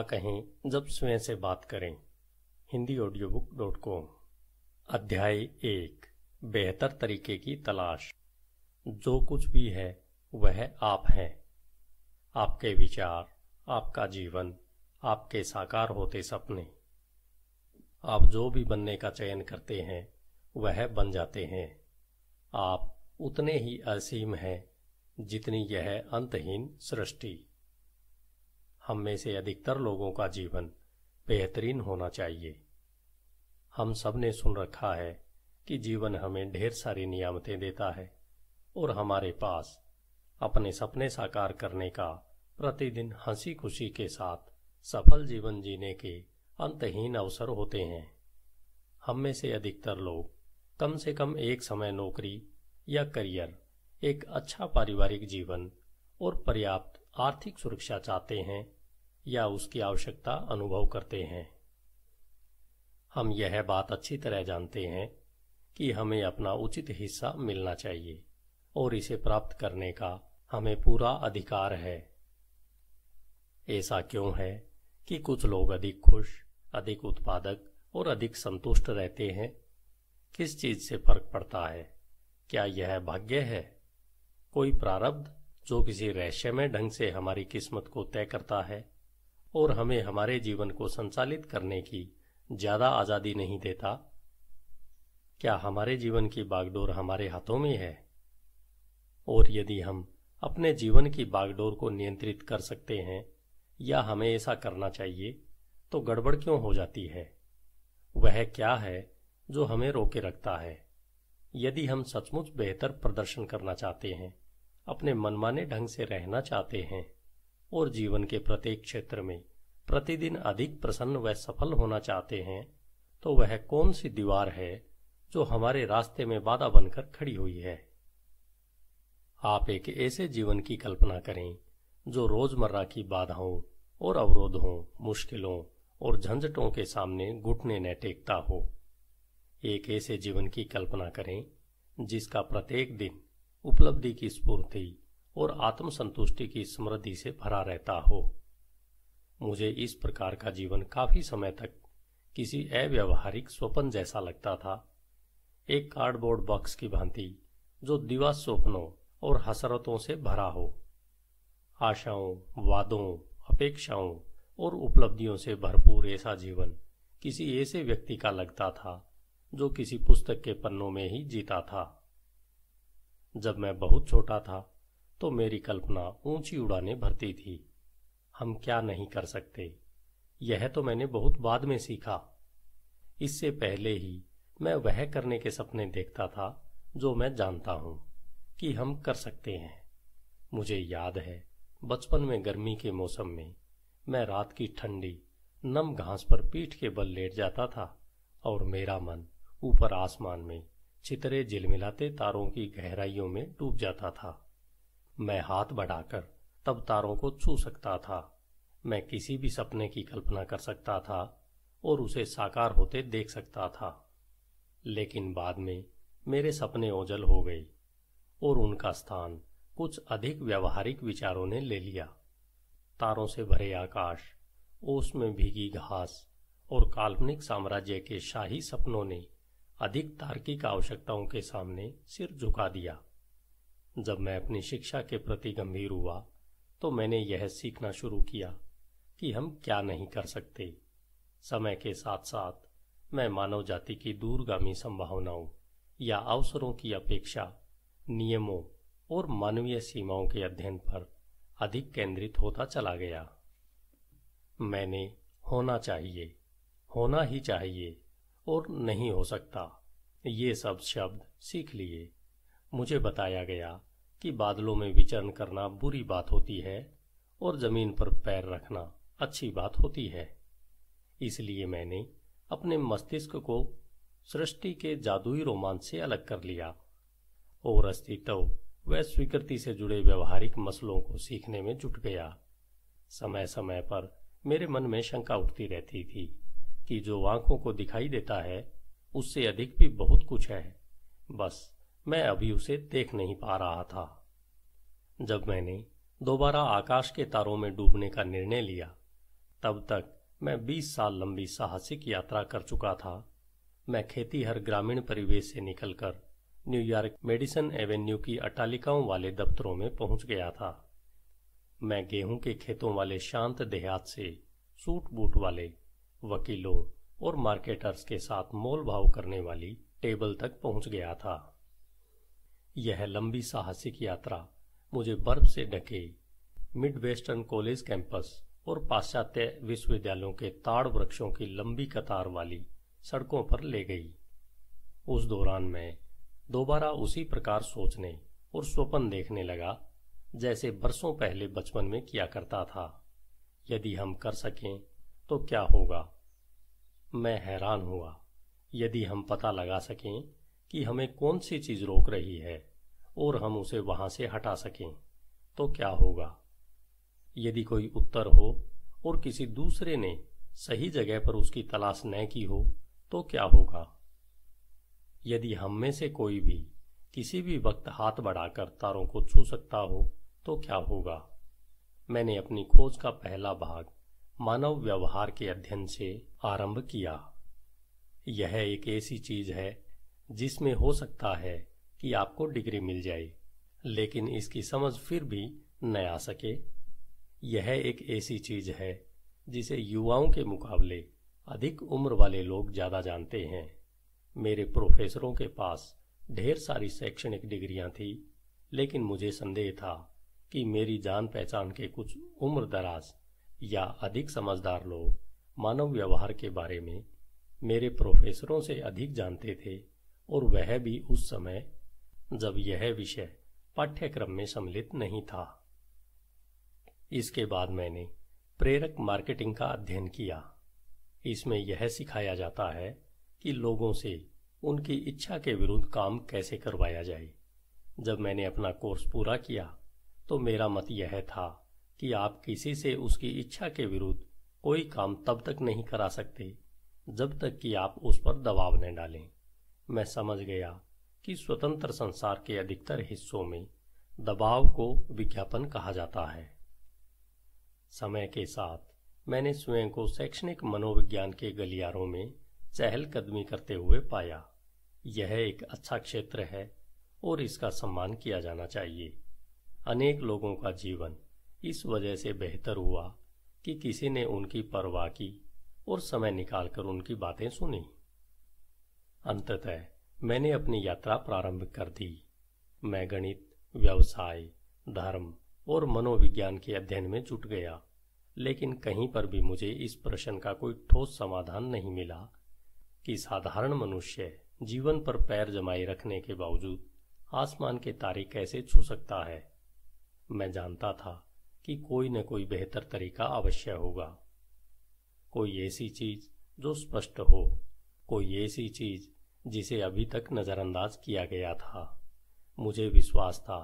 क्या कहें जब स्वयं से बात करें Hindi audio book dot com अध्याय एक बेहतर तरीके की तलाश जो कुछ भी है वह आप हैं आपके विचार आपका जीवन आपके साकार होते सपने आप जो भी बनने का चयन करते हैं वह बन जाते हैं आप उतने ही असीम हैं जितनी यह अंतहीन सृष्टि हम में से अधिकतर लोगों का जीवन बेहतरीन होना चाहिए हम सब ने सुन रखा है कि जीवन हमें ढेर सारी नियामतें देता है और हमारे पास अपने सपने साकार करने का प्रतिदिन हंसी खुशी के साथ सफल जीवन जीने के अंतहीन अवसर होते हैं हम में से अधिकतर लोग कम से कम एक समय नौकरी या करियर एक अच्छा पारिवारिक जीवन और पर्याप्त आर्थिक सुरक्षा चाहते हैं या उसकी आवश्यकता अनुभव करते हैं हम यह बात अच्छी तरह जानते हैं कि हमें अपना उचित हिस्सा मिलना चाहिए और इसे प्राप्त करने का हमें पूरा अधिकार है ऐसा क्यों है कि कुछ लोग अधिक खुश अधिक उत्पादक और अधिक संतुष्ट रहते हैं किस चीज से फर्क पड़ता है क्या यह भाग्य है कोई प्रारब्ध जो किसी रहस्य में ढंग से हमारी किस्मत को तय करता है और हमें हमारे जीवन को संचालित करने की ज्यादा आजादी नहीं देता क्या हमारे जीवन की बागडोर हमारे हाथों में है और यदि हम अपने जीवन की बागडोर को नियंत्रित कर सकते हैं या हमें ऐसा करना चाहिए तो गड़बड़ क्यों हो जाती है वह क्या है जो हमें रोके रखता है यदि हम सचमुच बेहतर प्रदर्शन करना चाहते हैं अपने मनमाने ढंग से रहना चाहते हैं और जीवन के प्रत्येक क्षेत्र में प्रतिदिन अधिक प्रसन्न व सफल होना चाहते हैं तो वह कौन सी दीवार है जो हमारे रास्ते में बाधा बनकर खड़ी हुई है आप एक ऐसे जीवन की कल्पना करें जो रोजमर्रा की बाधाओं और अवरोधों मुश्किलों और झंझटों के सामने घुटने न टेकता हो एक ऐसे जीवन की कल्पना करें जिसका प्रत्येक दिन उपलब्धि की स्फूर्ति और आत्मसंतुष्टि की समृद्धि से भरा रहता हो मुझे इस प्रकार का जीवन काफी समय तक किसी अव्यवहारिक स्वप्न जैसा लगता था एक कार्डबोर्ड बॉक्स की भांति जो दिवा स्वप्नों और हसरतों से भरा हो आशाओं वादों अपेक्षाओं और उपलब्धियों से भरपूर ऐसा जीवन किसी ऐसे व्यक्ति का लगता था जो किसी पुस्तक के पन्नों में ही जीता था जब मैं बहुत छोटा था तो मेरी कल्पना ऊंची उड़ाने भरती थी हम क्या नहीं कर सकते यह तो मैंने बहुत बाद में सीखा इससे पहले ही मैं वह करने के सपने देखता था जो मैं जानता हूं कि हम कर सकते हैं मुझे याद है बचपन में गर्मी के मौसम में मैं रात की ठंडी नम घास पर पीठ के बल लेट जाता था और मेरा मन ऊपर आसमान में चितरे झिलमिलाते तारों की गहराइयों में डूब जाता था मैं हाथ बढ़ाकर तब तारों को छू सकता था मैं किसी भी सपने की कल्पना कर सकता था और उसे साकार होते देख सकता था लेकिन बाद में मेरे सपने ओझल हो गए और उनका स्थान कुछ अधिक व्यवहारिक विचारों ने ले लिया तारों से भरे आकाश ओस में भीगी घास और काल्पनिक साम्राज्य के शाही सपनों ने अधिक तार्किक आवश्यकताओं के सामने सिर झुका दिया जब मैं अपनी शिक्षा के प्रति गंभीर हुआ तो मैंने यह सीखना शुरू किया कि हम क्या नहीं कर सकते समय के साथ साथ मैं मानव जाति की दूरगामी संभावनाओं या अवसरों की अपेक्षा नियमों और मानवीय सीमाओं के अध्ययन पर अधिक केंद्रित होता चला गया मैंने होना चाहिए होना ही चाहिए और नहीं हो सकता ये सब शब्द सीख लिए मुझे बताया गया कि बादलों में विचरण करना बुरी बात होती है और जमीन पर पैर रखना अच्छी बात होती है इसलिए मैंने अपने मस्तिष्क को सृष्टि के जादुई रोमांच से अलग कर लिया और अस्तित्व वह स्वीकृति से जुड़े व्यवहारिक मसलों को सीखने में जुट गया समय समय पर मेरे मन में शंका उठती रहती थी कि जो आंखों को दिखाई देता है उससे अधिक भी बहुत कुछ है बस मैं अभी उसे देख नहीं पा रहा था जब मैंने दोबारा आकाश के तारों में डूबने का निर्णय लिया तब तक मैं बीस साल लंबी साहसिक यात्रा कर चुका था मैं खेती हर ग्रामीण परिवेश से निकलकर न्यूयॉर्क मेडिसन एवेन्यू की अटालिकाओं वाले दफ्तरों में पहुंच गया था मैं गेहूं के खेतों वाले शांत देहात से सूट बूट वाले वकीलों और मार्केटर्स के साथ मोल भाव करने वाली टेबल तक पहुंच गया था यह लंबी साहसिक यात्रा मुझे बर्फ से ढके मिड वेस्टर्न कॉलेज कैंपस और पाश्चात्य विश्वविद्यालयों के ताड़ वृक्षों की लंबी कतार वाली सड़कों पर ले गई उस दौरान मैं दोबारा उसी प्रकार सोचने और स्वपन देखने लगा जैसे बरसों पहले बचपन में किया करता था यदि हम कर सकें तो क्या होगा मैं हैरान हुआ यदि हम पता लगा सकें कि हमें कौन सी चीज रोक रही है और हम उसे वहां से हटा सकें तो क्या होगा यदि कोई उत्तर हो और किसी दूसरे ने सही जगह पर उसकी तलाश न की हो तो क्या होगा यदि हम में से कोई भी किसी भी वक्त हाथ बढ़ाकर तारों को छू सकता हो तो क्या होगा मैंने अपनी खोज का पहला भाग मानव व्यवहार के अध्ययन से आरंभ किया यह एक ऐसी चीज है जिसमें हो सकता है कि आपको डिग्री मिल जाए लेकिन इसकी समझ फिर भी न आ सके यह एक ऐसी चीज है जिसे युवाओं के मुकाबले अधिक उम्र वाले लोग ज़्यादा जानते हैं मेरे प्रोफेसरों के पास ढेर सारी शैक्षणिक डिग्रियां थी लेकिन मुझे संदेह था कि मेरी जान पहचान के कुछ उम्र दराज या अधिक समझदार लोग मानव व्यवहार के बारे में मेरे प्रोफेसरों से अधिक जानते थे और वह भी उस समय जब यह विषय पाठ्यक्रम में सम्मिलित नहीं था इसके बाद मैंने प्रेरक मार्केटिंग का अध्ययन किया इसमें यह सिखाया जाता है कि लोगों से उनकी इच्छा के विरुद्ध काम कैसे करवाया जाए जब मैंने अपना कोर्स पूरा किया तो मेरा मत यह था कि आप किसी से उसकी इच्छा के विरुद्ध कोई काम तब तक नहीं करा सकते जब तक कि आप उस पर दबाव न डालें मैं समझ गया कि स्वतंत्र संसार के अधिकतर हिस्सों में दबाव को विज्ञापन कहा जाता है समय के साथ मैंने स्वयं को शैक्षणिक मनोविज्ञान के गलियारों में चहलकदमी करते हुए पाया यह एक अच्छा क्षेत्र है और इसका सम्मान किया जाना चाहिए अनेक लोगों का जीवन इस वजह से बेहतर हुआ कि किसी ने उनकी परवाह की और समय निकालकर उनकी बातें सुनी अंततः मैंने अपनी यात्रा प्रारंभ कर दी मैं गणित व्यवसाय धर्म और मनोविज्ञान के अध्ययन में जुट गया लेकिन कहीं पर भी मुझे इस प्रश्न का कोई ठोस समाधान नहीं मिला कि साधारण मनुष्य जीवन पर पैर जमाए रखने के बावजूद आसमान के तारे कैसे छू सकता है मैं जानता था कि कोई न कोई बेहतर तरीका अवश्य होगा कोई ऐसी चीज जो स्पष्ट हो कोई ऐसी चीज जिसे अभी तक नज़रअंदाज किया गया था मुझे विश्वास था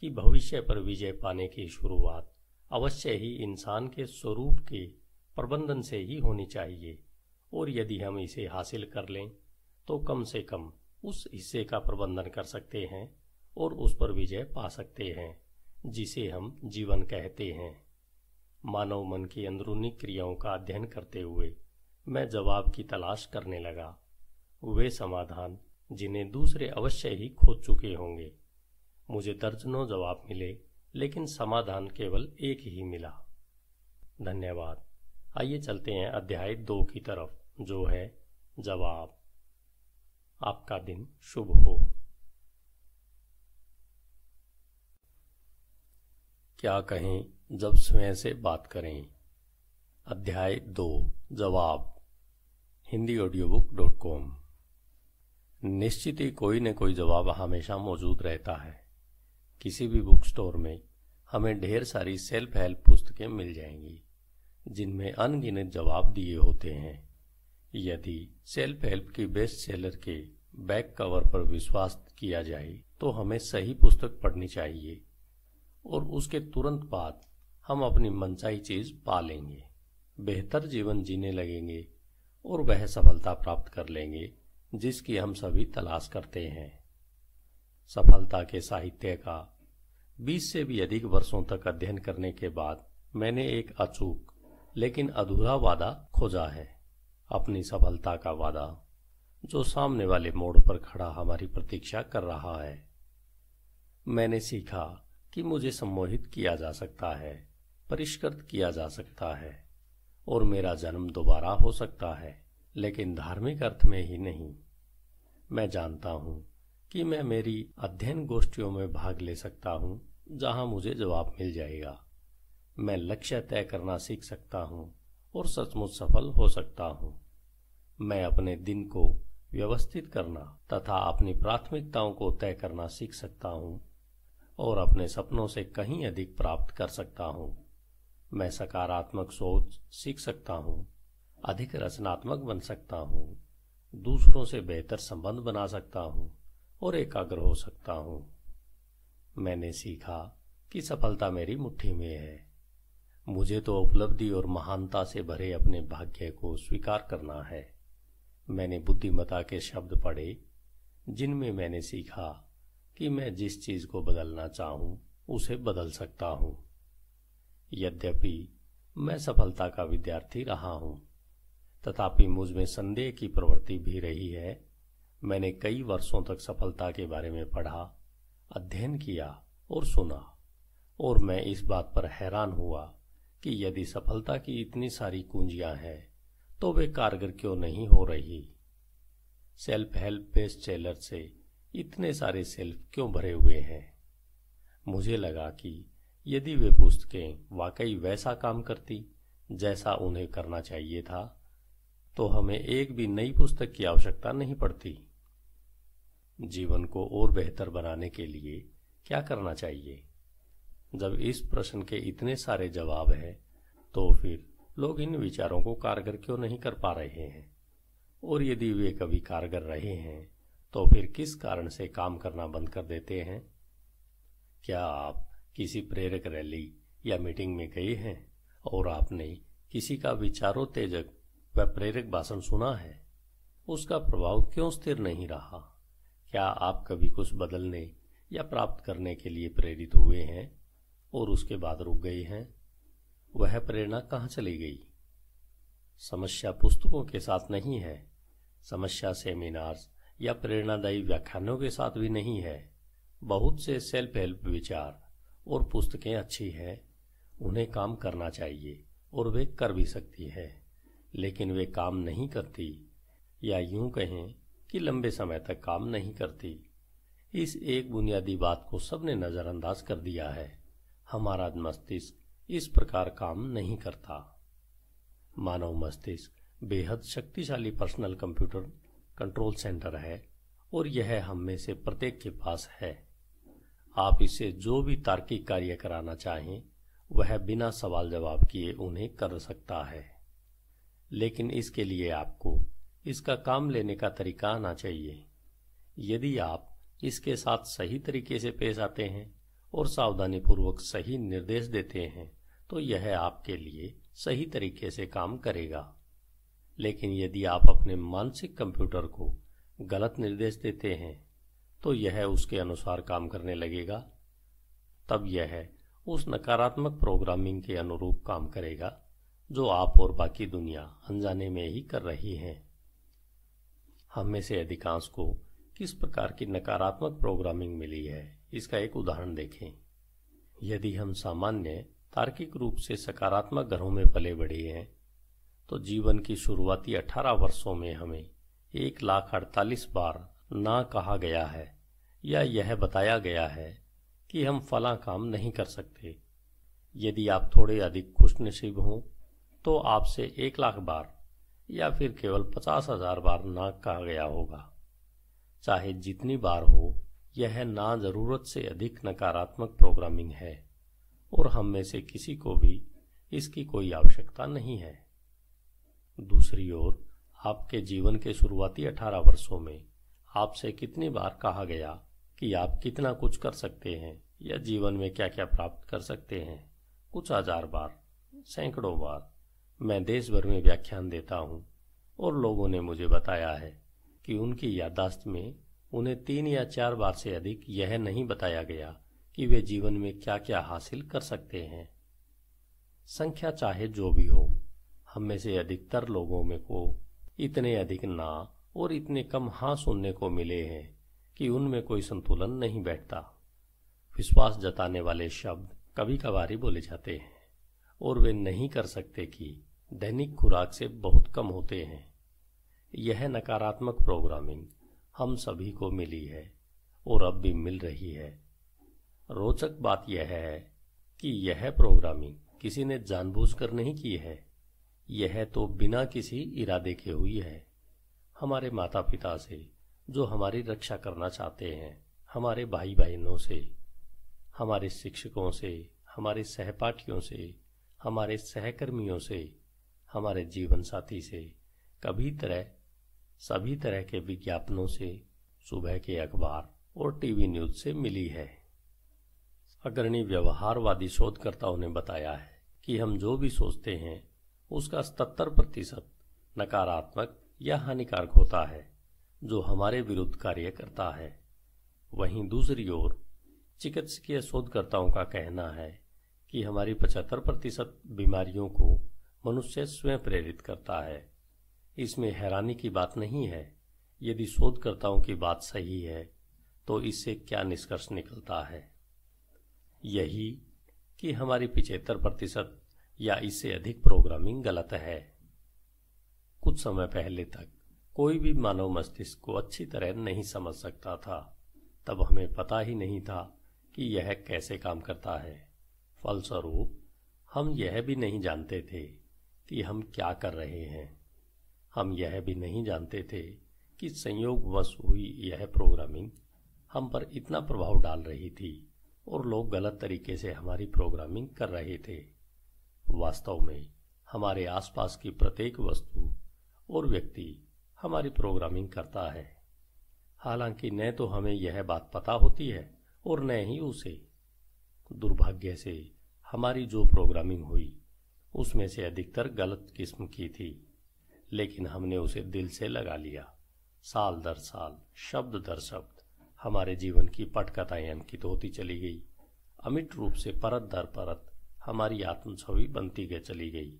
कि भविष्य पर विजय पाने की शुरुआत अवश्य ही इंसान के स्वरूप के प्रबंधन से ही होनी चाहिए और यदि हम इसे हासिल कर लें तो कम से कम उस हिस्से का प्रबंधन कर सकते हैं और उस पर विजय पा सकते हैं जिसे हम जीवन कहते हैं मानव मन की अंदरूनी क्रियाओं का अध्ययन करते हुए मैं जवाब की तलाश करने लगा वे समाधान जिन्हें दूसरे अवश्य ही खोज चुके होंगे मुझे दर्जनों जवाब मिले लेकिन समाधान केवल एक ही मिला धन्यवाद आइए चलते हैं अध्याय दो की तरफ जो है जवाब आपका दिन शुभ हो क्या कहें जब स्वयं से बात करें अध्याय दो जवाब Hindi audio book dot com निश्चित ही कोई न कोई जवाब हमेशा मौजूद रहता है किसी भी बुक स्टोर में हमें ढेर सारी सेल्फ हेल्प पुस्तकें मिल जाएंगी जिनमें अनगिनत जवाब दिए होते हैं यदि सेल्फ हेल्प की बेस्ट सेलर के बैक कवर पर विश्वास किया जाए तो हमें सही पुस्तक पढ़नी चाहिए और उसके तुरंत बाद हम अपनी मनचाही चीज पा लेंगे बेहतर जीवन जीने लगेंगे और वह सफलता प्राप्त कर लेंगे जिसकी हम सभी तलाश करते हैं सफलता के साहित्य का 20 से भी अधिक वर्षों तक अध्ययन करने के बाद मैंने एक अचूक लेकिन अधूरा वादा खोजा है अपनी सफलता का वादा जो सामने वाले मोड़ पर खड़ा हमारी प्रतीक्षा कर रहा है मैंने सीखा कि मुझे सम्मोहित किया जा सकता है परिष्कृत किया जा सकता है और मेरा जन्म दोबारा हो सकता है लेकिन धार्मिक अर्थ में ही नहीं मैं जानता हूं कि मैं मेरी अध्ययन गोष्ठियों में भाग ले सकता हूं जहां मुझे जवाब मिल जाएगा मैं लक्ष्य तय करना सीख सकता हूं और सचमुच सफल हो सकता हूं मैं अपने दिन को व्यवस्थित करना तथा अपनी प्राथमिकताओं को तय करना सीख सकता हूं और अपने सपनों से कहीं अधिक प्राप्त कर सकता हूं मैं सकारात्मक सोच सीख सकता हूं अधिक रचनात्मक बन सकता हूँ दूसरों से बेहतर संबंध बना सकता हूँ और एकाग्र हो सकता हूँ मैंने सीखा कि सफलता मेरी मुट्ठी में है मुझे तो उपलब्धि और महानता से भरे अपने भाग्य को स्वीकार करना है मैंने बुद्धिमता के शब्द पढ़े जिनमें मैंने सीखा कि मैं जिस चीज को बदलना चाहूं उसे बदल सकता हूं यद्यपि मैं सफलता का विद्यार्थी रहा हूं तथापि मुझ में संदेह की प्रवृत्ति भी रही है मैंने कई वर्षों तक सफलता के बारे में पढ़ा अध्ययन किया और सुना और मैं इस बात पर हैरान हुआ कि यदि सफलता की इतनी सारी कुंजियां हैं तो वे कारगर क्यों नहीं हो रही सेल्फ हेल्प बेस्ट चेलर से इतने सारे सेल्फ क्यों भरे हुए हैं मुझे लगा कि यदि वे पुस्तकें वाकई वैसा काम करती जैसा उन्हें करना चाहिए था तो हमें एक भी नई पुस्तक की आवश्यकता नहीं पड़ती जीवन को और बेहतर बनाने के लिए क्या करना चाहिए जब इस प्रश्न के इतने सारे जवाब हैं तो फिर लोग इन विचारों को कारगर क्यों नहीं कर पा रहे हैं और यदि वे कभी कारगर रहे हैं तो फिर किस कारण से काम करना बंद कर देते हैं क्या आप किसी प्रेरक रैली या मीटिंग में गए हैं और आपने किसी का विचारोत्तेजक वह प्रेरक भाषण सुना है उसका प्रभाव क्यों स्थिर नहीं रहा क्या आप कभी कुछ बदलने या प्राप्त करने के लिए प्रेरित हुए हैं और उसके बाद रुक गए हैं वह प्रेरणा कहाँ चली गई समस्या पुस्तकों के साथ नहीं है समस्या सेमिनार्स या प्रेरणादायी व्याख्यानों के साथ भी नहीं है बहुत से सेल्फ हेल्प विचार और पुस्तकें अच्छी हैं उन्हें काम करना चाहिए और वे कर भी सकती हैं लेकिन वे काम नहीं करती या यूं कहें कि लंबे समय तक काम नहीं करती इस एक बुनियादी बात को सबने नज़रअंदाज कर दिया है हमारा मस्तिष्क इस प्रकार काम नहीं करता मानव मस्तिष्क बेहद शक्तिशाली पर्सनल कंप्यूटर कंट्रोल सेंटर है और यह हम में से प्रत्येक के पास है आप इसे जो भी तार्किक कार्य कराना चाहें वह बिना सवाल जवाब किए उन्हें कर सकता है लेकिन इसके लिए आपको इसका काम लेने का तरीका आना चाहिए यदि आप इसके साथ सही तरीके से पेश आते हैं और सावधानी पूर्वक सही निर्देश देते हैं तो यह आपके लिए सही तरीके से काम करेगा लेकिन यदि आप अपने मानसिक कंप्यूटर को गलत निर्देश देते हैं तो यह उसके अनुसार काम करने लगेगा तब यह उस नकारात्मक प्रोग्रामिंग के अनुरूप काम करेगा जो आप और बाकी दुनिया अनजाने में ही कर रही है हम में से अधिकांश को किस प्रकार की नकारात्मक प्रोग्रामिंग मिली है इसका एक उदाहरण देखें यदि हम सामान्य तार्किक रूप से सकारात्मक घरों में पले बढ़े हैं तो जीवन की शुरुआती 18 वर्षों में हमें एक लाख अड़तालीस बार ना कहा गया है या यह बताया गया है कि हम फला काम नहीं कर सकते यदि आप थोड़े अधिक खुशनसीब हों तो आपसे एक लाख बार या फिर केवल पचास हजार बार ना कहा गया होगा चाहे जितनी बार हो यह ना ज़रूरत से अधिक नकारात्मक प्रोग्रामिंग है और हम में से किसी को भी इसकी कोई आवश्यकता नहीं है दूसरी ओर आपके जीवन के शुरुआती 18 वर्षों में आपसे कितनी बार कहा गया कि आप कितना कुछ कर सकते हैं या जीवन में क्या क्या प्राप्त कर सकते हैं कुछ हजार बार सैकड़ों बार मैं देश भर में व्याख्यान देता हूं और लोगों ने मुझे बताया है कि उनकी याददाश्त में उन्हें तीन या चार बार से अधिक यह नहीं बताया गया कि वे जीवन में क्या क्या हासिल कर सकते हैं संख्या चाहे जो भी हो हम में से अधिकतर लोगों में को इतने अधिक ना और इतने कम हां सुनने को मिले हैं कि उनमें कोई संतुलन नहीं बैठता विश्वास जताने वाले शब्द कभी कभार ही बोले जाते हैं और वे नहीं कर सकते कि दैनिक खुराक से बहुत कम होते हैं यह नकारात्मक प्रोग्रामिंग हम सभी को मिली है और अब भी मिल रही है रोचक बात यह है कि यह प्रोग्रामिंग किसी ने जानबूझकर नहीं की है यह तो बिना किसी इरादे के हुई है हमारे माता पिता से जो हमारी रक्षा करना चाहते हैं हमारे भाई बहनों से हमारे शिक्षकों से हमारे सहपाठियों से हमारे सहकर्मियों से हमारे जीवन साथी से कभी तरह सभी तरह के विज्ञापनों से सुबह के अखबार और टीवी न्यूज से मिली है अग्रणी व्यवहारवादी शोधकर्ताओं ने बताया है कि हम जो भी सोचते हैं उसका सतर प्रतिशत नकारात्मक या हानिकारक होता है जो हमारे विरुद्ध कार्य करता है वहीं दूसरी ओर चिकित्सकीय शोधकर्ताओं का कहना है कि हमारी पचहत्तर प्रतिशत बीमारियों को मनुष्य स्वयं प्रेरित करता है इसमें हैरानी की बात नहीं है यदि शोधकर्ताओं की बात सही है तो इससे क्या निष्कर्ष निकलता है यही कि हमारी पिछहत्तर प्रतिशत या इससे अधिक प्रोग्रामिंग गलत है कुछ समय पहले तक कोई भी मानव मस्तिष्क को अच्छी तरह नहीं समझ सकता था तब हमें पता ही नहीं था कि यह कैसे काम करता है फलस्वरूप हम यह भी नहीं जानते थे कि हम क्या कर रहे हैं हम यह भी नहीं जानते थे कि संयोगवश हुई यह प्रोग्रामिंग हम पर इतना प्रभाव डाल रही थी और लोग गलत तरीके से हमारी प्रोग्रामिंग कर रहे थे वास्तव में हमारे आसपास की प्रत्येक वस्तु और व्यक्ति हमारी प्रोग्रामिंग करता है हालांकि न तो हमें यह बात पता होती है और न ही उसे दुर्भाग्य से हमारी जो प्रोग्रामिंग हुई उसमें से अधिकतर गलत किस्म की थी लेकिन हमने उसे दिल से लगा लिया साल दर साल शब्द दर शब्द हमारे जीवन की पटकथाएं अंकित होती चली गई अमिट रूप से परत दर परत हमारी आत्म छवि बनती गई चली गई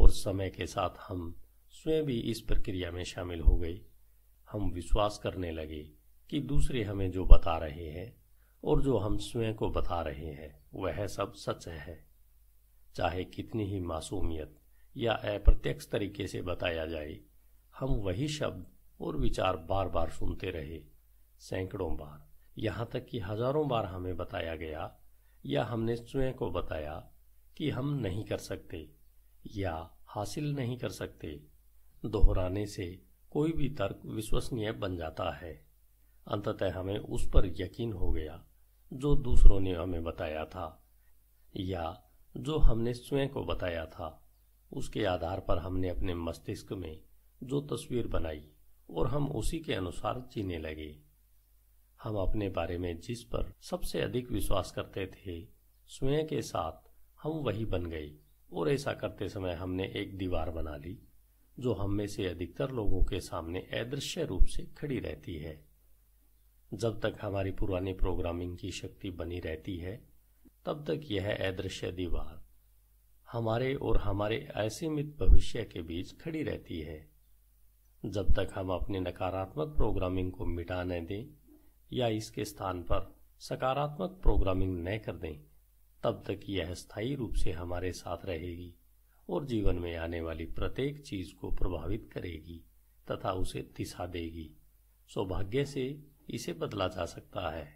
और समय के साथ हम स्वयं भी इस प्रक्रिया में शामिल हो गए हम विश्वास करने लगे कि दूसरे हमें जो बता रहे हैं और जो हम स्वयं को बता रहे हैं वह सब सच है चाहे कितनी ही मासूमियत या अप्रत्यक्ष तरीके से बताया जाए हम वही शब्द और विचार बार बार सुनते रहे सैकड़ों बार यहाँ तक कि हजारों बार हमें बताया गया या हमने स्वयं को बताया कि हम नहीं कर सकते या हासिल नहीं कर सकते दोहराने से कोई भी तर्क विश्वसनीय बन जाता है अंततः हमें उस पर यकीन हो गया जो दूसरों ने हमें बताया था या जो हमने स्वयं को बताया था उसके आधार पर हमने अपने मस्तिष्क में जो तस्वीर बनाई और हम उसी के अनुसार जीने लगे हम अपने बारे में जिस पर सबसे अधिक विश्वास करते थे स्वयं के साथ हम वही बन गए और ऐसा करते समय हमने एक दीवार बना ली जो हम में से अधिकतर लोगों के सामने अदृश्य रूप से खड़ी रहती है जब तक हमारी पुरानी प्रोग्रामिंग की शक्ति बनी रहती है तब तक यह अदृश्य दीवार हमारे और हमारे असीमित भविष्य के बीच खड़ी रहती है जब तक हम अपने नकारात्मक प्रोग्रामिंग को मिटाने दें या इसके स्थान पर सकारात्मक प्रोग्रामिंग न कर दें तब तक यह स्थायी रूप से हमारे साथ रहेगी और जीवन में आने वाली प्रत्येक चीज को प्रभावित करेगी तथा उसे दिशा देगी सौभाग्य से इसे बदला जा सकता है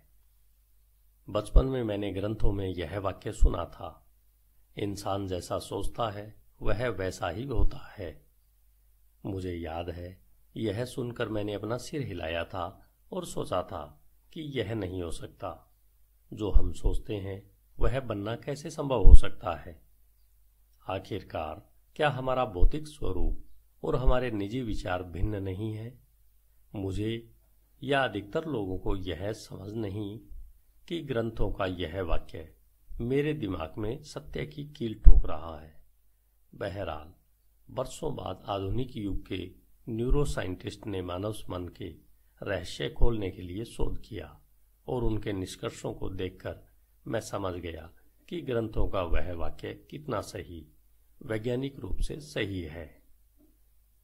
बचपन में मैंने ग्रंथों में यह वाक्य सुना था इंसान जैसा सोचता है वह वैसा ही होता है मुझे याद है यह सुनकर मैंने अपना सिर हिलाया था और सोचा था कि यह नहीं हो सकता जो हम सोचते हैं वह बनना कैसे संभव हो सकता है आखिरकार क्या हमारा भौतिक स्वरूप और हमारे निजी विचार भिन्न नहीं है मुझे या अधिकतर लोगों को यह समझ नहीं कि ग्रंथों का यह वाक्य मेरे दिमाग में सत्य की कील ठोक रहा है बहरहाल बरसों बाद आधुनिक युग के न्यूरोसाइंटिस्ट ने मानव मन के रहस्य खोलने के लिए शोध किया और उनके निष्कर्षों को देखकर मैं समझ गया कि ग्रंथों का वह वाक्य कितना सही वैज्ञानिक रूप से सही है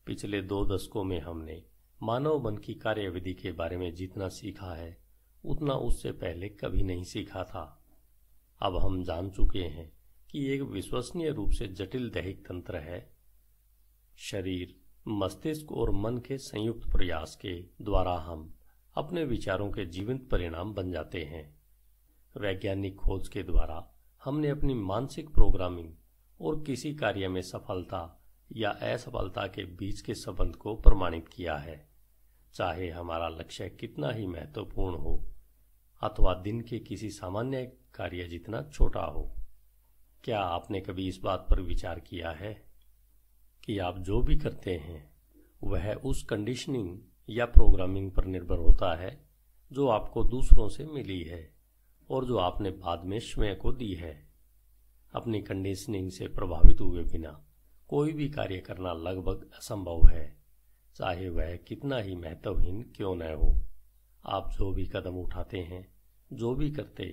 पिछले दो दशकों में हमने मानव मन की कार्यविधि के बारे में जितना सीखा है उतना उससे पहले कभी नहीं सीखा था अब हम जान चुके हैं कि एक विश्वसनीय रूप से जटिल दैहिक तंत्र है शरीर मस्तिष्क और मन के संयुक्त प्रयास के द्वारा हम अपने विचारों के जीवंत परिणाम बन जाते हैं वैज्ञानिक खोज के द्वारा हमने अपनी मानसिक प्रोग्रामिंग और किसी कार्य में सफलता या असफलता के बीच के संबंध को प्रमाणित किया है चाहे हमारा लक्ष्य कितना ही महत्वपूर्ण हो अथवा दिन के किसी सामान्य कार्य जितना छोटा हो क्या आपने कभी इस बात पर विचार किया है कि आप जो भी करते हैं वह उस कंडीशनिंग या प्रोग्रामिंग पर निर्भर होता है जो आपको दूसरों से मिली है और जो आपने बाद में स्वयं को दी है अपनी कंडीशनिंग से प्रभावित हुए बिना कोई भी कार्य करना लगभग असंभव है चाहे वह कितना ही महत्वहीन क्यों न हो आप जो भी कदम उठाते हैं जो भी करते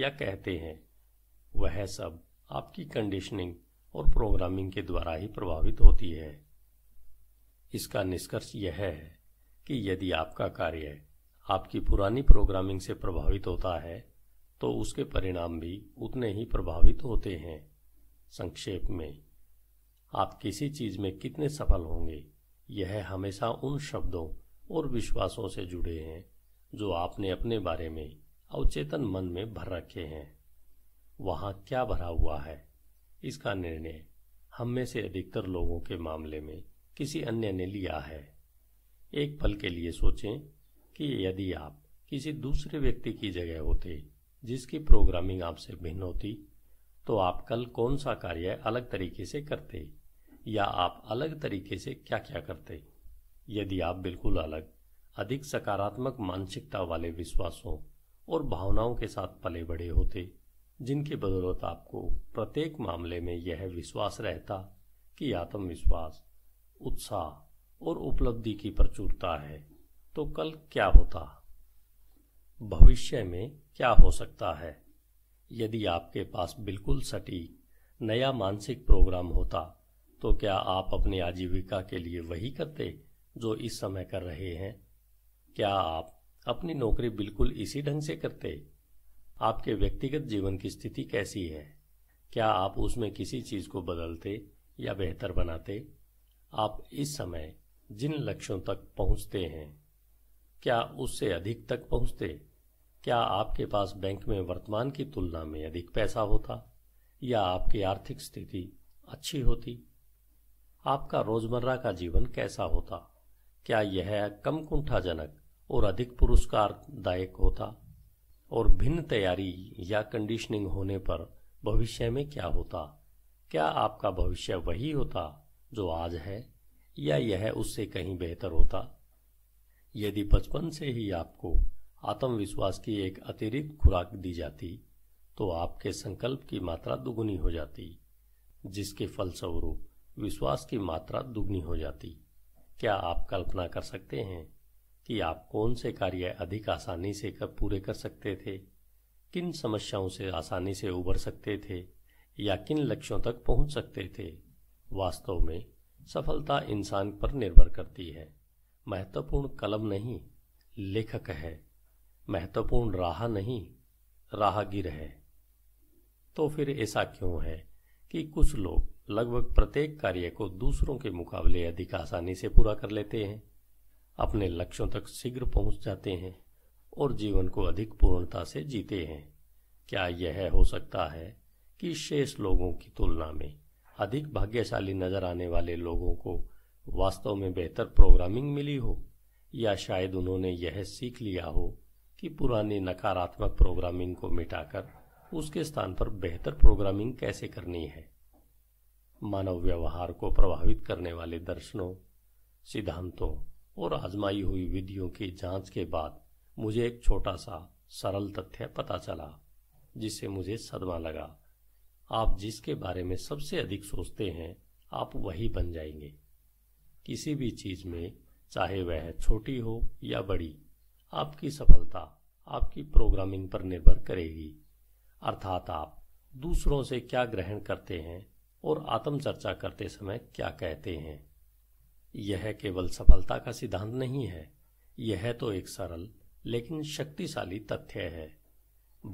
या कहते हैं वह सब आपकी कंडीशनिंग और प्रोग्रामिंग के द्वारा ही प्रभावित होती है इसका निष्कर्ष यह है कि यदि आपका कार्य आपकी पुरानी प्रोग्रामिंग से प्रभावित होता है तो उसके परिणाम भी उतने ही प्रभावित होते हैं संक्षेप में आप किसी चीज़ में कितने सफल होंगे यह हमेशा उन शब्दों और विश्वासों से जुड़े हैं जो आपने अपने बारे में अवचेतन मन में भर रखे हैं वहां क्या भरा हुआ है इसका निर्णय हम में से अधिकतर लोगों के मामले में किसी अन्य ने लिया है एक पल के लिए सोचें कि यदि आप किसी दूसरे व्यक्ति की जगह होते जिसकी प्रोग्रामिंग आपसे भिन्न होती तो आप कल कौन सा कार्य अलग तरीके से करते या आप अलग तरीके से क्या क्या करते यदि आप बिल्कुल अलग अधिक सकारात्मक मानसिकता वाले विश्वासों और भावनाओं के साथ पले बड़े होते जिनके बदौलत आपको प्रत्येक मामले में यह विश्वास रहता कि आत्मविश्वास उत्साह और उपलब्धि की प्रचुरता है तो कल क्या होता भविष्य में क्या हो सकता है यदि आपके पास बिल्कुल सटीक नया मानसिक प्रोग्राम होता तो क्या आप अपनी आजीविका के लिए वही करते जो इस समय कर रहे हैं क्या आप अपनी नौकरी बिल्कुल इसी ढंग से करते आपके व्यक्तिगत जीवन की स्थिति कैसी है क्या आप उसमें किसी चीज को बदलते या बेहतर बनाते आप इस समय जिन लक्ष्यों तक पहुंचते हैं क्या उससे अधिक तक पहुंचते क्या आपके पास बैंक में वर्तमान की तुलना में अधिक पैसा होता या आपकी आर्थिक स्थिति अच्छी होती आपका रोजमर्रा का जीवन कैसा होता क्या यह कम कुंठाजनक और अधिक पुरस्कार दायक होता और भिन्न तैयारी या कंडीशनिंग होने पर भविष्य में क्या होता क्या आपका भविष्य वही होता जो आज है या यह उससे कहीं बेहतर होता यदि बचपन से ही आपको आत्मविश्वास की एक अतिरिक्त खुराक दी जाती तो आपके संकल्प की मात्रा दुगुनी हो जाती जिसके फलस्वरूप विश्वास की मात्रा दुगनी हो जाती क्या आप कल्पना कर सकते हैं कि आप कौन से कार्य अधिक आसानी से कर पूरे कर सकते थे किन समस्याओं से आसानी से उबर सकते थे या किन लक्ष्यों तक पहुंच सकते थे वास्तव में सफलता इंसान पर निर्भर करती है महत्वपूर्ण कलम नहीं लेखक है महत्वपूर्ण राह नहीं राहगीर है तो फिर ऐसा क्यों है कि कुछ लोग लगभग प्रत्येक कार्य को दूसरों के मुकाबले अधिक आसानी से पूरा कर लेते हैं अपने लक्ष्यों तक शीघ्र पहुंच जाते हैं और जीवन को अधिक पूर्णता से जीते हैं क्या यह हो सकता है कि शेष लोगों की तुलना में अधिक भाग्यशाली नजर आने वाले लोगों को वास्तव में बेहतर प्रोग्रामिंग मिली हो या शायद उन्होंने यह सीख लिया हो कि पुरानी नकारात्मक प्रोग्रामिंग को मिटाकर उसके स्थान पर बेहतर प्रोग्रामिंग कैसे करनी है मानव व्यवहार को प्रभावित करने वाले दर्शनों सिद्धांतों और आजमाई हुई विधियों की जांच के बाद मुझे एक छोटा सा सरल तथ्य पता चला जिससे मुझे सदमा लगा आप जिसके बारे में सबसे अधिक सोचते हैं आप वही बन जाएंगे किसी भी चीज़ में चाहे वह छोटी हो या बड़ी आपकी सफलता आपकी प्रोग्रामिंग पर निर्भर करेगी अर्थात आप दूसरों से क्या ग्रहण करते हैं और आत्मचर्चा करते समय क्या कहते हैं यह केवल सफलता का सिद्धांत नहीं है यह तो एक सरल लेकिन शक्तिशाली तथ्य है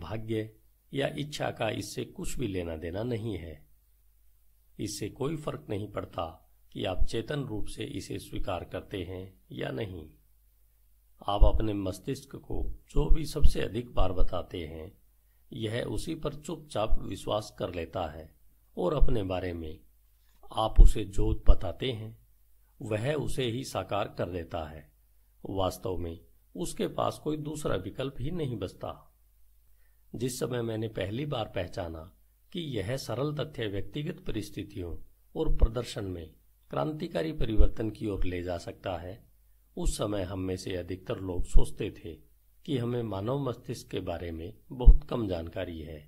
भाग्य या इच्छा का इससे कुछ भी लेना देना नहीं है इससे कोई फर्क नहीं पड़ता कि आप चेतन रूप से इसे स्वीकार करते हैं या नहीं आप अपने मस्तिष्क को जो भी सबसे अधिक बार बताते हैं यह उसी पर चुपचाप विश्वास कर लेता है और अपने बारे में आप उसे जो बताते हैं वह उसे ही साकार कर देता है वास्तव में उसके पास कोई दूसरा विकल्प ही नहीं बचता जिस समय मैंने पहली बार पहचाना कि यह सरल तथ्य व्यक्तिगत परिस्थितियों और प्रदर्शन में क्रांतिकारी परिवर्तन की ओर ले जा सकता है उस समय हम में से अधिकतर लोग सोचते थे कि हमें मानव मस्तिष्क के बारे में बहुत कम जानकारी है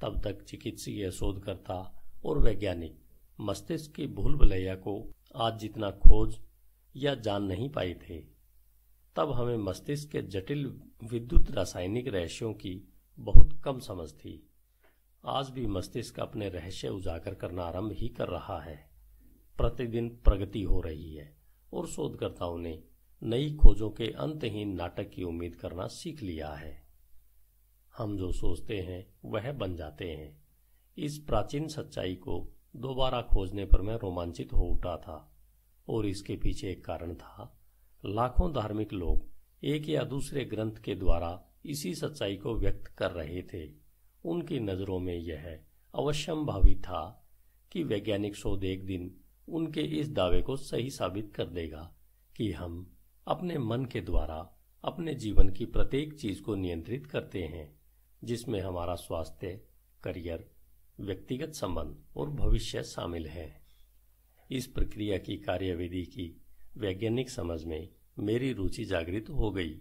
तब तक चिकित्सीय शोधकर्ता और वैज्ञानिक मस्तिष्क की भूल भलैया को आज जितना खोज या जान नहीं पाए थे तब हमें मस्तिष्क के जटिल विद्युत रासायनिक रहस्यों की बहुत कम समझ थी आज भी मस्तिष्क अपने रहस्य उजागर करना आरंभ ही कर रहा है प्रतिदिन प्रगति हो रही है और शोधकर्ताओं ने नई खोजों के अंतहीन नाटक की उम्मीद करना सीख लिया है हम जो सोचते हैं वह बन जाते हैं इस प्राचीन सच्चाई को दोबारा खोजने पर मैं रोमांचित हो उठा था और इसके पीछे एक कारण था लाखों धार्मिक लोग एक या दूसरे ग्रंथ के द्वारा इसी सच्चाई को व्यक्त कर रहे थे उनकी नज़रों में यह अवश्यम भावी था कि वैज्ञानिक शोध एक दिन उनके इस दावे को सही साबित कर देगा कि हम अपने मन के द्वारा अपने जीवन की प्रत्येक चीज को नियंत्रित करते हैं जिसमें हमारा स्वास्थ्य करियर व्यक्तिगत संबंध और भविष्य शामिल हैं इस प्रक्रिया की कार्यविधि की वैज्ञानिक समझ में मेरी रुचि जागृत हो गई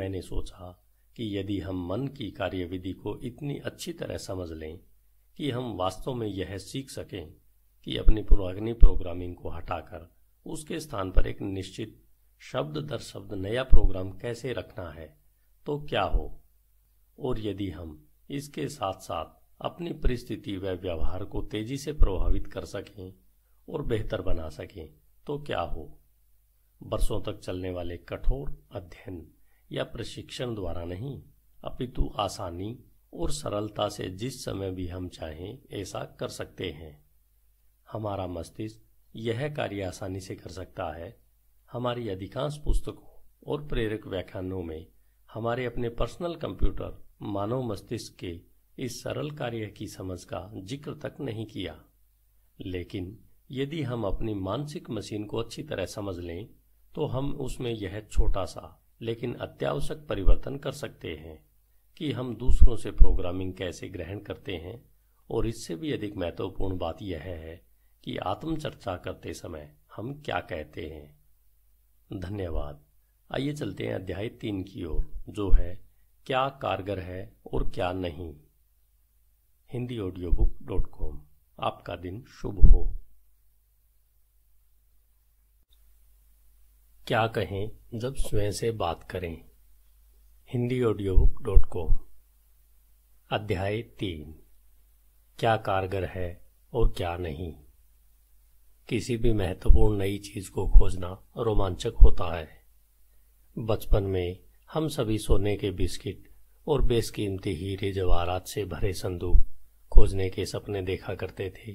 मैंने सोचा कि यदि हम मन की कार्यविधि को इतनी अच्छी तरह समझ लें कि हम वास्तव में यह सीख सकें कि अपनी पुरानी प्रोग्रामिंग को हटाकर उसके स्थान पर एक निश्चित शब्द दर शब्द नया प्रोग्राम कैसे रखना है तो क्या हो और यदि हम इसके साथ साथ अपनी परिस्थिति व व्यवहार को तेजी से प्रभावित कर सकें और बेहतर बना सकें तो क्या हो बरसों तक चलने वाले कठोर अध्ययन या प्रशिक्षण द्वारा नहीं अपितु आसानी और सरलता से जिस समय भी हम चाहें ऐसा कर सकते हैं हमारा मस्तिष्क यह कार्य आसानी से कर सकता है हमारी अधिकांश पुस्तकों और प्रेरक व्याख्यानों में हमारे अपने पर्सनल कंप्यूटर मानव मस्तिष्क के इस सरल कार्य की समझ का जिक्र तक नहीं किया लेकिन यदि हम अपनी मानसिक मशीन को अच्छी तरह समझ लें तो हम उसमें यह छोटा सा लेकिन अत्यावश्यक परिवर्तन कर सकते हैं कि हम दूसरों से प्रोग्रामिंग कैसे ग्रहण करते हैं और इससे भी अधिक महत्वपूर्ण बात यह है कि आत्मचर्चा करते समय हम क्या कहते हैं धन्यवाद आइए चलते हैं अध्याय तीन की ओर जो है क्या कारगर है और क्या नहीं Hindi audio book dot com आपका दिन शुभ हो क्या कहें जब स्वयं से बात करें Hindi audio book dot com अध्याय तीन क्या कारगर है और क्या नहीं किसी भी महत्वपूर्ण नई चीज को खोजना रोमांचक होता है बचपन में हम सभी सोने के बिस्किट और बेसकीमती हीरे जवाहरात से भरे संदूक खोजने के सपने देखा करते थे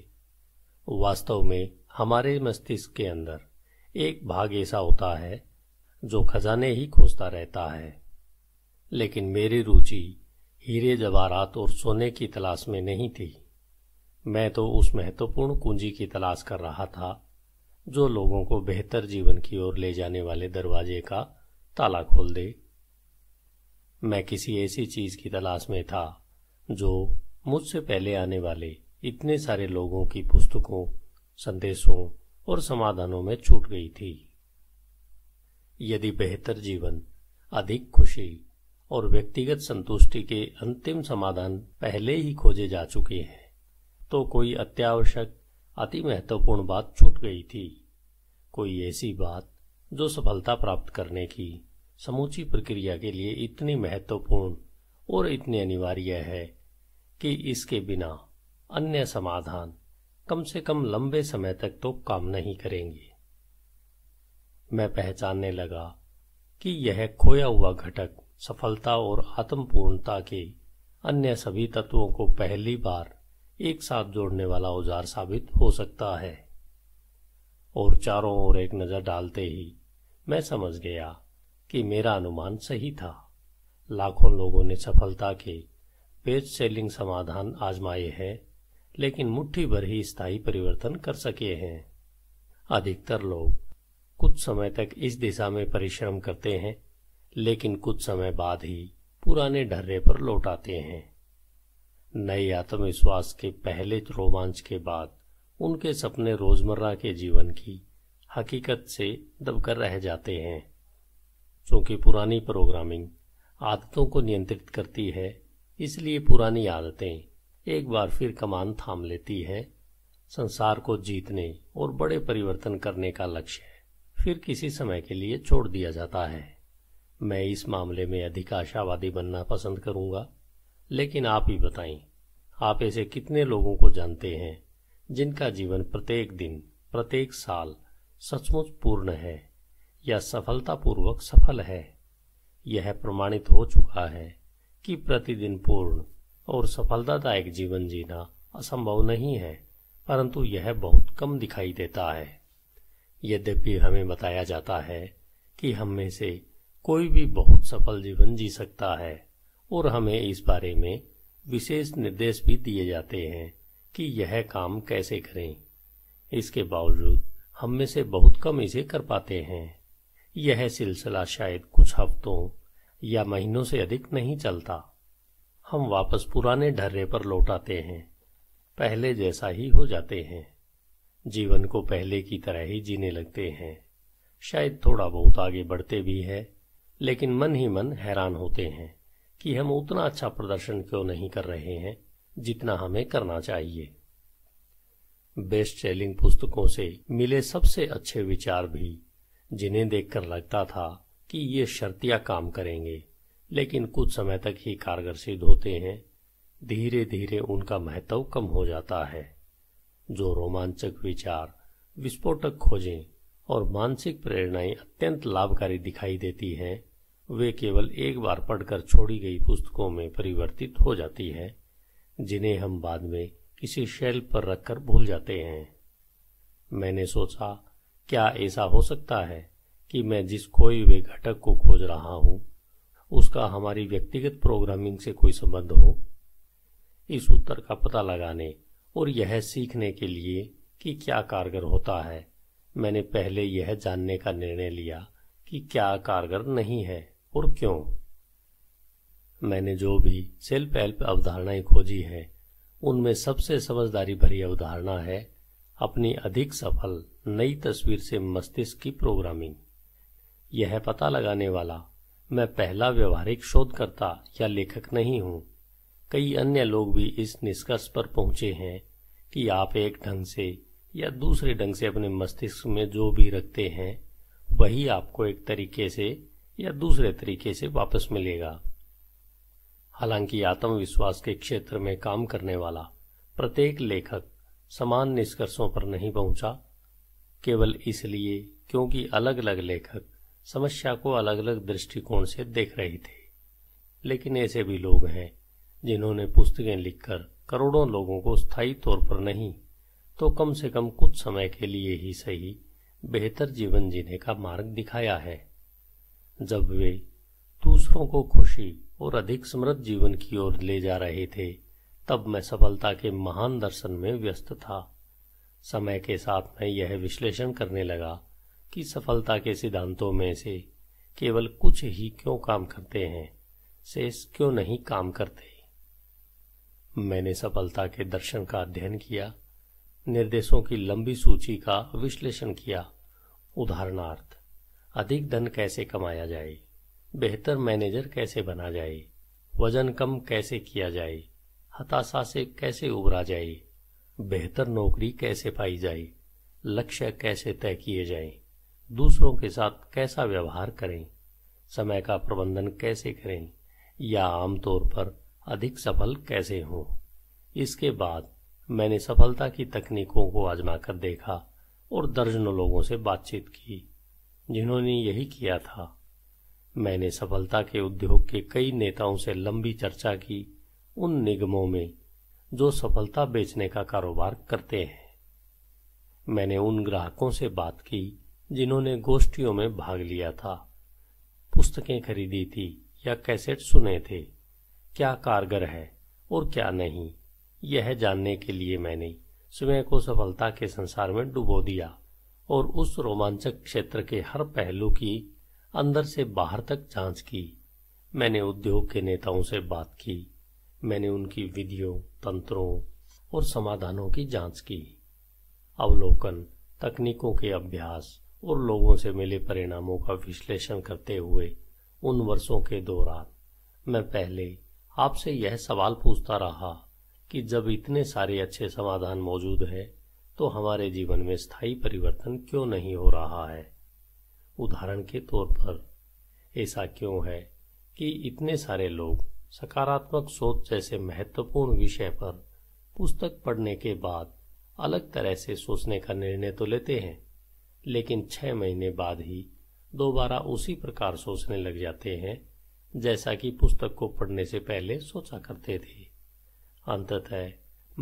वास्तव में हमारे मस्तिष्क के अंदर एक भाग ऐसा होता है जो खजाने ही खोजता रहता है लेकिन मेरी रुचि हीरे जवाहरात और सोने की तलाश में नहीं थी मैं तो उस महत्वपूर्ण कुंजी की तलाश कर रहा था जो लोगों को बेहतर जीवन की ओर ले जाने वाले दरवाजे का ताला खोल दे मैं किसी ऐसी चीज की तलाश में था जो मुझसे पहले आने वाले इतने सारे लोगों की पुस्तकों संदेशों और समाधानों में छूट गई थी यदि बेहतर जीवन अधिक खुशी और व्यक्तिगत संतुष्टि के अंतिम समाधान पहले ही खोजे जा चुके हैं तो कोई अत्यावश्यक अति महत्वपूर्ण बात छूट गई थी कोई ऐसी बात जो सफलता प्राप्त करने की समूची प्रक्रिया के लिए इतनी महत्वपूर्ण और इतनी अनिवार्य है कि इसके बिना अन्य समाधान कम से कम लंबे समय तक तो काम नहीं करेंगे मैं पहचानने लगा कि यह खोया हुआ घटक सफलता और आत्मपूर्णता के अन्य सभी तत्वों को पहली बार एक साथ जोड़ने वाला औजार साबित हो सकता है और चारों ओर एक नजर डालते ही मैं समझ गया कि मेरा अनुमान सही था लाखों लोगों ने सफलता के पेज सेलिंग समाधान आजमाए हैं लेकिन मुट्ठी भर ही स्थायी परिवर्तन कर सके हैं अधिकतर लोग कुछ समय तक इस दिशा में परिश्रम करते हैं लेकिन कुछ समय बाद ही पुराने ढर्रे पर लौट आते हैं नए आत्मविश्वास के पहले रोमांच के बाद उनके सपने रोजमर्रा के जीवन की हकीकत से दबकर रह जाते हैं क्योंकि पुरानी प्रोग्रामिंग आदतों को नियंत्रित करती है इसलिए पुरानी आदतें एक बार फिर कमान थाम लेती है संसार को जीतने और बड़े परिवर्तन करने का लक्ष्य फिर किसी समय के लिए छोड़ दिया जाता है मैं इस मामले में अधिक आशावादी बनना पसंद करूंगा लेकिन आप ही बताएं आप ऐसे कितने लोगों को जानते हैं जिनका जीवन प्रत्येक दिन प्रत्येक साल सचमुच पूर्ण है या सफलतापूर्वक सफल है यह प्रमाणित हो चुका है कि प्रतिदिन पूर्ण और सफलतादायक जीवन जीना असंभव नहीं है परंतु यह बहुत कम दिखाई देता है यद्यपि हमें बताया जाता है कि हम में से कोई भी बहुत सफल जीवन जी सकता है और हमें इस बारे में विशेष निर्देश भी दिए जाते हैं कि यह काम कैसे करें इसके बावजूद हम में से बहुत कम इसे कर पाते हैं यह सिलसिला शायद कुछ हफ्तों या महीनों से अधिक नहीं चलता हम वापस पुराने ढर्रे पर लौट आते हैं पहले जैसा ही हो जाते हैं जीवन को पहले की तरह ही जीने लगते हैं शायद थोड़ा बहुत आगे बढ़ते भी है लेकिन मन ही मन हैरान होते हैं कि हम उतना अच्छा प्रदर्शन क्यों नहीं कर रहे हैं जितना हमें करना चाहिए बेस्ट सेलिंग पुस्तकों से मिले सबसे अच्छे विचार भी जिन्हें देखकर लगता था कि ये शर्तिया काम करेंगे लेकिन कुछ समय तक ही कारगर सिद्ध होते हैं धीरे धीरे उनका महत्व कम हो जाता है जो रोमांचक विचार विस्फोटक खोजें और मानसिक प्रेरणाएं अत्यंत लाभकारी दिखाई देती हैं वे केवल एक बार पढ़कर छोड़ी गई पुस्तकों में परिवर्तित हो जाती है जिन्हें हम बाद में किसी शेल पर रखकर भूल जाते हैं मैंने सोचा क्या ऐसा हो सकता है कि मैं जिस कोई वे घटक को खोज रहा हूं उसका हमारी व्यक्तिगत प्रोग्रामिंग से कोई संबंध हो इस उत्तर का पता लगाने और यह सीखने के लिए कि क्या कारगर होता है मैंने पहले यह जानने का निर्णय लिया कि क्या कारगर नहीं है और क्यों मैंने जो भी सेल्फ हेल्प अवधारणाएं खोजी हैं उनमें सबसे समझदारी भरी अवधारणा है अपनी अधिक सफल नई तस्वीर से मस्तिष्क की प्रोग्रामिंग यह पता लगाने वाला मैं पहला व्यवहारिक शोधकर्ता या लेखक नहीं हूं कई अन्य लोग भी इस निष्कर्ष पर पहुंचे हैं कि आप एक ढंग से या दूसरे ढंग से अपने मस्तिष्क में जो भी रखते हैं वही आपको एक तरीके से या दूसरे तरीके से वापस मिलेगा हालांकि आत्मविश्वास के क्षेत्र में काम करने वाला प्रत्येक लेखक समान निष्कर्षों पर नहीं पहुंचा केवल इसलिए क्योंकि अलग अलग लेखक समस्या को अलग अलग दृष्टिकोण से देख रहे थे लेकिन ऐसे भी लोग हैं जिन्होंने पुस्तकें लिखकर करोड़ों लोगों को स्थायी तौर पर नहीं तो कम से कम कुछ समय के लिए ही सही बेहतर जीवन जीने का मार्ग दिखाया है जब वे दूसरों को खुशी और अधिक समृद्ध जीवन की ओर ले जा रहे थे तब मैं सफलता के महान दर्शन में व्यस्त था समय के साथ मैं यह विश्लेषण करने लगा कि सफलता के सिद्धांतों में से केवल कुछ ही क्यों काम करते हैं शेष क्यों नहीं काम करते मैंने सफलता के दर्शन का अध्ययन किया निर्देशों की लंबी सूची का विश्लेषण किया उदाहरणार्थ अधिक धन कैसे कमाया जाए बेहतर मैनेजर कैसे बना जाए वजन कम कैसे किया जाए हताशा से कैसे उबरा जाए बेहतर नौकरी कैसे पाई जाए लक्ष्य कैसे तय किए जाएं दूसरों के साथ कैसा व्यवहार करें समय का प्रबंधन कैसे करें या आमतौर पर अधिक सफल कैसे हों इसके बाद मैंने सफलता की तकनीकों को आजमा कर देखा और दर्जनों लोगों से बातचीत की जिन्होंने यही किया था मैंने सफलता के उद्योग के कई नेताओं से लंबी चर्चा की उन निगमों में जो सफलता बेचने का कारोबार करते हैं मैंने उन ग्राहकों से बात की जिन्होंने गोष्ठियों में भाग लिया था पुस्तकें खरीदी थी या कैसेट सुने थे क्या कारगर है और क्या नहीं यह जानने के लिए मैंने स्वयं को सफलता के संसार में डुबो दिया और उस रोमांचक क्षेत्र के हर पहलू की अंदर से बाहर तक जांच की मैंने उद्योग के नेताओं से बात की मैंने उनकी विधियों तंत्रों और समाधानों की जांच की अवलोकन तकनीकों के अभ्यास और लोगों से मिले परिणामों का विश्लेषण करते हुए उन वर्षों के दौरान मैं पहले आपसे यह सवाल पूछता रहा कि जब इतने सारे अच्छे समाधान मौजूद हैं तो हमारे जीवन में स्थायी परिवर्तन क्यों नहीं हो रहा है उदाहरण के तौर पर ऐसा क्यों है कि इतने सारे लोग सकारात्मक सोच जैसे महत्वपूर्ण विषय पर पुस्तक पढ़ने के बाद अलग तरह से सोचने का निर्णय तो लेते हैं लेकिन छह महीने बाद ही दोबारा उसी प्रकार सोचने लग जाते हैं जैसा कि पुस्तक को पढ़ने से पहले सोचा करते थे अंततः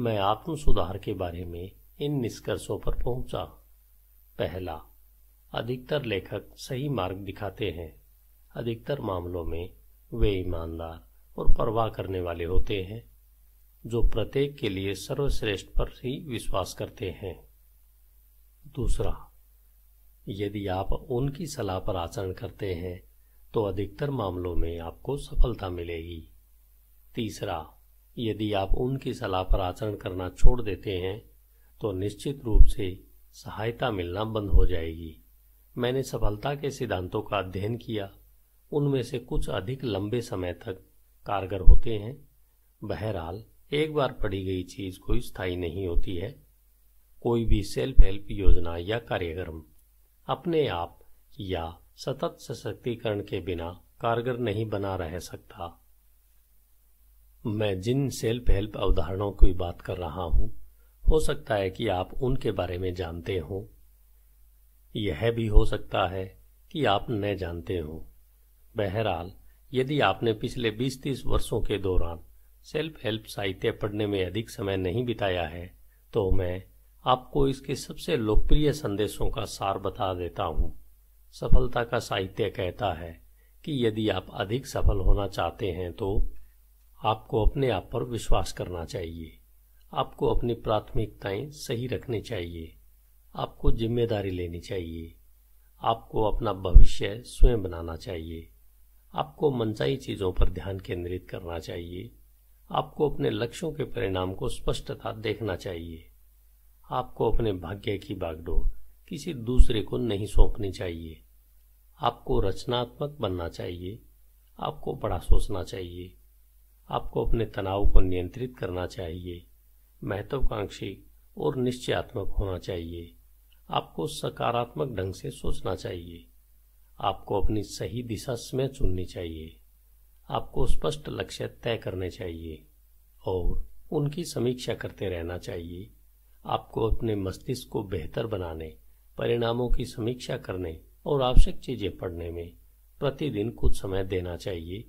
मैं आत्म सुधार के बारे में इन निष्कर्षों पर पहुंचा पहला अधिकतर लेखक सही मार्ग दिखाते हैं अधिकतर मामलों में वे ईमानदार और परवाह करने वाले होते हैं जो प्रत्येक के लिए सर्वश्रेष्ठ पर ही विश्वास करते हैं दूसरा यदि आप उनकी सलाह पर आचरण करते हैं तो अधिकतर मामलों में आपको सफलता मिलेगी तीसरा यदि आप उनकी सलाह पर आचरण करना छोड़ देते हैं तो निश्चित रूप से सहायता मिलना बंद हो जाएगी मैंने सफलता के सिद्धांतों का अध्ययन किया उनमें से कुछ अधिक लंबे समय तक कारगर होते हैं बहरहाल एक बार पढ़ी गई चीज कोई स्थायी नहीं होती है कोई भी सेल्फ हेल्प योजना या कार्यक्रम अपने आप या सतत सशक्तिकरण के बिना कारगर नहीं बना रह सकता मैं जिन सेल्फ हेल्प अवधारणाओं की बात कर रहा हूं हो सकता है कि आप उनके बारे में जानते हो यह भी हो सकता है कि आप न जानते हो बहरहाल यदि आपने पिछले 20-30 वर्षों के दौरान सेल्फ हेल्प साहित्य पढ़ने में अधिक समय नहीं बिताया है तो मैं आपको इसके सबसे लोकप्रिय संदेशों का सार बता देता हूं सफलता का साहित्य कहता है कि यदि आप अधिक सफल होना चाहते हैं तो आपको अपने आप पर विश्वास करना चाहिए आपको अपनी प्राथमिकताएं सही रखनी चाहिए आपको जिम्मेदारी लेनी चाहिए आपको अपना भविष्य स्वयं बनाना चाहिए आपको मनचाही चीजों पर ध्यान केंद्रित करना चाहिए आपको अपने लक्ष्यों के परिणाम को स्पष्टता देखना चाहिए आपको अपने भाग्य की बागडोर किसी दूसरे को नहीं सौंपनी चाहिए आपको रचनात्मक बनना चाहिए आपको बड़ा सोचना चाहिए आपको अपने तनाव को नियंत्रित करना चाहिए महत्वाकांक्षी और निश्चयात्मक होना चाहिए आपको सकारात्मक ढंग से सोचना चाहिए आपको अपनी सही दिशा समय चुननी चाहिए आपको स्पष्ट लक्ष्य तय करने चाहिए और उनकी समीक्षा करते रहना चाहिए आपको अपने मस्तिष्क को बेहतर बनाने परिणामों की समीक्षा करने और आवश्यक चीजें पढ़ने में प्रतिदिन कुछ समय देना चाहिए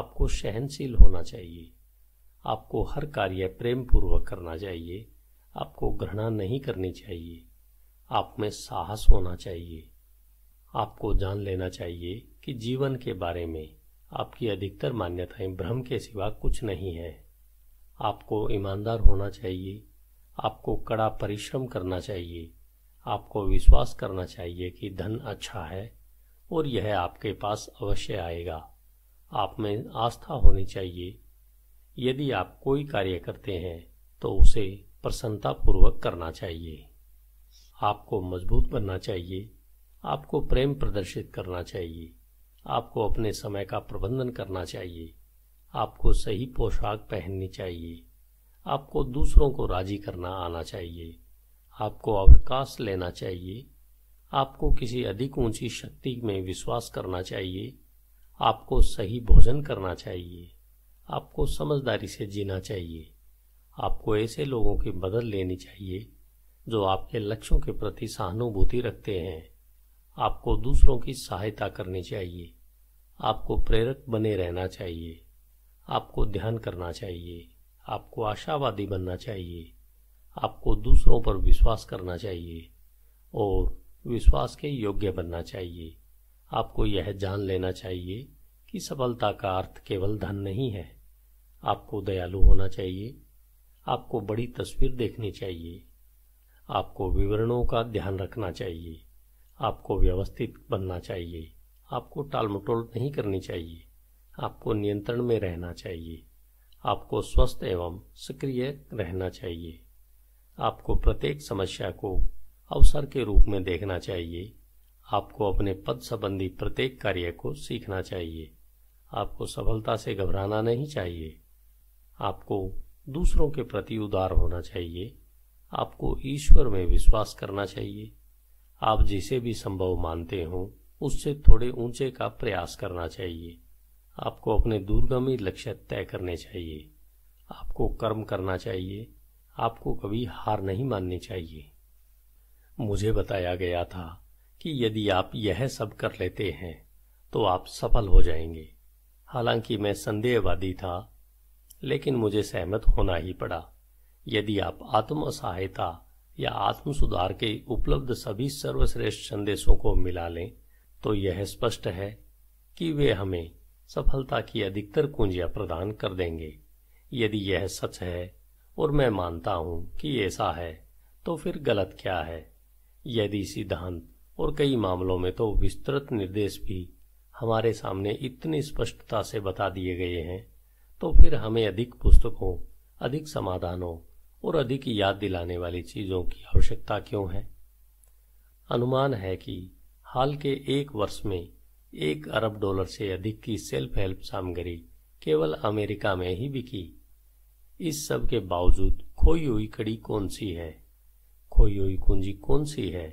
आपको सहनशील होना चाहिए आपको हर कार्य प्रेम पूर्वक करना चाहिए आपको घृणा नहीं करनी चाहिए आप में साहस होना चाहिए आपको जान लेना चाहिए कि जीवन के बारे में आपकी अधिकतर मान्यताएं भ्रम के सिवा कुछ नहीं है आपको ईमानदार होना चाहिए आपको कड़ा परिश्रम करना चाहिए आपको विश्वास करना चाहिए कि धन अच्छा है और यह आपके पास अवश्य आएगा आप में आस्था होनी चाहिए यदि आप कोई कार्य करते हैं तो उसे प्रसन्नतापूर्वक करना चाहिए आपको मजबूत बनना चाहिए आपको प्रेम प्रदर्शित करना चाहिए आपको अपने समय का प्रबंधन करना चाहिए आपको सही पोशाक पहननी चाहिए आपको दूसरों को राजी करना आना चाहिए आपको अवकाश लेना चाहिए आपको किसी अधिक ऊंची शक्ति में विश्वास करना चाहिए आपको सही भोजन करना चाहिए आपको समझदारी से जीना चाहिए आपको ऐसे लोगों की मदद लेनी चाहिए जो आपके लक्ष्यों के प्रति सहानुभूति रखते हैं आपको दूसरों की सहायता करनी चाहिए आपको प्रेरक बने रहना चाहिए आपको ध्यान करना चाहिए आपको आशावादी बनना चाहिए आपको दूसरों पर विश्वास करना चाहिए और विश्वास के योग्य बनना चाहिए आपको यह जान लेना चाहिए कि सफलता का अर्थ केवल धन नहीं है आपको दयालु होना चाहिए आपको बड़ी तस्वीर देखनी चाहिए आपको विवरणों का ध्यान रखना चाहिए आपको व्यवस्थित बनना चाहिए आपको टाल मटोल नहीं करनी चाहिए आपको नियंत्रण में रहना चाहिए आपको स्वस्थ एवं सक्रिय रहना चाहिए आपको प्रत्येक समस्या को अवसर के रूप में देखना चाहिए आपको अपने पद संबंधी प्रत्येक कार्य को सीखना चाहिए आपको सफलता से घबराना नहीं चाहिए आपको दूसरों के प्रति उदार होना चाहिए आपको ईश्वर में विश्वास करना चाहिए आप जिसे भी संभव मानते हों उससे थोड़े ऊंचे का प्रयास करना चाहिए आपको अपने दूरगामी लक्ष्य तय करने चाहिए आपको कर्म करना चाहिए आपको कभी हार नहीं माननी चाहिए मुझे बताया गया था कि यदि आप यह सब कर लेते हैं तो आप सफल हो जाएंगे हालांकि मैं संदेहवादी था लेकिन मुझे सहमत होना ही पड़ा यदि आप आत्म सहायता या आत्म सुधार के उपलब्ध सभी सर्वश्रेष्ठ संदेशों को मिला लें तो यह स्पष्ट है कि वे हमें सफलता की अधिकतर कुंजियां प्रदान कर देंगे यदि यह सच है और मैं मानता हूं कि ऐसा है तो फिर गलत क्या है यदि सिद्धांत और कई मामलों में तो विस्तृत निर्देश भी हमारे सामने इतनी स्पष्टता से बता दिए गए हैं तो फिर हमें अधिक पुस्तकों अधिक समाधानों और अधिक याद दिलाने वाली चीजों की आवश्यकता क्यों है अनुमान है कि हाल के एक वर्ष में एक अरब डॉलर से अधिक की सेल्फ हेल्प सामग्री केवल अमेरिका में ही बिकी इस सब के बावजूद खोई हुई कड़ी कौन सी है खोई हुई कुंजी कौन सी है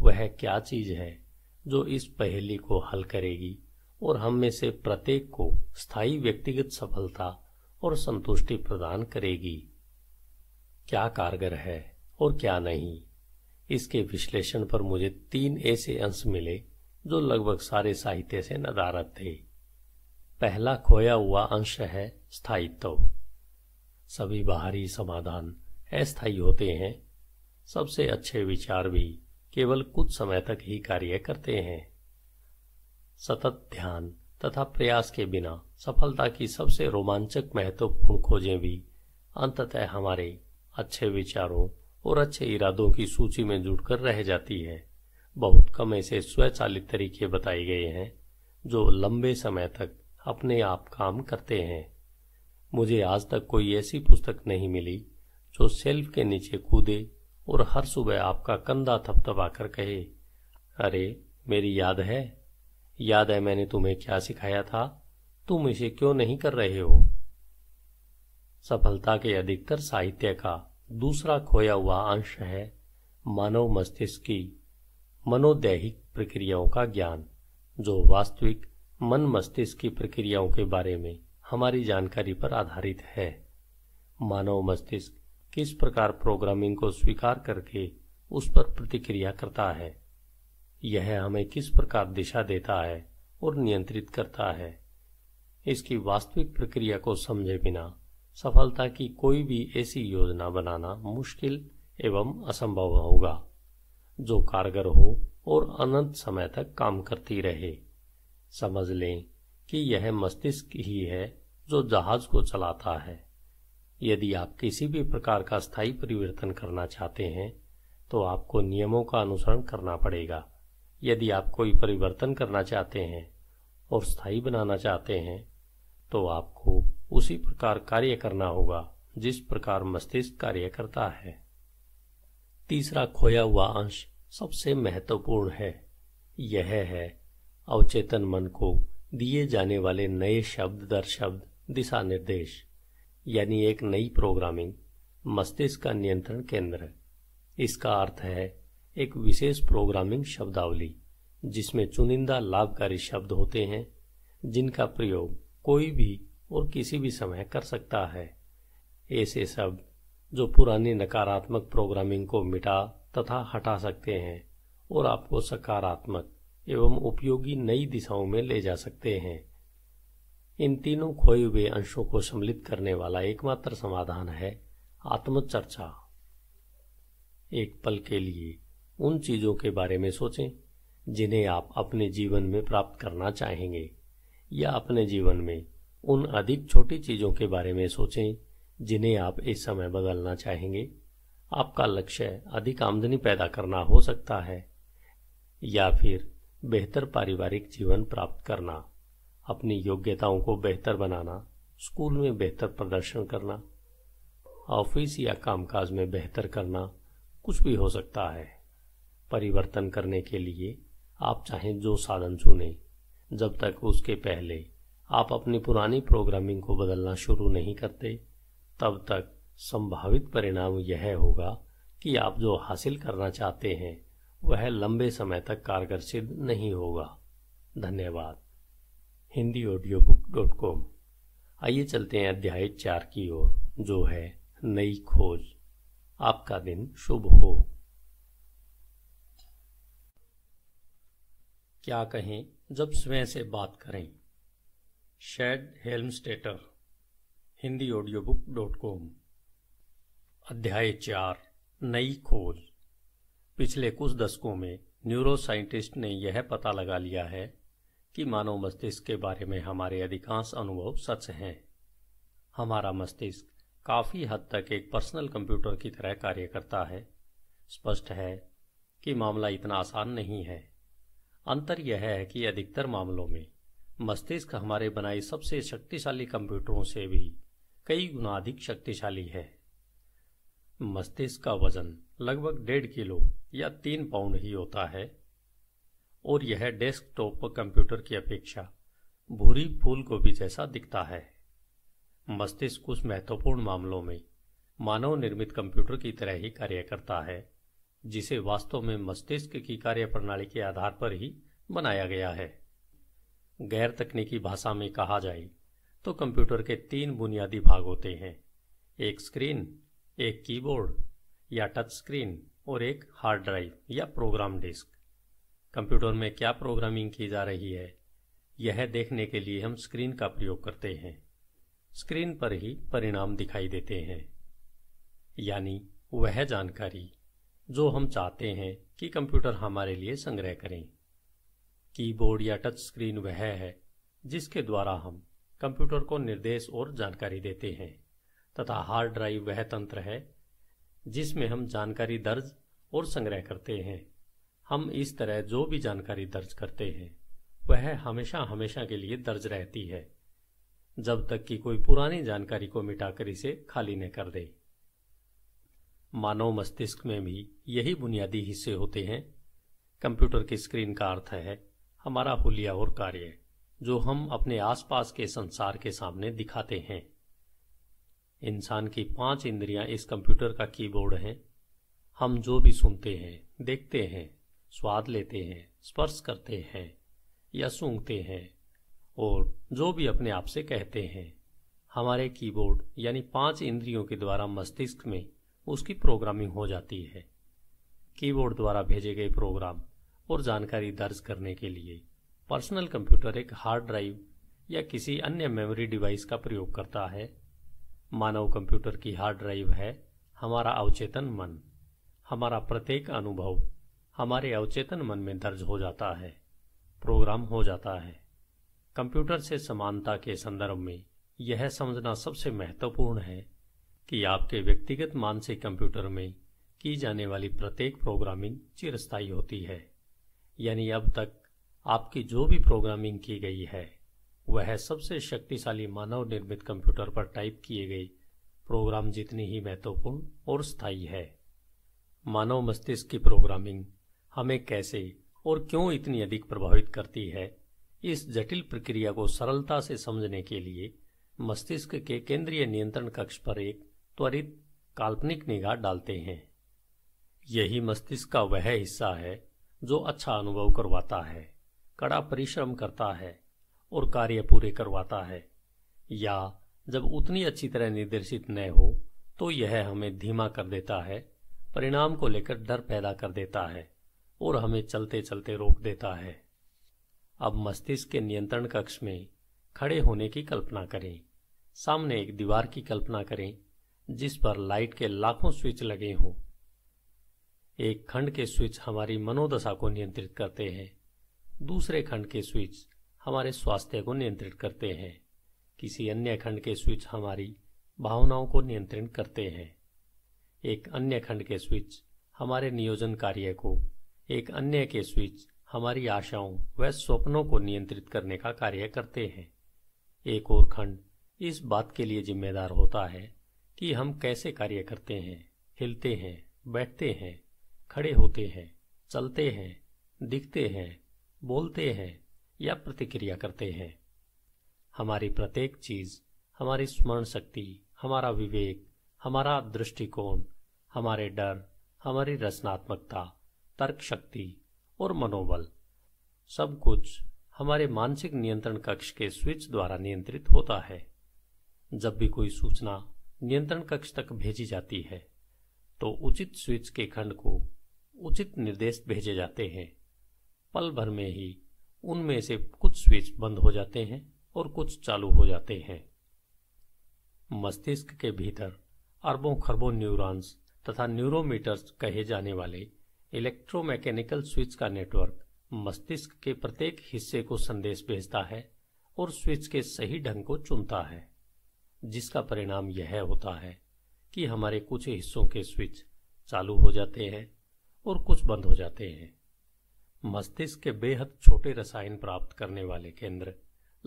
वह क्या चीज है जो इस पहेली को हल करेगी और हम में से प्रत्येक को स्थायी व्यक्तिगत सफलता और संतुष्टि प्रदान करेगी क्या कारगर है और क्या नहीं इसके विश्लेषण पर मुझे तीन ऐसे अंश मिले जो लगभग सारे साहित्य से नदारत थे पहला खोया हुआ अंश है स्थायित्व सभी बाहरी समाधान अस्थायी होते हैं सबसे अच्छे विचार भी केवल कुछ समय तक ही कार्य करते हैं सतत ध्यान तथा प्रयास के बिना सफलता की सबसे रोमांचक महत्वपूर्ण खोजें भी अंततः हमारे अच्छे विचारों और अच्छे इरादों की सूची में जुड़कर रह जाती है बहुत कम ऐसे स्वचालित तरीके बताए गए हैं जो लंबे समय तक अपने आप काम करते हैं मुझे आज तक कोई ऐसी पुस्तक नहीं मिली जो सेल्फ के नीचे कूदे और हर सुबह आपका कंधा थपथपा कर कहे अरे मेरी याद है याद है मैंने तुम्हें क्या सिखाया था तुम इसे क्यों नहीं कर रहे हो सफलता के अधिकतर साहित्य का दूसरा खोया हुआ अंश है मानव मस्तिष्क की मनोदैहिक प्रक्रियाओं का ज्ञान जो वास्तविक मन मस्तिष्क की प्रक्रियाओं के बारे में हमारी जानकारी पर आधारित है मानव मस्तिष्क किस प्रकार प्रोग्रामिंग को स्वीकार करके उस पर प्रतिक्रिया करता है यह हमें किस प्रकार दिशा देता है और नियंत्रित करता है इसकी वास्तविक प्रक्रिया को समझे बिना सफलता की कोई भी ऐसी योजना बनाना मुश्किल एवं असंभव होगा जो कारगर हो और अनंत समय तक काम करती रहे समझ लें कि यह मस्तिष्क ही है जो जहाज को चलाता है यदि आप किसी भी प्रकार का स्थायी परिवर्तन करना चाहते हैं तो आपको नियमों का अनुसरण करना पड़ेगा यदि आप कोई परिवर्तन करना चाहते हैं और स्थायी बनाना चाहते हैं तो आपको उसी प्रकार कार्य करना होगा जिस प्रकार मस्तिष्क कार्य करता है तीसरा खोया हुआ अंश सबसे महत्वपूर्ण है यह है अवचेतन मन को दिए जाने वाले नए शब्द दर शब्द दिशा निर्देश यानी एक नई प्रोग्रामिंग मस्तिष्क का नियंत्रण केंद्र इसका अर्थ है एक विशेष प्रोग्रामिंग शब्दावली जिसमें चुनिंदा लाभकारी शब्द होते हैं जिनका प्रयोग कोई भी और किसी भी समय कर सकता है ऐसे शब्द जो पुरानी नकारात्मक प्रोग्रामिंग को मिटा तथा हटा सकते हैं और आपको सकारात्मक एवं उपयोगी नई दिशाओं में ले जा सकते हैं इन तीनों खोए हुए अंशों को सम्मिलित करने वाला एकमात्र समाधान है आत्मचर्चा एक पल के लिए उन चीजों के बारे में सोचें जिन्हें आप अपने जीवन में प्राप्त करना चाहेंगे या अपने जीवन में उन अधिक छोटी चीजों के बारे में सोचें जिन्हें आप इस समय बदलना चाहेंगे आपका लक्ष्य अधिक आमदनी पैदा करना हो सकता है या फिर बेहतर पारिवारिक जीवन प्राप्त करना अपनी योग्यताओं को बेहतर बनाना स्कूल में बेहतर प्रदर्शन करना ऑफिस या कामकाज में बेहतर करना कुछ भी हो सकता है परिवर्तन करने के लिए आप चाहें जो साधन चुने जब तक उसके पहले आप अपनी पुरानी प्रोग्रामिंग को बदलना शुरू नहीं करते तब तक संभावित परिणाम यह होगा कि आप जो हासिल करना चाहते हैं वह लंबे समय तक कारगर सिद्ध नहीं होगा धन्यवाद Hindi audio book dot com आइए चलते हैं अध्याय चार की ओर जो है नई खोज आपका दिन शुभ हो क्या कहें जब स्वयं से बात करें Shad Helmstetter Hindi audio book dot com अध्याय चार नई खोज पिछले कुछ दशकों में न्यूरो साइंटिस्ट ने यह पता लगा लिया है कि मानव मस्तिष्क के बारे में हमारे अधिकांश अनुभव सच हैं हमारा मस्तिष्क काफ़ी हद तक एक पर्सनल कंप्यूटर की तरह कार्य करता है स्पष्ट है कि मामला इतना आसान नहीं है अंतर यह है कि अधिकतर मामलों में मस्तिष्क हमारे बनाए सबसे शक्तिशाली कंप्यूटरों से भी कई गुना अधिक शक्तिशाली है मस्तिष्क का वजन लगभग डेढ़ किलो या तीन पाउंड ही होता है और यह डेस्कटॉप कंप्यूटर की अपेक्षा भूरी फूल को भी जैसा दिखता है मस्तिष्क कुछ महत्वपूर्ण मामलों में मानव निर्मित कंप्यूटर की तरह ही कार्य करता है जिसे वास्तव में मस्तिष्क की कार्यप्रणाली के आधार पर ही बनाया गया है गैर तकनीकी भाषा में कहा जाए तो कंप्यूटर के तीन बुनियादी भाग होते हैं एक स्क्रीन एक कीबोर्ड या टच स्क्रीन और एक हार्ड ड्राइव या प्रोग्राम डिस्क कंप्यूटर में क्या प्रोग्रामिंग की जा रही है यह देखने के लिए हम स्क्रीन का प्रयोग करते हैं स्क्रीन पर ही परिणाम दिखाई देते हैं यानी वह जानकारी जो हम चाहते हैं कि कंप्यूटर हमारे लिए संग्रह करें कीबोर्ड या टच स्क्रीन वह है जिसके द्वारा हम कंप्यूटर को निर्देश और जानकारी देते हैं तथा हार्ड ड्राइव वह तंत्र है जिसमें हम जानकारी दर्ज और संग्रह करते हैं हम इस तरह जो भी जानकारी दर्ज करते हैं वह हमेशा हमेशा के लिए दर्ज रहती है जब तक कि कोई पुरानी जानकारी को मिटाकर इसे खाली न कर दे मानव मस्तिष्क में भी यही बुनियादी हिस्से होते हैं कंप्यूटर की स्क्रीन का अर्थ है हमारा हुलिया और कार्य जो हम अपने आसपास के संसार के सामने दिखाते हैं इंसान की पांच इंद्रियां इस कंप्यूटर का कीबोर्ड हैं हम जो भी सुनते हैं देखते हैं स्वाद लेते हैं स्पर्श करते हैं या सूंघते हैं और जो भी अपने आप से कहते हैं हमारे कीबोर्ड यानी पांच इंद्रियों के द्वारा मस्तिष्क में उसकी प्रोग्रामिंग हो जाती है कीबोर्ड द्वारा भेजे गए प्रोग्राम और जानकारी दर्ज करने के लिए पर्सनल कंप्यूटर एक हार्ड ड्राइव या किसी अन्य मेमोरी डिवाइस का प्रयोग करता है मानव कंप्यूटर की हार्ड ड्राइव है हमारा अवचेतन मन हमारा प्रत्येक अनुभव हमारे अवचेतन मन में दर्ज हो जाता है प्रोग्राम हो जाता है कंप्यूटर से समानता के संदर्भ में यह समझना सबसे महत्वपूर्ण है कि आपके व्यक्तिगत मानसिक कंप्यूटर में की जाने वाली प्रत्येक प्रोग्रामिंग चिरस्थायी होती है यानी अब तक आपकी जो भी प्रोग्रामिंग की गई है वह सबसे शक्तिशाली मानव निर्मित कंप्यूटर पर टाइप किए गए प्रोग्राम जितनी ही महत्वपूर्ण और स्थायी है मानव मस्तिष्क की प्रोग्रामिंग हमें कैसे और क्यों इतनी अधिक प्रभावित करती है इस जटिल प्रक्रिया को सरलता से समझने के लिए मस्तिष्क के केंद्रीय नियंत्रण कक्ष पर एक त्वरित काल्पनिक निगाह डालते हैं यही मस्तिष्क का वह हिस्सा है जो अच्छा अनुभव करवाता है कड़ा परिश्रम करता है और कार्य पूरे करवाता है या जब उतनी अच्छी तरह निर्देशित न हो तो यह हमें धीमा कर देता है परिणाम को लेकर डर पैदा कर देता है और हमें चलते चलते रोक देता है अब मस्तिष्क के नियंत्रण कक्ष में खड़े होने की कल्पना करें सामने एक दीवार की कल्पना करें जिस पर लाइट के लाखों स्विच लगे हों एक खंड के स्विच हमारी मनोदशा को नियंत्रित करते हैं दूसरे खंड के स्विच हमारे स्वास्थ्य को नियंत्रित करते हैं किसी अन्य खंड के स्विच हमारी भावनाओं को नियंत्रित करते हैं एक अन्य खंड के स्विच हमारे नियोजन कार्य को एक अन्य के स्विच हमारी आशाओं व स्वप्नों को नियंत्रित करने का कार्य करते हैं एक और खंड इस बात के लिए जिम्मेदार होता है कि हम कैसे कार्य करते हैं हिलते हैं बैठते हैं खड़े होते हैं चलते हैं दिखते हैं बोलते हैं या प्रतिक्रिया करते हैं हमारी प्रत्येक चीज हमारी स्मरण शक्ति हमारा विवेक हमारा दृष्टिकोण हमारे डर हमारी रचनात्मकता तर्क शक्ति और मनोबल सब कुछ हमारे मानसिक नियंत्रण कक्ष के स्विच द्वारा नियंत्रित होता है जब भी कोई सूचना नियंत्रण कक्ष तक भेजी जाती है तो उचित स्विच के खंड को उचित निर्देश भेजे जाते हैं पल भर में ही उनमें से कुछ स्विच बंद हो जाते हैं और कुछ चालू हो जाते हैं मस्तिष्क के भीतर अरबों खरबों न्यूरॉन्स तथा न्यूरोमीटर्स कहे जाने वाले इलेक्ट्रोमैकेनिकल स्विच का नेटवर्क मस्तिष्क के प्रत्येक हिस्से को संदेश भेजता है और स्विच के सही ढंग को चुनता है जिसका परिणाम यह होता है कि हमारे कुछ हिस्सों के स्विच चालू हो जाते हैं और कुछ बंद हो जाते हैं मस्तिष्क के बेहद छोटे रसायन प्राप्त करने वाले केंद्र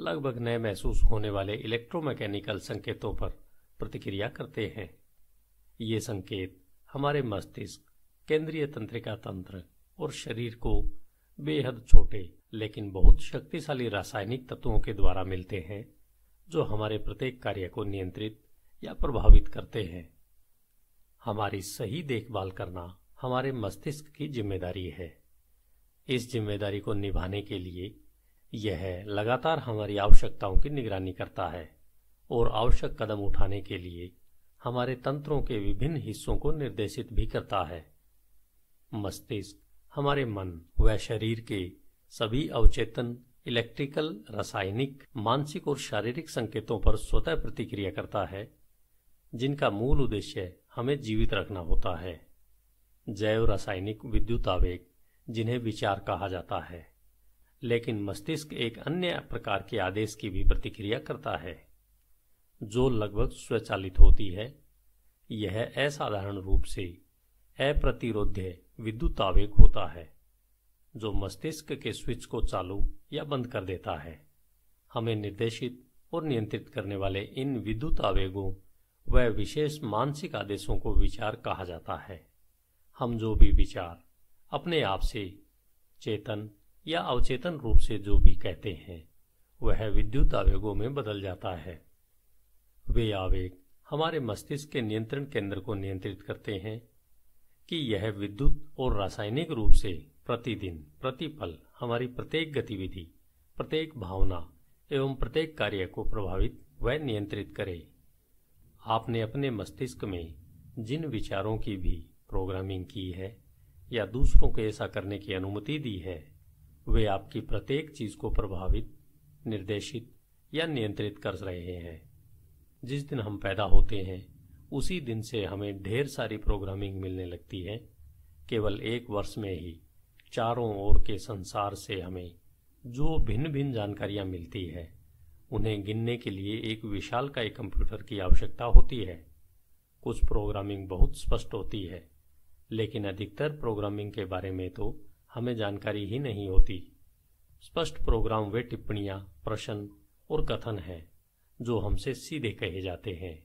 लगभग नए महसूस होने वाले इलेक्ट्रोमैकेनिकल संकेतों पर प्रतिक्रिया करते हैं ये संकेत हमारे मस्तिष्क केंद्रीय तंत्रिका तंत्र और शरीर को बेहद छोटे लेकिन बहुत शक्तिशाली रासायनिक तत्वों के द्वारा मिलते हैं जो हमारे प्रत्येक कार्य को नियंत्रित या प्रभावित करते हैं हमारी सही देखभाल करना हमारे मस्तिष्क की जिम्मेदारी है इस जिम्मेदारी को निभाने के लिए यह लगातार हमारी आवश्यकताओं की निगरानी करता है और आवश्यक कदम उठाने के लिए हमारे तंत्रों के विभिन्न हिस्सों को निर्देशित भी करता है मस्तिष्क हमारे मन व शरीर के सभी अवचेतन इलेक्ट्रिकल रासायनिक मानसिक और शारीरिक संकेतों पर स्वतः प्रतिक्रिया करता है जिनका मूल उद्देश्य हमें जीवित रखना होता है जैव रासायनिक विद्युत आवेग जिन्हें विचार कहा जाता है लेकिन मस्तिष्क एक अन्य प्रकार के आदेश की भी प्रतिक्रिया करता है जो लगभग स्वचालित होती है यह असाधारण रूप से अप्रतिरोध्य विद्युत आवेग होता है जो मस्तिष्क के स्विच को चालू या बंद कर देता है हमें निर्देशित और नियंत्रित करने वाले इन विद्युत आवेगों व विशेष मानसिक आदेशों को विचार कहा जाता है हम जो भी विचार अपने आप से चेतन या अवचेतन रूप से जो भी कहते हैं वह विद्युत आवेगों में बदल जाता है वे आवेग हमारे मस्तिष्क के नियंत्रण केंद्र को नियंत्रित करते हैं कि यह विद्युत और रासायनिक रूप से प्रतिदिन प्रतिपल हमारी प्रत्येक गतिविधि प्रत्येक भावना एवं प्रत्येक कार्य को प्रभावित व नियंत्रित करे आपने अपने मस्तिष्क में जिन विचारों की भी प्रोग्रामिंग की है या दूसरों को ऐसा करने की अनुमति दी है वे आपकी प्रत्येक चीज को प्रभावित निर्देशित या नियंत्रित कर रहे हैं जिस दिन हम पैदा होते हैं उसी दिन से हमें ढेर सारी प्रोग्रामिंग मिलने लगती है केवल एक वर्ष में ही चारों ओर के संसार से हमें जो भिन्न भिन्न जानकारियां मिलती है उन्हें गिनने के लिए एक विशाल का एक कंप्यूटर की आवश्यकता होती है कुछ प्रोग्रामिंग बहुत स्पष्ट होती है लेकिन अधिकतर प्रोग्रामिंग के बारे में तो हमें जानकारी ही नहीं होती स्पष्ट प्रोग्राम वे टिप्पणियाँ प्रश्न और कथन हैं जो हमसे सीधे कहे जाते हैं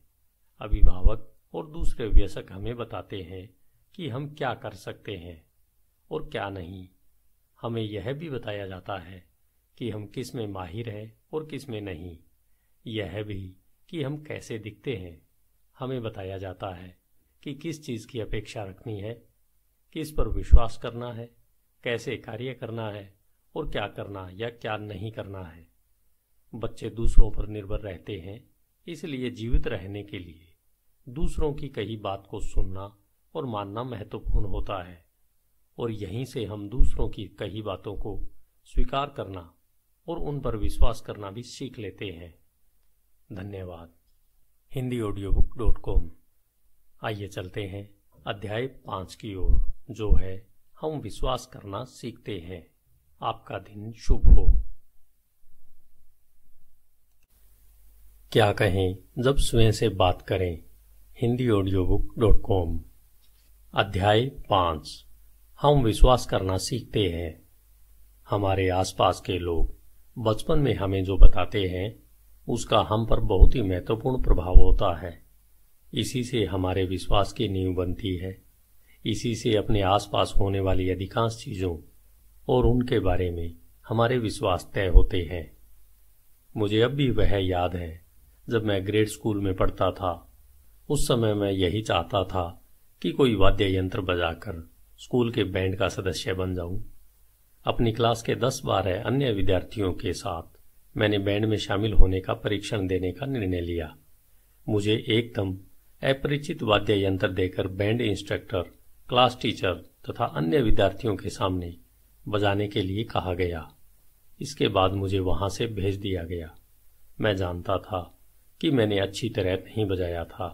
अभिभावक और दूसरे व्यसक हमें बताते हैं कि हम क्या कर सकते हैं और क्या नहीं हमें यह भी बताया जाता है कि हम किस में माहिर हैं और किस में नहीं यह भी कि हम कैसे दिखते हैं हमें बताया जाता है कि किस चीज़ की अपेक्षा रखनी है किस पर विश्वास करना है कैसे कार्य करना है और क्या करना या क्या नहीं करना है बच्चे दूसरों पर निर्भर रहते हैं इसलिए जीवित रहने के लिए दूसरों की कही बात को सुनना और मानना महत्वपूर्ण होता है और यहीं से हम दूसरों की कही बातों को स्वीकार करना और उन पर विश्वास करना भी सीख लेते हैं धन्यवाद Hindi audio book dot com आइए चलते हैं अध्याय पांच की ओर जो है हम विश्वास करना सीखते हैं आपका दिन शुभ हो क्या कहें जब स्वयं से बात करें Hindi audio book dot com अध्याय पांच हम विश्वास करना सीखते हैं हमारे आसपास के लोग बचपन में हमें जो बताते हैं उसका हम पर बहुत ही महत्वपूर्ण प्रभाव होता है इसी से हमारे विश्वास की नींव बनती है इसी से अपने आसपास होने वाली अधिकांश चीज़ों और उनके बारे में हमारे विश्वास तय होते हैं मुझे अब भी वह याद है जब मैं ग्रेड स्कूल में पढ़ता था उस समय मैं यही चाहता था कि कोई वाद्य यंत्र बजाकर स्कूल के बैंड का सदस्य बन जाऊं। अपनी क्लास के दस बारह अन्य विद्यार्थियों के साथ मैंने बैंड में शामिल होने का परीक्षण देने का निर्णय लिया मुझे एकदम अपरिचित वाद्य यंत्र देकर बैंड इंस्ट्रक्टर क्लास टीचर तथा अन्य विद्यार्थियों के सामने बजाने के लिए कहा गया इसके बाद मुझे वहां से भेज दिया गया मैं जानता था कि मैंने अच्छी तरह नहीं बजाया था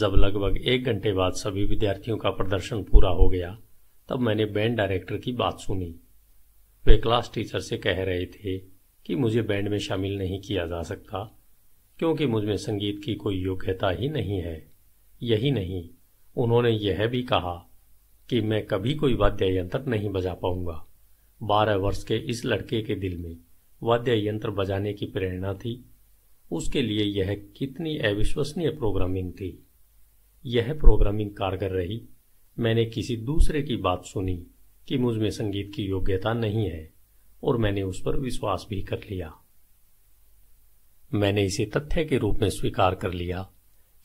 जब लगभग एक घंटे बाद सभी विद्यार्थियों का प्रदर्शन पूरा हो गया तब मैंने बैंड डायरेक्टर की बात सुनी वे क्लास टीचर से कह रहे थे कि मुझे बैंड में शामिल नहीं किया जा सकता क्योंकि मुझमें संगीत की कोई योग्यता ही नहीं है यही नहीं उन्होंने यह भी कहा कि मैं कभी कोई वाद्य यंत्र नहीं बजा पाऊंगा बारह वर्ष के इस लड़के के दिल में वाद्य यंत्र बजाने की प्रेरणा थी उसके लिए यह कितनी अविश्वसनीय प्रोग्रामिंग थी यह प्रोग्रामिंग कारगर रही मैंने किसी दूसरे की बात सुनी कि मुझमें संगीत की योग्यता नहीं है और मैंने उस पर विश्वास भी कर लिया मैंने इसे तथ्य के रूप में स्वीकार कर लिया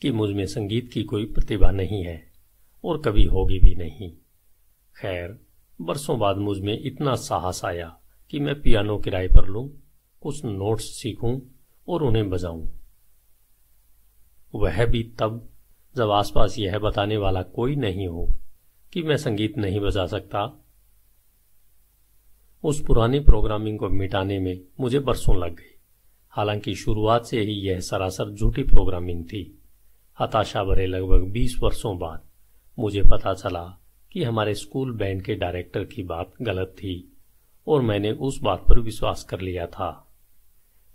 कि मुझमें संगीत की कोई प्रतिभा नहीं है और कभी होगी भी नहीं खैर बरसों बाद मुझ में इतना साहस आया कि मैं पियानो किराए पर लूं कुछ नोट्स सीखूं और उन्हें बजाऊं वह भी तब जब आसपास यह बताने वाला कोई नहीं हो कि मैं संगीत नहीं बजा सकता उस पुरानी प्रोग्रामिंग को मिटाने में मुझे बरसों लग गई हालांकि शुरुआत से ही यह सरासर झूठी प्रोग्रामिंग थी हताशा भरे लगभग बीस वर्षों बाद मुझे पता चला कि हमारे स्कूल बैंड के डायरेक्टर की बात गलत थी और मैंने उस बात पर विश्वास कर लिया था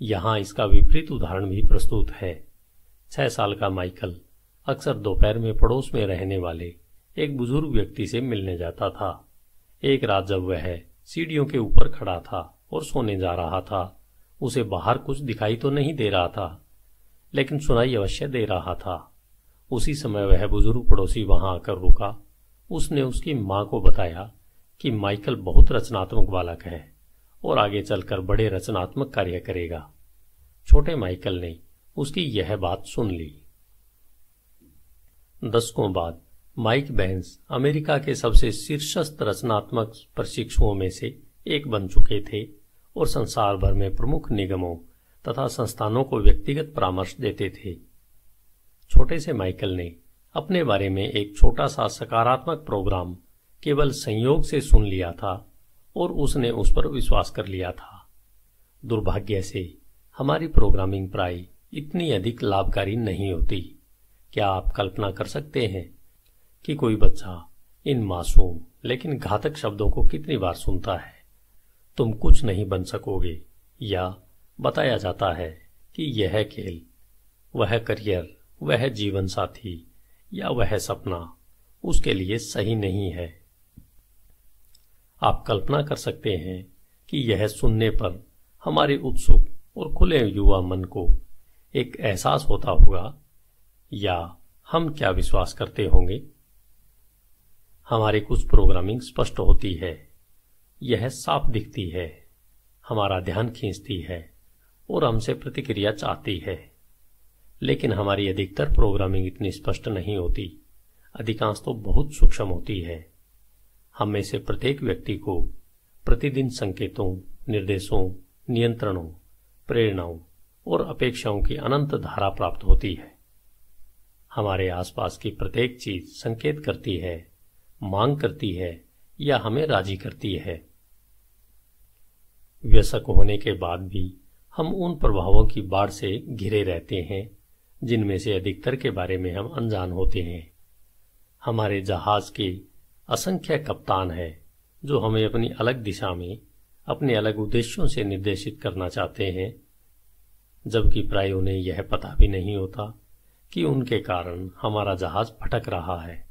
यहां इसका विपरीत उदाहरण भी प्रस्तुत है छह साल का माइकल अक्सर दोपहर में पड़ोस में रहने वाले एक बुजुर्ग व्यक्ति से मिलने जाता था एक रात जब वह सीढ़ियों के ऊपर खड़ा था और सोने जा रहा था उसे बाहर कुछ दिखाई तो नहीं दे रहा था लेकिन सुनाई अवश्य दे रहा था उसी समय वह बुजुर्ग पड़ोसी वहां आकर रुका उसने उसकी मां को बताया कि माइकल बहुत रचनात्मक बालक है और आगे चलकर बड़े रचनात्मक कार्य करेगा छोटे माइकल ने उसकी यह बात सुन ली दशकों बाद माइक बैंस अमेरिका के सबसे शीर्षस्थ रचनात्मक प्रशिक्षुओं में से एक बन चुके थे और संसार भर में प्रमुख निगमों तथा संस्थानों को व्यक्तिगत परामर्श देते थे छोटे से माइकल ने अपने बारे में एक छोटा सा सकारात्मक प्रोग्राम केवल संयोग से सुन लिया था और उसने उस पर विश्वास कर लिया था दुर्भाग्य से हमारी प्रोग्रामिंग प्राय इतनी अधिक लाभकारी नहीं होती क्या आप कल्पना कर सकते हैं कि कोई बच्चा इन मासूम लेकिन घातक शब्दों को कितनी बार सुनता है तुम कुछ नहीं बन सकोगे या बताया जाता है कि यह खेल वह करियर वह जीवन साथी या वह सपना उसके लिए सही नहीं है आप कल्पना कर सकते हैं कि यह सुनने पर हमारे उत्सुक और खुले युवा मन को एक एहसास होता होगा या हम क्या विश्वास करते होंगे हमारे कुछ प्रोग्रामिंग स्पष्ट होती है यह साफ दिखती है हमारा ध्यान खींचती है और हमसे प्रतिक्रिया चाहती है लेकिन हमारी अधिकतर प्रोग्रामिंग इतनी स्पष्ट नहीं होती अधिकांश तो बहुत सूक्ष्म होती है हम में से प्रत्येक व्यक्ति को प्रतिदिन संकेतों निर्देशों नियंत्रणों प्रेरणाओं और अपेक्षाओं की अनंत धारा प्राप्त होती है हमारे आसपास की प्रत्येक चीज संकेत करती है मांग करती है या हमें राजी करती है व्यसक होने के बाद भी हम उन प्रभावों की बाढ़ से घिरे रहते हैं जिनमें से अधिकतर के बारे में हम अनजान होते हैं हमारे जहाज के असंख्य कप्तान हैं जो हमें अपनी अलग दिशा में अपने अलग उद्देश्यों से निर्देशित करना चाहते हैं जबकि प्राय उन्हें यह पता भी नहीं होता कि उनके कारण हमारा जहाज भटक रहा है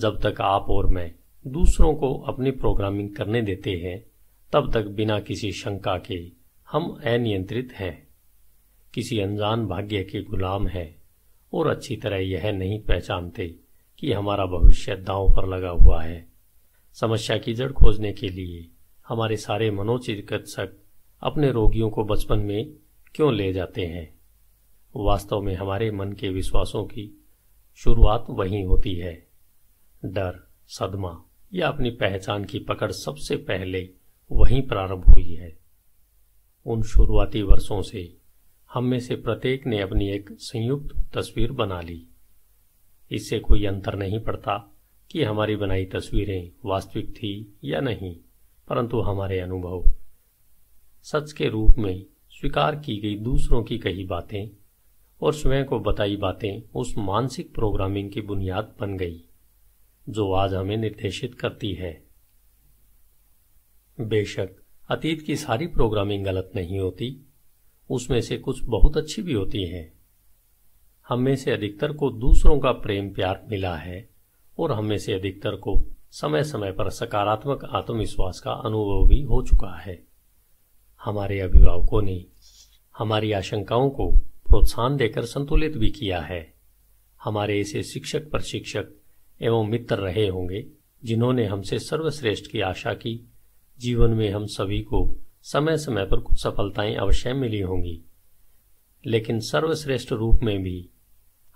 जब तक आप और मैं दूसरों को अपनी प्रोग्रामिंग करने देते हैं तब तक बिना किसी शंका के हम अनियंत्रित हैं किसी अनजान भाग्य के गुलाम हैं और अच्छी तरह यह नहीं पहचानते कि हमारा भविष्य दांव पर लगा हुआ है समस्या की जड़ खोजने के लिए हमारे सारे मनोचिकित्सक अपने रोगियों को बचपन में क्यों ले जाते हैं वास्तव में हमारे मन के विश्वासों की शुरुआत वहीं होती है डर सदमा या अपनी पहचान की पकड़ सबसे पहले वहीं प्रारंभ हुई है उन शुरुआती वर्षों से हम में से प्रत्येक ने अपनी एक संयुक्त तस्वीर बना ली इससे कोई अंतर नहीं पड़ता कि हमारी बनाई तस्वीरें वास्तविक थी या नहीं परंतु हमारे अनुभव सच के रूप में स्वीकार की गई दूसरों की कही बातें और स्वयं को बताई बातें उस मानसिक प्रोग्रामिंग की बुनियाद बन गई जो आज हमें निर्देशित करती है बेशक अतीत की सारी प्रोग्रामिंग गलत नहीं होती उसमें से कुछ बहुत अच्छी भी होती हैं हम में से अधिकतर को दूसरों का प्रेम प्यार मिला है और हम में से अधिकतर को समय समय पर सकारात्मक आत्मविश्वास का अनुभव भी हो चुका है हमारे अभिभावकों ने हमारी आशंकाओं को प्रोत्साहन देकर संतुलित भी किया है हमारे ऐसे शिक्षक प्रशिक्षक एवं मित्र रहे होंगे जिन्होंने हमसे सर्वश्रेष्ठ की आशा की जीवन में हम सभी को समय समय पर कुछ सफलताएं अवश्य मिली होंगी लेकिन सर्वश्रेष्ठ रूप में भी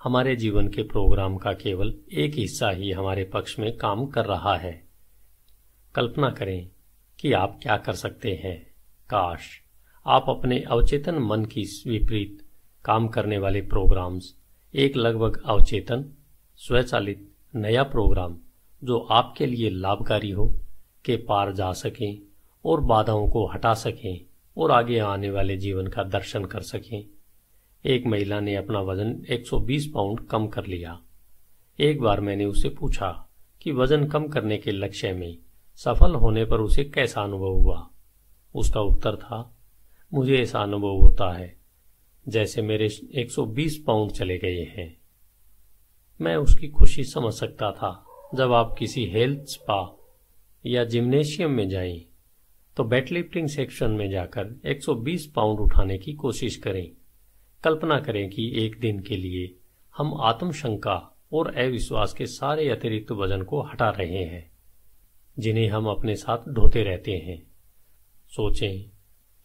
हमारे जीवन के प्रोग्राम का केवल एक हिस्सा ही हमारे पक्ष में काम कर रहा है कल्पना करें कि आप क्या कर सकते हैं काश आप अपने अवचेतन मन की विपरीत काम करने वाले प्रोग्राम्स एक लगभग अवचेतन स्वचालित नया प्रोग्राम जो आपके लिए लाभकारी हो के पार जा सकें और बाधाओं को हटा सकें और आगे आने वाले जीवन का दर्शन कर सकें एक महिला ने अपना वजन 120 पाउंड कम कर लिया एक बार मैंने उसे पूछा कि वजन कम करने के लक्ष्य में सफल होने पर उसे कैसा अनुभव हुआ उसका उत्तर था मुझे ऐसा अनुभव होता है जैसे मेरे 120 पाउंड चले गए हैं मैं उसकी खुशी समझ सकता था जब आप किसी हेल्थ स्पा या जिम्नेशियम में जाएं, तो वेट लिफ्टिंग सेक्शन में जाकर 120 पाउंड उठाने की कोशिश करें कल्पना करें कि एक दिन के लिए हम आत्मशंका और अविश्वास के सारे अतिरिक्त वजन को हटा रहे हैं जिन्हें हम अपने साथ ढोते रहते हैं सोचें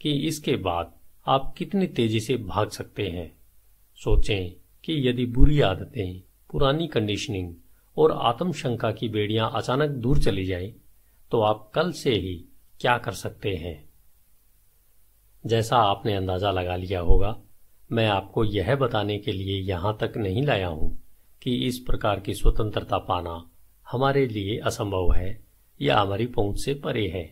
कि इसके बाद आप कितनी तेजी से भाग सकते हैं सोचें कि यदि बुरी आदतें पुरानी कंडीशनिंग और आत्मशंका की बेड़ियां अचानक दूर चली जाएं तो आप कल से ही क्या कर सकते हैं जैसा आपने अंदाज़ा लगा लिया होगा मैं आपको यह बताने के लिए यहां तक नहीं लाया हूं कि इस प्रकार की स्वतंत्रता पाना हमारे लिए असंभव है या हमारी पहुंच से परे है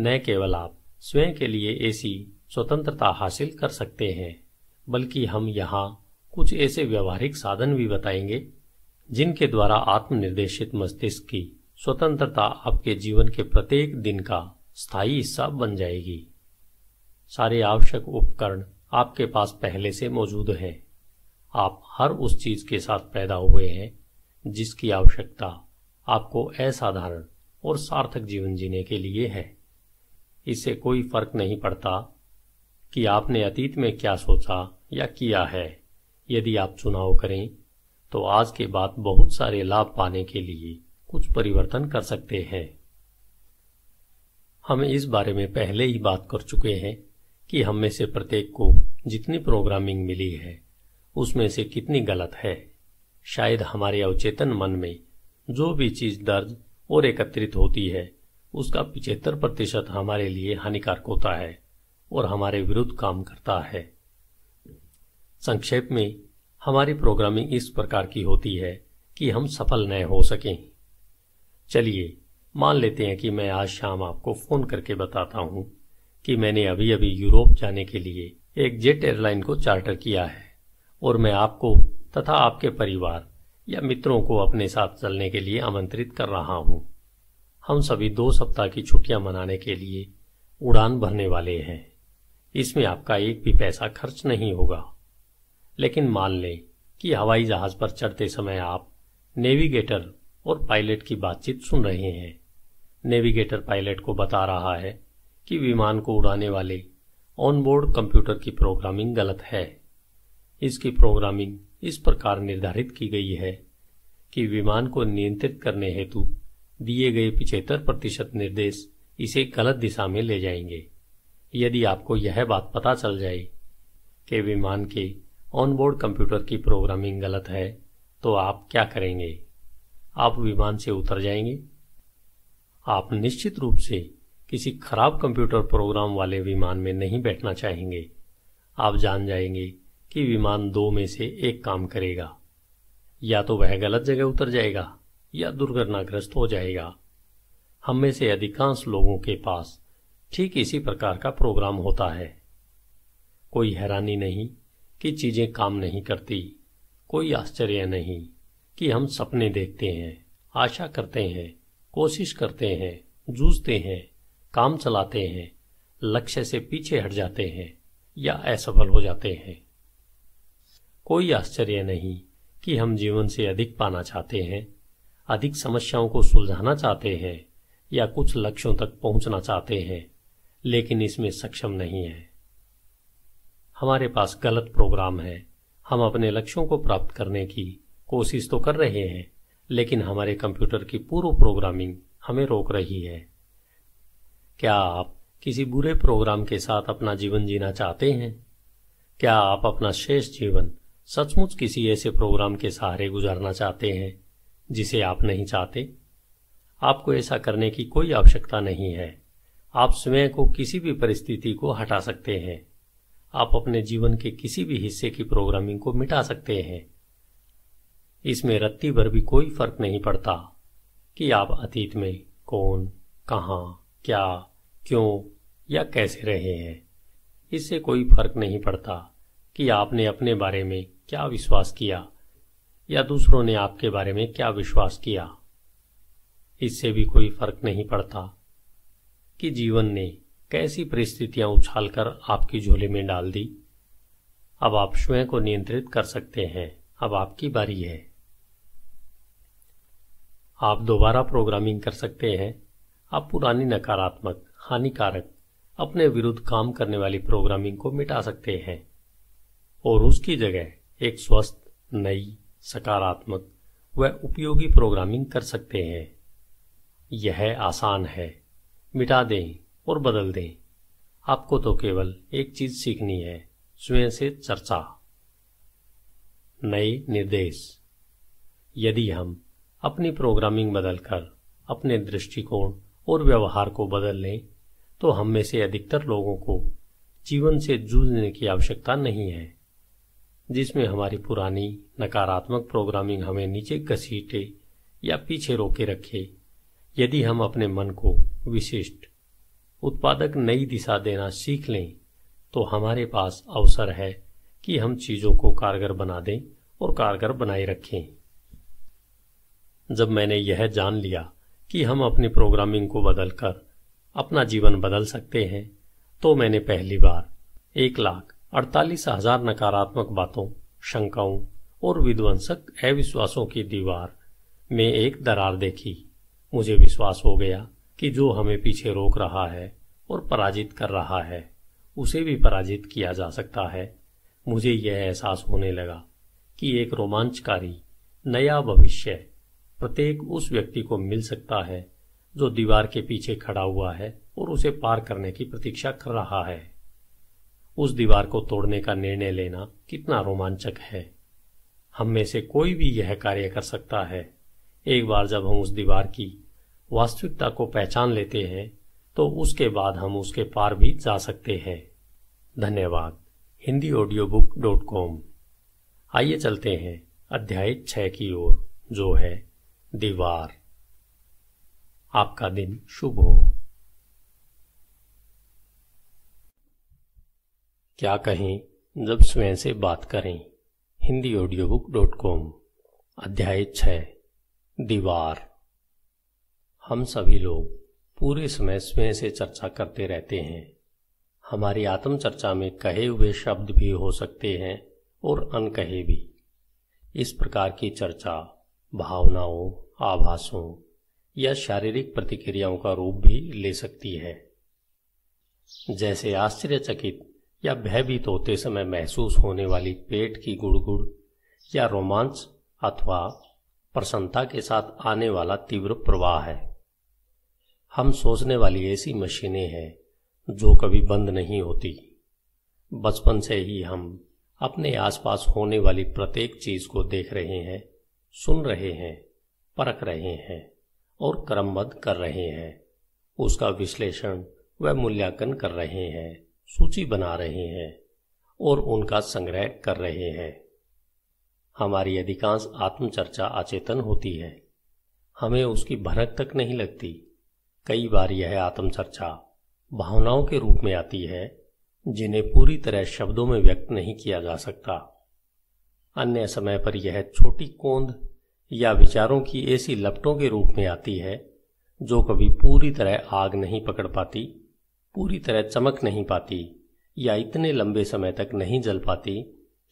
न केवल आप स्वयं के लिए ऐसी स्वतंत्रता हासिल कर सकते हैं बल्कि हम यहां कुछ ऐसे व्यवहारिक साधन भी बताएंगे जिनके द्वारा आत्मनिर्देशित मस्तिष्क की स्वतंत्रता आपके जीवन के प्रत्येक दिन का स्थायी हिस्सा बन जाएगी सारे आवश्यक उपकरण आपके पास पहले से मौजूद है आप हर उस चीज के साथ पैदा हुए हैं जिसकी आवश्यकता आपको असाधारण और सार्थक जीवन जीने के लिए है इससे कोई फर्क नहीं पड़ता कि आपने अतीत में क्या सोचा या किया है यदि आप चुनाव करें तो आज के बाद बहुत सारे लाभ पाने के लिए कुछ परिवर्तन कर सकते हैं हम इस बारे में पहले ही बात कर चुके हैं कि हम में से प्रत्येक को जितनी प्रोग्रामिंग मिली है उसमें से कितनी गलत है शायद हमारे अवचेतन मन में जो भी चीज दर्ज और एकत्रित होती है उसका पिछहत्तर प्रतिशत हमारे लिए हानिकारक होता है और हमारे विरुद्ध काम करता है संक्षेप में हमारी प्रोग्रामिंग इस प्रकार की होती है कि हम सफल न हो सकें चलिए मान लेते हैं कि मैं आज शाम आपको फ़ोन करके बताता हूँ कि मैंने अभी अभी यूरोप जाने के लिए एक जेट एयरलाइन को चार्टर किया है और मैं आपको तथा आपके परिवार या मित्रों को अपने साथ चलने के लिए आमंत्रित कर रहा हूँ हम सभी दो सप्ताह की छुट्टियां मनाने के लिए उड़ान भरने वाले हैं इसमें आपका एक भी पैसा खर्च नहीं होगा लेकिन मान लें कि हवाई जहाज पर चढ़ते समय आप नेविगेटर और पायलट की बातचीत सुन रहे हैं नेविगेटर पायलट को बता रहा है कि विमान को उड़ाने वाले ऑनबोर्ड कंप्यूटर की प्रोग्रामिंग गलत है इसकी प्रोग्रामिंग इस प्रकार निर्धारित की गई है कि विमान को नियंत्रित करने हेतु दिए गए पिछहत्तर प्रतिशत निर्देश इसे गलत दिशा में ले जाएंगे यदि आपको यह बात पता चल जाए कि विमान के ऑनबोर्ड कंप्यूटर की प्रोग्रामिंग गलत है तो आप क्या करेंगे आप विमान से उतर जाएंगे आप निश्चित रूप से किसी खराब कंप्यूटर प्रोग्राम वाले विमान में नहीं बैठना चाहेंगे आप जान जाएंगे कि विमान दो में से एक काम करेगा या तो वह गलत जगह उतर जाएगा या दुर्घटनाग्रस्त हो जाएगा हम में से अधिकांश लोगों के पास ठीक इसी प्रकार का प्रोग्राम होता है कोई हैरानी नहीं कि चीजें काम नहीं करती कोई आश्चर्य नहीं कि हम सपने देखते हैं आशा करते हैं कोशिश करते हैं जूझते हैं काम चलाते हैं लक्ष्य से पीछे हट जाते हैं या असफल हो जाते हैं कोई आश्चर्य नहीं कि हम जीवन से अधिक पाना चाहते हैं अधिक समस्याओं को सुलझाना चाहते हैं या कुछ लक्ष्यों तक पहुंचना चाहते हैं लेकिन इसमें सक्षम नहीं है हमारे पास गलत प्रोग्राम है हम अपने लक्ष्यों को प्राप्त करने की कोशिश तो कर रहे हैं लेकिन हमारे कंप्यूटर की पूर्व प्रोग्रामिंग हमें रोक रही है क्या आप किसी बुरे प्रोग्राम के साथ अपना जीवन जीना चाहते हैं क्या आप अपना शेष जीवन सचमुच किसी ऐसे प्रोग्राम के सहारे गुजारना चाहते हैं जिसे आप नहीं चाहते आपको ऐसा करने की कोई आवश्यकता नहीं है आप स्वयं को किसी भी परिस्थिति को हटा सकते हैं आप अपने जीवन के किसी भी हिस्से की प्रोग्रामिंग को मिटा सकते हैं इसमें रत्ती भर भी कोई फर्क नहीं पड़ता कि आप अतीत में कौन कहाँ क्या क्यों या कैसे रहे हैं इससे कोई फर्क नहीं पड़ता कि आपने अपने बारे में क्या विश्वास किया या दूसरों ने आपके बारे में क्या विश्वास किया इससे भी कोई फर्क नहीं पड़ता कि जीवन ने कैसी परिस्थितियां उछालकर आपकी झोले में डाल दी अब आप स्वयं को नियंत्रित कर सकते हैं अब आपकी बारी है आप दोबारा प्रोग्रामिंग कर सकते हैं आप पुरानी नकारात्मक हानिकारक अपने विरुद्ध काम करने वाली प्रोग्रामिंग को मिटा सकते हैं और उसकी जगह एक स्वस्थ नई सकारात्मक व उपयोगी प्रोग्रामिंग कर सकते हैं यह आसान है मिटा दें और बदल दें आपको तो केवल एक चीज सीखनी है स्वयं से चर्चा नए निर्देश यदि हम अपनी प्रोग्रामिंग बदलकर अपने दृष्टिकोण और व्यवहार को बदल लें तो हम में से अधिकतर लोगों को जीवन से जूझने की आवश्यकता नहीं है जिसमें हमारी पुरानी नकारात्मक प्रोग्रामिंग हमें नीचे घसीटे या पीछे रोके रखे यदि हम अपने मन को विशिष्ट उत्पादक नई दिशा देना सीख लें तो हमारे पास अवसर है कि हम चीज़ों को कारगर बना दें और कारगर बनाए रखें जब मैंने यह जान लिया कि हम अपनी प्रोग्रामिंग को बदलकर अपना जीवन बदल सकते हैं तो मैंने पहली बार एक लाख अड़तालीस हजार नकारात्मक बातों शंकाओं और विध्वंसक अविश्वासों की दीवार में एक दरार देखी मुझे विश्वास हो गया कि जो हमें पीछे रोक रहा है और पराजित कर रहा है उसे भी पराजित किया जा सकता है मुझे यह एहसास होने लगा कि एक रोमांचकारी नया भविष्य प्रत्येक उस व्यक्ति को मिल सकता है जो दीवार के पीछे खड़ा हुआ है और उसे पार करने की प्रतीक्षा कर रहा है उस दीवार को तोड़ने का निर्णय लेना कितना रोमांचक है हम में से कोई भी यह कार्य कर सकता है एक बार जब हम उस दीवार की वास्तविकता को पहचान लेते हैं तो उसके बाद हम उसके पार भी जा सकते हैं धन्यवाद Hindi audio book dot com आइए चलते हैं अध्याय छ की ओर जो है दीवार आपका दिन शुभ हो क्या कहें जब स्वयं से बात करें Hindi audio book dot com अध्याय छ दीवार हम सभी लोग पूरे समय स्वयं से चर्चा करते रहते हैं हमारी आत्म चर्चा में कहे हुए शब्द भी हो सकते हैं और अनकहे भी इस प्रकार की चर्चा भावनाओं आभासों या शारीरिक प्रतिक्रियाओं का रूप भी ले सकती है जैसे आश्चर्यचकित या भयभीत होते समय महसूस होने वाली पेट की गुड़गुड़ या रोमांच अथवा प्रसन्नता के साथ आने वाला तीव्र प्रवाह है हम सोचने वाली ऐसी मशीनें हैं जो कभी बंद नहीं होती बचपन से ही हम अपने आसपास होने वाली प्रत्येक चीज को देख रहे हैं सुन रहे हैं परख रहे हैं और क्रमबद्ध कर रहे हैं उसका विश्लेषण व मूल्यांकन कर रहे हैं सूची बना रहे हैं और उनका संग्रह कर रहे हैं हमारी अधिकांश आत्मचर्चा अचेतन होती है हमें उसकी भनक तक नहीं लगती कई बार यह आत्मचर्चा भावनाओं के रूप में आती है जिन्हें पूरी तरह शब्दों में व्यक्त नहीं किया जा सकता अन्य समय पर यह छोटी कोंद या विचारों की ऐसी लपटों के रूप में आती है जो कभी पूरी तरह आग नहीं पकड़ पाती पूरी तरह चमक नहीं पाती या इतने लंबे समय तक नहीं जल पाती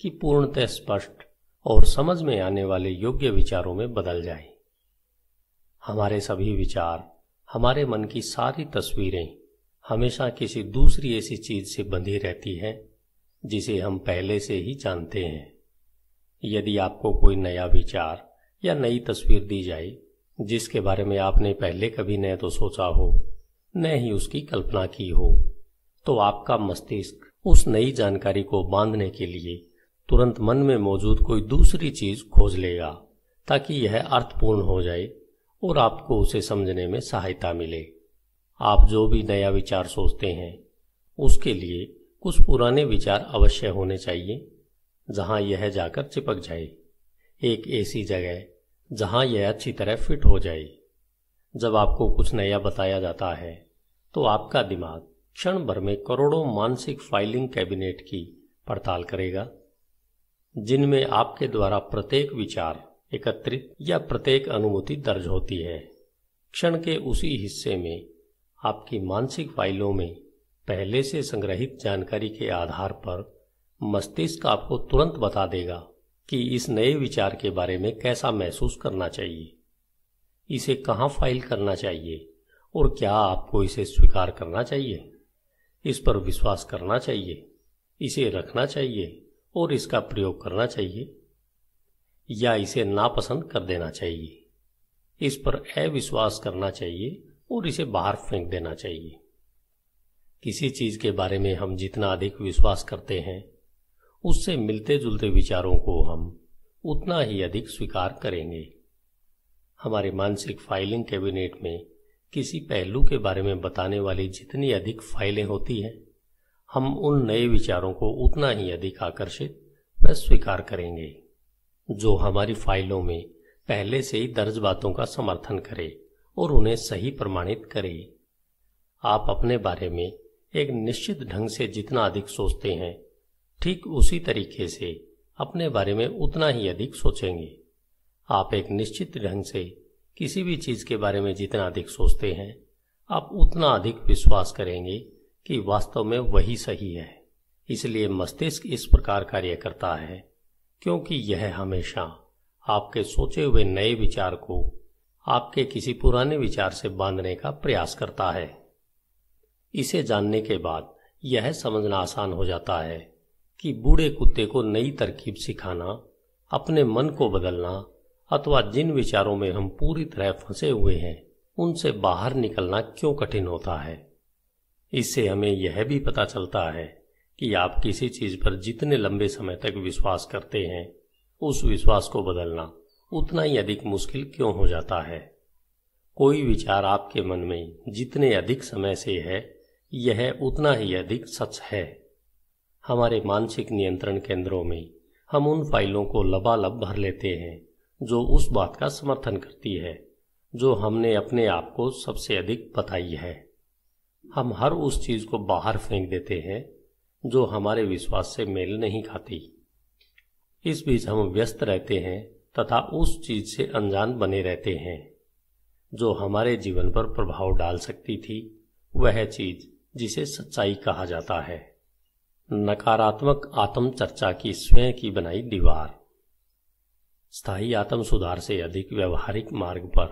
कि पूर्णतः स्पष्ट और समझ में आने वाले योग्य विचारों में बदल जाए हमारे सभी विचार हमारे मन की सारी तस्वीरें हमेशा किसी दूसरी ऐसी चीज से बंधी रहती हैं जिसे हम पहले से ही जानते हैं यदि आपको कोई नया विचार या नई तस्वीर दी जाए जिसके बारे में आपने पहले कभी न तो सोचा हो न ही उसकी कल्पना की हो तो आपका मस्तिष्क उस नई जानकारी को बांधने के लिए तुरंत मन में मौजूद कोई दूसरी चीज खोज लेगा ताकि यह अर्थपूर्ण हो जाए और आपको उसे समझने में सहायता मिले आप जो भी नया विचार सोचते हैं उसके लिए कुछ पुराने विचार अवश्य होने चाहिए जहां यह जाकर चिपक जाए एक ऐसी जगह जहां यह अच्छी तरह फिट हो जाए जब आपको कुछ नया बताया जाता है तो आपका दिमाग क्षण भर में करोड़ों मानसिक फाइलिंग कैबिनेट की पड़ताल करेगा जिनमें आपके द्वारा प्रत्येक विचार एकत्रित या प्रत्येक अनुमति दर्ज होती है क्षण के उसी हिस्से में आपकी मानसिक फाइलों में पहले से संग्रहित जानकारी के आधार पर मस्तिष्क आपको तुरंत बता देगा कि इस नए विचार के बारे में कैसा महसूस करना चाहिए इसे कहाँ फाइल करना चाहिए और क्या आपको इसे स्वीकार करना चाहिए इस पर विश्वास करना चाहिए इसे रखना चाहिए और इसका प्रयोग करना चाहिए या इसे नापसंद कर देना चाहिए इस पर अविश्वास करना चाहिए और इसे बाहर फेंक देना चाहिए किसी चीज के बारे में हम जितना अधिक विश्वास करते हैं उससे मिलते जुलते विचारों को हम उतना ही अधिक स्वीकार करेंगे हमारे मानसिक फाइलिंग कैबिनेट में किसी पहलू के बारे में बताने वाली जितनी अधिक फाइलें होती हैं हम उन नए विचारों को उतना ही अधिक आकर्षित व स्वीकार करेंगे जो हमारी फाइलों में पहले से ही दर्ज बातों का समर्थन करे और उन्हें सही प्रमाणित करे आप अपने बारे में एक निश्चित ढंग से जितना अधिक सोचते हैं ठीक उसी तरीके से अपने बारे में उतना ही अधिक सोचेंगे आप एक निश्चित ढंग से किसी भी चीज के बारे में जितना अधिक सोचते हैं आप उतना अधिक विश्वास करेंगे कि वास्तव में वही सही है इसलिए मस्तिष्क इस प्रकार कार्य करता है क्योंकि यह हमेशा आपके सोचे हुए नए विचार को आपके किसी पुराने विचार से बांधने का प्रयास करता है इसे जानने के बाद यह समझना आसान हो जाता है कि बूढ़े कुत्ते को नई तरकीब सिखाना अपने मन को बदलना अथवा जिन विचारों में हम पूरी तरह फंसे हुए हैं उनसे बाहर निकलना क्यों कठिन होता है इससे हमें यह भी पता चलता है कि आप किसी चीज पर जितने लंबे समय तक विश्वास करते हैं उस विश्वास को बदलना उतना ही अधिक मुश्किल क्यों हो जाता है कोई विचार आपके मन में जितने अधिक समय से है यह उतना ही अधिक सच है हमारे मानसिक नियंत्रण केंद्रों में हम उन फाइलों को लबालब भर लेते हैं जो उस बात का समर्थन करती है जो हमने अपने आप को सबसे अधिक बताई है हम हर उस चीज़ को बाहर फेंक देते हैं जो हमारे विश्वास से मेल नहीं खाती इस बीच हम व्यस्त रहते हैं तथा उस चीज से अनजान बने रहते हैं जो हमारे जीवन पर प्रभाव डाल सकती थी वह चीज जिसे सच्चाई कहा जाता है नकारात्मक आत्म चर्चा की स्वयं की बनाई दीवार स्थायी आत्म सुधार से अधिक व्यवहारिक मार्ग पर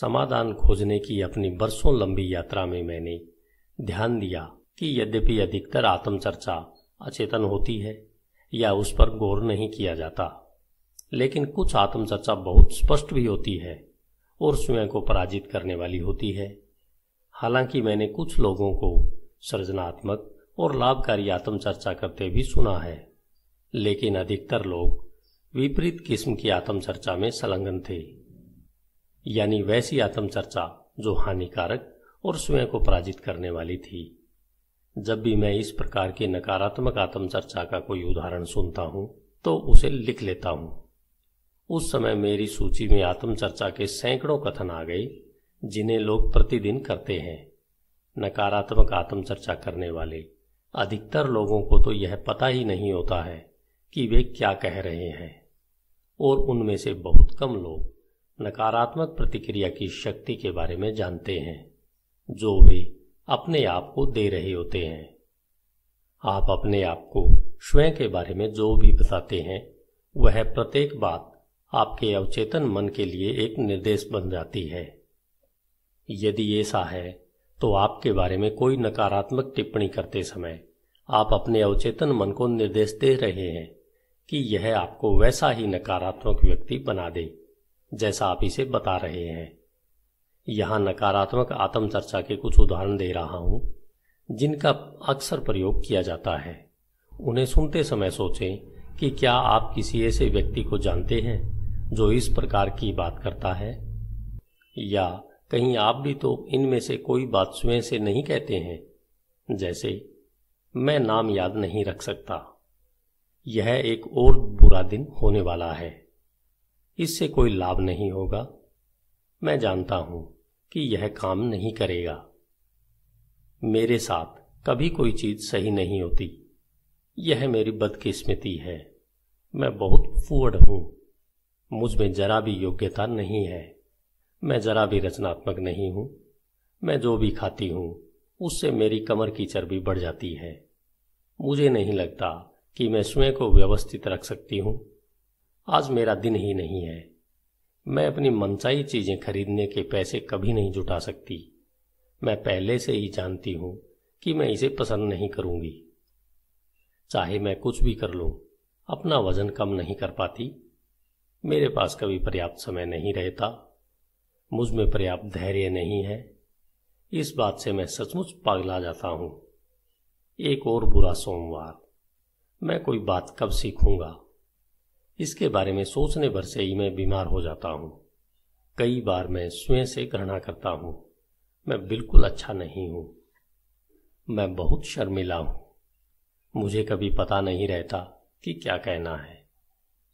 समाधान खोजने की अपनी बरसों लंबी यात्रा में मैंने ध्यान दिया कि यद्यपि अधिकतर आत्मचर्चा अचेतन होती है या उस पर गौर नहीं किया जाता लेकिन कुछ आत्मचर्चा बहुत स्पष्ट भी होती है और स्वयं को पराजित करने वाली होती है हालांकि मैंने कुछ लोगों को सृजनात्मक और लाभकारी आत्मचर्चा करते भी सुना है लेकिन अधिकतर लोग विपरीत किस्म की आत्मचर्चा में संलग्न थे यानी वैसी आत्मचर्चा जो हानिकारक और स्वयं को पराजित करने वाली थी जब भी मैं इस प्रकार की नकारात्मक आत्मचर्चा का कोई उदाहरण सुनता हूं तो उसे लिख लेता हूं उस समय मेरी सूची में आत्मचर्चा के सैकड़ों कथन आ गए जिन्हें लोग प्रतिदिन करते हैं नकारात्मक आत्मचर्चा करने वाले अधिकतर लोगों को तो यह पता ही नहीं होता है कि वे क्या कह रहे हैं और उनमें से बहुत कम लोग नकारात्मक प्रतिक्रिया की शक्ति के बारे में जानते हैं जो वे अपने आप को दे रहे होते हैं आप अपने आप को स्वयं के बारे में जो भी बताते हैं वह प्रत्येक बात आपके अवचेतन मन के लिए एक निर्देश बन जाती है यदि ऐसा है तो आपके बारे में कोई नकारात्मक टिप्पणी करते समय आप अपने अवचेतन मन को निर्देश दे रहे हैं कि यह आपको वैसा ही नकारात्मक व्यक्ति बना दे जैसा आप इसे बता रहे हैं यहां नकारात्मक आत्मचर्चा के कुछ उदाहरण दे रहा हूं जिनका अक्सर प्रयोग किया जाता है उन्हें सुनते समय सोचें कि क्या आप किसी ऐसे व्यक्ति को जानते हैं जो इस प्रकार की बात करता है या कहीं आप भी तो इनमें से कोई बात स्वयं से नहीं कहते हैं जैसे मैं नाम याद नहीं रख सकता यह एक और बुरा दिन होने वाला है इससे कोई लाभ नहीं होगा मैं जानता हूं कि यह काम नहीं करेगा मेरे साथ कभी कोई चीज सही नहीं होती यह मेरी बदकिस्मती है मैं बहुत फूड हूं मुझमें जरा भी योग्यता नहीं है मैं जरा भी रचनात्मक नहीं हूं मैं जो भी खाती हूं उससे मेरी कमर की चर्बी बढ़ जाती है मुझे नहीं लगता कि मैं स्वयं को व्यवस्थित रख सकती हूं आज मेरा दिन ही नहीं है मैं अपनी मनचाही चीजें खरीदने के पैसे कभी नहीं जुटा सकती मैं पहले से ही जानती हूं कि मैं इसे पसंद नहीं करूंगी चाहे मैं कुछ भी कर लूं अपना वजन कम नहीं कर पाती मेरे पास कभी पर्याप्त समय नहीं रहता मुझ में पर्याप्त धैर्य नहीं है इस बात से मैं सचमुच पागला जाता हूं एक और बुरा सोमवार मैं कोई बात कब सीखूंगा इसके बारे में सोचने भर से ही मैं बीमार हो जाता हूं कई बार मैं स्वयं से घृणा करता हूं मैं बिल्कुल अच्छा नहीं हूं मैं बहुत शर्मिला हूं मुझे कभी पता नहीं रहता कि क्या कहना है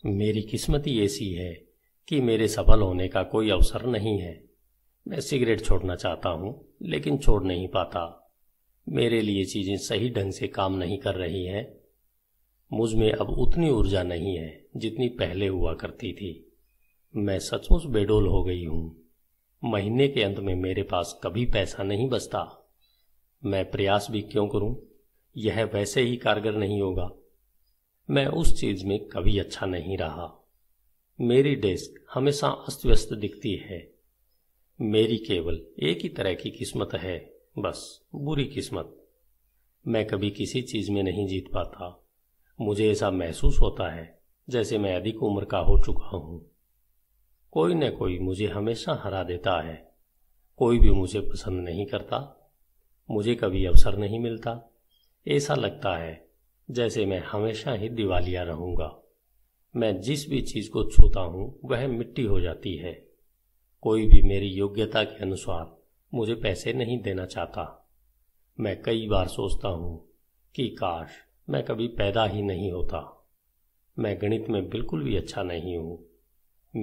मेरी किस्मत ही ऐसी है कि मेरे सफल होने का कोई अवसर नहीं है मैं सिगरेट छोड़ना चाहता हूं लेकिन छोड़ नहीं पाता मेरे लिए चीज़ें सही ढंग से काम नहीं कर रही हैं मुझ में अब उतनी ऊर्जा नहीं है जितनी पहले हुआ करती थी मैं सचमुच बेडोल हो गई हूं महीने के अंत में मेरे पास कभी पैसा नहीं बचता मैं प्रयास भी क्यों करूं यह वैसे ही कारगर नहीं होगा मैं उस चीज में कभी अच्छा नहीं रहा मेरी डेस्क हमेशा अस्त व्यस्त दिखती है मेरी केवल एक ही तरह की किस्मत है बस बुरी किस्मत मैं कभी किसी चीज में नहीं जीत पाता मुझे ऐसा महसूस होता है जैसे मैं अधिक उम्र का हो चुका हूं कोई न कोई मुझे हमेशा हरा देता है कोई भी मुझे पसंद नहीं करता मुझे कभी अवसर नहीं मिलता ऐसा लगता है जैसे मैं हमेशा ही दिवालिया रहूंगा मैं जिस भी चीज़ को छूता हूं वह मिट्टी हो जाती है कोई भी मेरी योग्यता के अनुसार मुझे पैसे नहीं देना चाहता मैं कई बार सोचता हूं कि काश मैं कभी पैदा ही नहीं होता मैं गणित में बिल्कुल भी अच्छा नहीं हूं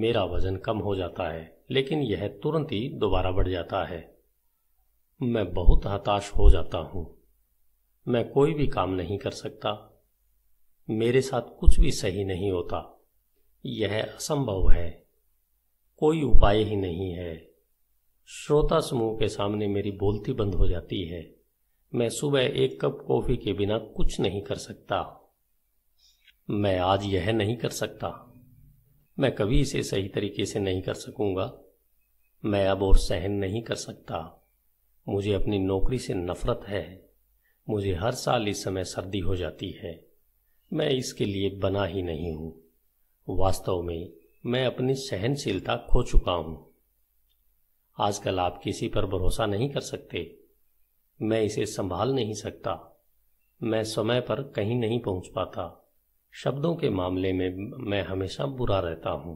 मेरा वजन कम हो जाता है लेकिन यह तुरंत ही दोबारा बढ़ जाता है मैं बहुत हताश हो जाता हूं मैं कोई भी काम नहीं कर सकता मेरे साथ कुछ भी सही नहीं होता यह असंभव है कोई उपाय ही नहीं है श्रोता समूह के सामने मेरी बोलती बंद हो जाती है मैं सुबह एक कप कॉफी के बिना कुछ नहीं कर सकता मैं आज यह नहीं कर सकता मैं कभी इसे सही तरीके से नहीं कर सकूंगा मैं अब और सहन नहीं कर सकता मुझे अपनी नौकरी से नफरत है मुझे हर साल इस समय सर्दी हो जाती है मैं इसके लिए बना ही नहीं हूं वास्तव में मैं अपनी सहनशीलता खो चुका हूं आजकल आप किसी पर भरोसा नहीं कर सकते मैं इसे संभाल नहीं सकता मैं समय पर कहीं नहीं पहुंच पाता शब्दों के मामले में मैं हमेशा बुरा रहता हूं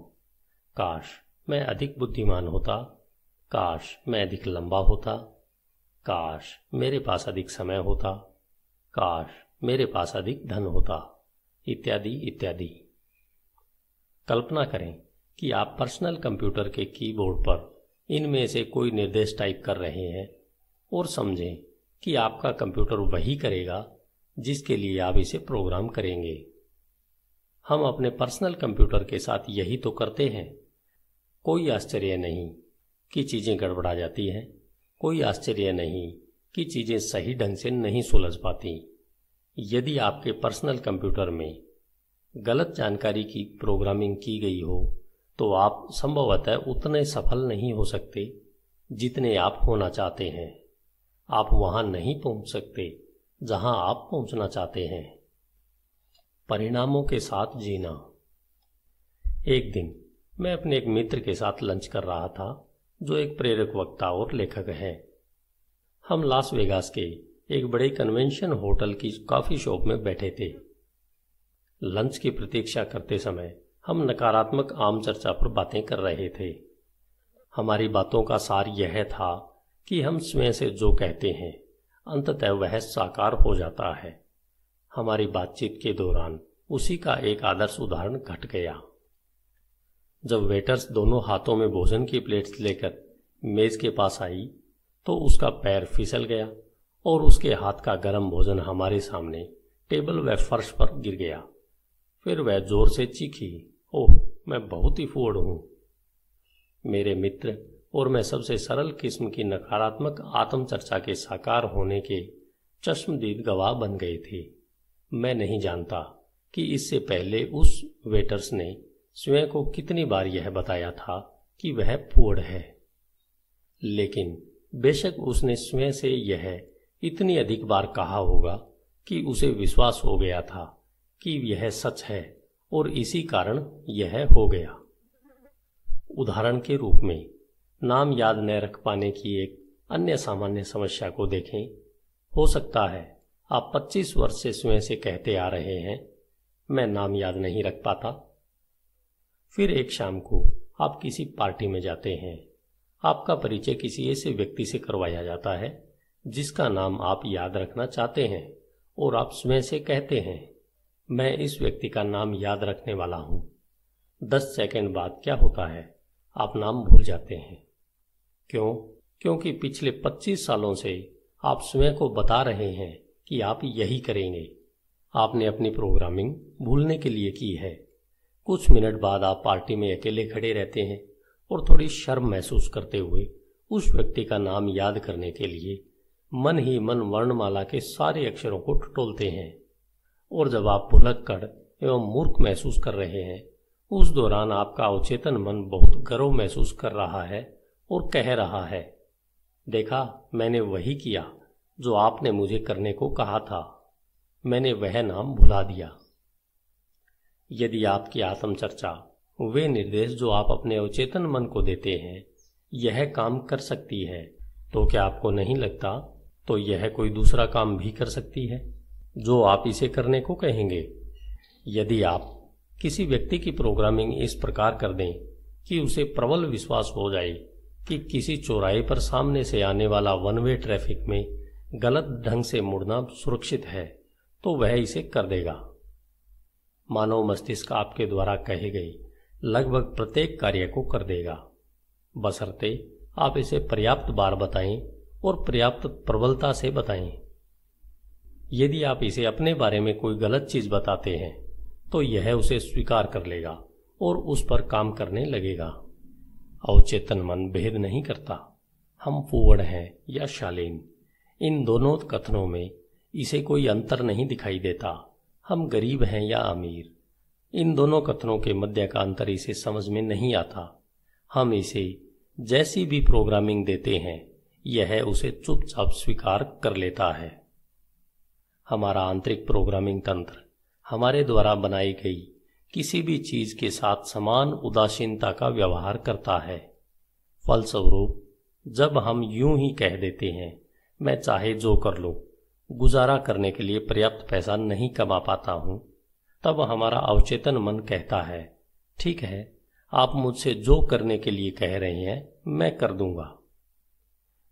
काश मैं अधिक बुद्धिमान होता काश मैं अधिक लंबा होता काश मेरे पास अधिक समय होता काश मेरे पास अधिक धन होता इत्यादि इत्यादि कल्पना करें कि आप पर्सनल कंप्यूटर के कीबोर्ड पर इनमें से कोई निर्देश टाइप कर रहे हैं और समझें कि आपका कंप्यूटर वही करेगा जिसके लिए आप इसे प्रोग्राम करेंगे हम अपने पर्सनल कंप्यूटर के साथ यही तो करते हैं कोई आश्चर्य नहीं कि चीज़ें गड़बड़ा जाती हैं कोई आश्चर्य नहीं कि चीज़ें सही ढंग से नहीं सुलझ पाती यदि आपके पर्सनल कंप्यूटर में गलत जानकारी की प्रोग्रामिंग की गई हो तो आप संभवतः उतने सफल नहीं हो सकते जितने आप होना चाहते हैं आप वहां नहीं पहुंच सकते जहां आप पहुंचना चाहते हैं परिणामों के साथ जीना एक दिन मैं अपने एक मित्र के साथ लंच कर रहा था जो एक प्रेरक वक्ता और लेखक है हम लास वेगास के एक बड़े कन्वेंशन होटल की कॉफ़ी शॉप में बैठे थे लंच की प्रतीक्षा करते समय हम नकारात्मक आम चर्चा पर बातें कर रहे थे हमारी बातों का सार यह था कि हम स्वयं से जो कहते हैं अंततः वह साकार हो जाता है हमारी बातचीत के दौरान उसी का एक आदर्श उदाहरण घट गया जब वेटर्स दोनों हाथों में भोजन की प्लेट्स लेकर मेज के पास आई तो उसका पैर फिसल गया और उसके हाथ का गर्म भोजन हमारे सामने टेबल व फर्श पर गिर गया फिर वह जोर से चीखी ओह मैं बहुत ही फूड हूं मेरे मित्र और मैं सबसे सरल किस्म की नकारात्मक आत्मचर्चा के साकार होने के चश्मदीद गवाह बन गए थे मैं नहीं जानता कि इससे पहले उस वेटर्स ने स्वयं को कितनी बार यह बताया था कि वह पूर्ण है लेकिन बेशक उसने स्वयं से यह इतनी अधिक बार कहा होगा कि उसे विश्वास हो गया था कि यह सच है और इसी कारण यह हो गया उदाहरण के रूप में नाम याद न रख पाने की एक अन्य सामान्य समस्या को देखें हो सकता है आप 25 वर्ष से स्वयं से कहते आ रहे हैं मैं नाम याद नहीं रख पाता फिर एक शाम को आप किसी पार्टी में जाते हैं आपका परिचय किसी ऐसे व्यक्ति से करवाया जाता है जिसका नाम आप याद रखना चाहते हैं और आप स्वयं से कहते हैं मैं इस व्यक्ति का नाम याद रखने वाला हूं दस सेकेंड बाद क्या होता है आप नाम भूल जाते हैं क्यों क्योंकि पिछले 25 सालों से आप स्वयं को बता रहे हैं कि आप यही करेंगे आपने अपनी प्रोग्रामिंग भूलने के लिए की है कुछ मिनट बाद आप पार्टी में अकेले खड़े रहते हैं और थोड़ी शर्म महसूस करते हुए उस व्यक्ति का नाम याद करने के लिए मन ही मन वर्णमाला के सारे अक्षरों को टटोलते हैं और जब आप पुलक कर एवं मूर्ख महसूस कर रहे हैं उस दौरान आपका अवचेतन मन बहुत गर्व महसूस कर रहा है और कह रहा है देखा मैंने वही किया जो आपने मुझे करने को कहा था मैंने वह नाम भुला दिया यदि आपकी आत्मचर्चा वे निर्देश जो आप अपने अवचेतन मन को देते हैं यह काम कर सकती है तो क्या आपको नहीं लगता तो यह कोई दूसरा काम भी कर सकती है जो आप इसे करने को कहेंगे यदि आप किसी व्यक्ति की प्रोग्रामिंग इस प्रकार कर दें कि उसे प्रबल विश्वास हो जाए कि किसी चौराहे पर सामने से आने वाला वन वे ट्रैफिक में गलत ढंग से मुड़ना सुरक्षित है तो वह इसे कर देगा मानव मस्तिष्क आपके द्वारा कहे गए लगभग प्रत्येक कार्य को कर देगा बसरते आप इसे पर्याप्त बार बताएं और पर्याप्त प्रबलता से बताएं यदि आप इसे अपने बारे में कोई गलत चीज बताते हैं तो यह उसे स्वीकार कर लेगा और उस पर काम करने लगेगा अवचेतन मन भेद नहीं करता हम फूवड़ हैं या शालीन इन दोनों कथनों में इसे कोई अंतर नहीं दिखाई देता हम गरीब हैं या अमीर इन दोनों कथनों के मध्य का अंतर इसे समझ में नहीं आता हम इसे जैसी भी प्रोग्रामिंग देते हैं यह उसे चुपचाप स्वीकार कर लेता है हमारा आंतरिक प्रोग्रामिंग तंत्र हमारे द्वारा बनाई गई किसी भी चीज के साथ समान उदासीनता का व्यवहार करता है फलस्वरूप जब हम यूं ही कह देते हैं मैं चाहे जो कर लो गुजारा करने के लिए पर्याप्त पैसा नहीं कमा पाता हूं तब हमारा अवचेतन मन कहता है ठीक है आप मुझसे जो करने के लिए कह रहे हैं मैं कर दूंगा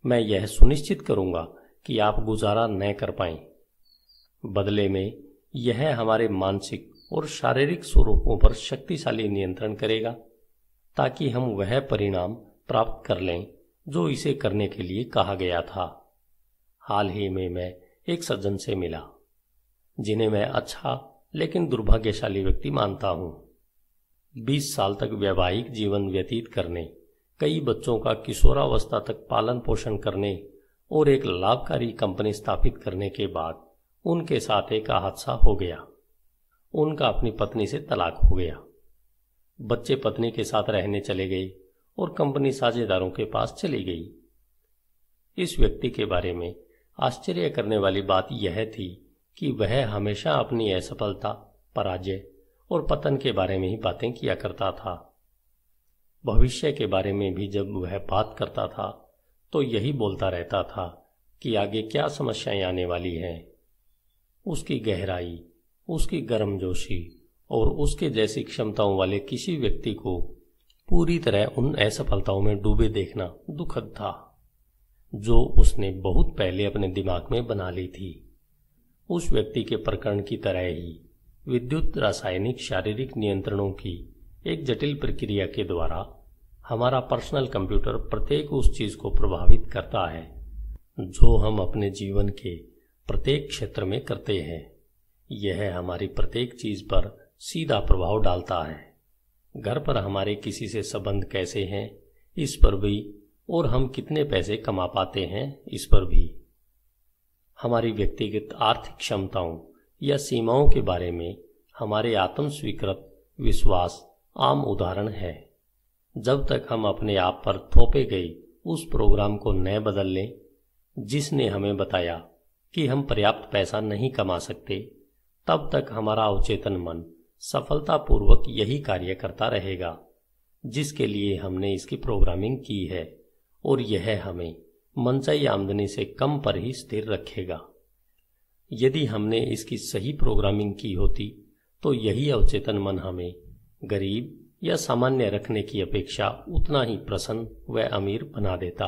मैं यह सुनिश्चित करूंगा कि आप गुजारा न कर पाए बदले में यह हमारे मानसिक और शारीरिक स्वरूपों पर शक्तिशाली नियंत्रण करेगा ताकि हम वह परिणाम प्राप्त कर लें जो इसे करने के लिए कहा गया था हाल ही में मैं एक सज्जन से मिला जिन्हें मैं अच्छा लेकिन दुर्भाग्यशाली व्यक्ति मानता हूं बीस साल तक वैवाहिक जीवन व्यतीत करने कई बच्चों का किशोरावस्था तक पालन पोषण करने और एक लाभकारी कंपनी स्थापित करने के बाद उनके साथ एक हादसा हो गया उनका अपनी पत्नी से तलाक हो गया बच्चे पत्नी के साथ रहने चले गए और कंपनी साझेदारों के पास चली गई इस व्यक्ति के बारे में आश्चर्य करने वाली बात यह थी कि वह हमेशा अपनी असफलता पराजय और पतन के बारे में ही बातें किया करता था भविष्य के बारे में भी जब वह बात करता था तो यही बोलता रहता था कि आगे क्या समस्याएं आने वाली हैं उसकी गहराई उसकी गर्मजोशी और उसके जैसी क्षमताओं वाले किसी व्यक्ति को पूरी तरह उन असफलताओं में डूबे देखना दुखद था जो उसने बहुत पहले अपने दिमाग में बना ली थी उस व्यक्ति के प्रकरण की तरह ही विद्युत रासायनिक शारीरिक नियंत्रणों की एक जटिल प्रक्रिया के द्वारा हमारा पर्सनल कंप्यूटर प्रत्येक उस चीज़ को प्रभावित करता है जो हम अपने जीवन के प्रत्येक क्षेत्र में करते हैं यह हमारी प्रत्येक चीज़ पर सीधा प्रभाव डालता है घर पर हमारे किसी से संबंध कैसे हैं इस पर भी और हम कितने पैसे कमा पाते हैं इस पर भी हमारी व्यक्तिगत आर्थिक क्षमताओं या सीमाओं के बारे में हमारे आत्म स्वीकृत विश्वास आम उदाहरण है जब तक हम अपने आप पर थोपे गए उस प्रोग्राम को न बदल लें जिसने हमें बताया कि हम पर्याप्त पैसा नहीं कमा सकते तब तक हमारा अवचेतन मन सफलतापूर्वक यही कार्य करता रहेगा जिसके लिए हमने इसकी प्रोग्रामिंग की है और यह हमें मनचाही आमदनी से कम पर ही स्थिर रखेगा यदि हमने इसकी सही प्रोग्रामिंग की होती तो यही अवचेतन मन हमें गरीब या सामान्य रखने की अपेक्षा उतना ही प्रसन्न व अमीर बना देता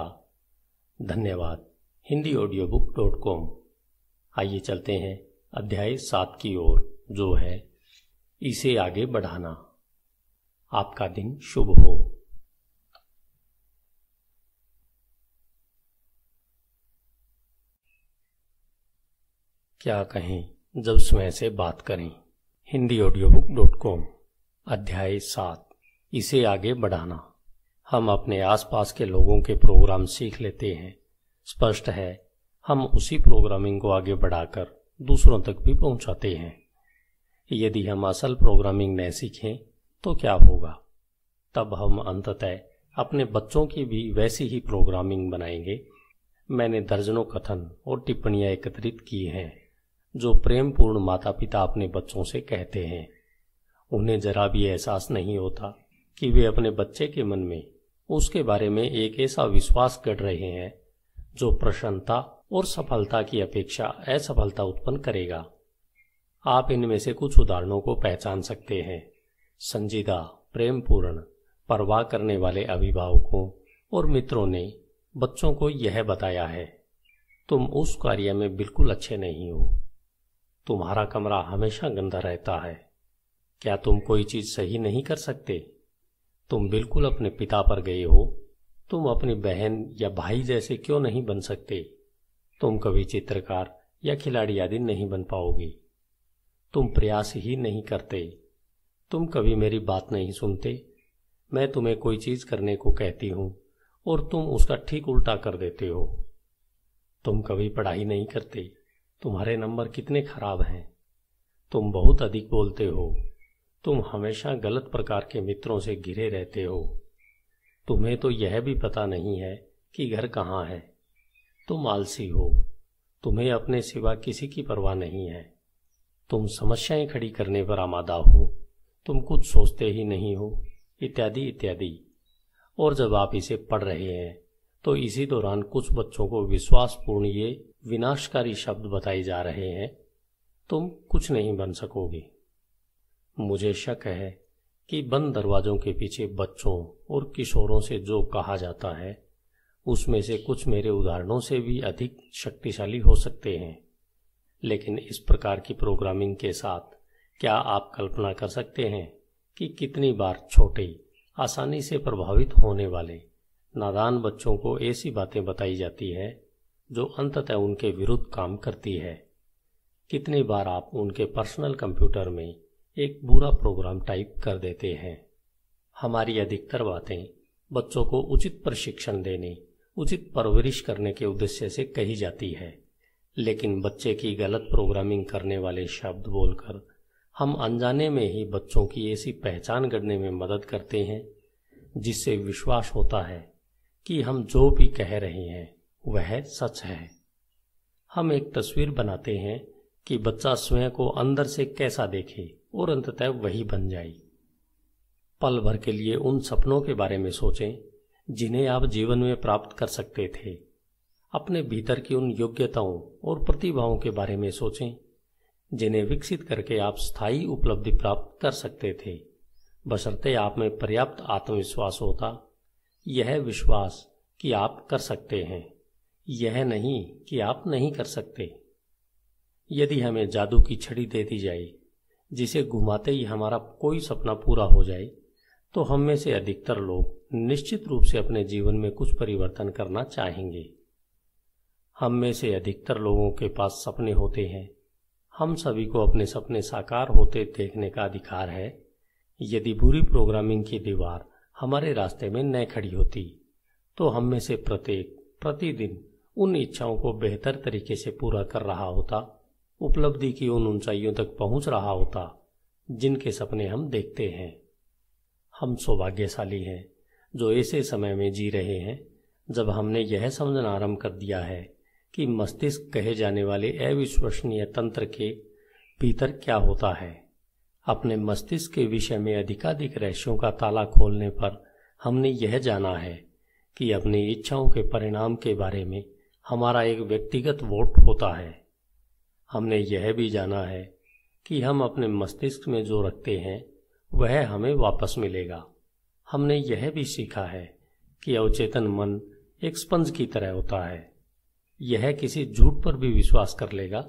धन्यवाद Hindi audio book dot com आइए चलते हैं अध्याय सात की ओर जो है इसे आगे बढ़ाना आपका दिन शुभ हो क्या कहें जब स्वयं से बात करें Hindi audio book dot com अध्याय सात इसे आगे बढ़ाना हम अपने आसपास के लोगों के प्रोग्राम सीख लेते हैं स्पष्ट है हम उसी प्रोग्रामिंग को आगे बढ़ाकर दूसरों तक भी पहुंचाते हैं यदि हम असल प्रोग्रामिंग न सीखें तो क्या होगा तब हम अंततः अपने बच्चों की भी वैसी ही प्रोग्रामिंग बनाएंगे मैंने दर्जनों कथन और टिप्पणियां एकत्रित की हैं जो प्रेम पूर्ण माता पिता अपने बच्चों से कहते हैं उन्हें जरा भी एहसास नहीं होता कि वे अपने बच्चे के मन में उसके बारे में एक ऐसा विश्वास गढ़ रहे हैं जो प्रसन्नता और सफलता की अपेक्षा असफलता उत्पन्न करेगा आप इनमें से कुछ उदाहरणों को पहचान सकते हैं संजीदा प्रेमपूर्ण परवाह करने वाले अभिभावकों और मित्रों ने बच्चों को यह बताया है तुम उस कार्य में बिल्कुल अच्छे नहीं हो तुम्हारा कमरा हमेशा गंदा रहता है क्या तुम कोई चीज सही नहीं कर सकते तुम बिल्कुल अपने पिता पर गए हो तुम अपनी बहन या भाई जैसे क्यों नहीं बन सकते तुम कभी चित्रकार या खिलाड़ी आदि नहीं बन पाओगे तुम प्रयास ही नहीं करते तुम कभी मेरी बात नहीं सुनते मैं तुम्हें कोई चीज करने को कहती हूं और तुम उसका ठीक उल्टा कर देते हो तुम कभी पढ़ाई नहीं करते तुम्हारे नंबर कितने खराब हैं तुम बहुत अधिक बोलते हो तुम हमेशा गलत प्रकार के मित्रों से घिरे रहते हो तुम्हें तो यह भी पता नहीं है कि घर कहाँ है तुम आलसी हो तुम्हें अपने सिवा किसी की परवाह नहीं है तुम समस्याएं खड़ी करने पर आमादा हो तुम कुछ सोचते ही नहीं हो इत्यादि इत्यादि और जब आप इसे पढ़ रहे हैं तो इसी दौरान कुछ बच्चों को विश्वासपूर्ण ये विनाशकारी शब्द बताए जा रहे हैं तुम कुछ नहीं बन सकोगे मुझे शक है कि बंद दरवाजों के पीछे बच्चों और किशोरों से जो कहा जाता है उसमें से कुछ मेरे उदाहरणों से भी अधिक शक्तिशाली हो सकते हैं लेकिन इस प्रकार की प्रोग्रामिंग के साथ क्या आप कल्पना कर सकते हैं कि कितनी बार छोटे आसानी से प्रभावित होने वाले नादान बच्चों को ऐसी बातें बताई जाती है जो अंततः उनके विरुद्ध काम करती है कितनी बार आप उनके पर्सनल कंप्यूटर में एक बुरा प्रोग्राम टाइप कर देते हैं हमारी अधिकतर बातें बच्चों को उचित प्रशिक्षण देने उचित परवरिश करने के उद्देश्य से कही जाती है लेकिन बच्चे की गलत प्रोग्रामिंग करने वाले शब्द बोलकर हम अनजाने में ही बच्चों की ऐसी पहचान करने में मदद करते हैं जिससे विश्वास होता है कि हम जो भी कह रहे हैं वह सच है हम एक तस्वीर बनाते हैं कि बच्चा स्वयं को अंदर से कैसा देखे और अंततः वही बन जाएगी पल भर के लिए उन सपनों के बारे में सोचें जिन्हें आप जीवन में प्राप्त कर सकते थे अपने भीतर की उन योग्यताओं और प्रतिभाओं के बारे में सोचें जिन्हें विकसित करके आप स्थायी उपलब्धि प्राप्त कर सकते थे बशर्ते आप में पर्याप्त आत्मविश्वास होता यह विश्वास कि आप कर सकते हैं यह नहीं कि आप नहीं कर सकते यदि हमें जादू की छड़ी दे दी जाए जिसे घुमाते ही हमारा कोई सपना पूरा हो जाए तो हम में से अधिकतर लोग निश्चित रूप से अपने जीवन में कुछ परिवर्तन करना चाहेंगे हम में से अधिकतर लोगों के पास सपने होते हैं हम सभी को अपने सपने साकार होते देखने का अधिकार है यदि बुरी प्रोग्रामिंग की दीवार हमारे रास्ते में न खड़ी होती तो हम में से प्रत्येक प्रतिदिन उन इच्छाओं को बेहतर तरीके से पूरा कर रहा होता उपलब्धि की उन ऊंचाइयों तक पहुंच रहा होता जिनके सपने हम देखते हैं हम सौभाग्यशाली हैं जो ऐसे समय में जी रहे हैं जब हमने यह समझना आरंभ कर दिया है कि मस्तिष्क कहे जाने वाले अविश्वसनीय तंत्र के भीतर क्या होता है अपने मस्तिष्क के विषय में अधिकाधिक रहस्यों का ताला खोलने पर हमने यह जाना है कि अपनी इच्छाओं के परिणाम के बारे में हमारा एक व्यक्तिगत वोट होता है हमने यह भी जाना है कि हम अपने मस्तिष्क में जो रखते हैं वह हमें वापस मिलेगा हमने यह भी सीखा है कि अवचेतन मन एक स्पंज की तरह होता है यह किसी झूठ पर भी विश्वास कर लेगा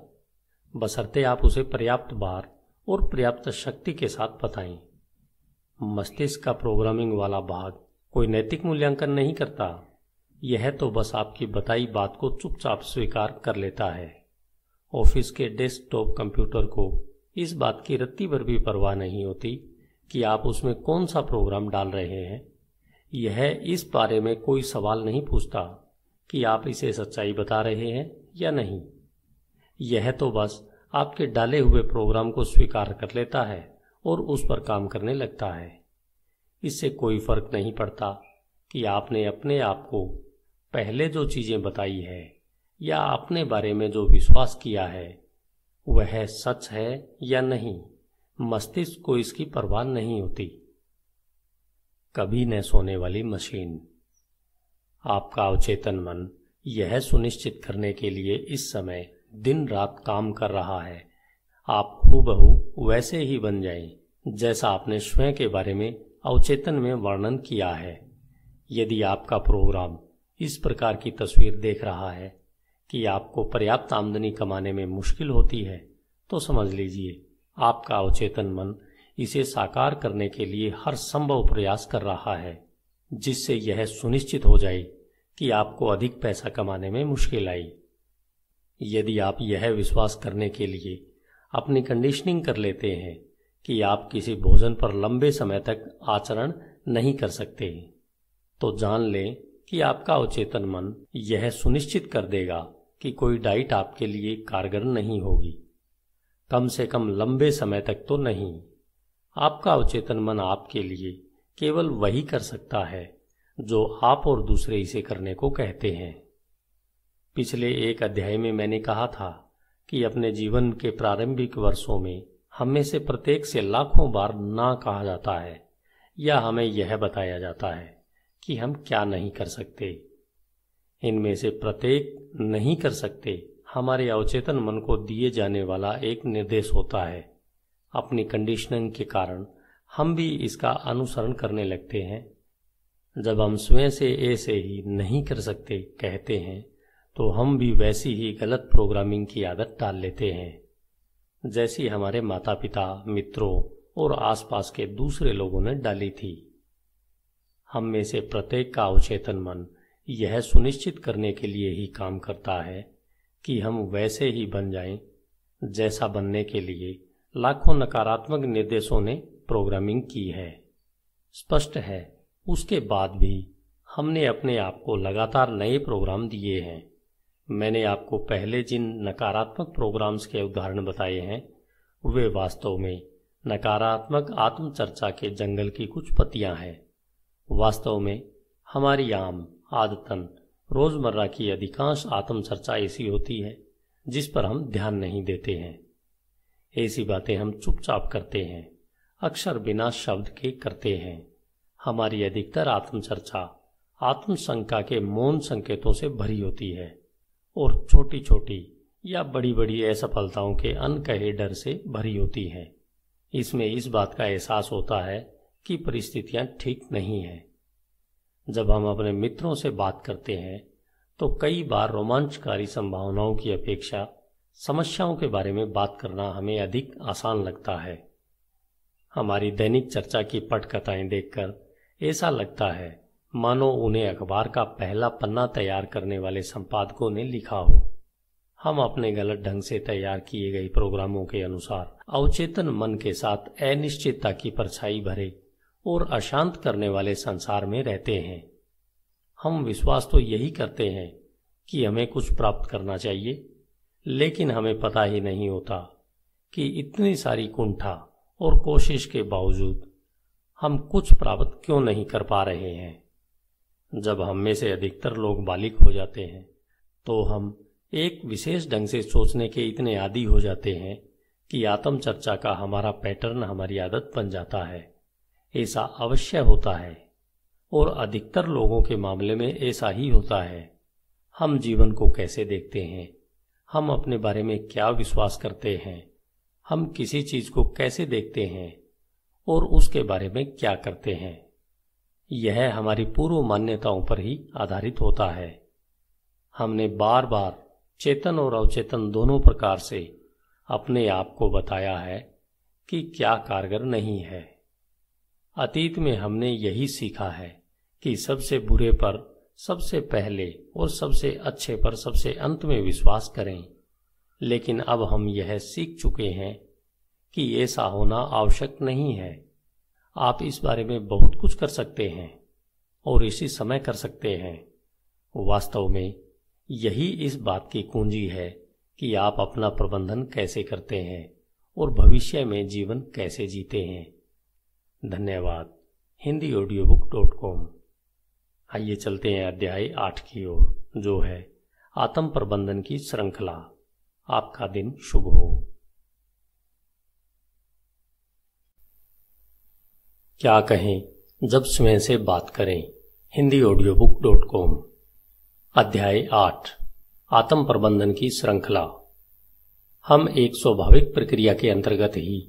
बसरते आप उसे पर्याप्त बार और पर्याप्त शक्ति के साथ बताएं मस्तिष्क का प्रोग्रामिंग वाला भाग कोई नैतिक मूल्यांकन नहीं करता यह तो बस आपकी बताई बात को चुपचाप स्वीकार कर लेता है ऑफिस के डेस्कटॉप कंप्यूटर को इस बात की रत्ती भर भी परवाह नहीं होती कि आप उसमें कौन सा प्रोग्राम डाल रहे हैं यह इस बारे में कोई सवाल नहीं पूछता कि आप इसे सच्चाई बता रहे हैं या नहीं यह तो बस आपके डाले हुए प्रोग्राम को स्वीकार कर लेता है और उस पर काम करने लगता है इससे कोई फर्क नहीं पड़ता कि आपने अपने आप को पहले जो चीज़ें बताई है या अपने बारे में जो विश्वास किया है वह सच है या नहीं मस्तिष्क को इसकी परवाह नहीं होती कभी न सोने वाली मशीन आपका अवचेतन मन यह सुनिश्चित करने के लिए इस समय दिन रात काम कर रहा है आप हूबहू वैसे ही बन जाएं, जैसा आपने स्वयं के बारे में अवचेतन में वर्णन किया है यदि आपका प्रोग्राम इस प्रकार की तस्वीर देख रहा है कि आपको पर्याप्त आमदनी कमाने में मुश्किल होती है तो समझ लीजिए आपका अवचेतन मन इसे साकार करने के लिए हर संभव प्रयास कर रहा है जिससे यह सुनिश्चित हो जाए कि आपको अधिक पैसा कमाने में मुश्किल आई यदि आप यह विश्वास करने के लिए अपनी कंडीशनिंग कर लेते हैं कि आप किसी भोजन पर लंबे समय तक आचरण नहीं कर सकते तो जान लें कि आपका अवचेतन मन यह सुनिश्चित कर देगा कि कोई डाइट आपके लिए कारगर नहीं होगी कम से कम लंबे समय तक तो नहीं आपका अवचेतन मन आपके लिए केवल वही कर सकता है जो आप और दूसरे इसे करने को कहते हैं पिछले एक अध्याय में मैंने कहा था कि अपने जीवन के प्रारंभिक वर्षों में हमें से प्रत्येक से लाखों बार ना कहा जाता है या हमें यह बताया जाता है कि हम क्या नहीं कर सकते इनमें से प्रत्येक नहीं कर सकते हमारे अवचेतन मन को दिए जाने वाला एक निर्देश होता है अपनी कंडीशनिंग के कारण हम भी इसका अनुसरण करने लगते हैं जब हम स्वयं से ऐसे ही नहीं कर सकते कहते हैं तो हम भी वैसी ही गलत प्रोग्रामिंग की आदत डाल लेते हैं जैसी हमारे माता पिता मित्रों और आसपास के दूसरे लोगों ने डाली थी हम में से प्रत्येक का अवचेतन मन यह सुनिश्चित करने के लिए ही काम करता है कि हम वैसे ही बन जाएं जैसा बनने के लिए लाखों नकारात्मक निर्देशों ने प्रोग्रामिंग की है स्पष्ट है उसके बाद भी हमने अपने आप को लगातार नए प्रोग्राम दिए हैं मैंने आपको पहले जिन नकारात्मक प्रोग्राम्स के उदाहरण बताए हैं वे वास्तव में नकारात्मक आत्मचर्चा के जंगल की कुछ पत्तियां हैं वास्तव में हमारी आम आदतन रोजमर्रा की अधिकांश आत्मचर्चा ऐसी होती है जिस पर हम ध्यान नहीं देते हैं ऐसी बातें हम चुपचाप करते हैं अक्सर बिना शब्द के करते हैं हमारी अधिकतर आत्मचर्चा आत्मशंका के मौन संकेतों से भरी होती है और छोटी छोटी या बड़ी बड़ी असफलताओं के अनकहे डर से भरी होती है इसमें इस बात का एहसास होता है कि परिस्थितियां ठीक नहीं है जब हम अपने मित्रों से बात करते हैं तो कई बार रोमांचकारी संभावनाओं की अपेक्षा समस्याओं के बारे में बात करना हमें अधिक आसान लगता है हमारी दैनिक चर्चा की पटकथाएं देखकर ऐसा लगता है मानो उन्हें अखबार का पहला पन्ना तैयार करने वाले संपादकों ने लिखा हो हम अपने गलत ढंग से तैयार किए गए प्रोग्रामों के अनुसार अवचेतन मन के साथ अनिश्चितता की परछाई भरे और अशांत करने वाले संसार में रहते हैं हम विश्वास तो यही करते हैं कि हमें कुछ प्राप्त करना चाहिए लेकिन हमें पता ही नहीं होता कि इतनी सारी कुंठा और कोशिश के बावजूद हम कुछ प्राप्त क्यों नहीं कर पा रहे हैं जब हम में से अधिकतर लोग बालिक हो जाते हैं तो हम एक विशेष ढंग से सोचने के इतने आदि हो जाते हैं कि आत्मचर्चा का हमारा पैटर्न हमारी आदत बन जाता है ऐसा अवश्य होता है और अधिकतर लोगों के मामले में ऐसा ही होता है हम जीवन को कैसे देखते हैं हम अपने बारे में क्या विश्वास करते हैं हम किसी चीज को कैसे देखते हैं और उसके बारे में क्या करते हैं यह हमारी पूर्व मान्यताओं पर ही आधारित होता है हमने बार बार चेतन और अवचेतन दोनों प्रकार से अपने आप को बताया है कि क्या कारगर नहीं है अतीत में हमने यही सीखा है कि सबसे बुरे पर सबसे पहले और सबसे अच्छे पर सबसे अंत में विश्वास करें लेकिन अब हम यह सीख चुके हैं कि ऐसा होना आवश्यक नहीं है आप इस बारे में बहुत कुछ कर सकते हैं और इसी समय कर सकते हैं वास्तव में यही इस बात की कुंजी है कि आप अपना प्रबंधन कैसे करते हैं और भविष्य में जीवन कैसे जीते हैं धन्यवाद Hindi audio book dot com आइए चलते हैं अध्याय आठ की ओर जो है आत्म प्रबंधन की श्रृंखला आपका दिन शुभ हो क्या कहें जब स्वयं से बात करें Hindi audio book dot com अध्याय आठ आत्म प्रबंधन की श्रृंखला हम एक स्वाभाविक प्रक्रिया के अंतर्गत ही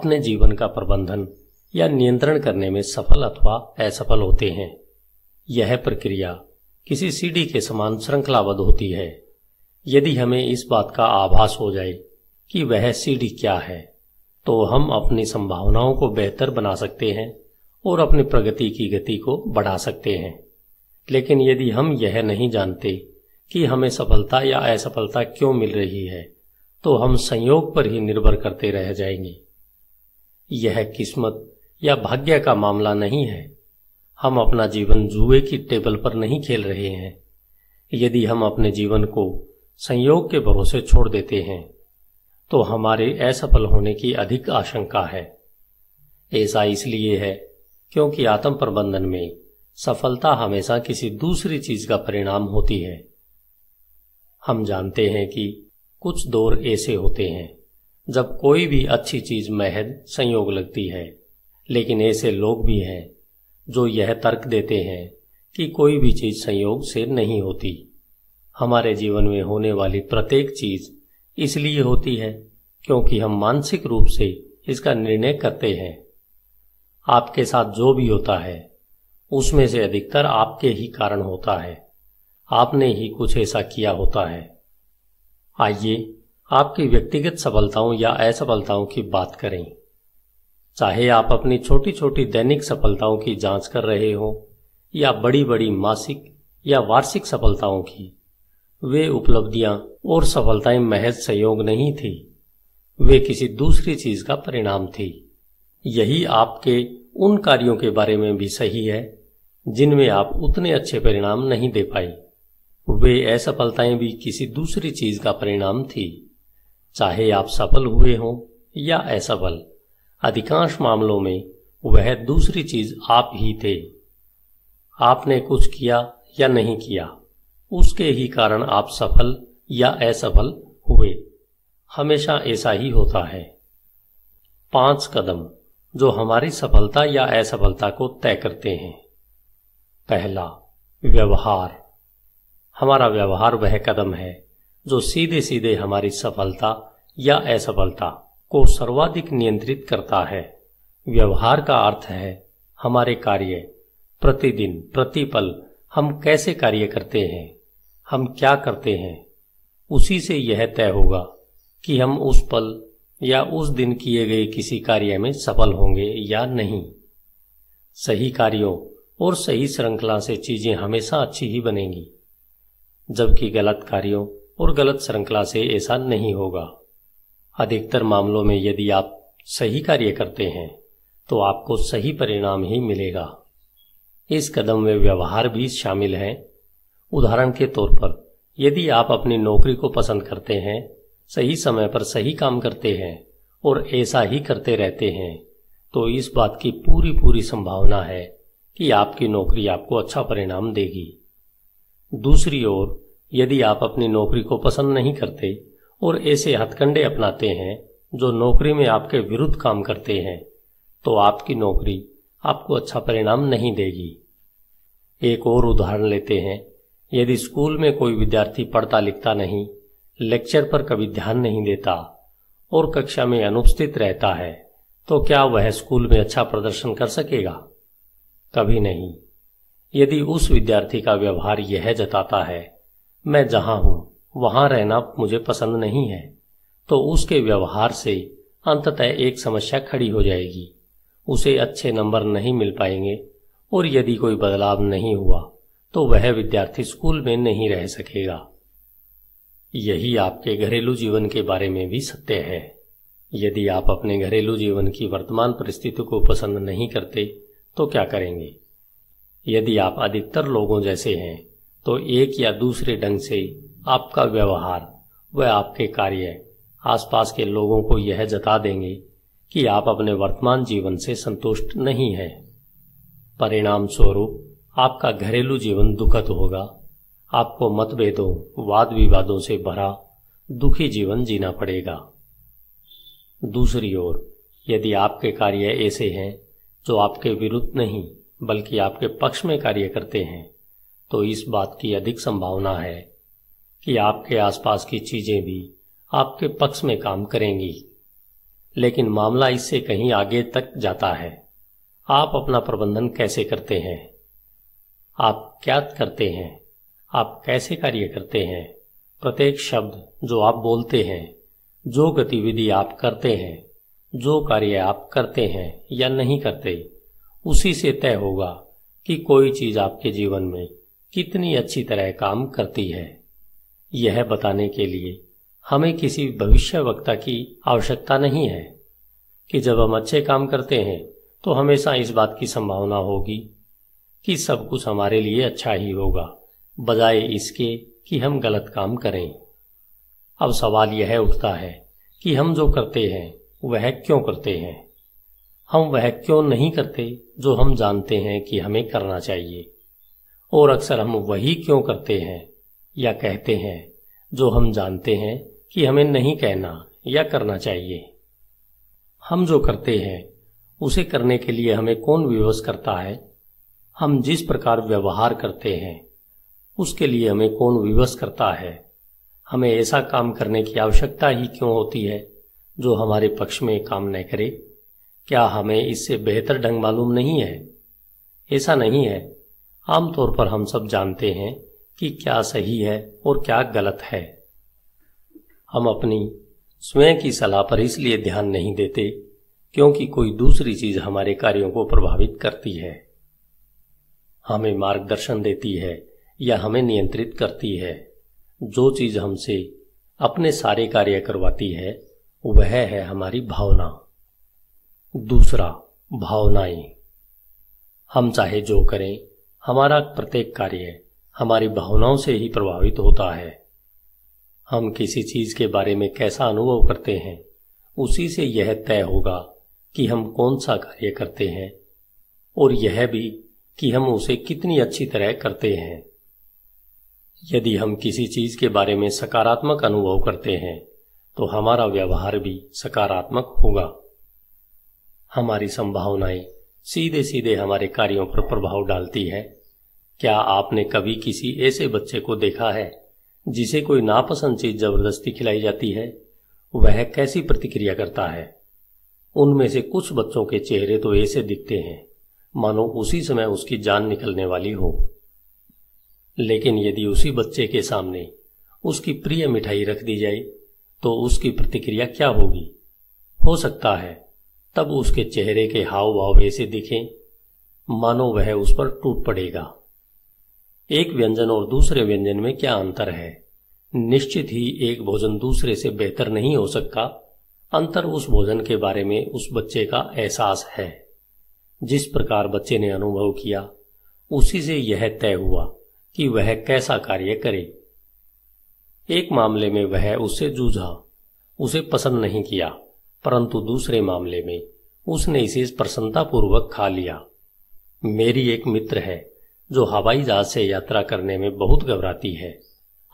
अपने जीवन का प्रबंधन या नियंत्रण करने में सफल अथवा असफल होते हैं यह प्रक्रिया किसी सीढ़ी के समान श्रृंखलाबद्ध होती है यदि हमें इस बात का आभास हो जाए कि वह सीढ़ी क्या है तो हम अपनी संभावनाओं को बेहतर बना सकते हैं और अपनी प्रगति की गति को बढ़ा सकते हैं लेकिन यदि हम यह नहीं जानते कि हमें सफलता या असफलता क्यों मिल रही है तो हम संयोग पर ही निर्भर करते रह जाएंगे यह किस्मत या भाग्य का मामला नहीं है हम अपना जीवन जुए की टेबल पर नहीं खेल रहे हैं यदि हम अपने जीवन को संयोग के भरोसे छोड़ देते हैं तो हमारे असफल होने की अधिक आशंका है ऐसा इसलिए है क्योंकि आत्म प्रबंधन में सफलता हमेशा किसी दूसरी चीज का परिणाम होती है हम जानते हैं कि कुछ दौर ऐसे होते हैं जब कोई भी अच्छी चीज महज संयोग लगती है लेकिन ऐसे लोग भी हैं जो यह तर्क देते हैं कि कोई भी चीज संयोग से नहीं होती हमारे जीवन में होने वाली प्रत्येक चीज इसलिए होती है क्योंकि हम मानसिक रूप से इसका निर्णय करते हैं आपके साथ जो भी होता है उसमें से अधिकतर आपके ही कारण होता है आपने ही कुछ ऐसा किया होता है आइए आपकी व्यक्तिगत सफलताओं या असफलताओं की बात करें चाहे आप अपनी छोटी छोटी दैनिक सफलताओं की जांच कर रहे हो या बड़ी बड़ी मासिक या वार्षिक सफलताओं की वे उपलब्धियां और सफलताएं महज सहयोग नहीं थी वे किसी दूसरी चीज का परिणाम थी यही आपके उन कार्यों के बारे में भी सही है जिनमें आप उतने अच्छे परिणाम नहीं दे पाए वे असफलताएं भी किसी दूसरी चीज का परिणाम थी चाहे आप सफल हुए हों या असफल अधिकांश मामलों में वह दूसरी चीज आप ही थे आपने कुछ किया या नहीं किया उसके ही कारण आप सफल या असफल हुए हमेशा ऐसा ही होता है पांच कदम जो हमारी सफलता या असफलता को तय करते हैं पहला व्यवहार हमारा व्यवहार वह कदम है जो सीधे सीधे हमारी सफलता या असफलता को सर्वाधिक नियंत्रित करता है व्यवहार का अर्थ है हमारे कार्य प्रतिदिन प्रतिपल हम कैसे कार्य करते हैं हम क्या करते हैं उसी से यह तय होगा कि हम उस पल या उस दिन किए गए किसी कार्य में सफल होंगे या नहीं सही कार्यों और सही श्रृंखला से चीजें हमेशा अच्छी ही बनेंगी जबकि गलत कार्यों और गलत श्रृंखला से ऐसा नहीं होगा अधिकतर मामलों में यदि आप सही कार्य करते हैं तो आपको सही परिणाम ही मिलेगा इस कदम में व्यवहार भी शामिल है उदाहरण के तौर पर यदि आप अपनी नौकरी को पसंद करते हैं सही समय पर सही काम करते हैं और ऐसा ही करते रहते हैं तो इस बात की पूरी पूरी संभावना है कि आपकी नौकरी आपको अच्छा परिणाम देगी दूसरी ओर यदि आप अपनी नौकरी को पसंद नहीं करते और ऐसे हथकंडे अपनाते हैं जो नौकरी में आपके विरुद्ध काम करते हैं तो आपकी नौकरी आपको अच्छा परिणाम नहीं देगी एक और उदाहरण लेते हैं यदि स्कूल में कोई विद्यार्थी पढ़ता लिखता नहीं लेक्चर पर कभी ध्यान नहीं देता और कक्षा में अनुपस्थित रहता है तो क्या वह स्कूल में अच्छा प्रदर्शन कर सकेगा कभी नहीं यदि उस विद्यार्थी का व्यवहार यह जताता है मैं जहां हूं वहां रहना मुझे पसंद नहीं है तो उसके व्यवहार से अंततः एक समस्या खड़ी हो जाएगी उसे अच्छे नंबर नहीं मिल पाएंगे और यदि कोई बदलाव नहीं हुआ तो वह विद्यार्थी स्कूल में नहीं रह सकेगा यही आपके घरेलू जीवन के बारे में भी सत्य है यदि आप अपने घरेलू जीवन की वर्तमान परिस्थिति को पसंद नहीं करते तो क्या करेंगे यदि आप अधिकतर लोगों जैसे हैं तो एक या दूसरे ढंग से आपका व्यवहार व आपके कार्य आसपास के लोगों को यह जता देंगे कि आप अपने वर्तमान जीवन से संतुष्ट नहीं हैं परिणाम स्वरूप आपका घरेलू जीवन दुखद होगा आपको मतभेदों वाद विवादों से भरा दुखी जीवन जीना पड़ेगा दूसरी ओर यदि आपके कार्य ऐसे हैं जो आपके विरुद्ध नहीं बल्कि आपके पक्ष में कार्य करते हैं तो इस बात की अधिक संभावना है कि आपके आसपास की चीजें भी आपके पक्ष में काम करेंगी लेकिन मामला इससे कहीं आगे तक जाता है आप अपना प्रबंधन कैसे करते हैं आप क्या करते हैं आप कैसे कार्य करते हैं प्रत्येक शब्द जो आप बोलते हैं जो गतिविधि आप करते हैं जो कार्य आप करते हैं या नहीं करते उसी से तय होगा कि कोई चीज आपके जीवन में कितनी अच्छी तरह काम करती है यह बताने के लिए हमें किसी भविष्य वक्ता की आवश्यकता नहीं है कि जब हम अच्छे काम करते हैं तो हमेशा इस बात की संभावना होगी कि सब कुछ हमारे लिए अच्छा ही होगा बजाय इसके कि हम गलत काम करें अब सवाल यह उठता है कि हम जो करते हैं वह क्यों करते हैं हम वह क्यों नहीं करते जो हम जानते हैं कि हमें करना चाहिए और अक्सर हम वही क्यों करते हैं या कहते हैं जो हम जानते हैं कि हमें नहीं कहना या करना चाहिए हम जो करते हैं उसे करने के लिए हमें कौन विवश करता है हम जिस प्रकार व्यवहार करते हैं उसके लिए हमें कौन विवश करता है हमें ऐसा काम करने की आवश्यकता ही क्यों होती है जो हमारे पक्ष में काम न करे क्या हमें इससे बेहतर ढंग मालूम नहीं है ऐसा नहीं है आमतौर पर हम सब जानते हैं कि क्या सही है और क्या गलत है हम अपनी स्वयं की सलाह पर इसलिए ध्यान नहीं देते क्योंकि कोई दूसरी चीज हमारे कार्यों को प्रभावित करती है हमें मार्गदर्शन देती है या हमें नियंत्रित करती है जो चीज हमसे अपने सारे कार्य करवाती है वह है हमारी भावना दूसरा भावनाएं हम चाहे जो करें हमारा प्रत्येक कार्य हमारी भावनाओं से ही प्रभावित होता है हम किसी चीज के बारे में कैसा अनुभव करते हैं उसी से यह तय होगा कि हम कौन सा कार्य करते हैं और यह भी कि हम उसे कितनी अच्छी तरह करते हैं यदि हम किसी चीज के बारे में सकारात्मक अनुभव करते हैं तो हमारा व्यवहार भी सकारात्मक होगा हमारी संभावनाएं सीधे सीधे हमारे कार्यों पर प्रभाव डालती है क्या आपने कभी किसी ऐसे बच्चे को देखा है जिसे कोई नापसंद चीज जबरदस्ती खिलाई जाती है वह कैसी प्रतिक्रिया करता है उनमें से कुछ बच्चों के चेहरे तो ऐसे दिखते हैं मानो उसी समय उसकी जान निकलने वाली हो लेकिन यदि उसी बच्चे के सामने उसकी प्रिय मिठाई रख दी जाए तो उसकी प्रतिक्रिया क्या होगी हो सकता है तब उसके चेहरे के हाव भाव ऐसे दिखें मानो वह उस पर टूट पड़ेगा एक व्यंजन और दूसरे व्यंजन में क्या अंतर है निश्चित ही एक भोजन दूसरे से बेहतर नहीं हो सकता अंतर उस भोजन के बारे में उस बच्चे का एहसास है जिस प्रकार बच्चे ने अनुभव किया उसी से यह तय हुआ कि वह कैसा कार्य करे एक मामले में वह उससे जूझा उसे पसंद नहीं किया परंतु दूसरे मामले में उसने इसे प्रसन्नतापूर्वक खा लिया मेरी एक मित्र है जो हवाई जहाज से यात्रा करने में बहुत घबराती है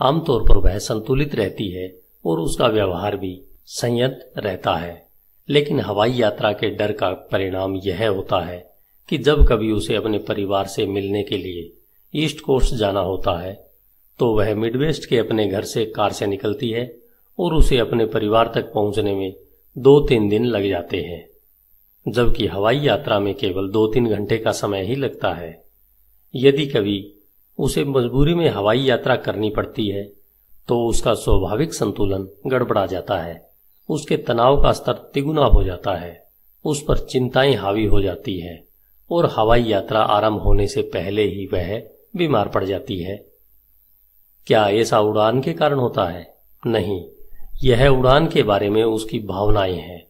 आमतौर पर वह संतुलित रहती है और उसका व्यवहार भी संयत रहता है लेकिन हवाई यात्रा के डर का परिणाम यह होता है कि जब कभी उसे अपने परिवार से मिलने के लिए ईस्ट कोस्ट जाना होता है तो वह मिडवेस्ट के अपने घर से कार से निकलती है और उसे अपने परिवार तक पहुंचने में दो तीन दिन लग जाते हैं जबकि हवाई यात्रा में केवल दो तीन घंटे का समय ही लगता है यदि कभी उसे मजबूरी में हवाई यात्रा करनी पड़ती है तो उसका स्वाभाविक संतुलन गड़बड़ा जाता है उसके तनाव का स्तर तिगुना हो जाता है उस पर चिंताएं हावी हो जाती है और हवाई यात्रा आरंभ होने से पहले ही वह बीमार पड़ जाती है क्या ऐसा उड़ान के कारण होता है नहीं यह उड़ान के बारे में उसकी भावनाएं हैं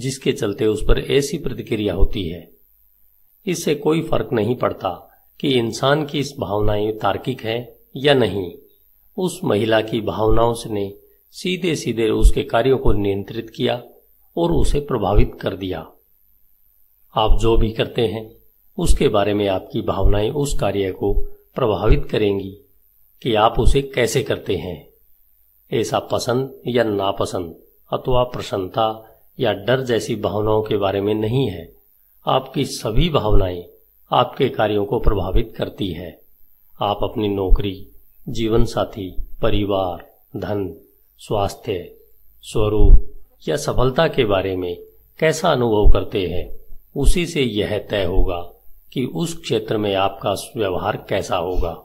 जिसके चलते उस पर ऐसी प्रतिक्रिया होती है इससे कोई फर्क नहीं पड़ता कि इंसान की इस भावनाएं तार्किक है या नहीं उस महिला की भावनाओं ने सीधे सीधे उसके कार्यों को नियंत्रित किया और उसे प्रभावित कर दिया आप जो भी करते हैं उसके बारे में आपकी भावनाएं उस कार्य को प्रभावित करेंगी कि आप उसे कैसे करते हैं ऐसा पसंद या नापसंद अथवा प्रसन्नता या डर जैसी भावनाओं के बारे में नहीं है आपकी सभी भावनाएं आपके कार्यों को प्रभावित करती है आप अपनी नौकरी जीवन साथी परिवार धन स्वास्थ्य स्वरूप या सफलता के बारे में कैसा अनुभव करते हैं उसी से यह तय होगा कि उस क्षेत्र में आपका व्यवहार कैसा होगा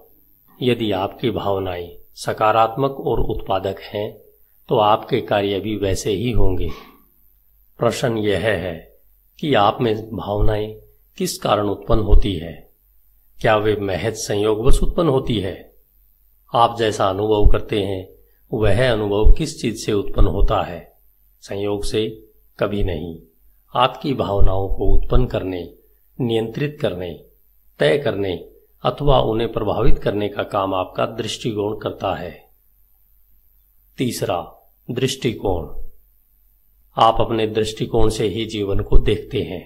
यदि आपकी भावनाएं सकारात्मक और उत्पादक हैं तो आपके कार्य भी वैसे ही होंगे प्रश्न यह है कि आप में भावनाएं किस कारण उत्पन्न होती है क्या वे महज संयोग बस उत्पन्न होती है आप जैसा अनुभव करते हैं वह अनुभव किस चीज से उत्पन्न होता है संयोग से कभी नहीं आपकी भावनाओं को उत्पन्न करने नियंत्रित करने तय करने अथवा उन्हें प्रभावित करने का काम आपका दृष्टिकोण करता है तीसरा दृष्टिकोण आप अपने दृष्टिकोण से ही जीवन को देखते हैं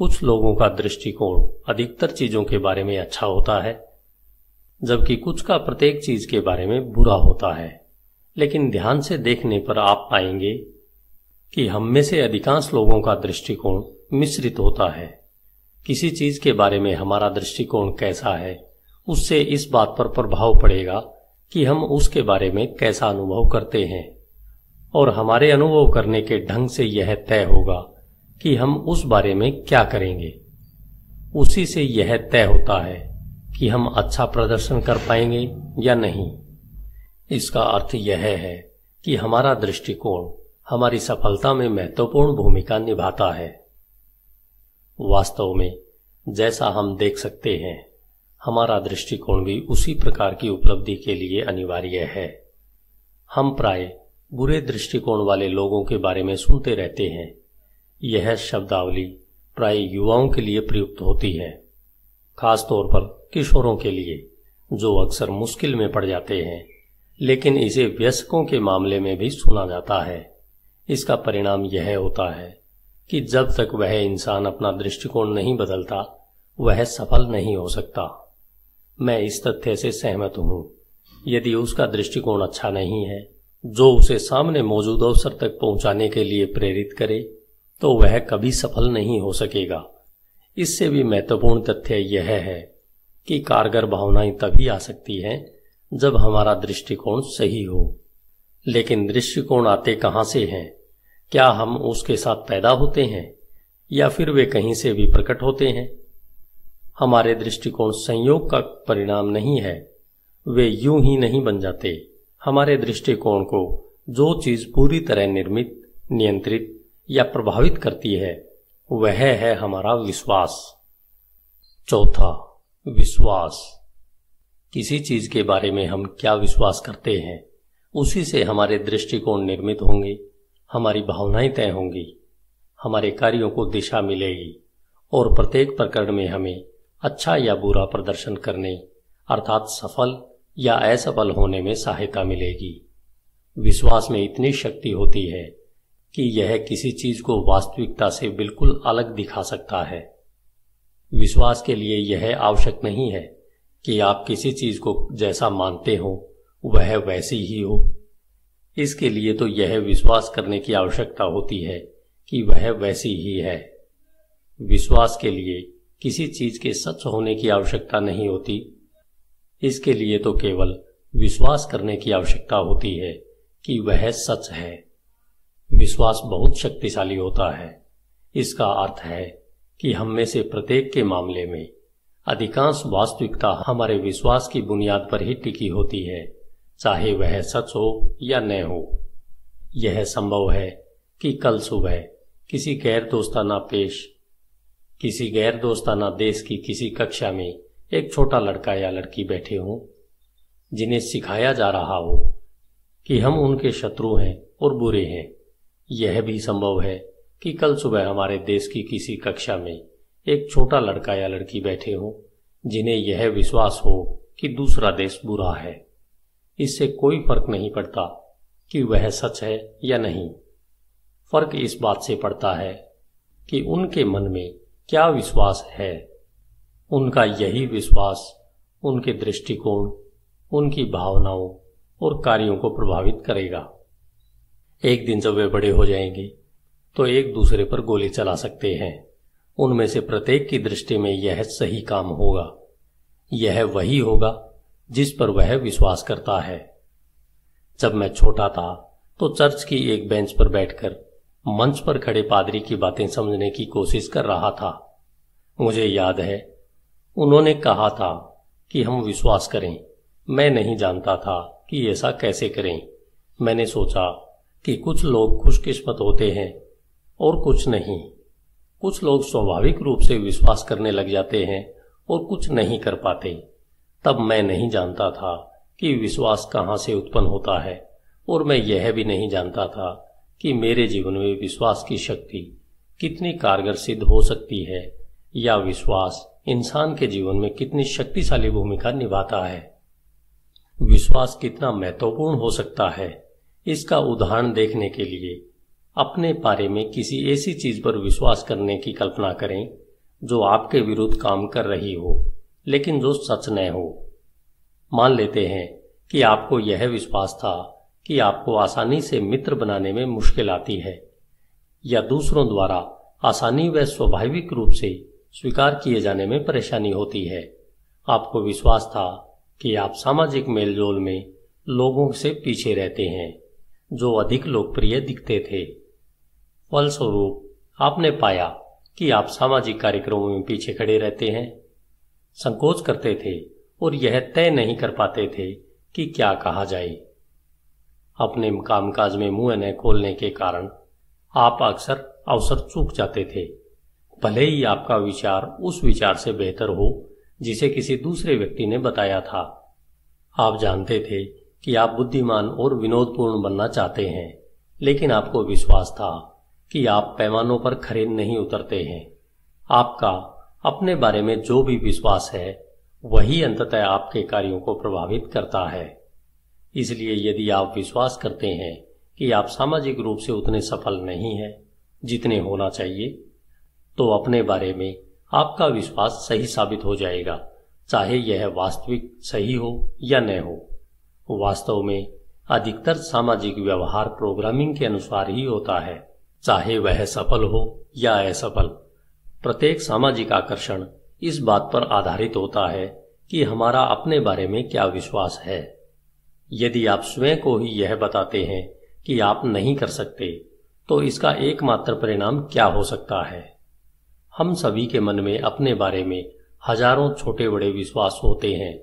कुछ लोगों का दृष्टिकोण अधिकतर चीजों के बारे में अच्छा होता है जबकि कुछ का प्रत्येक चीज के बारे में बुरा होता है लेकिन ध्यान से देखने पर आप पाएंगे कि हम में से अधिकांश लोगों का दृष्टिकोण मिश्रित होता है किसी चीज के बारे में हमारा दृष्टिकोण कैसा है उससे इस बात पर प्रभाव पड़ेगा कि हम उसके बारे में कैसा अनुभव करते हैं और हमारे अनुभव करने के ढंग से यह तय होगा कि हम उस बारे में क्या करेंगे उसी से यह तय होता है कि हम अच्छा प्रदर्शन कर पाएंगे या नहीं इसका अर्थ यह है कि हमारा दृष्टिकोण हमारी सफलता में महत्वपूर्ण भूमिका निभाता है वास्तव में जैसा हम देख सकते हैं हमारा दृष्टिकोण भी उसी प्रकार की उपलब्धि के लिए अनिवार्य है हम प्राय बुरे दृष्टिकोण वाले लोगों के बारे में सुनते रहते हैं यह शब्दावली प्राय युवाओं के लिए प्रयुक्त होती है खास तौर पर किशोरों के लिए जो अक्सर मुश्किल में पड़ जाते हैं लेकिन इसे व्यस्कों के मामले में भी सुना जाता है इसका परिणाम यह होता है कि जब तक वह इंसान अपना दृष्टिकोण नहीं बदलता वह सफल नहीं हो सकता मैं इस तथ्य से सहमत हूं यदि उसका दृष्टिकोण अच्छा नहीं है जो उसे सामने मौजूद अवसर तक पहुंचाने के लिए प्रेरित करे तो वह कभी सफल नहीं हो सकेगा इससे भी महत्वपूर्ण तथ्य यह है कि कारगर भावनाएं तभी आ सकती हैं जब हमारा दृष्टिकोण सही हो लेकिन दृष्टिकोण आते कहां से हैं क्या हम उसके साथ पैदा होते हैं या फिर वे कहीं से भी प्रकट होते हैं हमारे दृष्टिकोण संयोग का परिणाम नहीं है वे यूं ही नहीं बन जाते हमारे दृष्टिकोण को जो चीज पूरी तरह निर्मित नियंत्रित या प्रभावित करती है वह है हमारा विश्वास चौथा विश्वास किसी चीज के बारे में हम क्या विश्वास करते हैं उसी से हमारे दृष्टिकोण निर्मित होंगे हमारी भावनाएं तय होंगी हमारे कार्यों को दिशा मिलेगी और प्रत्येक प्रकरण में हमें अच्छा या बुरा प्रदर्शन करने अर्थात सफल या असफल होने में सहायता मिलेगी विश्वास में इतनी शक्ति होती है कि यह किसी चीज को वास्तविकता से बिल्कुल अलग दिखा सकता है विश्वास के लिए यह आवश्यक नहीं है कि आप किसी चीज को जैसा मानते हो वह वैसी ही हो इसके लिए तो यह विश्वास करने की आवश्यकता होती है कि वह वैसी ही है विश्वास के लिए किसी चीज के सच होने की आवश्यकता नहीं होती इसके लिए तो केवल विश्वास करने की आवश्यकता होती है कि वह सच है विश्वास बहुत शक्तिशाली होता है इसका अर्थ है कि हम में से प्रत्येक के मामले में अधिकांश वास्तविकता हमारे विश्वास की बुनियाद पर ही टिकी होती है चाहे वह सच हो या न हो यह संभव है कि कल सुबह किसी गैर दोस्ताना पेश किसी गैर दोस्ताना देश की किसी कक्षा में एक छोटा लड़का या लड़की बैठे हों जिन्हें सिखाया जा रहा हो कि हम उनके शत्रु हैं और बुरे हैं यह भी संभव है कि कल सुबह हमारे देश की किसी कक्षा में एक छोटा लड़का या लड़की बैठे हो जिन्हें यह विश्वास हो कि दूसरा देश बुरा है इससे कोई फर्क नहीं पड़ता कि वह सच है या नहीं फर्क इस बात से पड़ता है कि उनके मन में क्या विश्वास है उनका यही विश्वास उनके दृष्टिकोण उनकी भावनाओं और कार्यों को प्रभावित करेगा एक दिन जब वे बड़े हो जाएंगे तो एक दूसरे पर गोली चला सकते हैं उनमें से प्रत्येक की दृष्टि में यह सही काम होगा यह वही होगा जिस पर वह विश्वास करता है जब मैं छोटा था तो चर्च की एक बेंच पर बैठकर मंच पर खड़े पादरी की बातें समझने की कोशिश कर रहा था मुझे याद है उन्होंने कहा था कि हम विश्वास करें मैं नहीं जानता था कि ऐसा कैसे करें मैंने सोचा कि कुछ लोग खुशकिस्मत होते हैं और कुछ नहीं कुछ लोग स्वाभाविक रूप से विश्वास करने लग जाते हैं और कुछ नहीं कर पाते तब मैं नहीं जानता था कि विश्वास कहाँ से उत्पन्न होता है और मैं यह भी नहीं जानता था कि मेरे जीवन में विश्वास की शक्ति कितनी कारगर सिद्ध हो सकती है या विश्वास इंसान के जीवन में कितनी शक्तिशाली भूमिका निभाता है विश्वास कितना महत्वपूर्ण हो सकता है इसका उदाहरण देखने के लिए अपने बारे में किसी ऐसी चीज पर विश्वास करने की कल्पना करें जो आपके विरुद्ध काम कर रही हो लेकिन जो सच न हो मान लेते हैं कि आपको यह विश्वास था कि आपको आसानी से मित्र बनाने में मुश्किल आती है या दूसरों द्वारा आसानी व स्वाभाविक रूप से स्वीकार किए जाने में परेशानी होती है आपको विश्वास था कि आप सामाजिक मेलजोल में लोगों से पीछे रहते हैं जो अधिक लोकप्रिय दिखते थे फलस्वरूप आपने पाया कि आप सामाजिक कार्यक्रमों में पीछे खड़े रहते हैं संकोच करते थे और यह तय नहीं कर पाते थे कि क्या कहा जाए अपने कामकाज में मुंह न खोलने के कारण आप अक्सर अवसर चूक जाते थे भले ही आपका विचार उस विचार से बेहतर हो जिसे किसी दूसरे व्यक्ति ने बताया था आप जानते थे कि आप बुद्धिमान और विनोदपूर्ण बनना चाहते हैं लेकिन आपको विश्वास था कि आप पैमानों पर खरे नहीं उतरते हैं आपका अपने बारे में जो भी विश्वास है वही अंततः आपके कार्यों को प्रभावित करता है इसलिए यदि आप विश्वास करते हैं कि आप सामाजिक रूप से उतने सफल नहीं हैं जितने होना चाहिए तो अपने बारे में आपका विश्वास सही साबित हो जाएगा चाहे यह वास्तविक सही हो या न हो वास्तव में अधिकतर सामाजिक व्यवहार प्रोग्रामिंग के अनुसार ही होता है चाहे वह सफल हो या असफल प्रत्येक सामाजिक आकर्षण इस बात पर आधारित होता है कि हमारा अपने बारे में क्या विश्वास है यदि आप स्वयं को ही यह बताते हैं कि आप नहीं कर सकते तो इसका एकमात्र परिणाम क्या हो सकता है हम सभी के मन में अपने बारे में हजारों छोटे बड़े विश्वास होते हैं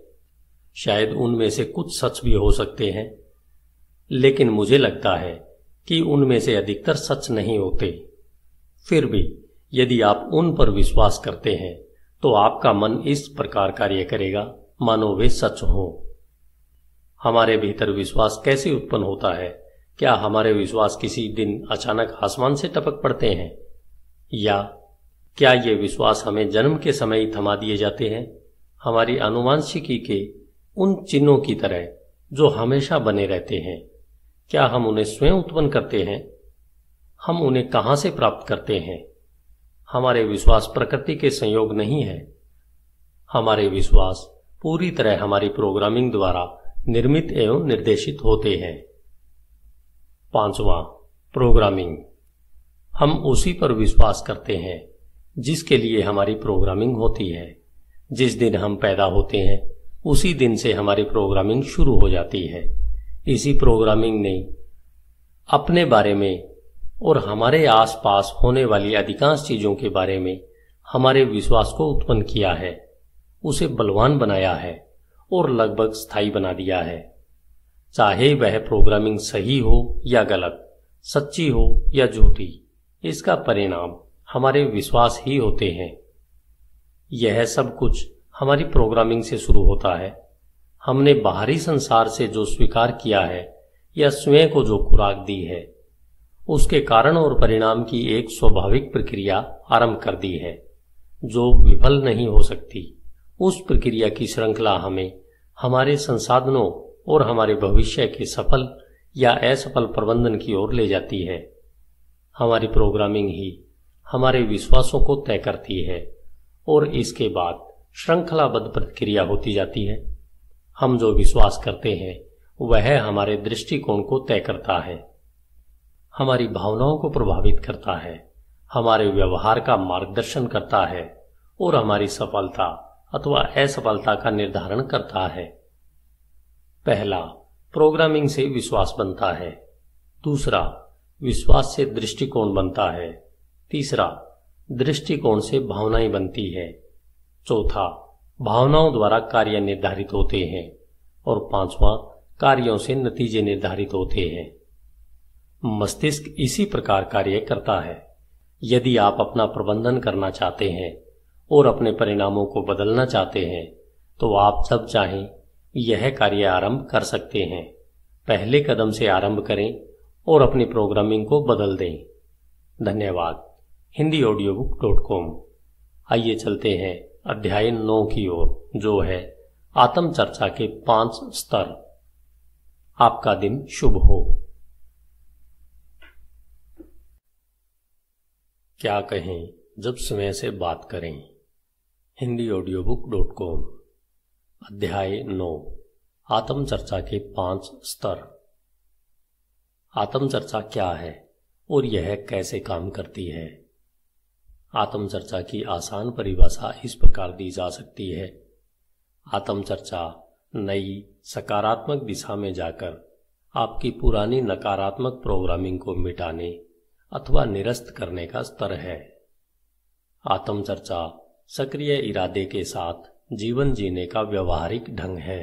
शायद उनमें से कुछ सच भी हो सकते हैं लेकिन मुझे लगता है कि उनमें से अधिकतर सच नहीं होते फिर भी यदि आप उन पर विश्वास करते हैं तो आपका मन इस प्रकार कार्य करेगा मानो वे सच हो हमारे भीतर विश्वास कैसे उत्पन्न होता है क्या हमारे विश्वास किसी दिन अचानक आसमान से टपक पड़ते हैं या क्या ये विश्वास हमें जन्म के समय ही थमा दिए जाते हैं हमारी अनुवांशिकी के उन चिन्हों की तरह जो हमेशा बने रहते हैं क्या हम उन्हें स्वयं उत्पन्न करते हैं हम उन्हें कहां से प्राप्त करते हैं हमारे विश्वास प्रकृति के संयोग नहीं है हमारे विश्वास पूरी तरह हमारी प्रोग्रामिंग द्वारा निर्मित एवं निर्देशित होते हैं पांचवा प्रोग्रामिंग हम उसी पर विश्वास करते हैं जिसके लिए हमारी प्रोग्रामिंग होती है जिस दिन हम पैदा होते हैं उसी दिन से हमारी प्रोग्रामिंग शुरू हो जाती है इसी प्रोग्रामिंग ने अपने बारे में और हमारे आसपास होने वाली अधिकांश चीजों के बारे में हमारे विश्वास को उत्पन्न किया है उसे बलवान बनाया है और लगभग स्थायी बना दिया है चाहे वह प्रोग्रामिंग सही हो या गलत सच्ची हो या झूठी इसका परिणाम हमारे विश्वास ही होते हैं यह सब कुछ हमारी प्रोग्रामिंग से शुरू होता है हमने बाहरी संसार से जो स्वीकार किया है या स्वयं को जो खुराक दी है उसके कारण और परिणाम की एक स्वाभाविक प्रक्रिया आरंभ कर दी है जो विफल नहीं हो सकती उस प्रक्रिया की श्रृंखला हमें हमारे संसाधनों और हमारे भविष्य के सफल या असफल प्रबंधन की ओर ले जाती है हमारी प्रोग्रामिंग ही हमारे विश्वासों को तय करती है और इसके बाद श्रृंखलाबद्ध प्रतिक्रिया होती जाती है हम जो विश्वास करते हैं वह हमारे दृष्टिकोण को तय करता है हमारी भावनाओं को प्रभावित करता है हमारे व्यवहार का मार्गदर्शन करता है और हमारी सफलता अथवा असफलता का निर्धारण करता है पहला प्रोग्रामिंग से विश्वास बनता है दूसरा विश्वास से दृष्टिकोण बनता है तीसरा दृष्टिकोण से भावनाएं बनती है चौथा भावनाओं द्वारा कार्य निर्धारित होते हैं और पांचवा कार्यों से नतीजे निर्धारित होते हैं मस्तिष्क इसी प्रकार कार्य करता है यदि आप अपना प्रबंधन करना चाहते हैं और अपने परिणामों को बदलना चाहते हैं तो आप जब चाहें यह कार्य आरंभ कर सकते हैं पहले कदम से आरंभ करें और अपनी प्रोग्रामिंग को बदल दें धन्यवाद Hindi audio book dot com आइए चलते हैं अध्याय नौ की ओर जो है आत्मचर्चा के पांच स्तर आपका दिन शुभ हो क्या कहें जब समय से बात करें Hindi audio book dot com अध्याय नौ आत्मचर्चा के पांच स्तर आत्मचर्चा क्या है और यह कैसे काम करती है आत्मचर्चा की आसान परिभाषा इस प्रकार दी जा सकती है आत्मचर्चा नई सकारात्मक दिशा में जाकर आपकी पुरानी नकारात्मक प्रोग्रामिंग को मिटाने अथवा निरस्त करने का स्तर है आत्मचर्चा सक्रिय इरादे के साथ जीवन जीने का व्यवहारिक ढंग है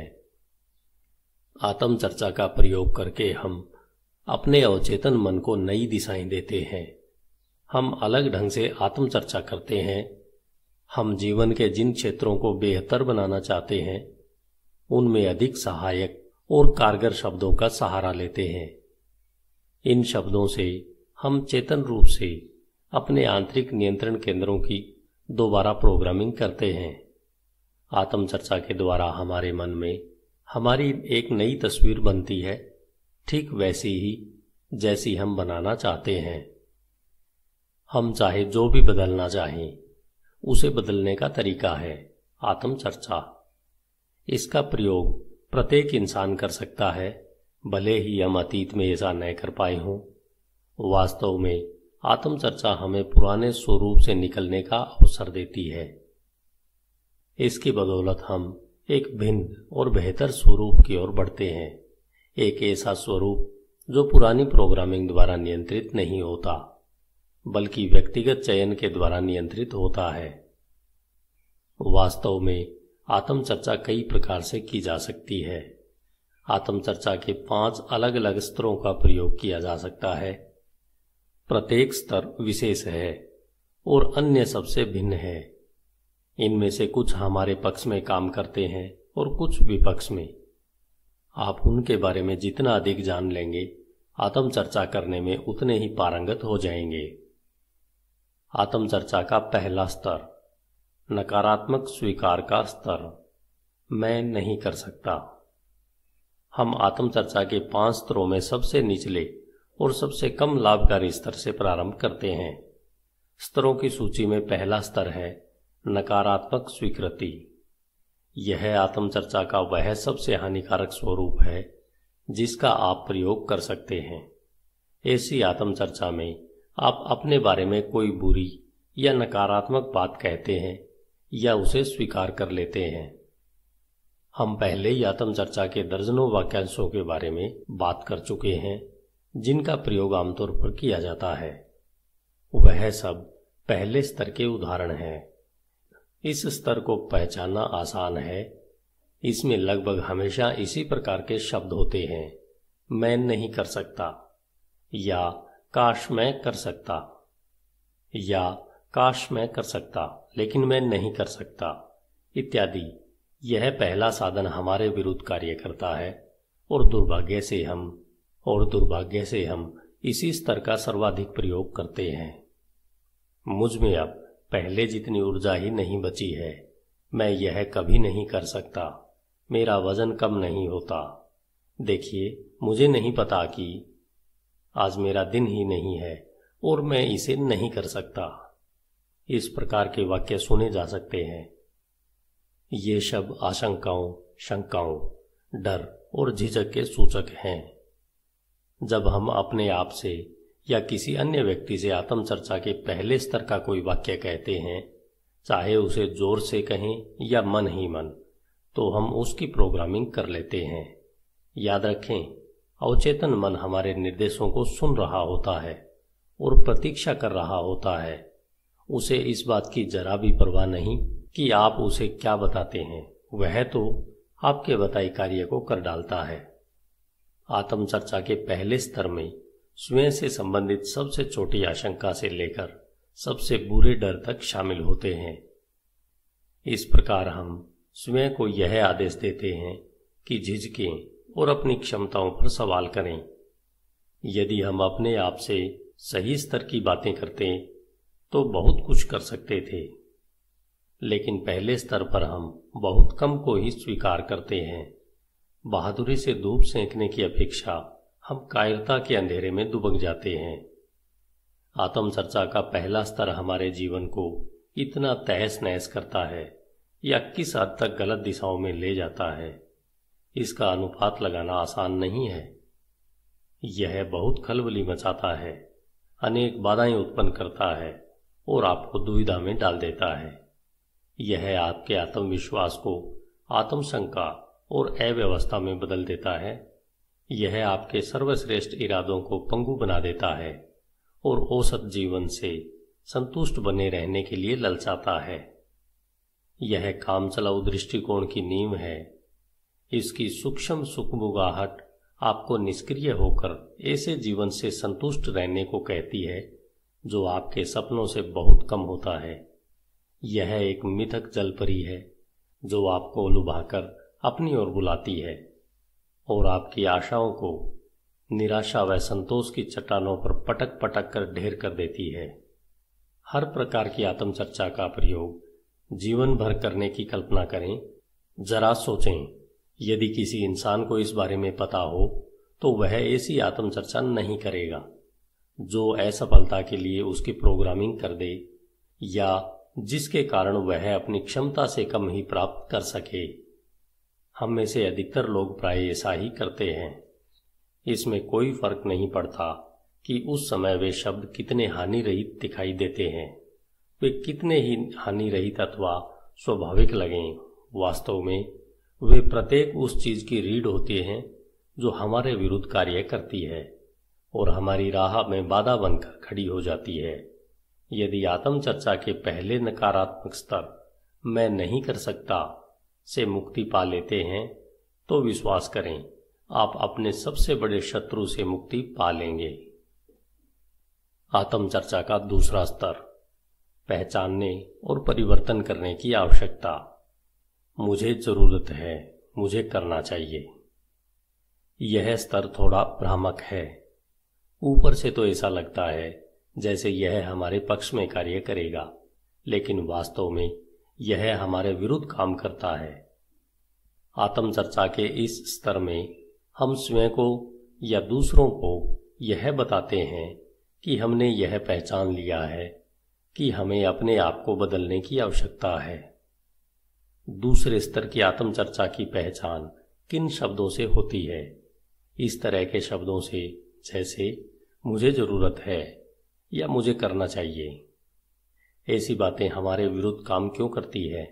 आत्मचर्चा का प्रयोग करके हम अपने अवचेतन मन को नई दिशाएं देते हैं हम अलग ढंग से आत्मचर्चा करते हैं हम जीवन के जिन क्षेत्रों को बेहतर बनाना चाहते हैं उनमें अधिक सहायक और कारगर शब्दों का सहारा लेते हैं इन शब्दों से हम चेतन रूप से अपने आंतरिक नियंत्रण केंद्रों की दोबारा प्रोग्रामिंग करते हैं आत्मचर्चा के द्वारा हमारे मन में हमारी एक नई तस्वीर बनती है ठीक वैसी ही जैसी हम बनाना चाहते हैं हम चाहे जो भी बदलना चाहें उसे बदलने का तरीका है आत्मचर्चा इसका प्रयोग प्रत्येक इंसान कर सकता है भले ही हम अतीत में ऐसा न कर पाए हों वास्तव में आत्मचर्चा हमें पुराने स्वरूप से निकलने का अवसर देती है इसकी बदौलत हम एक भिन्न और बेहतर स्वरूप की ओर बढ़ते हैं एक ऐसा स्वरूप जो पुरानी प्रोग्रामिंग द्वारा नियंत्रित नहीं होता बल्कि व्यक्तिगत चयन के द्वारा नियंत्रित होता है वास्तव में आत्मचर्चा कई प्रकार से की जा सकती है आत्मचर्चा के पांच अलग अलग स्तरों का प्रयोग किया जा सकता है प्रत्येक स्तर विशेष है और अन्य सबसे भिन्न है इनमें से कुछ हमारे पक्ष में काम करते हैं और कुछ विपक्ष में आप उनके बारे में जितना अधिक जान लेंगे आत्मचर्चा करने में उतने ही पारंगत हो जाएंगे आत्मचर्चा का पहला स्तर नकारात्मक स्वीकार का स्तर मैं नहीं कर सकता हम आत्मचर्चा के पांच स्तरों में सबसे निचले और सबसे कम लाभकारी स्तर से प्रारंभ करते हैं स्तरों की सूची में पहला स्तर है नकारात्मक स्वीकृति यह आत्मचर्चा का वह सबसे हानिकारक स्वरूप है जिसका आप प्रयोग कर सकते हैं ऐसी आत्मचर्चा में आप अपने बारे में कोई बुरी या नकारात्मक बात कहते हैं या उसे स्वीकार कर लेते हैं हम पहले ही आत्म चर्चा के दर्जनों वाक्यांशों के बारे में बात कर चुके हैं जिनका प्रयोग आमतौर पर किया जाता है वह सब पहले स्तर के उदाहरण हैं इस स्तर को पहचानना आसान है इसमें लगभग हमेशा इसी प्रकार के शब्द होते हैं मैं नहीं कर सकता या काश मैं कर सकता या काश मैं कर सकता लेकिन मैं नहीं कर सकता इत्यादि यह पहला साधन हमारे विरुद्ध कार्य करता है और दुर्भाग्य से हम और दुर्भाग्य से हम इसी स्तर का सर्वाधिक प्रयोग करते हैं मुझ में अब पहले जितनी ऊर्जा ही नहीं बची है मैं यह कभी नहीं कर सकता मेरा वजन कम नहीं होता देखिए मुझे नहीं पता कि आज मेरा दिन ही नहीं है और मैं इसे नहीं कर सकता इस प्रकार के वाक्य सुने जा सकते हैं ये शब्द आशंकाओं शंकाओं डर और झिझक के सूचक हैं जब हम अपने आप से या किसी अन्य व्यक्ति से आत्मचर्चा के पहले स्तर का कोई वाक्य कहते हैं चाहे उसे जोर से कहें या मन ही मन तो हम उसकी प्रोग्रामिंग कर लेते हैं याद रखें अवचेतन मन हमारे निर्देशों को सुन रहा होता है और प्रतीक्षा कर रहा होता है उसे इस बात की जरा भी परवाह नहीं कि आप उसे क्या बताते हैं वह तो आपके बताए कार्य को कर डालता है आत्मचर्चा के पहले स्तर में स्वयं से संबंधित सबसे छोटी आशंका से लेकर सबसे बुरे डर तक शामिल होते हैं इस प्रकार हम स्वयं को यह आदेश देते हैं कि झिझकें और अपनी क्षमताओं पर सवाल करें यदि हम अपने आप से सही स्तर की बातें करते तो बहुत कुछ कर सकते थे लेकिन पहले स्तर पर हम बहुत कम को ही स्वीकार करते हैं बहादुरी से धूप सेंकने की अपेक्षा हम कायरता के अंधेरे में दुबक जाते हैं आत्मचर्चा का पहला स्तर हमारे जीवन को इतना तहस नहस करता है या किस हद तक गलत दिशाओं में ले जाता है इसका अनुपात लगाना आसान नहीं है यह बहुत खलबली मचाता है अनेक बाधाएं उत्पन्न करता है और आपको दुविधा में डाल देता है यह आपके आत्मविश्वास को आत्मशंका और अव्यवस्था में बदल देता है यह आपके सर्वश्रेष्ठ इरादों को पंगु बना देता है और औसत जीवन से संतुष्ट बने रहने के लिए ललचाता है यह कामचलाऊ दृष्टिकोण की नींव है इसकी सूक्ष्म सुखमुगाहट आपको निष्क्रिय होकर ऐसे जीवन से संतुष्ट रहने को कहती है जो आपके सपनों से बहुत कम होता है यह एक मिथक जलपरी है जो आपको लुभाकर अपनी ओर बुलाती है और आपकी आशाओं को निराशा व संतोष की चट्टानों पर पटक पटक कर ढेर कर देती है हर प्रकार की आत्मचर्चा का प्रयोग जीवन भर करने की कल्पना करें जरा सोचें यदि किसी इंसान को इस बारे में पता हो तो वह ऐसी आत्मचर्चा नहीं करेगा जो असफलता के लिए उसकी प्रोग्रामिंग कर दे या जिसके कारण वह अपनी क्षमता से कम ही प्राप्त कर सके हम में से अधिकतर लोग प्राय ऐसा ही करते हैं इसमें कोई फर्क नहीं पड़ता कि उस समय वे शब्द कितने हानि रहित दिखाई देते हैं वे कितने ही हानि रहित अथवा स्वाभाविक लगें वास्तव में वे प्रत्येक उस चीज की रीढ़ होती हैं जो हमारे विरुद्ध कार्य करती है और हमारी राह में बाधा बनकर खड़ी हो जाती है यदि आत्मचर्चा के पहले नकारात्मक स्तर मैं नहीं कर सकता से मुक्ति पा लेते हैं तो विश्वास करें आप अपने सबसे बड़े शत्रु से मुक्ति पा लेंगे आत्मचर्चा का दूसरा स्तर पहचानने और परिवर्तन करने की आवश्यकता मुझे ज़रूरत है मुझे करना चाहिए यह स्तर थोड़ा भ्रामक है ऊपर से तो ऐसा लगता है जैसे यह हमारे पक्ष में कार्य करेगा लेकिन वास्तव में यह हमारे विरुद्ध काम करता है आत्मचर्चा के इस स्तर में हम स्वयं को या दूसरों को यह बताते हैं कि हमने यह पहचान लिया है कि हमें अपने आप को बदलने की आवश्यकता है दूसरे स्तर की आत्मचर्चा की पहचान किन शब्दों से होती है इस तरह के शब्दों से जैसे मुझे जरूरत है या मुझे करना चाहिए ऐसी बातें हमारे विरुद्ध काम क्यों करती है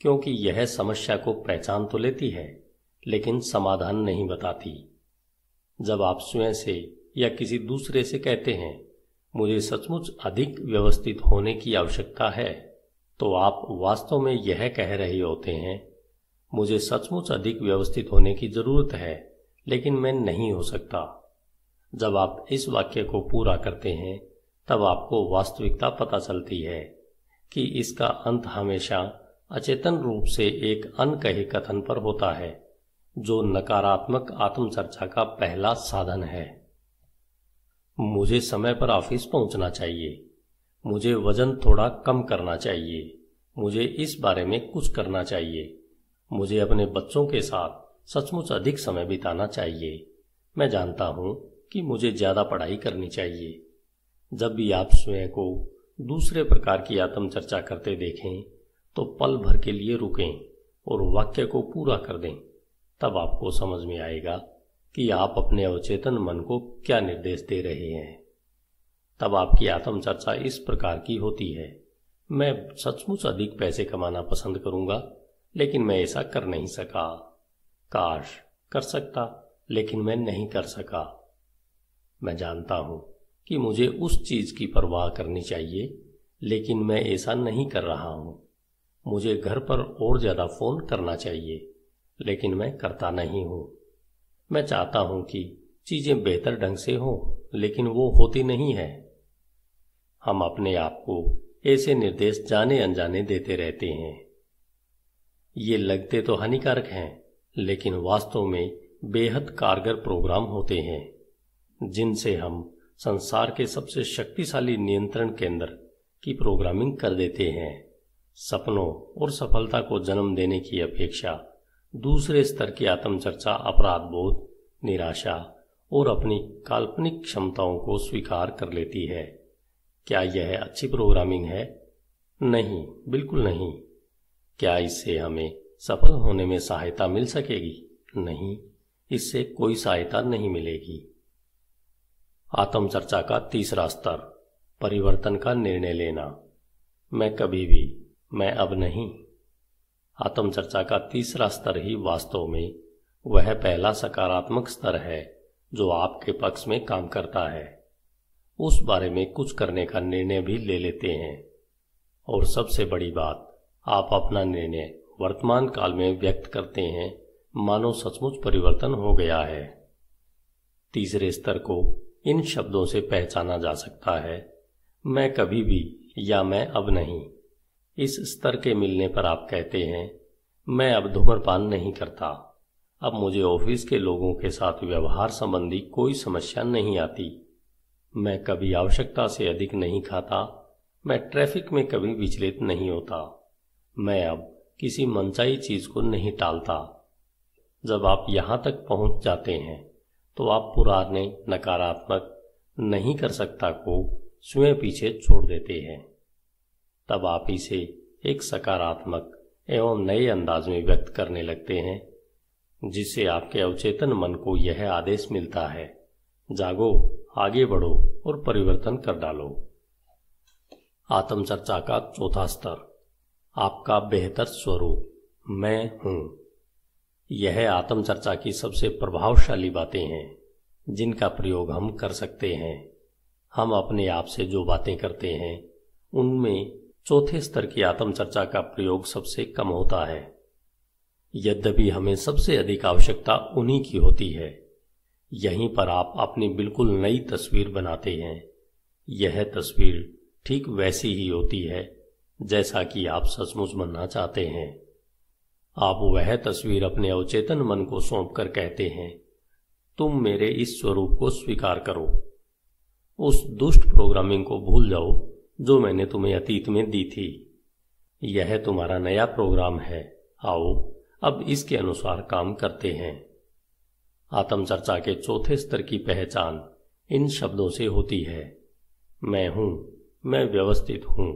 क्योंकि यह समस्या को पहचान तो लेती है लेकिन समाधान नहीं बताती जब आप स्वयं से या किसी दूसरे से कहते हैं मुझे सचमुच अधिक व्यवस्थित होने की आवश्यकता है तो आप वास्तव में यह कह रहे होते हैं मुझे सचमुच अधिक व्यवस्थित होने की जरूरत है लेकिन मैं नहीं हो सकता जब आप इस वाक्य को पूरा करते हैं तब आपको वास्तविकता पता चलती है कि इसका अंत हमेशा अचेतन रूप से एक अनकहे कथन पर होता है जो नकारात्मक आत्मचर्चा का पहला साधन है मुझे समय पर ऑफिस पहुंचना चाहिए मुझे वजन थोड़ा कम करना चाहिए मुझे इस बारे में कुछ करना चाहिए मुझे अपने बच्चों के साथ सचमुच अधिक समय बिताना चाहिए मैं जानता हूं कि मुझे ज्यादा पढ़ाई करनी चाहिए जब भी आप स्वयं को दूसरे प्रकार की आत्मचर्चा करते देखें तो पल भर के लिए रुकें और वाक्य को पूरा कर दें तब आपको समझ में आएगा कि आप अपने अवचेतन मन को क्या निर्देश दे रहे हैं तब आपकी आत्मचर्चा इस प्रकार की होती है मैं सचमुच अधिक पैसे कमाना पसंद करूंगा लेकिन मैं ऐसा कर नहीं सका काश कर सकता लेकिन मैं नहीं कर सका मैं जानता हूं कि मुझे उस चीज की परवाह करनी चाहिए लेकिन मैं ऐसा नहीं कर रहा हूं मुझे घर पर और ज्यादा फोन करना चाहिए लेकिन मैं करता नहीं हूं मैं चाहता हूं कि चीजें बेहतर ढंग से हो लेकिन वो होती नहीं है हम अपने आप को ऐसे निर्देश जाने अनजाने देते रहते हैं ये लगते तो हानिकारक हैं लेकिन वास्तव में बेहद कारगर प्रोग्राम होते हैं जिनसे हम संसार के सबसे शक्तिशाली नियंत्रण केंद्र की प्रोग्रामिंग कर देते हैं सपनों और सफलता को जन्म देने की अपेक्षा दूसरे स्तर की आत्मचर्चा अपराध बोध निराशा और अपनी काल्पनिक क्षमताओं को स्वीकार कर लेती है क्या यह अच्छी प्रोग्रामिंग है नहीं बिल्कुल नहीं क्या इससे हमें सफल होने में सहायता मिल सकेगी नहीं इससे कोई सहायता नहीं मिलेगी आत्मचर्चा का तीसरा स्तर परिवर्तन का निर्णय लेना मैं कभी भी मैं अब नहीं आत्मचर्चा का तीसरा स्तर ही वास्तव में वह पहला सकारात्मक स्तर है जो आपके पक्ष में काम करता है उस बारे में कुछ करने का निर्णय भी ले लेते हैं और सबसे बड़ी बात आप अपना निर्णय वर्तमान काल में व्यक्त करते हैं मानो सचमुच परिवर्तन हो गया है तीसरे स्तर को इन शब्दों से पहचाना जा सकता है मैं कभी भी या मैं अब नहीं इस स्तर के मिलने पर आप कहते हैं मैं अब धूम्रपान नहीं करता अब मुझे ऑफिस के लोगों के साथ व्यवहार संबंधी कोई समस्या नहीं आती मैं कभी आवश्यकता से अधिक नहीं खाता मैं ट्रैफिक में कभी विचलित नहीं होता मैं अब किसी मनचाही चीज को नहीं टालता जब आप यहां तक पहुंच जाते हैं तो आप पुराने नकारात्मक नहीं कर सकता को स्वयं पीछे छोड़ देते हैं तब आप इसे एक सकारात्मक एवं नए अंदाज में व्यक्त करने लगते हैं जिससे आपके अवचेतन मन को यह आदेश मिलता है जागो आगे बढ़ो और परिवर्तन कर डालो आत्मचर्चा का चौथा स्तर आपका बेहतर स्वरूप मैं हूं यह आत्मचर्चा की सबसे प्रभावशाली बातें हैं जिनका प्रयोग हम कर सकते हैं हम अपने आप से जो बातें करते हैं उनमें चौथे स्तर की आत्मचर्चा का प्रयोग सबसे कम होता है यद्यपि हमें सबसे अधिक आवश्यकता उन्हीं की होती है यहीं पर आप अपनी बिल्कुल नई तस्वीर बनाते हैं यह तस्वीर ठीक वैसी ही होती है जैसा कि आप सचमुच बनना चाहते हैं आप वह तस्वीर अपने अवचेतन मन को सौंप कर कहते हैं तुम मेरे इस स्वरूप को स्वीकार करो उस दुष्ट प्रोग्रामिंग को भूल जाओ जो मैंने तुम्हें अतीत में दी थी यह तुम्हारा नया प्रोग्राम है आओ अब इसके अनुसार काम करते हैं आत्मचर्चा के चौथे स्तर की पहचान इन शब्दों से होती है मैं हूं मैं व्यवस्थित हूं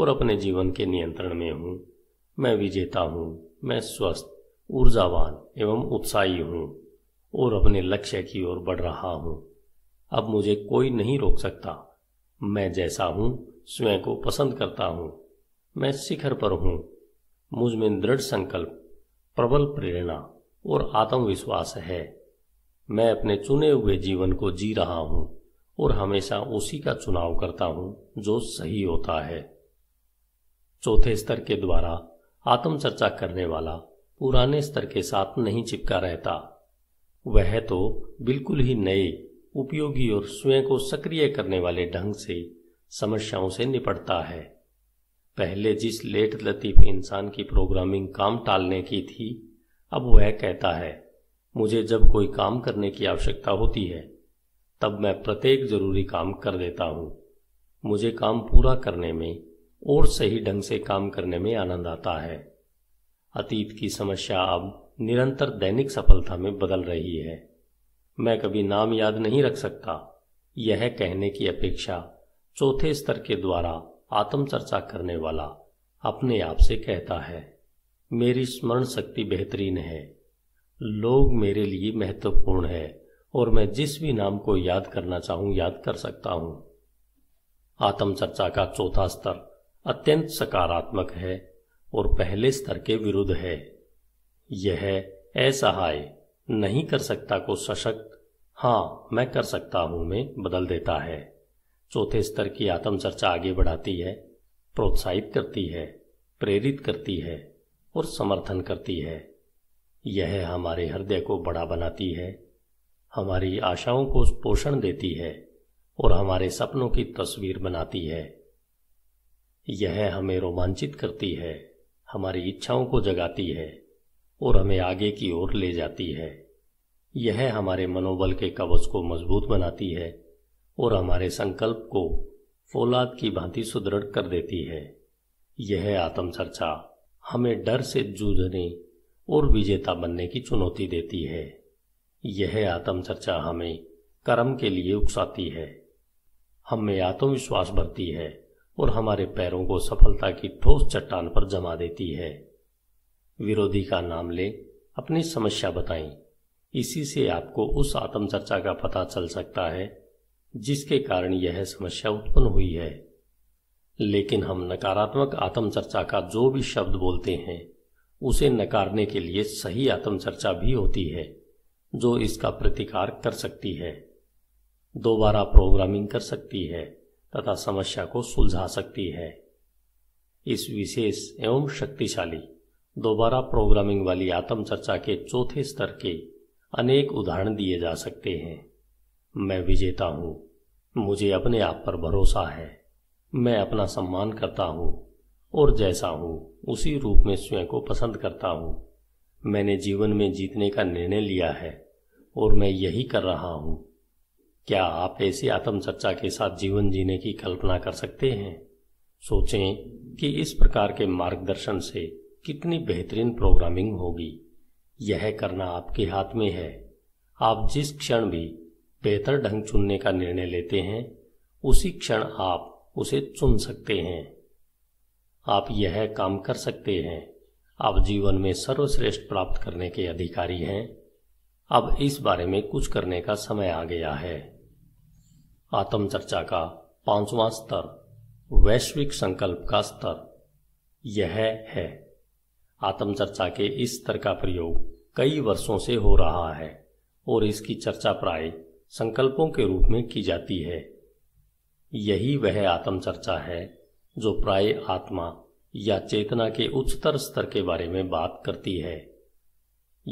और अपने जीवन के नियंत्रण में हूं मैं विजेता हूं मैं स्वस्थ ऊर्जावान एवं उत्साही हूं और अपने लक्ष्य की ओर बढ़ रहा हूं अब मुझे कोई नहीं रोक सकता मैं जैसा हूं स्वयं को पसंद करता हूं मैं शिखर पर हूं मुझ में दृढ़ संकल्प प्रबल प्रेरणा और आत्मविश्वास है मैं अपने चुने हुए जीवन को जी रहा हूं और हमेशा उसी का चुनाव करता हूं जो सही होता है चौथे स्तर के द्वारा आत्मचर्चा करने वाला पुराने स्तर के साथ नहीं चिपका रहता वह तो बिल्कुल ही नए उपयोगी और स्वयं को सक्रिय करने वाले ढंग से समस्याओं से निपटता है पहले जिस लेट लतीफ इंसान की प्रोग्रामिंग काम टालने की थी अब वह कहता है मुझे जब कोई काम करने की आवश्यकता होती है तब मैं प्रत्येक जरूरी काम कर देता हूं मुझे काम पूरा करने में और सही ढंग से काम करने में आनंद आता है अतीत की समस्या अब निरंतर दैनिक सफलता में बदल रही है मैं कभी नाम याद नहीं रख सकता यह कहने की अपेक्षा चौथे स्तर के द्वारा आत्मचर्चा करने वाला अपने आप से कहता है मेरी स्मरण शक्ति बेहतरीन है लोग मेरे लिए महत्वपूर्ण है और मैं जिस भी नाम को याद करना चाहूं याद कर सकता हूं आत्मचर्चा का चौथा स्तर अत्यंत सकारात्मक है और पहले स्तर के विरुद्ध है यह असहाय नहीं कर सकता को सशक्त हां मैं कर सकता हूं में बदल देता है चौथे स्तर की आत्मचर्चा आगे बढ़ाती है प्रोत्साहित करती है प्रेरित करती है और समर्थन करती है यह हमारे हृदय को बड़ा बनाती है हमारी आशाओं को पोषण देती है और हमारे सपनों की तस्वीर बनाती है यह हमें रोमांचित करती है हमारी इच्छाओं को जगाती है और हमें आगे की ओर ले जाती है यह हमारे मनोबल के कवच को मजबूत बनाती है और हमारे संकल्प को फौलाद की भांति सुदृढ़ कर देती है यह आत्मचर्चा हमें डर से जूझने और विजेता बनने की चुनौती देती है यह आत्मचर्चा हमें कर्म के लिए उकसाती है हम में आत्मविश्वास भरती है और हमारे पैरों को सफलता की ठोस चट्टान पर जमा देती है विरोधी का नाम ले अपनी समस्या बताएं इसी से आपको उस आत्मचर्चा का पता चल सकता है जिसके कारण यह समस्या उत्पन्न हुई है लेकिन हम नकारात्मक आत्मचर्चा का जो भी शब्द बोलते हैं उसे नकारने के लिए सही आत्मचर्चा भी होती है जो इसका प्रतिकार कर सकती है दोबारा प्रोग्रामिंग कर सकती है तथा समस्या को सुलझा सकती है इस विशेष एवं शक्तिशाली दोबारा प्रोग्रामिंग वाली आत्मचर्चा के चौथे स्तर के अनेक उदाहरण दिए जा सकते हैं मैं विजेता हूं मुझे अपने आप पर भरोसा है मैं अपना सम्मान करता हूं और जैसा हूं उसी रूप में स्वयं को पसंद करता हूं मैंने जीवन में जीतने का निर्णय लिया है और मैं यही कर रहा हूं क्या आप ऐसी आत्मचर्चा के साथ जीवन जीने की कल्पना कर सकते हैं सोचें कि इस प्रकार के मार्गदर्शन से कितनी बेहतरीन प्रोग्रामिंग होगी यह करना आपके हाथ में है आप जिस क्षण भी बेहतर ढंग चुनने का निर्णय लेते हैं उसी क्षण आप उसे चुन सकते हैं आप यह काम कर सकते हैं आप जीवन में सर्वश्रेष्ठ प्राप्त करने के अधिकारी हैं अब इस बारे में कुछ करने का समय आ गया है आत्मचर्चा का पांचवा स्तर वैश्विक संकल्प का स्तर यह है आत्मचर्चा के इस स्तर का प्रयोग कई वर्षों से हो रहा है और इसकी चर्चा प्राय संकल्पों के रूप में की जाती है यही वह आत्मचर्चा है जो प्राय आत्मा या चेतना के उच्चतर स्तर के बारे में बात करती है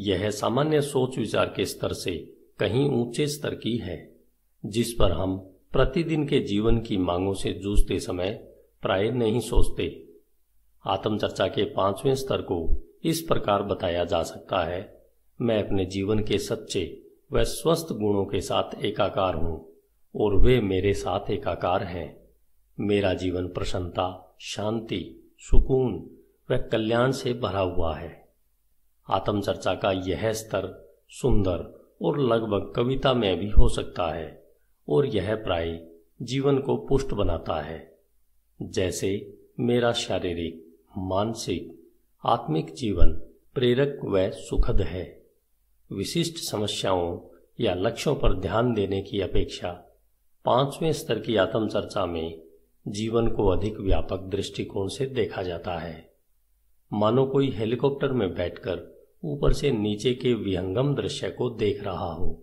यह सामान्य सोच विचार के स्तर से कहीं ऊंचे स्तर की है जिस पर हम प्रतिदिन के जीवन की मांगों से जूझते समय प्राय नहीं सोचते आत्मचर्चा के पांचवें स्तर को इस प्रकार बताया जा सकता है मैं अपने जीवन के सच्चे व स्वस्थ गुणों के साथ एकाकार हूं और वे मेरे साथ एकाकार हैं मेरा जीवन प्रसन्नता शांति सुकून व कल्याण से भरा हुआ है आत्मचर्चा का यह स्तर सुंदर और लगभग कविता में भी हो सकता है और यह प्राय जीवन को पुष्ट बनाता है जैसे मेरा शारीरिक मानसिक आत्मिक जीवन प्रेरक व सुखद है विशिष्ट समस्याओं या लक्ष्यों पर ध्यान देने की अपेक्षा पांचवें स्तर की आत्मचर्चा में जीवन को अधिक व्यापक दृष्टिकोण से देखा जाता है मानो कोई हेलीकॉप्टर में बैठकर ऊपर से नीचे के विहंगम दृश्य को देख रहा हो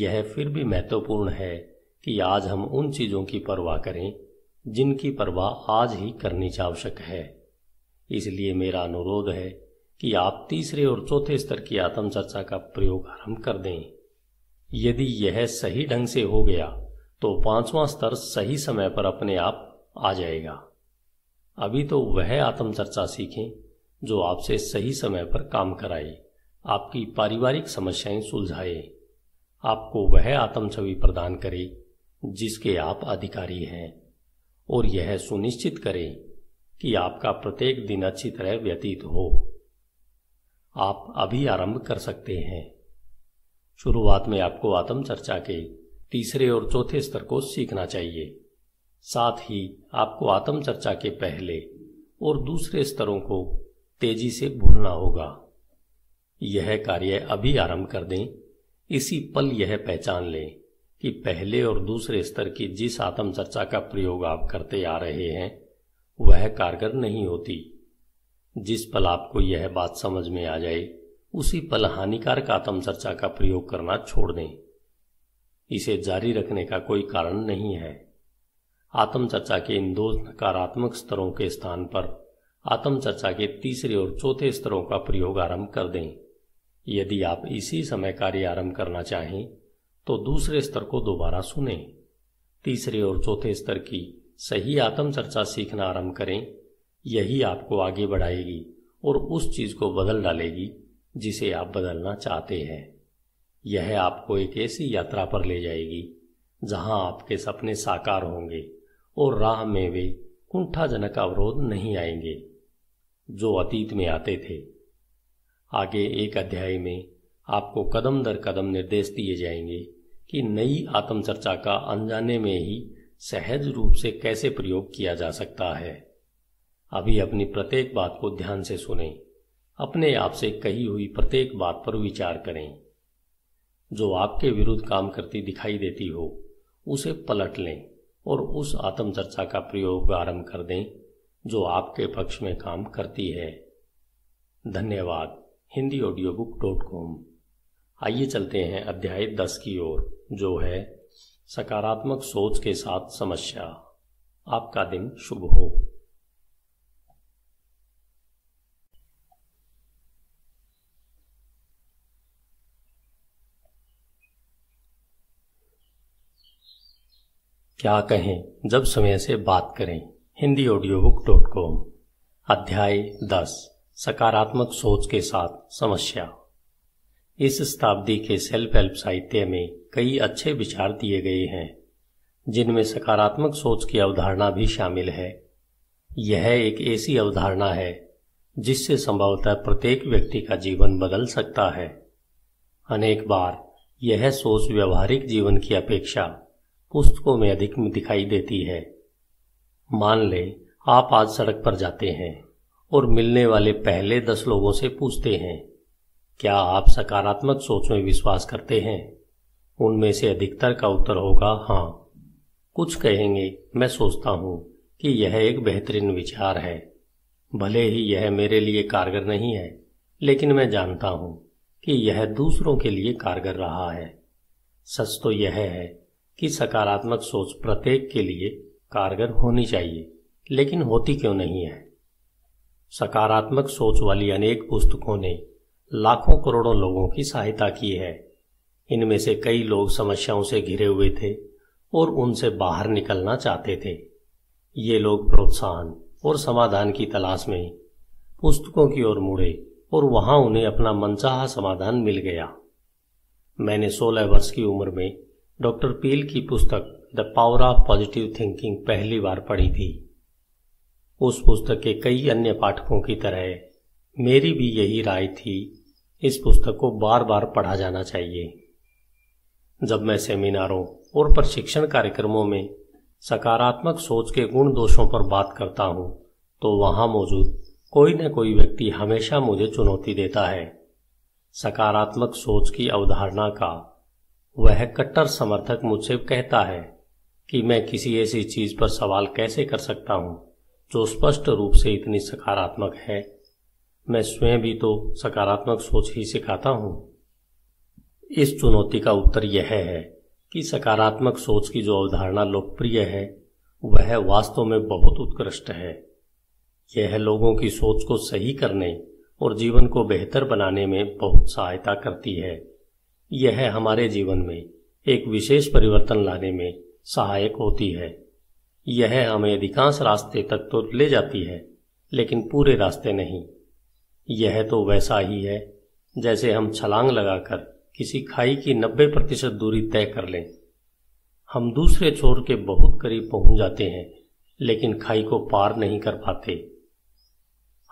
यह फिर भी महत्वपूर्ण है कि आज हम उन चीजों की परवाह करें जिनकी परवाह आज ही करनी आवश्यक है इसलिए मेरा अनुरोध है कि आप तीसरे और चौथे स्तर की आत्मचर्चा का प्रयोग आरंभ कर दें यदि यह सही ढंग से हो गया तो पांचवा स्तर सही समय पर अपने आप आ जाएगा अभी तो वह आत्मचर्चा सीखें जो आपसे सही समय पर काम कराए आपकी पारिवारिक समस्याएं सुलझाए आपको वह आत्म छवि प्रदान करे जिसके आप अधिकारी हैं और यह सुनिश्चित करें कि आपका प्रत्येक दिन अच्छी तरह व्यतीत हो आप अभी आरंभ कर सकते हैं शुरुआत में आपको आत्मचर्चा के तीसरे और चौथे स्तर को सीखना चाहिए साथ ही आपको आत्मचर्चा के पहले और दूसरे स्तरों को तेजी से भूलना होगा यह कार्य अभी आरंभ कर दें इसी पल यह पहचान लें कि पहले और दूसरे स्तर की जिस आत्मचर्चा का प्रयोग आप करते आ रहे हैं वह कारगर नहीं होती जिस पल आपको यह बात समझ में आ जाए उसी पल हानिकारक आत्मचर्चा का प्रयोग करना छोड़ दें इसे जारी रखने का कोई कारण नहीं है आत्मचर्चा के इन दो नकारात्मक स्तरों के स्थान पर आत्मचर्चा के तीसरे और चौथे स्तरों का प्रयोग आरंभ कर दें यदि आप इसी समय कार्य आरंभ करना चाहें तो दूसरे स्तर को दोबारा सुने तीसरे और चौथे स्तर की सही आत्मचर्चा सीखना आरंभ करें यही आपको आगे बढ़ाएगी और उस चीज को बदल डालेगी जिसे आप बदलना चाहते हैं यह आपको एक ऐसी यात्रा पर ले जाएगी जहां आपके सपने साकार होंगे और राह में वे कुंठाजनक अवरोध नहीं आएंगे जो अतीत में आते थे आगे एक अध्याय में आपको कदम दर कदम निर्देश दिए जाएंगे कि नई आत्मचर्चा का अनजाने में ही सहज रूप से कैसे प्रयोग किया जा सकता है अभी अपनी प्रत्येक बात को ध्यान से सुनें अपने आप से कही हुई प्रत्येक बात पर विचार करें जो आपके विरुद्ध काम करती दिखाई देती हो उसे पलट लें और उस आत्मचर्चा का प्रयोग आरंभ कर दें जो आपके पक्ष में काम करती है धन्यवाद Hindi audio book dot com आइए चलते हैं अध्याय दस की ओर जो है सकारात्मक सोच के साथ समस्या आपका दिन शुभ हो क्या कहें जब समय से बात करें Hindi audio book dot com अध्याय दस सकारात्मक सोच के साथ समस्या इस शताब्दी के सेल्फ हेल्प साहित्य में कई अच्छे विचार दिए गए हैं जिनमें सकारात्मक सोच की अवधारणा भी शामिल है यह एक ऐसी अवधारणा है जिससे संभवतः प्रत्येक व्यक्ति का जीवन बदल सकता है अनेक बार यह सोच व्यवहारिक जीवन की अपेक्षा पुस्तकों में अधिक दिखाई देती है मान ले आप आज सड़क पर जाते हैं और मिलने वाले पहले दस लोगों से पूछते हैं क्या आप सकारात्मक सोच में विश्वास करते हैं उनमें से अधिकतर का उत्तर होगा हाँ कुछ कहेंगे मैं सोचता हूं कि यह एक बेहतरीन विचार है भले ही यह मेरे लिए कारगर नहीं है लेकिन मैं जानता हूं कि यह दूसरों के लिए कारगर रहा है सच तो यह है कि सकारात्मक सोच प्रत्येक के लिए कारगर होनी चाहिए लेकिन होती क्यों नहीं है सकारात्मक सोच वाली अनेक पुस्तकों ने लाखों करोड़ों लोगों की सहायता की है इनमें से कई लोग समस्याओं से घिरे हुए थे और उनसे बाहर निकलना चाहते थे ये लोग प्रोत्साहन और समाधान की तलाश में पुस्तकों की ओर मुड़े और वहां उन्हें अपना मनचाहा समाधान मिल गया मैंने 16 वर्ष की उम्र में डॉक्टर पील की पुस्तक the power of positive thinking पहली बार पढ़ी थी उस पुस्तक के कई अन्य पाठकों की तरह मेरी भी यही राय थी इस पुस्तक को बार बार पढ़ा जाना चाहिए जब मैं सेमिनारों और प्रशिक्षण कार्यक्रमों में सकारात्मक सोच के गुण दोषों पर बात करता हूं तो वहां मौजूद कोई न कोई व्यक्ति हमेशा मुझे चुनौती देता है सकारात्मक सोच की अवधारणा का वह कट्टर समर्थक मुझसे कहता है कि मैं किसी ऐसी चीज पर सवाल कैसे कर सकता हूं जो स्पष्ट रूप से इतनी सकारात्मक है मैं स्वयं भी तो सकारात्मक सोच ही सिखाता हूं इस चुनौती का उत्तर यह है कि सकारात्मक सोच की जो अवधारणा लोकप्रिय है वह वास्तव में बहुत उत्कृष्ट है यह लोगों की सोच को सही करने और जीवन को बेहतर बनाने में बहुत सहायता करती है यह हमारे जीवन में एक विशेष परिवर्तन लाने में सहायक होती है यह हमें अधिकांश रास्ते तक तो ले जाती है लेकिन पूरे रास्ते नहीं यह तो वैसा ही है जैसे हम छलांग लगाकर किसी खाई की नब्बे प्रतिशत दूरी तय कर लें हम दूसरे छोर के बहुत करीब पहुंच जाते हैं लेकिन खाई को पार नहीं कर पाते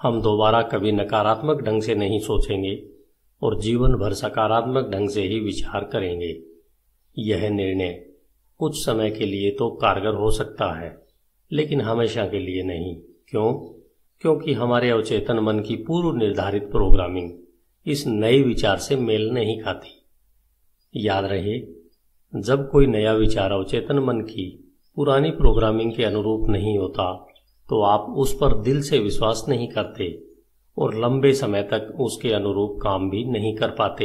हम दोबारा कभी नकारात्मक ढंग से नहीं सोचेंगे और जीवन भर सकारात्मक ढंग से ही विचार करेंगे यह निर्णय कुछ समय के लिए तो कारगर हो सकता है लेकिन हमेशा के लिए नहीं क्यों क्योंकि हमारे अवचेतन मन की पूर्व निर्धारित प्रोग्रामिंग इस नए विचार से मेल नहीं खाती याद रहे जब कोई नया विचार अवचेतन मन की पुरानी प्रोग्रामिंग के अनुरूप नहीं होता तो आप उस पर दिल से विश्वास नहीं करते और लंबे समय तक उसके अनुरूप काम भी नहीं कर पाते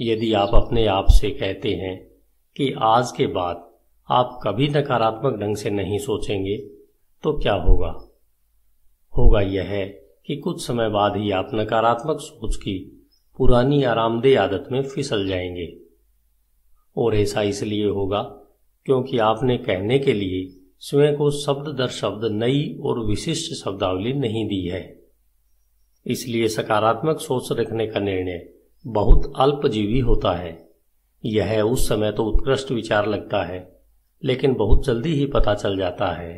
यदि आप अपने आप से कहते हैं कि आज के बाद आप कभी नकारात्मक ढंग से नहीं सोचेंगे तो क्या होगा होगा यह है कि कुछ समय बाद ही आप नकारात्मक सोच की पुरानी आरामदेह आदत में फिसल जाएंगे और ऐसा इसलिए होगा क्योंकि आपने कहने के लिए स्वयं को शब्द दर शब्द नई और विशिष्ट शब्दावली नहीं दी है इसलिए सकारात्मक सोच रखने का निर्णय बहुत अल्पजीवी होता है यह उस समय तो उत्कृष्ट विचार लगता है लेकिन बहुत जल्दी ही पता चल जाता है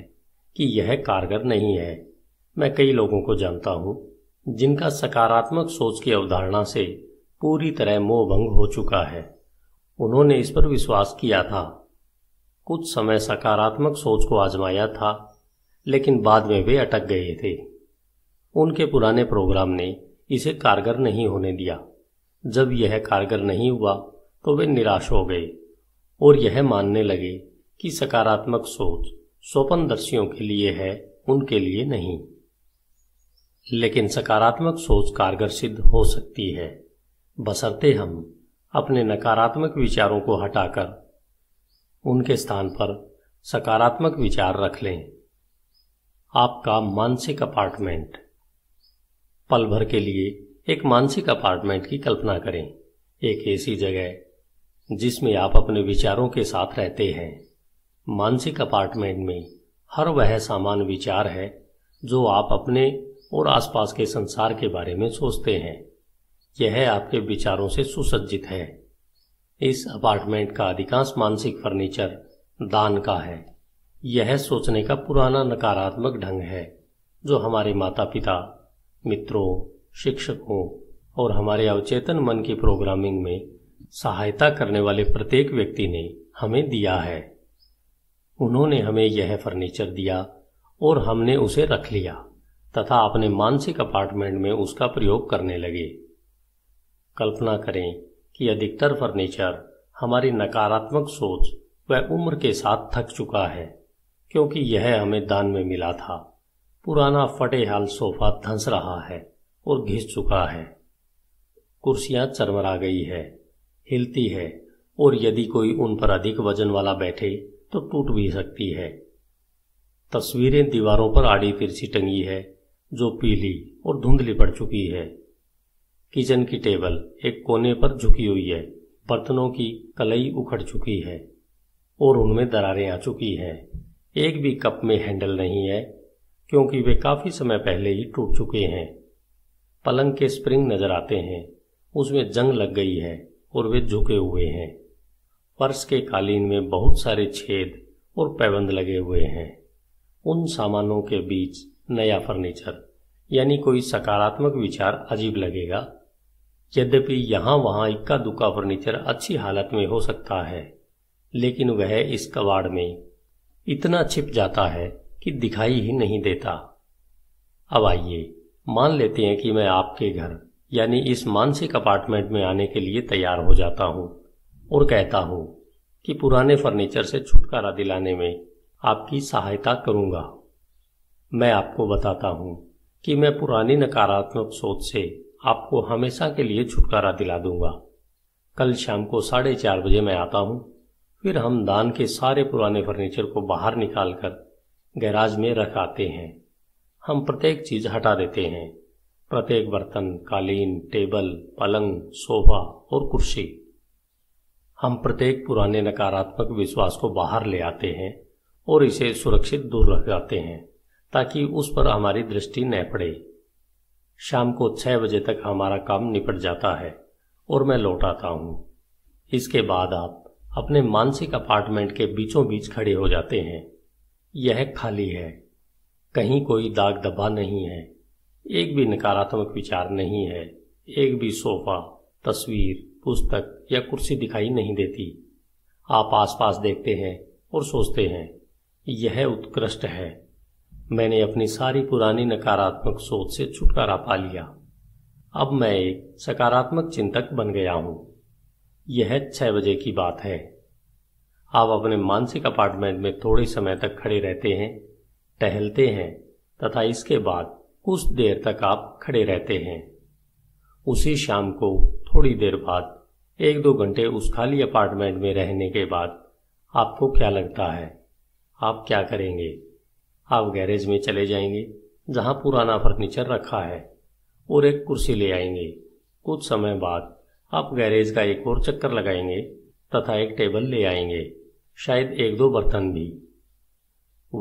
कि यह कारगर नहीं है मैं कई लोगों को जानता हूं जिनका सकारात्मक सोच की अवधारणा से पूरी तरह मोह भंग हो चुका है उन्होंने इस पर विश्वास किया था कुछ समय सकारात्मक सोच को आजमाया था लेकिन बाद में वे अटक गए थे उनके पुराने प्रोग्राम ने इसे कारगर नहीं होने दिया जब यह कारगर नहीं हुआ तो वे निराश हो गए और यह मानने लगे कि सकारात्मक सोच स्वपन दर्शियों के लिए है उनके लिए नहीं लेकिन सकारात्मक सोच कारगर सिद्ध हो सकती है बसरते हम अपने नकारात्मक विचारों को हटाकर उनके स्थान पर सकारात्मक विचार रख लें आपका मानसिक अपार्टमेंट पल भर के लिए एक मानसिक अपार्टमेंट की कल्पना करें एक ऐसी जगह जिसमें आप अपने विचारों के साथ रहते हैं मानसिक अपार्टमेंट में हर वह सामान विचार है जो आप अपने और आसपास के संसार के बारे में सोचते हैं यह आपके विचारों से सुसज्जित है इस अपार्टमेंट का अधिकांश मानसिक फर्नीचर दान का है यह सोचने का पुराना नकारात्मक ढंग है जो हमारे माता पिता मित्रों शिक्षकों और हमारे अवचेतन मन की प्रोग्रामिंग में सहायता करने वाले प्रत्येक व्यक्ति ने हमें दिया है उन्होंने हमें यह फर्नीचर दिया और हमने उसे रख लिया तथा अपने मानसिक अपार्टमेंट में उसका प्रयोग करने लगे कल्पना करें कि अधिकतर फर्नीचर हमारी नकारात्मक सोच व उम्र के साथ थक चुका है क्योंकि यह हमें दान में मिला था पुराना हाल सोफा धंस रहा है और घिस चुका है कुर्सियां चरमरा गई है हिलती है और यदि कोई उन पर अधिक वजन वाला बैठे तो टूट भी सकती है तस्वीरें दीवारों पर आड़ी तिरछी टंगी है जो पीली और धुंधली पड़ चुकी है किचन की टेबल एक कोने पर झुकी हुई है बर्तनों की कलई उखड़ चुकी है और उनमें दरारें आ चुकी हैं एक भी कप में हैंडल नहीं है क्योंकि वे काफी समय पहले ही टूट चुके हैं पलंग के स्प्रिंग नजर आते हैं उसमें जंग लग गई है और वे झुके हुए हैं फर्श के कालीन में बहुत सारे छेद और पैबंद लगे हुए हैं उन सामानों के बीच नया फर्नीचर यानी कोई सकारात्मक विचार अजीब लगेगा यद्यपि यहां वहां इक्का दुक्का फर्नीचर अच्छी हालत में हो सकता है लेकिन वह इस कबाड़ में इतना छिप जाता है कि दिखाई ही नहीं देता अब आइए मान लेते हैं कि मैं आपके घर यानी इस मानसिक अपार्टमेंट में आने के लिए तैयार हो जाता हूं और कहता हूं कि पुराने फर्नीचर से छुटकारा दिलाने में आपकी सहायता करूंगा मैं आपको बताता हूं कि मैं पुरानी नकारात्मक सोच से आपको हमेशा के लिए छुटकारा दिला दूंगा कल शाम को साढ़े चार बजे मैं आता हूं फिर हम दान के सारे पुराने फर्नीचर को बाहर निकालकर गैराज में रख आते हैं हम प्रत्येक चीज हटा देते हैं प्रत्येक बर्तन कालीन टेबल पलंग सोफा और कुर्सी हम प्रत्येक पुराने नकारात्मक विश्वास को बाहर ले आते हैं और इसे सुरक्षित दूर रख जाते हैं ताकि उस पर हमारी दृष्टि न पड़े शाम को छह बजे तक हमारा काम निपट जाता है और मैं लौट आता हूं इसके बाद आप अपने मानसिक अपार्टमेंट के बीचों बीच खड़े हो जाते हैं यह खाली है कहीं कोई दाग धब्बा नहीं है एक भी नकारात्मक विचार नहीं है एक भी सोफा तस्वीर पुस्तक या कुर्सी दिखाई नहीं देती आप आसपास देखते हैं और सोचते हैं यह उत्कृष्ट है मैंने अपनी सारी पुरानी नकारात्मक सोच से छुटकारा पा लिया अब मैं एक सकारात्मक चिंतक बन गया हूं यह छह बजे की बात है आप अपने मानसिक अपार्टमेंट में थोड़े समय तक खड़े रहते हैं टहलते हैं तथा इसके बाद कुछ देर तक आप खड़े रहते हैं उसी शाम को थोड़ी देर बाद एक दो घंटे उस खाली अपार्टमेंट में रहने के बाद आपको क्या लगता है आप क्या करेंगे आप गैरेज में चले जाएंगे जहां पुराना फर्नीचर रखा है और एक कुर्सी ले आएंगे कुछ समय बाद आप गैरेज का एक और चक्कर लगाएंगे तथा एक टेबल ले आएंगे शायद एक दो बर्तन भी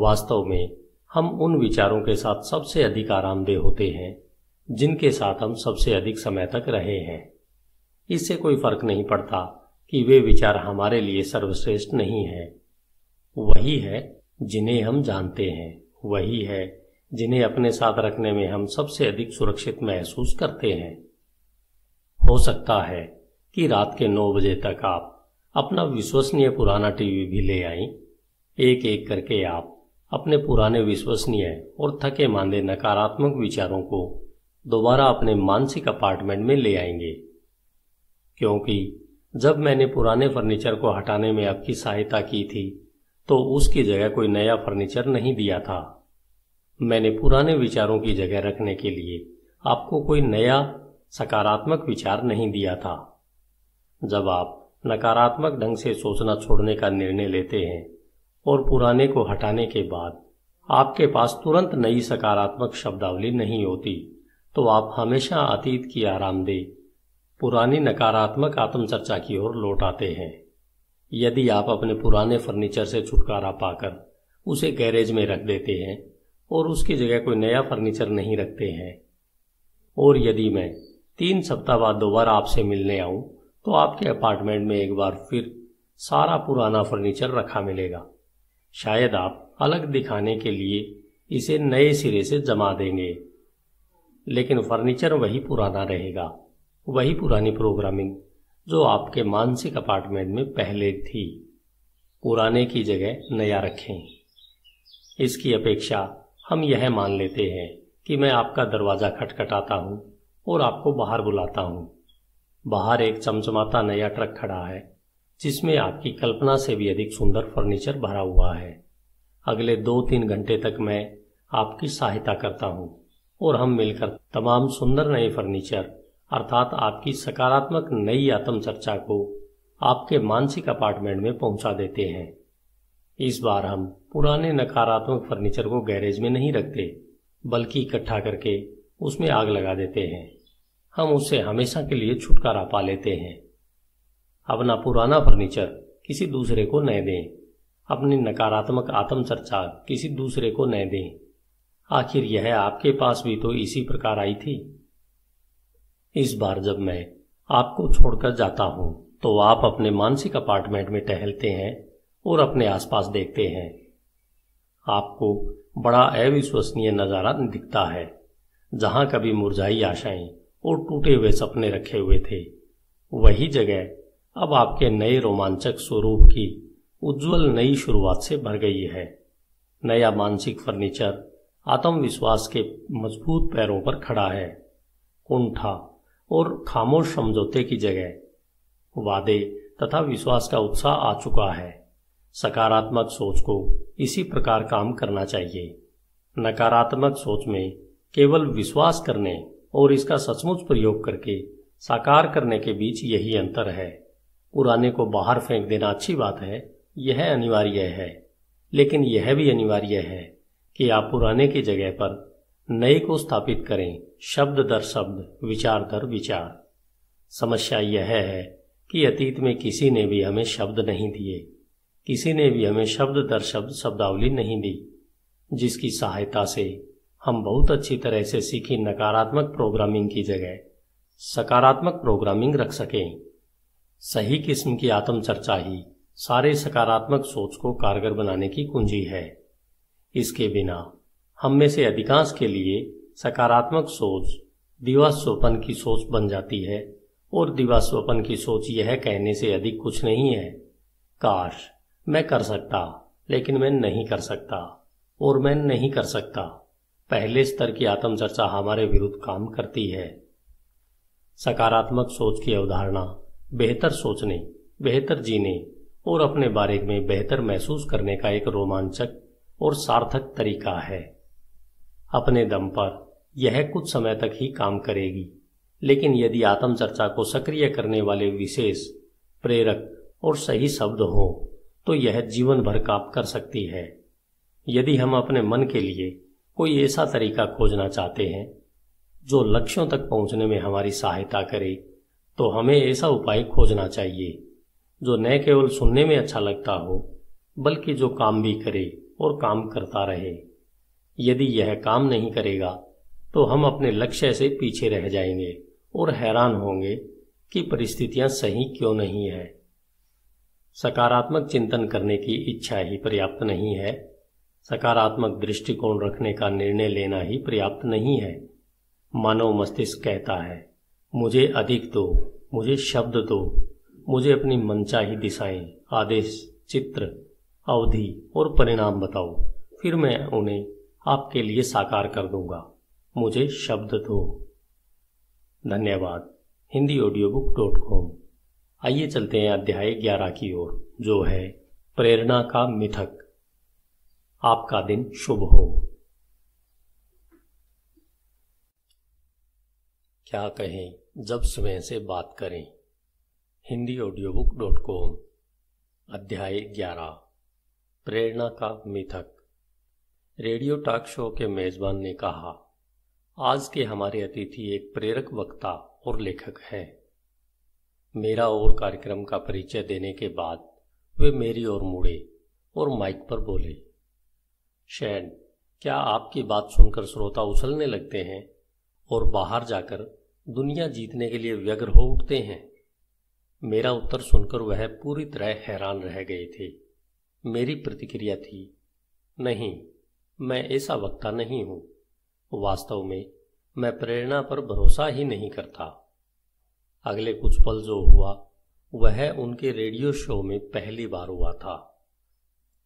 वास्तव में हम उन विचारों के साथ सबसे अधिक आरामदेह होते हैं जिनके साथ हम सबसे अधिक समय तक रहे हैं इससे कोई फर्क नहीं पड़ता कि वे विचार हमारे लिए सर्वश्रेष्ठ नहीं है वही है जिन्हें हम जानते हैं वही है जिन्हें अपने साथ रखने में हम सबसे अधिक सुरक्षित महसूस करते हैं हो सकता है कि रात के नौ बजे तक आप अपना विश्वसनीय पुराना टीवी भी ले आई एक एक करके आप अपने पुराने विश्वसनीय और थके मांदे नकारात्मक विचारों को दोबारा अपने मानसिक अपार्टमेंट में ले आएंगे क्योंकि जब मैंने पुराने फर्नीचर को हटाने में आपकी सहायता की थी तो उसकी जगह कोई नया फर्नीचर नहीं दिया था मैंने पुराने विचारों की जगह रखने के लिए आपको कोई नया सकारात्मक विचार नहीं दिया था जब आप नकारात्मक ढंग से सोचना छोड़ने का निर्णय लेते हैं और पुराने को हटाने के बाद आपके पास तुरंत नई सकारात्मक शब्दावली नहीं होती तो आप हमेशा अतीत की आरामदेह पुरानी नकारात्मक आत्मचर्चा की ओर लौट आते हैं यदि आप अपने पुराने फर्नीचर से छुटकारा पाकर उसे गैरेज में रख देते हैं और उसकी जगह कोई नया फर्नीचर नहीं रखते हैं और यदि मैं तीन सप्ताह बाद दोबारा आपसे मिलने आऊं तो आपके अपार्टमेंट में एक बार फिर सारा पुराना फर्नीचर रखा मिलेगा शायद आप अलग दिखाने के लिए इसे नए सिरे से जमा देंगे लेकिन फर्नीचर वही पुराना रहेगा वही पुरानी प्रोग्रामिंग जो आपके मानसिक अपार्टमेंट में पहले थी पुराने की जगह नया रखें इसकी अपेक्षा हम यह मान लेते हैं कि मैं आपका दरवाज़ा खटखटाता हूं और आपको बाहर बुलाता हूं बाहर एक चमचमाता नया ट्रक खड़ा है जिसमें आपकी कल्पना से भी अधिक सुंदर फर्नीचर भरा हुआ है अगले दो तीन घंटे तक मैं आपकी सहायता करता हूँ और हम मिलकर तमाम सुंदर नए फर्नीचर अर्थात आपकी सकारात्मक नई आत्म चर्चा को आपके मानसिक अपार्टमेंट में पहुंचा देते हैं इस बार हम पुराने नकारात्मक फर्नीचर को गैरेज में नहीं रखते बल्कि इकट्ठा करके उसमें आग लगा देते हैं हम उससे हमेशा के लिए छुटकारा पा लेते हैं अपना पुराना फर्नीचर किसी दूसरे को न दें अपनी नकारात्मक आत्मचर्चा किसी दूसरे को न दें आखिर यह आपके पास भी तो इसी प्रकार आई थी इस बार जब मैं आपको छोड़कर जाता हूं तो आप अपने मानसिक अपार्टमेंट में टहलते हैं और अपने आसपास देखते हैं आपको बड़ा अविश्वसनीय नज़ारा दिखता है जहां कभी मुरझाई आशाएं और टूटे हुए सपने रखे हुए थे वही जगह अब आपके नए रोमांचक स्वरूप की उज्जवल नई शुरुआत से भर गई है नया मानसिक फर्नीचर आत्मविश्वास के मजबूत पैरों पर खड़ा है कुंठा और खामोश समझौते की जगह वादे तथा विश्वास का उत्साह आ चुका है सकारात्मक सोच को इसी प्रकार काम करना चाहिए नकारात्मक सोच में केवल विश्वास करने और इसका सचमुच प्रयोग करके साकार करने के बीच यही अंतर है पुराने को बाहर फेंक देना अच्छी बात है यह अनिवार्य है लेकिन यह भी अनिवार्य है कि आप पुराने की जगह पर नए को स्थापित करें शब्द दर शब्द विचार दर विचार समस्या यह है कि अतीत में किसी ने भी हमें शब्द नहीं दिए किसी ने भी हमें शब्द दर शब्द शब्दावली नहीं दी जिसकी सहायता से हम बहुत अच्छी तरह से सीखी नकारात्मक प्रोग्रामिंग की जगह सकारात्मक प्रोग्रामिंग रख सकें सही किस्म की आत्मचर्चा ही सारे सकारात्मक सोच को कारगर बनाने की कुंजी है इसके बिना हम में से अधिकांश के लिए सकारात्मक सोच स्वपन की सोच बन जाती है और स्वपन की सोच यह कहने से अधिक कुछ नहीं है काश मैं कर सकता लेकिन मैं नहीं कर सकता और मैं नहीं कर सकता पहले स्तर की आत्मचर्चा हमारे विरुद्ध काम करती है सकारात्मक सोच की अवधारणा बेहतर सोचने बेहतर जीने और अपने बारे में बेहतर महसूस करने का एक रोमांचक और सार्थक तरीका है अपने दम पर यह कुछ समय तक ही काम करेगी लेकिन यदि आत्मचर्चा को सक्रिय करने वाले विशेष प्रेरक और सही शब्द हो तो यह जीवन भर काम कर सकती है यदि हम अपने मन के लिए कोई ऐसा तरीका खोजना चाहते हैं जो लक्ष्यों तक पहुंचने में हमारी सहायता करे तो हमें ऐसा उपाय खोजना चाहिए जो न केवल सुनने में अच्छा लगता हो बल्कि जो काम भी करे और काम करता रहे यदि यह काम नहीं करेगा तो हम अपने लक्ष्य से पीछे रह जाएंगे और हैरान होंगे कि परिस्थितियां सही क्यों नहीं है सकारात्मक चिंतन करने की इच्छा ही पर्याप्त नहीं है सकारात्मक दृष्टिकोण रखने का निर्णय लेना ही पर्याप्त नहीं है मानव मस्तिष्क कहता है मुझे अधिक दो मुझे शब्द दो मुझे अपनी मनचाही दिशाएं आदेश चित्र अवधि और परिणाम बताओ फिर मैं उन्हें आपके लिए साकार कर दूंगा मुझे शब्द दो धन्यवाद Hindi audio book dot com आइए चलते हैं अध्याय ग्यारह की ओर जो है प्रेरणा का मिथक आपका दिन शुभ हो क्या कहें जब स्वयं से बात करें Hindi audio book dot com अध्याय ग्यारह प्रेरणा का मिथक रेडियो टॉक शो के मेजबान ने कहा आज के हमारे अतिथि एक प्रेरक वक्ता और लेखक हैं मेरा और कार्यक्रम का परिचय देने के बाद वे मेरी ओर मुड़े और माइक पर बोले शैन क्या आपकी बात सुनकर श्रोता उछलने लगते हैं और बाहर जाकर दुनिया जीतने के लिए व्यग्र हो उठते हैं मेरा उत्तर सुनकर वह पूरी तरह हैरान रह गए थे मेरी प्रतिक्रिया थी नहीं मैं ऐसा वक्ता नहीं हूं वास्तव में मैं प्रेरणा पर भरोसा ही नहीं करता अगले कुछ पल जो हुआ वह उनके रेडियो शो में पहली बार हुआ था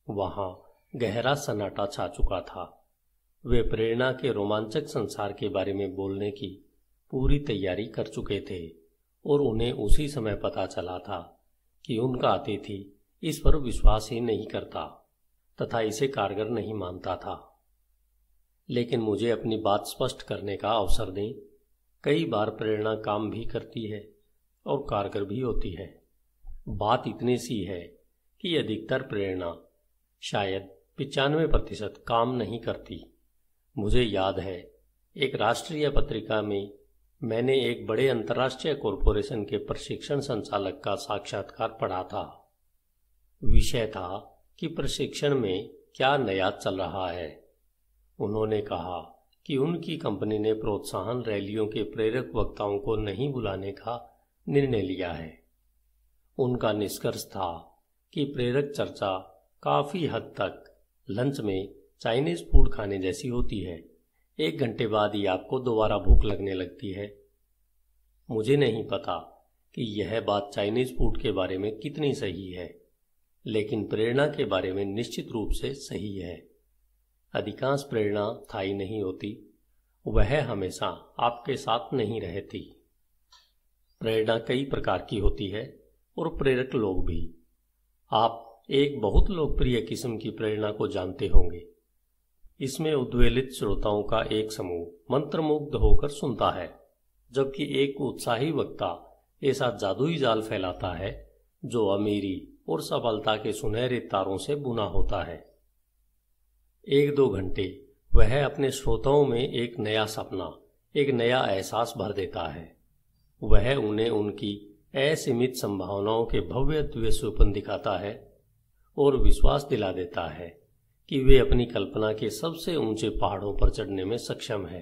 वहां गहरा सन्नाटा छा चुका था वे प्रेरणा के रोमांचक संसार के बारे में बोलने की पूरी तैयारी कर चुके थे और उन्हें उसी समय पता चला था कि उनका अतिथि इस पर विश्वास ही नहीं करता तथा इसे कारगर नहीं मानता था लेकिन मुझे अपनी बात स्पष्ट करने का अवसर दें कई बार प्रेरणा काम भी करती है और कारगर भी होती है बात इतनी सी है कि अधिकतर प्रेरणा शायद पिचानवे प्रतिशत काम नहीं करती मुझे याद है एक राष्ट्रीय पत्रिका में मैंने एक बड़े अंतर्राष्ट्रीय कॉरपोरेशन के प्रशिक्षण संचालक का साक्षात्कार पढ़ा था विषय था कि प्रशिक्षण में क्या नया चल रहा है उन्होंने कहा कि उनकी कंपनी ने प्रोत्साहन रैलियों के प्रेरक वक्ताओं को नहीं बुलाने का निर्णय लिया है उनका निष्कर्ष था कि प्रेरक चर्चा काफी हद तक लंच में चाइनीज फूड खाने जैसी होती है एक घंटे बाद ही आपको दोबारा भूख लगने लगती है मुझे नहीं पता कि यह बात चाइनीज फूड के बारे में कितनी सही है लेकिन प्रेरणा के बारे में निश्चित रूप से सही है अधिकांश प्रेरणा थाई नहीं होती वह हमेशा आपके साथ नहीं रहती प्रेरणा कई प्रकार की होती है और प्रेरक लोग भी आप एक बहुत लोकप्रिय किस्म की प्रेरणा को जानते होंगे इसमें उद्वेलित श्रोताओं का एक समूह मंत्रमुग्ध होकर सुनता है जबकि एक उत्साही वक्ता ऐसा जादुई जाल फैलाता है जो अमीरी और सफलता के सुनहरे तारों से बुना होता है एक दो घंटे वह अपने श्रोताओं में एक नया सपना एक नया एहसास भर देता है वह उन्हें उनकी असीमित संभावनाओं के भव्य स्वपन दिखाता है और विश्वास दिला देता है कि वे अपनी कल्पना के सबसे ऊंचे पहाड़ों पर चढ़ने में सक्षम है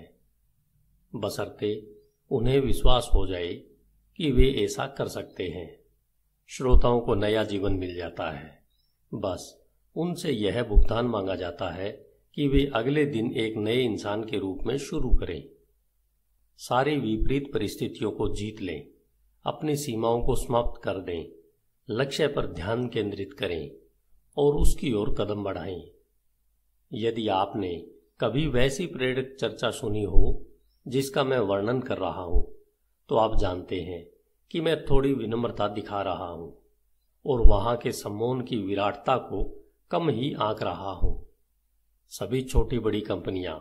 बसरते उन्हें विश्वास हो जाए कि वे ऐसा कर सकते हैं श्रोताओं को नया जीवन मिल जाता है बस उनसे यह भुगतान मांगा जाता है कि वे अगले दिन एक नए इंसान के रूप में शुरू करें सारी विपरीत परिस्थितियों को जीत लें अपनी सीमाओं को समाप्त कर दें लक्ष्य पर ध्यान केंद्रित करें और उसकी ओर कदम बढ़ाएं यदि आपने कभी वैसी प्रेरक चर्चा सुनी हो जिसका मैं वर्णन कर रहा हूं तो आप जानते हैं कि मैं थोड़ी विनम्रता दिखा रहा हूं और वहां के सम्मोन की विराटता को कम ही आंक रहा हूं सभी छोटी बड़ी कंपनियां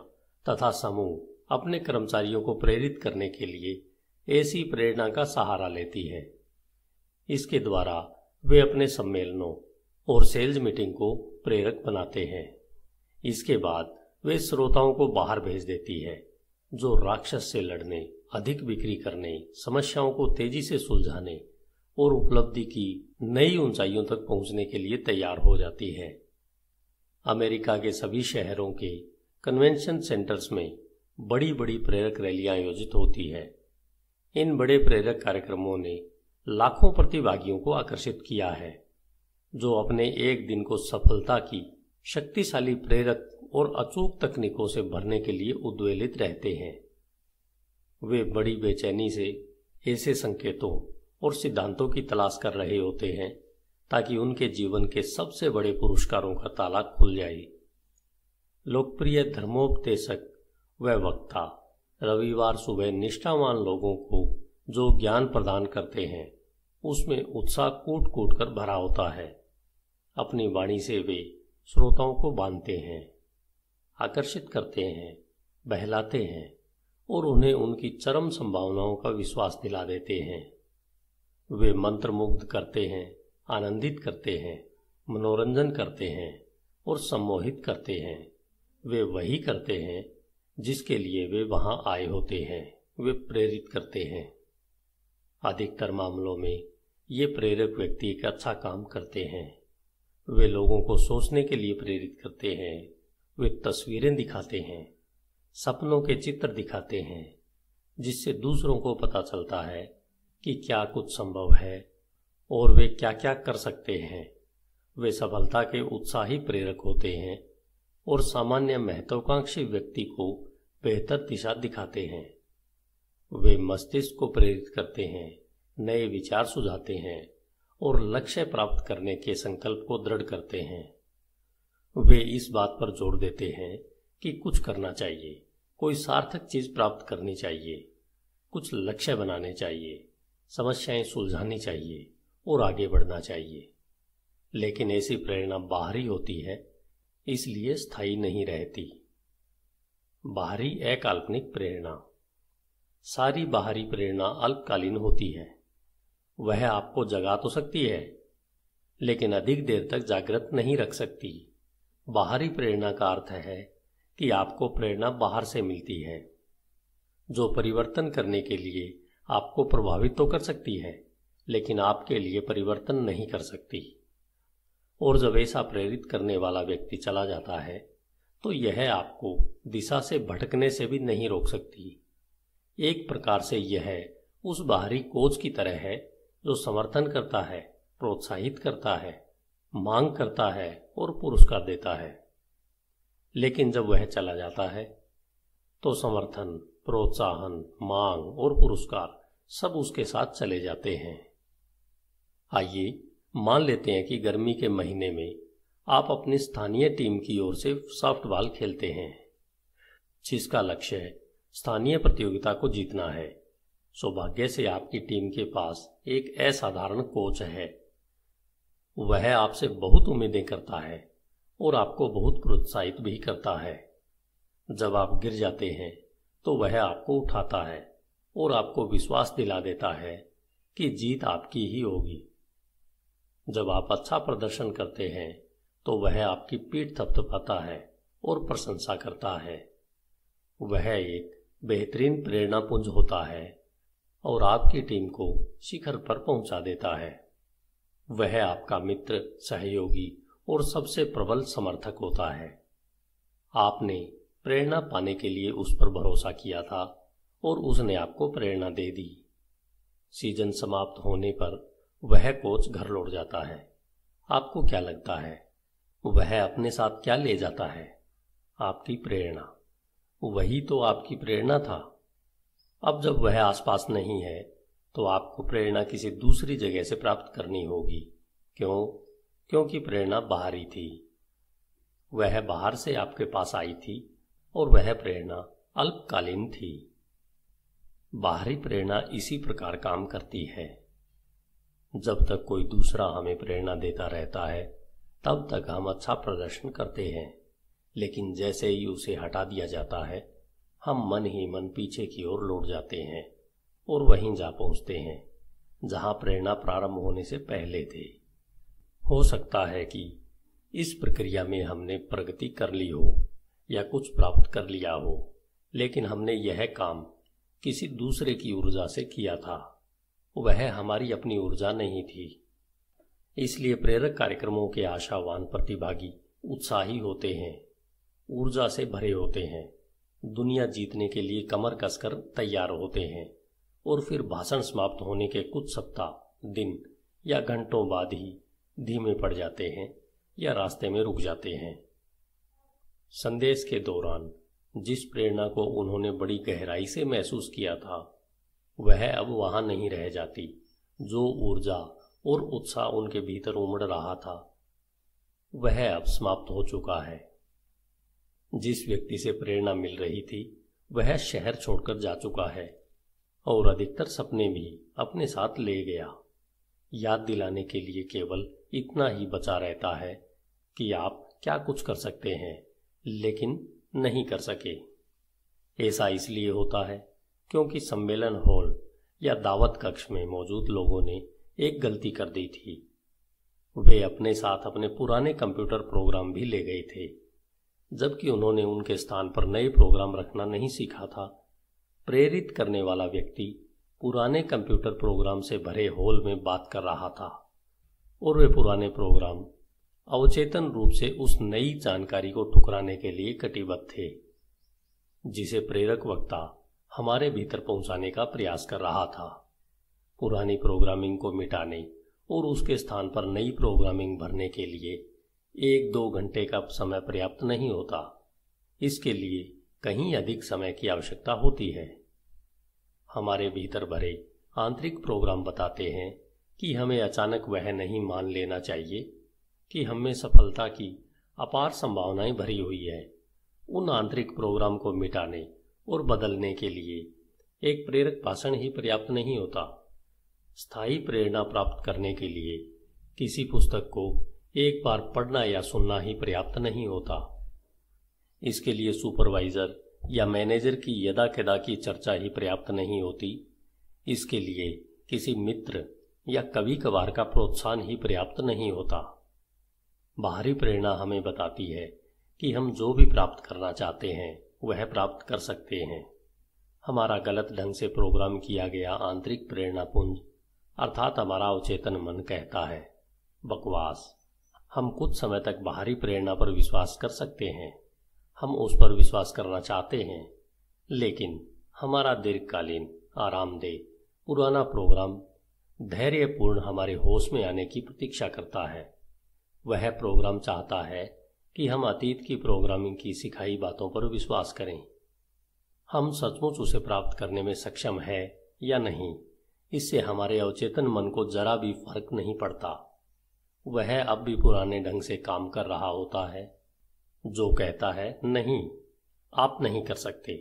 तथा समूह अपने कर्मचारियों को प्रेरित करने के लिए ऐसी प्रेरणा का सहारा लेती है इसके द्वारा वे अपने सम्मेलनों और सेल्स मीटिंग को प्रेरक बनाते हैं इसके बाद वे श्रोताओं को बाहर भेज देती है जो राक्षस से लड़ने अधिक बिक्री करने समस्याओं को तेजी से सुलझाने और उपलब्धि की नई ऊंचाइयों तक पहुंचने के लिए तैयार हो जाती है अमेरिका के सभी शहरों के कन्वेंशन सेंटर्स में बड़ी बड़ी प्रेरक रैलियां आयोजित होती है इन बड़े प्रेरक कार्यक्रमों ने लाखों प्रतिभागियों को आकर्षित किया है जो अपने एक दिन को सफलता की शक्तिशाली प्रेरक और अचूक तकनीकों से भरने के लिए उद्वेलित रहते हैं वे बड़ी बेचैनी से ऐसे संकेतों और सिद्धांतों की तलाश कर रहे होते हैं ताकि उनके जीवन के सबसे बड़े पुरस्कारों का ताला खुल जाए लोकप्रिय धर्मोपदेशक व वक्ता रविवार सुबह निष्ठावान लोगों को जो ज्ञान प्रदान करते हैं उसमें उत्साह कूट कूट कर भरा होता है अपनी वाणी से वे श्रोताओं को बांधते हैं आकर्षित करते हैं बहलाते हैं और उन्हें उनकी चरम संभावनाओं का विश्वास दिला देते हैं वे मंत्रमुग्ध करते हैं आनंदित करते हैं मनोरंजन करते हैं और सम्मोहित करते हैं वे वही करते हैं जिसके लिए वे वहां आए होते हैं वे प्रेरित करते हैं अधिकतर मामलों में ये प्रेरक व्यक्ति एक अच्छा काम करते हैं वे लोगों को सोचने के लिए प्रेरित करते हैं वे तस्वीरें दिखाते हैं सपनों के चित्र दिखाते हैं जिससे दूसरों को पता चलता है कि क्या कुछ संभव है और वे क्या क्या कर सकते हैं वे सफलता के उत्साही प्रेरक होते हैं और सामान्य महत्वाकांक्षी व्यक्ति को बेहतर दिशा दिखाते हैं वे मस्तिष्क को प्रेरित करते हैं नए विचार सुझाते हैं और लक्ष्य प्राप्त करने के संकल्प को दृढ़ करते हैं वे इस बात पर जोर देते हैं कि कुछ करना चाहिए कोई सार्थक चीज प्राप्त करनी चाहिए कुछ लक्ष्य बनाने चाहिए समस्याएं सुलझानी चाहिए और आगे बढ़ना चाहिए लेकिन ऐसी प्रेरणा बाहरी होती है इसलिए स्थायी नहीं रहती बाहरी अकाल्पनिक प्रेरणा सारी बाहरी प्रेरणा अल्पकालीन होती है वह आपको जगा तो सकती है लेकिन अधिक देर तक जागृत नहीं रख सकती बाहरी प्रेरणा का अर्थ है कि आपको प्रेरणा बाहर से मिलती है जो परिवर्तन करने के लिए आपको प्रभावित तो कर सकती है लेकिन आपके लिए परिवर्तन नहीं कर सकती और जब ऐसा प्रेरित करने वाला व्यक्ति चला जाता है तो यह आपको दिशा से भटकने से भी नहीं रोक सकती एक प्रकार से यह उस बाहरी कोच की तरह है जो समर्थन करता है प्रोत्साहित करता है मांग करता है और पुरस्कार देता है लेकिन जब वह चला जाता है तो समर्थन प्रोत्साहन मांग और पुरस्कार सब उसके साथ चले जाते हैं आइए मान लेते हैं कि गर्मी के महीने में आप अपनी स्थानीय टीम की ओर से सॉफ्टबॉल खेलते हैं जिसका लक्ष्य स्थानीय प्रतियोगिता को जीतना है सौभाग्य से आपकी टीम के पास एक असाधारण कोच है वह आपसे बहुत उम्मीदें करता है और आपको बहुत प्रोत्साहित भी करता है जब आप गिर जाते हैं तो वह आपको उठाता है और आपको विश्वास दिला देता है कि जीत आपकी ही होगी जब आप अच्छा प्रदर्शन करते हैं तो वह आपकी पीठ थपथपाता है और प्रशंसा करता है वह एक बेहतरीन प्रेरणापुंज होता है और आपकी टीम को शिखर पर पहुंचा देता है वह आपका मित्र सहयोगी और सबसे प्रबल समर्थक होता है आपने प्रेरणा पाने के लिए उस पर भरोसा किया था और उसने आपको प्रेरणा दे दी सीजन समाप्त होने पर वह कोच घर लौट जाता है आपको क्या लगता है वह अपने साथ क्या ले जाता है आपकी प्रेरणा वही तो आपकी प्रेरणा था अब जब वह आसपास नहीं है तो आपको प्रेरणा किसी दूसरी जगह से प्राप्त करनी होगी क्यों क्योंकि प्रेरणा बाहरी थी वह बाहर से आपके पास आई थी और वह प्रेरणा अल्पकालीन थी बाहरी प्रेरणा इसी प्रकार काम करती है जब तक कोई दूसरा हमें प्रेरणा देता रहता है तब तक हम अच्छा प्रदर्शन करते हैं लेकिन जैसे ही उसे हटा दिया जाता है हम मन ही मन पीछे की ओर लौट जाते हैं और वहीं जा पहुंचते हैं जहां प्रेरणा प्रारंभ होने से पहले थे हो सकता है कि इस प्रक्रिया में हमने प्रगति कर ली हो या कुछ प्राप्त कर लिया हो लेकिन हमने यह काम किसी दूसरे की ऊर्जा से किया था वह हमारी अपनी ऊर्जा नहीं थी इसलिए प्रेरक कार्यक्रमों के आशावान प्रतिभागी उत्साही होते हैं ऊर्जा से भरे होते हैं दुनिया जीतने के लिए कमर कसकर तैयार होते हैं और फिर भाषण समाप्त होने के कुछ सप्ताह दिन या घंटों बाद ही धीमे पड़ जाते हैं या रास्ते में रुक जाते हैं संदेश के दौरान जिस प्रेरणा को उन्होंने बड़ी गहराई से महसूस किया था वह अब वहां नहीं रह जाती जो ऊर्जा और उत्साह उनके भीतर उमड़ रहा था वह अब समाप्त हो चुका है जिस व्यक्ति से प्रेरणा मिल रही थी वह शहर छोड़कर जा चुका है और अधिकतर सपने भी अपने साथ ले गया याद दिलाने के लिए केवल इतना ही बचा रहता है कि आप क्या कुछ कर सकते हैं लेकिन नहीं कर सके ऐसा इसलिए होता है क्योंकि सम्मेलन हॉल या दावत कक्ष में मौजूद लोगों ने एक गलती कर दी थी वे अपने साथ अपने पुराने कंप्यूटर प्रोग्राम भी ले गए थे जबकि उन्होंने उनके स्थान पर नए प्रोग्राम रखना नहीं सीखा था प्रेरित करने वाला व्यक्ति पुराने कंप्यूटर प्रोग्राम से भरे हॉल में बात कर रहा था और वे पुराने प्रोग्राम अवचेतन रूप से उस नई जानकारी को ठुकराने के लिए कटिबद्ध थे जिसे प्रेरक वक्ता हमारे भीतर पहुंचाने का प्रयास कर रहा था पुरानी प्रोग्रामिंग को मिटाने और उसके स्थान पर नई प्रोग्रामिंग भरने के लिए एक दो घंटे का समय पर्याप्त नहीं होता इसके लिए कहीं अधिक समय की आवश्यकता होती है हमारे भीतर भरे आंतरिक प्रोग्राम बताते हैं कि हमें अचानक वह नहीं मान लेना चाहिए कि हमें सफलता की अपार संभावनाएं भरी हुई है उन आंतरिक प्रोग्राम को मिटाने और बदलने के लिए एक प्रेरक भाषण ही पर्याप्त नहीं होता स्थायी प्रेरणा प्राप्त करने के लिए किसी पुस्तक को एक बार पढ़ना या सुनना ही पर्याप्त नहीं होता इसके लिए सुपरवाइजर या मैनेजर की यदा कदा की चर्चा ही पर्याप्त नहीं होती इसके लिए किसी मित्र या कभी कभार का प्रोत्साहन ही पर्याप्त नहीं होता बाहरी प्रेरणा हमें बताती है कि हम जो भी प्राप्त करना चाहते हैं वह प्राप्त कर सकते हैं हमारा गलत ढंग से प्रोग्राम किया गया आंतरिक प्रेरणा पुंज अर्थात हमारा अवचेतन मन कहता है बकवास हम कुछ समय तक बाहरी प्रेरणा पर विश्वास कर सकते हैं हम उस पर विश्वास करना चाहते हैं लेकिन हमारा दीर्घकालीन आरामदेह पुराना प्रोग्राम धैर्यपूर्ण हमारे होश में आने की प्रतीक्षा करता है वह प्रोग्राम चाहता है कि हम अतीत की प्रोग्रामिंग की सिखाई बातों पर विश्वास करें हम सचमुच उसे प्राप्त करने में सक्षम है या नहीं इससे हमारे अवचेतन मन को जरा भी फर्क नहीं पड़ता वह अब भी पुराने ढंग से काम कर रहा होता है जो कहता है नहीं आप नहीं कर सकते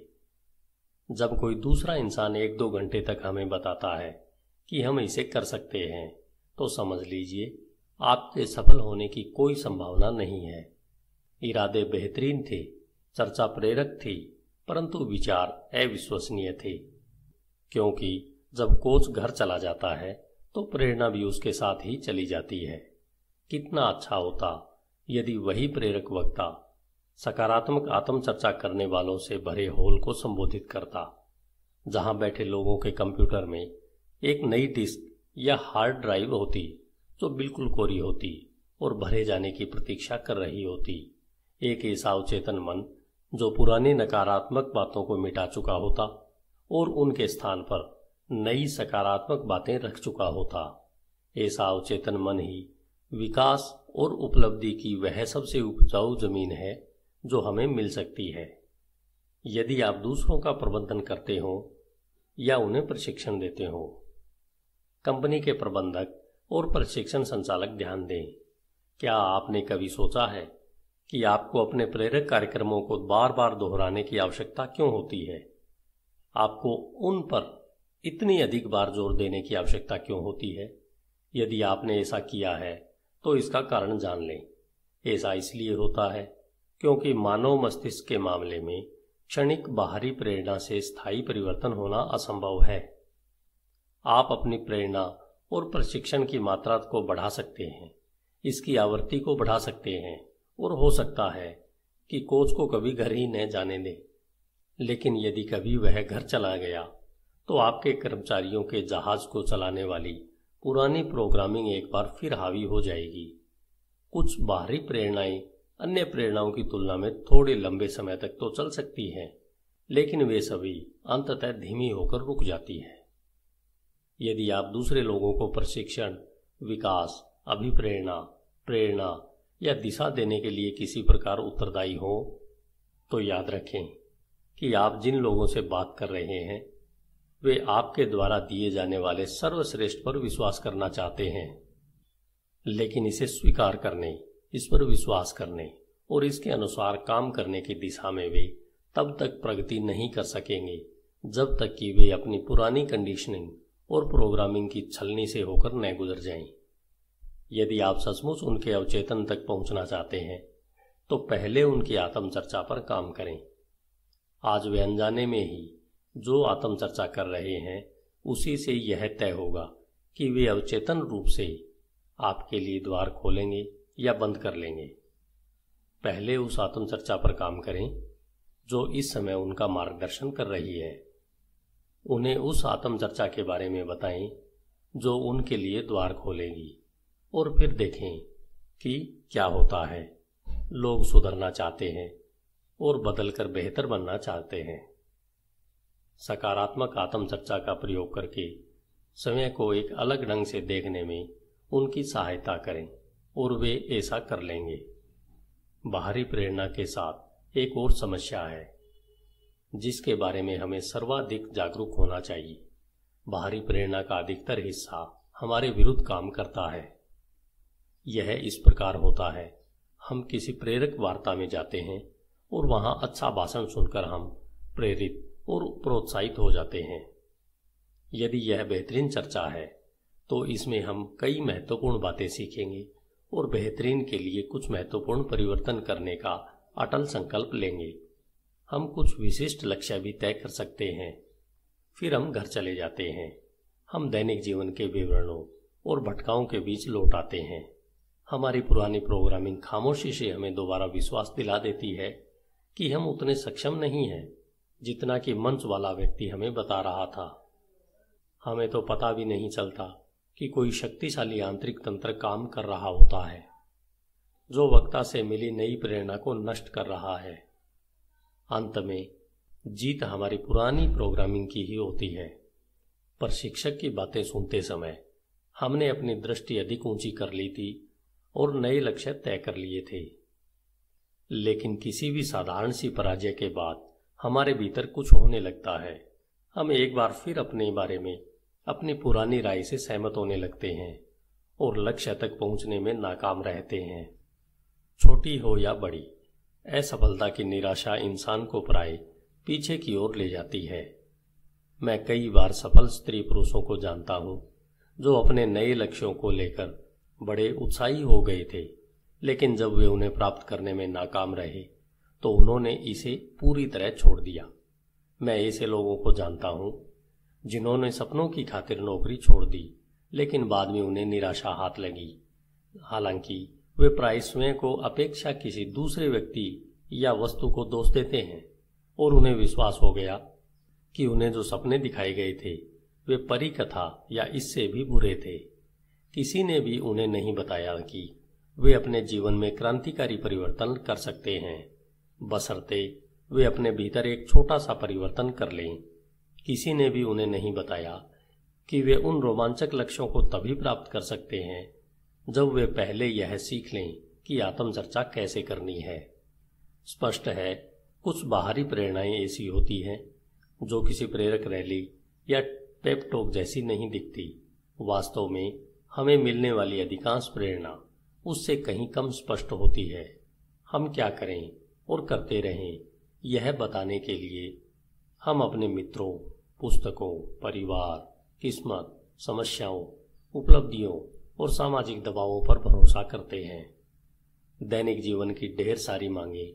जब कोई दूसरा इंसान एक दो घंटे तक हमें बताता है कि हम इसे कर सकते हैं तो समझ लीजिए आपके सफल होने की कोई संभावना नहीं है इरादे बेहतरीन थे चर्चा प्रेरक थी परंतु विचार अविश्वसनीय थे क्योंकि जब कोच घर चला जाता है तो प्रेरणा भी उसके साथ ही चली जाती है कितना अच्छा होता यदि वही प्रेरक वक्ता सकारात्मक आत्मचर्चा करने वालों से भरे होल को संबोधित करता जहां बैठे लोगों के कंप्यूटर में एक नई डिस्क या हार्ड ड्राइव होती जो बिल्कुल कोरी होती और भरे जाने की प्रतीक्षा कर रही होती एक ऐसा अवचेतन मन जो पुरानी नकारात्मक बातों को मिटा चुका होता और उनके स्थान पर नई सकारात्मक बातें रख चुका होता ऐसा अवचेतन मन ही विकास और उपलब्धि की वह सबसे उपजाऊ जमीन है जो हमें मिल सकती है यदि आप दूसरों का प्रबंधन करते हो या उन्हें प्रशिक्षण देते हो कंपनी के प्रबंधक और प्रशिक्षण संचालक ध्यान दें क्या आपने कभी सोचा है कि आपको अपने प्रेरक कार्यक्रमों को बार बार दोहराने की आवश्यकता क्यों होती है आपको उन पर इतनी अधिक बार जोर देने की आवश्यकता क्यों होती है यदि आपने ऐसा किया है तो इसका कारण जान लें ऐसा इसलिए होता है क्योंकि मानव मस्तिष्क के मामले में क्षणिक बाहरी प्रेरणा से स्थायी परिवर्तन होना असंभव है आप अपनी प्रेरणा और प्रशिक्षण की मात्रा को बढ़ा सकते हैं इसकी आवृत्ति को बढ़ा सकते हैं और हो सकता है कि कोच को कभी घर ही न जाने दें लेकिन यदि कभी वह घर चला गया तो आपके कर्मचारियों के जहाज को चलाने वाली पुरानी प्रोग्रामिंग एक बार फिर हावी हो जाएगी कुछ बाहरी प्रेरणाएं अन्य प्रेरणाओं की तुलना में थोड़े लंबे समय तक तो चल सकती हैं लेकिन वे सभी अंततः धीमी होकर रुक जाती है यदि आप दूसरे लोगों को प्रशिक्षण विकास अभिप्रेरणा प्रेरणा या दिशा देने के लिए किसी प्रकार उत्तरदायी हो तो याद रखें कि आप जिन लोगों से बात कर रहे हैं वे आपके द्वारा दिए जाने वाले सर्वश्रेष्ठ पर विश्वास करना चाहते हैं लेकिन इसे स्वीकार करने इस पर विश्वास करने और इसके अनुसार काम करने की दिशा में वे तब तक प्रगति नहीं कर सकेंगे जब तक कि वे अपनी पुरानी कंडीशनिंग और प्रोग्रामिंग की छलनी से होकर न गुजर जाएं। यदि आप सचमुच उनके अवचेतन तक पहुंचना चाहते हैं तो पहले उनकी आत्मचर्चा पर काम करें आज वे अनजाने में ही जो आत्मचर्चा कर रहे हैं उसी से यह तय होगा कि वे अवचेतन रूप से आपके लिए द्वार खोलेंगे या बंद कर लेंगे पहले उस आत्मचर्चा पर काम करें जो इस समय उनका मार्गदर्शन कर रही है उन्हें उस आत्मचर्चा के बारे में बताएं जो उनके लिए द्वार खोलेगी और फिर देखें कि क्या होता है लोग सुधरना चाहते हैं और बदलकर बेहतर बनना चाहते हैं सकारात्मक आत्मचर्चा का प्रयोग करके समय को एक अलग ढंग से देखने में उनकी सहायता करें और वे ऐसा कर लेंगे बाहरी प्रेरणा के साथ एक और समस्या है जिसके बारे में हमें सर्वाधिक जागरूक होना चाहिए बाहरी प्रेरणा का अधिकतर हिस्सा हमारे विरुद्ध काम करता है यह इस प्रकार होता है हम किसी प्रेरक वार्ता में जाते हैं और वहां अच्छा भाषण सुनकर हम प्रेरित और प्रोत्साहित हो जाते हैं यदि यह बेहतरीन चर्चा है तो इसमें हम कई महत्वपूर्ण बातें सीखेंगे और बेहतरीन के लिए कुछ महत्वपूर्ण परिवर्तन करने का अटल संकल्प लेंगे हम कुछ विशिष्ट लक्ष्य भी तय कर सकते हैं फिर हम घर चले जाते हैं हम दैनिक जीवन के विवरणों और भटकाओं के बीच लौट आते हैं हमारी पुरानी प्रोग्रामिंग खामोशी से हमें दोबारा विश्वास दिला देती है कि हम उतने सक्षम नहीं हैं जितना कि मंच वाला व्यक्ति हमें बता रहा था हमें तो पता भी नहीं चलता कि कोई शक्तिशाली आंतरिक तंत्र काम कर रहा होता है जो वक्ता से मिली नई प्रेरणा को नष्ट कर रहा है अंत में जीत हमारी पुरानी प्रोग्रामिंग की ही होती है पर शिक्षक की बातें सुनते समय हमने अपनी दृष्टि अधिक ऊंची कर ली थी और नए लक्ष्य तय कर लिए थे लेकिन किसी भी साधारण सी पराजय के बाद हमारे भीतर कुछ होने लगता है हम एक बार फिर अपने बारे में अपनी पुरानी राय से सहमत होने लगते हैं और लक्ष्य तक पहुंचने में नाकाम रहते हैं छोटी हो या बड़ी असफलता की निराशा इंसान को प्राय पीछे की ओर ले जाती है मैं कई बार सफल स्त्री पुरुषों को जानता हूं जो अपने नए लक्ष्यों को लेकर बड़े उत्साही हो गए थे लेकिन जब वे उन्हें प्राप्त करने में नाकाम रहे तो उन्होंने इसे पूरी तरह छोड़ दिया मैं ऐसे लोगों को जानता हूं जिन्होंने सपनों की खातिर नौकरी छोड़ दी लेकिन बाद में उन्हें निराशा हाथ लगी हालांकि वे प्राय स्वयं को अपेक्षा किसी दूसरे व्यक्ति या वस्तु को दोष देते हैं और उन्हें विश्वास हो गया कि उन्हें जो सपने दिखाए गए थे वे परी कथा या इससे भी बुरे थे किसी ने भी उन्हें नहीं बताया कि वे अपने जीवन में क्रांतिकारी परिवर्तन कर सकते हैं बसरते वे अपने भीतर एक छोटा सा परिवर्तन कर लें किसी ने भी उन्हें नहीं बताया कि वे उन रोमांचक लक्ष्यों को तभी प्राप्त कर सकते हैं जब वे पहले यह सीख लें कि आत्मचर्चा कैसे करनी है स्पष्ट है कुछ बाहरी प्रेरणाएं ऐसी होती हैं जो किसी प्रेरक रैली या टेपटॉक जैसी नहीं दिखती वास्तव में हमें मिलने वाली अधिकांश प्रेरणा उससे कहीं कम स्पष्ट होती है हम क्या करें और करते रहें यह बताने के लिए हम अपने मित्रों पुस्तकों परिवार किस्मत समस्याओं उपलब्धियों और सामाजिक दबावों पर भरोसा करते हैं दैनिक जीवन की ढेर सारी मांगे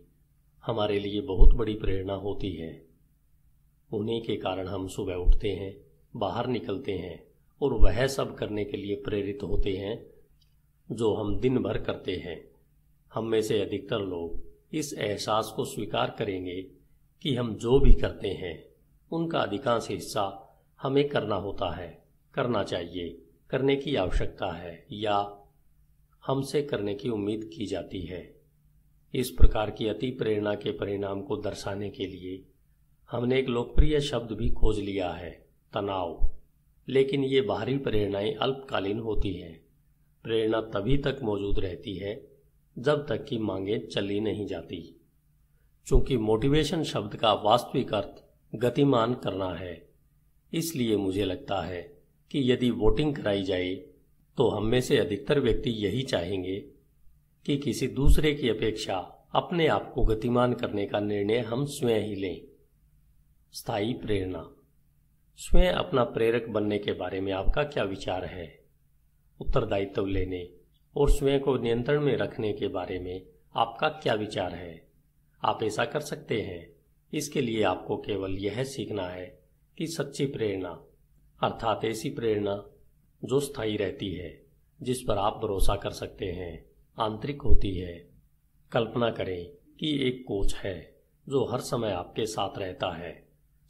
हमारे लिए बहुत बड़ी प्रेरणा होती है उन्हीं के कारण हम सुबह उठते हैं बाहर निकलते हैं और वह सब करने के लिए प्रेरित होते हैं जो हम दिन भर करते हैं हम में से अधिकतर लोग इस एहसास को स्वीकार करेंगे कि हम जो भी करते हैं उनका अधिकांश हिस्सा हमें करना होता है करना चाहिए करने की आवश्यकता है या हमसे करने की उम्मीद की जाती है इस प्रकार की अति प्रेरणा के परिणाम को दर्शाने के लिए हमने एक लोकप्रिय शब्द भी खोज लिया है तनाव लेकिन ये बाहरी प्रेरणाएं अल्पकालीन होती हैं प्रेरणा तभी तक मौजूद रहती है जब तक कि मांगे चली नहीं जाती चूंकि मोटिवेशन शब्द का वास्तविक अर्थ गतिमान करना है इसलिए मुझे लगता है कि यदि वोटिंग कराई जाए तो हम में से अधिकतर व्यक्ति यही चाहेंगे कि किसी दूसरे की अपेक्षा अपने आप को गतिमान करने का निर्णय हम स्वयं ही लें स्थायी प्रेरणा स्वयं अपना प्रेरक बनने के बारे में आपका क्या विचार है उत्तरदायित्व लेने और स्वयं को नियंत्रण में रखने के बारे में आपका क्या विचार है आप ऐसा कर सकते हैं इसके लिए आपको केवल यह सीखना है कि सच्ची प्रेरणा अर्थात ऐसी प्रेरणा जो स्थायी रहती है जिस पर आप भरोसा कर सकते हैं आंतरिक होती है कल्पना करें कि एक कोच है जो हर समय आपके साथ रहता है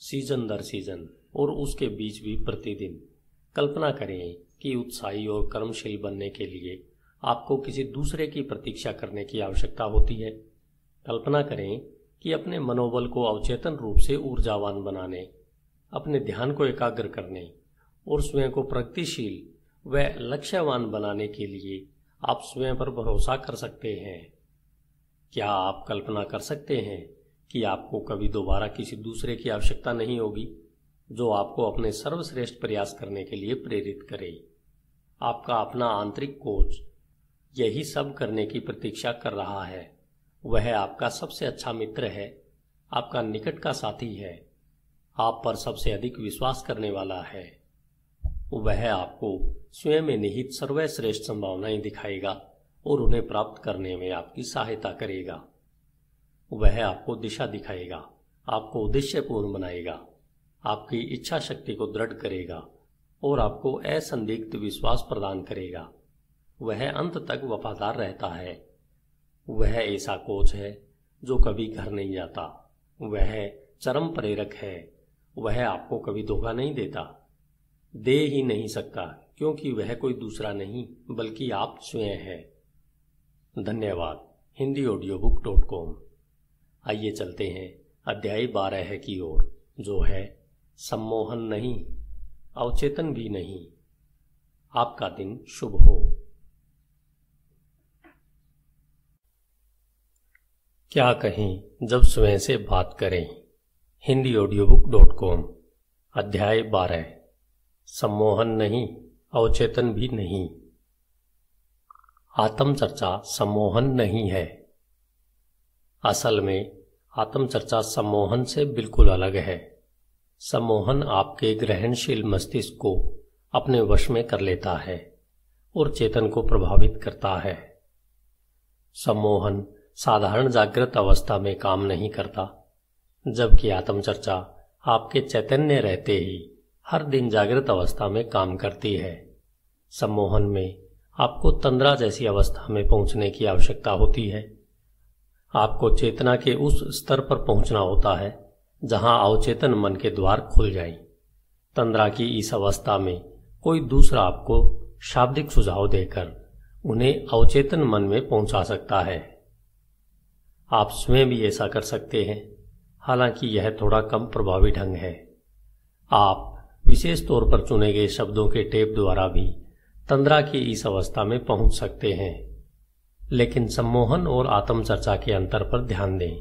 सीजन दर सीजन और उसके बीच भी प्रतिदिन कल्पना करें कि उत्साही और कर्मशील बनने के लिए आपको किसी दूसरे की प्रतीक्षा करने की आवश्यकता होती है कल्पना करें कि अपने मनोबल को अवचेतन रूप से ऊर्जावान बनाने अपने ध्यान को एकाग्र करने और स्वयं को प्रगतिशील व लक्ष्यवान बनाने के लिए आप स्वयं पर भरोसा कर सकते हैं क्या आप कल्पना कर सकते हैं कि आपको कभी दोबारा किसी दूसरे की आवश्यकता नहीं होगी जो आपको अपने सर्वश्रेष्ठ प्रयास करने के लिए प्रेरित करे आपका अपना आंतरिक कोच यही सब करने की प्रतीक्षा कर रहा है वह आपका सबसे अच्छा मित्र है आपका निकट का साथी है आप पर सबसे अधिक विश्वास करने वाला है वह आपको स्वयं में निहित सर्वश्रेष्ठ संभावनाएं दिखाएगा और उन्हें प्राप्त करने में आपकी सहायता करेगा वह आपको दिशा दिखाएगा आपको उद्देश्य पूर्ण बनाएगा आपकी इच्छा शक्ति को दृढ़ करेगा और आपको असंदिग्ध विश्वास प्रदान करेगा वह अंत तक वफादार रहता है वह ऐसा कोच है जो कभी घर नहीं जाता वह चरम प्रेरक है वह आपको कभी धोखा नहीं देता दे ही नहीं सकता क्योंकि वह कोई दूसरा नहीं बल्कि आप स्वयं हैं धन्यवाद Hindi audio book dot com आइए चलते हैं अध्याय बारह है की ओर जो है सम्मोहन नहीं अवचेतन भी नहीं आपका दिन शुभ हो क्या कहें जब स्वयं से बात करें Hindi audio book dot com अध्याय बारह सम्मोहन नहीं अवचेतन भी नहीं आत्मचर्चा सम्मोहन नहीं है असल में आत्मचर्चा सम्मोहन से बिल्कुल अलग है सम्मोहन आपके ग्रहणशील मस्तिष्क को अपने वश में कर लेता है और चेतन को प्रभावित करता है सम्मोहन साधारण जागृत अवस्था में काम नहीं करता जबकि आत्मचर्चा आपके चैतन्य रहते ही हर दिन जागृत अवस्था में काम करती है सम्मोहन में आपको तंद्रा जैसी अवस्था में पहुंचने की आवश्यकता होती है आपको चेतना के उस स्तर पर पहुंचना होता है जहां अवचेतन मन के द्वार खुल जाए तंद्रा की इस अवस्था में कोई दूसरा आपको शाब्दिक सुझाव देकर उन्हें अवचेतन मन में पहुंचा सकता है आप स्वयं भी ऐसा कर सकते हैं हालांकि यह थोड़ा कम प्रभावी ढंग है आप विशेष तौर पर चुने गए शब्दों के टेप द्वारा भी तंद्रा की इस अवस्था में पहुंच सकते हैं लेकिन सम्मोहन और आत्मचर्चा के अंतर पर ध्यान दें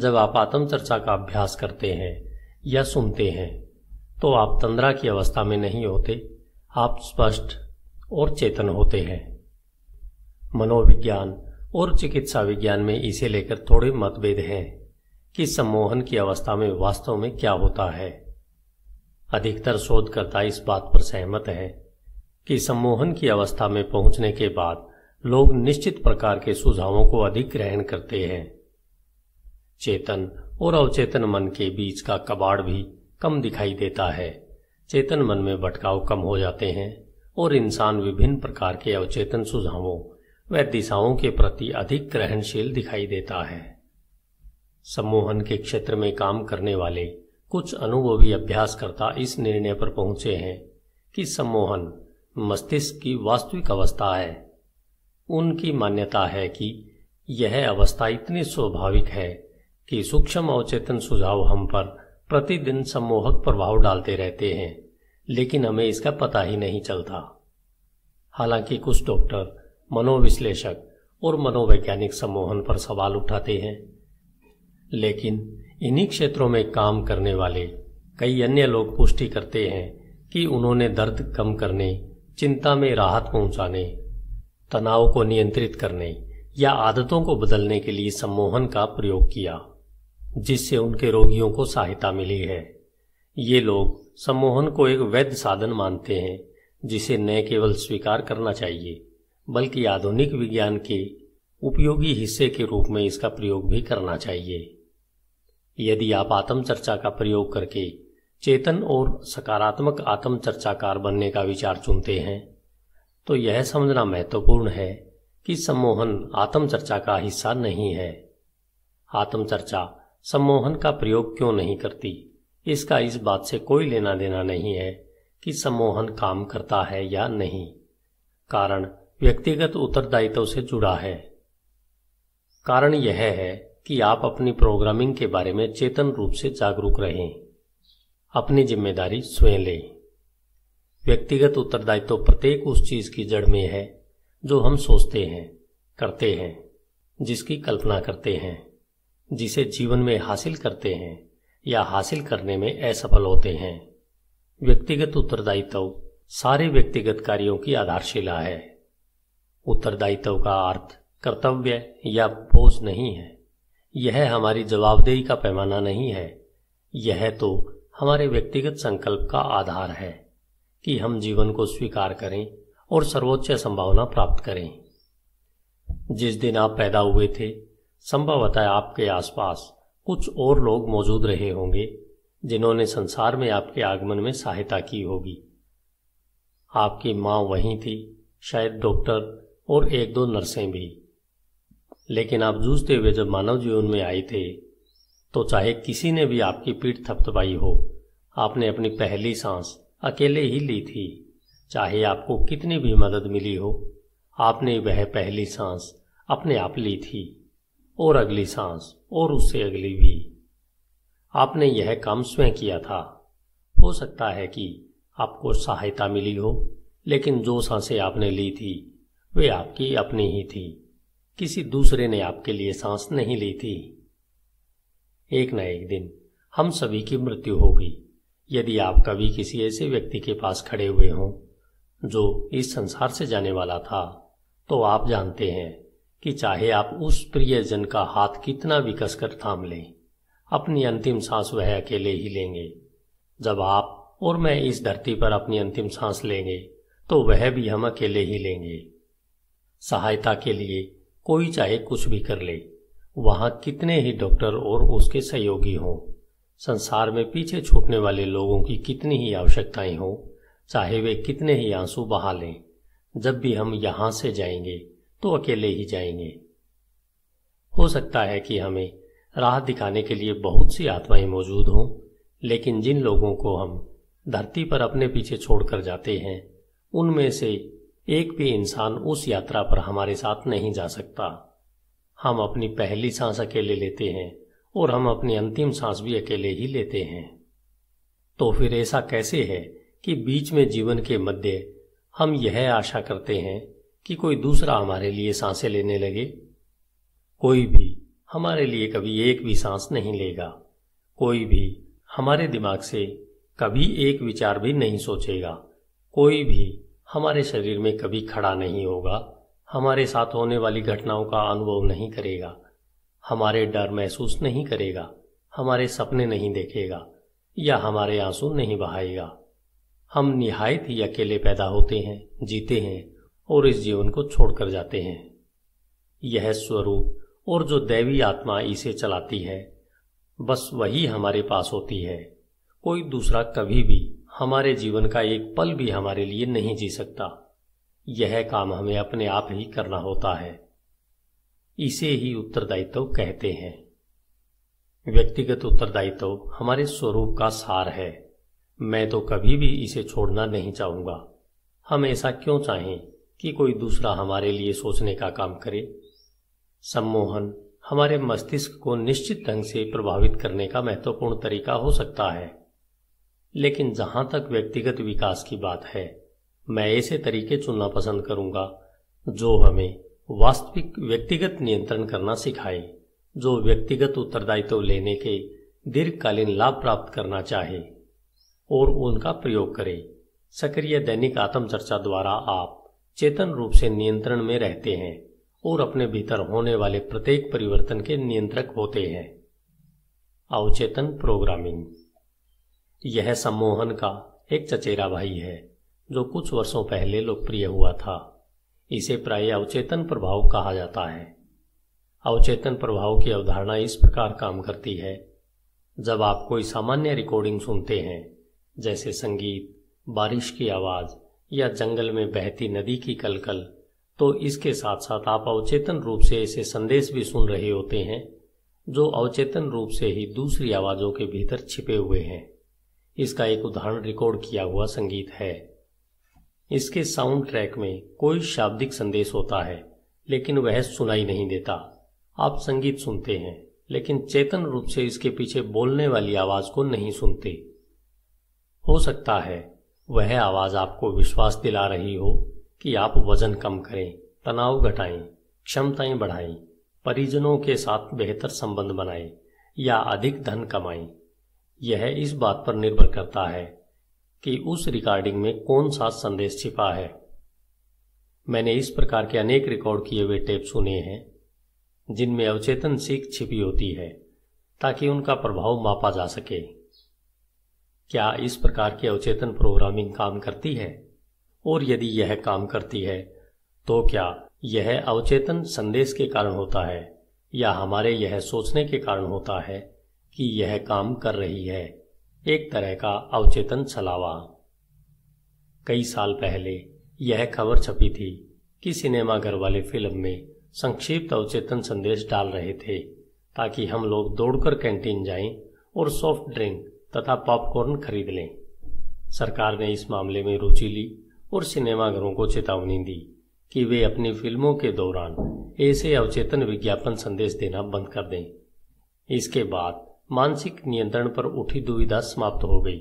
जब आप आत्मचर्चा का अभ्यास करते हैं या सुनते हैं तो आप तंद्रा की अवस्था में नहीं होते आप स्पष्ट और चेतन होते हैं मनोविज्ञान और चिकित्सा विज्ञान में इसे लेकर थोड़े मतभेद हैं कि सम्मोहन की अवस्था में वास्तव में क्या होता है अधिकतर शोधकर्ता इस बात पर सहमत हैं कि सम्मोहन की अवस्था में पहुंचने के बाद लोग निश्चित प्रकार के सुझावों को अधिक ग्रहण करते हैं चेतन और अवचेतन मन के बीच का कबाड़ भी कम दिखाई देता है चेतन मन में भटकाव कम हो जाते हैं और इंसान विभिन्न प्रकार के अवचेतन सुझावों वह दिशाओं के प्रति अधिक ग्रहणशील दिखाई देता है सम्मोहन के क्षेत्र में काम करने वाले कुछ अनुभवी अभ्यासकर्ता इस निर्णय पर पहुंचे हैं कि सम्मोहन मस्तिष्क की वास्तविक अवस्था है उनकी मान्यता है कि यह अवस्था इतनी स्वाभाविक है कि सूक्ष्म अवचेतन सुझाव हम पर प्रतिदिन सम्मोहक प्रभाव डालते रहते हैं लेकिन हमें इसका पता ही नहीं चलता हालांकि कुछ डॉक्टर मनोविश्लेषक और मनोवैज्ञानिक सम्मोहन पर सवाल उठाते हैं लेकिन इन्हीं क्षेत्रों में काम करने वाले कई अन्य लोग पुष्टि करते हैं कि उन्होंने दर्द कम करने चिंता में राहत पहुंचाने तनाव को नियंत्रित करने या आदतों को बदलने के लिए सम्मोहन का प्रयोग किया जिससे उनके रोगियों को सहायता मिली है ये लोग सम्मोहन को एक वैध साधन मानते हैं जिसे न केवल स्वीकार करना चाहिए बल्कि आधुनिक विज्ञान के उपयोगी हिस्से के रूप में इसका प्रयोग भी करना चाहिए यदि आप आत्म चर्चा का प्रयोग करके चेतन और सकारात्मक आत्म चर्चाकार बनने का विचार चुनते हैं तो यह समझना महत्वपूर्ण है कि सम्मोहन आत्मचर्चा का हिस्सा नहीं है आत्मचर्चा सम्मोहन का प्रयोग क्यों नहीं करती इसका इस बात से कोई लेना देना नहीं है कि सम्मोहन काम करता है या नहीं कारण व्यक्तिगत उत्तरदायित्व से जुड़ा है कारण यह है कि आप अपनी प्रोग्रामिंग के बारे में चेतन रूप से जागरूक रहें अपनी जिम्मेदारी स्वयं लें व्यक्तिगत उत्तरदायित्व प्रत्येक उस चीज की जड़ में है जो हम सोचते हैं करते हैं जिसकी कल्पना करते हैं जिसे जीवन में हासिल करते हैं या हासिल करने में असफल होते हैं व्यक्तिगत उत्तरदायित्व सारे व्यक्तिगत कार्यों की आधारशिला है उत्तरदायित्व का अर्थ कर्तव्य या बोझ नहीं है यह हमारी जवाबदेही का पैमाना नहीं है यह तो हमारे व्यक्तिगत संकल्प का आधार है कि हम जीवन को स्वीकार करें और सर्वोच्च संभावना प्राप्त करें जिस दिन आप पैदा हुए थे संभवतः आपके आसपास कुछ और लोग मौजूद रहे होंगे जिन्होंने संसार में आपके आगमन में सहायता की होगी आपकी माँ वहीं थी शायद डॉक्टर और एक दो नर्सें भी लेकिन आप जूझते हुए जब मानव जीवन में आए थे तो चाहे किसी ने भी आपकी पीठ थपथपाई हो आपने अपनी पहली सांस अकेले ही ली थी चाहे आपको कितनी भी मदद मिली हो आपने वह पहली सांस अपने आप ली थी और अगली सांस और उससे अगली भी आपने यह काम स्वयं किया था हो सकता है कि आपको सहायता मिली हो लेकिन जो सांसें आपने ली थी वे आपकी अपनी ही थी किसी दूसरे ने आपके लिए सांस नहीं ली थी एक न एक दिन हम सभी की मृत्यु होगी यदि आप कभी किसी ऐसे व्यक्ति के पास खड़े हुए हों जो इस संसार से जाने वाला था तो आप जानते हैं कि चाहे आप उस प्रियजन का हाथ कितना भी कसकर थाम लें अपनी अंतिम सांस वह अकेले ही लेंगे जब आप और मैं इस धरती पर अपनी अंतिम सांस लेंगे तो वह भी हम अकेले ही लेंगे सहायता के लिए कोई चाहे कुछ भी कर ले वहां कितने ही डॉक्टर और उसके सहयोगी हों संसार में पीछे छूटने वाले लोगों की कितनी ही आवश्यकताएं हों चाहे वे कितने ही आंसू बहा लें जब भी हम यहां से जाएंगे तो अकेले ही जाएंगे हो सकता है कि हमें राह दिखाने के लिए बहुत सी आत्माएं मौजूद हों लेकिन जिन लोगों को हम धरती पर अपने पीछे छोड़कर जाते हैं उनमें से एक भी इंसान उस यात्रा पर हमारे साथ नहीं जा सकता हम अपनी पहली सांस अकेले लेते हैं और हम अपनी अंतिम सांस भी अकेले ही लेते हैं तो फिर ऐसा कैसे है कि बीच में जीवन के मध्य हम यह आशा करते हैं कि कोई दूसरा हमारे लिए सांसें लेने लगे कोई भी हमारे लिए कभी एक भी सांस नहीं लेगा कोई भी हमारे दिमाग से कभी एक विचार भी नहीं सोचेगा कोई भी हमारे शरीर में कभी खड़ा नहीं होगा हमारे साथ होने वाली घटनाओं का अनुभव नहीं करेगा हमारे डर महसूस नहीं करेगा हमारे सपने नहीं देखेगा या हमारे आंसू नहीं बहाएगा हम निहायत ही अकेले पैदा होते हैं जीते हैं और इस जीवन को छोड़कर जाते हैं यह स्वरूप और जो दैवी आत्मा इसे चलाती है बस वही हमारे पास होती है कोई दूसरा कभी भी हमारे जीवन का एक पल भी हमारे लिए नहीं जी सकता यह काम हमें अपने आप ही करना होता है इसे ही उत्तरदायित्व कहते हैं व्यक्तिगत उत्तरदायित्व हमारे स्वरूप का सार है मैं तो कभी भी इसे छोड़ना नहीं चाहूंगा हम ऐसा क्यों चाहें कि कोई दूसरा हमारे लिए सोचने का काम करे सम्मोहन हमारे मस्तिष्क को निश्चित ढंग से प्रभावित करने का महत्वपूर्ण तरीका हो सकता है लेकिन जहां तक व्यक्तिगत विकास की बात है मैं ऐसे तरीके चुनना पसंद करूंगा जो हमें वास्तविक व्यक्तिगत नियंत्रण करना सिखाए जो व्यक्तिगत उत्तरदायित्व लेने के दीर्घकालीन लाभ प्राप्त करना चाहे और उनका प्रयोग करें सक्रिय दैनिक आत्मचर्चा द्वारा आप चेतन रूप से नियंत्रण में रहते हैं और अपने भीतर होने वाले प्रत्येक परिवर्तन के नियंत्रक होते हैं अवचेतन प्रोग्रामिंग यह सम्मोहन का एक चचेरा भाई है जो कुछ वर्षों पहले लोकप्रिय हुआ था इसे प्राय अवचेतन प्रभाव कहा जाता है अवचेतन प्रभाव की अवधारणा इस प्रकार काम करती है जब आप कोई सामान्य रिकॉर्डिंग सुनते हैं जैसे संगीत बारिश की आवाज़ या जंगल में बहती नदी की कलकल तो इसके साथ साथ आप अवचेतन रूप से ऐसे संदेश भी सुन रहे होते हैं जो अवचेतन रूप से ही दूसरी आवाज़ों के भीतर छिपे हुए हैं इसका एक उदाहरण रिकॉर्ड किया हुआ संगीत है इसके साउंड ट्रैक में कोई शाब्दिक संदेश होता है लेकिन वह सुनाई नहीं देता आप संगीत सुनते हैं लेकिन चेतन रूप से इसके पीछे बोलने वाली आवाज को नहीं सुनते हो सकता है वह आवाज आपको विश्वास दिला रही हो कि आप वजन कम करें तनाव घटाएं क्षमताएं बढ़ाएं परिजनों के साथ बेहतर संबंध बनाएं या अधिक धन कमाएं यह इस बात पर निर्भर करता है कि उस रिकॉर्डिंग में कौन सा संदेश छिपा है मैंने इस प्रकार के अनेक रिकॉर्ड किए हुए टेप सुने हैं जिनमें अवचेतन सीख छिपी होती है ताकि उनका प्रभाव मापा जा सके क्या इस प्रकार की अवचेतन प्रोग्रामिंग काम करती है और यदि यह काम करती है तो क्या यह अवचेतन संदेश के कारण होता है या हमारे यह सोचने के कारण होता है कि यह काम कर रही है एक तरह का अवचेतन छलावा कई साल पहले यह खबर छपी थी कि सिनेमाघर वाले फिल्म में संक्षिप्त अवचेतन संदेश डाल रहे थे ताकि हम लोग दौड़कर कैंटीन जाएं और सॉफ्ट ड्रिंक तथा पॉपकॉर्न खरीद लें सरकार ने इस मामले में रुचि ली और सिनेमाघरों को चेतावनी दी कि वे अपनी फिल्मों के दौरान ऐसे अवचेतन विज्ञापन संदेश देना बंद कर दें इसके बाद मानसिक नियंत्रण पर उठी दुविधा समाप्त हो गई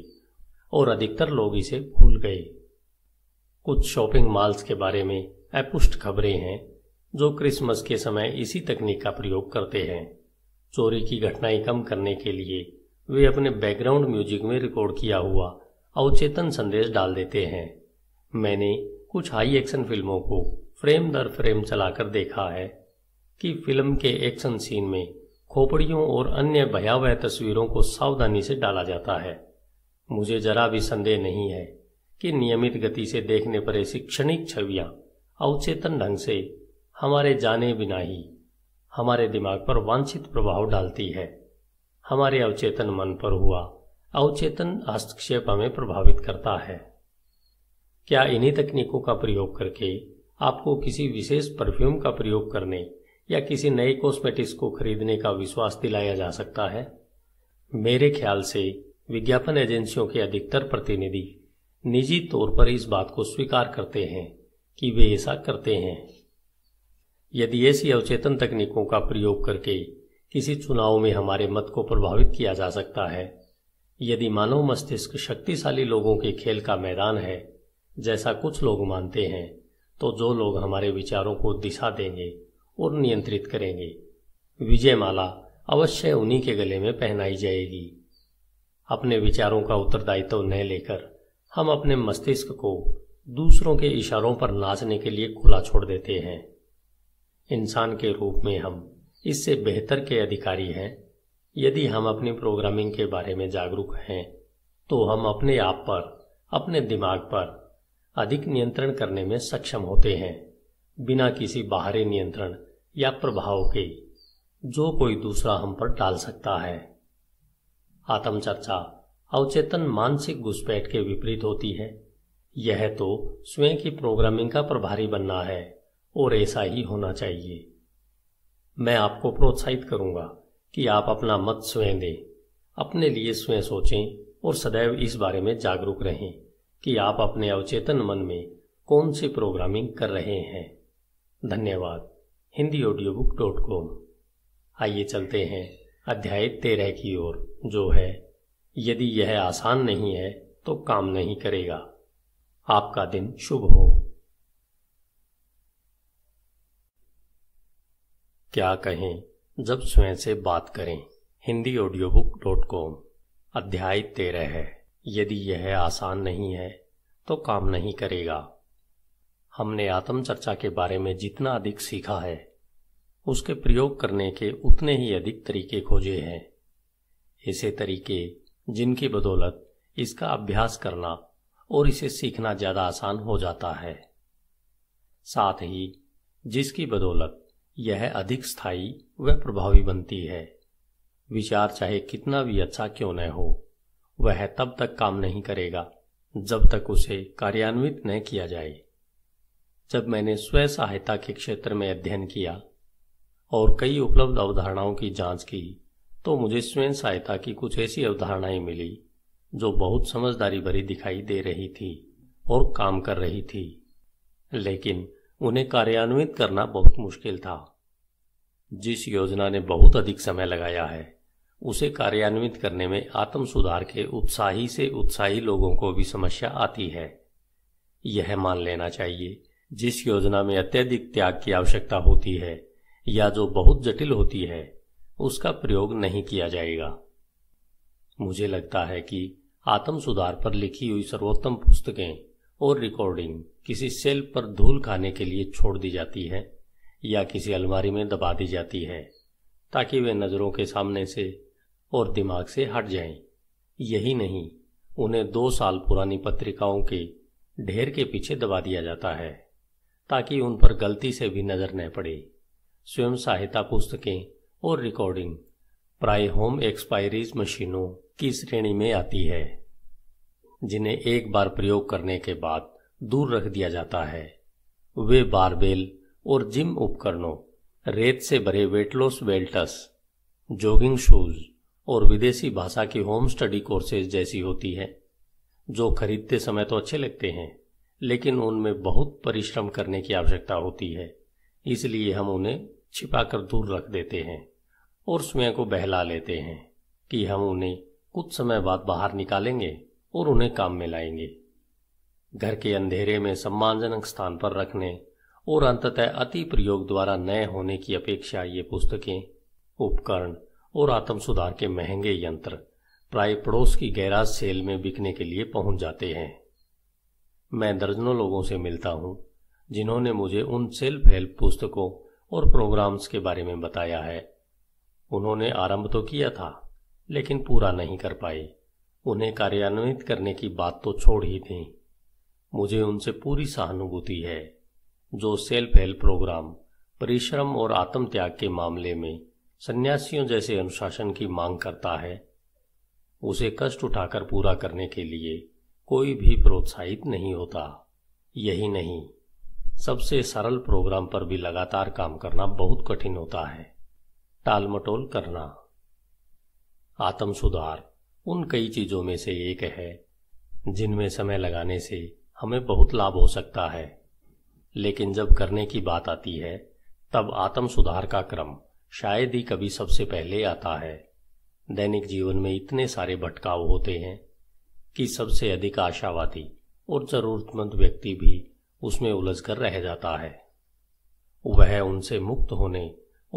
और अधिकतर लोग इसे भूल गए कुछ शॉपिंग मॉल्स के बारे में अपुष्ट खबरें हैं जो क्रिसमस के समय इसी तकनीक का प्रयोग करते हैं चोरी की घटनाएं कम करने के लिए वे अपने बैकग्राउंड म्यूजिक में रिकॉर्ड किया हुआ अवचेतन संदेश डाल देते हैं मैंने कुछ हाई एक्शन फिल्मों को फ्रेम दर फ्रेम चलाकर देखा है कि फिल्म के एक्शन सीन में खोपड़ियों और अन्य भयावह तस्वीरों को सावधानी से डाला जाता है मुझे जरा भी संदेह नहीं है कि नियमित गति से देखने पर ऐसी क्षणिक छवियां अवचेतन ढंग से हमारे जाने बिना ही हमारे दिमाग पर वांछित प्रभाव डालती है हमारे अवचेतन मन पर हुआ अवचेतन हस्तक्षेप हमें प्रभावित करता है क्या इन्हीं तकनीकों का प्रयोग करके आपको किसी विशेष परफ्यूम का प्रयोग करने या किसी नए कॉस्मेटिक्स को खरीदने का विश्वास दिलाया जा सकता है मेरे ख्याल से विज्ञापन एजेंसियों के अधिकतर प्रतिनिधि निजी तौर पर इस बात को स्वीकार करते हैं कि वे ऐसा करते हैं यदि ऐसी अवचेतन तकनीकों का प्रयोग करके किसी चुनाव में हमारे मत को प्रभावित किया जा सकता है यदि मानव मस्तिष्क शक्तिशाली लोगों के खेल का मैदान है जैसा कुछ लोग मानते हैं तो जो लोग हमारे विचारों को दिशा देंगे और नियंत्रित करेंगे विजयमाला अवश्य उन्हीं के गले में पहनाई जाएगी अपने विचारों का उत्तरदायित्व न लेकर हम अपने मस्तिष्क को दूसरों के इशारों पर नाचने के लिए खुला छोड़ देते हैं इंसान के रूप में हम इससे बेहतर के अधिकारी हैं यदि हम अपनी प्रोग्रामिंग के बारे में जागरूक हैं तो हम अपने आप पर अपने दिमाग पर अधिक नियंत्रण करने में सक्षम होते हैं बिना किसी बाहरी नियंत्रण या प्रभाव के जो कोई दूसरा हम पर डाल सकता है आत्मचर्चा अवचेतन मानसिक घुसपैठ के विपरीत होती है यह तो स्वयं की प्रोग्रामिंग का प्रभारी बनना है और ऐसा ही होना चाहिए मैं आपको प्रोत्साहित करूंगा कि आप अपना मत स्वयं दें अपने लिए स्वयं सोचें और सदैव इस बारे में जागरूक रहें कि आप अपने अवचेतन मन में कौन सी प्रोग्रामिंग कर रहे हैं धन्यवाद Hindi audio book dot com आइए चलते हैं अध्याय तेरह की ओर जो है यदि यह आसान नहीं है तो काम नहीं करेगा आपका दिन शुभ हो क्या कहें जब स्वयं से बात करें Hindi audio book dot com अध्याय तेरह है यदि यह आसान नहीं है तो काम नहीं करेगा हमने आत्मचर्चा के बारे में जितना अधिक सीखा है उसके प्रयोग करने के उतने ही अधिक तरीके खोजे हैं ऐसे तरीके जिनकी बदौलत इसका अभ्यास करना और इसे सीखना ज़्यादा आसान हो जाता है साथ ही जिसकी बदौलत यह अधिक स्थायी व प्रभावी बनती है विचार चाहे कितना भी अच्छा क्यों न हो वह तब तक काम नहीं करेगा जब तक उसे कार्यान्वित न किया जाए जब मैंने स्वयं सहायता के क्षेत्र में अध्ययन किया और कई उपलब्ध अवधारणाओं की जांच की तो मुझे स्वयं सहायता की कुछ ऐसी अवधारणाएं मिली जो बहुत समझदारी भरी दिखाई दे रही थी और काम कर रही थी लेकिन उन्हें कार्यान्वित करना बहुत मुश्किल था जिस योजना ने बहुत अधिक समय लगाया है उसे कार्यान्वित करने में आत्म सुधार के उत्साही से उत्साही लोगों को भी समस्या आती है यह मान लेना चाहिए जिस योजना में अत्यधिक त्याग की आवश्यकता होती है या जो बहुत जटिल होती है उसका प्रयोग नहीं किया जाएगा मुझे लगता है कि आत्म सुधार पर लिखी हुई सर्वोत्तम पुस्तकें और रिकॉर्डिंग किसी सेल पर धूल खाने के लिए छोड़ दी जाती है या किसी अलमारी में दबा दी जाती है ताकि वे नज़रों के सामने से और दिमाग से हट जाएं। यही नहीं उन्हें दो साल पुरानी पत्रिकाओं के ढेर के पीछे दबा दिया जाता है ताकि उन पर गलती से भी नज़र न पड़े स्वयं सहायता पुस्तकें और रिकॉर्डिंग प्राय होम एक्सपायरीज मशीनों की श्रेणी में आती है जिन्हें एक बार प्रयोग करने के बाद दूर रख दिया जाता है वे बारबेल और जिम उपकरणों रेत से भरे वेटलोस वेल्टस जॉगिंग शूज और विदेशी भाषा की होम स्टडी कोर्सेज जैसी होती है जो खरीदते समय तो अच्छे लगते हैं लेकिन उनमें बहुत परिश्रम करने की आवश्यकता होती है इसलिए हम उन्हें छिपाकर दूर रख देते हैं और स्वयं को बहला लेते हैं कि हम उन्हें कुछ समय बाद बाहर निकालेंगे और उन्हें काम में लाएंगे घर के अंधेरे में सम्मानजनक स्थान पर रखने और अंततः अति प्रयोग द्वारा नए होने की अपेक्षा ये पुस्तकें उपकरण और आत्म सुधार के महंगे यंत्र प्राय पड़ोस की गैराज सेल में बिकने के लिए पहुंच जाते हैं मैं दर्जनों लोगों से मिलता हूँ जिन्होंने मुझे उन सेल्फ हेल्प पुस्तकों और प्रोग्राम्स के बारे में बताया है उन्होंने आरंभ तो किया था लेकिन पूरा नहीं कर पाए उन्हें कार्यान्वित करने की बात तो छोड़ ही दी मुझे उनसे पूरी सहानुभूति है जो सेल्फ हेल्प प्रोग्राम परिश्रम और आत्म त्याग के मामले में सन्यासियों जैसे अनुशासन की मांग करता है उसे कष्ट उठाकर पूरा करने के लिए कोई भी प्रोत्साहित नहीं होता यही नहीं सबसे सरल प्रोग्राम पर भी लगातार काम करना बहुत कठिन होता है टालमटोल करना आत्म सुधार उन कई चीजों में से एक है जिनमें समय लगाने से हमें बहुत लाभ हो सकता है लेकिन जब करने की बात आती है तब आत्म सुधार का क्रम शायद ही कभी सबसे पहले आता है दैनिक जीवन में इतने सारे भटकाव होते हैं कि सबसे अधिक आशावादी और जरूरतमंद व्यक्ति भी उसमें उलझकर रह जाता है वह उनसे मुक्त होने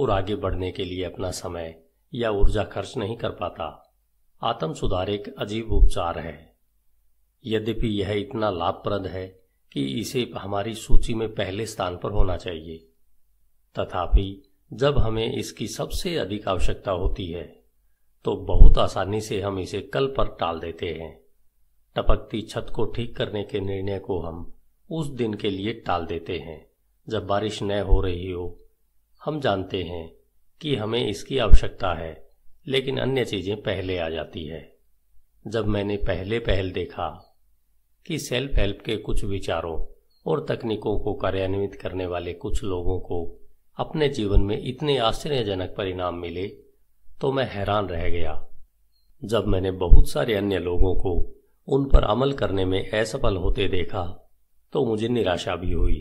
और आगे बढ़ने के लिए अपना समय या ऊर्जा खर्च नहीं कर पाता आत्म सुधार एक अजीब उपचार है यद्यपि यह इतना लाभप्रद है कि इसे हमारी सूची में पहले स्थान पर होना चाहिए तथापि जब हमें इसकी सबसे अधिक आवश्यकता होती है तो बहुत आसानी से हम इसे कल पर टाल देते हैं टपकती छत को ठीक करने के निर्णय को हम उस दिन के लिए टाल देते हैं जब बारिश न हो रही हो हम जानते हैं कि हमें इसकी आवश्यकता है लेकिन अन्य चीज़ें पहले आ जाती है जब मैंने पहले पहल देखा कि सेल्फ हेल्प के कुछ विचारों और तकनीकों को कार्यान्वित करने वाले कुछ लोगों को अपने जीवन में इतने आश्चर्यजनक परिणाम मिले तो मैं हैरान रह गया जब मैंने बहुत सारे अन्य लोगों को उन पर अमल करने में असफल होते देखा तो मुझे निराशा भी हुई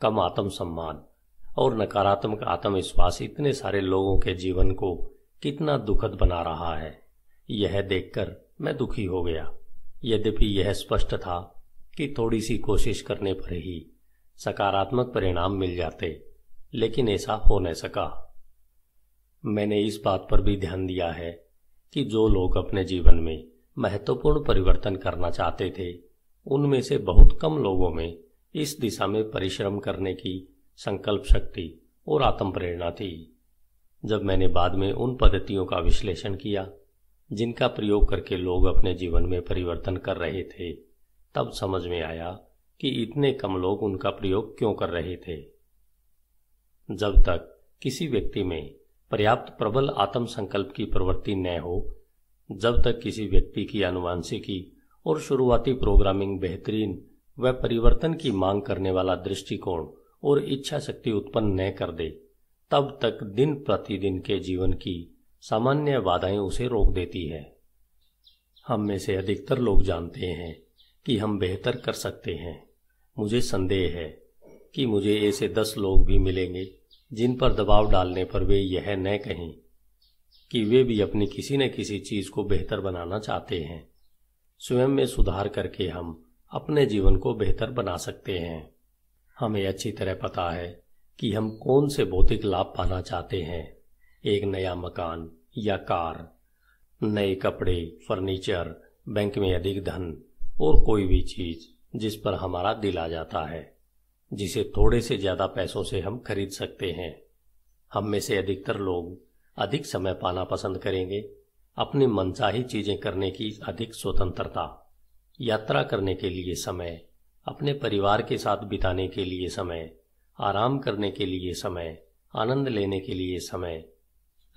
कम आत्म सम्मान और नकारात्मक आत्मविश्वास इतने सारे लोगों के जीवन को कितना दुखद बना रहा है यह देखकर मैं दुखी हो गया यद्यपि यह स्पष्ट था कि थोड़ी सी कोशिश करने पर ही सकारात्मक परिणाम मिल जाते लेकिन ऐसा हो न सका मैंने इस बात पर भी ध्यान दिया है कि जो लोग अपने जीवन में महत्वपूर्ण परिवर्तन करना चाहते थे उनमें से बहुत कम लोगों में इस दिशा में परिश्रम करने की संकल्प शक्ति और आत्म प्रेरणा थी जब मैंने बाद में उन पद्धतियों का विश्लेषण किया जिनका प्रयोग करके लोग अपने जीवन में परिवर्तन कर रहे थे तब समझ में आया कि इतने कम लोग उनका प्रयोग क्यों कर रहे थे जब तक किसी व्यक्ति में पर्याप्त प्रबल आत्म संकल्प की प्रवृत्ति न हो जब तक किसी व्यक्ति की आनुवांशिकी और शुरुआती प्रोग्रामिंग बेहतरीन व परिवर्तन की मांग करने वाला दृष्टिकोण और इच्छा शक्ति उत्पन्न न कर दे तब तक दिन प्रतिदिन के जीवन की सामान्य बाधाएं उसे रोक देती है हम में से अधिकतर लोग जानते हैं कि हम बेहतर कर सकते हैं मुझे संदेह है कि मुझे ऐसे दस लोग भी मिलेंगे जिन पर दबाव डालने पर वे यह न कहें कि वे भी अपनी किसी न किसी चीज को बेहतर बनाना चाहते हैं स्वयं में सुधार करके हम अपने जीवन को बेहतर बना सकते हैं हमें अच्छी तरह पता है कि हम कौन से भौतिक लाभ पाना चाहते हैं एक नया मकान या कार नए कपड़े फर्नीचर बैंक में अधिक धन और कोई भी चीज जिस पर हमारा दिल आ जाता है जिसे थोड़े से ज्यादा पैसों से हम खरीद सकते हैं हम में से अधिकतर लोग अधिक समय पाना पसंद करेंगे अपनी मनचाही चीजें करने की अधिक स्वतंत्रता यात्रा करने के लिए समय अपने परिवार के साथ बिताने के लिए समय आराम करने के लिए समय आनंद लेने के लिए समय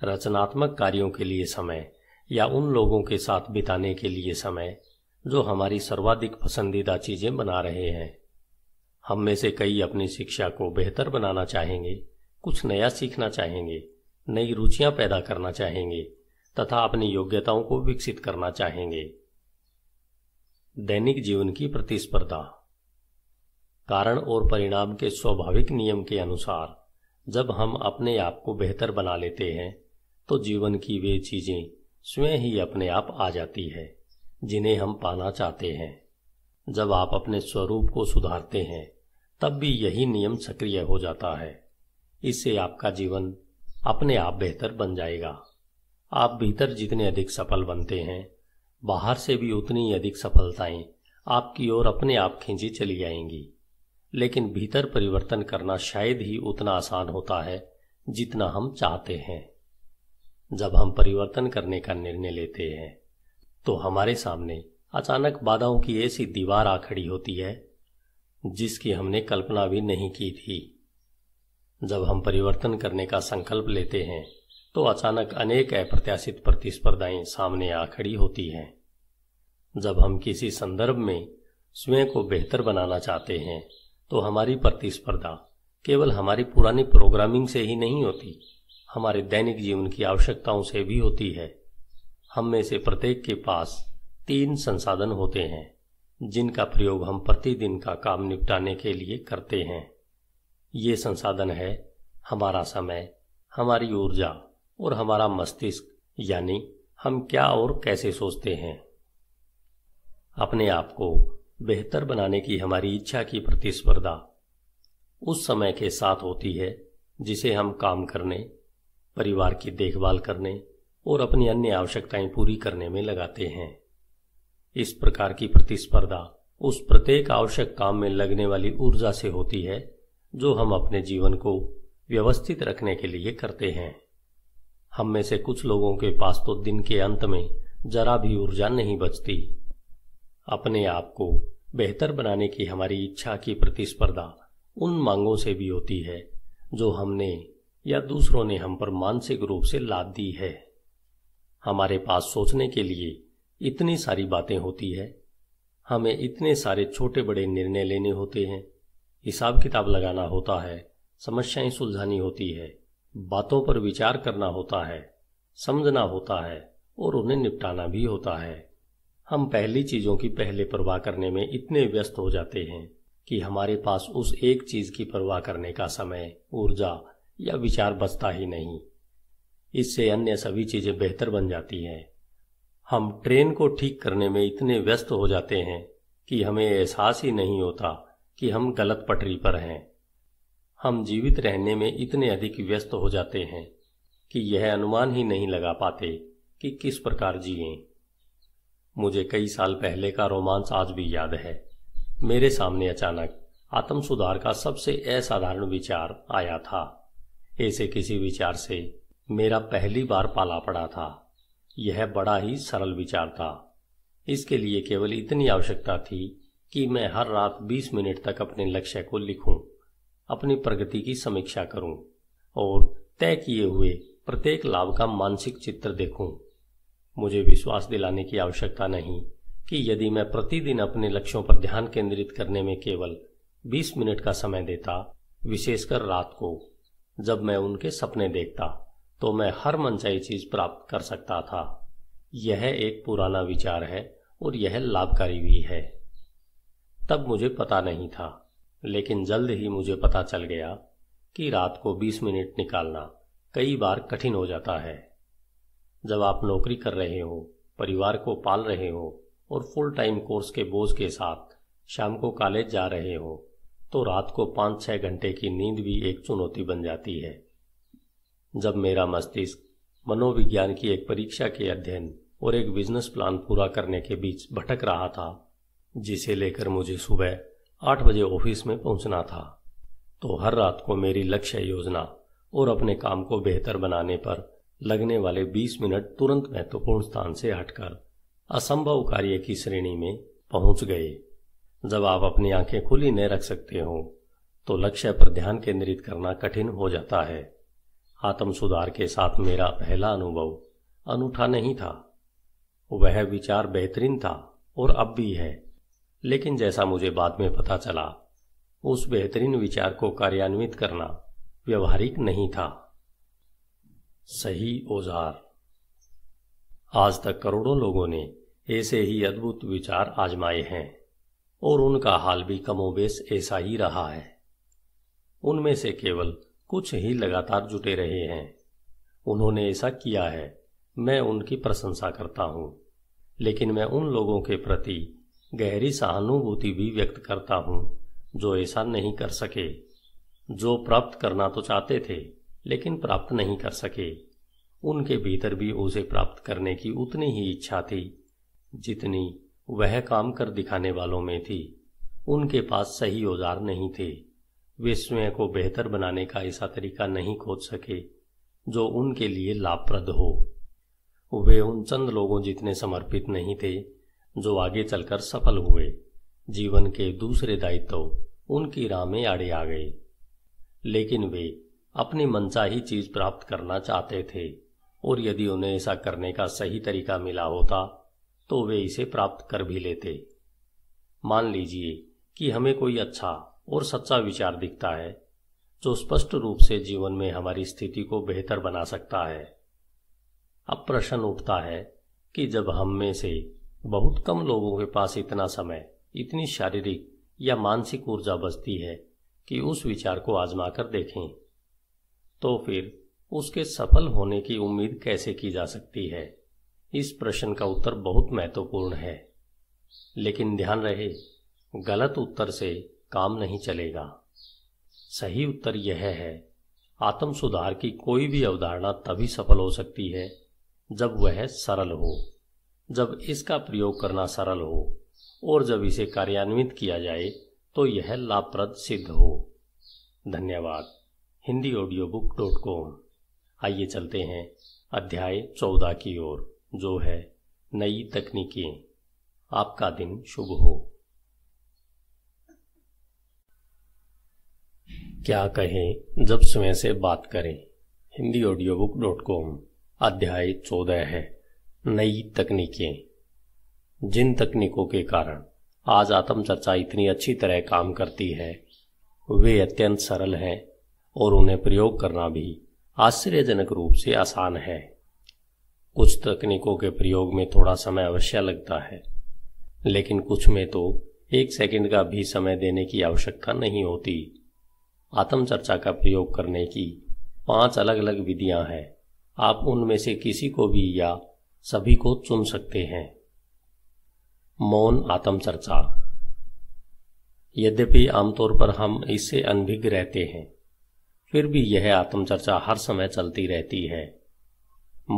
रचनात्मक कार्यों के लिए समय या उन लोगों के साथ बिताने के लिए समय जो हमारी सर्वाधिक पसंदीदा चीजें बना रहे हैं हम में से कई अपनी शिक्षा को बेहतर बनाना चाहेंगे कुछ नया सीखना चाहेंगे नई रुचियां पैदा करना चाहेंगे तथा अपनी योग्यताओं को विकसित करना चाहेंगे दैनिक जीवन की प्रतिस्पर्धा कारण और परिणाम के स्वाभाविक नियम के अनुसार जब हम अपने आप को बेहतर बना लेते हैं तो जीवन की वे चीजें स्वयं ही अपने आप आ जाती है जिन्हें हम पाना चाहते हैं जब आप अपने स्वरूप को सुधारते हैं तब भी यही नियम सक्रिय हो जाता है इससे आपका जीवन अपने आप बेहतर बन जाएगा आप भीतर जितने अधिक सफल बनते हैं बाहर से भी उतनी ही अधिक सफलताएं आपकी ओर अपने आप खींची चली जाएंगी लेकिन भीतर परिवर्तन करना शायद ही उतना आसान होता है जितना हम चाहते हैं जब हम परिवर्तन करने का निर्णय लेते हैं तो हमारे सामने अचानक बाधाओं की ऐसी दीवार आ खड़ी होती है जिसकी हमने कल्पना भी नहीं की थी जब हम परिवर्तन करने का संकल्प लेते हैं तो अचानक अनेक अप्रत्याशित प्रतिस्पर्धाएं सामने आ खड़ी होती हैं जब हम किसी संदर्भ में स्वयं को बेहतर बनाना चाहते हैं तो हमारी प्रतिस्पर्धा केवल हमारी पुरानी प्रोग्रामिंग से ही नहीं होती हमारे दैनिक जीवन की आवश्यकताओं से भी होती है हम में से प्रत्येक के पास तीन संसाधन होते हैं जिनका प्रयोग हम प्रतिदिन का काम निपटाने के लिए करते हैं ये संसाधन है हमारा समय हमारी ऊर्जा और हमारा मस्तिष्क यानी हम क्या और कैसे सोचते हैं अपने आप को बेहतर बनाने की हमारी इच्छा की प्रतिस्पर्धा उस समय के साथ होती है जिसे हम काम करने परिवार की देखभाल करने और अपनी अन्य आवश्यकताएं पूरी करने में लगाते हैं इस प्रकार की प्रतिस्पर्धा उस प्रत्येक आवश्यक काम में लगने वाली ऊर्जा से होती है जो हम अपने जीवन को व्यवस्थित रखने के लिए करते हैं हम में से कुछ लोगों के पास तो दिन के अंत में जरा भी ऊर्जा नहीं बचती अपने आप को बेहतर बनाने की हमारी इच्छा की प्रतिस्पर्धा उन मांगों से भी होती है जो हमने या दूसरों ने हम पर मानसिक रूप से लाद दी है हमारे पास सोचने के लिए इतनी सारी बातें होती है हमें इतने सारे छोटे बड़े निर्णय लेने होते हैं हिसाब किताब लगाना होता है समस्याएं सुलझानी होती है बातों पर विचार करना होता है समझना होता है और उन्हें निपटाना भी होता है हम पहली चीज़ों की पहले परवाह करने में इतने व्यस्त हो जाते हैं कि हमारे पास उस एक चीज़ की परवाह करने का समय ऊर्जा या विचार बचता ही नहीं इससे अन्य सभी चीज़ें बेहतर बन जाती हैं हम ट्रेन को ठीक करने में इतने व्यस्त हो जाते हैं कि हमें एहसास ही नहीं होता कि हम गलत पटरी पर हैं हम जीवित रहने में इतने अधिक व्यस्त हो जाते हैं कि यह अनुमान ही नहीं लगा पाते कि किस प्रकार जिए मुझे कई साल पहले का रोमांस आज भी याद है मेरे सामने अचानक आत्म सुधार का सबसे असाधारण विचार आया था ऐसे किसी विचार से मेरा पहली बार पाला पड़ा था यह बड़ा ही सरल विचार था इसके लिए केवल इतनी आवश्यकता थी कि मैं हर रात 20 मिनट तक अपने लक्ष्य को लिखूं, अपनी प्रगति की समीक्षा करूं और तय किए हुए प्रत्येक लाभ का मानसिक चित्र देखूं। मुझे विश्वास दिलाने की आवश्यकता नहीं कि यदि मैं प्रतिदिन अपने लक्ष्यों पर ध्यान केंद्रित करने में केवल 20 मिनट का समय देता विशेषकर रात को जब मैं उनके सपने देखता तो मैं हर मनचाही चीज प्राप्त कर सकता था यह एक पुराना विचार है और यह लाभकारी भी है तब मुझे पता नहीं था लेकिन जल्द ही मुझे पता चल गया कि रात को 20 मिनट निकालना कई बार कठिन हो जाता है जब आप नौकरी कर रहे हो परिवार को पाल रहे हो और फुल टाइम कोर्स के बोझ के साथ शाम को कॉलेज जा रहे हो तो रात को पाँच छः घंटे की नींद भी एक चुनौती बन जाती है जब मेरा मस्तिष्क मनोविज्ञान की एक परीक्षा के अध्ययन और एक बिजनेस प्लान पूरा करने के बीच भटक रहा था जिसे लेकर मुझे सुबह आठ बजे ऑफिस में पहुंचना था तो हर रात को मेरी लक्ष्य योजना और अपने काम को बेहतर बनाने पर लगने वाले 20 मिनट तुरंत महत्वपूर्ण स्थान से हटकर असंभव कार्य की श्रेणी में पहुंच गए जब आप अपनी आंखें खुली न रख सकते हो तो लक्ष्य पर ध्यान केंद्रित करना कठिन हो जाता है आत्म सुधार के साथ मेरा पहला अनुभव अनूठा नहीं था वह विचार बेहतरीन था और अब भी है लेकिन जैसा मुझे बाद में पता चला उस बेहतरीन विचार को कार्यान्वित करना व्यवहारिक नहीं था सही औजार आज तक करोड़ों लोगों ने ऐसे ही अद्भुत विचार आजमाए हैं और उनका हाल भी कमोबेश ऐसा ही रहा है उनमें से केवल कुछ ही लगातार जुटे रहे हैं उन्होंने ऐसा किया है मैं उनकी प्रशंसा करता हूं लेकिन मैं उन लोगों के प्रति गहरी सहानुभूति भी व्यक्त करता हूं जो ऐसा नहीं कर सके जो प्राप्त करना तो चाहते थे लेकिन प्राप्त नहीं कर सके उनके भीतर भी उसे प्राप्त करने की उतनी ही इच्छा थी जितनी वह काम कर दिखाने वालों में थी उनके पास सही औजार नहीं थे वे स्वयं को बेहतर बनाने का ऐसा तरीका नहीं खोज सके जो उनके लिए लाभप्रद हो वे उन चंद लोगों जितने समर्पित नहीं थे जो आगे चलकर सफल हुए जीवन के दूसरे दायित्व उनकी राह में आड़े आ गए लेकिन वे अपनी मनचाही चीज प्राप्त करना चाहते थे और यदि उन्हें ऐसा करने का सही तरीका मिला होता तो वे इसे प्राप्त कर भी लेते मान लीजिए कि हमें कोई अच्छा और सच्चा विचार दिखता है जो स्पष्ट रूप से जीवन में हमारी स्थिति को बेहतर बना सकता है अब प्रश्न उठता है कि जब हम में से बहुत कम लोगों के पास इतना समय इतनी शारीरिक या मानसिक ऊर्जा बचती है कि उस विचार को आजमा कर देखें तो फिर उसके सफल होने की उम्मीद कैसे की जा सकती है इस प्रश्न का उत्तर बहुत महत्वपूर्ण है लेकिन ध्यान रहे गलत उत्तर से काम नहीं चलेगा सही उत्तर यह है आत्म सुधार की कोई भी अवधारणा तभी सफल हो सकती है जब वह सरल हो जब इसका प्रयोग करना सरल हो और जब इसे कार्यान्वित किया जाए तो यह लाभप्रद सिद्ध हो धन्यवाद Hindi audio book dot com आइए चलते हैं अध्याय चौदह की ओर जो है नई तकनीकें आपका दिन शुभ हो क्या कहें जब स्वयं से बात करें Hindi audio book dot com अध्याय चौदह है नई तकनीकें जिन तकनीकों के कारण आज आत्म चर्चा इतनी अच्छी तरह काम करती है वे अत्यंत सरल हैं और उन्हें प्रयोग करना भी आश्चर्यजनक रूप से आसान है कुछ तकनीकों के प्रयोग में थोड़ा समय अवश्य लगता है लेकिन कुछ में तो एक सेकंड का भी समय देने की आवश्यकता नहीं होती आत्मचर्चा का प्रयोग करने की पांच अलग अलग विधियां हैं आप उनमें से किसी को भी या सभी को चुन सकते हैं मौन आत्मचर्चा यद्यपि आमतौर पर हम इससे अनभिज्ञ रहते हैं फिर भी यह आत्मचर्चा हर समय चलती रहती है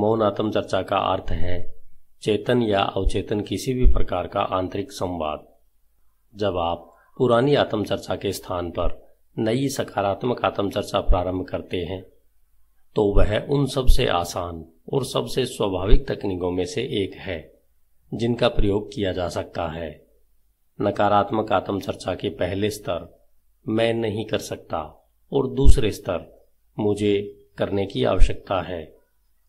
मौन आत्मचर्चा का अर्थ है चेतन या अवचेतन किसी भी प्रकार का आंतरिक संवाद जब आप पुरानी आत्मचर्चा के स्थान पर नई सकारात्मक आत्मचर्चा प्रारंभ करते हैं तो वह उन सबसे आसान और सबसे स्वाभाविक तकनीकों में से एक है जिनका प्रयोग किया जा सकता है नकारात्मक आत्मचर्चा के पहले स्तर मैं नहीं कर सकता और दूसरे स्तर मुझे करने की आवश्यकता है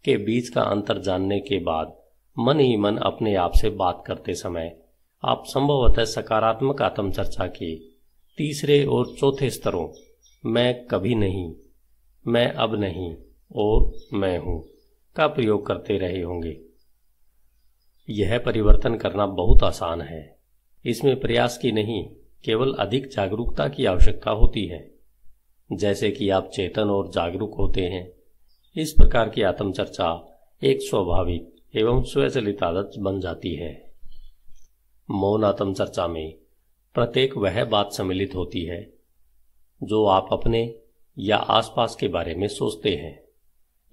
के बीच का अंतर जानने के बाद मन ही मन अपने आप से बात करते समय आप संभवतः सकारात्मक आत्मचर्चा के तीसरे और चौथे स्तरों मैं कभी नहीं मैं अब नहीं और मैं हूं का प्रयोग करते रहे होंगे यह परिवर्तन करना बहुत आसान है इसमें प्रयास की नहीं केवल अधिक जागरूकता की आवश्यकता होती है जैसे कि आप चेतन और जागरूक होते हैं इस प्रकार की आत्मचर्चा एक स्वाभाविक एवं स्वचलित आदत बन जाती है मौन आत्मचर्चा में प्रत्येक वह बात सम्मिलित होती है जो आप अपने या आसपास के बारे में सोचते हैं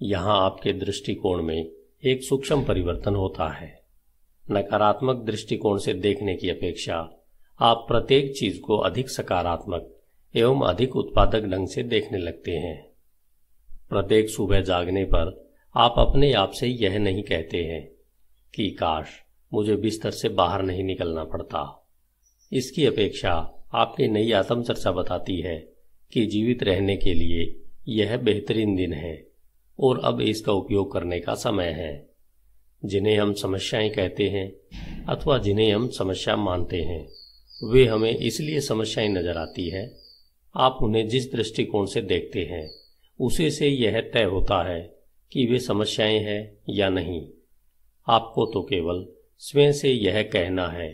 यहां आपके दृष्टिकोण में एक सूक्ष्म परिवर्तन होता है नकारात्मक दृष्टिकोण से देखने की अपेक्षा आप प्रत्येक चीज को अधिक सकारात्मक एवं अधिक उत्पादक ढंग से देखने लगते हैं प्रत्येक सुबह जागने पर आप अपने आप से यह नहीं कहते हैं कि काश मुझे बिस्तर से बाहर नहीं निकलना पड़ता इसकी अपेक्षा आपकी नई आत्मचर्चा बताती है कि जीवित रहने के लिए यह बेहतरीन दिन है और अब इसका उपयोग करने का समय है जिन्हें हम समस्याएं कहते हैं अथवा जिन्हें हम समस्या मानते हैं वे हमें इसलिए समस्याएं नजर आती है आप उन्हें जिस दृष्टिकोण से देखते हैं उसे से यह तय होता है कि वे समस्याएं हैं या नहीं आपको तो केवल स्वयं से यह कहना है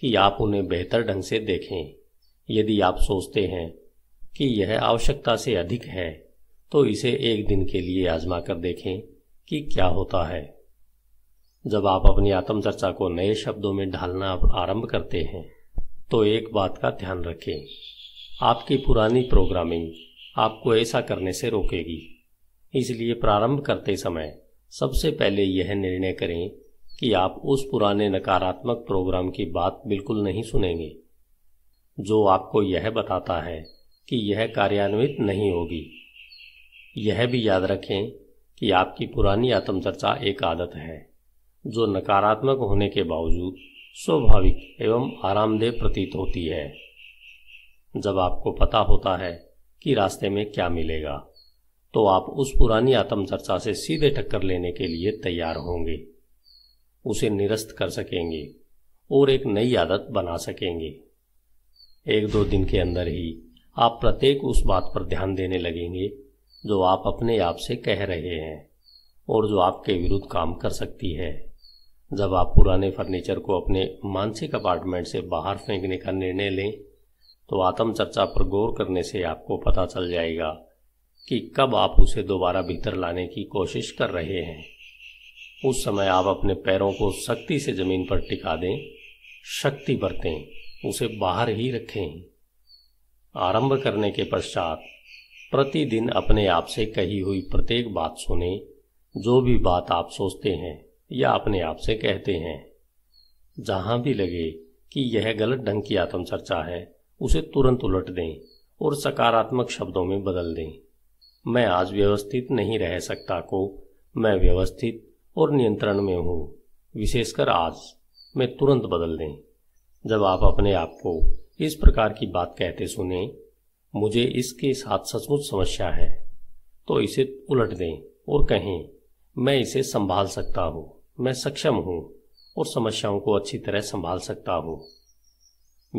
कि आप उन्हें बेहतर ढंग से देखें यदि आप सोचते हैं कि यह आवश्यकता से अधिक है तो इसे एक दिन के लिए आजमा कर देखें कि क्या होता है जब आप अपनी आत्मचर्चा को नए शब्दों में ढालना आरंभ करते हैं तो एक बात का ध्यान रखें आपकी पुरानी प्रोग्रामिंग आपको ऐसा करने से रोकेगी इसलिए प्रारंभ करते समय सबसे पहले यह निर्णय करें कि आप उस पुराने नकारात्मक प्रोग्राम की बात बिल्कुल नहीं सुनेंगे जो आपको यह बताता है कि यह कार्यान्वित नहीं होगी यह भी याद रखें कि आपकी पुरानी आत्मचर्चा एक आदत है जो नकारात्मक होने के बावजूद स्वाभाविक एवं आरामदेह प्रतीत होती है जब आपको पता होता है कि रास्ते में क्या मिलेगा तो आप उस पुरानी आत्मचर्चा से सीधे टक्कर लेने के लिए तैयार होंगे उसे निरस्त कर सकेंगे और एक नई आदत बना सकेंगे एक दो दिन के अंदर ही आप प्रत्येक उस बात पर ध्यान देने लगेंगे जो आप अपने आप से कह रहे हैं और जो आपके विरुद्ध काम कर सकती है जब आप पुराने फर्नीचर को अपने मानसिक अपार्टमेंट से बाहर फेंकने का निर्णय लें तो आत्मचर्चा पर गौर करने से आपको पता चल जाएगा कि कब आप उसे दोबारा भीतर लाने की कोशिश कर रहे हैं उस समय आप अपने पैरों को सख्ती से ज़मीन पर टिका दें शक्ति बरतें उसे बाहर ही रखें आरंभ करने के पश्चात प्रतिदिन अपने आप से कही हुई प्रत्येक बात सुने जो भी बात आप सोचते हैं या अपने आप से कहते हैं जहां भी लगे कि यह गलत ढंग की आत्मचर्चा है उसे तुरंत उलट दें और सकारात्मक शब्दों में बदल दें मैं आज व्यवस्थित नहीं रह सकता को मैं व्यवस्थित और नियंत्रण में हूं विशेषकर आज मैं तुरंत बदल दें जब आप अपने आप को इस प्रकार की बात कहते सुने मुझे इसके साथ सचमुच समस्या है तो इसे उलट दें और कहें मैं इसे संभाल सकता हूं मैं सक्षम हूं और समस्याओं को अच्छी तरह संभाल सकता हूं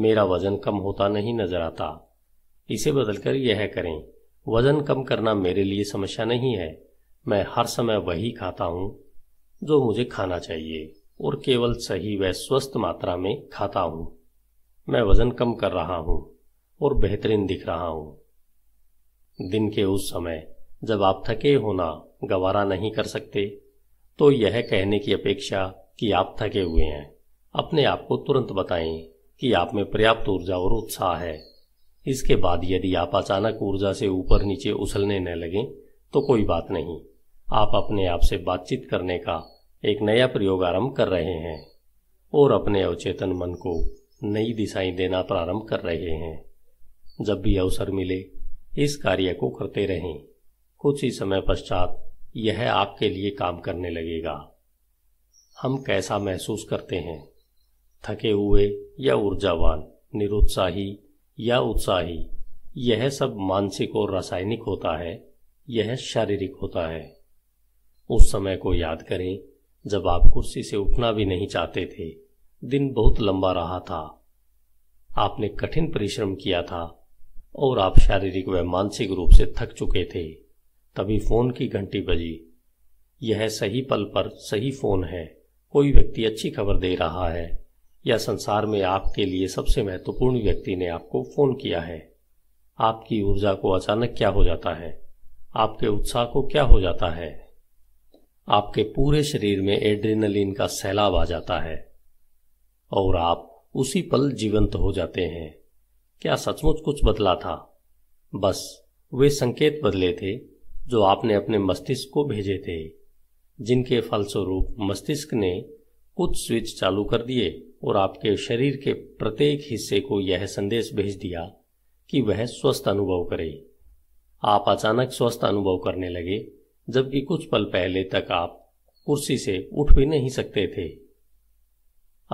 मेरा वजन कम होता नहीं नजर आता इसे बदलकर यह करें वजन कम करना मेरे लिए समस्या नहीं है मैं हर समय वही खाता हूं जो मुझे खाना चाहिए और केवल सही व स्वस्थ मात्रा में खाता हूं मैं वजन कम कर रहा हूं और बेहतरीन दिख रहा हूं दिन के उस समय जब आप थके होना गवारा नहीं कर सकते तो यह कहने की अपेक्षा कि आप थके हुए हैं अपने आप को तुरंत बताएं कि आप में पर्याप्त ऊर्जा और उत्साह है इसके बाद यदि आप अचानक ऊर्जा से ऊपर नीचे उछलने न लगें तो कोई बात नहीं आप अपने आप से बातचीत करने का एक नया प्रयोग आरंभ कर रहे हैं और अपने अवचेतन मन को नई दिशाएं देना प्रारंभ कर रहे हैं जब भी अवसर मिले इस कार्य को करते रहें कुछ ही समय पश्चात यह आपके लिए काम करने लगेगा हम कैसा महसूस करते हैं थके हुए या ऊर्जावान निरुत्साही या उत्साही यह सब मानसिक और रासायनिक होता है यह शारीरिक होता है उस समय को याद करें जब आप कुर्सी से उठना भी नहीं चाहते थे दिन बहुत लंबा रहा था आपने कठिन परिश्रम किया था और आप शारीरिक व मानसिक रूप से थक चुके थे तभी फोन की घंटी बजी यह सही पल पर सही फोन है कोई व्यक्ति अच्छी खबर दे रहा है या संसार में आपके लिए सबसे महत्वपूर्ण व्यक्ति ने आपको फोन किया है आपकी ऊर्जा को अचानक क्या हो जाता है आपके उत्साह को क्या हो जाता है आपके पूरे शरीर में एड्रेनलिन का सैलाब आ जाता है और आप उसी पल जीवंत हो जाते हैं क्या सचमुच कुछ बदला था बस वे संकेत बदले थे जो आपने अपने मस्तिष्क को भेजे थे जिनके फलस्वरूप मस्तिष्क ने कुछ स्विच चालू कर दिए और आपके शरीर के प्रत्येक हिस्से को यह संदेश भेज दिया कि वह स्वस्थ अनुभव करे आप अचानक स्वस्थ अनुभव करने लगे जबकि कुछ पल पहले तक आप कुर्सी से उठ भी नहीं सकते थे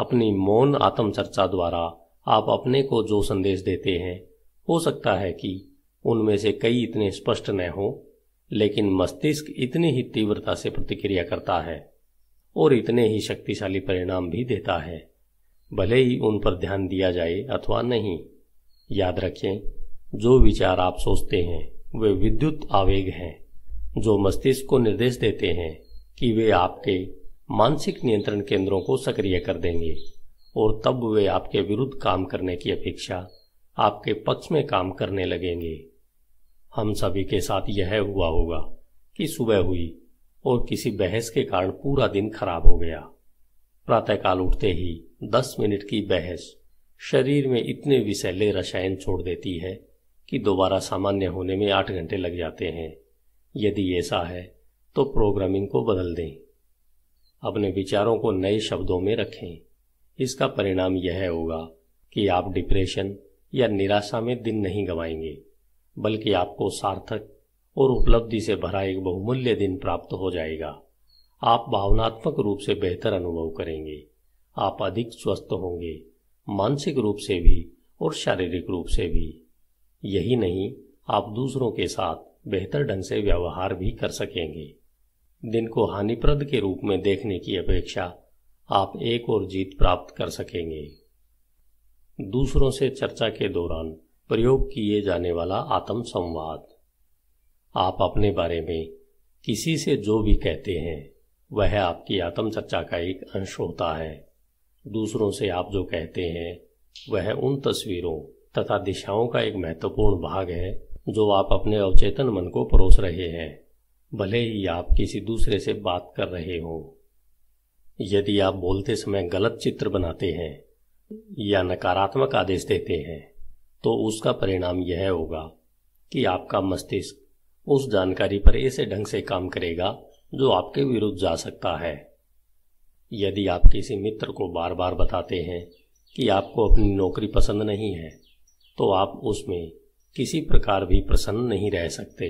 अपनी मौन आत्मचर्चा द्वारा आप अपने को जो संदेश देते हैं हो सकता है कि उनमें से कई इतने स्पष्ट न हो लेकिन मस्तिष्क इतनी ही तीव्रता से प्रतिक्रिया करता है और इतने ही शक्तिशाली परिणाम भी देता है भले ही उन पर ध्यान दिया जाए अथवा नहीं याद रखें जो विचार आप सोचते हैं वे विद्युत आवेग हैं जो मस्तिष्क को निर्देश देते हैं कि वे आपके मानसिक नियंत्रण केंद्रों को सक्रिय कर देंगे और तब वे आपके विरुद्ध काम करने की अपेक्षा आपके पक्ष में काम करने लगेंगे हम सभी के साथ यह हुआ होगा कि सुबह हुई और किसी बहस के कारण पूरा दिन खराब हो गया प्रातःकाल उठते ही दस मिनट की बहस शरीर में इतने विषैले रसायन छोड़ देती है कि दोबारा सामान्य होने में आठ घंटे लग जाते हैं यदि ऐसा है तो प्रोग्रामिंग को बदल दें अपने विचारों को नए शब्दों में रखें इसका परिणाम यह होगा कि आप डिप्रेशन या निराशा में दिन नहीं गवाएंगे बल्कि आपको सार्थक और उपलब्धि से भरा एक बहुमूल्य दिन प्राप्त हो जाएगा आप भावनात्मक रूप से बेहतर अनुभव करेंगे आप अधिक स्वस्थ होंगे मानसिक रूप से भी और शारीरिक रूप से भी यही नहीं आप दूसरों के साथ बेहतर ढंग से व्यवहार भी कर सकेंगे दिन को हानिप्रद के रूप में देखने की अपेक्षा आप एक और जीत प्राप्त कर सकेंगे दूसरों से चर्चा के दौरान प्रयोग किए जाने वाला आत्म संवाद आप अपने बारे में किसी से जो भी कहते हैं वह आपकी चर्चा का एक अंश होता है दूसरों से आप जो कहते हैं वह उन तस्वीरों तथा दिशाओं का एक महत्वपूर्ण भाग है जो आप अपने अवचेतन मन को परोस रहे हैं भले ही आप किसी दूसरे से बात कर रहे हों यदि आप बोलते समय गलत चित्र बनाते हैं या नकारात्मक आदेश देते हैं तो उसका परिणाम यह होगा कि आपका मस्तिष्क उस जानकारी पर ऐसे ढंग से काम करेगा जो आपके विरुद्ध जा सकता है यदि आप किसी मित्र को बार बार बताते हैं कि आपको अपनी नौकरी पसंद नहीं है तो आप उसमें किसी प्रकार भी प्रसन्न नहीं रह सकते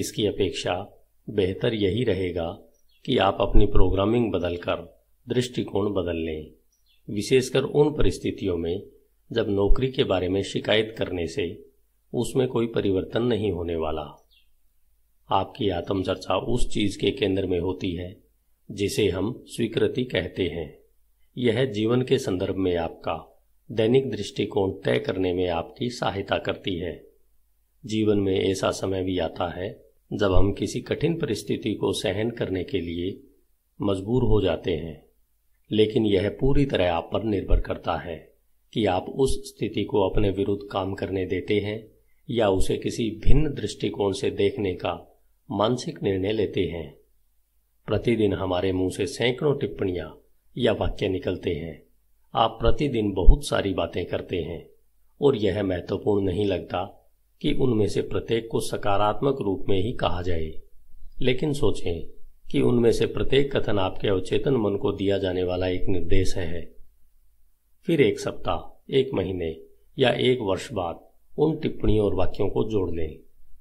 इसकी अपेक्षा बेहतर यही रहेगा कि आप अपनी प्रोग्रामिंग बदलकर दृष्टिकोण बदल लें विशेषकर उन परिस्थितियों में जब नौकरी के बारे में शिकायत करने से उसमें कोई परिवर्तन नहीं होने वाला आपकी आत्मचर्चा उस चीज के केंद्र में होती है जिसे हम स्वीकृति कहते हैं यह जीवन के संदर्भ में आपका दैनिक दृष्टिकोण तय करने में आपकी सहायता करती है जीवन में ऐसा समय भी आता है जब हम किसी कठिन परिस्थिति को सहन करने के लिए मजबूर हो जाते हैं लेकिन यह पूरी तरह आप पर निर्भर करता है कि आप उस स्थिति को अपने विरुद्ध काम करने देते हैं या उसे किसी भिन्न दृष्टिकोण से देखने का मानसिक निर्णय लेते हैं प्रतिदिन हमारे मुंह से सैकड़ों टिप्पणियां या वाक्य निकलते हैं आप प्रतिदिन बहुत सारी बातें करते हैं और यह महत्वपूर्ण नहीं लगता कि उनमें से प्रत्येक को सकारात्मक रूप में ही कहा जाए लेकिन सोचें कि उनमें से प्रत्येक कथन आपके अवचेतन मन को दिया जाने वाला एक निर्देश है फिर एक सप्ताह एक महीने या एक वर्ष बाद उन टिप्पणियों और वाक्यों को जोड़ लें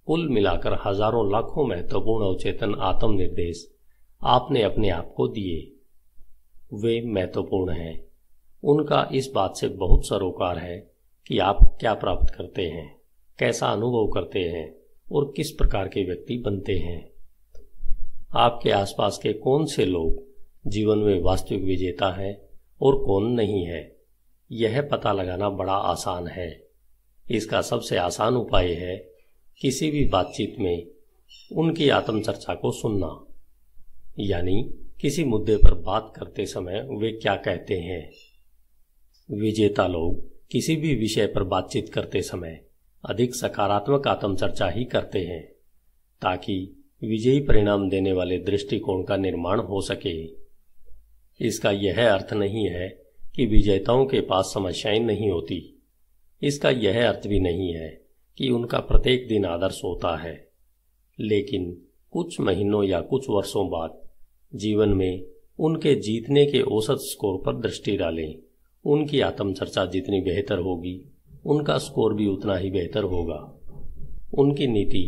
कुल मिलाकर हजारों लाखों महत्वपूर्ण अवचेतन आत्म निर्देश आपने अपने आप को दिए वे महत्वपूर्ण हैं उनका इस बात से बहुत सरोकार है कि आप क्या प्राप्त करते हैं कैसा अनुभव करते हैं और किस प्रकार के व्यक्ति बनते हैं आपके आसपास के कौन से लोग जीवन में वास्तविक विजेता हैं और कौन नहीं है यह पता लगाना बड़ा आसान है इसका सबसे आसान उपाय है किसी भी बातचीत में उनकी आत्मचर्चा को सुनना यानी किसी मुद्दे पर बात करते समय वे क्या कहते हैं विजेता लोग किसी भी विषय पर बातचीत करते समय अधिक सकारात्मक आत्मचर्चा ही करते हैं ताकि विजयी परिणाम देने वाले दृष्टिकोण का निर्माण हो सके इसका यह अर्थ नहीं है कि विजेताओं के पास समस्याएं नहीं होती इसका यह अर्थ भी नहीं है कि उनका प्रत्येक दिन आदर्श होता है लेकिन कुछ महीनों या कुछ वर्षों बाद जीवन में उनके जीतने के औसत स्कोर पर दृष्टि डालें उनकी आत्मचर्चा जितनी बेहतर होगी उनका स्कोर भी उतना ही बेहतर होगा उनकी नीति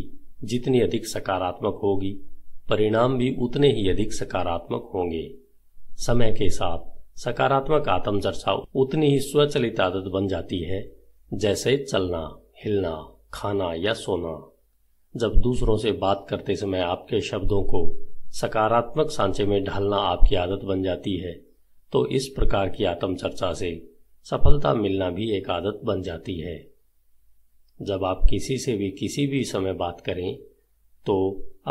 जितनी अधिक सकारात्मक होगी परिणाम भी उतने ही अधिक सकारात्मक होंगे समय के साथ सकारात्मक आत्मचर्चा उतनी ही स्वचलित आदत बन जाती है जैसे चलना हिलना खाना या सोना जब दूसरों से बात करते समय आपके शब्दों को सकारात्मक सांचे में ढालना आपकी आदत बन जाती है तो इस प्रकार की आत्मचर्चा से सफलता मिलना भी एक आदत बन जाती है जब आप किसी से भी किसी भी समय बात करें तो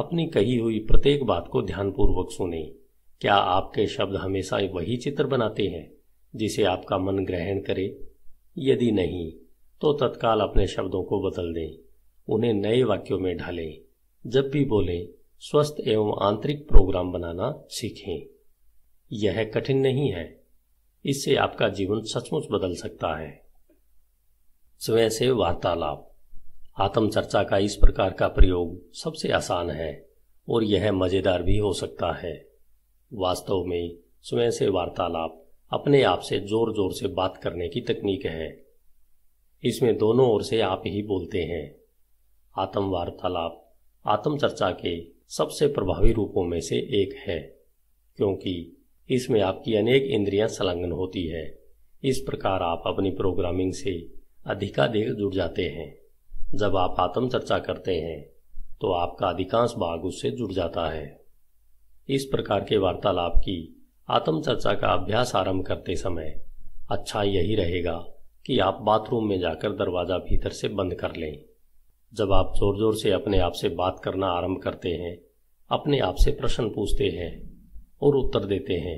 अपनी कही हुई प्रत्येक बात को ध्यानपूर्वक सुने क्या आपके शब्द हमेशा वही चित्र बनाते हैं जिसे आपका मन ग्रहण करे यदि नहीं तो तत्काल अपने शब्दों को बदल दें उन्हें नए वाक्यों में ढालें जब भी बोलें स्वस्थ एवं आंतरिक प्रोग्राम बनाना सीखें यह कठिन नहीं है इससे आपका जीवन सचमुच बदल सकता है स्वयं से वार्तालाप आत्मचर्चा का इस प्रकार का प्रयोग सबसे आसान है और यह मज़ेदार भी हो सकता है वास्तव में स्वयं से वार्तालाप अपने आप से जोर जोर से बात करने की तकनीक है इसमें दोनों ओर से आप ही बोलते हैं आत्म वार्तालाप आत्मचर्चा के सबसे प्रभावी रूपों में से एक है क्योंकि इसमें आपकी अनेक इंद्रियां संलग्न होती है इस प्रकार आप अपनी प्रोग्रामिंग से अधिकाधिक जुड़ जाते हैं जब आप आत्म चर्चा करते हैं तो आपका अधिकांश भाग उससे जुड़ जाता है इस प्रकार के वार्तालाप की आत्म चर्चा का अभ्यास आरंभ करते समय अच्छा यही रहेगा कि आप बाथरूम में जाकर दरवाज़ा भीतर से बंद कर लें जब आप ज़ोर ज़ोर से अपने आप से बात करना आरंभ करते हैं अपने आप से प्रश्न पूछते हैं और उत्तर देते हैं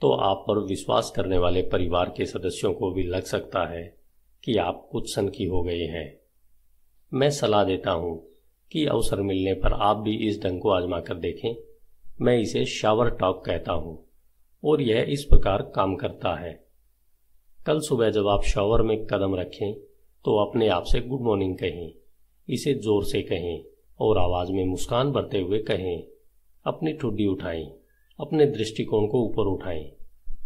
तो आप पर विश्वास करने वाले परिवार के सदस्यों को भी लग सकता है कि आप कुछ सनकी हो गए हैं मैं सलाह देता हूं कि अवसर मिलने पर आप भी इस ढंग को आजमा कर देखें मैं इसे शावर टॉक कहता हूं और यह इस प्रकार काम करता है कल सुबह जब आप शावर में कदम रखें तो अपने आप से गुड मॉर्निंग कहें इसे जोर से कहें और आवाज में मुस्कान भरते हुए कहें अपनी ठुड्डी उठाएं अपने दृष्टिकोण को ऊपर उठाएं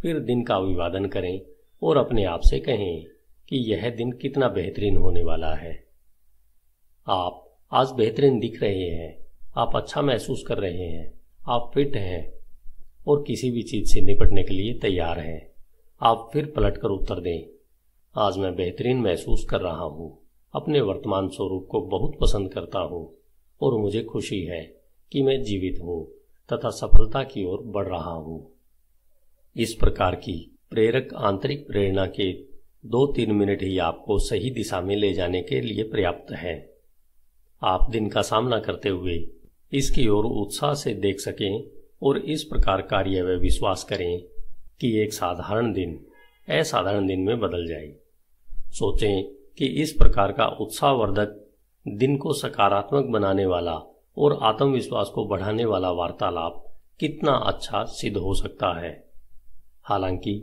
फिर दिन का अभिवादन करें और अपने आप से कहें कि यह दिन कितना बेहतरीन होने वाला है आप आज बेहतरीन दिख रहे हैं आप अच्छा महसूस कर रहे हैं आप फिट हैं और किसी भी चीज से निपटने के लिए तैयार हैं आप फिर पलट कर उत्तर दें आज मैं बेहतरीन महसूस कर रहा हूं अपने वर्तमान स्वरूप को बहुत पसंद करता हूं और मुझे खुशी है कि मैं जीवित हूं तथा सफलता की ओर बढ़ रहा हूं इस प्रकार की प्रेरक आंतरिक प्रेरणा के दो तीन मिनट ही आपको सही दिशा में ले जाने के लिए पर्याप्त है आप दिन का सामना करते हुए इसकी ओर उत्साह से देख सकें और इस प्रकार कार्य व विश्वास करें कि एक साधारण दिन असाधारण दिन में बदल जाए सोचें कि इस प्रकार का उत्साहवर्धक दिन को सकारात्मक बनाने वाला और आत्मविश्वास को बढ़ाने वाला वार्तालाप कितना अच्छा सिद्ध हो सकता है हालांकि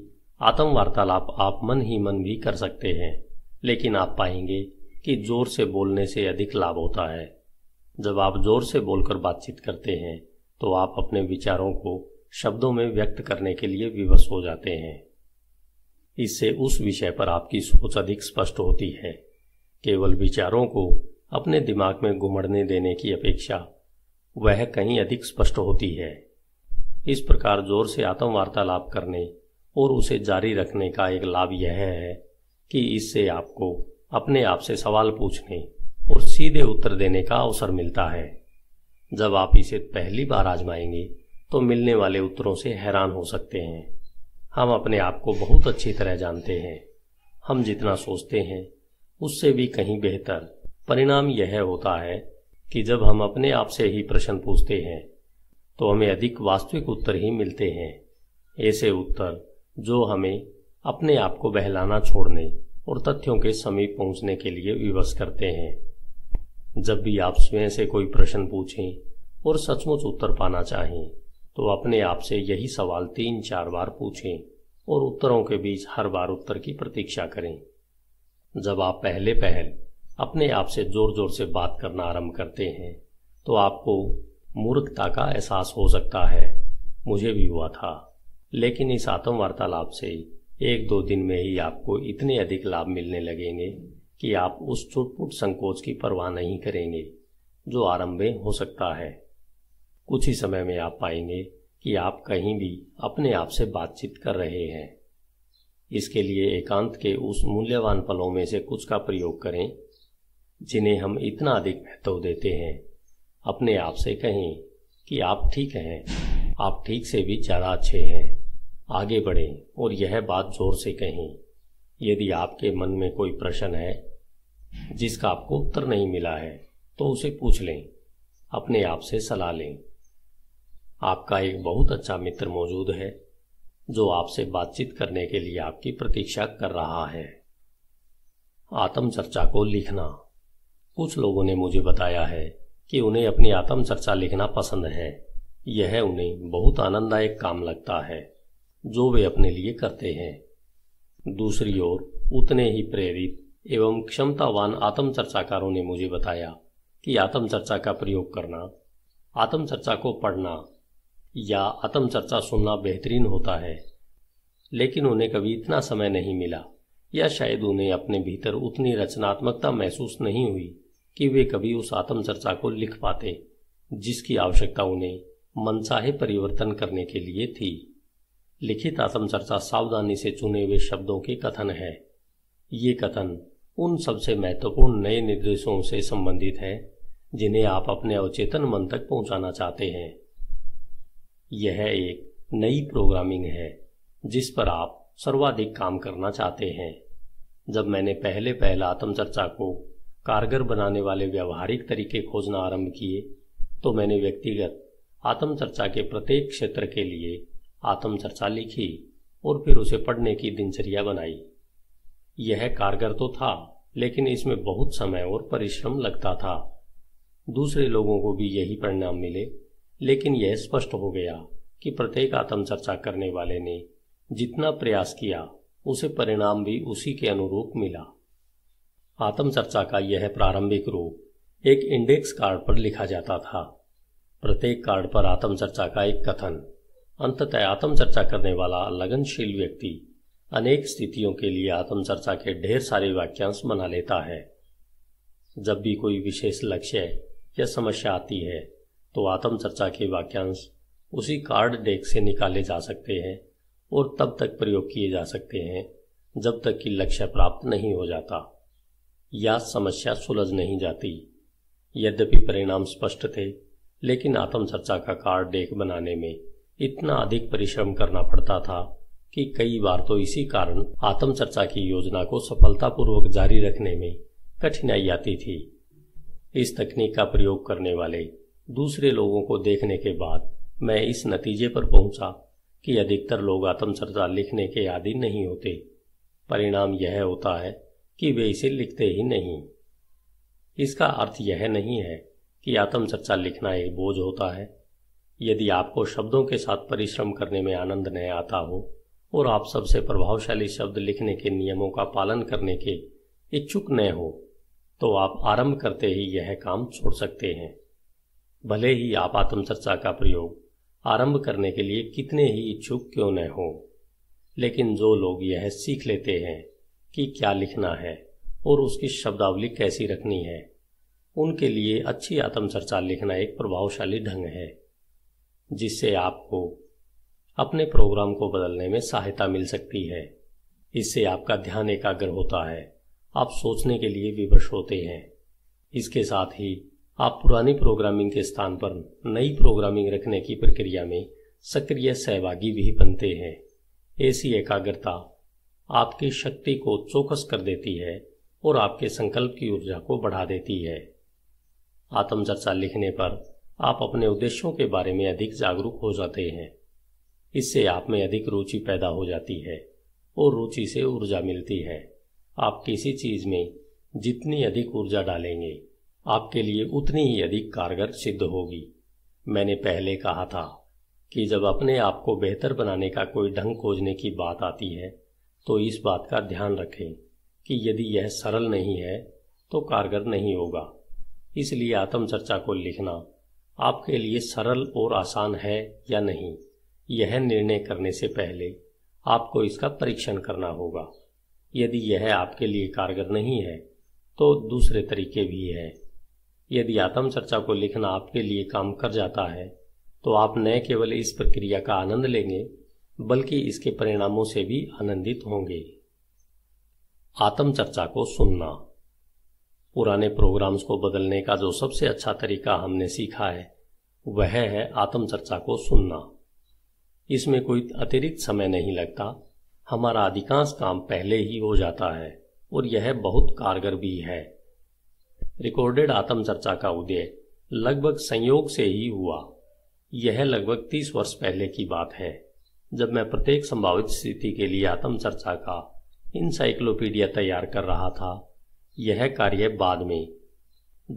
आत्म वार्तालाप आप मन ही मन भी कर सकते हैं लेकिन आप पाएंगे कि जोर से बोलने से अधिक लाभ होता है जब आप जोर से बोलकर बातचीत करते हैं तो आप अपने विचारों को शब्दों में व्यक्त करने के लिए विवश हो जाते हैं इससे उस विषय पर आपकी सोच अधिक स्पष्ट होती है केवल विचारों को अपने दिमाग में घुमड़ने देने की अपेक्षा वह कहीं अधिक स्पष्ट होती है इस प्रकार जोर से आत्म वार्तालाप करने और उसे जारी रखने का एक लाभ यह है कि इससे आपको अपने आप से सवाल पूछने और सीधे उत्तर देने का अवसर मिलता है जब आप इसे पहली बार आजमाएंगे तो मिलने वाले उत्तरों से हैरान हो सकते हैं हम अपने आप को बहुत अच्छी तरह जानते हैं हम जितना सोचते हैं उससे भी कहीं बेहतर परिणाम यह होता है कि जब हम अपने आप से ही प्रश्न पूछते हैं तो हमें अधिक वास्तविक उत्तर ही मिलते हैं ऐसे उत्तर जो हमें अपने आप को बहलाना छोड़ने और तथ्यों के समीप पहुंचने के लिए विवश करते हैं जब भी आप स्वयं से कोई प्रश्न पूछें और सचमुच उत्तर पाना चाहें तो अपने आप से यही सवाल तीन चार बार पूछें और उत्तरों के बीच हर बार उत्तर की प्रतीक्षा करें जब आप पहले पहल अपने आप से जोर जोर से बात करना आरंभ करते हैं तो आपको मूर्खता का एहसास हो सकता है मुझे भी हुआ था लेकिन इस आत्म वार्तालाप से एक दो दिन में ही आपको इतने अधिक लाभ मिलने लगेंगे कि आप उस छुटपुट संकोच की परवाह नहीं करेंगे जो आरंभ में हो सकता है कुछ ही समय में आप पाएंगे कि आप कहीं भी अपने आप से बातचीत कर रहे हैं इसके लिए एकांत के उस मूल्यवान पलों में से कुछ का प्रयोग करें जिन्हें हम इतना अधिक महत्व देते हैं अपने आप से कहें कि आप ठीक हैं आप ठीक से भी ज़्यादा अच्छे हैं आगे बढ़ें और यह बात जोर से कहें यदि आपके मन में कोई प्रश्न है जिसका आपको उत्तर नहीं मिला है तो उसे पूछ लें अपने आप से सलाह लें आपका एक बहुत अच्छा मित्र मौजूद है जो आपसे बातचीत करने के लिए आपकी प्रतीक्षा कर रहा है आत्मचर्चा को लिखना कुछ लोगों ने मुझे बताया है कि उन्हें अपनी आत्मचर्चा लिखना पसंद है यह उन्हें बहुत आनंददायक काम लगता है जो वे अपने लिए करते हैं दूसरी ओर उतने ही प्रेरित एवं क्षमतावान आत्मचर्चाकारों ने मुझे बताया कि आत्मचर्चा का प्रयोग करना आत्मचर्चा को पढ़ना या आत्मचर्चा सुनना बेहतरीन होता है लेकिन उन्हें कभी इतना समय नहीं मिला या शायद उन्हें अपने भीतर उतनी रचनात्मकता महसूस नहीं हुई कि वे कभी उस आत्म चर्चा को लिख पाते जिसकी आवश्यकता उन्हें मनसाहे परिवर्तन करने के लिए थी लिखित आत्मचर्चा सावधानी से चुने हुए शब्दों के कथन है ये कथन उन सबसे महत्वपूर्ण नए निर्देशों से संबंधित है जिन्हें आप अपने अवचेतन मन तक पहुंचाना चाहते हैं यह एक नई प्रोग्रामिंग है जिस पर आप सर्वाधिक काम करना चाहते हैं जब मैंने पहले पहला आत्मचर्चा को कारगर बनाने वाले व्यावहारिक तरीके खोजना आरंभ किए तो मैंने व्यक्तिगत आत्मचर्चा के प्रत्येक क्षेत्र के लिए आत्मचर्चा लिखी और फिर उसे पढ़ने की दिनचर्या बनाई यह कारगर तो था लेकिन इसमें बहुत समय और परिश्रम लगता था दूसरे लोगों को भी यही परिणाम मिले लेकिन यह स्पष्ट हो गया कि प्रत्येक आत्मचर्चा करने वाले ने जितना प्रयास किया उसे परिणाम भी उसी के अनुरूप मिला आत्मचर्चा का यह प्रारंभिक रूप एक इंडेक्स कार्ड पर लिखा जाता था प्रत्येक कार्ड पर आत्मचर्चा का एक कथन अंततः आत्मचर्चा करने वाला लगनशील व्यक्ति अनेक स्थितियों के लिए आत्मचर्चा के ढेर सारे वाक्यांश बना लेता है जब भी कोई विशेष लक्ष्य या समस्या आती है तो आत्मचर्चा के वाक्यांश उसी कार्ड डेक से निकाले जा सकते हैं और तब तक प्रयोग किए जा सकते हैं जब तक कि लक्ष्य प्राप्त नहीं हो जाता या समस्या सुलझ नहीं जाती यद्यपि परिणाम स्पष्ट थे लेकिन आत्मचर्चा का कार्ड डेक बनाने में इतना अधिक परिश्रम करना पड़ता था कि कई बार तो इसी कारण आत्मचर्चा की योजना को सफलतापूर्वक जारी रखने में कठिनाई आती थी इस तकनीक का प्रयोग करने वाले दूसरे लोगों को देखने के बाद मैं इस नतीजे पर पहुंचा कि अधिकतर लोग आत्मचर्चा लिखने के आदि नहीं होते परिणाम यह होता है कि वे इसे लिखते ही नहीं इसका अर्थ यह नहीं है कि आत्मचर्चा लिखना एक बोझ होता है यदि आपको शब्दों के साथ परिश्रम करने में आनंद नहीं आता हो और आप सबसे प्रभावशाली शब्द लिखने के नियमों का पालन करने के इच्छुक न हो तो आप आरंभ करते ही यह काम छोड़ सकते हैं भले ही आप आत्मचर्चा का प्रयोग आरंभ करने के लिए कितने ही इच्छुक क्यों न हो लेकिन जो लोग यह सीख लेते हैं कि क्या लिखना है और उसकी शब्दावली कैसी रखनी है उनके लिए अच्छी आत्मचर्चा लिखना एक प्रभावशाली ढंग है जिससे आपको अपने प्रोग्राम को बदलने में सहायता मिल सकती है इससे आपका ध्यान एकाग्र होता है आप सोचने के लिए विवश होते हैं इसके साथ ही आप पुरानी प्रोग्रामिंग के स्थान पर नई प्रोग्रामिंग रखने की प्रक्रिया में सक्रिय सहभागी भी बनते हैं ऐसी एकाग्रता आपकी शक्ति को चौकस कर देती है और आपके संकल्प की ऊर्जा को बढ़ा देती है आत्मचर्चा लिखने पर आप अपने उद्देश्यों के बारे में अधिक जागरूक हो जाते हैं इससे आप में अधिक रुचि पैदा हो जाती है और रुचि से ऊर्जा मिलती है आप किसी चीज में जितनी अधिक ऊर्जा डालेंगे आपके लिए उतनी ही अधिक कारगर सिद्ध होगी मैंने पहले कहा था कि जब अपने आप को बेहतर बनाने का कोई ढंग खोजने की बात आती है तो इस बात का ध्यान रखें कि यदि यह सरल नहीं है तो कारगर नहीं होगा इसलिए आत्मचर्चा को लिखना आपके लिए सरल और आसान है या नहीं यह निर्णय करने से पहले आपको इसका परीक्षण करना होगा यदि यह आपके लिए कारगर नहीं है तो दूसरे तरीके भी हैं यदि आत्मचर्चा को लिखना आपके लिए काम कर जाता है तो आप न केवल इस प्रक्रिया का आनंद लेंगे बल्कि इसके परिणामों से भी आनंदित होंगे आत्मचर्चा को सुनना पुराने प्रोग्राम्स को बदलने का जो सबसे अच्छा तरीका हमने सीखा है वह है आत्मचर्चा को सुनना इसमें कोई अतिरिक्त समय नहीं लगता हमारा अधिकांश काम पहले ही हो जाता है और यह बहुत कारगर भी है रिकॉर्डेड आत्मचर्चा का उदय लगभग संयोग से ही हुआ यह लगभग तीस वर्ष पहले की बात है जब मैं प्रत्येक संभावित स्थिति के लिए आत्मचर्चा का इंसाइक्लोपीडिया तैयार कर रहा था यह कार्य बाद में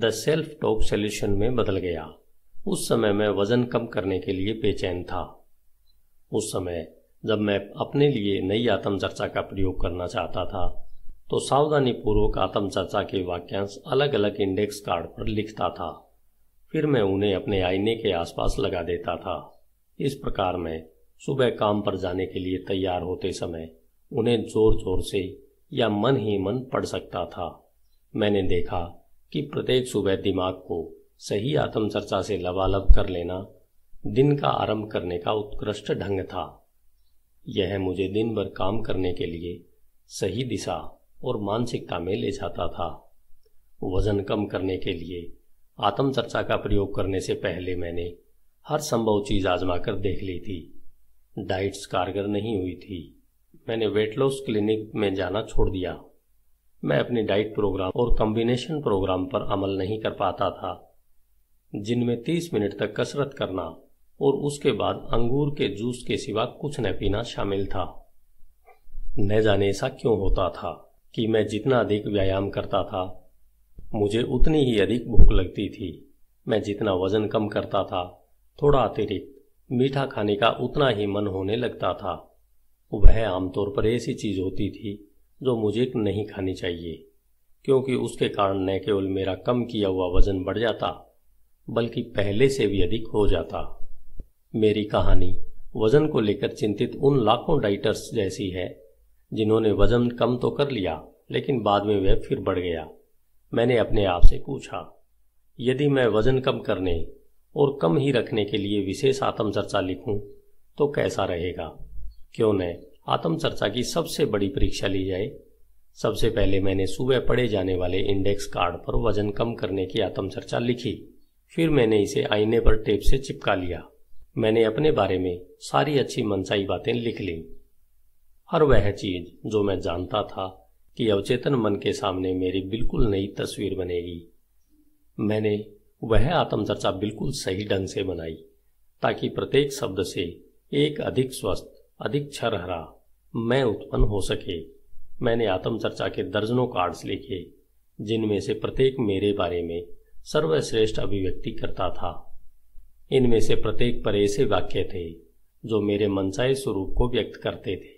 द सेल्फ टॉप सोल्यूशन में बदल गया उस समय मैं वजन कम करने के लिए बेचैन था उस समय जब मैं अपने लिए नई आत्मचर्चा का प्रयोग करना चाहता था तो सावधानी पूर्वक आत्मचर्चा के वाक्यांश अलग अलग इंडेक्स कार्ड पर लिखता था फिर मैं उन्हें अपने आईने के आसपास लगा देता था इस प्रकार मैं सुबह काम पर जाने के लिए तैयार होते समय उन्हें जोर जोर से या मन ही मन पढ़ सकता था मैंने देखा कि प्रत्येक सुबह दिमाग को सही आत्मचर्चा से लबालब कर लेना दिन का आरंभ करने का उत्कृष्ट ढंग था यह मुझे दिन भर काम करने के लिए सही दिशा और मानसिकता में ले जाता था वजन कम करने के लिए आत्मचर्चा का प्रयोग करने से पहले मैंने हर संभव चीज आजमा कर देख ली थी डाइट्स कारगर नहीं हुई थी मैंने वेट लॉस क्लिनिक में जाना छोड़ दिया मैं अपनी डाइट प्रोग्राम और कम्बिनेशन प्रोग्राम पर अमल नहीं कर पाता था जिनमें तीस मिनट तक कसरत करना और उसके बाद अंगूर के जूस के सिवा कुछ न पीना शामिल था न जाने ऐसा क्यों होता था कि मैं जितना अधिक व्यायाम करता था मुझे उतनी ही अधिक भूख लगती थी मैं जितना वजन कम करता था थोड़ा अतिरिक्त मीठा खाने का उतना ही मन होने लगता था वह आमतौर पर ऐसी चीज होती थी जो मुझे नहीं खानी चाहिए क्योंकि उसके कारण न केवल मेरा कम किया हुआ वजन बढ़ जाता बल्कि पहले से भी अधिक हो जाता मेरी कहानी वजन को लेकर चिंतित उन लाखों डाइटर्स जैसी है जिन्होंने वजन कम तो कर लिया लेकिन बाद में वह फिर बढ़ गया मैंने अपने आप से पूछा यदि मैं वजन कम करने और कम ही रखने के लिए विशेष आत्मचर्चा लिखूं तो कैसा रहेगा क्यों न आत्मचर्चा की सबसे बड़ी परीक्षा ली जाए सबसे पहले मैंने सुबह पढ़े जाने वाले इंडेक्स कार्ड पर वजन कम करने की आत्मचर्चा लिखी फिर मैंने इसे आईने पर टेप से चिपका लिया मैंने अपने बारे में सारी अच्छी मनसाई बातें लिख ली हर वह चीज जो मैं जानता था कि अवचेतन मन के सामने मेरी बिल्कुल नई तस्वीर बनेगी मैंने वह आत्मचर्चा बिल्कुल सही ढंग से बनाई ताकि प्रत्येक शब्द से एक अधिक स्वस्थ अधिक क्षरहरा मैं उत्पन्न हो सके मैंने आत्मचर्चा के दर्जनों कार्ड्स लिखे जिनमें से प्रत्येक मेरे बारे में सर्वश्रेष्ठ अभिव्यक्ति करता था इनमें से प्रत्येक पर ऐसे वाक्य थे जो मेरे मनसाई स्वरूप को व्यक्त करते थे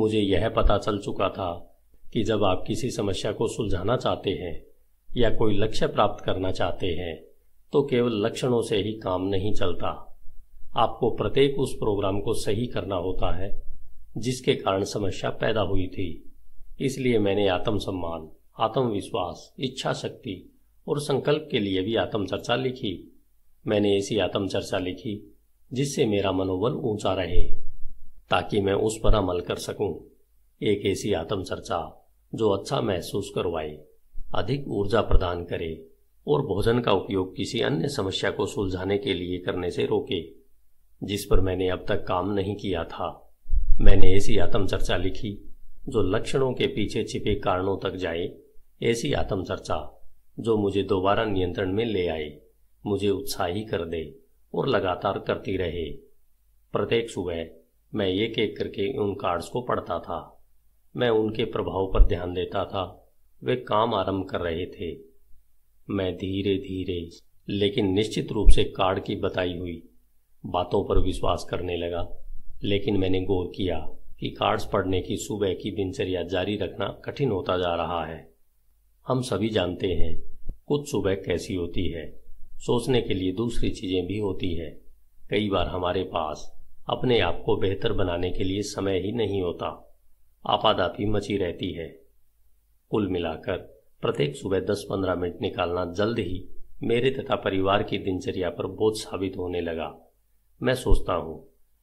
मुझे यह पता चल चुका था कि जब आप किसी समस्या को सुलझाना चाहते हैं या कोई लक्ष्य प्राप्त करना चाहते हैं तो केवल लक्षणों से ही काम नहीं चलता आपको प्रत्येक उस प्रोग्राम को सही करना होता है जिसके कारण समस्या पैदा हुई थी इसलिए मैंने आत्मसम्मान आत्मविश्वास इच्छा शक्ति और संकल्प के लिए भी आत्मचर्चा लिखी मैंने ऐसी आत्मचर्चा लिखी जिससे मेरा मनोबल ऊंचा रहे ताकि मैं उस पर अमल कर सकूं एक ऐसी आत्मचर्चा जो अच्छा महसूस करवाए अधिक ऊर्जा प्रदान करे और भोजन का उपयोग किसी अन्य समस्या को सुलझाने के लिए करने से रोके जिस पर मैंने अब तक काम नहीं किया था मैंने ऐसी आत्मचर्चा लिखी जो लक्षणों के पीछे छिपे कारणों तक जाए ऐसी आत्मचर्चा जो मुझे दोबारा नियंत्रण में ले आए मुझे उत्साही कर दे और लगातार करती रहे प्रत्येक सुबह मैं एक एक करके उन कार्ड्स को पढ़ता था मैं उनके प्रभाव पर ध्यान देता था वे काम आरंभ कर रहे थे मैं धीरे धीरे लेकिन निश्चित रूप से कार्ड की बताई हुई बातों पर विश्वास करने लगा लेकिन मैंने गौर किया कि कार्ड्स पढ़ने की सुबह की दिनचर्या जारी रखना कठिन होता जा रहा है हम सभी जानते हैं कुछ सुबह कैसी होती है सोचने के लिए दूसरी चीजें भी होती है कई बार हमारे पास अपने आप को बेहतर बनाने के लिए समय ही नहीं होता आपादापी मची रहती है कुल मिलाकर प्रत्येक सुबह दस पंद्रह मिनट निकालना जल्द ही मेरे तथा परिवार की दिनचर्या पर बोझ साबित होने लगा मैं सोचता हूँ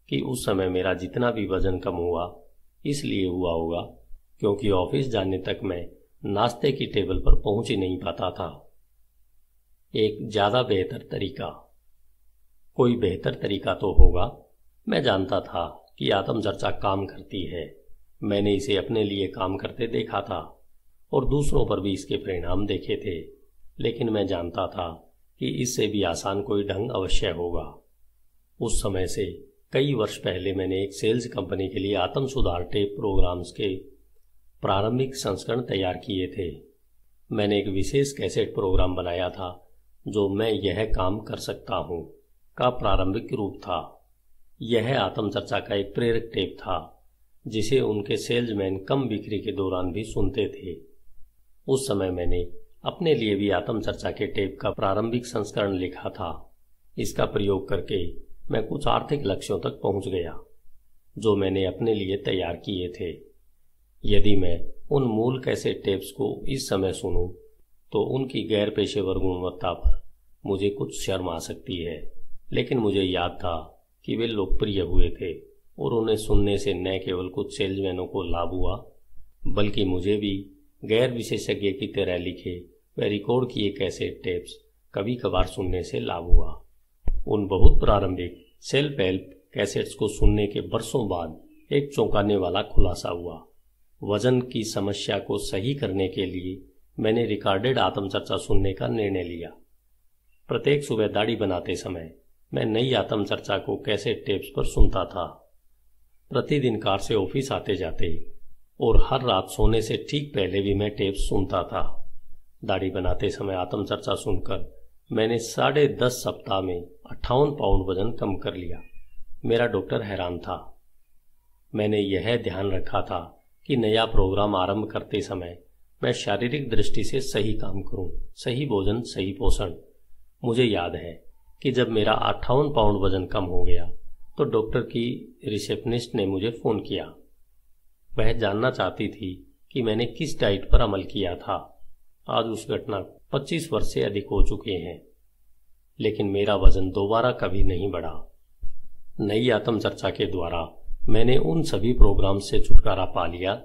कि उस समय मेरा जितना भी वजन कम हुआ इसलिए हुआ होगा क्योंकि ऑफिस जाने तक मैं नाश्ते की टेबल पर पहुंच ही नहीं पाता था एक ज़्यादा बेहतर तरीका कोई बेहतर तरीका तो होगा मैं जानता था कि आत्मचर्चा काम करती है मैंने इसे अपने लिए काम करते देखा था और दूसरों पर भी इसके परिणाम देखे थे लेकिन मैं जानता था कि इससे भी आसान कोई ढंग अवश्य होगा उस समय से कई वर्ष पहले मैंने एक सेल्स कंपनी के लिए आत्म सुधार टेप प्रोग्राम्स के प्रारंभिक संस्करण तैयार किए थे मैंने एक विशेष कैसेट प्रोग्राम बनाया था जो मैं यह काम कर सकता हूँ का प्रारंभिक रूप था यह आत्मचर्चा का एक प्रेरक टेप था जिसे उनके सेल्समैन कम बिक्री के दौरान भी सुनते थे उस समय मैंने अपने लिए भी आत्म चर्चा के टेप का प्रारंभिक संस्करण लिखा था इसका प्रयोग करके मैं कुछ आर्थिक लक्ष्यों तक पहुंच गया जो मैंने अपने लिए तैयार किए थे यदि मैं उन मूल कैसे टेप्स को इस समय सुनूं तो उनकी गैर पेशेवर गुणवत्ता पर मुझे कुछ शर्म आ सकती है लेकिन मुझे याद था कि वे लोकप्रिय हुए थे और उन्हें सुनने से न केवल कुछ सेल्समैनों को लाभ हुआ बल्कि मुझे भी गैर विशेषज्ञ की तरह लिखे व रिकॉर्ड किए कैसे टेप्स कभी कभार सुनने से लाभ हुआ उन बहुत प्रारंभिक सेल्फ हेल्प कैसेट्स को सुनने के बरसों बाद एक चौंकाने वाला खुलासा हुआ वजन की समस्या को सही करने के लिए मैंने रिकॉर्डेड आत्मचर्चा सुनने का निर्णय लिया प्रत्येक सुबह दाढ़ी बनाते समय मैं नई आत्मचर्चा को कैसेट टेप्स पर सुनता था प्रतिदिन कार से ऑफिस आते जाते और हर रात सोने से ठीक पहले भी मैं टेप सुनता था दाढ़ी बनाते समय आत्मचर्चा सुनकर मैंने साढ़े दस सप्ताह में अट्ठावन पाउंड वजन कम कर लिया मेरा डॉक्टर हैरान था मैंने यह ध्यान रखा था कि नया प्रोग्राम आरंभ करते समय मैं शारीरिक दृष्टि से सही काम करूं, सही भोजन सही पोषण मुझे याद है कि जब मेरा अट्ठावन पाउंड वजन कम हो गया तो डॉक्टर की रिसेप्शनिस्ट ने मुझे फ़ोन किया वह जानना चाहती थी कि मैंने किस डाइट पर अमल किया था आज उस घटना को पच्चीस वर्ष से अधिक हो चुके हैं लेकिन मेरा वजन दोबारा कभी नहीं बढ़ा नई आत्म चर्चा के द्वारा मैंने उन सभी प्रोग्राम से छुटकारा पा लिया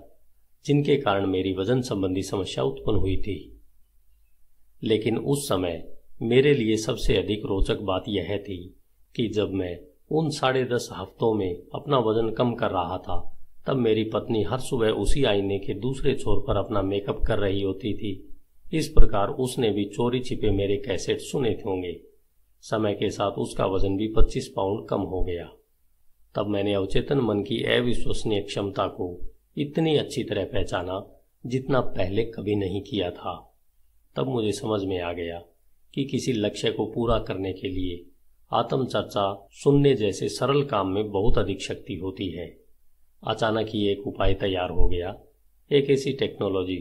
जिनके कारण मेरी वजन संबंधी समस्या उत्पन्न हुई थी लेकिन उस समय मेरे लिए सबसे अधिक रोचक बात यह थी कि जब मैं उन साढ़े दस हफ्तों में अपना वजन कम कर रहा था तब मेरी पत्नी हर सुबह उसी आईने के दूसरे छोर पर अपना मेकअप कर रही होती थी इस प्रकार उसने भी चोरी छिपे मेरे कैसेट सुने थे होंगे समय के साथ उसका वजन भी 25 पाउंड कम हो गया तब मैंने अवचेतन मन की अविश्वसनीय क्षमता को इतनी अच्छी तरह पहचाना जितना पहले कभी नहीं किया था तब मुझे समझ में आ गया कि किसी लक्ष्य को पूरा करने के लिए आत्मचर्चा सुनने जैसे सरल काम में बहुत अधिक शक्ति होती है अचानक ही एक उपाय तैयार हो गया एक ऐसी टेक्नोलॉजी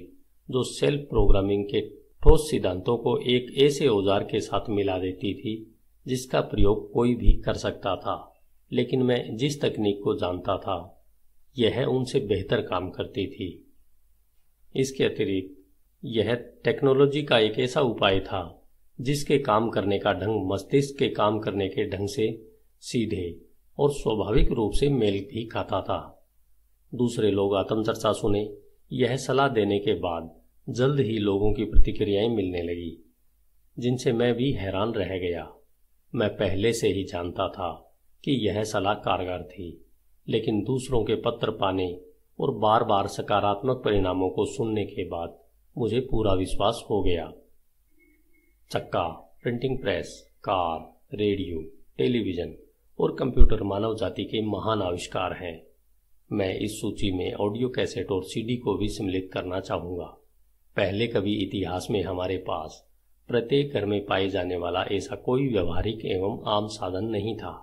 जो सेल्फ प्रोग्रामिंग के ठोस सिद्धांतों को एक ऐसे औजार के साथ मिला देती थी जिसका प्रयोग कोई भी कर सकता था लेकिन मैं जिस तकनीक को जानता था यह उनसे बेहतर काम करती थी इसके अतिरिक्त यह टेक्नोलॉजी का एक ऐसा उपाय था जिसके काम करने का ढंग मस्तिष्क के काम करने के ढंग से सीधे और स्वाभाविक रूप से मेल भी खाता था दूसरे लोग आत्म चर्चा सुने यह सलाह देने के बाद जल्द ही लोगों की प्रतिक्रियाएं मिलने लगी जिनसे मैं भी हैरान रह गया मैं पहले से ही जानता था कि यह सलाह कारगर थी लेकिन दूसरों के पत्र पाने और बार बार सकारात्मक परिणामों को सुनने के बाद मुझे पूरा विश्वास हो गया चक्का printing press car radio television और कंप्यूटर मानव जाति के महान आविष्कार हैं मैं इस सूची में ऑडियो कैसेट और सीडी को भी सम्मिलित करना चाहूंगा पहले कभी इतिहास में हमारे पास प्रत्येक घर में पाए जाने वाला ऐसा कोई व्यवहारिक एवं आम साधन नहीं था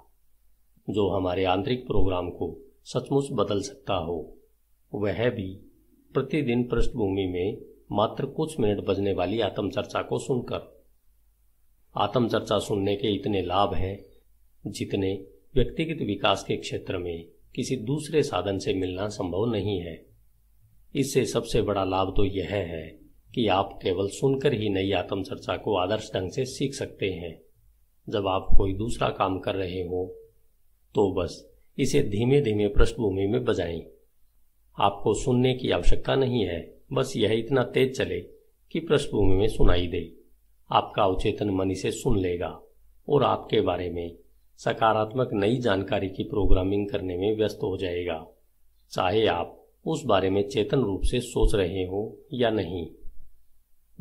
जो हमारे आंतरिक प्रोग्राम को सचमुच बदल सकता हो वह भी प्रतिदिन पृष्ठभूमि में मात्र कुछ मिनट बजने वाली आत्मचर्चा को सुनकर आत्मचर्चा सुनने के इतने लाभ हैं जितने व्यक्तिगत विकास के क्षेत्र में किसी दूसरे साधन से मिलना संभव नहीं है इससे सबसे बड़ा लाभ तो यह है कि आप केवल सुनकर ही नई आत्म चर्चा को आदर्श ढंग से सीख सकते हैं जब आप कोई दूसरा काम कर रहे हो तो बस इसे धीमे धीमे पृष्ठभूमि में बजाएं। आपको सुनने की आवश्यकता नहीं है बस यह इतना तेज चले कि पृष्ठभूमि में सुनाई दे आपका अवचेतन मन इसे सुन लेगा और आपके बारे में सकारात्मक नई जानकारी की प्रोग्रामिंग करने में व्यस्त हो जाएगा चाहे आप उस बारे में चेतन रूप से सोच रहे हो या नहीं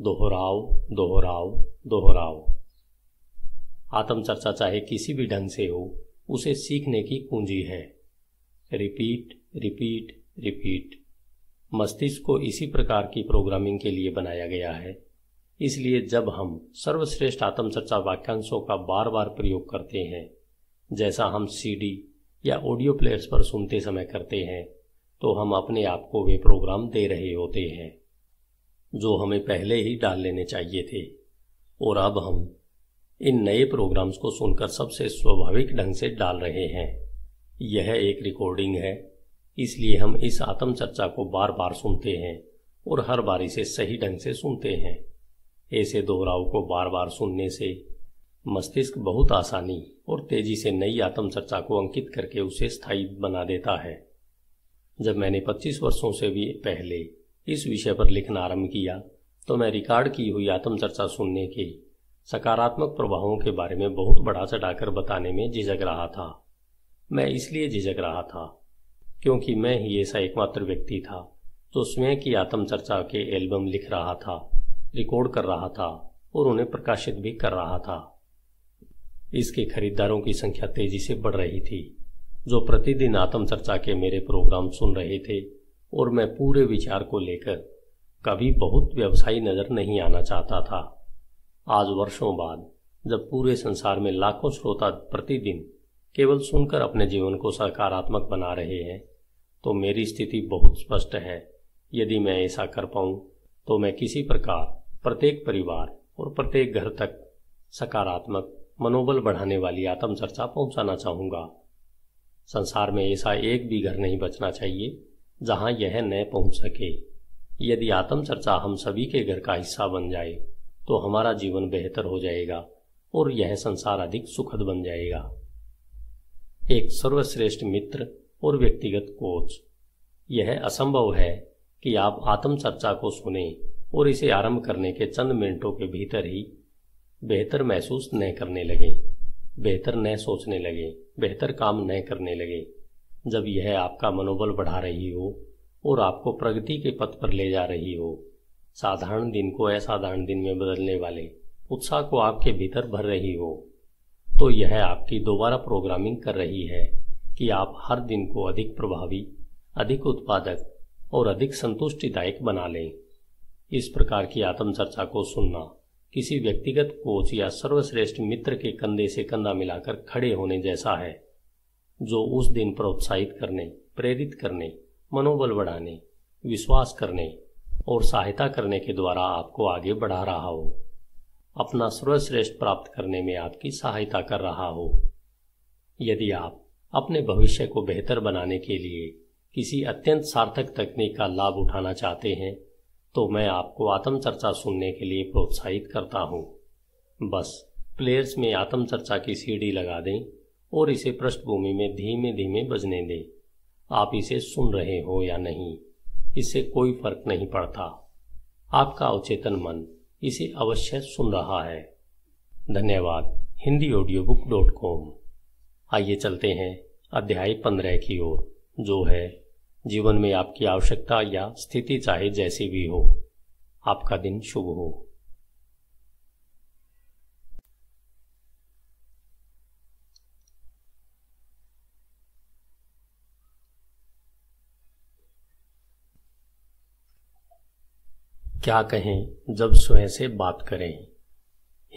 दोहराओ दोहराओ दोहराओ आत्मचर्चा चाहे किसी भी ढंग से हो उसे सीखने की कुंजी है रिपीट रिपीट रिपीट मस्तिष्क को इसी प्रकार की प्रोग्रामिंग के लिए बनाया गया है इसलिए जब हम सर्वश्रेष्ठ आत्मचर्चा वाक्यांशों का बार बार प्रयोग करते हैं जैसा हम सीडी या ऑडियो प्लेयर्स पर सुनते समय करते हैं तो हम अपने आप को वे प्रोग्राम दे रहे होते हैं जो हमें पहले ही डाल लेने चाहिए थे और अब हम इन नए प्रोग्राम्स को सुनकर सबसे स्वाभाविक ढंग से डाल रहे हैं यह एक रिकॉर्डिंग है इसलिए हम इस आत्म चर्चा को बार बार सुनते हैं और हर बार इसे सही ढंग से सुनते हैं ऐसे दोहराव को बार बार सुनने से मस्तिष्क बहुत आसानी और तेजी से नई आत्म चर्चा को अंकित करके उसे स्थायी बना देता है जब मैंने 25 वर्षों से भी पहले इस विषय पर लिखना आरंभ किया तो मैं रिकॉर्ड की हुई आत्मचर्चा सुनने के सकारात्मक प्रभावों के बारे में बहुत बड़ा चढ़ाकर बताने में झिझक रहा था मैं इसलिए झिझक रहा था क्योंकि मैं ही ऐसा एकमात्र व्यक्ति था जो स्वयं की आत्मचर्चा के एल्बम लिख रहा था रिकॉर्ड कर रहा था और उन्हें प्रकाशित भी कर रहा था इसके खरीदारों की संख्या तेजी से बढ़ रही थी जो प्रतिदिन आत्मचर्चा के मेरे प्रोग्राम सुन रहे थे और मैं पूरे विचार को लेकर कभी बहुत व्यवसायी नजर नहीं आना चाहता था आज वर्षों बाद जब पूरे संसार में लाखों श्रोता प्रतिदिन केवल सुनकर अपने जीवन को सकारात्मक बना रहे हैं तो मेरी स्थिति बहुत स्पष्ट है यदि मैं ऐसा कर पाऊं तो मैं किसी प्रकार प्रत्येक परिवार और प्रत्येक घर तक सकारात्मक मनोबल बढ़ाने वाली आत्म चर्चा पहुंचाना चाहूंगा संसार में ऐसा एक भी घर नहीं बचना चाहिए जहां यह न पहुंच सके यदि आत्म चर्चा हम सभी के घर का हिस्सा बन जाए तो हमारा जीवन बेहतर हो जाएगा और यह संसार अधिक सुखद बन जाएगा एक सर्वश्रेष्ठ मित्र और व्यक्तिगत कोच यह असंभव है कि आप आत्मचर्चा को सुने और इसे आरंभ करने के चंद मिनटों के भीतर ही बेहतर महसूस न करने लगे बेहतर न सोचने लगे बेहतर काम न करने लगे जब यह आपका मनोबल बढ़ा रही हो और आपको प्रगति के पथ पर ले जा रही हो साधारण दिन को असाधारण दिन में बदलने वाले उत्साह को आपके भीतर भर रही हो तो यह आपकी दोबारा प्रोग्रामिंग कर रही है कि आप हर दिन को अधिक प्रभावी अधिक उत्पादक और अधिक संतुष्टिदायक बना लें इस प्रकार की आत्मचर्चा को सुनना किसी व्यक्तिगत कोच या सर्वश्रेष्ठ मित्र के कंधे से कंधा मिलाकर खड़े होने जैसा है जो उस दिन प्रोत्साहित करने प्रेरित करने मनोबल बढ़ाने विश्वास करने और सहायता करने के द्वारा आपको आगे बढ़ा रहा हो अपना सर्वश्रेष्ठ प्राप्त करने में आपकी सहायता कर रहा हो यदि आप अपने भविष्य को बेहतर बनाने के लिए किसी अत्यंत सार्थक तकनीक का लाभ उठाना चाहते हैं तो मैं आपको आत्मचर्चा सुनने के लिए प्रोत्साहित करता हूँ बस प्लेयर्स में आत्मचर्चा की सीढ़ी लगा दें और इसे पृष्ठभूमि में धीमे धीमे बजने दें आप इसे सुन रहे हो या नहीं इससे कोई फर्क नहीं पड़ता आपका अवचेतन मन इसे अवश्य सुन रहा है धन्यवाद Hindi audio book dot com आइए चलते हैं अध्याय पंद्रह की ओर जो है जीवन में आपकी आवश्यकता या स्थिति चाहे जैसी भी हो आपका दिन शुभ हो क्या कहें जब स्वयं से बात करें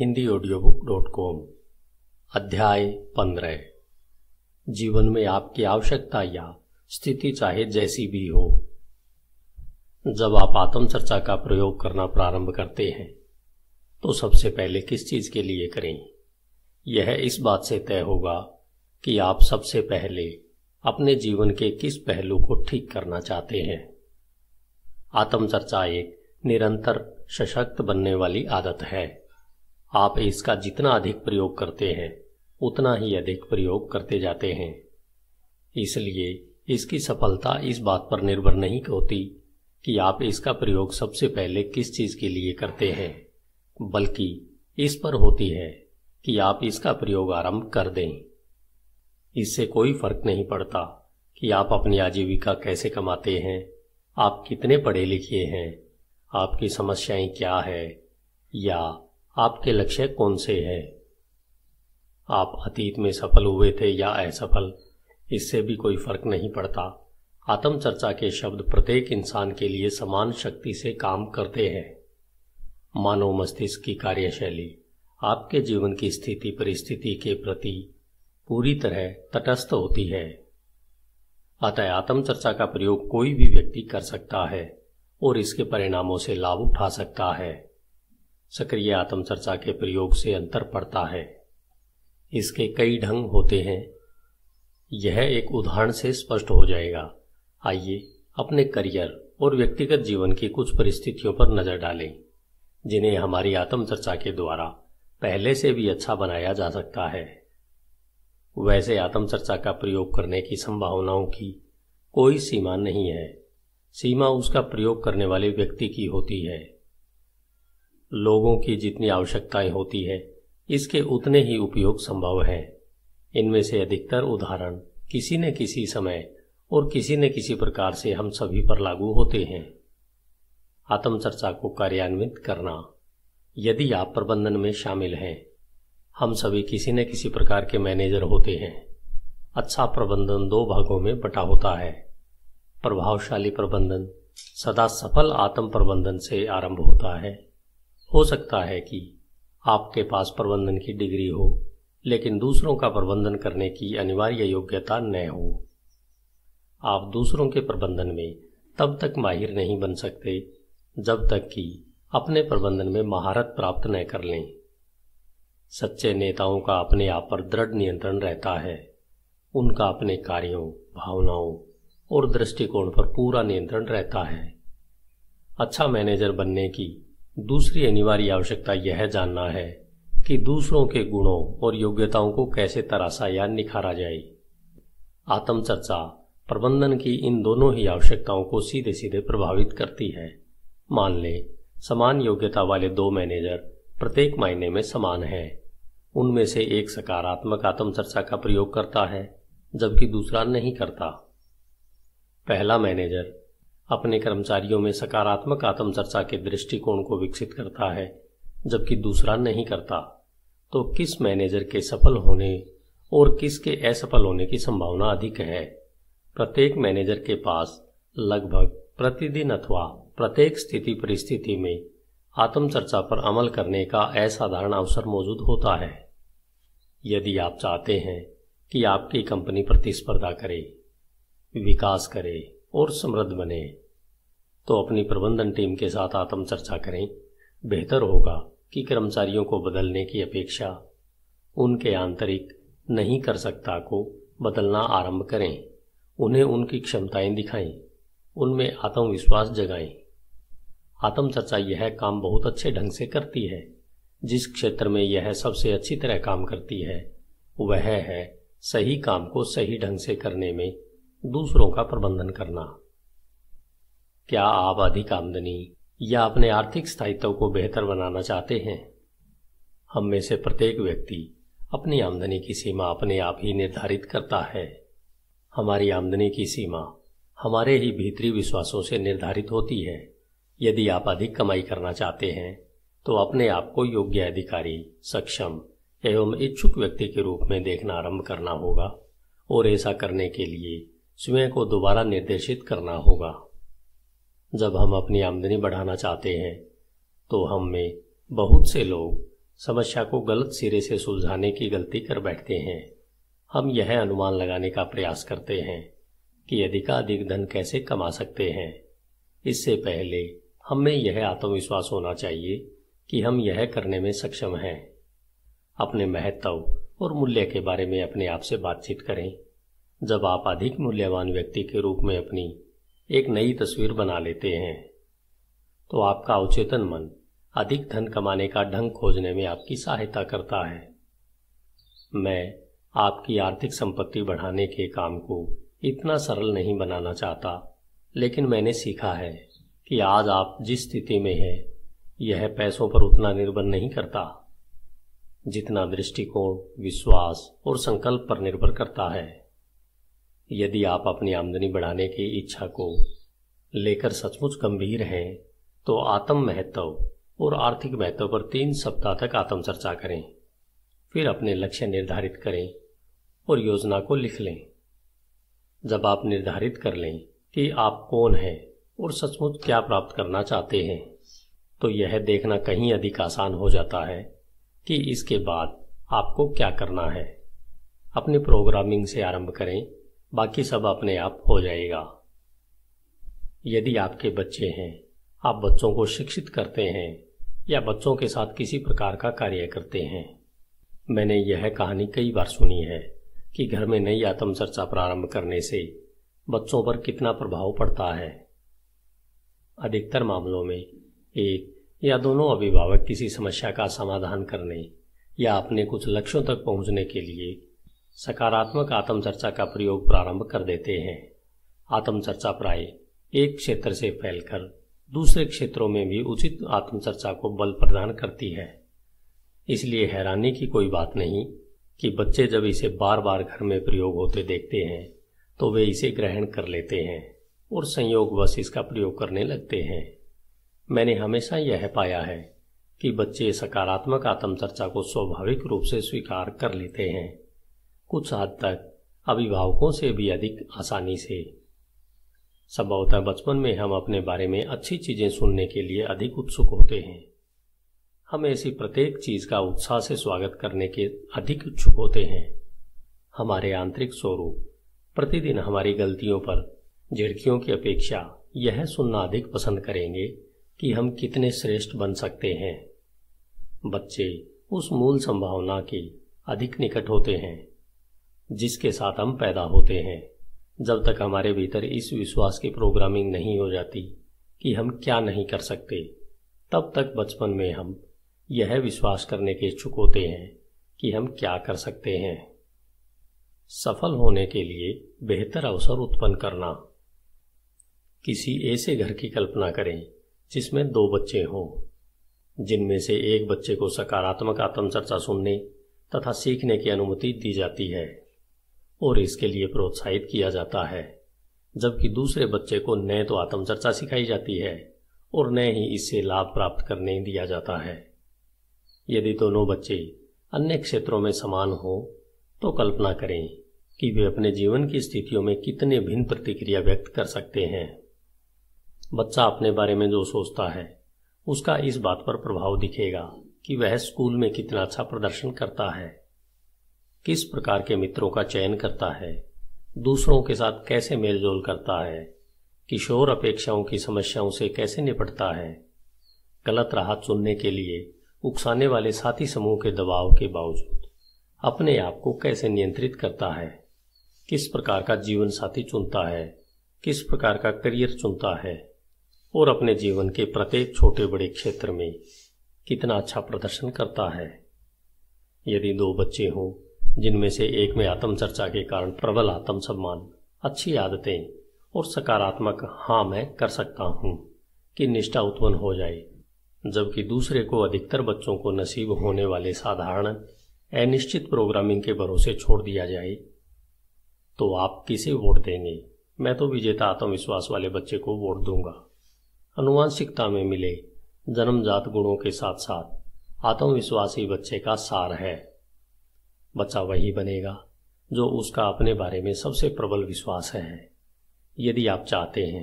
Hindi audio book dot com अध्याय पंद्रह जीवन में आपकी आवश्यकता या स्थिति चाहे जैसी भी हो जब आप आत्म चर्चा का प्रयोग करना प्रारंभ करते हैं तो सबसे पहले किस चीज के लिए करें यह इस बात से तय होगा कि आप सबसे पहले अपने जीवन के किस पहलू को ठीक करना चाहते हैं आत्मचर्चा एक निरंतर सशक्त बनने वाली आदत है आप इसका जितना अधिक प्रयोग करते हैं उतना ही अधिक प्रयोग करते जाते हैं इसलिए इसकी सफलता इस बात पर निर्भर नहीं होती कि आप इसका प्रयोग सबसे पहले किस चीज के लिए करते हैं बल्कि इस पर होती है कि आप इसका प्रयोग आरंभ कर दें इससे कोई फर्क नहीं पड़ता कि आप अपनी आजीविका कैसे कमाते हैं आप कितने पढ़े लिखे हैं आपकी समस्याएं क्या है या आपके लक्ष्य कौन से हैं आप अतीत में सफल हुए थे या असफल इससे भी कोई फर्क नहीं पड़ता आत्मचर्चा के शब्द प्रत्येक इंसान के लिए समान शक्ति से काम करते हैं मानव मस्तिष्क की कार्यशैली आपके जीवन की स्थिति परिस्थिति के प्रति पूरी तरह तटस्थ होती है अतः आत्मचर्चा का प्रयोग कोई भी व्यक्ति कर सकता है और इसके परिणामों से लाभ उठा सकता है सक्रिय आत्मचर्चा के प्रयोग से अंतर पड़ता है इसके कई ढंग होते हैं यह एक उदाहरण से स्पष्ट हो जाएगा आइए अपने करियर और व्यक्तिगत जीवन की कुछ परिस्थितियों पर नजर डालें जिन्हें हमारी आत्मचर्चा के द्वारा पहले से भी अच्छा बनाया जा सकता है वैसे आत्मचर्चा का प्रयोग करने की संभावनाओं की कोई सीमा नहीं है सीमा उसका प्रयोग करने वाले व्यक्ति की होती है लोगों की जितनी आवश्यकताएं होती है इसके उतने ही उपयोग संभव हैं इनमें से अधिकतर उदाहरण किसी न किसी समय और किसी न किसी प्रकार से हम सभी पर लागू होते हैं आत्मचर्चा को कार्यान्वित करना यदि आप प्रबंधन में शामिल हैं हम सभी किसी न किसी प्रकार के मैनेजर होते हैं अच्छा प्रबंधन दो भागों में बटा होता है प्रभावशाली प्रबंधन सदा सफल आत्म प्रबंधन से आरंभ होता है हो सकता है कि आपके पास प्रबंधन की डिग्री हो लेकिन दूसरों का प्रबंधन करने की अनिवार्य योग्यता न हो आप दूसरों के प्रबंधन में तब तक माहिर नहीं बन सकते जब तक कि अपने प्रबंधन में महारत प्राप्त न कर लें सच्चे नेताओं का अपने आप पर दृढ़ नियंत्रण रहता है उनका अपने कार्यों भावनाओं और दृष्टिकोण पर पूरा नियंत्रण रहता है अच्छा मैनेजर बनने की दूसरी अनिवार्य आवश्यकता यह जानना है कि दूसरों के गुणों और योग्यताओं को कैसे तराशा या निखारा जाए आत्मचर्चा प्रबंधन की इन दोनों ही आवश्यकताओं को सीधे सीधे प्रभावित करती है मान लें समान योग्यता वाले दो मैनेजर प्रत्येक मायने में समान हैं उनमें से एक सकारात्मक आत्मचर्चा का प्रयोग करता है जबकि दूसरा नहीं करता पहला मैनेजर अपने कर्मचारियों में सकारात्मक आत्मचर्चा के दृष्टिकोण को विकसित करता है जबकि दूसरा नहीं करता तो किस मैनेजर के सफल होने और किसके असफल होने की संभावना अधिक है प्रत्येक मैनेजर के पास लगभग प्रतिदिन अथवा प्रत्येक स्थिति परिस्थिति में आत्मचर्चा पर अमल करने का असाधारण अवसर मौजूद होता है यदि आप चाहते हैं कि आपकी कंपनी प्रतिस्पर्धा करे विकास करे और समृद्ध बने तो अपनी प्रबंधन टीम के साथ आत्मचर्चा करें बेहतर होगा कि कर्मचारियों को बदलने की अपेक्षा उनके आंतरिक नहीं कर सकता को बदलना आरंभ करें उन्हें उनकी क्षमताएं दिखाएं उनमें आत्मविश्वास जगाएं आत्मचर्चा यह काम बहुत अच्छे ढंग से करती है जिस क्षेत्र में यह सबसे अच्छी तरह काम करती है वह है सही काम को सही ढंग से करने में दूसरों का प्रबंधन करना क्या आप अधिक आमदनी या अपने आर्थिक स्थायित्व को बेहतर बनाना चाहते हैं हम में से प्रत्येक व्यक्ति अपनी आमदनी की सीमा अपने आप ही निर्धारित करता है हमारी आमदनी की सीमा हमारे ही भीतरी विश्वासों से निर्धारित होती है यदि आप अधिक कमाई करना चाहते हैं तो अपने आप को योग्य अधिकारी सक्षम एवं इच्छुक व्यक्ति के रूप में देखना आरंभ करना होगा और ऐसा करने के लिए स्वयं को दोबारा निर्देशित करना होगा जब हम अपनी आमदनी बढ़ाना चाहते हैं तो हम में बहुत से लोग समस्या को गलत सिरे से सुलझाने की गलती कर बैठते हैं हम यह अनुमान लगाने का प्रयास करते हैं कि अधिकाधिक धन कैसे कमा सकते हैं इससे पहले हमें यह आत्मविश्वास होना चाहिए कि हम यह करने में सक्षम हैं अपने महत्व और मूल्य के बारे में अपने आप से बातचीत करें जब आप अधिक मूल्यवान व्यक्ति के रूप में अपनी एक नई तस्वीर बना लेते हैं तो आपका अवचेतन मन अधिक धन कमाने का ढंग खोजने में आपकी सहायता करता है मैं आपकी आर्थिक संपत्ति बढ़ाने के काम को इतना सरल नहीं बनाना चाहता लेकिन मैंने सीखा है कि आज आप जिस स्थिति में हैं यह पैसों पर उतना निर्भर नहीं करता जितना दृष्टिकोण विश्वास और संकल्प पर निर्भर करता है यदि आप अपनी आमदनी बढ़ाने की इच्छा को लेकर सचमुच गंभीर हैं तो आत्म महत्व और आर्थिक महत्व पर तीन सप्ताह तक आत्म चर्चा करें फिर अपने लक्ष्य निर्धारित करें और योजना को लिख लें जब आप निर्धारित कर लें कि आप कौन हैं और सचमुच क्या प्राप्त करना चाहते हैं तो यह देखना कहीं अधिक आसान हो जाता है कि इसके बाद आपको क्या करना है अपने प्रोग्रामिंग से आरंभ करें बाकी सब अपने आप हो जाएगा यदि आपके बच्चे हैं आप बच्चों को शिक्षित करते हैं या बच्चों के साथ किसी प्रकार का कार्य करते हैं मैंने यह कहानी कई बार सुनी है कि घर में नई आत्म चर्चा प्रारंभ करने से बच्चों पर कितना प्रभाव पड़ता है अधिकतर मामलों में एक या दोनों अभिभावक किसी समस्या का समाधान करने या अपने कुछ लक्ष्यों तक पहुंचने के लिए सकारात्मक आत्मचर्चा का प्रयोग प्रारंभ कर देते हैं आत्मचर्चा प्राय एक क्षेत्र से फैलकर दूसरे क्षेत्रों में भी उचित आत्मचर्चा को बल प्रदान करती है इसलिए हैरानी की कोई बात नहीं कि बच्चे जब इसे बार बार घर में प्रयोग होते देखते हैं तो वे इसे ग्रहण कर लेते हैं और संयोग बस इसका प्रयोग करने लगते हैं मैंने हमेशा यह पाया है कि बच्चे सकारात्मक आत्मचर्चा को स्वाभाविक रूप से स्वीकार कर लेते हैं कुछ हद तक अभिभावकों से भी अधिक आसानी से संभवतः बचपन में हम अपने बारे में अच्छी चीजें सुनने के लिए अधिक उत्सुक होते हैं हम ऐसी प्रत्येक चीज का उत्साह से स्वागत करने के अधिक इच्छुक होते हैं हमारे आंतरिक स्वरूप प्रतिदिन हमारी गलतियों पर झिड़कियों की अपेक्षा यह सुनना अधिक पसंद करेंगे कि हम कितने श्रेष्ठ बन सकते हैं बच्चे उस मूल संभावना के अधिक निकट होते हैं जिसके साथ हम पैदा होते हैं जब तक हमारे भीतर इस विश्वास की प्रोग्रामिंग नहीं हो जाती कि हम क्या नहीं कर सकते तब तक बचपन में हम यह विश्वास करने के इच्छुक होते हैं कि हम क्या कर सकते हैं सफल होने के लिए बेहतर अवसर उत्पन्न करना किसी ऐसे घर की कल्पना करें जिसमें दो बच्चे हों जिनमें से एक बच्चे को सकारात्मक आत्मचर्चा सुनने तथा सीखने की अनुमति दी जाती है और इसके लिए प्रोत्साहित किया जाता है जबकि दूसरे बच्चे को न तो आत्मचर्चा सिखाई जाती है और न ही इससे लाभ प्राप्त करने दिया जाता है यदि दोनों बच्चे अन्य क्षेत्रों में समान हो तो कल्पना करें कि वे अपने जीवन की स्थितियों में कितने भिन्न प्रतिक्रिया व्यक्त कर सकते हैं बच्चा अपने बारे में जो सोचता है उसका इस बात पर प्रभाव दिखेगा कि वह स्कूल में कितना अच्छा प्रदर्शन करता है किस प्रकार के मित्रों का चयन करता है दूसरों के साथ कैसे मेलजोल करता है किशोर अपेक्षाओं की समस्याओं से कैसे निपटता है गलत राहत चुनने के लिए उकसाने वाले साथी समूह के दबाव के बावजूद अपने आप को कैसे नियंत्रित करता है किस प्रकार का जीवन साथी चुनता है किस प्रकार का करियर चुनता है और अपने जीवन के प्रत्येक छोटे बड़े क्षेत्र में कितना अच्छा प्रदर्शन करता है यदि दो बच्चे हों जिनमें से एक में आत्मचर्चा के कारण प्रबल आत्म सम्मान अच्छी आदतें और सकारात्मक हाँ मैं कर सकता हूँ कि निष्ठा उत्पन्न हो जाए जबकि दूसरे को अधिकतर बच्चों को नसीब होने वाले साधारण अनिश्चित प्रोग्रामिंग के भरोसे छोड़ दिया जाए तो आप किसे वोट देंगे मैं तो विजेता आत्मविश्वास वाले बच्चे को वोट दूंगा अनुवांशिकता में मिले जन्मजात गुणों के साथ साथ आत्मविश्वासी बच्चे का सार है बच्चा वही बनेगा जो उसका अपने बारे में सबसे प्रबल विश्वास है यदि आप चाहते हैं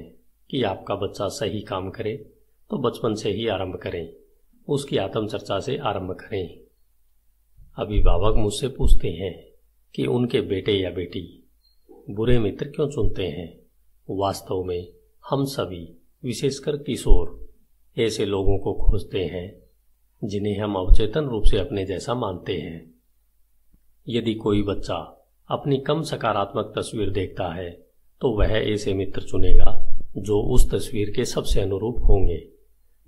कि आपका बच्चा सही काम करे तो बचपन से ही आरंभ करें उसकी आत्मचर्चा से आरंभ करें अभिभावक मुझसे पूछते हैं कि उनके बेटे या बेटी बुरे मित्र क्यों चुनते हैं वास्तव में हम सभी विशेषकर किशोर ऐसे लोगों को खोजते हैं जिन्हें हम अवचेतन रूप से अपने जैसा मानते हैं यदि कोई बच्चा अपनी कम सकारात्मक तस्वीर देखता है तो वह ऐसे मित्र चुनेगा जो उस तस्वीर के सबसे अनुरूप होंगे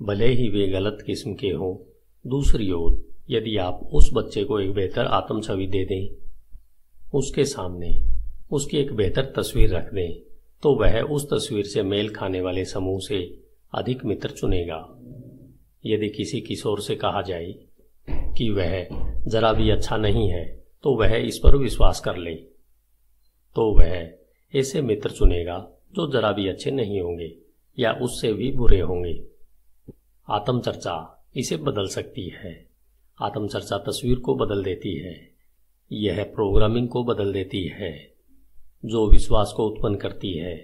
भले ही वे गलत किस्म के हों दूसरी ओर यदि आप उस बच्चे को एक बेहतर आत्म छवि दे दें उसके सामने उसकी एक बेहतर तस्वीर रख दें तो वह उस तस्वीर से मेल खाने वाले समूह से अधिक मित्र चुनेगा यदि किसी किशोर से कहा जाए कि वह जरा भी अच्छा नहीं है तो वह इस पर विश्वास कर ले तो वह ऐसे मित्र चुनेगा जो जरा भी अच्छे नहीं होंगे या उससे भी बुरे होंगे आत्मचर्चा इसे बदल सकती है आत्मचर्चा तस्वीर को बदल देती है यह प्रोग्रामिंग को बदल देती है जो विश्वास को उत्पन्न करती है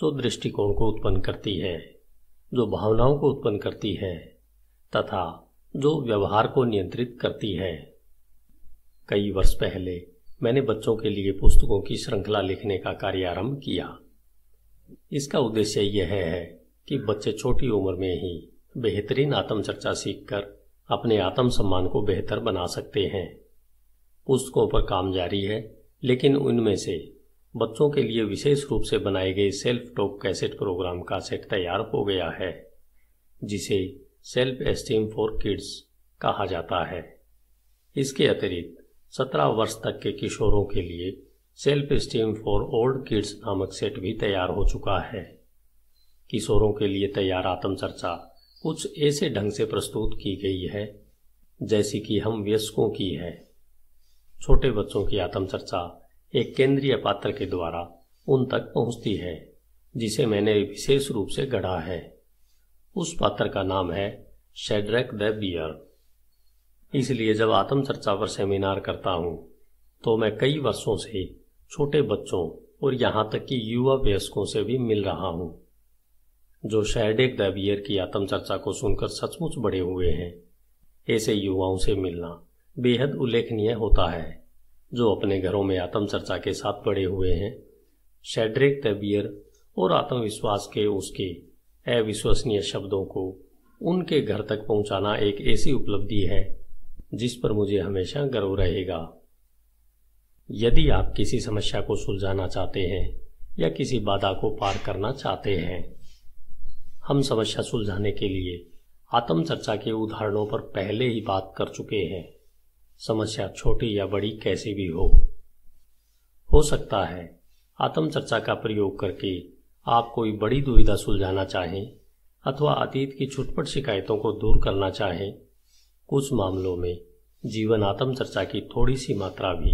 जो दृष्टिकोण को उत्पन्न करती है जो भावनाओं को उत्पन्न करती है तथा जो व्यवहार को नियंत्रित करती है कई वर्ष पहले मैंने बच्चों के लिए पुस्तकों की श्रृंखला लिखने का कार्य आरंभ किया इसका उद्देश्य यह है कि बच्चे छोटी उम्र में ही बेहतरीन आत्मचर्चा सीखकर अपने आत्म सम्मान को बेहतर बना सकते हैं पुस्तकों पर काम जारी है लेकिन उनमें से बच्चों के लिए विशेष रूप से बनाए गए सेल्फ टॉक कैसेट प्रोग्राम का सेट तैयार हो गया है जिसे सेल्फ एस्टीम फॉर किड्स कहा जाता है इसके अतिरिक्त सत्रह वर्ष तक के किशोरों के लिए self esteem for old kids नामक सेट भी तैयार हो चुका है किशोरों के लिए तैयार आत्मचर्चा कुछ ऐसे ढंग से प्रस्तुत की गई है जैसी कि हम वयस्कों की है छोटे बच्चों की आत्मचर्चा एक केंद्रीय पात्र के द्वारा उन तक पहुंचती है जिसे मैंने विशेष रूप से गढ़ा है उस पात्र का नाम है शेड्रेक द बियर्ड इसलिए जब आत्मचर्चा पर सेमिनार करता हूँ तो मैं कई वर्षों से छोटे बच्चों और यहाँ तक कि युवा वयस्कों से भी मिल रहा हूँ जो शैडेक दबियर की आत्मचर्चा को सुनकर सचमुच बड़े हुए हैं ऐसे युवाओं से मिलना बेहद उल्लेखनीय होता है जो अपने घरों में आत्मचर्चा के साथ बड़े हुए हैं शेड्रिक तबियर और आत्मविश्वास के उसके अविश्वसनीय शब्दों को उनके घर तक पहुंचाना एक ऐसी उपलब्धि है जिस पर मुझे हमेशा गर्व रहेगा यदि आप किसी समस्या को सुलझाना चाहते हैं या किसी बाधा को पार करना चाहते हैं हम समस्या सुलझाने के लिए आत्मचर्चा के उदाहरणों पर पहले ही बात कर चुके हैं समस्या छोटी या बड़ी कैसी भी हो हो सकता है आत्मचर्चा का प्रयोग करके आप कोई बड़ी दुविधा सुलझाना चाहें अथवा अतीत की छुटपट शिकायतों को दूर करना चाहें कुछ मामलों में जीवन आत्म चर्चा की थोड़ी सी मात्रा भी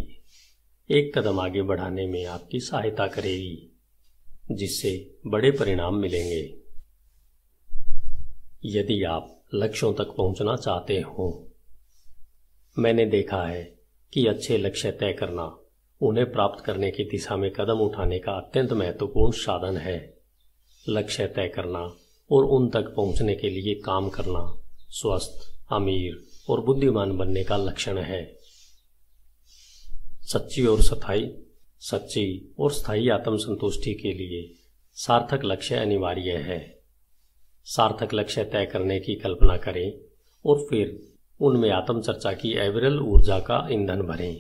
एक कदम आगे बढ़ाने में आपकी सहायता करेगी जिससे बड़े परिणाम मिलेंगे यदि आप लक्ष्यों तक पहुंचना चाहते हो मैंने देखा है कि अच्छे लक्ष्य तय करना उन्हें प्राप्त करने की दिशा में कदम उठाने का अत्यंत महत्वपूर्ण साधन है लक्ष्य तय करना और उन तक पहुंचने के लिए काम करना स्वस्थ अमीर और बुद्धिमान बनने का लक्षण है सच्ची और सफाई सच्ची और स्थायी आत्म संतुष्टि के लिए सार्थक लक्ष्य अनिवार्य है सार्थक लक्ष्य तय करने की कल्पना करें और फिर उनमें आत्मचर्चा की एवरल ऊर्जा का ईंधन भरें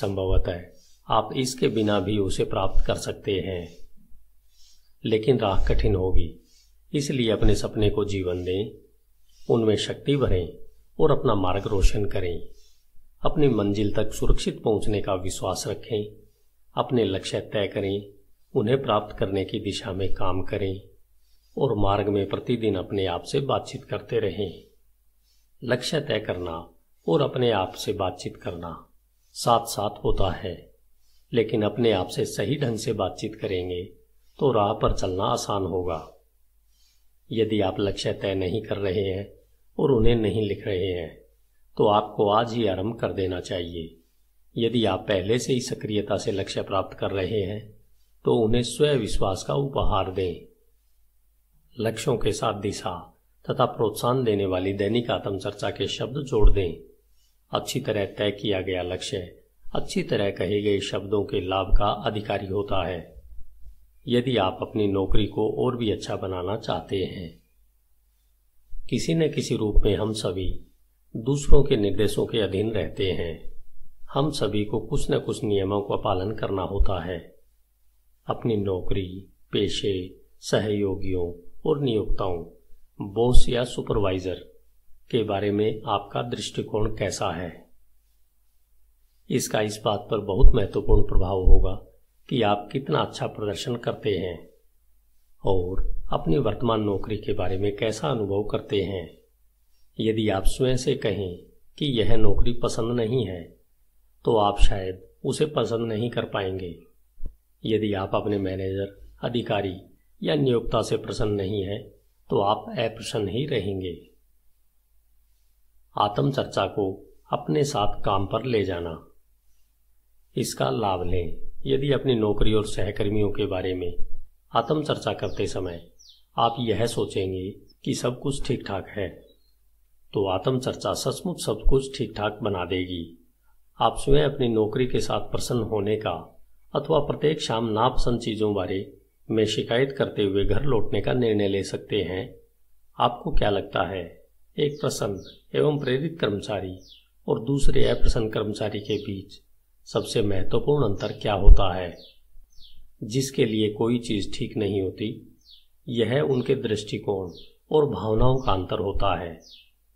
संभवतः आप इसके बिना भी उसे प्राप्त कर सकते हैं लेकिन राह कठिन होगी इसलिए अपने सपने को जीवन दें उनमें शक्ति भरें और अपना मार्ग रोशन करें अपनी मंजिल तक सुरक्षित पहुंचने का विश्वास रखें अपने लक्ष्य तय करें उन्हें प्राप्त करने की दिशा में काम करें और मार्ग में प्रतिदिन अपने आप से बातचीत करते रहें लक्ष्य तय करना और अपने आप से बातचीत करना साथ साथ होता है लेकिन अपने आप से सही ढंग से बातचीत करेंगे तो राह पर चलना आसान होगा यदि आप लक्ष्य तय नहीं कर रहे हैं और उन्हें नहीं लिख रहे हैं तो आपको आज ही आरंभ कर देना चाहिए यदि आप पहले से ही सक्रियता से लक्ष्य प्राप्त कर रहे हैं तो उन्हें स्वविश्वास का उपहार दें लक्ष्यों के साथ दिशा तथा प्रोत्साहन देने वाली दैनिक आत्मचर्चा के शब्द जोड़ दें अच्छी तरह तय किया गया लक्ष्य अच्छी तरह कहे गए शब्दों के लाभ का अधिकारी होता है यदि आप अपनी नौकरी को और भी अच्छा बनाना चाहते हैं किसी न किसी रूप में हम सभी दूसरों के निर्देशों के अधीन रहते हैं हम सभी को कुछ न कुछ नियमों का पालन करना होता है अपनी नौकरी पेशे सहयोगियों और नियोक्ताओं बॉस या सुपरवाइजर के बारे में आपका दृष्टिकोण कैसा है इसका इस बात पर बहुत महत्वपूर्ण प्रभाव होगा कि आप कितना अच्छा प्रदर्शन करते हैं और अपनी वर्तमान नौकरी के बारे में कैसा अनुभव करते हैं यदि आप स्वयं से कहें कि यह नौकरी पसंद नहीं है तो आप शायद उसे पसंद नहीं कर पाएंगे यदि आप अपने मैनेजर अधिकारी या नियोक्ता से प्रसन्न नहीं है तो आप अप्रसन्न ही रहेंगे आत्मचर्चा को अपने साथ काम पर ले जाना इसका लाभ लें यदि अपनी नौकरी और सहकर्मियों के बारे में आत्म चर्चा करते समय आप यह सोचेंगे कि सब कुछ ठीक ठाक है तो आत्म चर्चा सचमुच सब कुछ ठीक ठाक बना देगी आप स्वयं अपनी नौकरी के साथ प्रसन्न होने का अथवा प्रत्येक शाम नापसंद चीजों बारे में शिकायत करते हुए घर लौटने का निर्णय ले सकते हैं आपको क्या लगता है एक प्रसन्न एवं प्रेरित कर्मचारी और दूसरे अप्रसन्न कर्मचारी के बीच सबसे महत्वपूर्ण अंतर क्या होता है जिसके लिए कोई चीज़ ठीक नहीं होती यह उनके दृष्टिकोण और भावनाओं का अंतर होता है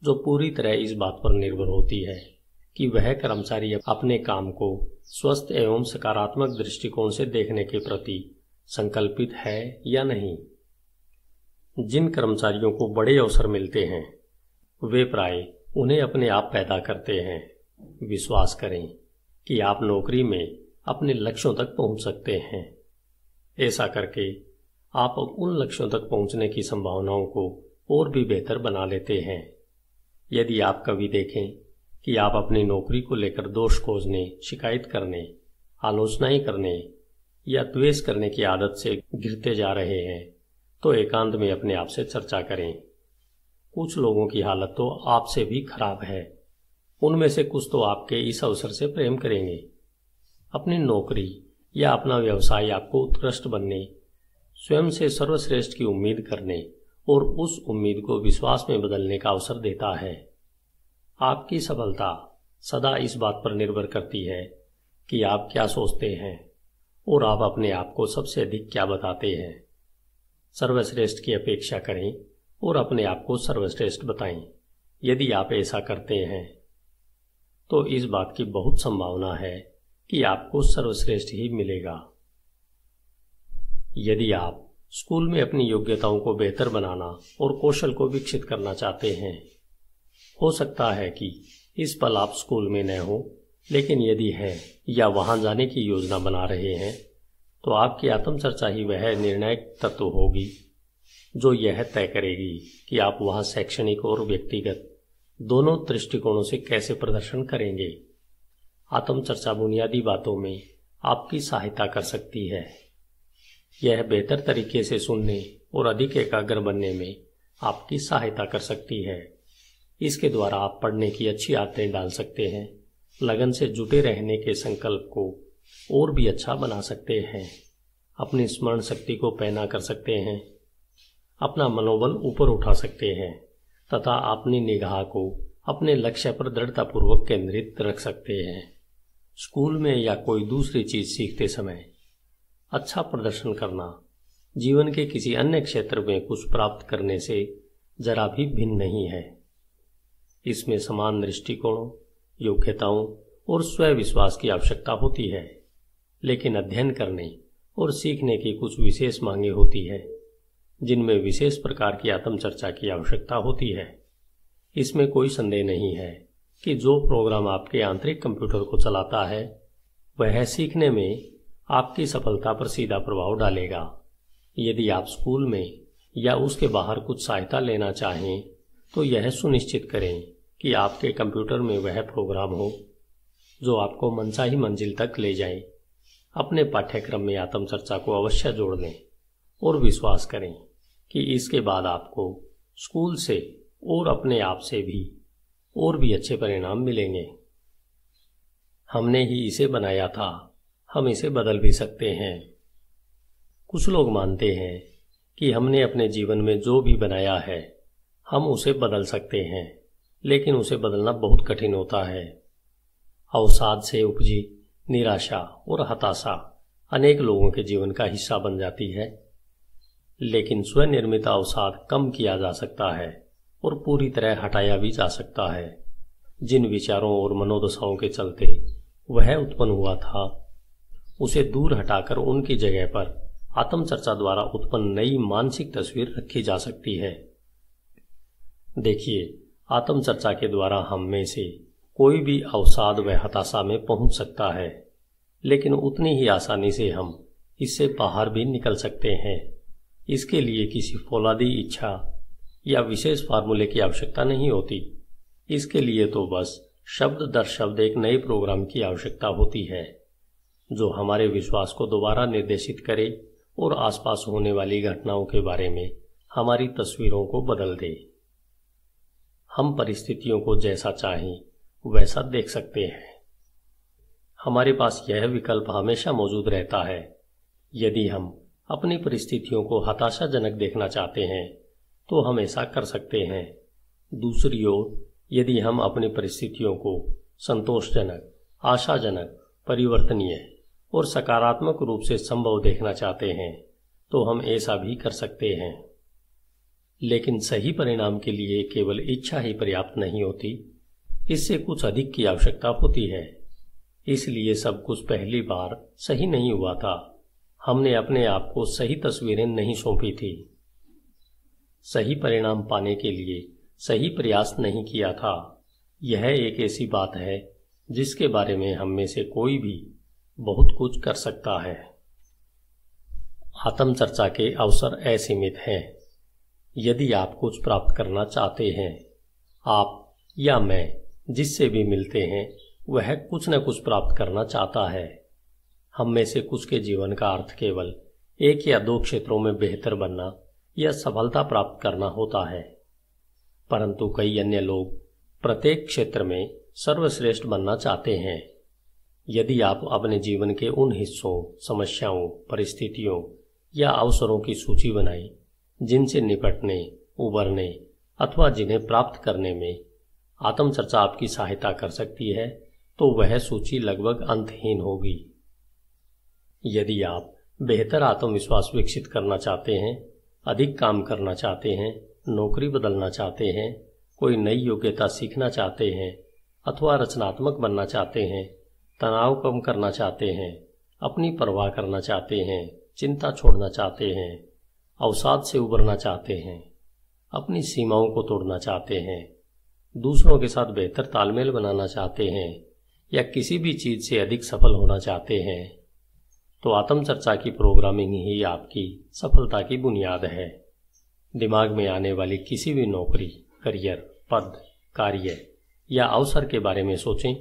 जो पूरी तरह इस बात पर निर्भर होती है कि वह कर्मचारी अपने काम को स्वस्थ एवं सकारात्मक दृष्टिकोण से देखने के प्रति संकल्पित है या नहीं जिन कर्मचारियों को बड़े अवसर मिलते हैं वे प्राय उन्हें अपने आप पैदा करते हैं विश्वास करें कि आप नौकरी में अपने लक्ष्यों तक पहुंच सकते हैं ऐसा करके आप उन लक्ष्यों तक पहुंचने की संभावनाओं को और भी बेहतर बना लेते हैं यदि आप कभी देखें कि आप अपनी नौकरी को लेकर दोष खोजने शिकायत करने आलोचनाएं करने या द्वेष करने की आदत से गिरते जा रहे हैं तो एकांत में अपने आप से चर्चा करें कुछ लोगों की हालत तो आपसे भी खराब है उनमें से कुछ तो आपके इस अवसर से प्रेम करेंगे अपनी नौकरी या अपना व्यवसाय आपको उत्कृष्ट बनने स्वयं से सर्वश्रेष्ठ की उम्मीद करने और उस उम्मीद को विश्वास में बदलने का अवसर देता है आपकी सफलता सदा इस बात पर निर्भर करती है कि आप क्या सोचते हैं और आप अपने आप को सबसे अधिक क्या बताते हैं सर्वश्रेष्ठ की अपेक्षा करें और अपने आप को सर्वश्रेष्ठ बताएं यदि आप ऐसा करते हैं तो इस बात की बहुत संभावना है कि आपको सर्वश्रेष्ठ ही मिलेगा यदि आप स्कूल में अपनी योग्यताओं को बेहतर बनाना और कौशल को विकसित करना चाहते हैं हो सकता है कि इस पल आप स्कूल में न हो लेकिन यदि है या वहां जाने की योजना बना रहे हैं तो आपकी आत्मचर्चा ही वह निर्णायक तत्व होगी जो यह तय करेगी कि आप वहां शैक्षणिक और व्यक्तिगत दोनों दृष्टिकोणों से कैसे प्रदर्शन करेंगे आत्म चर्चा बुनियादी बातों में आपकी सहायता कर सकती है यह बेहतर तरीके से सुनने और अधिक एकाग्र बनने में आपकी सहायता कर सकती है इसके द्वारा आप पढ़ने की अच्छी आदतें डाल सकते हैं लगन से जुटे रहने के संकल्प को और भी अच्छा बना सकते हैं अपनी स्मरण शक्ति को पैना कर सकते हैं अपना मनोबल ऊपर उठा सकते हैं तथा अपनी निगाह को अपने लक्ष्य पर दृढ़तापूर्वक केंद्रित रख सकते हैं स्कूल में या कोई दूसरी चीज सीखते समय अच्छा प्रदर्शन करना जीवन के किसी अन्य क्षेत्र में कुछ प्राप्त करने से जरा भी भिन्न नहीं है इसमें समान दृष्टिकोणों योग्यताओं और स्वविश्वास की आवश्यकता होती है लेकिन अध्ययन करने और सीखने की कुछ विशेष मांगे होती है जिनमें विशेष प्रकार की आत्मचर्चा की आवश्यकता होती है इसमें कोई संदेह नहीं है कि जो प्रोग्राम आपके आंतरिक कंप्यूटर को चलाता है वह सीखने में आपकी सफलता पर सीधा प्रभाव डालेगा यदि आप स्कूल में या उसके बाहर कुछ सहायता लेना चाहें तो यह सुनिश्चित करें कि आपके कंप्यूटर में वह प्रोग्राम हो जो आपको मनचाही मंजिल तक ले जाए अपने पाठ्यक्रम में आत्मचर्चा को अवश्य जोड़ लें और विश्वास करें कि इसके बाद आपको स्कूल से और अपने आप से भी और भी अच्छे परिणाम मिलेंगे हमने ही इसे बनाया था हम इसे बदल भी सकते हैं कुछ लोग मानते हैं कि हमने अपने जीवन में जो भी बनाया है हम उसे बदल सकते हैं लेकिन उसे बदलना बहुत कठिन होता है अवसाद से उपजी निराशा और हताशा अनेक लोगों के जीवन का हिस्सा बन जाती है लेकिन स्वनिर्मित अवसाद कम किया जा सकता है और पूरी तरह हटाया भी जा सकता है जिन विचारों और मनोदशाओं के चलते वह उत्पन्न हुआ था उसे दूर हटाकर उनकी जगह पर आत्मचर्चा द्वारा उत्पन्न नई मानसिक तस्वीर रखी जा सकती है देखिए आत्मचर्चा के द्वारा हम में से कोई भी अवसाद व हताशा में पहुंच सकता है लेकिन उतनी ही आसानी से हम इससे बाहर भी निकल सकते हैं इसके लिए किसी फौलादी इच्छा या विशेष फार्मूले की आवश्यकता नहीं होती इसके लिए तो बस शब्द दर शब्द एक नए प्रोग्राम की आवश्यकता होती है जो हमारे विश्वास को दोबारा निर्देशित करे और आसपास होने वाली घटनाओं के बारे में हमारी तस्वीरों को बदल दे हम परिस्थितियों को जैसा चाहें वैसा देख सकते हैं हमारे पास यह विकल्प हमेशा मौजूद रहता है यदि हम अपनी परिस्थितियों को हताशाजनक देखना चाहते हैं तो हम ऐसा कर सकते हैं दूसरी ओर यदि हम अपनी परिस्थितियों को संतोषजनक आशाजनक परिवर्तनीय और सकारात्मक रूप से संभव देखना चाहते हैं तो हम ऐसा भी कर सकते हैं लेकिन सही परिणाम के लिए केवल इच्छा ही पर्याप्त नहीं होती इससे कुछ अधिक की आवश्यकता होती है इसलिए सब कुछ पहली बार सही नहीं हुआ था हमने अपने आप को सही तस्वीरें नहीं सौंपी थी सही परिणाम पाने के लिए सही प्रयास नहीं किया था यह एक ऐसी बात है जिसके बारे में हम में से कोई भी बहुत कुछ कर सकता है आत्मचर्चा के अवसर असीमित हैं यदि आप कुछ प्राप्त करना चाहते हैं आप या मैं जिससे भी मिलते हैं वह कुछ न कुछ प्राप्त करना चाहता है हम में से कुछ के जीवन का अर्थ केवल एक या दो क्षेत्रों में बेहतर बनना या सफलता प्राप्त करना होता है परंतु कई अन्य लोग प्रत्येक क्षेत्र में सर्वश्रेष्ठ बनना चाहते हैं यदि आप अपने जीवन के उन हिस्सों समस्याओं परिस्थितियों या अवसरों की सूची बनाए जिनसे निपटने उबरने अथवा जिन्हें प्राप्त करने में आत्मचर्चा आपकी सहायता कर सकती है तो वह सूची लगभग अंतहीन होगी यदि आप बेहतर आत्मविश्वास विकसित करना चाहते हैं अधिक काम करना चाहते हैं नौकरी बदलना चाहते हैं कोई नई योग्यता सीखना चाहते हैं अथवा रचनात्मक बनना चाहते हैं तनाव कम करना चाहते हैं अपनी परवाह करना चाहते हैं चिंता छोड़ना चाहते हैं अवसाद से उबरना चाहते हैं अपनी सीमाओं को तोड़ना चाहते हैं दूसरों के साथ बेहतर तालमेल बनाना चाहते हैं या किसी भी चीज से अधिक सफल होना चाहते हैं तो आत्मचर्चा की प्रोग्रामिंग ही आपकी सफलता की बुनियाद है दिमाग में आने वाली किसी भी नौकरी करियर पद कार्य या अवसर के बारे में सोचें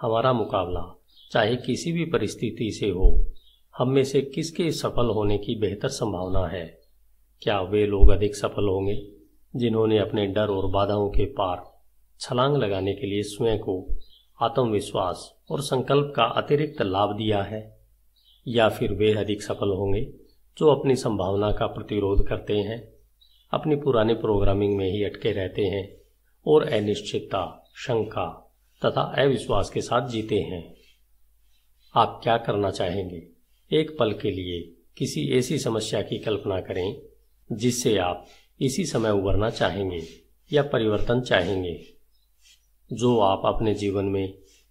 हमारा मुकाबला चाहे किसी भी परिस्थिति से हो हम में से किसके सफल होने की बेहतर संभावना है क्या वे लोग अधिक सफल होंगे जिन्होंने अपने डर और बाधाओं के पार छलांग लगाने के लिए स्वयं को आत्मविश्वास और संकल्प का अतिरिक्त लाभ दिया है या फिर वे अधिक सफल होंगे जो अपनी संभावना का प्रतिरोध करते हैं अपनी पुराने प्रोग्रामिंग में ही अटके रहते हैं और अनिश्चितता शंका तथा अविश्वास के साथ जीते हैं आप क्या करना चाहेंगे एक पल के लिए किसी ऐसी समस्या की कल्पना करें जिससे आप इसी समय उबरना चाहेंगे या परिवर्तन चाहेंगे जो आप अपने जीवन में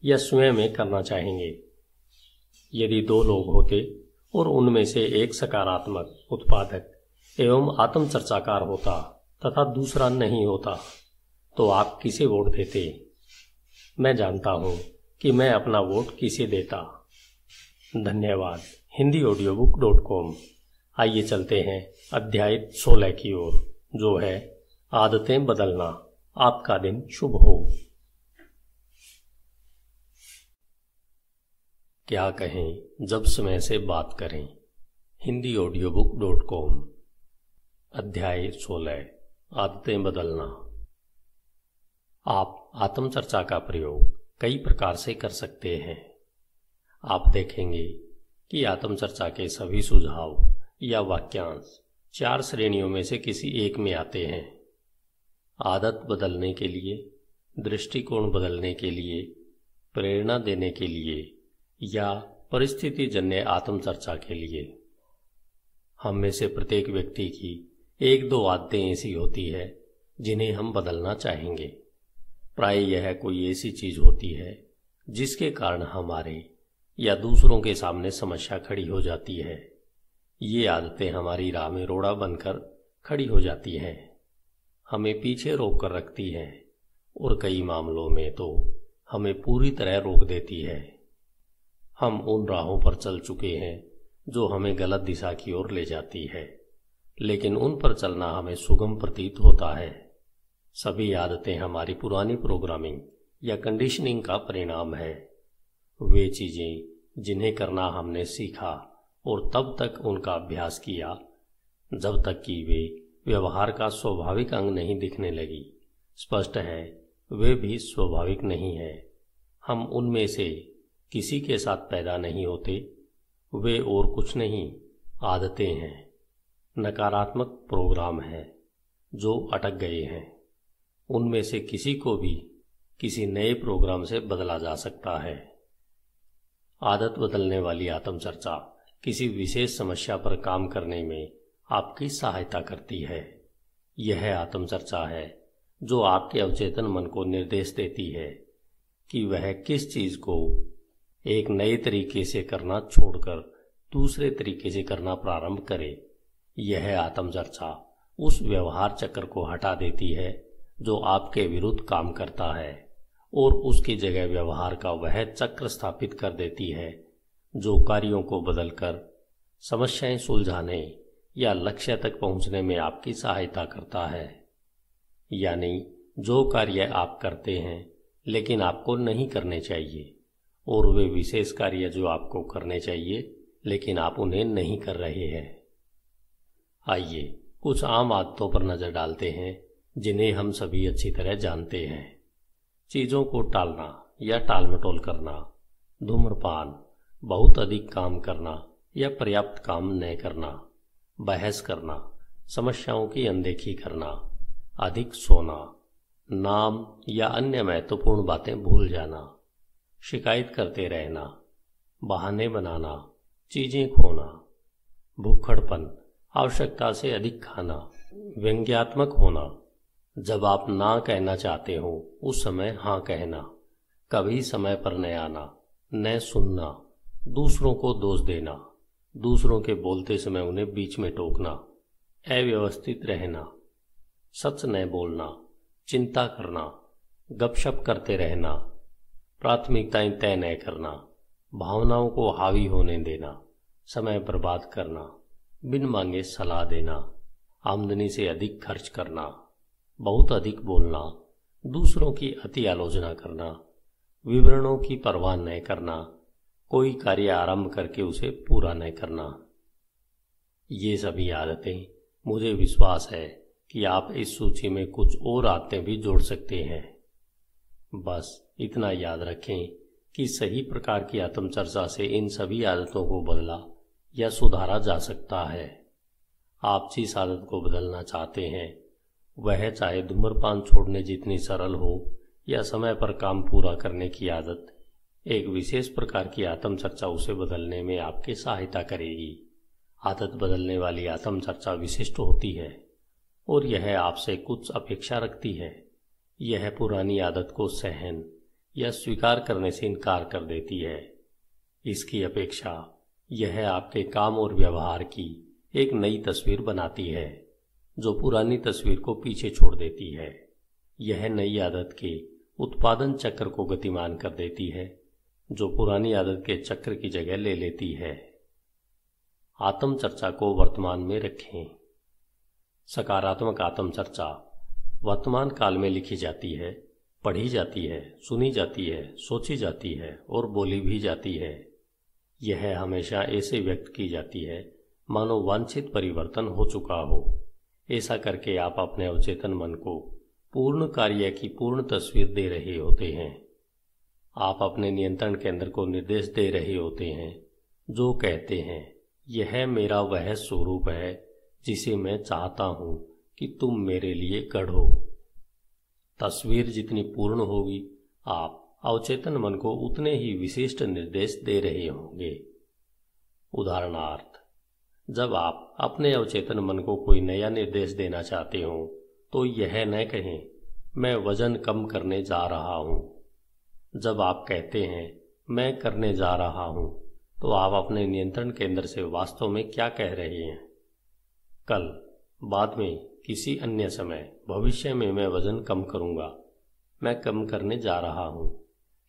या स्वयं में करना चाहेंगे यदि दो लोग होते और उनमें से एक सकारात्मक उत्पादक एवं आत्मचर्चाकार होता तथा दूसरा नहीं होता तो आप किसे वोट देते मैं जानता हूँ कि मैं अपना वोट किसे देता धन्यवाद Hindi audio book dot com आइए चलते हैं अध्याय सोलह की ओर जो है आदतें बदलना आपका दिन शुभ हो क्या कहें जब समय से बात करें Hindi audio book dot com अध्याय सोलह आदतें बदलना आप आत्मचर्चा का प्रयोग कई प्रकार से कर सकते हैं आप देखेंगे कि आत्मचर्चा के सभी सुझाव या वाक्यांश चार श्रेणियों में से किसी एक में आते हैं आदत बदलने के लिए दृष्टिकोण बदलने के लिए प्रेरणा देने के लिए या परिस्थिति जन्य आत्मचर्चा के लिए हम में से प्रत्येक व्यक्ति की एक दो आदतें ऐसी होती है जिन्हें हम बदलना चाहेंगे प्राय यह कोई ऐसी चीज होती है जिसके कारण हमारे या दूसरों के सामने समस्या खड़ी हो जाती है ये आदतें हमारी राह में रोड़ा बनकर खड़ी हो जाती हैं हमें पीछे रोक कर रखती हैं और कई मामलों में तो हमें पूरी तरह रोक देती है हम उन राहों पर चल चुके हैं जो हमें गलत दिशा की ओर ले जाती है लेकिन उन पर चलना हमें सुगम प्रतीत होता है सभी आदतें हमारी पुरानी प्रोग्रामिंग या कंडीशनिंग का परिणाम है वे चीज़ें जिन्हें करना हमने सीखा और तब तक उनका अभ्यास किया जब तक कि वे व्यवहार का स्वाभाविक अंग नहीं दिखने लगी स्पष्ट है वे भी स्वाभाविक नहीं है हम उनमें से किसी के साथ पैदा नहीं होते वे और कुछ नहीं आदतें हैं नकारात्मक प्रोग्राम हैं जो अटक गए हैं उनमें से किसी को भी किसी नए प्रोग्राम से बदला जा सकता है आदत बदलने वाली आत्मचर्चा किसी विशेष समस्या पर काम करने में आपकी सहायता करती है यह आत्मचर्चा है जो आपके अवचेतन मन को निर्देश देती है कि वह किस चीज़ को एक नए तरीके से करना छोड़कर दूसरे तरीके से करना प्रारंभ करें यह आत्मचर्चा उस व्यवहार चक्र को हटा देती है जो आपके विरुद्ध काम करता है और उसकी जगह व्यवहार का वह चक्र स्थापित कर देती है जो कार्यों को बदलकर समस्याएं सुलझाने या लक्ष्य तक पहुंचने में आपकी सहायता करता है यानी जो कार्य आप करते हैं लेकिन आपको नहीं करने चाहिए और वे विशेष कार्य जो आपको करने चाहिए लेकिन आप उन्हें नहीं कर रहे हैं आइए कुछ आम आदतों पर नज़र डालते हैं जिन्हें हम सभी अच्छी तरह जानते हैं चीज़ों को टालना या टाल मटोल करना धूम्रपान बहुत अधिक काम करना या पर्याप्त काम न करना बहस करना समस्याओं की अनदेखी करना अधिक सोना नाम या अन्य महत्वपूर्ण बातें भूल जाना शिकायत करते रहना बहाने बनाना चीजें खोना भूखड़पन आवश्यकता से अधिक खाना व्यंग्यात्मक होना जब आप ना कहना चाहते हो उस समय हाँ कहना कभी समय पर न आना न सुनना दूसरों को दोष देना दूसरों के बोलते समय उन्हें बीच में टोकना अव्यवस्थित रहना सच न बोलना चिंता करना गपशप करते रहना प्राथमिकताएं तय न करना भावनाओं को हावी होने देना समय बर्बाद करना बिन मांगे सलाह देना आमदनी से अधिक खर्च करना बहुत अधिक बोलना दूसरों की अति आलोचना करना विवरणों की परवाह न करना कोई कार्य आरंभ करके उसे पूरा न करना ये सभी आदतें मुझे विश्वास है कि आप इस सूची में कुछ और आदतें भी जोड़ सकते हैं बस इतना याद रखें कि सही प्रकार की आत्मचर्चा से इन सभी आदतों को बदला या सुधारा जा सकता है आप जिस आदत को बदलना चाहते हैं वह चाहे धूम्रपान छोड़ने जितनी सरल हो या समय पर काम पूरा करने की आदत एक विशेष प्रकार की आत्मचर्चा उसे बदलने में आपकी सहायता करेगी आदत बदलने वाली आत्मचर्चा विशिष्ट होती है और यह आपसे कुछ अपेक्षा रखती है यह पुरानी आदत को सहन या स्वीकार करने से इनकार कर देती है इसकी अपेक्षा यह आपके काम और व्यवहार की एक नई तस्वीर बनाती है जो पुरानी तस्वीर को पीछे छोड़ देती है यह नई आदत के उत्पादन चक्र को गतिमान कर देती है जो पुरानी आदत के चक्र की जगह ले लेती है आत्मचर्चा को वर्तमान में रखें सकारात्मक आत्मचर्चा वर्तमान काल में लिखी जाती है पढ़ी जाती है सुनी जाती है सोची जाती है और बोली भी जाती है यह हमेशा ऐसे व्यक्त की जाती है मानो वांछित परिवर्तन हो चुका हो ऐसा करके आप अपने अवचेतन मन को पूर्ण कार्य की पूर्ण तस्वीर दे रहे होते हैं आप अपने नियंत्रण केंद्र को निर्देश दे रहे होते हैं जो कहते हैं यह मेरा वह स्वरूप है जिसे मैं चाहता हूं कि तुम मेरे लिए गढ़ो तस्वीर जितनी पूर्ण होगी आप अवचेतन मन को उतने ही विशिष्ट निर्देश दे रहे होंगे उदाहरणार्थ जब आप अपने अवचेतन मन को कोई नया निर्देश देना चाहते हो तो यह न कहें मैं वजन कम करने जा रहा हूं जब आप कहते हैं मैं करने जा रहा हूं तो आप अपने नियंत्रण केंद्र से वास्तव में क्या कह रहे हैं कल बाद में किसी अन्य समय भविष्य में मैं वजन कम करूंगा मैं कम करने जा रहा हूं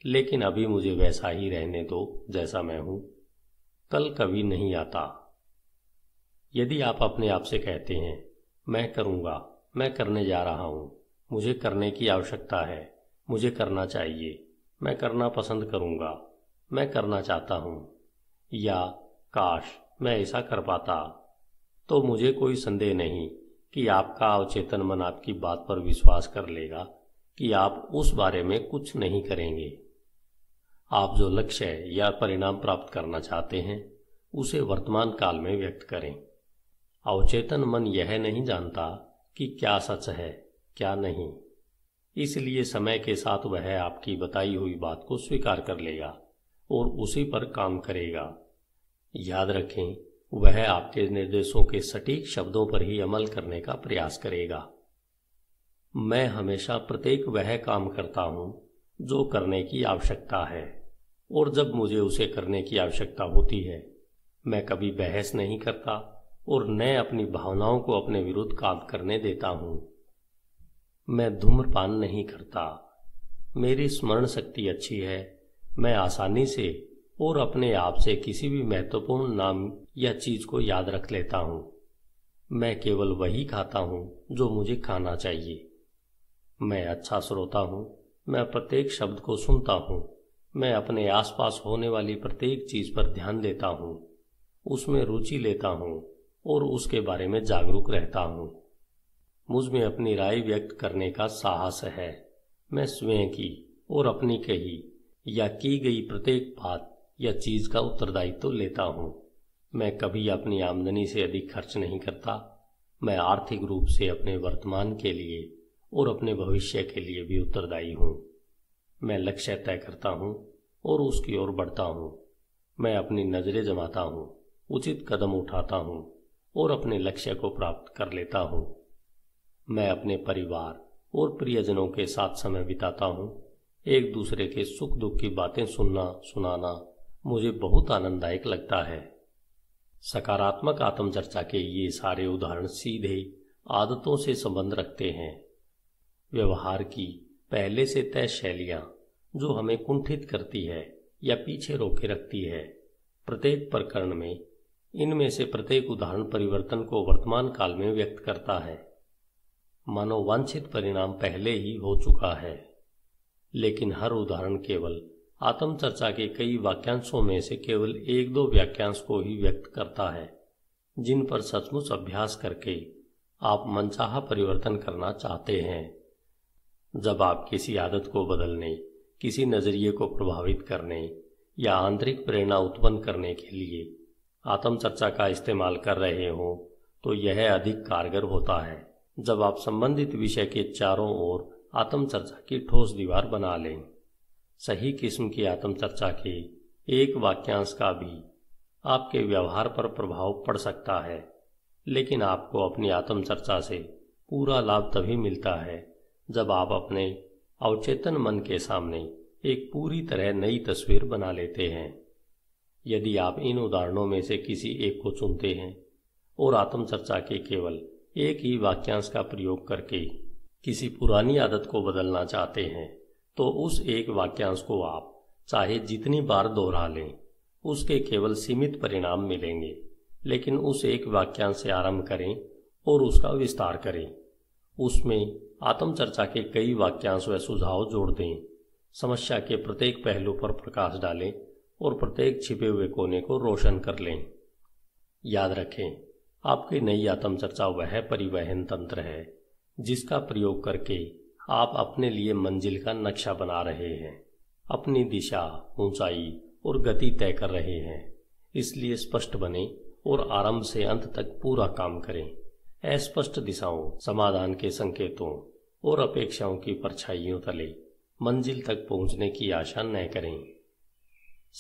लेकिन अभी मुझे वैसा ही रहने दो जैसा मैं हूं कल कभी नहीं आता यदि आप अपने आप से कहते हैं मैं करूंगा मैं करने जा रहा हूं मुझे करने की आवश्यकता है मुझे करना चाहिए मैं करना पसंद करूंगा मैं करना चाहता हूं या काश मैं ऐसा कर पाता तो मुझे कोई संदेह नहीं कि आपका अवचेतन मन आपकी बात पर विश्वास कर लेगा कि आप उस बारे में कुछ नहीं करेंगे आप जो लक्ष्य या परिणाम प्राप्त करना चाहते हैं उसे वर्तमान काल में व्यक्त करें अवचेतन मन यह नहीं जानता कि क्या सच है क्या नहीं इसलिए समय के साथ वह आपकी बताई हुई बात को स्वीकार कर लेगा और उसी पर काम करेगा याद रखें वह आपके निर्देशों के सटीक शब्दों पर ही अमल करने का प्रयास करेगा मैं हमेशा प्रत्येक वह काम करता हूं जो करने की आवश्यकता है और जब मुझे उसे करने की आवश्यकता होती है मैं कभी बहस नहीं करता और न अपनी भावनाओं को अपने विरुद्ध काम करने देता हूं मैं धूम्रपान नहीं करता मेरी स्मरण शक्ति अच्छी है मैं आसानी से और अपने आप से किसी भी महत्वपूर्ण नाम या चीज को याद रख लेता हूं मैं केवल वही खाता हूं जो मुझे खाना चाहिए मैं अच्छा श्रोता हूं मैं प्रत्येक शब्द को सुनता हूं मैं अपने आसपास होने वाली प्रत्येक चीज पर ध्यान देता हूं उसमें रुचि लेता हूं और उसके बारे में जागरूक रहता हूं मुझ में अपनी राय व्यक्त करने का साहस है मैं स्वयं की और अपनी कही या की गई प्रत्येक बात या चीज का उत्तरदायित्व तो लेता हूं मैं कभी अपनी आमदनी से अधिक खर्च नहीं करता मैं आर्थिक रूप से अपने वर्तमान के लिए और अपने भविष्य के लिए भी उत्तरदायी हूं मैं लक्ष्य तय करता हूं और उसकी ओर बढ़ता हूं मैं अपनी नजरें जमाता हूं उचित कदम उठाता हूं और अपने लक्ष्य को प्राप्त कर लेता हूं मैं अपने परिवार और प्रियजनों के साथ समय बिताता हूं एक दूसरे के सुख दुख की बातें सुनना सुनाना मुझे बहुत आनंददायक लगता है सकारात्मक आत्मचर्चा के ये सारे उदाहरण सीधे आदतों से संबंध रखते हैं व्यवहार की पहले से तय शैलियां जो हमें कुंठित करती है या पीछे रोके रखती है प्रत्येक प्रकरण में इनमें से प्रत्येक उदाहरण परिवर्तन को वर्तमान काल में व्यक्त करता है मानो वांछित परिणाम पहले ही हो चुका है लेकिन हर उदाहरण केवल आत्मचर्चा के कई वाक्यांशों में से केवल एक दो वाक्यांश को ही व्यक्त करता है जिन पर सचमुच अभ्यास करके आप मनचाहा परिवर्तन करना चाहते हैं जब आप किसी आदत को बदलने किसी नजरिए को प्रभावित करने या आंतरिक प्रेरणा उत्पन्न करने के लिए आत्मचर्चा का इस्तेमाल कर रहे हो तो यह अधिक कारगर होता है जब आप संबंधित विषय के चारों ओर आत्मचर्चा की ठोस दीवार बना लें सही किस्म की आत्मचर्चा के एक वाक्यांश का भी आपके व्यवहार पर प्रभाव पड़ सकता है लेकिन आपको अपनी आत्मचर्चा से पूरा लाभ तभी मिलता है जब आप अपने अवचेतन मन के सामने एक पूरी तरह नई तस्वीर बना लेते हैं यदि आप इन उदाहरणों में से किसी एक को चुनते हैं और आत्मचर्चा के केवल एक ही वाक्यांश का प्रयोग करके किसी पुरानी आदत को बदलना चाहते हैं तो उस एक वाक्यांश को आप चाहे जितनी बार दोहरा लें उसके केवल सीमित परिणाम मिलेंगे लेकिन उस एक वाक्यांश से आरंभ करें और उसका विस्तार करें उसमें आत्मचर्चा के कई वाक्यांश व सुझाव जोड़ दें समस्या के प्रत्येक पहलू पर प्रकाश डालें और प्रत्येक छिपे हुए कोने को रोशन कर लें याद रखें आपकी नई आत्मचर्चा वह परिवहन तंत्र है जिसका प्रयोग करके आप अपने लिए मंजिल का नक्शा बना रहे हैं अपनी दिशा ऊंचाई और गति तय कर रहे हैं इसलिए स्पष्ट बने और आरंभ से अंत तक पूरा काम करें अस्पष्ट दिशाओं समाधान के संकेतों और अपेक्षाओं की परछाइयों तले मंजिल तक पहुंचने की आशा न करें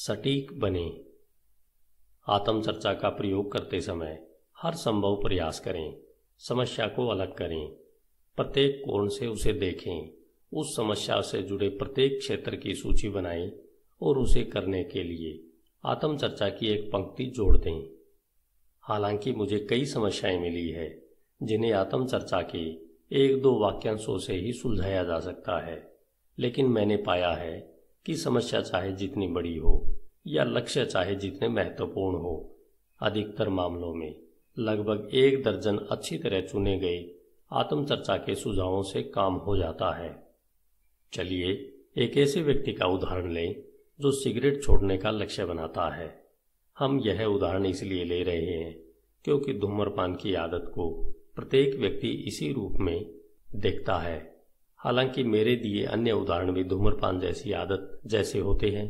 सटीक बने आत्मचर्चा का प्रयोग करते समय हर संभव प्रयास करें समस्या को अलग करें प्रत्येक कोण से उसे देखें उस समस्या से जुड़े प्रत्येक क्षेत्र की सूची बनाएं और उसे करने के लिए आत्मचर्चा की एक पंक्ति जोड़ दें हालांकि मुझे कई समस्याएं मिली है जिन्हें आत्मचर्चा के एक दो वाक्यांशों से ही सुलझाया जा सकता है लेकिन मैंने पाया है कि समस्या चाहे जितनी बड़ी हो या लक्ष्य चाहे जितने महत्वपूर्ण हो अधिकतर मामलों में लगभग एक दर्जन अच्छी तरह चुने गए आत्मचर्चा के सुझावों से काम हो जाता है चलिए एक ऐसे व्यक्ति का उदाहरण लें जो सिगरेट छोड़ने का लक्ष्य बनाता है हम यह उदाहरण इसलिए ले रहे हैं क्योंकि धूम्रपान की आदत को प्रत्येक व्यक्ति इसी रूप में देखता है हालांकि मेरे दिए अन्य उदाहरण भी धूम्रपान जैसी आदत जैसे होते हैं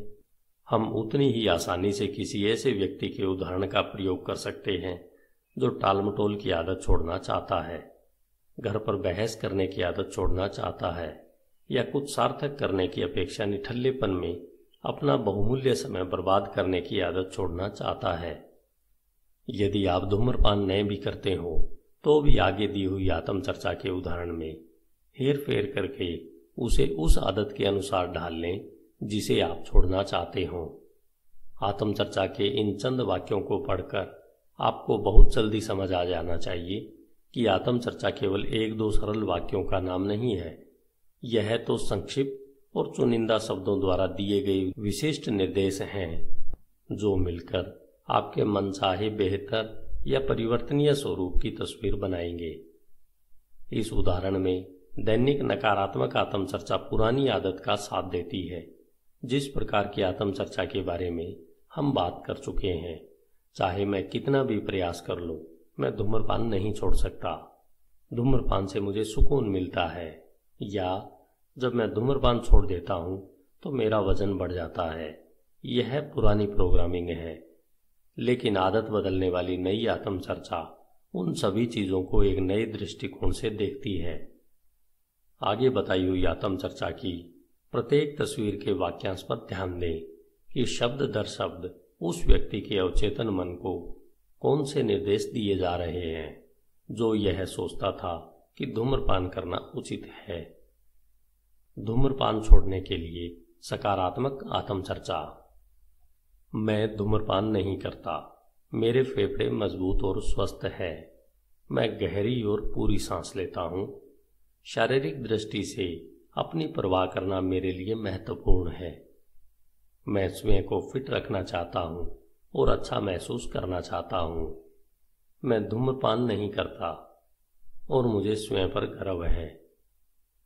हम उतनी ही आसानी से किसी ऐसे व्यक्ति के उदाहरण का प्रयोग कर सकते हैं जो टालमटोल की आदत छोड़ना चाहता है घर पर बहस करने की आदत छोड़ना चाहता है या कुछ सार्थक करने की अपेक्षा निठल्लेपन में अपना बहुमूल्य समय बर्बाद करने की आदत छोड़ना चाहता है यदि आप धूम्रपान नए भी करते हो तो भी आगे दी हुई आत्मचर्चा के उदाहरण में हेर फेर करके उसे उस आदत के अनुसार ढाल लें जिसे आप छोड़ना चाहते हो आत्मचर्चा के इन चंद वाक्यों को पढ़कर आपको बहुत जल्दी समझ आ जाना चाहिए कि आत्मचर्चा केवल एक दो सरल वाक्यों का नाम नहीं है यह तो संक्षिप्त और चुनिंदा शब्दों द्वारा दिए गए विशिष्ट निर्देश हैं जो मिलकर आपके मनचाहे बेहतर या परिवर्तनीय स्वरूप की तस्वीर बनाएंगे इस उदाहरण में दैनिक नकारात्मक आत्मचर्चा पुरानी आदत का साथ देती है जिस प्रकार की आत्मचर्चा के बारे में हम बात कर चुके हैं चाहे मैं कितना भी प्रयास कर लूं मैं धूम्रपान नहीं छोड़ सकता धूम्रपान से मुझे सुकून मिलता है या जब मैं धूम्रपान छोड़ देता हूँ तो मेरा वजन बढ़ जाता है यह पुरानी प्रोग्रामिंग है लेकिन आदत बदलने वाली नई आत्मचर्चा उन सभी चीज़ों को एक नए दृष्टिकोण से देखती है आगे बताई हुई आत्मचर्चा की प्रत्येक तस्वीर के वाक्यांश पर ध्यान दें कि शब्द दर शब्द उस व्यक्ति के अवचेतन मन को कौन से निर्देश दिए जा रहे हैं जो यह सोचता था कि धूम्रपान करना उचित है धूम्रपान छोड़ने के लिए सकारात्मक आत्मचर्चा मैं धूम्रपान नहीं करता मेरे फेफड़े मजबूत और स्वस्थ है मैं गहरी और पूरी सांस लेता हूं शारीरिक दृष्टि से अपनी परवाह करना मेरे लिए महत्वपूर्ण है मैं स्वयं को फिट रखना चाहता हूं और अच्छा महसूस करना चाहता हूं मैं धूम्रपान नहीं करता और मुझे स्वयं पर गर्व है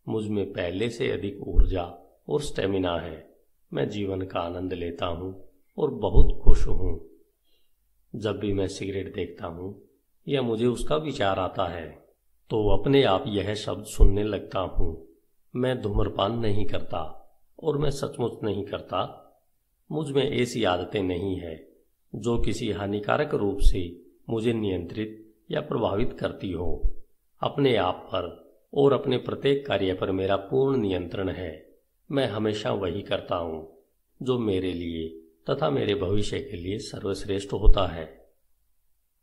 मुझ में पहले से अधिक ऊर्जा और स्टेमिना है मैं जीवन का आनंद लेता हूं और बहुत खुश हूं जब भी मैं सिगरेट देखता हूं या मुझे उसका विचार आता है तो अपने आप यह शब्द सुनने लगता हूं मैं धूम्रपान नहीं करता और मैं सचमुच नहीं करता मुझ में ऐसी आदतें नहीं है जो किसी हानिकारक रूप से मुझे नियंत्रित या प्रभावित करती हो अपने आप पर और अपने प्रत्येक कार्य पर मेरा पूर्ण नियंत्रण है मैं हमेशा वही करता हूँ जो मेरे लिए तथा मेरे भविष्य के लिए सर्वश्रेष्ठ होता है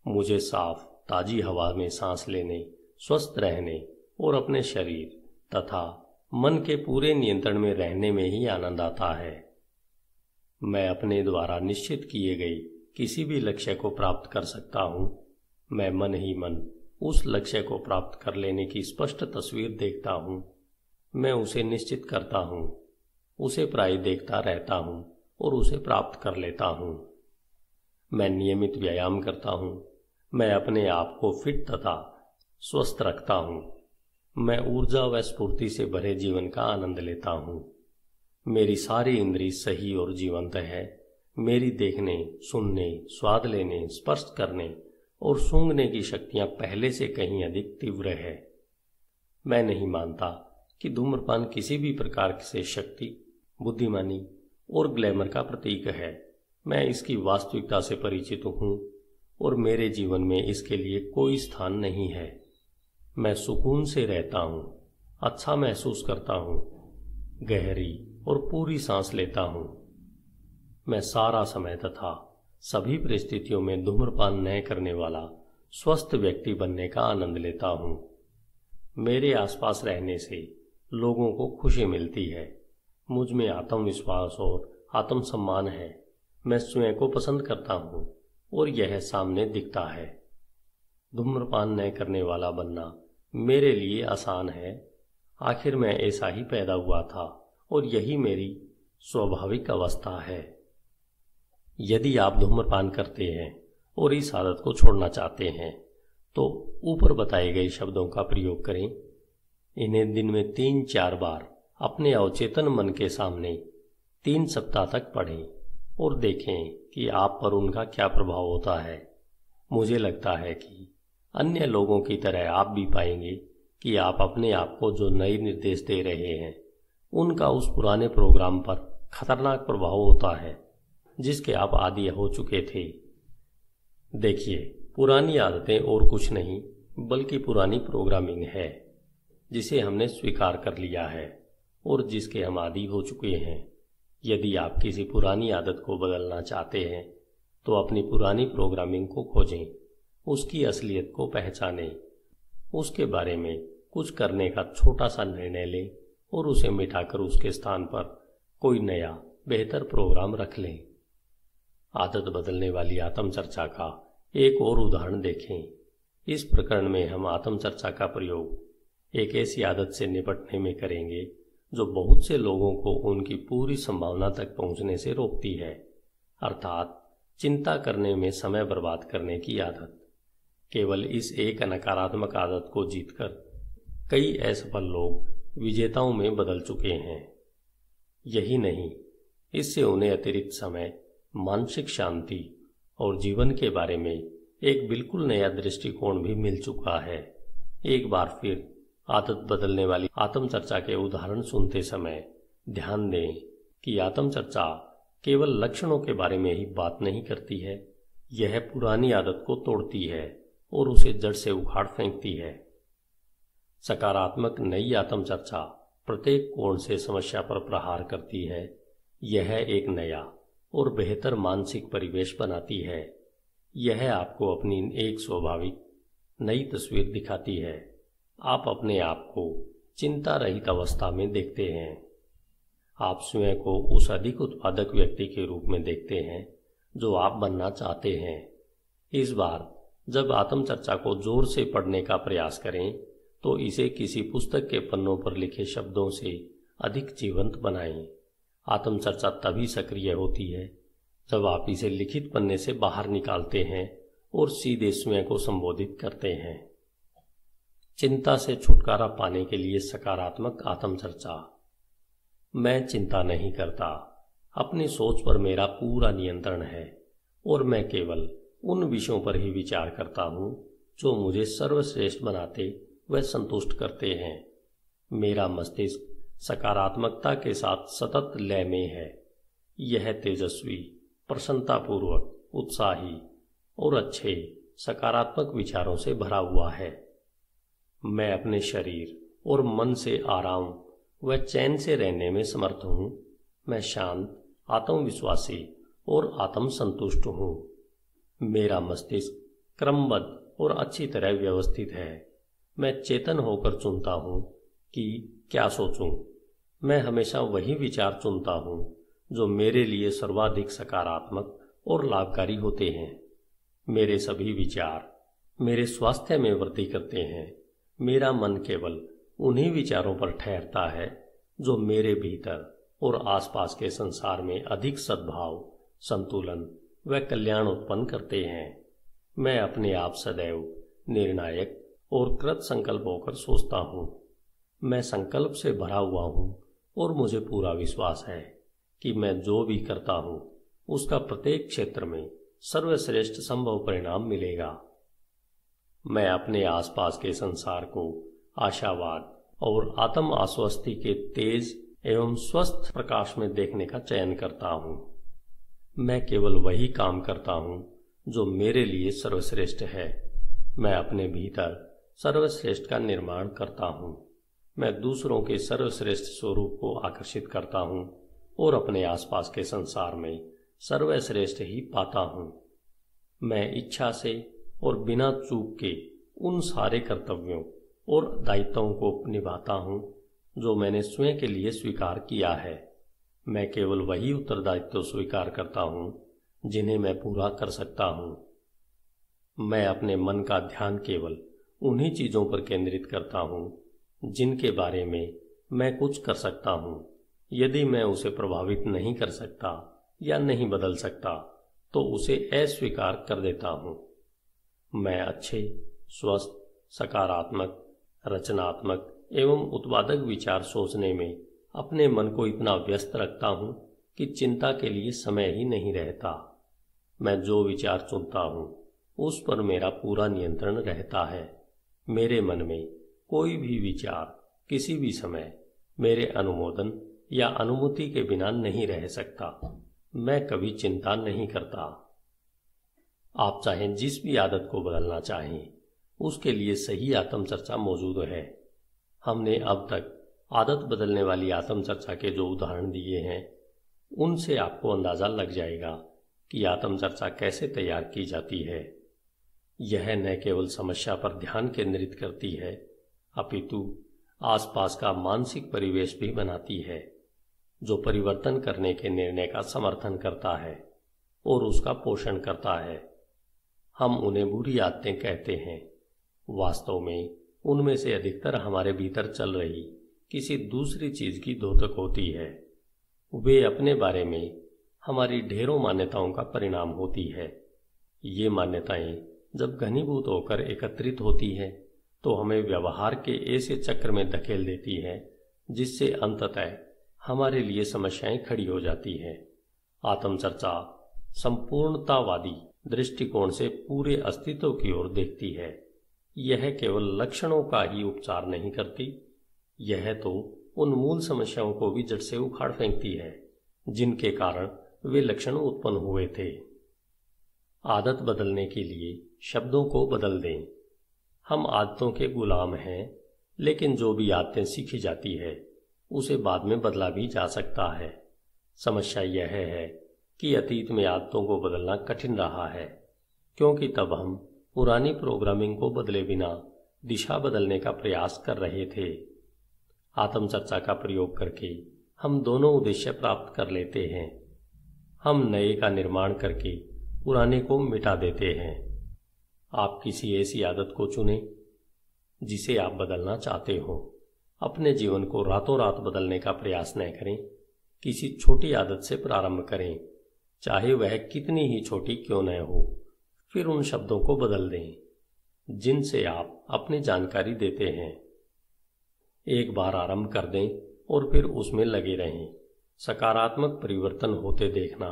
मुझे साफ ताजी हवा में सांस लेने स्वस्थ रहने और अपने शरीर तथा मन के पूरे नियंत्रण में रहने में ही आनंद आता है मैं अपने द्वारा निश्चित किए गई किसी भी लक्ष्य को प्राप्त कर सकता हूं मैं मन ही मन उस लक्ष्य को प्राप्त कर लेने की स्पष्ट तस्वीर देखता हूं मैं उसे निश्चित करता हूं उसे प्राय देखता रहता हूं और उसे प्राप्त कर लेता हूं मैं नियमित व्यायाम करता हूं मैं अपने आप को फिट तथा स्वस्थ रखता हूं मैं ऊर्जा व स्फूर्ति से भरे जीवन का आनंद लेता हूं मेरी सारी इंद्री सही और जीवंत है मेरी देखने सुनने स्वाद लेने स्पर्श करने और सूंघने की शक्तियां पहले से कहीं अधिक तीव्र है मैं नहीं मानता कि धूम्रपान किसी भी प्रकार से शक्ति बुद्धिमानी और ग्लैमर का प्रतीक है मैं इसकी वास्तविकता से परिचित हूं और मेरे जीवन में इसके लिए कोई स्थान नहीं है मैं सुकून से रहता हूं अच्छा महसूस करता हूं गहरी और पूरी सांस लेता हूं मैं सारा समय तथा सभी परिस्थितियों में धूम्रपान न करने वाला स्वस्थ व्यक्ति बनने का आनंद लेता हूं मेरे आसपास रहने से लोगों को खुशी मिलती है मुझ में आत्मविश्वास और आत्मसम्मान है मैं स्वयं को पसंद करता हूं और यह सामने दिखता है धूम्रपान न करने वाला बनना मेरे लिए आसान है आखिर मैं ऐसा ही पैदा हुआ था और यही मेरी स्वाभाविक अवस्था है यदि आप धूम्रपान करते हैं और इस आदत को छोड़ना चाहते हैं तो ऊपर बताए गए शब्दों का प्रयोग करें इन्हें दिन में तीन चार बार अपने अवचेतन मन के सामने तीन सप्ताह तक पढ़ें और देखें कि आप पर उनका क्या प्रभाव होता है मुझे लगता है कि अन्य लोगों की तरह आप भी पाएंगे कि आप अपने आप को जो नए निर्देश दे रहे हैं उनका उस पुराने प्रोग्राम पर खतरनाक प्रभाव होता है जिसके आप आदि हो चुके थे देखिए पुरानी आदतें और कुछ नहीं बल्कि पुरानी प्रोग्रामिंग है जिसे हमने स्वीकार कर लिया है और जिसके हम आदि हो चुके हैं यदि आप किसी पुरानी आदत को बदलना चाहते हैं तो अपनी पुरानी प्रोग्रामिंग को खोजें उसकी असलियत को पहचाने उसके बारे में कुछ करने का छोटा सा निर्णय लें और उसे मिटाकर उसके स्थान पर कोई नया बेहतर प्रोग्राम रख लें आदत बदलने वाली आत्मचर्चा का एक और उदाहरण देखें इस प्रकरण में हम आत्मचर्चा का प्रयोग एक ऐसी आदत से निपटने में करेंगे जो बहुत से लोगों को उनकी पूरी संभावना तक पहुंचने से रोकती है अर्थात चिंता करने में समय बर्बाद करने की आदत केवल इस एक नकारात्मक आदत को जीतकर कई असफल लोग विजेताओं में बदल चुके हैं यही नहीं इससे उन्हें अतिरिक्त समय मानसिक शांति और जीवन के बारे में एक बिल्कुल नया दृष्टिकोण भी मिल चुका है एक बार फिर आदत बदलने वाली आत्मचर्चा के उदाहरण सुनते समय ध्यान दें कि आत्मचर्चा केवल लक्षणों के बारे में ही बात नहीं करती है यह पुरानी आदत को तोड़ती है और उसे जड़ से उखाड़ फेंकती है सकारात्मक नई आत्मचर्चा प्रत्येक कोण से समस्या पर प्रहार करती है यह एक नया और बेहतर मानसिक परिवेश बनाती है यह आपको अपनी एक स्वाभाविक नई तस्वीर दिखाती है आप अपने आप को चिंता रहित अवस्था में देखते हैं आप स्वयं को उस अधिक उत्पादक व्यक्ति के रूप में देखते हैं जो आप बनना चाहते हैं इस बार जब आत्मचर्चा को जोर से पढ़ने का प्रयास करें तो इसे किसी पुस्तक के पन्नों पर लिखे शब्दों से अधिक जीवंत बनाएं आत्मचर्चा तभी सक्रिय होती है जब आप इसे लिखित पन्ने से बाहर निकालते हैं और सीधे स्वयं को संबोधित करते हैं चिंता से छुटकारा पाने के लिए सकारात्मक आत्मचर्चा मैं चिंता नहीं करता अपनी सोच पर मेरा पूरा नियंत्रण है और मैं केवल उन विषयों पर ही विचार करता हूं जो मुझे सर्वश्रेष्ठ बनाते व संतुष्ट करते हैं मेरा मस्तिष्क सकारात्मकता के साथ सतत लय में है यह तेजस्वी प्रसन्नतापूर्वक उत्साही और अच्छे सकारात्मक विचारों से भरा हुआ है मैं अपने शरीर और मन से आराम व चैन से रहने में समर्थ हूँ मैं शांत आत्मविश्वासी और आत्म संतुष्ट हूँ मेरा मस्तिष्क क्रमबद्ध और अच्छी तरह व्यवस्थित है मैं चेतन होकर चुनता हूँ कि क्या सोचूं मैं हमेशा वही विचार चुनता हूं जो मेरे लिए सर्वाधिक सकारात्मक और लाभकारी होते हैं मेरे सभी विचार मेरे स्वास्थ्य में वृद्धि करते हैं मेरा मन केवल उन्हीं विचारों पर ठहरता है जो मेरे भीतर और आसपास के संसार में अधिक सद्भाव संतुलन व कल्याण उत्पन्न करते हैं मैं अपने आप सदैव निर्णायक और कृत संकल्प होकर सोचता हूँ मैं संकल्प से भरा हुआ हूँ और मुझे पूरा विश्वास है कि मैं जो भी करता हूं उसका प्रत्येक क्षेत्र में सर्वश्रेष्ठ संभव परिणाम मिलेगा मैं अपने आसपास के संसार को आशावाद और आत्म आश्वस्ति के तेज एवं स्वस्थ प्रकाश में देखने का चयन करता हूं मैं केवल वही काम करता हूं जो मेरे लिए सर्वश्रेष्ठ है मैं अपने भीतर सर्वश्रेष्ठ का निर्माण करता हूं मैं दूसरों के सर्वश्रेष्ठ स्वरूप को आकर्षित करता हूँ और अपने आसपास के संसार में सर्वश्रेष्ठ ही पाता हूँ मैं इच्छा से और बिना चूक के उन सारे कर्तव्यों और दायित्वों को निभाता हूँ जो मैंने स्वयं के लिए स्वीकार किया है मैं केवल वही उत्तरदायित्व स्वीकार करता हूँ जिन्हें मैं पूरा कर सकता हूँ मैं अपने मन का ध्यान केवल उन्हीं चीजों पर केंद्रित करता हूँ जिनके बारे में मैं कुछ कर सकता हूं यदि मैं उसे प्रभावित नहीं कर सकता या नहीं बदल सकता तो उसे अस्वीकार कर देता हूं मैं अच्छे स्वस्थ सकारात्मक रचनात्मक एवं उत्पादक विचार सोचने में अपने मन को इतना व्यस्त रखता हूं कि चिंता के लिए समय ही नहीं रहता मैं जो विचार चुनता हूं उस पर मेरा पूरा नियंत्रण रहता है मेरे मन में कोई भी विचार किसी भी समय मेरे अनुमोदन या अनुमति के बिना नहीं रह सकता मैं कभी चिंता नहीं करता आप चाहें जिस भी आदत को बदलना चाहें उसके लिए सही आत्मचर्चा मौजूद है हमने अब तक आदत बदलने वाली आत्मचर्चा के जो उदाहरण दिए हैं उनसे आपको अंदाजा लग जाएगा कि आत्मचर्चा कैसे तैयार की जाती है यह न केवल समस्या पर ध्यान केंद्रित करती है अपितु आसपास का मानसिक परिवेश भी बनाती है जो परिवर्तन करने के निर्णय का समर्थन करता है और उसका पोषण करता है हम उन्हें बुरी आदतें कहते हैं वास्तव में उनमें से अधिकतर हमारे भीतर चल रही किसी दूसरी चीज की दोतक होती है वे अपने बारे में हमारी ढेरों मान्यताओं का परिणाम होती है ये मान्यताएं जब घनीभूत होकर एकत्रित होती हैं तो हमें व्यवहार के ऐसे चक्र में धकेल देती है जिससे अंततः हमारे लिए समस्याएं खड़ी हो जाती है आत्मचर्चा संपूर्णतावादी दृष्टिकोण से पूरे अस्तित्व की ओर देखती है यह केवल लक्षणों का ही उपचार नहीं करती यह तो उन मूल समस्याओं को भी जड़ से उखाड़ फेंकती है जिनके कारण वे लक्षण उत्पन्न हुए थे आदत बदलने के लिए शब्दों को बदल दें हम आदतों के गुलाम हैं लेकिन जो भी आदतें सीखी जाती है उसे बाद में बदला भी जा सकता है समस्या यह है कि अतीत में आदतों को बदलना कठिन रहा है क्योंकि तब हम पुरानी प्रोग्रामिंग को बदले बिना दिशा बदलने का प्रयास कर रहे थे आत्मचर्चा का प्रयोग करके हम दोनों उद्देश्य प्राप्त कर लेते हैं हम नए का निर्माण करके पुराने को मिटा देते हैं आप किसी ऐसी आदत को चुने जिसे आप बदलना चाहते हो अपने जीवन को रातों रात बदलने का प्रयास न करें किसी छोटी आदत से प्रारंभ करें चाहे वह कितनी ही छोटी क्यों न हो फिर उन शब्दों को बदल दें जिनसे आप अपनी जानकारी देते हैं एक बार आरंभ कर दें और फिर उसमें लगे रहें सकारात्मक परिवर्तन होते देखना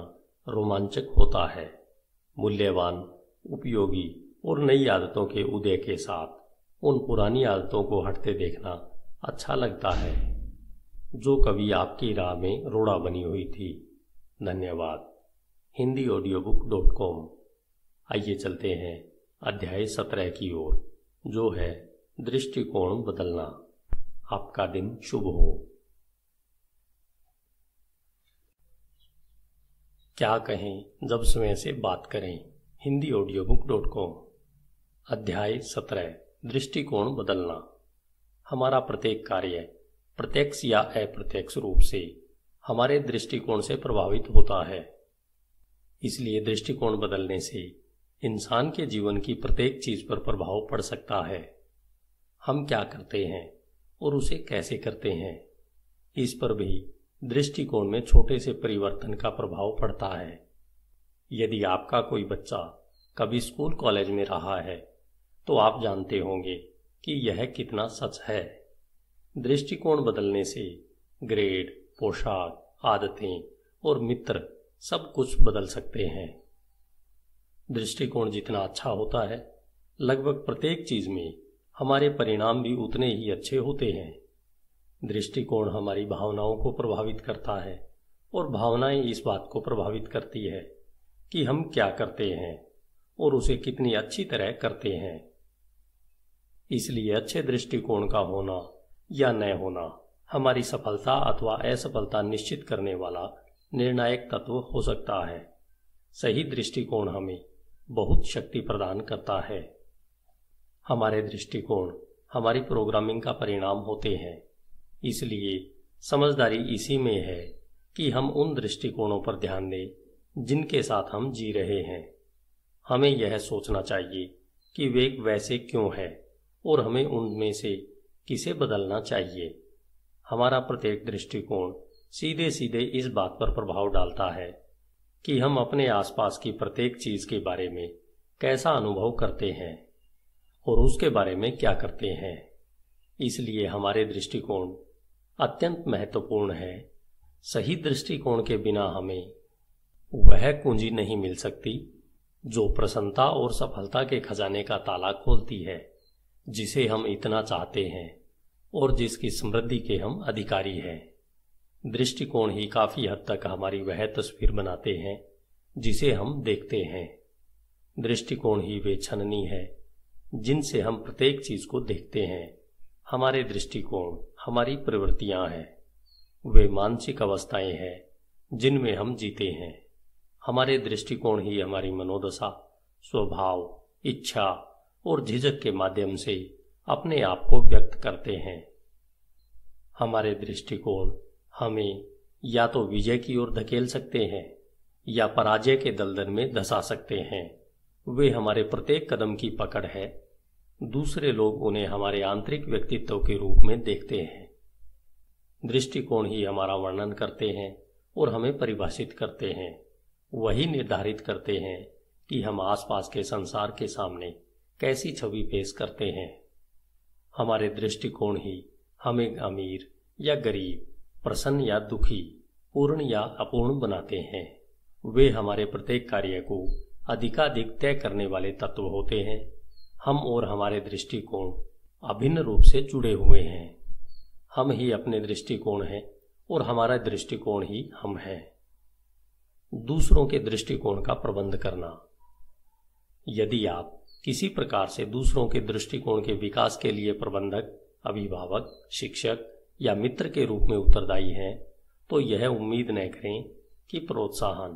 रोमांचक होता है मूल्यवान उपयोगी और नई आदतों के उदय के साथ उन पुरानी आदतों को हटते देखना अच्छा लगता है जो कभी आपकी राह में रोड़ा बनी हुई थी धन्यवाद Hindi audio book dot com आइए चलते हैं अध्याय सत्रह की ओर जो है दृष्टिकोण बदलना आपका दिन शुभ हो क्या कहें जब स्वयं से बात करें Hindi audio book dot com अध्याय सत्रह दृष्टिकोण बदलना हमारा प्रत्येक कार्य प्रत्यक्ष या अप्रत्यक्ष रूप से हमारे दृष्टिकोण से प्रभावित होता है इसलिए दृष्टिकोण बदलने से इंसान के जीवन की प्रत्येक चीज पर प्रभाव पड़ सकता है हम क्या करते हैं और उसे कैसे करते हैं इस पर भी दृष्टिकोण में छोटे से परिवर्तन का प्रभाव पड़ता है यदि आपका कोई बच्चा कभी स्कूल कॉलेज में रहा है तो आप जानते होंगे कि यह कितना सच है दृष्टिकोण बदलने से ग्रेड पोशाक आदतें और मित्र सब कुछ बदल सकते हैं दृष्टिकोण जितना अच्छा होता है लगभग प्रत्येक चीज में हमारे परिणाम भी उतने ही अच्छे होते हैं दृष्टिकोण हमारी भावनाओं को प्रभावित करता है और भावनाएं इस बात को प्रभावित करती है कि हम क्या करते हैं और उसे कितनी अच्छी तरह करते हैं इसलिए अच्छे दृष्टिकोण का होना या न होना हमारी सफलता अथवा असफलता निश्चित करने वाला निर्णायक तत्व हो सकता है सही दृष्टिकोण हमें बहुत शक्ति प्रदान करता है हमारे दृष्टिकोण हमारी प्रोग्रामिंग का परिणाम होते हैं इसलिए समझदारी इसी में है कि हम उन दृष्टिकोणों पर ध्यान दें जिनके साथ हम जी रहे हैं हमें यह सोचना चाहिए कि वे वैसे क्यों है और हमें उनमें से किसे बदलना चाहिए हमारा प्रत्येक दृष्टिकोण सीधे सीधे इस बात पर प्रभाव डालता है कि हम अपने आसपास की प्रत्येक चीज के बारे में कैसा अनुभव करते हैं और उसके बारे में क्या करते हैं इसलिए हमारे दृष्टिकोण अत्यंत महत्वपूर्ण है सही दृष्टिकोण के बिना हमें वह कुंजी नहीं मिल सकती जो प्रसन्नता और सफलता के खजाने का ताला खोलती है जिसे हम इतना चाहते हैं और जिसकी समृद्धि के हम अधिकारी हैं दृष्टिकोण ही काफी हद तक हमारी वह तस्वीर बनाते हैं जिसे हम देखते हैं दृष्टिकोण ही वे छननी है जिनसे हम प्रत्येक चीज को देखते हैं हमारे दृष्टिकोण हमारी प्रवृत्तियां हैं वे मानसिक अवस्थाएं हैं जिनमें हम जीते हैं हमारे दृष्टिकोण ही हमारी मनोदशा स्वभाव इच्छा और झिझक के माध्यम से अपने आप को व्यक्त करते हैं हमारे दृष्टिकोण हमें या तो विजय की ओर धकेल सकते हैं या पराजय के दलदल में धसा सकते हैं वे हमारे प्रत्येक कदम की पकड़ है दूसरे लोग उन्हें हमारे आंतरिक व्यक्तित्व के रूप में देखते हैं दृष्टिकोण ही हमारा वर्णन करते हैं और हमें परिभाषित करते हैं वही निर्धारित करते हैं कि हम आसपास के संसार के सामने कैसी छवि पेश करते हैं हमारे दृष्टिकोण ही हमें अमीर या गरीब प्रसन्न या दुखी पूर्ण या अपूर्ण बनाते हैं वे हमारे प्रत्येक कार्य को अधिकाधिक तय करने वाले तत्व होते हैं हम और हमारे दृष्टिकोण अभिन्न रूप से जुड़े हुए हैं हम ही अपने दृष्टिकोण हैं और हमारा दृष्टिकोण ही हम हैं दूसरों के दृष्टिकोण का प्रबंध करना यदि आप किसी प्रकार से दूसरों के दृष्टिकोण के विकास के लिए प्रबंधक अभिभावक शिक्षक या मित्र के रूप में उत्तरदायी हैं तो यह उम्मीद न करें कि प्रोत्साहन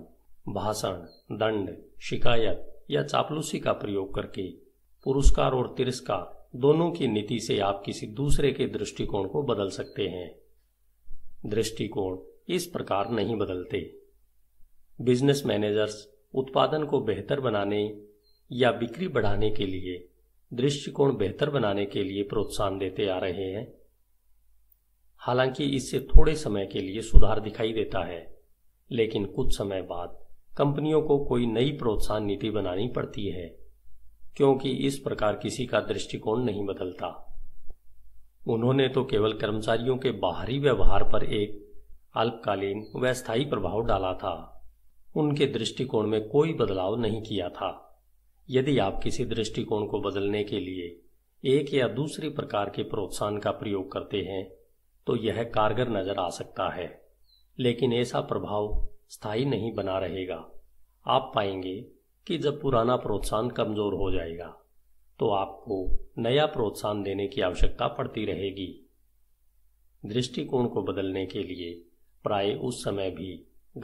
भाषण दंड शिकायत या चापलूसी का प्रयोग करके पुरस्कार और तिरस्कार दोनों की नीति से आप किसी दूसरे के दृष्टिकोण को बदल सकते हैं दृष्टिकोण इस प्रकार नहीं बदलते बिजनेस मैनेजर्स उत्पादन को बेहतर बनाने या बिक्री बढ़ाने के लिए दृष्टिकोण बेहतर बनाने के लिए प्रोत्साहन देते आ रहे हैं हालांकि इससे थोड़े समय के लिए सुधार दिखाई देता है लेकिन कुछ समय बाद कंपनियों को कोई नई प्रोत्साहन नीति बनानी पड़ती है क्योंकि इस प्रकार किसी का दृष्टिकोण नहीं बदलता उन्होंने तो केवल कर्मचारियों के बाहरी व्यवहार पर एक अल्पकालीन व स्थायी प्रभाव डाला था उनके दृष्टिकोण में कोई बदलाव नहीं किया था यदि आप किसी दृष्टिकोण को बदलने के लिए एक या दूसरे प्रकार के प्रोत्साहन का प्रयोग करते हैं तो यह कारगर नजर आ सकता है लेकिन ऐसा प्रभाव स्थायी नहीं बना रहेगा आप पाएंगे कि जब पुराना प्रोत्साहन कमजोर हो जाएगा तो आपको नया प्रोत्साहन देने की आवश्यकता पड़ती रहेगी दृष्टिकोण को बदलने के लिए प्राय उस समय भी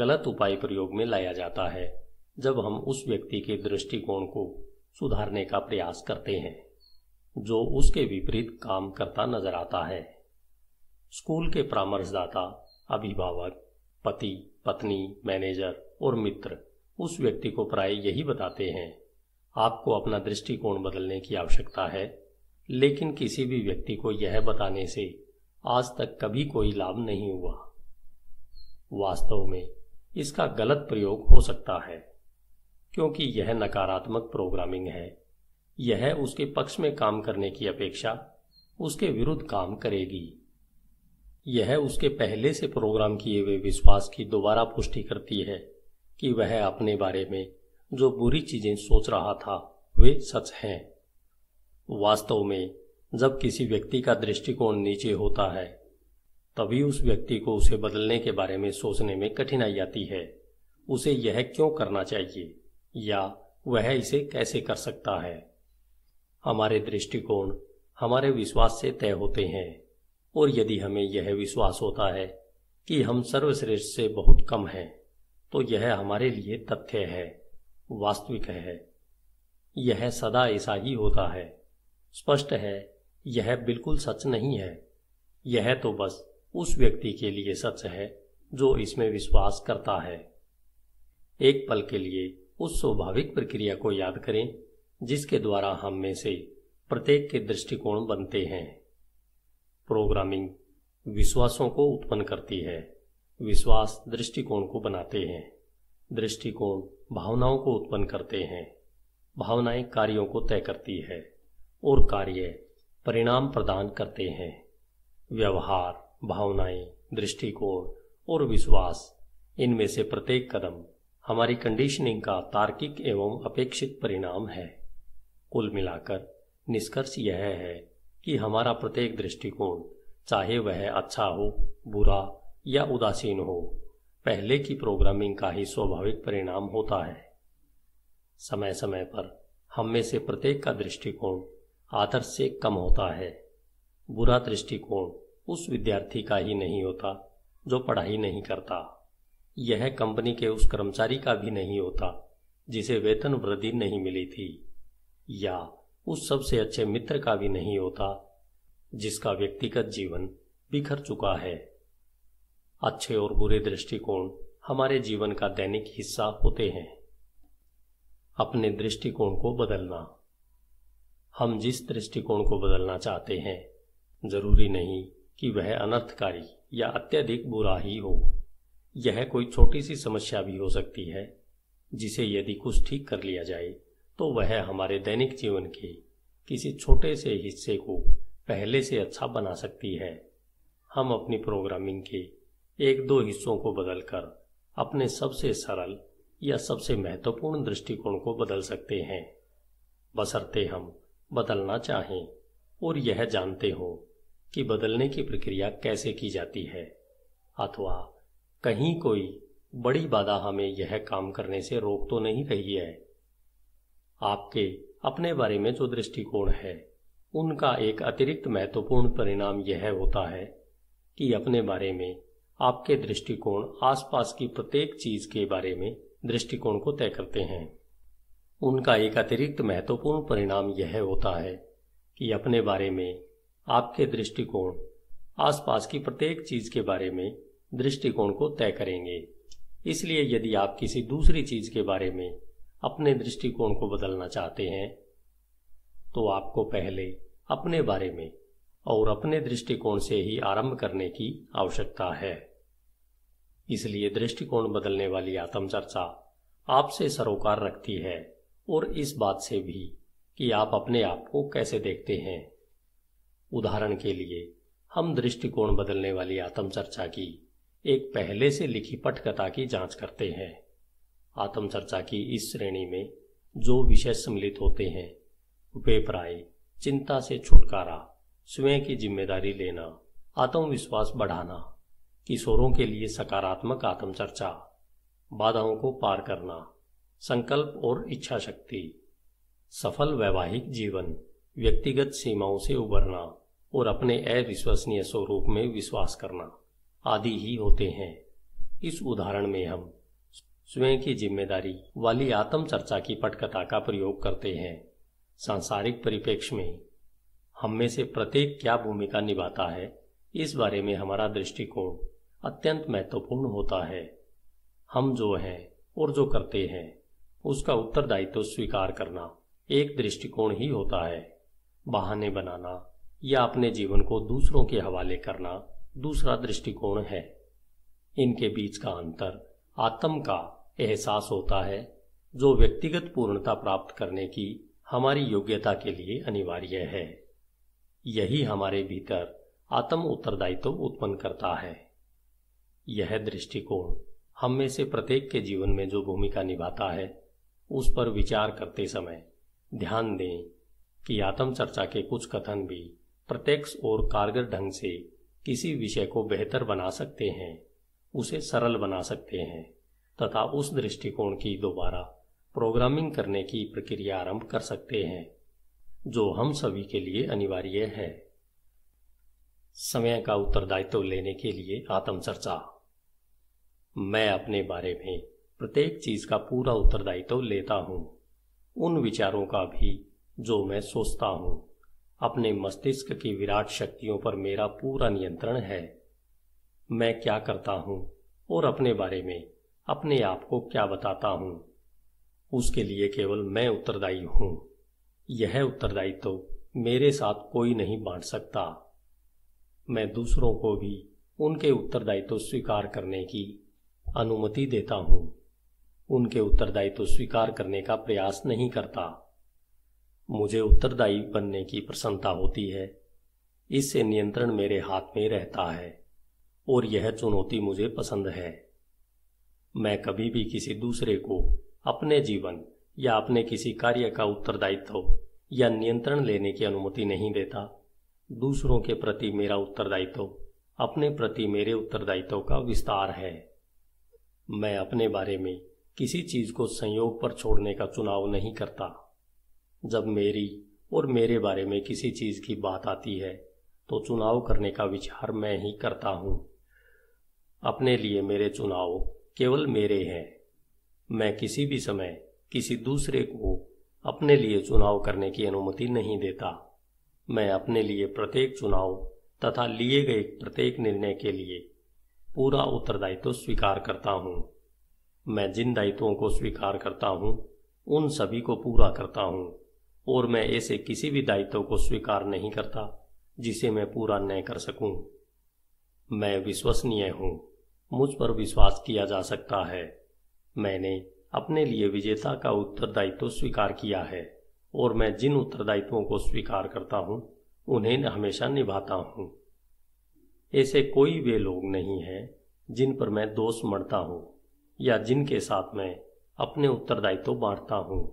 गलत उपाय प्रयोग में लाया जाता है जब हम उस व्यक्ति के दृष्टिकोण को सुधारने का प्रयास करते हैं जो उसके विपरीत काम करता नजर आता है स्कूल के परामर्शदाता अभिभावक पति पत्नी मैनेजर और मित्र उस व्यक्ति को प्राय यही बताते हैं आपको अपना दृष्टिकोण बदलने की आवश्यकता है लेकिन किसी भी व्यक्ति को यह बताने से आज तक कभी कोई लाभ नहीं हुआ वास्तव में इसका गलत प्रयोग हो सकता है क्योंकि यह नकारात्मक प्रोग्रामिंग है यह उसके पक्ष में काम करने की अपेक्षा उसके विरुद्ध काम करेगी यह उसके पहले से प्रोग्राम किए हुए विश्वास की दोबारा पुष्टि करती है कि वह अपने बारे में जो बुरी चीजें सोच रहा था वे सच हैं वास्तव में जब किसी व्यक्ति का दृष्टिकोण नीचे होता है तभी उस व्यक्ति को उसे बदलने के बारे में सोचने में कठिनाई आती है उसे यह क्यों करना चाहिए या वह इसे कैसे कर सकता है हमारे दृष्टिकोण हमारे विश्वास से तय होते हैं और यदि हमें यह विश्वास होता है कि हम सर्वश्रेष्ठ से बहुत कम हैं तो यह हमारे लिए तथ्य है वास्तविक है यह सदा ऐसा ही होता है स्पष्ट है यह बिल्कुल सच नहीं है यह तो बस उस व्यक्ति के लिए सच है जो इसमें विश्वास करता है एक पल के लिए उस स्वाभाविक प्रक्रिया को याद करें जिसके द्वारा हम में से प्रत्येक के दृष्टिकोण बनते हैं प्रोग्रामिंग विश्वासों को उत्पन्न करती है विश्वास दृष्टिकोण को बनाते हैं दृष्टिकोण भावनाओं को उत्पन्न करते हैं भावनाएं कार्यों को तय करती है और कार्य परिणाम प्रदान करते हैं व्यवहार भावनाएं दृष्टिकोण और विश्वास इनमें से प्रत्येक कदम हमारी कंडीशनिंग का तार्किक एवं अपेक्षित परिणाम है कुल मिलाकर निष्कर्ष यह है कि हमारा प्रत्येक दृष्टिकोण चाहे वह अच्छा हो बुरा या उदासीन हो पहले की प्रोग्रामिंग का ही स्वाभाविक परिणाम होता है समय समय पर हम में से प्रत्येक का दृष्टिकोण आदर्श से कम होता है बुरा दृष्टिकोण उस विद्यार्थी का ही नहीं होता जो पढ़ाई नहीं करता यह कंपनी के उस कर्मचारी का भी नहीं होता जिसे वेतन वृद्धि नहीं मिली थी या उस सबसे अच्छे मित्र का भी नहीं होता जिसका व्यक्तिगत जीवन बिखर चुका है अच्छे और बुरे दृष्टिकोण हमारे जीवन का दैनिक हिस्सा होते हैं अपने दृष्टिकोण को बदलना हम जिस दृष्टिकोण को बदलना चाहते हैं जरूरी नहीं कि वह अनर्थकारी या अत्यधिक बुरा ही हो यह कोई छोटी सी समस्या भी हो सकती है जिसे यदि कुछ ठीक कर लिया जाए तो वह हमारे दैनिक जीवन के किसी छोटे से हिस्से को पहले से अच्छा बना सकती है हम अपनी प्रोग्रामिंग के एक दो हिस्सों को बदलकर अपने सबसे सरल या सबसे महत्वपूर्ण दृष्टिकोण को बदल सकते हैं बसरते हम बदलना चाहें और यह जानते हो कि बदलने की प्रक्रिया कैसे की जाती है अथवा कहीं कोई बड़ी बाधा हमें यह काम करने से रोक तो नहीं रही है आपके अपने बारे में जो दृष्टिकोण है उनका एक अतिरिक्त महत्वपूर्ण परिणाम यह होता है कि अपने बारे में आपके दृष्टिकोण आसपास की प्रत्येक चीज के बारे में दृष्टिकोण को तय करते हैं उनका एक अतिरिक्त महत्वपूर्ण परिणाम यह होता है कि अपने बारे में आपके दृष्टिकोण आसपास की प्रत्येक चीज के बारे में दृष्टिकोण को तय करेंगे इसलिए यदि आप किसी दूसरी चीज के बारे में अपने दृष्टिकोण को बदलना चाहते हैं तो आपको पहले अपने बारे में और अपने दृष्टिकोण से ही आरंभ करने की आवश्यकता है इसलिए दृष्टिकोण बदलने वाली आत्मचर्चा आपसे सरोकार रखती है और इस बात से भी कि आप अपने आप को कैसे देखते हैं उदाहरण के लिए हम दृष्टिकोण बदलने वाली आत्मचर्चा की एक पहले से लिखी पटकथा की जांच करते हैं आत्मचर्चा की इस श्रेणी में जो विषय सम्मिलित होते हैं उपेपराय चिंता से छुटकारा स्वयं की जिम्मेदारी लेना आत्मविश्वास बढ़ाना किशोरों के लिए सकारात्मक आत्मचर्चा बाधाओं को पार करना संकल्प और इच्छा शक्ति सफल वैवाहिक जीवन व्यक्तिगत सीमाओं से उबरना और अपने अविश्वसनीय स्वरूप में विश्वास करना आदि ही होते हैं इस उदाहरण में हम स्वयं की जिम्मेदारी वाली आत्म चर्चा की पटकथा का प्रयोग करते हैं सांसारिक परिप्रेक्ष्य में हम में से प्रत्येक क्या भूमिका निभाता है इस बारे में हमारा दृष्टिकोण अत्यंत महत्वपूर्ण होता है हम जो हैं और जो करते हैं उसका उत्तरदायित्व स्वीकार करना एक दृष्टिकोण ही होता है बहाने बनाना या अपने जीवन को दूसरों के हवाले करना दूसरा दृष्टिकोण है इनके बीच का अंतर आत्म का एहसास होता है जो व्यक्तिगत पूर्णता प्राप्त करने की हमारी योग्यता के लिए अनिवार्य है यही हमारे भीतर आत्म उत्तरदायित्व उत्पन्न करता है यह दृष्टिकोण हम में से प्रत्येक के जीवन में जो भूमिका निभाता है उस पर विचार करते समय ध्यान दें कि आत्म चर्चा के कुछ कथन भी प्रत्यक्ष और कारगर ढंग से किसी विषय को बेहतर बना सकते हैं उसे सरल बना सकते हैं तथा उस दृष्टिकोण की दोबारा प्रोग्रामिंग करने की प्रक्रिया आरंभ कर सकते हैं जो हम सभी के लिए अनिवार्य है समय का उत्तरदायित्व लेने के लिए आत्मचर्चा मैं अपने बारे में प्रत्येक चीज का पूरा उत्तरदायित्व लेता हूं उन विचारों का भी जो मैं सोचता हूं अपने मस्तिष्क की विराट शक्तियों पर मेरा पूरा नियंत्रण है मैं क्या करता हूं और अपने बारे में अपने आप को क्या बताता हूं उसके लिए केवल मैं उत्तरदायी हूं यह उत्तरदायित्व तो मेरे साथ कोई नहीं बांट सकता मैं दूसरों को भी उनके उत्तरदायित्व तो स्वीकार करने की अनुमति देता हूं उनके उत्तरदायित्व तो स्वीकार करने का प्रयास नहीं करता मुझे उत्तरदायी बनने की प्रसन्नता होती है इससे नियंत्रण मेरे हाथ में रहता है और यह चुनौती मुझे पसंद है मैं कभी भी किसी दूसरे को अपने जीवन या अपने किसी कार्य का उत्तरदायित्व या नियंत्रण लेने की अनुमति नहीं देता दूसरों के प्रति मेरा उत्तरदायित्व अपने प्रति मेरे उत्तरदायित्व का विस्तार है मैं अपने बारे में किसी चीज को संयोग पर छोड़ने का चुनाव नहीं करता जब मेरी और मेरे बारे में किसी चीज़ की बात आती है तो चुनाव करने का विचार मैं ही करता हूं अपने लिए मेरे चुनाव केवल मेरे हैं मैं किसी भी समय किसी दूसरे को अपने लिए चुनाव करने की अनुमति नहीं देता मैं अपने लिए प्रत्येक चुनाव तथा लिए गए प्रत्येक निर्णय के लिए पूरा उत्तरदायित्व स्वीकार करता हूँ मैं जिन दायित्वों को स्वीकार करता हूँ उन सभी को पूरा करता हूँ और मैं ऐसे किसी भी दायित्व को स्वीकार नहीं करता जिसे मैं पूरा न कर सकूं। मैं विश्वसनीय हूं मुझ पर विश्वास किया जा सकता है मैंने अपने लिए विजेता का उत्तरदायित्व स्वीकार किया है और मैं जिन उत्तरदायित्वों को स्वीकार करता हूं उन्हें हमेशा निभाता हूं ऐसे कोई वे लोग नहीं हैं जिन पर मैं दोष मरता हूं या जिनके साथ मैं अपने उत्तरदायित्व बांटता हूं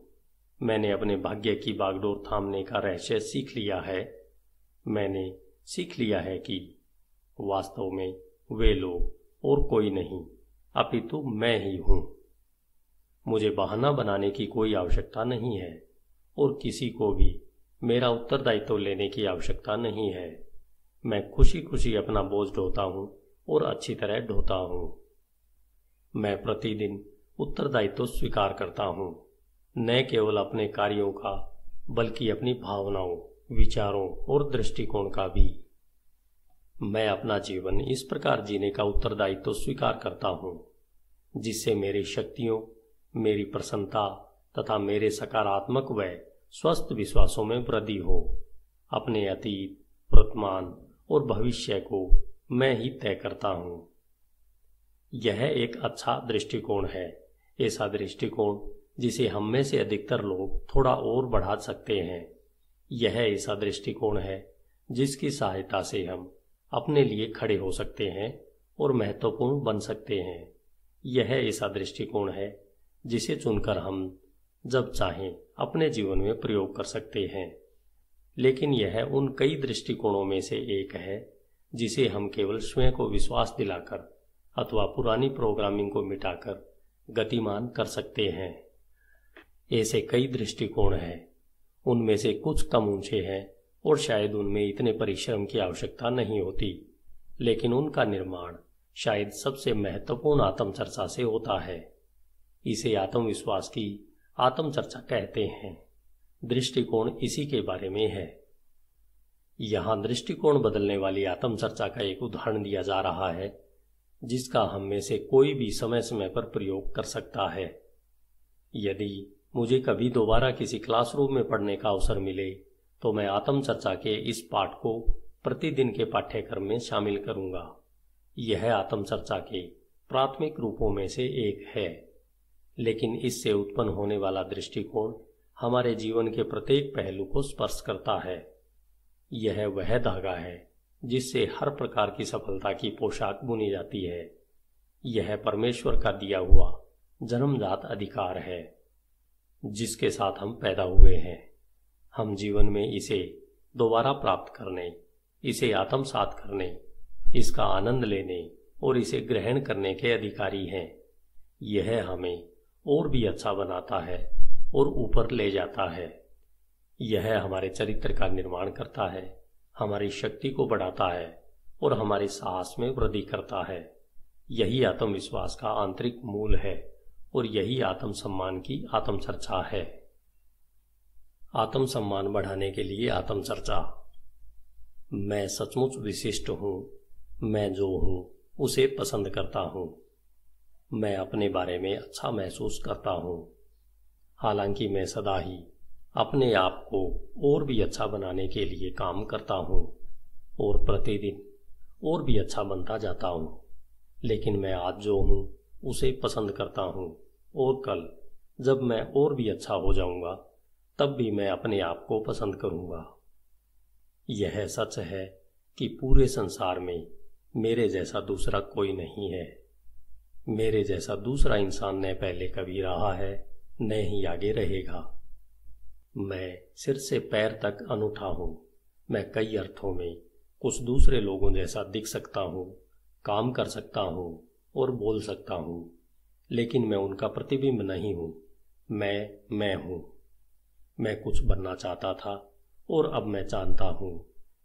मैंने अपने भाग्य की बागडोर थामने का रहस्य सीख लिया है मैंने सीख लिया है कि वास्तव में वे लोग और कोई नहीं अपितु मैं ही हूं मुझे बहाना बनाने की कोई आवश्यकता नहीं है और किसी को भी मेरा उत्तरदायित्व लेने की आवश्यकता नहीं है मैं खुशी खुशी अपना बोझ ढोता हूं और अच्छी तरह ढोता हूं मैं प्रतिदिन उत्तरदायित्व स्वीकार करता हूं न केवल अपने कार्यों का बल्कि अपनी भावनाओं विचारों और दृष्टिकोण का भी मैं अपना जीवन इस प्रकार जीने का उत्तरदायित्व तो स्वीकार करता हूं जिससे मेरी शक्तियों मेरी प्रसन्नता तथा मेरे सकारात्मक व स्वस्थ विश्वासों में वृद्धि हो अपने अतीत वर्तमान और भविष्य को मैं ही तय करता हूं यह एक अच्छा दृष्टिकोण है ऐसा दृष्टिकोण जिसे हम में से अधिकतर लोग थोड़ा और बढ़ा सकते हैं यह ऐसा दृष्टिकोण है जिसकी सहायता से हम अपने लिए खड़े हो सकते हैं और महत्वपूर्ण बन सकते हैं यह ऐसा दृष्टिकोण है जिसे चुनकर हम जब चाहें अपने जीवन में प्रयोग कर सकते हैं लेकिन यह उन कई दृष्टिकोणों में से एक है जिसे हम केवल स्वयं को विश्वास दिलाकर अथवा पुरानी प्रोग्रामिंग को मिटाकर गतिमान कर सकते हैं ऐसे कई दृष्टिकोण हैं उनमें से कुछ कम ऊंचे हैं और शायद उनमें इतने परिश्रम की आवश्यकता नहीं होती लेकिन उनका निर्माण शायद सबसे महत्वपूर्ण आत्मचर्चा से होता है इसे आत्मविश्वास की आत्मचर्चा कहते हैं दृष्टिकोण इसी के बारे में है यहां दृष्टिकोण बदलने वाली आत्मचर्चा का एक उदाहरण दिया जा रहा है जिसका हम में से कोई भी समय समय पर प्रयोग कर सकता है यदि मुझे कभी दोबारा किसी क्लासरूम में पढ़ने का अवसर मिले तो मैं आत्मचर्चा के इस पाठ को प्रतिदिन के पाठ्यक्रम में शामिल करूंगा यह आत्मचर्चा के प्राथमिक रूपों में से एक है लेकिन इससे उत्पन्न होने वाला दृष्टिकोण हमारे जीवन के प्रत्येक पहलू को स्पर्श करता है यह वह धागा है जिससे हर प्रकार की सफलता की पोशाक बुनी जाती है यह परमेश्वर का दिया हुआ जन्मजात अधिकार है जिसके साथ हम पैदा हुए हैं हम जीवन में इसे दोबारा प्राप्त करने इसे आत्मसात करने इसका आनंद लेने और इसे ग्रहण करने के अधिकारी हैं यह हमें और भी अच्छा बनाता है और ऊपर ले जाता है यह हमारे चरित्र का निर्माण करता है हमारी शक्ति को बढ़ाता है और हमारे साहस में वृद्धि करता है यही आत्मविश्वास का आंतरिक मूल है और यही आत्मसम्मान की आत्मचर्चा है आत्मसम्मान बढ़ाने के लिए आत्मचर्चा मैं सचमुच विशिष्ट हूं मैं जो हूं उसे पसंद करता हूं मैं अपने बारे में अच्छा महसूस करता हूं हालांकि मैं सदा ही अपने आप को और भी अच्छा बनाने के लिए काम करता हूं और प्रतिदिन और भी अच्छा बनता जाता हूं लेकिन मैं आज जो हूं उसे पसंद करता हूं और कल जब मैं और भी अच्छा हो जाऊंगा तब भी मैं अपने आप को पसंद करूंगा यह सच है कि पूरे संसार में मेरे जैसा दूसरा कोई नहीं है मेरे जैसा दूसरा इंसान न पहले कभी रहा है न ही आगे रहेगा मैं सिर से पैर तक अनूठा हूं मैं कई अर्थों में कुछ दूसरे लोगों जैसा दिख सकता हूं काम कर सकता हूं और बोल सकता हूं लेकिन मैं उनका प्रतिबिंब नहीं हूं मैं मैं हूं मैं कुछ बनना चाहता था और अब मैं जानता हूं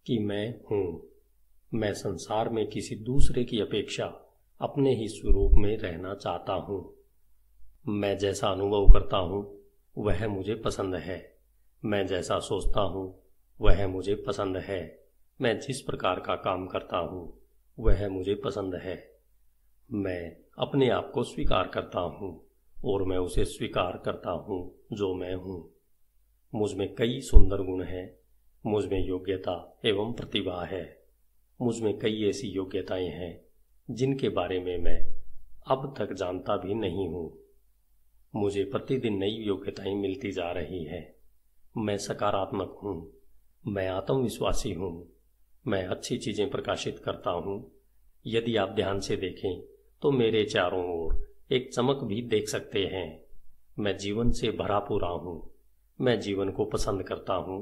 कि मैं हूं मैं संसार में किसी दूसरे की अपेक्षा अपने ही स्वरूप में रहना चाहता हूं मैं जैसा अनुभव करता हूं वह मुझे पसंद है मैं जैसा सोचता हूं वह मुझे पसंद है मैं जिस प्रकार का काम करता हूं वह मुझे पसंद है मैं अपने आप को स्वीकार करता हूं और मैं उसे स्वीकार करता हूं जो मैं हूं मुझ में कई सुंदर गुण हैं मुझ में योग्यता एवं प्रतिभा है मुझ में कई ऐसी योग्यताएं हैं जिनके बारे में मैं अब तक जानता भी नहीं हूं मुझे प्रतिदिन नई योग्यताएं मिलती जा रही है मैं सकारात्मक हूं मैं आत्मविश्वासी हूं मैं अच्छी चीजें प्रकाशित करता हूं यदि आप ध्यान से देखें तो मेरे चारों ओर एक चमक भी देख सकते हैं मैं जीवन से भरा पूरा हूं मैं जीवन को पसंद करता हूं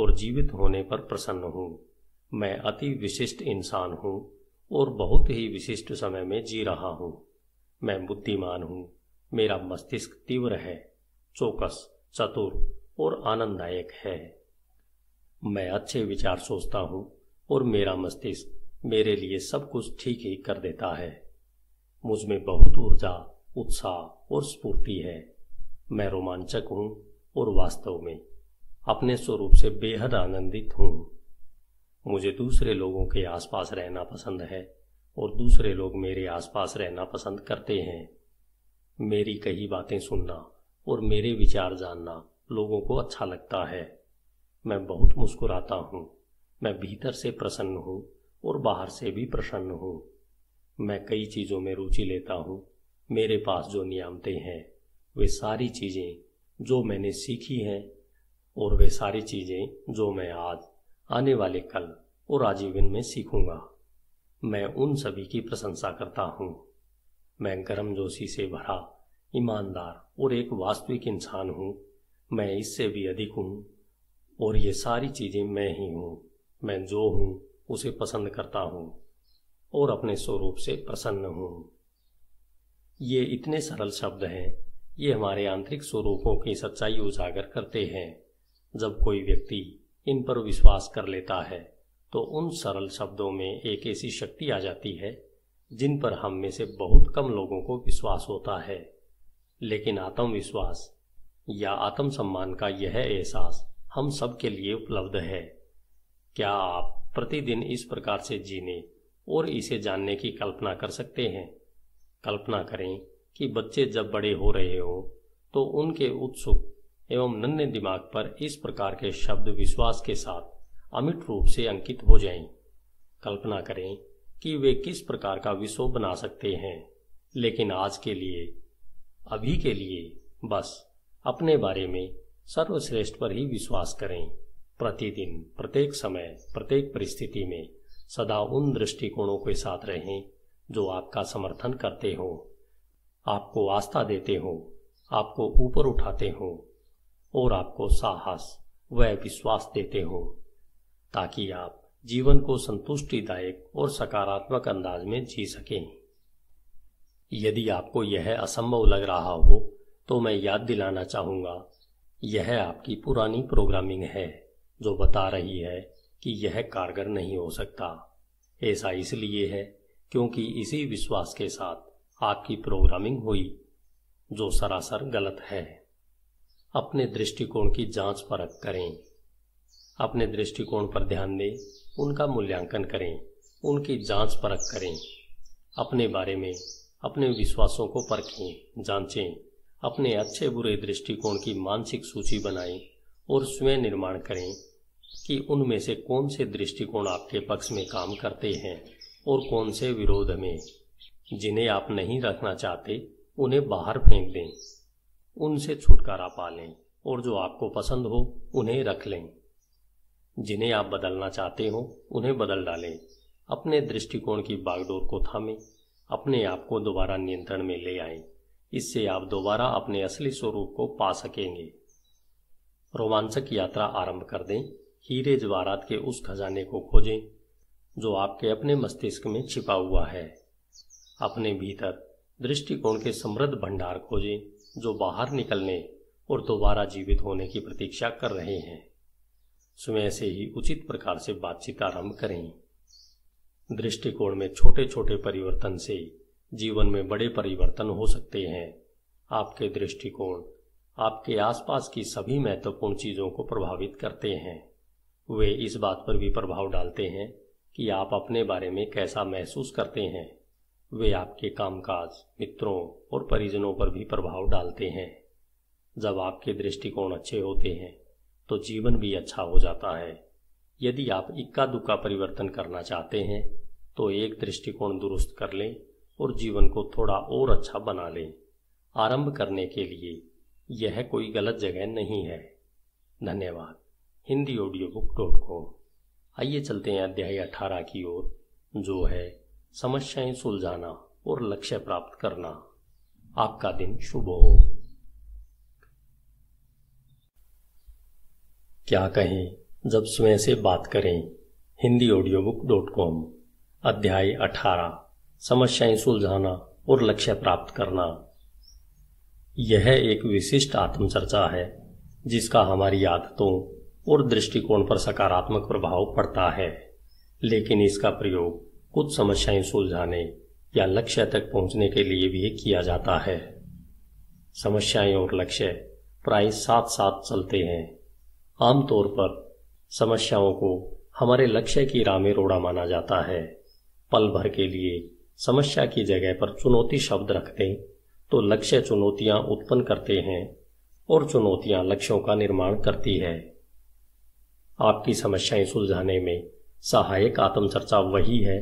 और जीवित होने पर प्रसन्न हूं मैं अति विशिष्ट इंसान हूं और बहुत ही विशिष्ट समय में जी रहा हूं मैं बुद्धिमान हूँ मेरा मस्तिष्क तीव्र है चौकस चतुर और आनंददायक है मैं अच्छे विचार सोचता हूँ और मेरा मस्तिष्क मेरे लिए सब कुछ ठीक ही कर देता है मुझ में बहुत ऊर्जा उत्साह और स्फूर्ति है मैं रोमांचक हूँ और वास्तव में अपने स्वरूप से बेहद आनंदित हूँ मुझे दूसरे लोगों के आसपास रहना पसंद है और दूसरे लोग मेरे आसपास रहना पसंद करते हैं मेरी कही बातें सुनना और मेरे विचार जानना लोगों को अच्छा लगता है मैं बहुत मुस्कुराता हूँ मैं भीतर से प्रसन्न हूँ और बाहर से भी प्रसन्न हूँ मैं कई चीज़ों में रुचि लेता हूँ मेरे पास जो नियामते हैं वे सारी चीज़ें जो मैंने सीखी हैं और वे सारी चीज़ें जो मैं आज आने वाले कल और आजीवन में सीखूंगा मैं उन सभी की प्रशंसा करता हूँ मैं गर्म जोशी से भरा ईमानदार और एक वास्तविक इंसान हूं मैं इससे भी अधिक हूं और ये सारी चीज़ें मैं ही हूँ मैं जो हूं उसे पसंद करता हूँ और अपने स्वरूप से प्रसन्न हूं ये इतने सरल शब्द हैं ये हमारे आंतरिक स्वरूपों की सच्चाई उजागर करते हैं जब कोई व्यक्ति इन पर विश्वास कर लेता है तो उन सरल शब्दों में एक ऐसी शक्ति आ जाती है जिन पर हम में से बहुत कम लोगों को विश्वास होता है लेकिन आत्मविश्वास या आत्म सम्मान का यह एहसास हम सब के लिए उपलब्ध है क्या आप प्रतिदिन इस प्रकार से जीने और इसे जानने की कल्पना कर सकते हैं कल्पना करें कि बच्चे जब बड़े हो रहे हो तो उनके उत्सुक एवं नन्हे दिमाग पर इस प्रकार के शब्द विश्वास के साथ अमिट रूप से अंकित हो जाएं। कल्पना करें कि वे किस प्रकार का विश्व बना सकते हैं लेकिन आज के लिए अभी के लिए बस अपने बारे में सर्वश्रेष्ठ पर ही विश्वास करें प्रतिदिन प्रत्येक समय प्रत्येक परिस्थिति में सदा उन दृष्टिकोणों के साथ रहें जो आपका समर्थन करते हो आपको आस्था देते हो आपको ऊपर उठाते हो और आपको साहस व विश्वास देते हो ताकि आप जीवन को संतुष्टिदायक और सकारात्मक अंदाज में जी सकें यदि आपको यह असंभव लग रहा हो तो मैं याद दिलाना चाहूंगा यह आपकी पुरानी प्रोग्रामिंग है जो बता रही है कि यह कारगर नहीं हो सकता ऐसा इसलिए है क्योंकि इसी विश्वास के साथ आपकी प्रोग्रामिंग हुई जो सरासर गलत है अपने दृष्टिकोण की जांच परख करें अपने दृष्टिकोण पर ध्यान दें उनका मूल्यांकन करें उनकी जांच परख करें अपने बारे में अपने विश्वासों को परखें जांचें अपने अच्छे बुरे दृष्टिकोण की मानसिक सूची बनाएं और स्वयं निर्माण करें कि उनमें से कौन से दृष्टिकोण आपके पक्ष में काम करते हैं और कौन से विरोध में जिन्हें आप नहीं रखना चाहते उन्हें बाहर फेंक दें उनसे छुटकारा पा लें और जो आपको पसंद हो उन्हें रख लें जिन्हें आप बदलना चाहते हो उन्हें बदल डालें अपने दृष्टिकोण की बागडोर को थामें अपने आप को दोबारा नियंत्रण में ले आए इससे आप दोबारा अपने असली स्वरूप को पा सकेंगे रोमांचक यात्रा आरंभ कर दें हीरे जवारात के उस खजाने को खोजें जो आपके अपने मस्तिष्क में छिपा हुआ है अपने भीतर दृष्टिकोण के समृद्ध भंडार खोजें जो बाहर निकलने और दोबारा जीवित होने की प्रतीक्षा कर रहे हैं स्वयं से ही उचित प्रकार से बातचीत आरंभ करें दृष्टिकोण में छोटे छोटे परिवर्तन से जीवन में बड़े परिवर्तन हो सकते हैं आपके दृष्टिकोण आपके आसपास की सभी महत्वपूर्ण चीज़ों को प्रभावित करते हैं वे इस बात पर भी प्रभाव डालते हैं कि आप अपने बारे में कैसा महसूस करते हैं वे आपके कामकाज मित्रों और परिजनों पर भी प्रभाव डालते हैं जब आपके दृष्टिकोण अच्छे होते हैं तो जीवन भी अच्छा हो जाता है यदि आप इक्का दुक्का परिवर्तन करना चाहते हैं तो एक दृष्टिकोण दुरुस्त कर लें और जीवन को थोड़ा और अच्छा बना लें आरंभ करने के लिए यह कोई गलत जगह नहीं है धन्यवाद Hindi audio book dot com आइए चलते हैं अध्याय अठारह की ओर जो है समस्याएं सुलझाना और लक्ष्य प्राप्त करना आपका दिन शुभ हो क्या कहें जब स्वयं से बात करें Hindi audio book dot com अध्याय अठारह समस्याएं सुलझाना और लक्ष्य प्राप्त करना यह एक विशिष्ट आत्मचर्चा है जिसका हमारी आदतों और दृष्टिकोण पर सकारात्मक प्रभाव पड़ता है लेकिन इसका प्रयोग कुछ समस्याएं सुलझाने या लक्ष्य तक पहुंचने के लिए भी किया जाता है समस्याएं और लक्ष्य प्राय साथ साथ चलते हैं आमतौर पर समस्याओं को हमारे लक्ष्य की राह में रोड़ा माना जाता है पल भर के लिए समस्या की जगह पर चुनौती शब्द रखते तो लक्ष्य चुनौतियां उत्पन्न करते हैं और चुनौतियां लक्ष्यों का निर्माण करती है आपकी समस्याएं सुलझाने में सहायक आत्मचर्चा वही है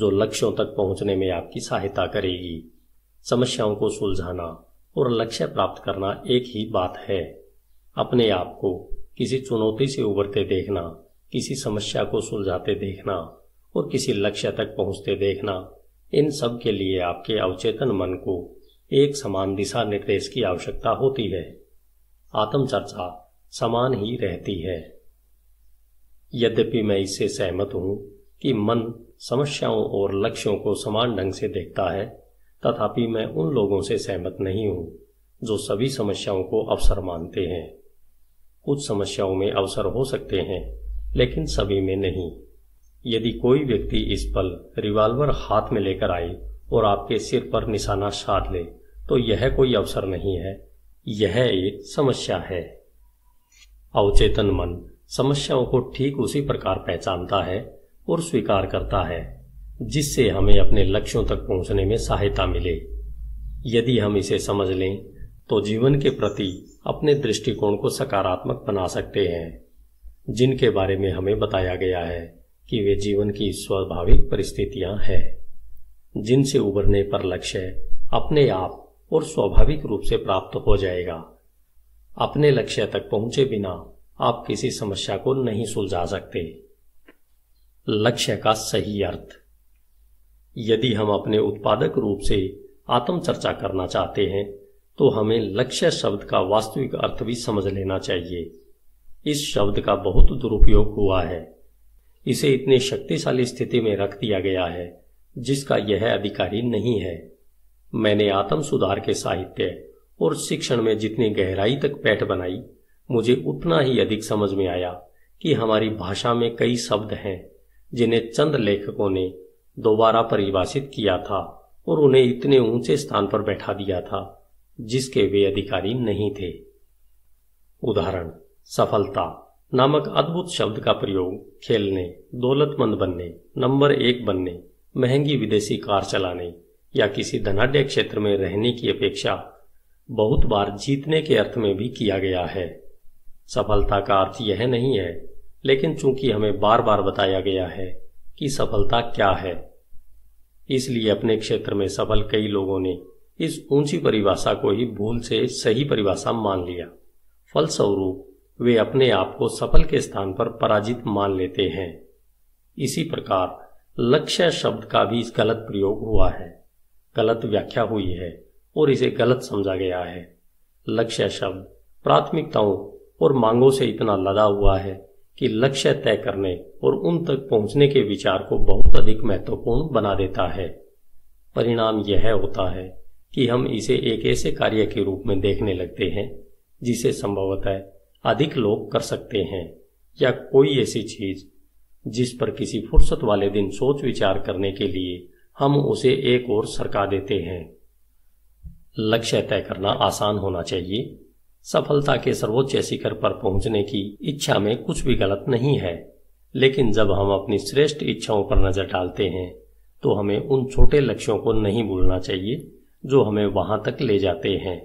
जो लक्ष्यों तक पहुंचने में आपकी सहायता करेगी समस्याओं को सुलझाना और लक्ष्य प्राप्त करना एक ही बात है अपने आप को किसी चुनौती से उबरते देखना किसी समस्या को सुलझाते देखना और किसी लक्ष्य तक पहुंचते देखना इन सब के लिए आपके अवचेतन मन को एक समान दिशा निर्देश की आवश्यकता होती है आत्मचर्चा समान ही रहती है यद्यपि मैं इससे सहमत हूं कि मन समस्याओं और लक्ष्यों को समान ढंग से देखता है तथापि मैं उन लोगों से सहमत नहीं हूं जो सभी समस्याओं को अवसर मानते हैं कुछ समस्याओं में अवसर हो सकते हैं लेकिन सभी में नहीं यदि कोई व्यक्ति इस पल रिवाल्वर हाथ में लेकर आए और आपके सिर पर निशाना साध ले तो यह कोई अवसर नहीं है यह एक समस्या है अवचेतन मन समस्याओं को ठीक उसी प्रकार पहचानता है और स्वीकार करता है जिससे हमें अपने लक्ष्यों तक पहुंचने में सहायता मिले यदि हम इसे समझ लें तो जीवन के प्रति अपने दृष्टिकोण को सकारात्मक बना सकते हैं जिनके बारे में हमें बताया गया है कि वे जीवन की स्वाभाविक परिस्थितियां हैं जिनसे उबरने पर लक्ष्य अपने आप और स्वाभाविक रूप से प्राप्त हो जाएगा अपने लक्ष्य तक पहुंचे बिना आप किसी समस्या को नहीं सुलझा सकते लक्ष्य का सही अर्थ यदि हम अपने उत्पादक रूप से आत्मचर्चा करना चाहते हैं तो हमें लक्ष्य शब्द का वास्तविक अर्थ भी समझ लेना चाहिए इस शब्द का बहुत दुरुपयोग हुआ है इसे इतनी शक्तिशाली स्थिति में रख दिया गया है जिसका यह अधिकारी नहीं है मैंने आत्म सुधार के साहित्य और शिक्षण में जितनी गहराई तक पैठ बनाई मुझे उतना ही अधिक समझ में आया कि हमारी भाषा में कई शब्द हैं जिन्हें चंद लेखकों ने दोबारा परिभाषित किया था और उन्हें इतने ऊंचे स्थान पर बैठा दिया था जिसके वे अधिकारी नहीं थे उदाहरण सफलता नामक अद्भुत शब्द का प्रयोग खेलने दौलतमंद बनने नंबर एक बनने महंगी विदेशी कार चलाने या किसी धनाढ़ क्षेत्र में रहने की अपेक्षा बहुत बार जीतने के अर्थ में भी किया गया है सफलता का अर्थ यह नहीं है लेकिन चूंकि हमें बार बार बताया गया है कि सफलता क्या है इसलिए अपने क्षेत्र में सफल कई लोगों ने इस ऊंची परिभाषा को ही भूल से सही परिभाषा मान लिया फलस्वरूप वे अपने आप को सफल के स्थान पर पराजित मान लेते हैं इसी प्रकार लक्ष्य शब्द का भी गलत प्रयोग हुआ है गलत व्याख्या हुई है और इसे गलत समझा गया है लक्ष्य शब्द प्राथमिकताओं और मांगों से इतना लदा हुआ है कि लक्ष्य तय करने और उन तक पहुंचने के विचार को बहुत अधिक महत्वपूर्ण बना देता है परिणाम यह होता है कि हम इसे एक ऐसे कार्य के रूप में देखने लगते हैं जिसे संभवतः अधिक लोग कर सकते हैं या कोई ऐसी चीज जिस पर किसी फुर्सत वाले दिन सोच विचार करने के लिए हम उसे एक और सरका देते हैं लक्ष्य तय करना आसान होना चाहिए सफलता के सर्वोच्च शिखर पर पहुंचने की इच्छा में कुछ भी गलत नहीं है लेकिन जब हम अपनी श्रेष्ठ इच्छाओं पर नजर डालते हैं तो हमें उन छोटे लक्ष्यों को नहीं भूलना चाहिए जो हमें वहां तक ले जाते हैं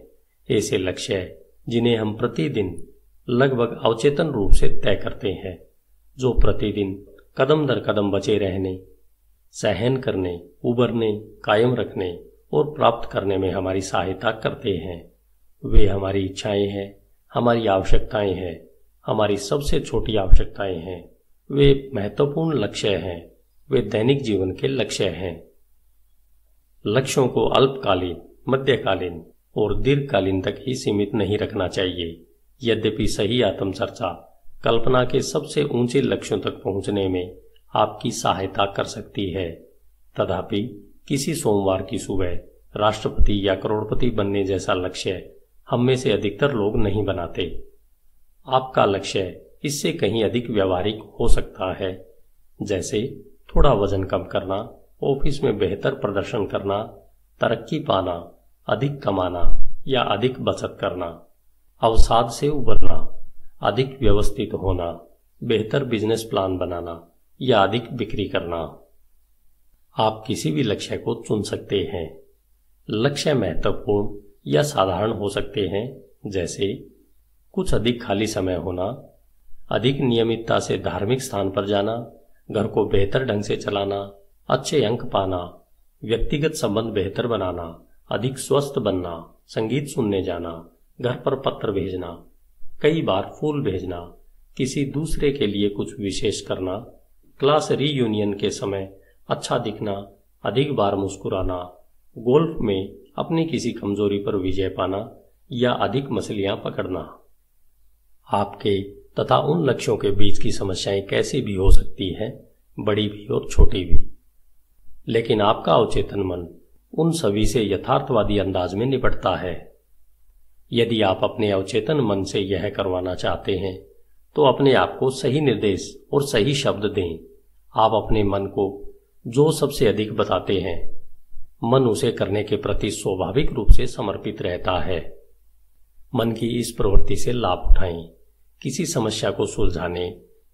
ऐसे लक्ष्य जिन्हें हम प्रतिदिन लगभग अवचेतन रूप से तय करते हैं जो प्रतिदिन कदम दर कदम बचे रहने सहन करने उबरने कायम रखने और प्राप्त करने में हमारी सहायता करते हैं वे हमारी इच्छाएं हैं हमारी आवश्यकताएं हैं हमारी सबसे छोटी आवश्यकताएं हैं वे महत्वपूर्ण लक्ष्य हैं वे दैनिक जीवन के लक्ष्य हैं लक्ष्यों को अल्पकालीन मध्यकालीन और दीर्घकालीन तक ही सीमित नहीं रखना चाहिए यद्यपि सही आत्मचर्चा कल्पना के सबसे ऊंचे लक्ष्यों तक पहुंचने में आपकी सहायता कर सकती है तथापि किसी सोमवार की सुबह राष्ट्रपति या करोड़पति बनने जैसा लक्ष्य हम में से अधिकतर लोग नहीं बनाते आपका लक्ष्य इससे कहीं अधिक व्यवहारिक हो सकता है जैसे थोड़ा वजन कम करना ऑफिस में बेहतर प्रदर्शन करना तरक्की पाना अधिक कमाना या अधिक बचत करना अवसाद से उबरना अधिक व्यवस्थित होना बेहतर बिजनेस प्लान बनाना या अधिक बिक्री करना आप किसी भी लक्ष्य को चुन सकते हैं लक्ष्य महत्वपूर्ण या साधारण हो सकते हैं जैसे कुछ अधिक खाली समय होना अधिक नियमितता से धार्मिक स्थान पर जाना घर को बेहतर ढंग से चलाना अच्छे अंक पाना व्यक्तिगत संबंध बेहतर बनाना अधिक स्वस्थ बनना संगीत सुनने जाना घर पर पत्र भेजना कई बार फूल भेजना किसी दूसरे के लिए कुछ विशेष करना क्लास रीयूनियन के समय अच्छा दिखना अधिक बार मुस्कुराना गोल्फ में अपनी किसी कमजोरी पर विजय पाना या अधिक मछलियां पकड़ना आपके तथा उन लक्ष्यों के बीच की समस्याएं कैसी भी हो सकती है बड़ी भी और छोटी भी लेकिन आपका अवचेतन मन उन सभी से यथार्थवादी अंदाज में निपटता है यदि आप अपने अवचेतन मन से यह करवाना चाहते हैं तो अपने आप को सही निर्देश और सही शब्द दें आप अपने मन को जो सबसे अधिक बताते हैं मन उसे करने के प्रति स्वाभाविक रूप से समर्पित रहता है मन की इस प्रवृत्ति से लाभ उठाएं किसी समस्या को सुलझाने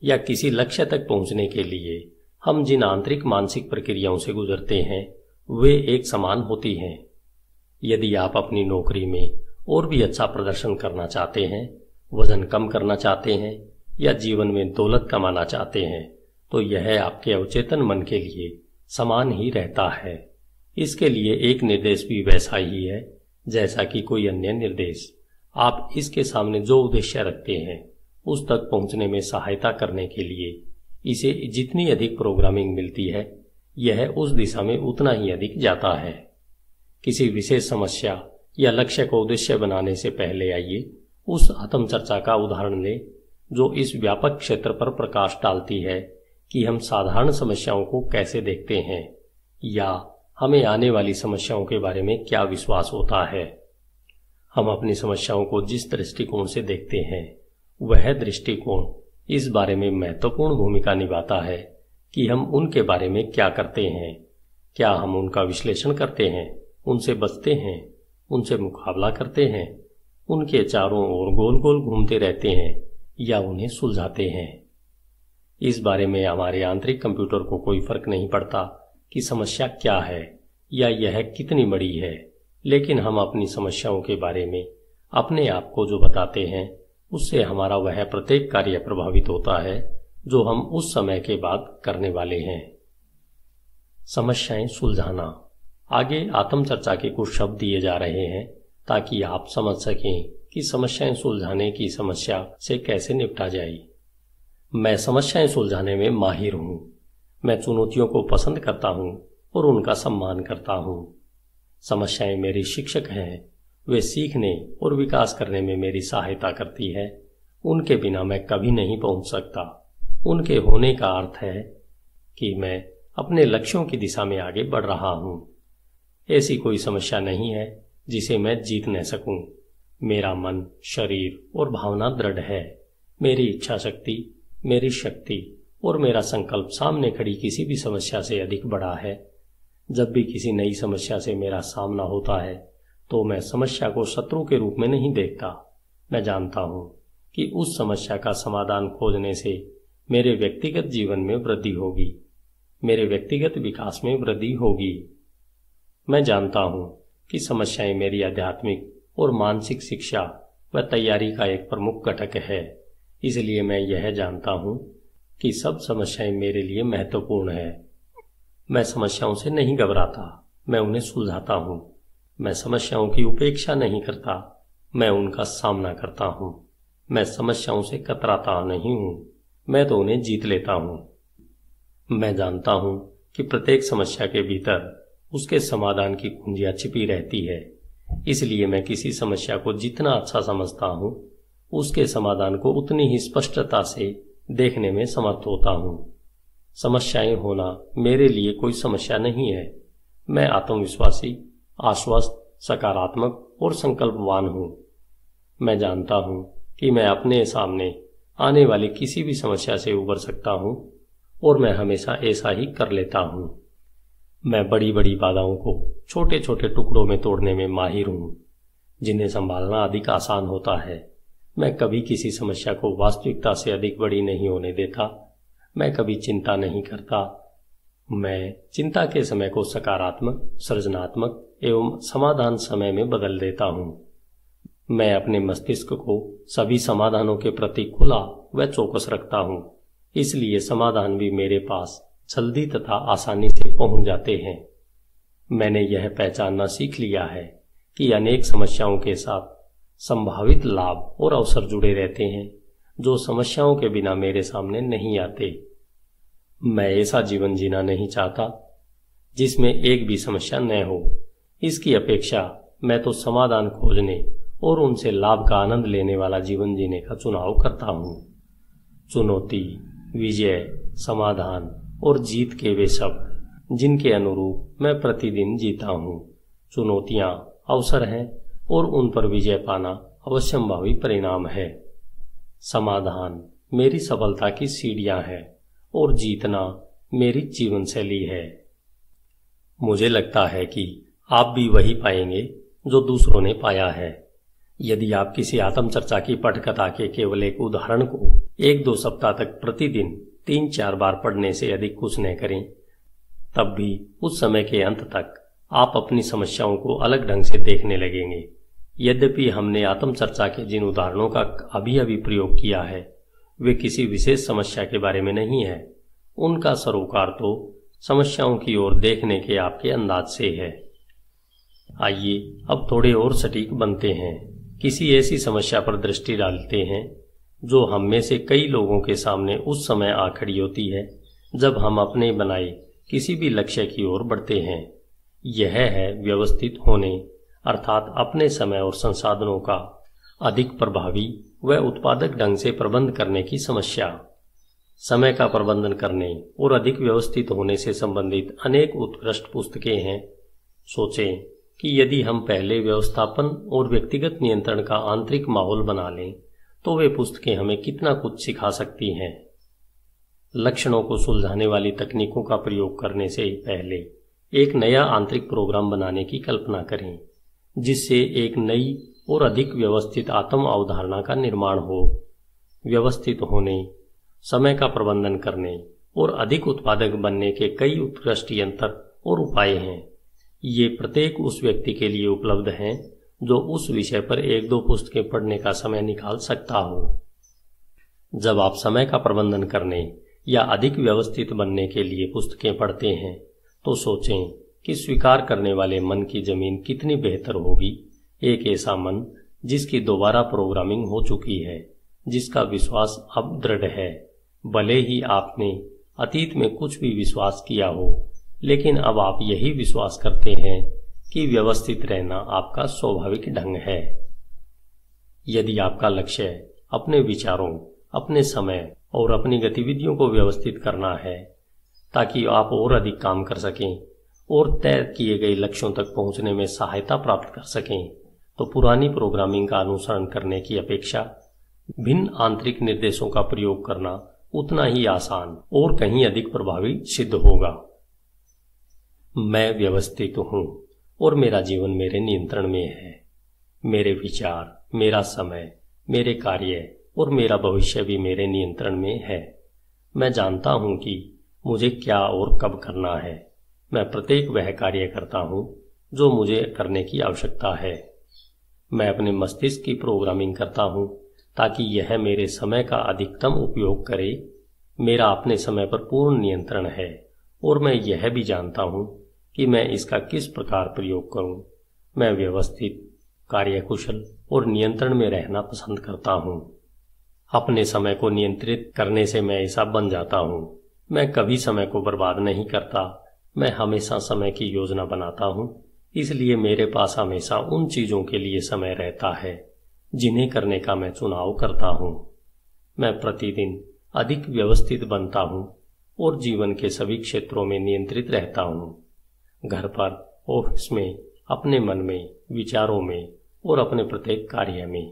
या किसी लक्ष्य तक पहुंचने के लिए हम जिन आंतरिक मानसिक प्रक्रियाओं से गुजरते हैं वे एक समान होती हैं यदि आप अपनी नौकरी में और भी अच्छा प्रदर्शन करना चाहते हैं वजन कम करना चाहते हैं या जीवन में दौलत कमाना चाहते हैं तो यह आपके अवचेतन मन के लिए समान ही रहता है इसके लिए एक निर्देश भी वैसा ही है जैसा कि कोई अन्य निर्देश आप इसके सामने जो उद्देश्य रखते हैं उस तक पहुंचने में सहायता करने के लिए इसे जितनी अधिक प्रोग्रामिंग मिलती है यह उस दिशा में उतना ही अधिक जाता है किसी विशेष समस्या या लक्ष्य को उद्देश्य बनाने से पहले आइए उस आत्मचर्चा का उदाहरण लें जो इस व्यापक क्षेत्र पर प्रकाश डालती है कि हम साधारण समस्याओं को कैसे देखते हैं या हमें आने वाली समस्याओं के बारे में क्या विश्वास होता है हम अपनी समस्याओं को जिस दृष्टिकोण से देखते हैं वह दृष्टिकोण इस बारे में महत्वपूर्ण भूमिका निभाता है कि हम उनके बारे में क्या करते हैं क्या हम उनका विश्लेषण करते हैं उनसे बचते हैं उनसे मुकाबला करते हैं उनके चारों ओर गोल गोल घूमते रहते हैं या उन्हें सुलझाते हैं इस बारे में हमारे आंतरिक कंप्यूटर को कोई फर्क नहीं पड़ता कि समस्या क्या है या यह कितनी बड़ी है लेकिन हम अपनी समस्याओं के बारे में अपने आप को जो बताते हैं उससे हमारा वह प्रत्येक कार्य प्रभावित होता है जो हम उस समय के बाद करने वाले हैं समस्याएं सुलझाना आगे आत्मचर्चा के कुछ शब्द दिए जा रहे हैं ताकि आप समझ सकें कि समस्याएं सुलझाने की समस्या से कैसे निपटा जाए मैं समस्याएं सुलझाने में माहिर हूं मैं चुनौतियों को पसंद करता हूं और उनका सम्मान करता हूं समस्याएं मेरे शिक्षक हैं वे सीखने और विकास करने में मेरी सहायता करती है उनके बिना मैं कभी नहीं पहुंच सकता उनके होने का अर्थ है कि मैं अपने लक्ष्यों की दिशा में आगे बढ़ रहा हूं ऐसी कोई समस्या नहीं है जिसे मैं जीत न सकूं मेरा मन शरीर और भावना दृढ़ है मेरी इच्छा शक्ति मेरी शक्ति और मेरा संकल्प सामने खड़ी किसी भी समस्या से अधिक बड़ा है जब भी किसी नई समस्या से मेरा सामना होता है तो मैं समस्या को शत्रु के रूप में नहीं देखता मैं जानता हूं कि उस समस्या का समाधान खोजने से मेरे व्यक्तिगत जीवन में वृद्धि होगी मेरे व्यक्तिगत विकास में वृद्धि होगी मैं जानता हूं कि समस्याएं मेरी आध्यात्मिक और मानसिक शिक्षा व तैयारी का एक प्रमुख घटक है इसलिए मैं यह जानता हूं कि सब समस्याएं मेरे लिए महत्वपूर्ण है मैं समस्याओं से नहीं घबराता मैं उन्हें सुलझाता हूं मैं समस्याओं की उपेक्षा नहीं करता मैं उनका सामना करता हूं मैं समस्याओं से कतराता नहीं हूं मैं तो उन्हें जीत लेता हूं मैं जानता हूं कि प्रत्येक समस्या के भीतर उसके समाधान की कुंजियां छिपी रहती है इसलिए मैं किसी समस्या को जितना अच्छा समझता हूं उसके समाधान को उतनी ही स्पष्टता से देखने में समर्थ होता हूं समस्याएं होना मेरे लिए कोई समस्या नहीं है मैं आत्मविश्वासी आश्वस्त सकारात्मक और संकल्पवान हूं मैं जानता हूं कि मैं अपने सामने आने वाली किसी भी समस्या से उबर सकता हूं और मैं हमेशा ऐसा ही कर लेता हूं मैं बड़ी बड़ी बाधाओं को छोटे छोटे टुकड़ों में तोड़ने में माहिर हूं जिन्हें संभालना अधिक आसान होता है मैं कभी किसी समस्या को वास्तविकता से अधिक बड़ी नहीं होने देता मैं कभी चिंता नहीं करता मैं चिंता के समय को सकारात्मक सृजनात्मक एवं समाधान समय में बदल देता हूं मैं अपने मस्तिष्क को सभी समाधानों के प्रति खुला व चौकस रखता हूं इसलिए समाधान भी मेरे पास जल्दी तथा आसानी से पहुंच जाते हैं मैंने यह पहचानना सीख लिया है कि अनेक समस्याओं के साथ संभावित लाभ और अवसर जुड़े रहते हैं जो समस्याओं के बिना मेरे सामने नहीं आते मैं ऐसा जीवन जीना नहीं चाहता जिसमें एक भी समस्या न हो इसकी अपेक्षा मैं तो समाधान खोजने और उनसे लाभ का आनंद लेने वाला जीवन जीने का चुनाव करता हूँ चुनौती विजय समाधान और जीत के वे शब्द जिनके अनुरूप मैं प्रतिदिन जीता हूँ चुनौतियां अवसर हैं और उन पर विजय पाना अवश्यंभावी परिणाम है समाधान मेरी सफलता की सीढ़ियां हैं और जीतना मेरी जीवन शैली है मुझे लगता है कि आप भी वही पाएंगे जो दूसरों ने पाया है यदि आप किसी आत्मचर्चा की पटकथा के केवल एक उदाहरण को एक दो सप्ताह तक प्रतिदिन तीन चार बार पढ़ने से अधिक कुछ न करें तब भी उस समय के अंत तक आप अपनी समस्याओं को अलग ढंग से देखने लगेंगे यद्यपि हमने आत्मचर्चा के जिन उदाहरणों का अभी अभी प्रयोग किया है वे किसी विशेष समस्या के बारे में नहीं है उनका सरोकार तो समस्याओं की ओर देखने के आपके अंदाज से है आइए अब थोड़े और सटीक बनते हैं किसी ऐसी समस्या पर दृष्टि डालते हैं जो हम में से कई लोगों के सामने उस समय आ खड़ी होती है जब हम अपने बनाए किसी भी लक्ष्य की ओर बढ़ते हैं यह है व्यवस्थित होने अर्थात अपने समय और संसाधनों का अधिक प्रभावी व उत्पादक ढंग से प्रबंध करने की समस्या समय का प्रबंधन करने और अधिक व्यवस्थित होने से संबंधित अनेक उत्कृष्ट पुस्तकें हैं सोचें कि यदि हम पहले व्यवस्थापन और व्यक्तिगत नियंत्रण का आंतरिक माहौल बना लें तो वे पुस्तकें हमें कितना कुछ सिखा सकती हैं लक्षणों को सुलझाने वाली तकनीकों का प्रयोग करने से पहले एक नया आंतरिक प्रोग्राम बनाने की कल्पना करें जिससे एक नई और अधिक व्यवस्थित आत्म अवधारणा का निर्माण हो व्यवस्थित होने समय का प्रबंधन करने और अधिक उत्पादक बनने के कई उत्कृष्ट यंत्र और उपाय हैं ये प्रत्येक उस व्यक्ति के लिए उपलब्ध हैं जो उस विषय पर एक दो पुस्तकें पढ़ने का समय निकाल सकता हो जब आप समय का प्रबंधन करने या अधिक व्यवस्थित बनने के लिए पुस्तकें पढ़ते हैं तो सोचें कि स्वीकार करने वाले मन की जमीन कितनी बेहतर होगी एक ऐसा मन जिसकी दोबारा प्रोग्रामिंग हो चुकी है जिसका विश्वास अब दृढ़ है भले ही आपने अतीत में कुछ भी विश्वास किया हो लेकिन अब आप यही विश्वास करते हैं कि व्यवस्थित रहना आपका स्वाभाविक ढंग है यदि आपका लक्ष्य अपने विचारों अपने समय और अपनी गतिविधियों को व्यवस्थित करना है ताकि आप और अधिक काम कर सकें और तय किए गए लक्ष्यों तक पहुंचने में सहायता प्राप्त कर सकें तो पुरानी प्रोग्रामिंग का अनुसरण करने की अपेक्षा भिन्न आंतरिक निर्देशों का प्रयोग करना उतना ही आसान और कहीं अधिक प्रभावी सिद्ध होगा मैं व्यवस्थित हूं और मेरा जीवन मेरे नियंत्रण में है मेरे विचार मेरा समय मेरे कार्य और मेरा भविष्य भी मेरे नियंत्रण में है मैं जानता हूं कि मुझे क्या और कब करना है मैं प्रत्येक वह कार्य करता हूं जो मुझे करने की आवश्यकता है मैं अपने मस्तिष्क की प्रोग्रामिंग करता हूं ताकि यह मेरे समय का अधिकतम उपयोग करे मेरा अपने समय पर पूर्ण नियंत्रण है और मैं यह भी जानता हूं कि मैं इसका किस प्रकार प्रयोग करूं मैं व्यवस्थित कार्यकुशल और नियंत्रण में रहना पसंद करता हूं अपने समय को नियंत्रित करने से मैं ऐसा बन जाता हूं मैं कभी समय को बर्बाद नहीं करता मैं हमेशा समय की योजना बनाता हूँ इसलिए मेरे पास हमेशा उन चीजों के लिए समय रहता है जिन्हें करने का मैं चुनाव करता हूँ मैं प्रतिदिन अधिक व्यवस्थित बनता हूँ और जीवन के सभी क्षेत्रों में नियंत्रित रहता हूँ घर पर ऑफिस में अपने मन में विचारों में और अपने प्रत्येक कार्य में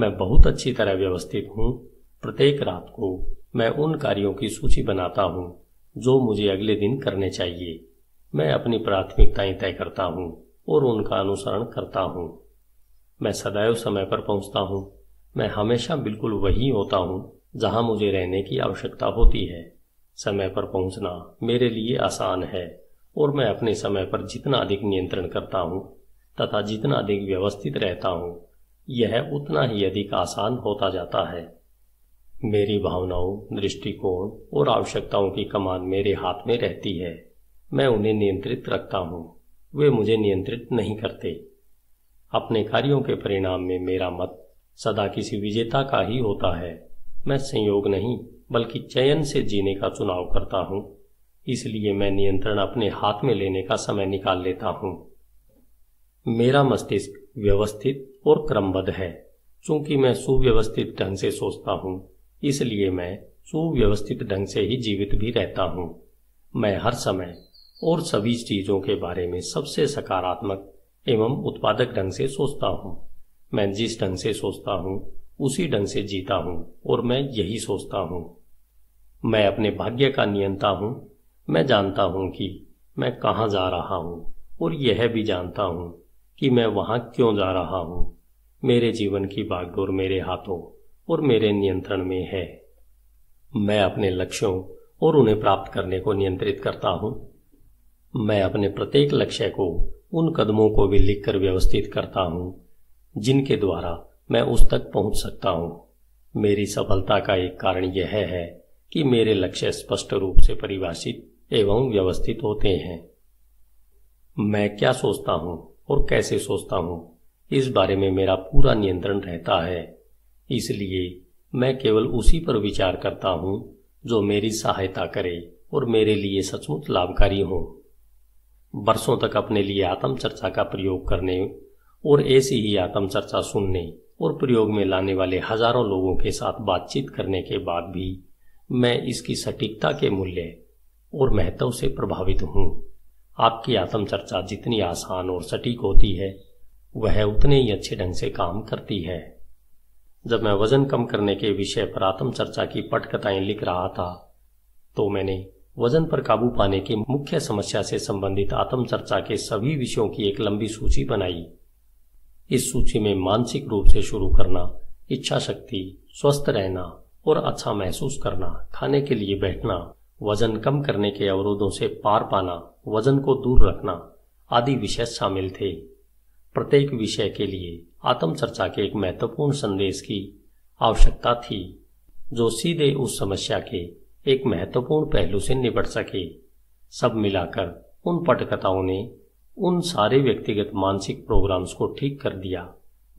मैं बहुत अच्छी तरह व्यवस्थित हूँ प्रत्येक रात को मैं उन कार्यों की सूची बनाता हूँ जो मुझे अगले दिन करने चाहिए मैं अपनी प्राथमिकताएं तय करता हूँ और उनका अनुसरण करता हूँ मैं सदैव समय पर पहुंचता हूँ मैं हमेशा बिल्कुल वही होता हूँ जहां मुझे रहने की आवश्यकता होती है समय पर पहुंचना मेरे लिए आसान है और मैं अपने समय पर जितना अधिक नियंत्रण करता हूँ तथा जितना अधिक व्यवस्थित रहता हूँ यह उतना ही अधिक आसान होता जाता है मेरी भावनाओं दृष्टिकोण और आवश्यकताओं की कमान मेरे हाथ में रहती है मैं उन्हें नियंत्रित रखता हूँ वे मुझे नियंत्रित नहीं करते अपने कार्यों के परिणाम में मेरा मत सदा किसी विजेता का ही होता है मैं संयोग नहीं बल्कि चयन से जीने का चुनाव करता हूँ इसलिए मैं नियंत्रण अपने हाथ में लेने का समय निकाल लेता हूँ मेरा मस्तिष्क व्यवस्थित और क्रमबद्ध है चूंकि मैं सुव्यवस्थित ढंग से सोचता हूँ इसलिए मैं सुव्यवस्थित ढंग से ही जीवित भी रहता हूँ मैं हर समय और सभी चीजों के बारे में सबसे सकारात्मक एवं उत्पादक ढंग से सोचता हूँ मैं जिस ढंग से सोचता हूँ उसी ढंग से जीता हूँ और मैं यही सोचता हूँ मैं अपने भाग्य का नियंता हूँ मैं जानता हूँ कि मैं कहाँ जा रहा हूँ और यह भी जानता हूँ कि मैं वहां क्यों जा रहा हूँ मेरे जीवन की बागडोर मेरे हाथों और मेरे नियंत्रण में है मैं अपने लक्ष्यों और उन्हें प्राप्त करने को नियंत्रित करता हूं मैं अपने प्रत्येक लक्ष्य को उन कदमों को भी लिखकर व्यवस्थित करता हूं जिनके द्वारा मैं उस तक पहुंच सकता हूं मेरी सफलता का एक कारण यह है कि मेरे लक्ष्य स्पष्ट रूप से परिभाषित एवं व्यवस्थित होते हैं मैं क्या सोचता हूं और कैसे सोचता हूं इस बारे में मेरा पूरा नियंत्रण रहता है इसलिए मैं केवल उसी पर विचार करता हूं जो मेरी सहायता करे और मेरे लिए सचमुच लाभकारी हो बरसों तक अपने लिए आत्मचर्चा का प्रयोग करने और ऐसी ही आत्मचर्चा सुनने और प्रयोग में लाने वाले हजारों लोगों के साथ बातचीत करने के बाद भी मैं इसकी सटीकता के मूल्य और महत्व से प्रभावित हूं आपकी आत्मचर्चा जितनी आसान और सटीक होती है वह उतने ही अच्छे ढंग से काम करती है जब मैं वजन कम करने के विषय पर आत्म चर्चा की पटकथाएं लिख रहा था तो मैंने वजन पर काबू पाने की मुख्य समस्या से संबंधित आत्म चर्चा के सभी विषयों की एक लंबी सूची बनाई इस सूची में मानसिक रूप से शुरू करना इच्छा शक्ति स्वस्थ रहना और अच्छा महसूस करना खाने के लिए बैठना वजन कम करने के अवरोधों से पार पाना वजन को दूर रखना आदि विषय शामिल थे प्रत्येक विषय के लिए आत्मचर्चा के एक महत्वपूर्ण संदेश की आवश्यकता थी जो सीधे उस समस्या के एक महत्वपूर्ण पहलू से निपट सके सब मिलाकर उन पटकथाओं ने उन सारे व्यक्तिगत मानसिक प्रोग्राम्स को ठीक कर दिया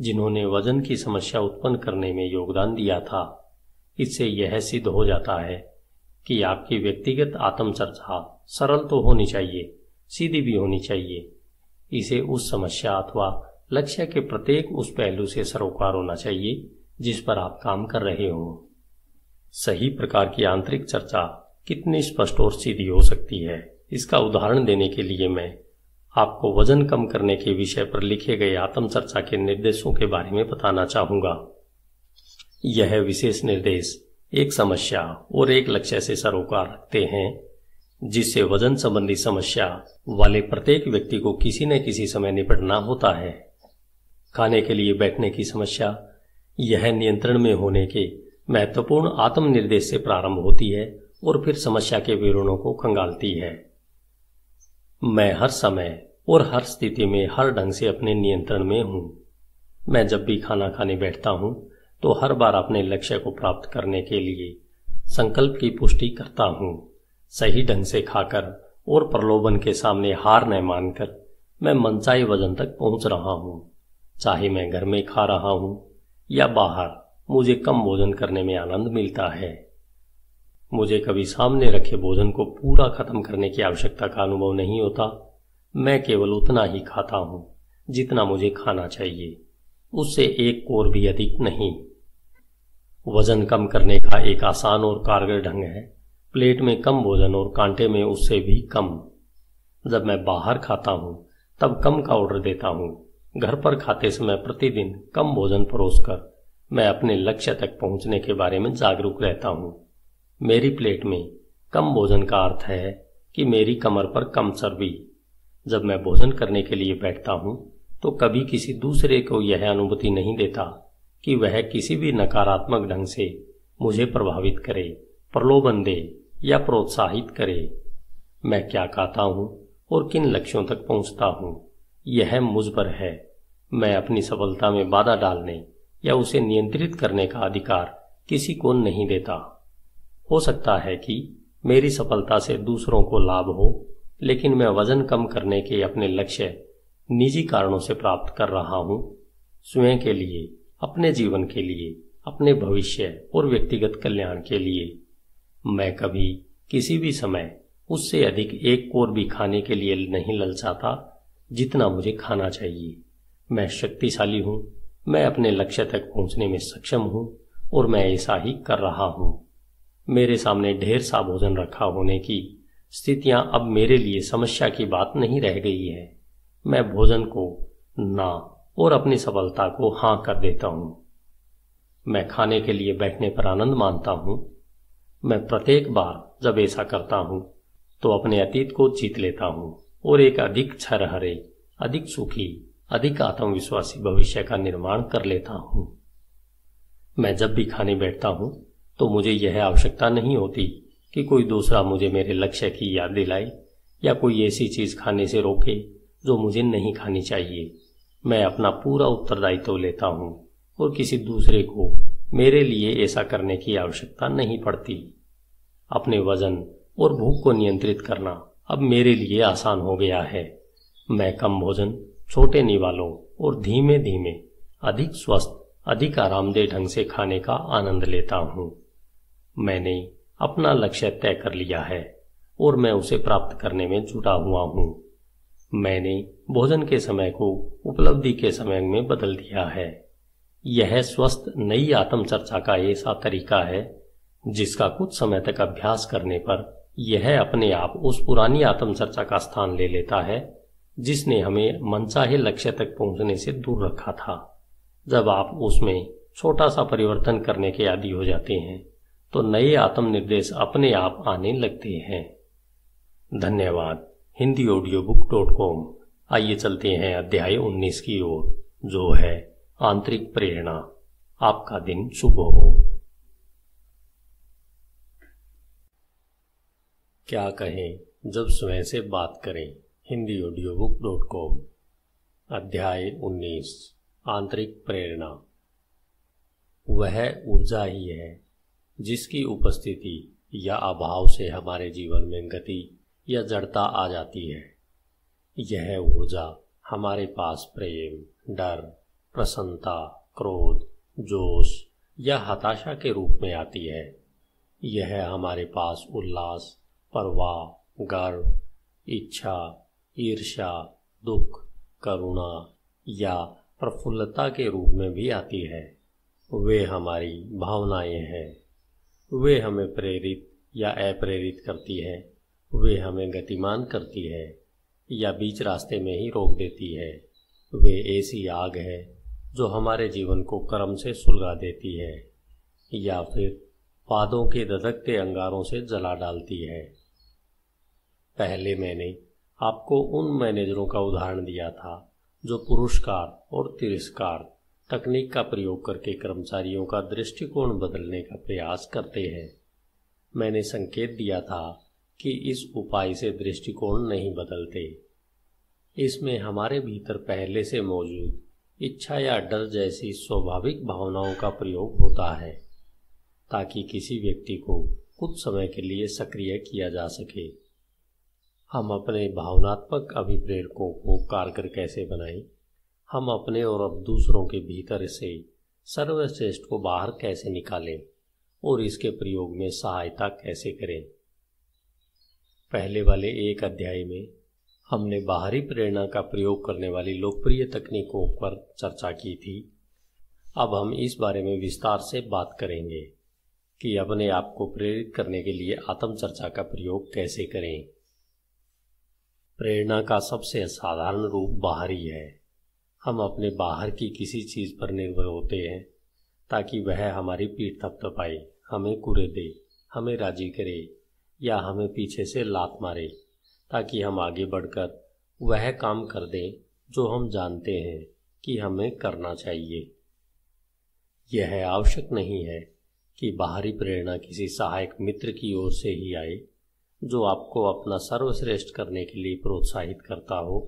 जिन्होंने वजन की समस्या उत्पन्न करने में योगदान दिया था इससे यह सिद्ध हो जाता है कि आपकी व्यक्तिगत आत्मचर्चा सरल तो होनी चाहिए सीधी भी होनी चाहिए इसे उस समस्या अथवा लक्ष्य के प्रत्येक उस पहलू से सरोकार होना चाहिए जिस पर आप काम कर रहे हो सही प्रकार की आंतरिक चर्चा कितनी स्पष्ट और सीधी हो सकती है इसका उदाहरण देने के लिए मैं आपको वजन कम करने के विषय पर लिखे गए आत्मचर्चा के निर्देशों के बारे में बताना चाहूंगा यह विशेष निर्देश एक समस्या और एक लक्ष्य से सरोकार रखते हैं जिससे वजन संबंधी समस्या वाले प्रत्येक व्यक्ति को किसी न किसी समय निपटना होता है खाने के लिए बैठने की समस्या यह नियंत्रण में होने के महत्वपूर्ण आत्मनिर्देश से प्रारंभ होती है और फिर समस्या के विवरणों को खंगालती है मैं हर समय और हर स्थिति में हर ढंग से अपने नियंत्रण में हूं मैं जब भी खाना खाने बैठता हूं तो हर बार अपने लक्ष्य को प्राप्त करने के लिए संकल्प की पुष्टि करता हूं सही ढंग से खाकर और प्रलोभन के सामने हार न मानकर मैं मनचाही वजन तक पहुंच रहा हूं चाहे मैं घर में खा रहा हूं या बाहर मुझे कम भोजन करने में आनंद मिलता है मुझे कभी सामने रखे भोजन को पूरा खत्म करने की आवश्यकता का अनुभव नहीं होता मैं केवल उतना ही खाता हूं जितना मुझे खाना चाहिए उससे एक कोर भी अधिक नहीं वजन कम करने का एक आसान और कारगर ढंग है प्लेट में कम भोजन और कांटे में उससे भी कम जब मैं बाहर खाता हूं तब कम का ऑर्डर देता हूं घर पर खाते समय प्रतिदिन कम भोजन परोसकर मैं अपने लक्ष्य तक पहुंचने के बारे में जागरूक रहता हूँ मेरी प्लेट में कम भोजन का अर्थ है कि मेरी कमर पर कम चर्बी जब मैं भोजन करने के लिए बैठता हूँ तो कभी किसी दूसरे को यह अनुमति नहीं देता कि वह किसी भी नकारात्मक ढंग से मुझे प्रभावित करे प्रलोभन दे या प्रोत्साहित करे मैं क्या खाता हूँ और किन लक्ष्यों तक पहुँचता हूँ यह मुझ पर है मैं अपनी सफलता में बाधा डालने या उसे नियंत्रित करने का अधिकार किसी को नहीं देता हो सकता है कि मेरी सफलता से दूसरों को लाभ हो लेकिन मैं वजन कम करने के अपने लक्ष्य निजी कारणों से प्राप्त कर रहा हूं स्वयं के लिए अपने जीवन के लिए अपने भविष्य और व्यक्तिगत कल्याण के लिए मैं कभी किसी भी समय उससे अधिक एक कोर भी खाने के लिए नहीं ललचाता जितना मुझे खाना चाहिए मैं शक्तिशाली हूं मैं अपने लक्ष्य तक पहुंचने में सक्षम हूं और मैं ऐसा ही कर रहा हूं मेरे सामने ढेर सा भोजन रखा होने की स्थितियां अब मेरे लिए समस्या की बात नहीं रह गई है मैं भोजन को ना और अपनी सफलता को हां कर देता हूं मैं खाने के लिए बैठने पर आनंद मानता हूं मैं प्रत्येक बार जब ऐसा करता हूं तो अपने अतीत को जीत लेता हूं और एक अधिक छरहरे अधिक सुखी अधिक आत्मविश्वासी भविष्य का निर्माण कर लेता हूं मैं जब भी खाने बैठता हूं तो मुझे यह आवश्यकता नहीं होती कि कोई दूसरा मुझे मेरे लक्ष्य की याद दिलाए या कोई ऐसी चीज खाने से रोके जो मुझे नहीं खानी चाहिए मैं अपना पूरा उत्तरदायित्व तो लेता हूं और किसी दूसरे को मेरे लिए ऐसा करने की आवश्यकता नहीं पड़ती अपने वजन और भूख को नियंत्रित करना अब मेरे लिए आसान हो गया है मैं कम भोजन छोटे निवालों और धीमे धीमे अधिक स्वस्थ अधिक आरामदेह ढंग से खाने का आनंद लेता हूँ मैंने अपना लक्ष्य तय कर लिया है और मैं उसे प्राप्त करने में जुटा हुआ हूँ मैंने भोजन के समय को उपलब्धि के समय में बदल दिया है यह स्वस्थ नई आत्मचर्चा का ऐसा तरीका है जिसका कुछ समय तक अभ्यास करने पर यह अपने आप उस पुरानी आत्मचर्चा का स्थान ले लेता है जिसने हमें मनचाहे लक्ष्य तक पहुंचने से दूर रखा था जब आप उसमें छोटा सा परिवर्तन करने के आदि हो जाते हैं तो नए आत्मनिर्देश अपने आप आने लगते हैं धन्यवाद Hindi audio book dot com आइए चलते हैं अध्याय 19 की ओर जो है आंतरिक प्रेरणा आपका दिन शुभ हो क्या कहें जब स्वयं से बात करें Hindi audio book dot com अध्याय उन्नीस आंतरिक प्रेरणा वह ऊर्जा ही है जिसकी उपस्थिति या अभाव से हमारे जीवन में गति या जड़ता आ जाती है यह ऊर्जा हमारे पास प्रेम डर प्रसन्नता क्रोध जोश या हताशा के रूप में आती है यह हमारे पास उल्लास परवाह गर्व इच्छा ईर्षा दुख करुणा या प्रफुल्लता के रूप में भी आती है वे हमारी भावनाएं हैं वे हमें प्रेरित या अप्रेरित करती है वे हमें गतिमान करती है या बीच रास्ते में ही रोक देती है वे ऐसी आग है जो हमारे जीवन को कर्म से सुलगा देती है या फिर पादों के ददकते अंगारों से जला डालती है पहले मैंने आपको उन मैनेजरों का उदाहरण दिया था जो पुरस्कार और तिरस्कार तकनीक का प्रयोग करके कर्मचारियों का दृष्टिकोण बदलने का प्रयास करते हैं मैंने संकेत दिया था कि इस उपाय से दृष्टिकोण नहीं बदलते इसमें हमारे भीतर पहले से मौजूद इच्छा या डर जैसी स्वाभाविक भावनाओं का प्रयोग होता है ताकि किसी व्यक्ति को कुछ समय के लिए सक्रिय किया जा सके हम अपने भावनात्मक अभिप्रेरकों को कारगर कैसे बनाएं हम अपने और अब दूसरों के भीतर से सर्वश्रेष्ठ को बाहर कैसे निकालें और इसके प्रयोग में सहायता कैसे करें पहले वाले एक अध्याय में हमने बाहरी प्रेरणा का प्रयोग करने वाली लोकप्रिय तकनीकों पर चर्चा की थी अब हम इस बारे में विस्तार से बात करेंगे कि अपने आप को प्रेरित करने के लिए आत्मचर्चा का प्रयोग कैसे करें प्रेरणा का सबसे साधारण रूप बाहरी है हम अपने बाहर की किसी चीज़ पर निर्भर होते हैं ताकि वह हमारी पीठ थपथपाए तो हमें कुरे दे हमें राजी करे या हमें पीछे से लात मारे ताकि हम आगे बढ़कर वह काम कर दें जो हम जानते हैं कि हमें करना चाहिए यह आवश्यक नहीं है कि बाहरी प्रेरणा किसी सहायक मित्र की ओर से ही आए जो आपको अपना सर्वश्रेष्ठ करने के लिए प्रोत्साहित करता हो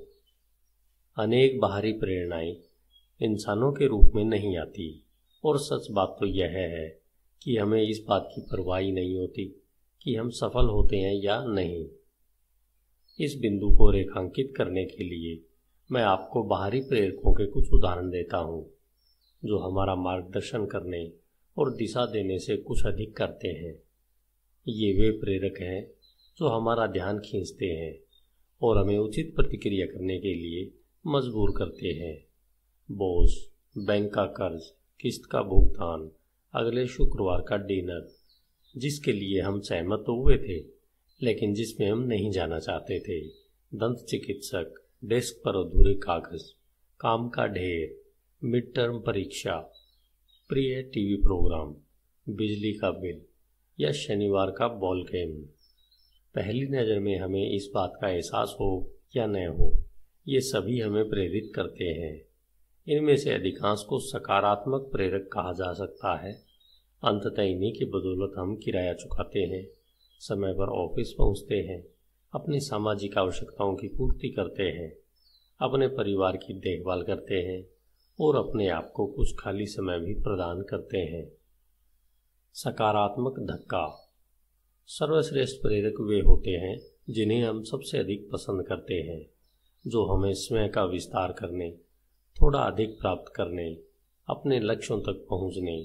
अनेक बाहरी प्रेरणाएं इंसानों के रूप में नहीं आती और सच बात तो यह है कि हमें इस बात की परवाही नहीं होती कि हम सफल होते हैं या नहीं इस बिंदु को रेखांकित करने के लिए मैं आपको बाहरी प्रेरकों के कुछ उदाहरण देता हूँ जो हमारा मार्गदर्शन करने और दिशा देने से कुछ अधिक करते हैं ये वे प्रेरक हैं जो हमारा ध्यान खींचते हैं और हमें उचित प्रतिक्रिया करने के लिए मजबूर करते हैं बोस बैंक का कर्ज किस्त का भुगतान अगले शुक्रवार का डिनर जिसके लिए हम सहमत तो हुए थे लेकिन जिसमें हम नहीं जाना चाहते थे दंत चिकित्सक डेस्क पर अधूरे कागज काम का ढेर मिड टर्म परीक्षा प्रिय टीवी प्रोग्राम बिजली का बिल या शनिवार का बॉल गेम पहली नज़र में हमें इस बात का एहसास हो या न हो ये सभी हमें प्रेरित करते हैं इनमें से अधिकांश को सकारात्मक प्रेरक कहा जा सकता है अंततः इन्हीं की बदौलत हम किराया चुकाते हैं समय पर ऑफिस पहुंचते हैं अपनी सामाजिक आवश्यकताओं की पूर्ति करते हैं अपने परिवार की देखभाल करते हैं और अपने आप को कुछ खाली समय भी प्रदान करते हैं सकारात्मक धक्का सर्वश्रेष्ठ प्रेरक वे होते हैं जिन्हें हम सबसे अधिक पसंद करते हैं जो हमें स्वयं का विस्तार करने थोड़ा अधिक प्राप्त करने अपने लक्ष्यों तक पहुंचने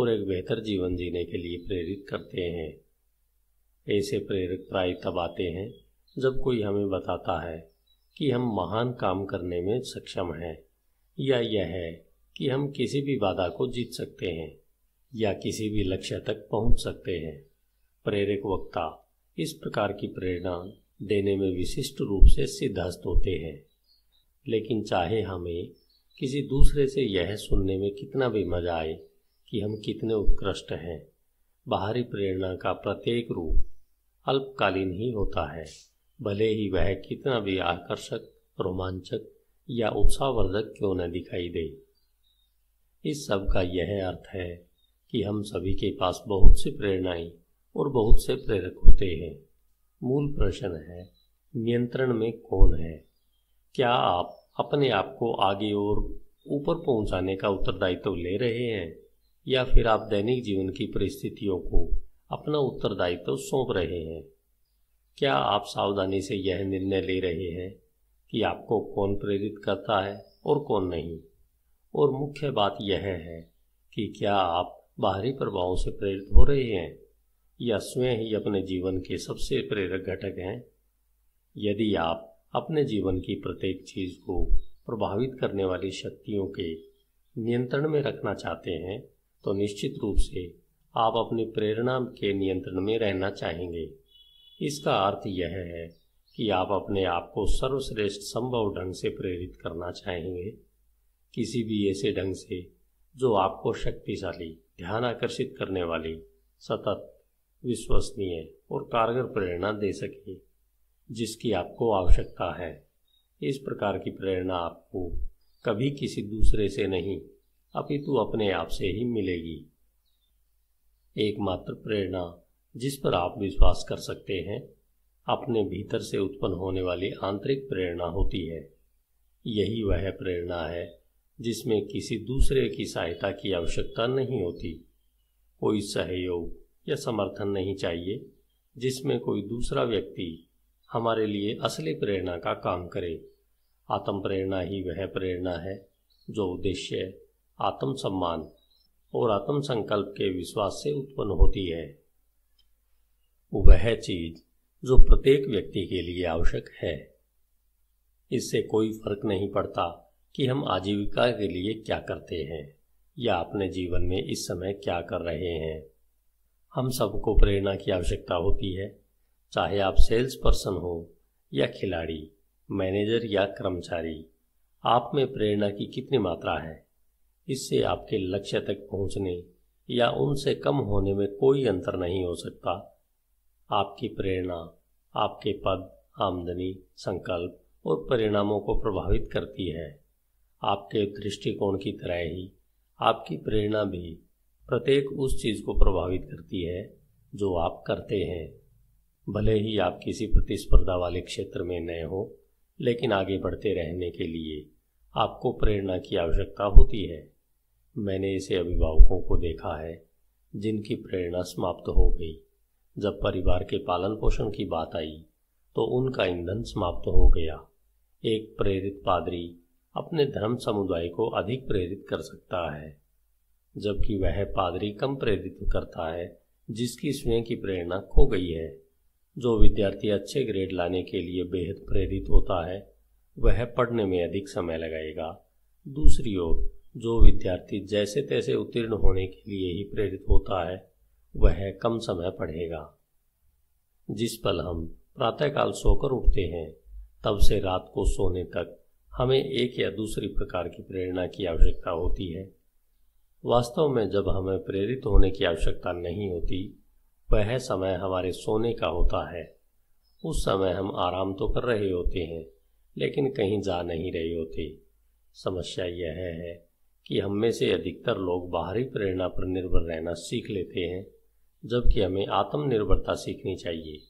और एक बेहतर जीवन जीने के लिए प्रेरित करते हैं ऐसे प्रेरक प्राय तब आते हैं जब कोई हमें बताता है कि हम महान काम करने में सक्षम हैं या यह है कि हम किसी भी बाधा को जीत सकते हैं या किसी भी लक्ष्य तक पहुंच सकते हैं प्रेरक वक्ता इस प्रकार की प्रेरणा देने में विशिष्ट रूप से सिद्धस्त होते हैं लेकिन चाहे हमें किसी दूसरे से यह सुनने में कितना भी मजा आए कि हम कितने उत्कृष्ट हैं बाहरी प्रेरणा का प्रत्येक रूप अल्पकालीन ही होता है भले ही वह कितना भी आकर्षक रोमांचक या उत्साहवर्धक क्यों न दिखाई दे इस सब का यह अर्थ है कि हम सभी के पास बहुत सी प्रेरणाएं और बहुत से प्रेरक होते हैं मूल प्रश्न है नियंत्रण में कौन है क्या आप अपने आप को आगे और ऊपर पहुंचाने का उत्तरदायित्व ले रहे हैं या फिर आप दैनिक जीवन की परिस्थितियों को अपना उत्तरदायित्व सौंप रहे हैं क्या आप सावधानी से यह निर्णय ले रहे हैं कि आपको कौन प्रेरित करता है और कौन नहीं और मुख्य बात यह है कि क्या आप बाहरी प्रभावों से प्रेरित हो रहे हैं या स्वयं ही अपने जीवन के सबसे प्रेरक घटक हैं यदि आप अपने जीवन की प्रत्येक चीज को प्रभावित करने वाली शक्तियों के नियंत्रण में रखना चाहते हैं तो निश्चित रूप से आप अपनी प्रेरणा के नियंत्रण में रहना चाहेंगे इसका अर्थ यह है कि आप अपने आप को सर्वश्रेष्ठ संभव ढंग से प्रेरित करना चाहेंगे किसी भी ऐसे ढंग से जो आपको शक्तिशाली ध्यान आकर्षित करने वाली सतत विश्वसनीय और कारगर प्रेरणा दे सके जिसकी आपको आवश्यकता है इस प्रकार की प्रेरणा आपको कभी किसी दूसरे से नहीं अपितु अपने आप से ही मिलेगी एकमात्र प्रेरणा जिस पर आप विश्वास कर सकते हैं अपने भीतर से उत्पन्न होने वाली आंतरिक प्रेरणा होती है यही वह प्रेरणा है जिसमें किसी दूसरे की सहायता की आवश्यकता नहीं होती कोई सहयोग या समर्थन नहीं चाहिए जिसमें कोई दूसरा व्यक्ति हमारे लिए असली प्रेरणा का काम करे आत्म प्रेरणा ही वह प्रेरणा है जो उद्देश्य आत्म सम्मान और आत्म संकल्प के विश्वास से उत्पन्न होती है वह चीज जो प्रत्येक व्यक्ति के लिए आवश्यक है इससे कोई फर्क नहीं पड़ता कि हम आजीविका के लिए क्या करते हैं या अपने जीवन में इस समय क्या कर रहे हैं हम सबको प्रेरणा की आवश्यकता होती है चाहे आप सेल्स पर्सन हो या खिलाड़ी मैनेजर या कर्मचारी आप में प्रेरणा की कितनी मात्रा है इससे आपके लक्ष्य तक पहुंचने या उनसे कम होने में कोई अंतर नहीं हो सकता आपकी प्रेरणा आपके पद आमदनी संकल्प और परिणामों को प्रभावित करती है आपके दृष्टिकोण की तरह ही आपकी प्रेरणा भी प्रत्येक उस चीज़ को प्रभावित करती है जो आप करते हैं भले ही आप किसी प्रतिस्पर्धा वाले क्षेत्र में नए हो लेकिन आगे बढ़ते रहने के लिए आपको प्रेरणा की आवश्यकता होती है मैंने इसे अभिभावकों को देखा है जिनकी प्रेरणा समाप्त हो गई जब परिवार के पालन पोषण की बात आई तो उनका ईंधन समाप्त हो गया एक प्रेरित पादरी अपने धर्म समुदाय को अधिक प्रेरित कर सकता है जबकि वह पादरी कम प्रेरित करता है जिसकी स्वयं की प्रेरणा खो गई है जो विद्यार्थी अच्छे ग्रेड लाने के लिए बेहद प्रेरित होता है वह पढ़ने में अधिक समय लगाएगा दूसरी ओर जो विद्यार्थी जैसे तैसे उत्तीर्ण होने के लिए ही प्रेरित होता है वह कम समय पढ़ेगा जिस पल हम प्रातःकाल सोकर उठते हैं तब से रात को सोने तक हमें एक या दूसरी प्रकार की प्रेरणा की आवश्यकता होती है वास्तव में जब हमें प्रेरित होने की आवश्यकता नहीं होती वह समय हमारे सोने का होता है उस समय हम आराम तो कर रहे होते हैं लेकिन कहीं जा नहीं रहे होते समस्या यह है कि हम में से अधिकतर लोग बाहरी प्रेरणा पर निर्भर रहना सीख लेते हैं जबकि हमें आत्मनिर्भरता सीखनी चाहिए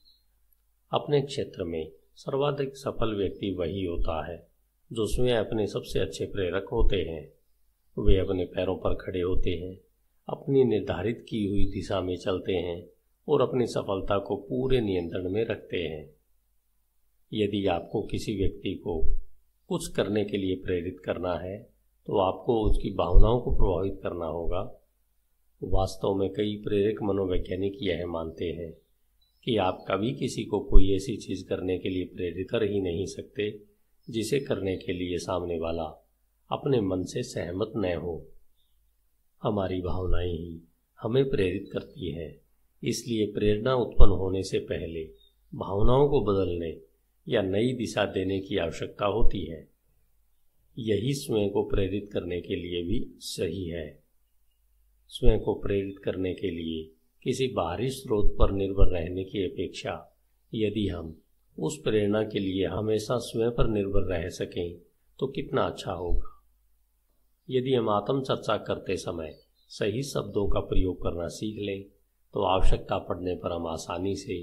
अपने क्षेत्र में सर्वाधिक सफल व्यक्ति वही होता है जो स्वयं अपने सबसे अच्छे प्रेरक होते हैं वे अपने पैरों पर खड़े होते हैं अपनी निर्धारित की हुई दिशा में चलते हैं और अपनी सफलता को पूरे नियंत्रण में रखते हैं यदि आपको किसी व्यक्ति को कुछ करने के लिए प्रेरित करना है तो आपको उसकी भावनाओं को प्रभावित करना होगा वास्तव में कई प्रेरक मनोवैज्ञानिक यह मानते हैं कि आप कभी किसी को कोई ऐसी चीज़ करने के लिए प्रेरित कर ही नहीं सकते जिसे करने के लिए सामने वाला अपने मन से सहमत न हो हमारी भावनाएं ही हमें प्रेरित करती है इसलिए प्रेरणा उत्पन्न होने से पहले भावनाओं को बदलने या नई दिशा देने की आवश्यकता होती है यही स्वयं को प्रेरित करने के लिए भी सही है स्वयं को प्रेरित करने के लिए किसी बाहरी स्रोत पर निर्भर रहने की अपेक्षा यदि हम उस प्रेरणा के लिए हमेशा स्वयं पर निर्भर रह सकें तो कितना अच्छा होगा यदि हम आत्म चर्चा करते समय सही शब्दों का प्रयोग करना सीख लें तो आवश्यकता पड़ने पर हम आसानी से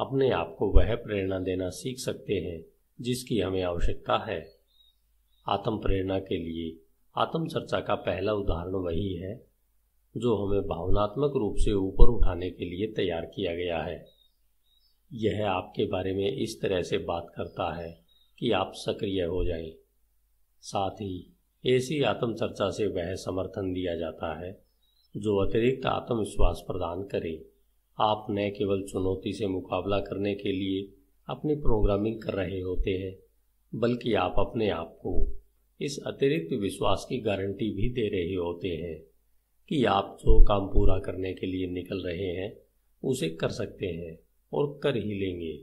अपने आप को वह प्रेरणा देना सीख सकते हैं जिसकी हमें आवश्यकता है आत्म प्रेरणा के लिए आत्म चर्चा का पहला उदाहरण वही है जो हमें भावनात्मक रूप से ऊपर उठाने के लिए तैयार किया गया है यह आपके बारे में इस तरह से बात करता है कि आप सक्रिय हो जाएं। साथ ही ऐसी आत्मचर्चा से वह समर्थन दिया जाता है जो अतिरिक्त आत्मविश्वास प्रदान करे आप न केवल चुनौती से मुकाबला करने के लिए अपनी प्रोग्रामिंग कर रहे होते हैं बल्कि आप अपने आप को इस अतिरिक्त विश्वास की गारंटी भी दे रहे होते हैं कि आप जो काम पूरा करने के लिए निकल रहे हैं उसे कर सकते हैं और कर ही लेंगे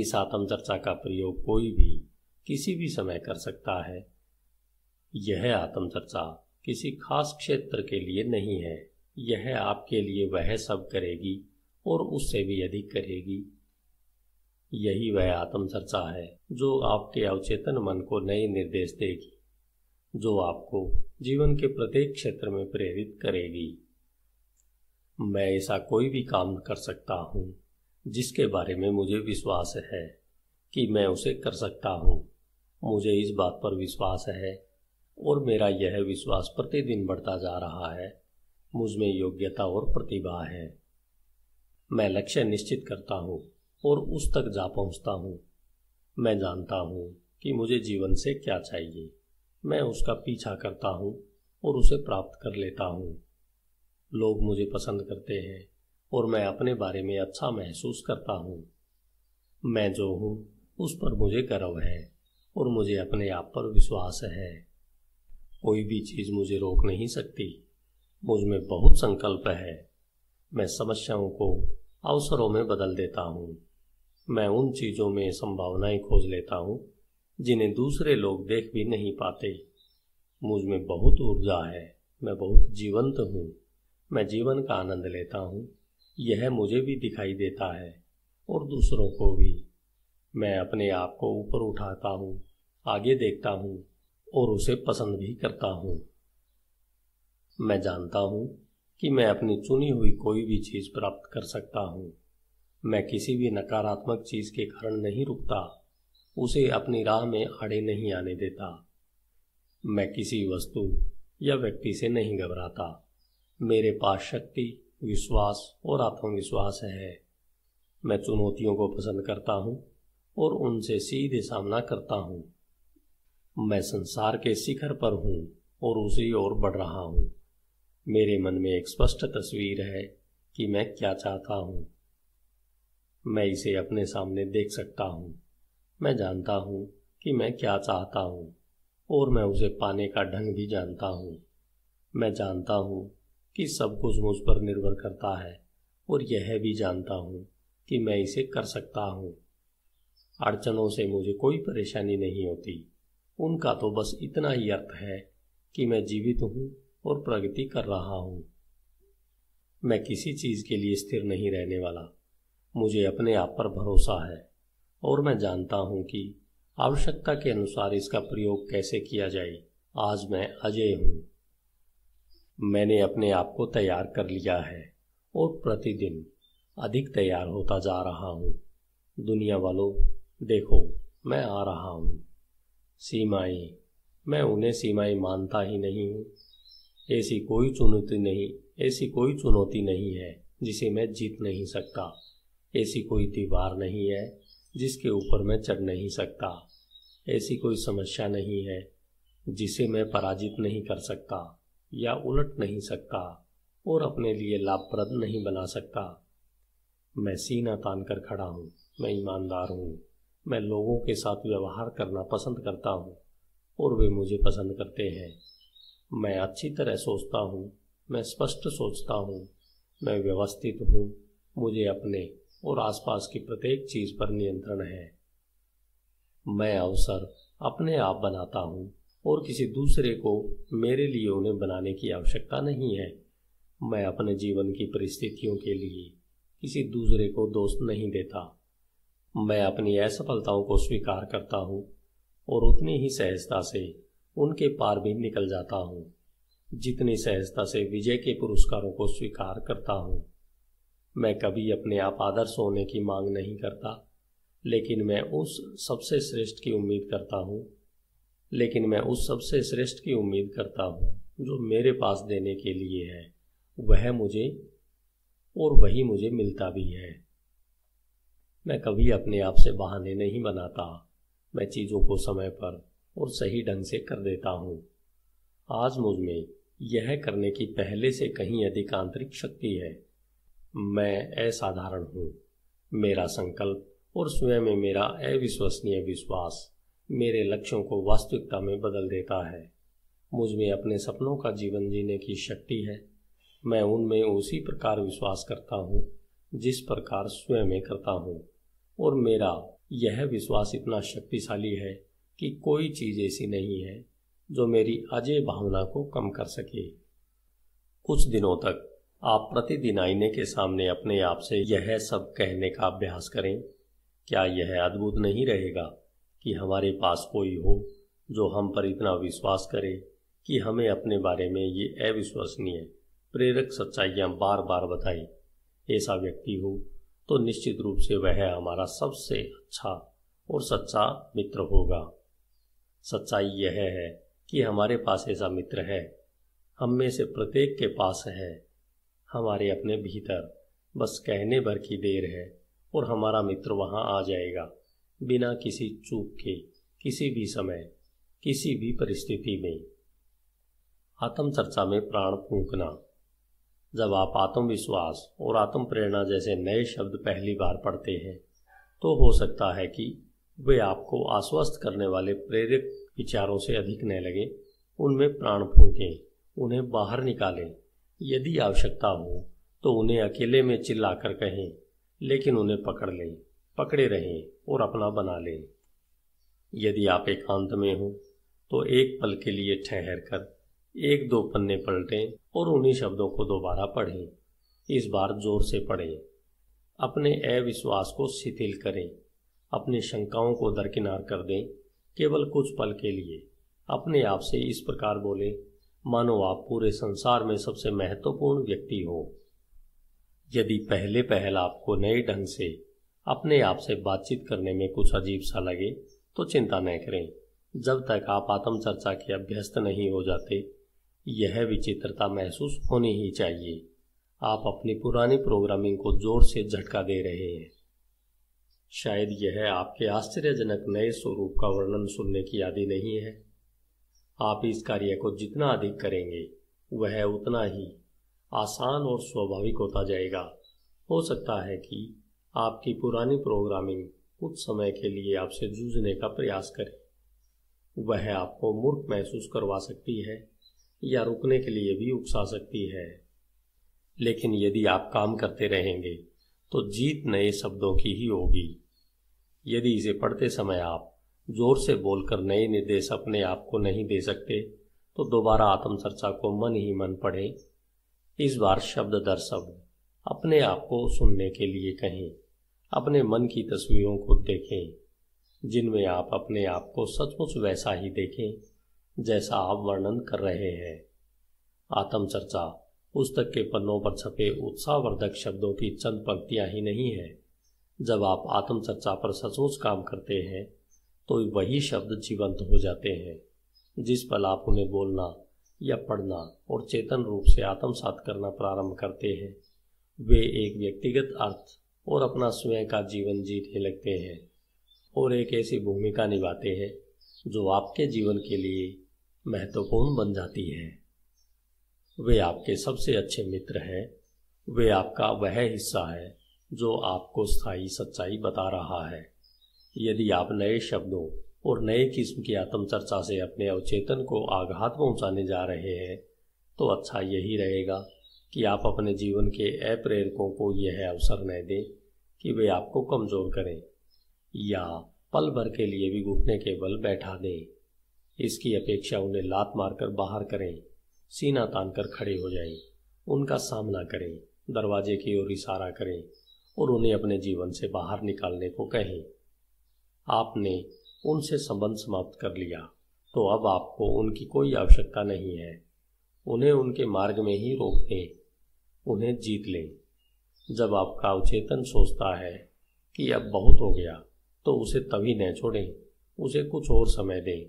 इस आत्मचर्चा का प्रयोग कोई भी किसी भी समय कर सकता है यह आत्मचर्चा किसी खास क्षेत्र के लिए नहीं है यह आपके लिए वह सब करेगी और उससे भी अधिक करेगी यही वह आत्मचर्चा है जो आपके अवचेतन मन को नए निर्देश देगी जो आपको जीवन के प्रत्येक क्षेत्र में प्रेरित करेगी मैं ऐसा कोई भी काम कर सकता हूं जिसके बारे में मुझे विश्वास है कि मैं उसे कर सकता हूं मुझे इस बात पर विश्वास है और मेरा यह विश्वास प्रतिदिन बढ़ता जा रहा है मुझमें योग्यता और प्रतिभा है मैं लक्ष्य निश्चित करता हूँ और उस तक जा पहुँचता हूँ मैं जानता हूँ कि मुझे जीवन से क्या चाहिए मैं उसका पीछा करता हूँ और उसे प्राप्त कर लेता हूँ लोग मुझे पसंद करते हैं और मैं अपने बारे में अच्छा महसूस करता हूँ मैं जो हूँ उस पर मुझे गर्व है और मुझे अपने आप पर विश्वास है कोई भी चीज़ मुझे रोक नहीं सकती मुझ में बहुत संकल्प है मैं समस्याओं को अवसरों में बदल देता हूँ मैं उन चीज़ों में संभावनाएं खोज लेता हूँ जिन्हें दूसरे लोग देख भी नहीं पाते मुझ में बहुत ऊर्जा है मैं बहुत जीवंत हूँ मैं जीवन का आनंद लेता हूँ यह मुझे भी दिखाई देता है और दूसरों को भी मैं अपने आप को ऊपर उठाता हूँ आगे देखता हूँ और उसे पसंद भी करता हूँ मैं जानता हूँ कि मैं अपनी चुनी हुई कोई भी चीज़ प्राप्त कर सकता हूँ मैं किसी भी नकारात्मक चीज़ के कारण नहीं रुकता उसे अपनी राह में आड़े नहीं आने देता मैं किसी वस्तु या व्यक्ति से नहीं घबराता मेरे पास शक्ति विश्वास और आत्मविश्वास है मैं चुनौतियों को पसंद करता हूँ और उनसे सीधे सामना करता हूँ मैं संसार के शिखर पर हूँ और उसी ओर बढ़ रहा हूँ मेरे मन में एक स्पष्ट तस्वीर है कि मैं क्या चाहता हूँ मैं इसे अपने सामने देख सकता हूँ मैं जानता हूँ कि मैं क्या चाहता हूँ और मैं उसे पाने का ढंग भी जानता हूँ मैं जानता हूँ कि सब कुछ मुझ पर निर्भर करता है और यह भी जानता हूँ कि मैं इसे कर सकता हूँ अड़चनों से मुझे कोई परेशानी नहीं होती उनका तो बस इतना ही अर्थ है कि मैं जीवित हूं और प्रगति कर रहा हूं मैं किसी चीज के लिए स्थिर नहीं रहने वाला मुझे अपने आप पर भरोसा है और मैं जानता हूं कि आवश्यकता के अनुसार इसका प्रयोग कैसे किया जाए आज मैं अजय हूं मैंने अपने आप को तैयार कर लिया है और प्रतिदिन अधिक तैयार होता जा रहा हूं दुनिया वालों देखो मैं आ रहा हूं सीमाएं मैं उन्हें सीमाएं मानता ही नहीं हूँ ऐसी कोई चुनौती नहीं ऐसी कोई चुनौती नहीं है जिसे मैं जीत नहीं सकता ऐसी कोई दीवार नहीं है जिसके ऊपर मैं चढ़ नहीं सकता ऐसी कोई समस्या नहीं है जिसे मैं पराजित नहीं कर सकता या उलट नहीं सकता और अपने लिए लाभप्रद नहीं बना सकता मैं सीना तान कर खड़ा हूँ मैं ईमानदार हूँ मैं लोगों के साथ व्यवहार करना पसंद करता हूँ और वे मुझे पसंद करते हैं मैं अच्छी तरह सोचता हूँ मैं स्पष्ट सोचता हूँ मैं व्यवस्थित हूँ मुझे अपने और आसपास की प्रत्येक चीज़ पर नियंत्रण है मैं अवसर अपने आप बनाता हूँ और किसी दूसरे को मेरे लिए उन्हें बनाने की आवश्यकता नहीं है मैं अपने जीवन की परिस्थितियों के लिए किसी दूसरे को दोस्त नहीं देता मैं अपनी असफलताओं को स्वीकार करता हूँ और उतनी ही सहजता से उनके पार भी निकल जाता हूँ जितनी सहजता से विजय के पुरस्कारों को स्वीकार करता हूँ मैं कभी अपने आप आदर्श होने की मांग नहीं करता लेकिन मैं उस सबसे श्रेष्ठ की उम्मीद करता हूँ लेकिन मैं उस सबसे श्रेष्ठ की उम्मीद करता हूँ जो मेरे पास देने के लिए है वह मुझे और वही मुझे मिलता भी है मैं कभी अपने आप से बहाने नहीं बनाता मैं चीज़ों को समय पर और सही ढंग से कर देता हूँ आज मुझ में यह करने की पहले से कहीं अधिक आंतरिक शक्ति है मैं असाधारण हूँ मेरा संकल्प और स्वयं में मेरा अविश्वसनीय विश्वास मेरे लक्ष्यों को वास्तविकता में बदल देता है मुझ में अपने सपनों का जीवन जीने की शक्ति है मैं उनमें उसी प्रकार विश्वास करता हूँ जिस प्रकार स्वयं में करता हूँ और मेरा यह विश्वास इतना शक्तिशाली है कि कोई चीज़ ऐसी नहीं है जो मेरी अजय भावना को कम कर सके कुछ दिनों तक आप प्रतिदिन आईने के सामने अपने आप से यह सब कहने का अभ्यास करें क्या यह अद्भुत नहीं रहेगा कि हमारे पास कोई हो जो हम पर इतना विश्वास करे कि हमें अपने बारे में ये अविश्वसनीय प्रेरक सच्चाइयां बार बार बताए ऐसा व्यक्ति हो तो निश्चित रूप से वह हमारा सबसे अच्छा और सच्चा मित्र होगा सच्चाई यह है कि हमारे पास ऐसा मित्र है हम में से प्रत्येक के पास है हमारे अपने भीतर बस कहने भर की देर है और हमारा मित्र वहाँ आ जाएगा बिना किसी चूक के किसी भी समय किसी भी परिस्थिति में आत्मचर्चा में प्राण फूकना जब आप आत्मविश्वास और आत्म प्रेरणा जैसे नए शब्द पहली बार पढ़ते हैं तो हो सकता है कि वे आपको आश्वस्त करने वाले प्रेरक विचारों से अधिक न लगे उनमें प्राण फूकें उन्हें बाहर निकालें यदि आवश्यकता हो तो उन्हें अकेले में चिल्लाकर कहें लेकिन उन्हें पकड़ लें पकड़े रहें और अपना बना लें यदि आप एकांत में हों तो एक पल के लिए ठहर कर एक दो पन्ने पलटें और उन्हीं शब्दों को दोबारा पढ़ें इस बार जोर से पढ़ें अपने अविश्वास को शिथिल करें अपनी शंकाओं को दरकिनार कर दें केवल कुछ पल के लिए अपने आप से इस प्रकार बोलें मानो आप पूरे संसार में सबसे महत्वपूर्ण व्यक्ति हो यदि पहले पहल आपको नए ढंग से अपने आप से बातचीत करने में कुछ अजीब सा लगे तो चिंता न करें जब तक आप आत्मचर्चा के अभ्यस्त नहीं हो जाते यह विचित्रता महसूस होनी ही चाहिए आप अपनी पुरानी प्रोग्रामिंग को जोर से झटका दे रहे हैं शायद यह आपके आश्चर्यजनक नए स्वरूप का वर्णन सुनने की आदि नहीं है आप इस कार्य को जितना अधिक करेंगे वह उतना ही आसान और स्वाभाविक होता जाएगा हो सकता है कि आपकी पुरानी प्रोग्रामिंग कुछ समय के लिए आपसे जूझने का प्रयास करे वह आपको मूर्ख महसूस करवा सकती है या रुकने के लिए भी उकसा सकती है लेकिन यदि आप काम करते रहेंगे तो जीत नए शब्दों की ही होगी यदि इसे पढ़ते समय आप जोर से बोलकर नए निर्देश अपने आप को नहीं दे सकते तो दोबारा आत्मचर्चा को मन ही मन पढ़े इस बार शब्द दर शब्द अपने आप को सुनने के लिए कहें अपने मन की तस्वीरों को देखें जिनमें आप अपने आप को सचमुच वैसा ही देखें जैसा आप वर्णन कर रहे हैं आत्मचर्चा पुस्तक के पन्नों पर छपे उत्साहवर्धक शब्दों की चंद पंक्तियां ही नहीं है जब आप आत्मचर्चा पर सचमुच काम करते हैं तो वही शब्द जीवंत हो जाते हैं जिस पल आप उन्हें बोलना या पढ़ना और चेतन रूप से आत्मसात करना प्रारंभ करते हैं वे एक व्यक्तिगत अर्थ और अपना स्वयं का जीवन जीने लगते हैं और एक ऐसी भूमिका निभाते हैं जो आपके जीवन के लिए महत्वपूर्ण बन जाती है वे आपके सबसे अच्छे मित्र हैं वे आपका वह हिस्सा है जो आपको स्थायी सच्चाई बता रहा है यदि आप नए शब्दों और नए किस्म की आत्मचर्चा से अपने अवचेतन को आघात पहुंचाने जा रहे हैं तो अच्छा यही रहेगा कि आप अपने जीवन के अप्रेरकों को यह अवसर न दें कि वे आपको कमज़ोर करें या पल भर के लिए भी घुटने के बल बैठा दें इसकी अपेक्षा उन्हें लात मारकर बाहर करें सीना तान कर खड़े हो जाएं, उनका सामना करें दरवाजे की ओर इशारा करें और उन्हें अपने जीवन से बाहर निकालने को कहें आपने उनसे संबंध समाप्त कर लिया तो अब आपको उनकी कोई आवश्यकता नहीं है उन्हें उनके मार्ग में ही रोक दें उन्हें जीत लें जब आपका अवचेतन सोचता है कि अब बहुत हो गया तो उसे तभी न छोड़ें उसे कुछ और समय दें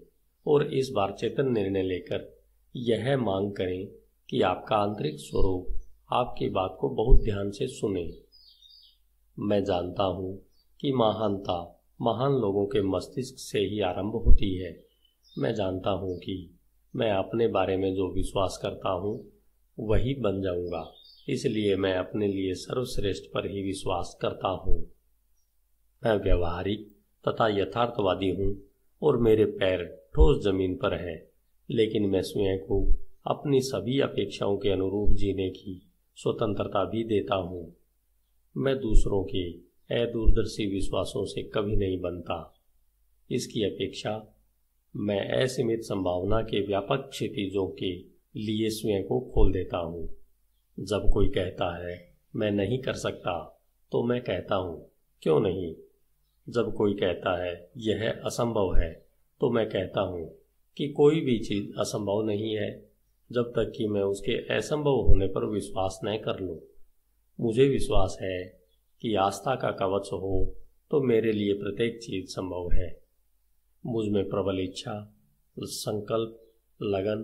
और इस बार चेतन निर्णय लेकर यह मांग करें कि आपका आंतरिक स्वरूप आपकी बात को बहुत ध्यान से सुने मैं जानता हूँ कि महानता महान लोगों के मस्तिष्क से ही आरंभ होती है मैं जानता हूँ कि मैं अपने बारे में जो विश्वास करता हूँ वही बन जाऊँगा इसलिए मैं अपने लिए सर्वश्रेष्ठ पर ही विश्वास करता हूँ मैं व्यवहारिक तथा यथार्थवादी हूँ और मेरे पैर ठोस जमीन पर है लेकिन मैं स्वयं को अपनी सभी अपेक्षाओं के अनुरूप जीने की स्वतंत्रता भी देता हूँ मैं दूसरों के अदूरदर्शी विश्वासों से कभी नहीं बनता इसकी अपेक्षा मैं असीमित संभावना के व्यापक क्षितिजों के लिए स्वयं को खोल देता हूँ जब कोई कहता है मैं नहीं कर सकता तो मैं कहता हूँ क्यों नहीं जब कोई कहता है यह असंभव है तो मैं कहता हूँ कि कोई भी चीज़ असंभव नहीं है जब तक कि मैं उसके असंभव होने पर विश्वास न कर लूँ मुझे विश्वास है कि आस्था का कवच हो तो मेरे लिए प्रत्येक चीज संभव है मुझ में प्रबल इच्छा संकल्प लगन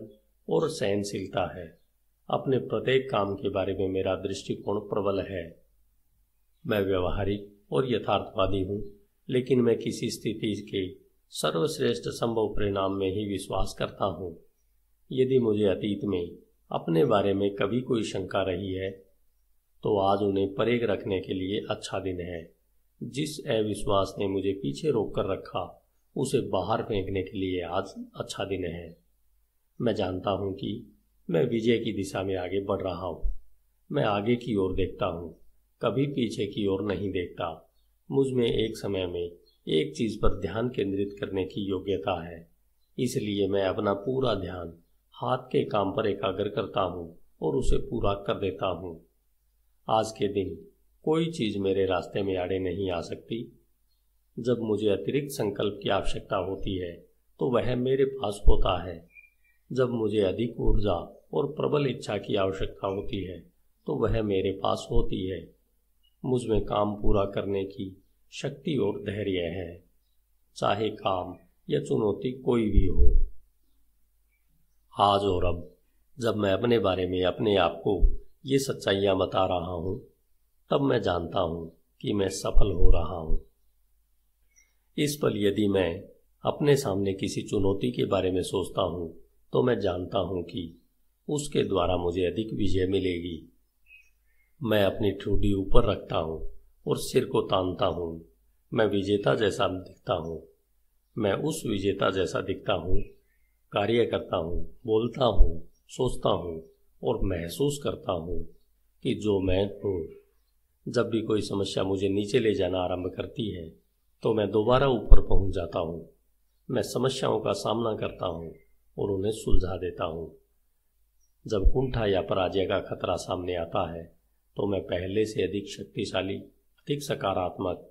और सहनशीलता है अपने प्रत्येक काम के बारे में मेरा दृष्टिकोण प्रबल है मैं व्यवहारिक और यथार्थवादी हूँ लेकिन मैं किसी स्थिति के सर्वश्रेष्ठ संभव परिणाम में ही विश्वास करता हूँ यदि मुझे अतीत में अपने बारे में कभी कोई शंका रही है तो आज उन्हें परेग रखने के लिए अच्छा दिन है जिस अविश्वास ने मुझे पीछे रोक कर रखा उसे बाहर फेंकने के लिए आज अच्छा दिन है मैं जानता हूं कि मैं विजय की दिशा में आगे बढ़ रहा हूं मैं आगे की ओर देखता हूं कभी पीछे की ओर नहीं देखता मुझ में एक समय में एक चीज पर ध्यान केंद्रित करने की योग्यता है इसलिए मैं अपना पूरा ध्यान हाथ के काम पर एकाग्र करता हूँ और उसे पूरा कर देता हूँ आज के दिन कोई चीज मेरे रास्ते में आड़े नहीं आ सकती जब मुझे अतिरिक्त संकल्प की आवश्यकता होती है तो वह मेरे पास होता है जब मुझे अधिक ऊर्जा और प्रबल इच्छा की आवश्यकता होती है तो वह मेरे पास होती है मुझमें काम पूरा करने की शक्ति और धैर्य है चाहे काम या चुनौती कोई भी हो आज और अब जब मैं अपने बारे में अपने आप को ये सच्चाइयां बता रहा हूं तब मैं जानता हूं कि मैं सफल हो रहा हूं इस पल यदि मैं अपने सामने किसी चुनौती के बारे में सोचता हूं तो मैं जानता हूं कि उसके द्वारा मुझे अधिक विजय मिलेगी मैं अपनी ठूडी ऊपर रखता हूं और सिर को तानता हूं मैं विजेता जैसा दिखता हूं मैं उस विजेता जैसा दिखता हूं कार्य करता हूं बोलता हूँ सोचता हूं और महसूस करता हूं कि जो मैं हूं जब भी कोई समस्या मुझे नीचे ले जाना आरंभ करती है तो मैं दोबारा ऊपर पहुंच जाता हूँ मैं समस्याओं का सामना करता हूँ और उन्हें सुलझा देता हूं जब कुंठा या पराजय का खतरा सामने आता है तो मैं पहले से अधिक शक्तिशाली अधिक सकारात्मक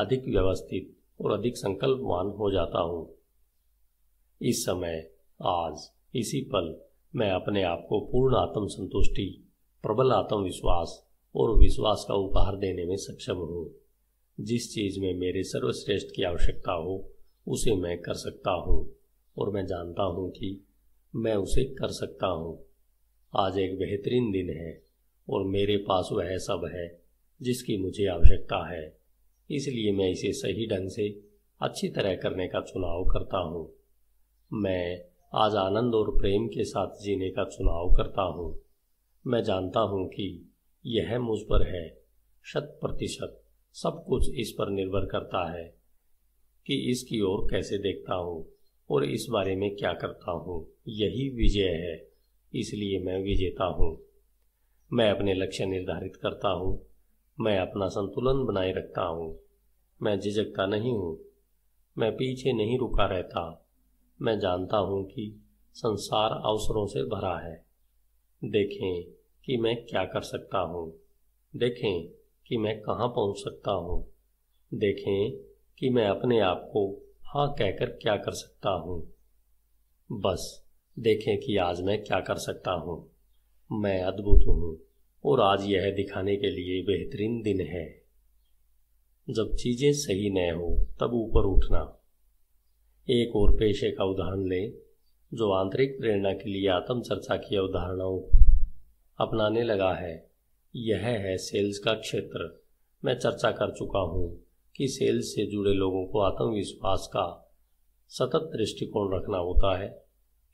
अधिक व्यवस्थित और अधिक संकल्पवान हो जाता हूं इस समय आज इसी पल मैं अपने आप को पूर्ण आत्म संतुष्टि प्रबल आत्मविश्वास और विश्वास का उपहार देने में सक्षम हूं जिस चीज में मेरे सर्वश्रेष्ठ की आवश्यकता हो उसे मैं कर सकता हूं और मैं जानता हूं कि मैं उसे कर सकता हूं आज एक बेहतरीन दिन है और मेरे पास वह सब है जिसकी मुझे आवश्यकता है इसलिए मैं इसे सही ढंग से अच्छी तरह करने का चुनाव करता हूँ मैं आज आनंद और प्रेम के साथ जीने का चुनाव करता हूँ मैं जानता हूँ कि यह मुझ पर है शत प्रतिशत सब कुछ इस पर निर्भर करता है कि इसकी ओर कैसे देखता हूँ और इस बारे में क्या करता हूँ यही विजय है इसलिए मैं विजेता हूँ मैं अपने लक्ष्य निर्धारित करता हूँ मैं अपना संतुलन बनाए रखता हूँ मैं झिझकता नहीं हूँ मैं पीछे नहीं रुका रहता मैं जानता हूँ कि संसार अवसरों से भरा है देखें कि मैं क्या कर सकता हूँ देखें कि मैं कहाँ पहुँच सकता हूँ देखें कि मैं अपने आप को हाँ कहकर क्या कर सकता हूँ बस देखें कि आज मैं क्या कर सकता हूँ मैं अद्भुत हूँ और आज यह दिखाने के लिए बेहतरीन दिन है जब चीजें सही न हो तब ऊपर उठना एक और पेशे का उदाहरण लें जो आंतरिक प्रेरणा के लिए आत्म चर्चा की अवधारणाओं को अपनाने लगा है यह है सेल्स का क्षेत्र मैं चर्चा कर चुका हूं कि सेल्स से जुड़े लोगों को आत्मविश्वास का सतत दृष्टिकोण रखना होता है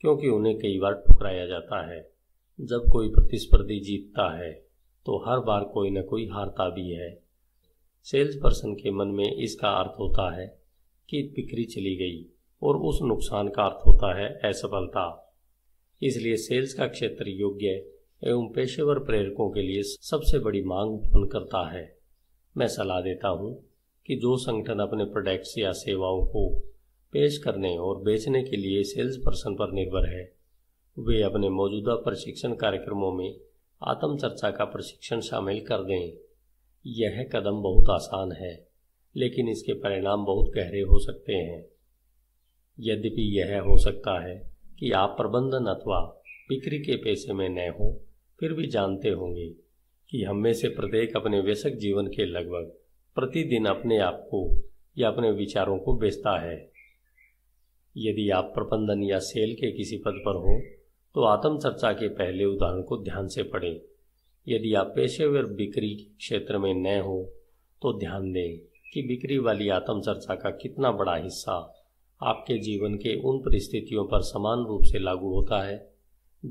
क्योंकि उन्हें कई बार ठुकराया जाता है जब कोई प्रतिस्पर्धी जीतता है तो हर बार कोई न कोई हारता भी है सेल्स पर्सन के मन में इसका अर्थ होता है कि बिक्री चली गई और उस नुकसान का अर्थ होता है असफलता इसलिए सेल्स का क्षेत्र योग्य एवं पेशेवर प्रेरकों के लिए सबसे बड़ी मांग उत्पन्न करता है मैं सलाह देता हूँ कि जो संगठन अपने प्रोडक्ट्स या सेवाओं को पेश करने और बेचने के लिए सेल्स पर्सन पर निर्भर है वे अपने मौजूदा प्रशिक्षण कार्यक्रमों में आत्मचर्चा का प्रशिक्षण शामिल कर दें यह कदम बहुत आसान है लेकिन इसके परिणाम बहुत गहरे हो सकते हैं यद्यपि यह हो सकता है कि आप प्रबंधन अथवा बिक्री के पैसे में न हो फिर भी जानते होंगे कि हम में से प्रत्येक अपने व्यसक जीवन के लगभग प्रतिदिन अपने आप को या अपने विचारों को बेचता है यदि आप प्रबंधन या सेल के किसी पद पर हो तो आत्म चर्चा के पहले उदाहरण को ध्यान से पढ़ें यदि आप पेशेवर बिक्री क्षेत्र में नए हो तो ध्यान दें कि बिक्री वाली आत्म चर्चा का कितना बड़ा हिस्सा आपके जीवन के उन परिस्थितियों पर समान रूप से लागू होता है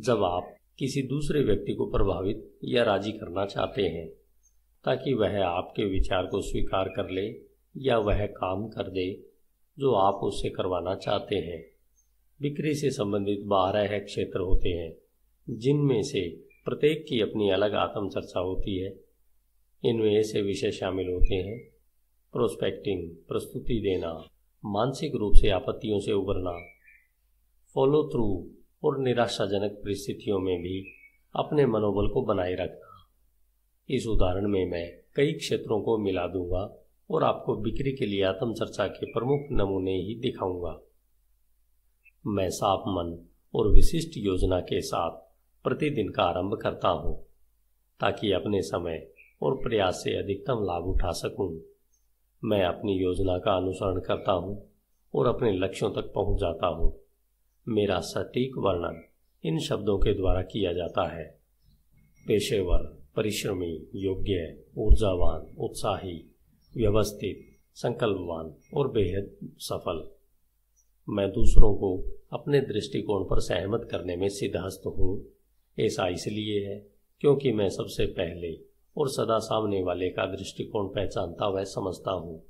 जब आप किसी दूसरे व्यक्ति को प्रभावित या राजी करना चाहते हैं ताकि वह आपके विचार को स्वीकार कर ले या वह काम कर दे जो आप उससे करवाना चाहते हैं बिक्री से संबंधित बारह क्षेत्र होते हैं जिनमें से प्रत्येक की अपनी अलग आत्मचर्चा होती है इनमें ऐसे विषय शामिल होते हैं प्रोस्पेक्टिंग प्रस्तुति देना मानसिक रूप से आपत्तियों से उबरना फॉलो थ्रू और निराशाजनक परिस्थितियों में भी अपने मनोबल को बनाए रखना इस उदाहरण में मैं कई क्षेत्रों को मिला दूंगा और आपको बिक्री के लिए आत्मचर्चा के प्रमुख नमूने ही दिखाऊंगा मैं साफ मन और विशिष्ट योजना के साथ प्रतिदिन का आरंभ करता हूँ ताकि अपने समय और प्रयास से अधिकतम लाभ उठा सकूं। मैं अपनी योजना का अनुसरण करता हूँ और अपने लक्ष्यों तक पहुँच जाता हूँ मेरा सटीक वर्णन इन शब्दों के द्वारा किया जाता है पेशेवर परिश्रमी योग्य ऊर्जावान उत्साही व्यवस्थित संकल्पवान और बेहद सफल मैं दूसरों को अपने दृष्टिकोण पर सहमत करने में सिद्धस्त हूँ ऐसा इसलिए है क्योंकि मैं सबसे पहले और सदा सामने वाले का दृष्टिकोण पहचानता व समझता हूँ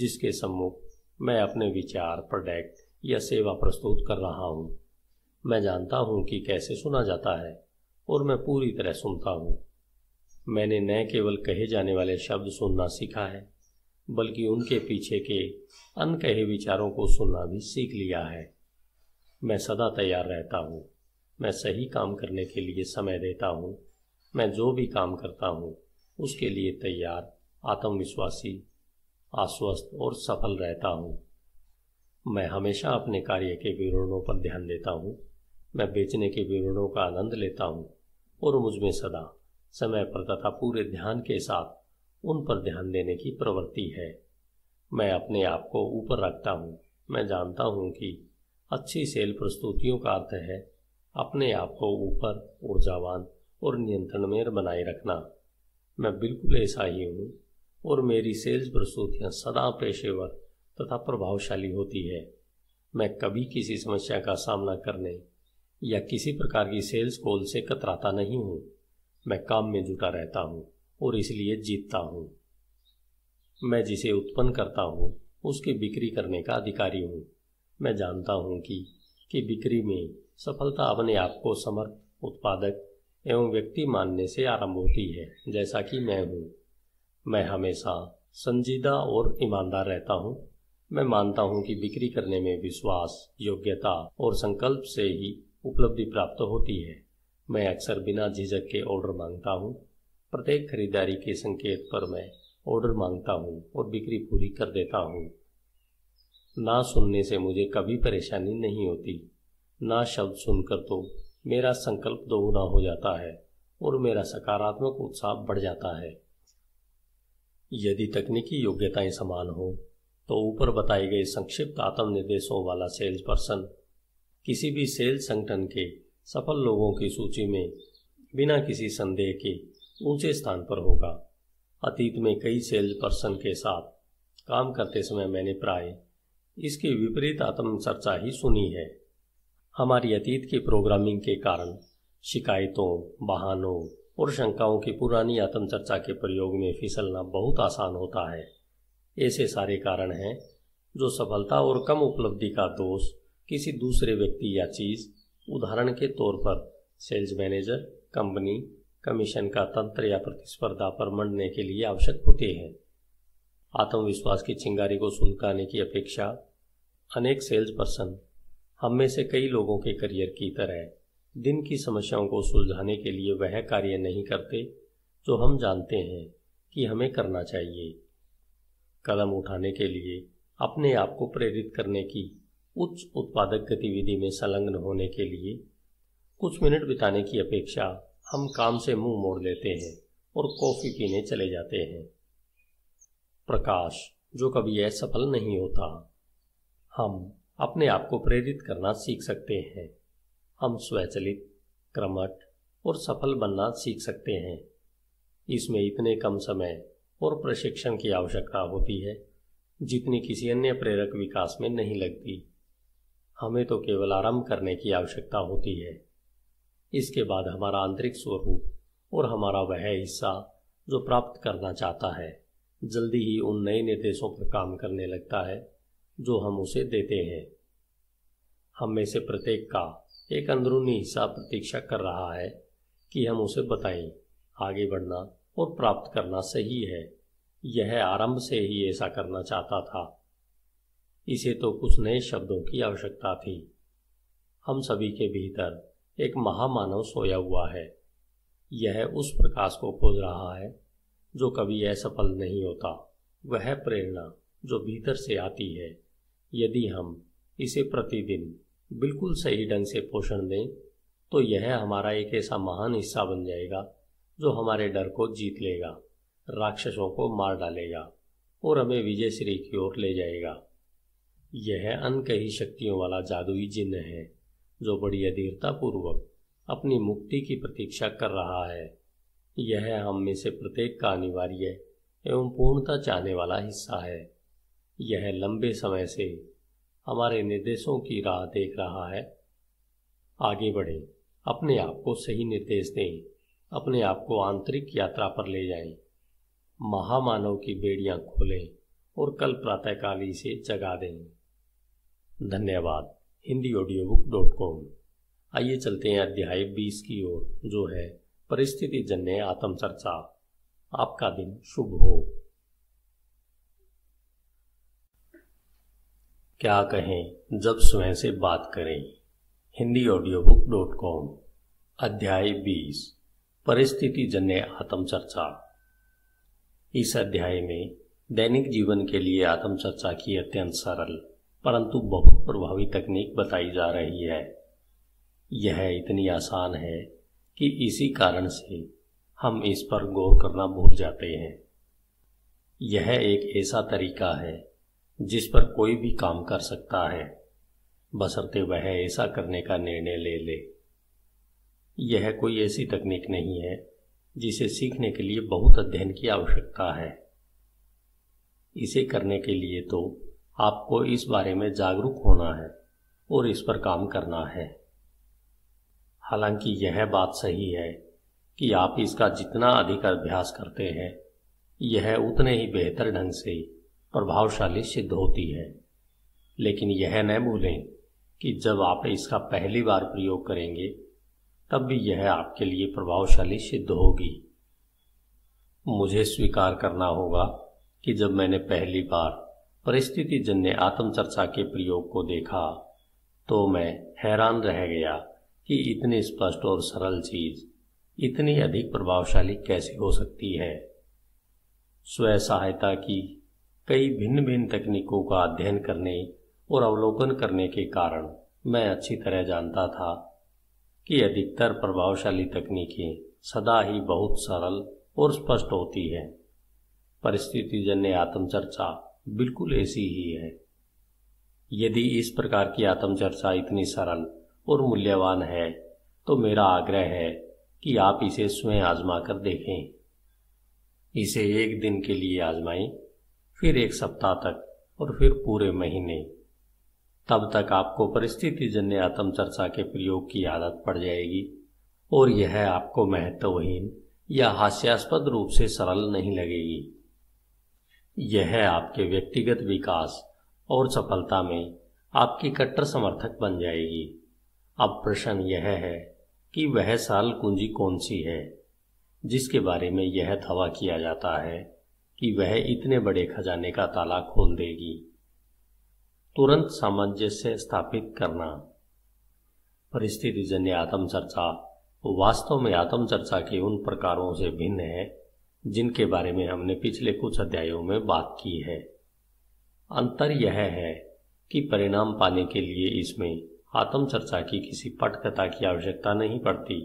जिसके सम्मुख मैं अपने विचार प्रोडक्ट या सेवा प्रस्तुत कर रहा हूँ मैं जानता हूँ कि कैसे सुना जाता है और मैं पूरी तरह सुनता हूँ मैंने न केवल कहे जाने वाले शब्द सुनना सीखा है बल्कि उनके पीछे के अनकहे विचारों को सुनना भी सीख लिया है मैं सदा तैयार रहता हूँ मैं सही काम करने के लिए समय देता हूँ मैं जो भी काम करता हूँ उसके लिए तैयार आत्मविश्वासी आश्वस्त और सफल रहता हूँ मैं हमेशा अपने कार्य के विवरणों पर ध्यान देता हूँ मैं बेचने के विवरणों का आनंद लेता हूँ और मुझमें सदा समय पर तथा पूरे ध्यान के साथ उन पर ध्यान देने की प्रवृत्ति है मैं अपने आप को ऊपर रखता हूँ मैं जानता हूँ कि अच्छी सेल प्रस्तुतियों का अर्थ है अपने आप को ऊपर ऊर्जावान और नियंत्रण में बनाए रखना मैं बिल्कुल ऐसा ही हूँ और मेरी सेल्स प्रस्तुतियाँ सदा पेशेवर तथा प्रभावशाली होती है मैं कभी किसी समस्या का सामना करने या किसी प्रकार की सेल्स कॉल से कतराता नहीं हूँ मैं काम में जुटा रहता हूँ और इसलिए जीतता हूँ मैं जिसे उत्पन्न करता हूँ उसकी बिक्री करने का अधिकारी हूँ मैं जानता हूँ कि कि बिक्री में सफलता अपने आप को समर्थ उत्पादक एवं व्यक्ति मानने से आरंभ होती है जैसा कि मैं हूँ मैं हमेशा संजीदा और ईमानदार रहता हूँ मैं मानता हूँ कि बिक्री करने में विश्वास योग्यता और संकल्प से ही उपलब्धि प्राप्त होती है मैं अक्सर बिना झिझक के ऑर्डर मांगता हूँ प्रत्येक खरीदारी के संकेत पर मैं ऑर्डर मांगता हूँ और बिक्री पूरी कर देता हूँ ना सुनने से मुझे कभी परेशानी नहीं होती ना शब्द सुनकर तो मेरा संकल्प दोगुना हो जाता है और मेरा सकारात्मक उत्साह बढ़ जाता है यदि तकनीकी योग्यताएं समान हो तो ऊपर बताए गए संक्षिप्त आत्म निर्देशों वाला सेल्स पर्सन किसी भी सेल्स संगठन के सफल लोगों की सूची में बिना किसी संदेह के ऊंचे स्थान पर होगा अतीत में कई सेल्स पर्सन के साथ काम करते समय मैंने प्राय इसके विपरीत आत्मचर्चा ही सुनी है हमारी अतीत की प्रोग्रामिंग के कारण शिकायतों बहानों और शंकाओं की पुरानी आत्मचर्चा के प्रयोग में फिसलना बहुत आसान होता है ऐसे सारे कारण हैं जो सफलता और कम उपलब्धि का दोष किसी दूसरे व्यक्ति या चीज़ उदाहरण के तौर पर सेल्स मैनेजर कंपनी कमीशन का तंत्र या प्रतिस्पर्धा पर मंडने के लिए आवश्यक होते हैं आत्मविश्वास की चिंगारी को सुलकाने की अपेक्षा अनेक सेल्स पर्सन हम में से कई लोगों के करियर की तरह दिन की समस्याओं को सुलझाने के लिए वह कार्य नहीं करते जो हम जानते हैं कि हमें करना चाहिए कदम उठाने के लिए अपने आप को प्रेरित करने की उच्च उत्पादक गतिविधि में संलग्न होने के लिए कुछ मिनट बिताने की अपेक्षा हम काम से मुंह मोड़ लेते हैं और कॉफ़ी पीने चले जाते हैं प्रकाश जो कभी असफल नहीं होता हम अपने आप को प्रेरित करना सीख सकते हैं हम स्वचलित क्रमट और सफल बनना सीख सकते हैं इसमें इतने कम समय और प्रशिक्षण की आवश्यकता होती है जितनी किसी अन्य प्रेरक विकास में नहीं लगती हमें तो केवल आरंभ करने की आवश्यकता होती है इसके बाद हमारा आंतरिक स्वरूप और हमारा वह हिस्सा जो प्राप्त करना चाहता है जल्दी ही उन नए निर्देशों पर काम करने लगता है जो हम उसे देते हैं हम में से प्रत्येक का एक अंदरूनी हिस्सा प्रतीक्षा कर रहा है कि हम उसे बताएं आगे बढ़ना और प्राप्त करना सही है यह आरंभ से ही ऐसा करना चाहता था इसे तो कुछ नए शब्दों की आवश्यकता थी हम सभी के भीतर एक महामानव सोया हुआ है यह उस प्रकाश को खोज रहा है जो कभी असफल नहीं होता वह प्रेरणा जो भीतर से आती है यदि हम इसे प्रतिदिन बिल्कुल सही ढंग से पोषण दें तो यह हमारा एक ऐसा महान हिस्सा बन जाएगा जो हमारे डर को जीत लेगा राक्षसों को मार डालेगा और हमें विजय श्री की ओर ले जाएगा यह अनकही शक्तियों वाला जादुई जिन्ह है जो बड़ी अधीरता पूर्वक अपनी मुक्ति की प्रतीक्षा कर रहा है यह हम में से प्रत्येक का अनिवार्य एवं पूर्णता चाहने वाला हिस्सा है यह लंबे समय से हमारे निर्देशों की राह देख रहा है आगे बढ़ें अपने आप को सही निर्देश दें अपने आप को आंतरिक यात्रा पर ले जाएं, महामानव की बेड़ियां खोलें और कल प्रातःकाली से जगा दें धन्यवाद Hindi audio book dot com आइए चलते हैं अध्याय बीस की ओर जो है परिस्थिति जन्य आत्मचर्चा आपका दिन शुभ हो क्या कहें जब स्वयं से बात करें Hindi audio book dot com अध्याय बीस परिस्थिति जन्य आत्मचर्चा इस अध्याय में दैनिक जीवन के लिए आत्मचर्चा की अत्यंत सरल परंतु बहुत प्रभावी तकनीक बताई जा रही है यह इतनी आसान है कि इसी कारण से हम इस पर गौर करना भूल जाते हैं यह एक ऐसा तरीका है जिस पर कोई भी काम कर सकता है बसरते वह ऐसा करने का निर्णय ले ले यह कोई ऐसी तकनीक नहीं है जिसे सीखने के लिए बहुत अध्ययन की आवश्यकता है इसे करने के लिए तो आपको इस बारे में जागरूक होना है और इस पर काम करना है हालांकि यह बात सही है कि आप इसका जितना अधिक अभ्यास करते हैं यह उतने ही बेहतर ढंग से प्रभावशाली सिद्ध होती है लेकिन यह न भूलें कि जब आप इसका पहली बार प्रयोग करेंगे तब भी यह आपके लिए प्रभावशाली सिद्ध होगी मुझे स्वीकार करना होगा कि जब मैंने पहली बार परिस्थिति जन्य आत्मचर्चा के प्रयोग को देखा तो मैं हैरान रह गया कि इतनी स्पष्ट और सरल चीज इतनी अधिक प्रभावशाली कैसे हो सकती है स्व सहायता की कई भिन्न भिन्न तकनीकों का अध्ययन करने और अवलोकन करने के कारण मैं अच्छी तरह जानता था कि अधिकतर प्रभावशाली तकनीकें सदा ही बहुत सरल और स्पष्ट होती हैं परिस्थितिजन्य आत्मचर्चा बिल्कुल ऐसी ही है यदि इस प्रकार की आत्मचर्चा इतनी सरल और मूल्यवान है तो मेरा आग्रह है कि आप इसे स्वयं आजमा कर देखें इसे एक दिन के लिए आजमाएं, फिर एक सप्ताह तक और फिर पूरे महीने तब तक आपको परिस्थिति जन्य आत्मचर्चा के प्रयोग की आदत पड़ जाएगी और यह आपको महत्वहीन या हास्यास्पद रूप से सरल नहीं लगेगी यह आपके व्यक्तिगत विकास और सफलता में आपकी कट्टर समर्थक बन जाएगी अब प्रश्न यह है कि वह साल कुंजी कौन सी है जिसके बारे में यह दवा किया जाता है कि वह इतने बड़े खजाने का ताला खोल देगी तुरंत सामंजस्य स्थापित करना परिस्थिति जन्य आत्मचर्चा वास्तव में आत्मचर्चा के उन प्रकारों से भिन्न है जिनके बारे में हमने पिछले कुछ अध्यायों में बात की है अंतर यह है कि परिणाम पाने के लिए इसमें आत्मचर्चा की किसी पटकथा की आवश्यकता नहीं पड़ती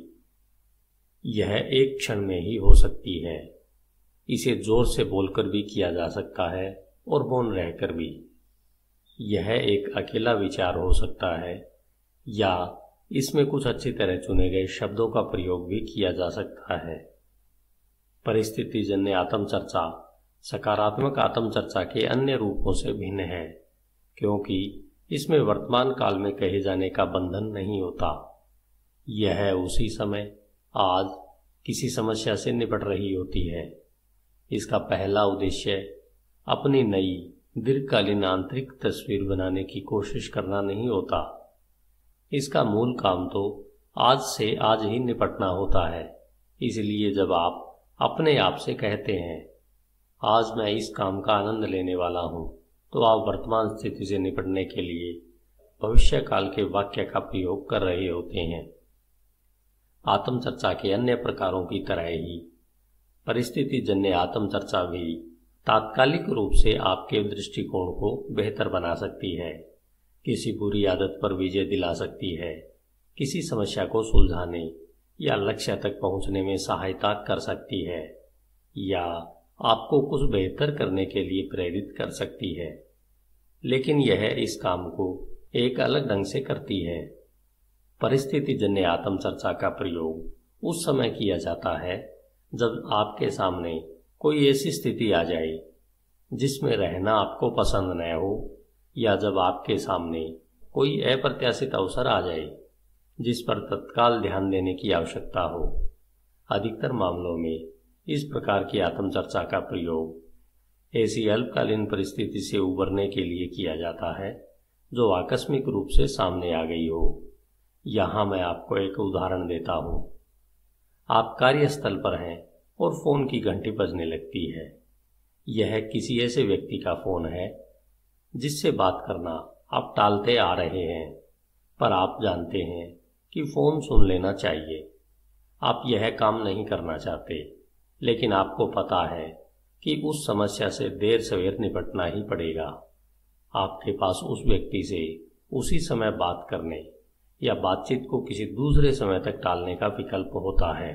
यह एक क्षण में ही हो सकती है इसे जोर से बोलकर भी किया जा सकता है और मौन रहकर भी यह एक अकेला विचार हो सकता है या इसमें कुछ अच्छी तरह चुने गए शब्दों का प्रयोग भी किया जा सकता है परिस्थिति जन्य आत्मचर्चा सकारात्मक आत्मचर्चा के अन्य रूपों से भिन्न है क्योंकि इसमें वर्तमान काल में कहे जाने का बंधन नहीं होता यह उसी समय आज किसी समस्या से निपट रही होती है इसका पहला उद्देश्य अपनी नई दीर्घकालीन आंतरिक तस्वीर बनाने की कोशिश करना नहीं होता इसका मूल काम तो आज से आज ही निपटना होता है इसलिए जब आप अपने आप से कहते हैं आज मैं इस काम का आनंद लेने वाला हूं तो आप वर्तमान स्थिति से निपटने के लिए भविष्य काल के वाक्य का प्रयोग कर रहे होते हैं आत्मचर्चा के अन्य प्रकारों की तरह ही परिस्थिति जन्य आत्मचर्चा भी तात्कालिक रूप से आपके दृष्टिकोण को बेहतर बना सकती है किसी बुरी आदत पर विजय दिला सकती है किसी समस्या को सुलझाने या लक्ष्य तक पहुंचने में सहायता कर सकती है या आपको कुछ बेहतर करने के लिए प्रेरित कर सकती है लेकिन यह इस काम को एक अलग ढंग से करती है परिस्थिति जन्य आत्म चर्चा का प्रयोग उस समय किया जाता है जब आपके सामने कोई ऐसी स्थिति आ जाए जिसमें रहना आपको पसंद न हो या जब आपके सामने कोई अप्रत्याशित अवसर आ जाए जिस पर तत्काल ध्यान देने की आवश्यकता हो अधिकतर मामलों में इस प्रकार की आत्मचर्चा का प्रयोग ऐसी अल्पकालीन परिस्थिति से उबरने के लिए किया जाता है जो आकस्मिक रूप से सामने आ गई हो यहां मैं आपको एक उदाहरण देता हूं आप कार्यस्थल पर हैं और फोन की घंटी बजने लगती है यह किसी ऐसे व्यक्ति का फोन है जिससे बात करना आप टालते आ रहे हैं पर आप जानते हैं कि फ़ोन सुन लेना चाहिए आप यह काम नहीं करना चाहते लेकिन आपको पता है कि उस समस्या से देर सवेर निपटना ही पड़ेगा आपके पास उस व्यक्ति से उसी समय बात करने या बातचीत को किसी दूसरे समय तक टालने का विकल्प होता है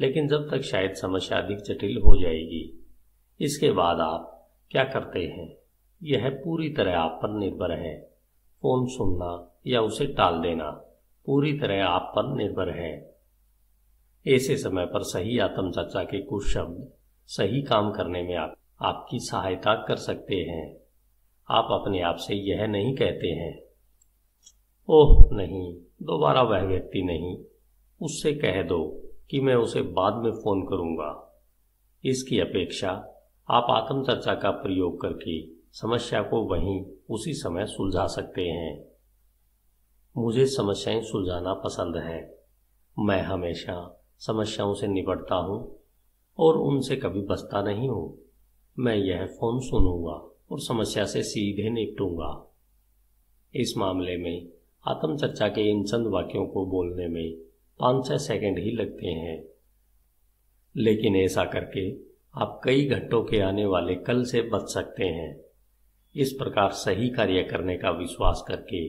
लेकिन जब तक शायद समस्या अधिक जटिल हो जाएगी इसके बाद आप क्या करते हैं यह पूरी तरह आप पर निर्भर है फोन सुनना या उसे टाल देना पूरी तरह आप पर निर्भर है ऐसे समय पर सही आत्म चर्चा के कुछ शब्द सही काम करने में आप, आपकी सहायता कर सकते हैं आप अपने आप से यह नहीं कहते हैं ओह नहीं दोबारा वह व्यक्ति नहीं उससे कह दो कि मैं उसे बाद में फोन करूंगा इसकी अपेक्षा आप आत्मचर्चा का प्रयोग करके समस्या को वहीं उसी समय सुलझा सकते हैं मुझे समस्याएं सुलझाना पसंद है मैं हमेशा समस्याओं से निपटता हूं और उनसे कभी बचता नहीं हूं मैं यह फोन सुनूंगा और समस्या से सीधे निपटूंगा इस मामले में आत्मचर्चा के इन चंद वाक्यों को बोलने में पांच छह सेकंड ही लगते हैं लेकिन ऐसा करके आप कई घंटों के आने वाले कल से बच सकते हैं इस प्रकार सही कार्य करने का विश्वास करके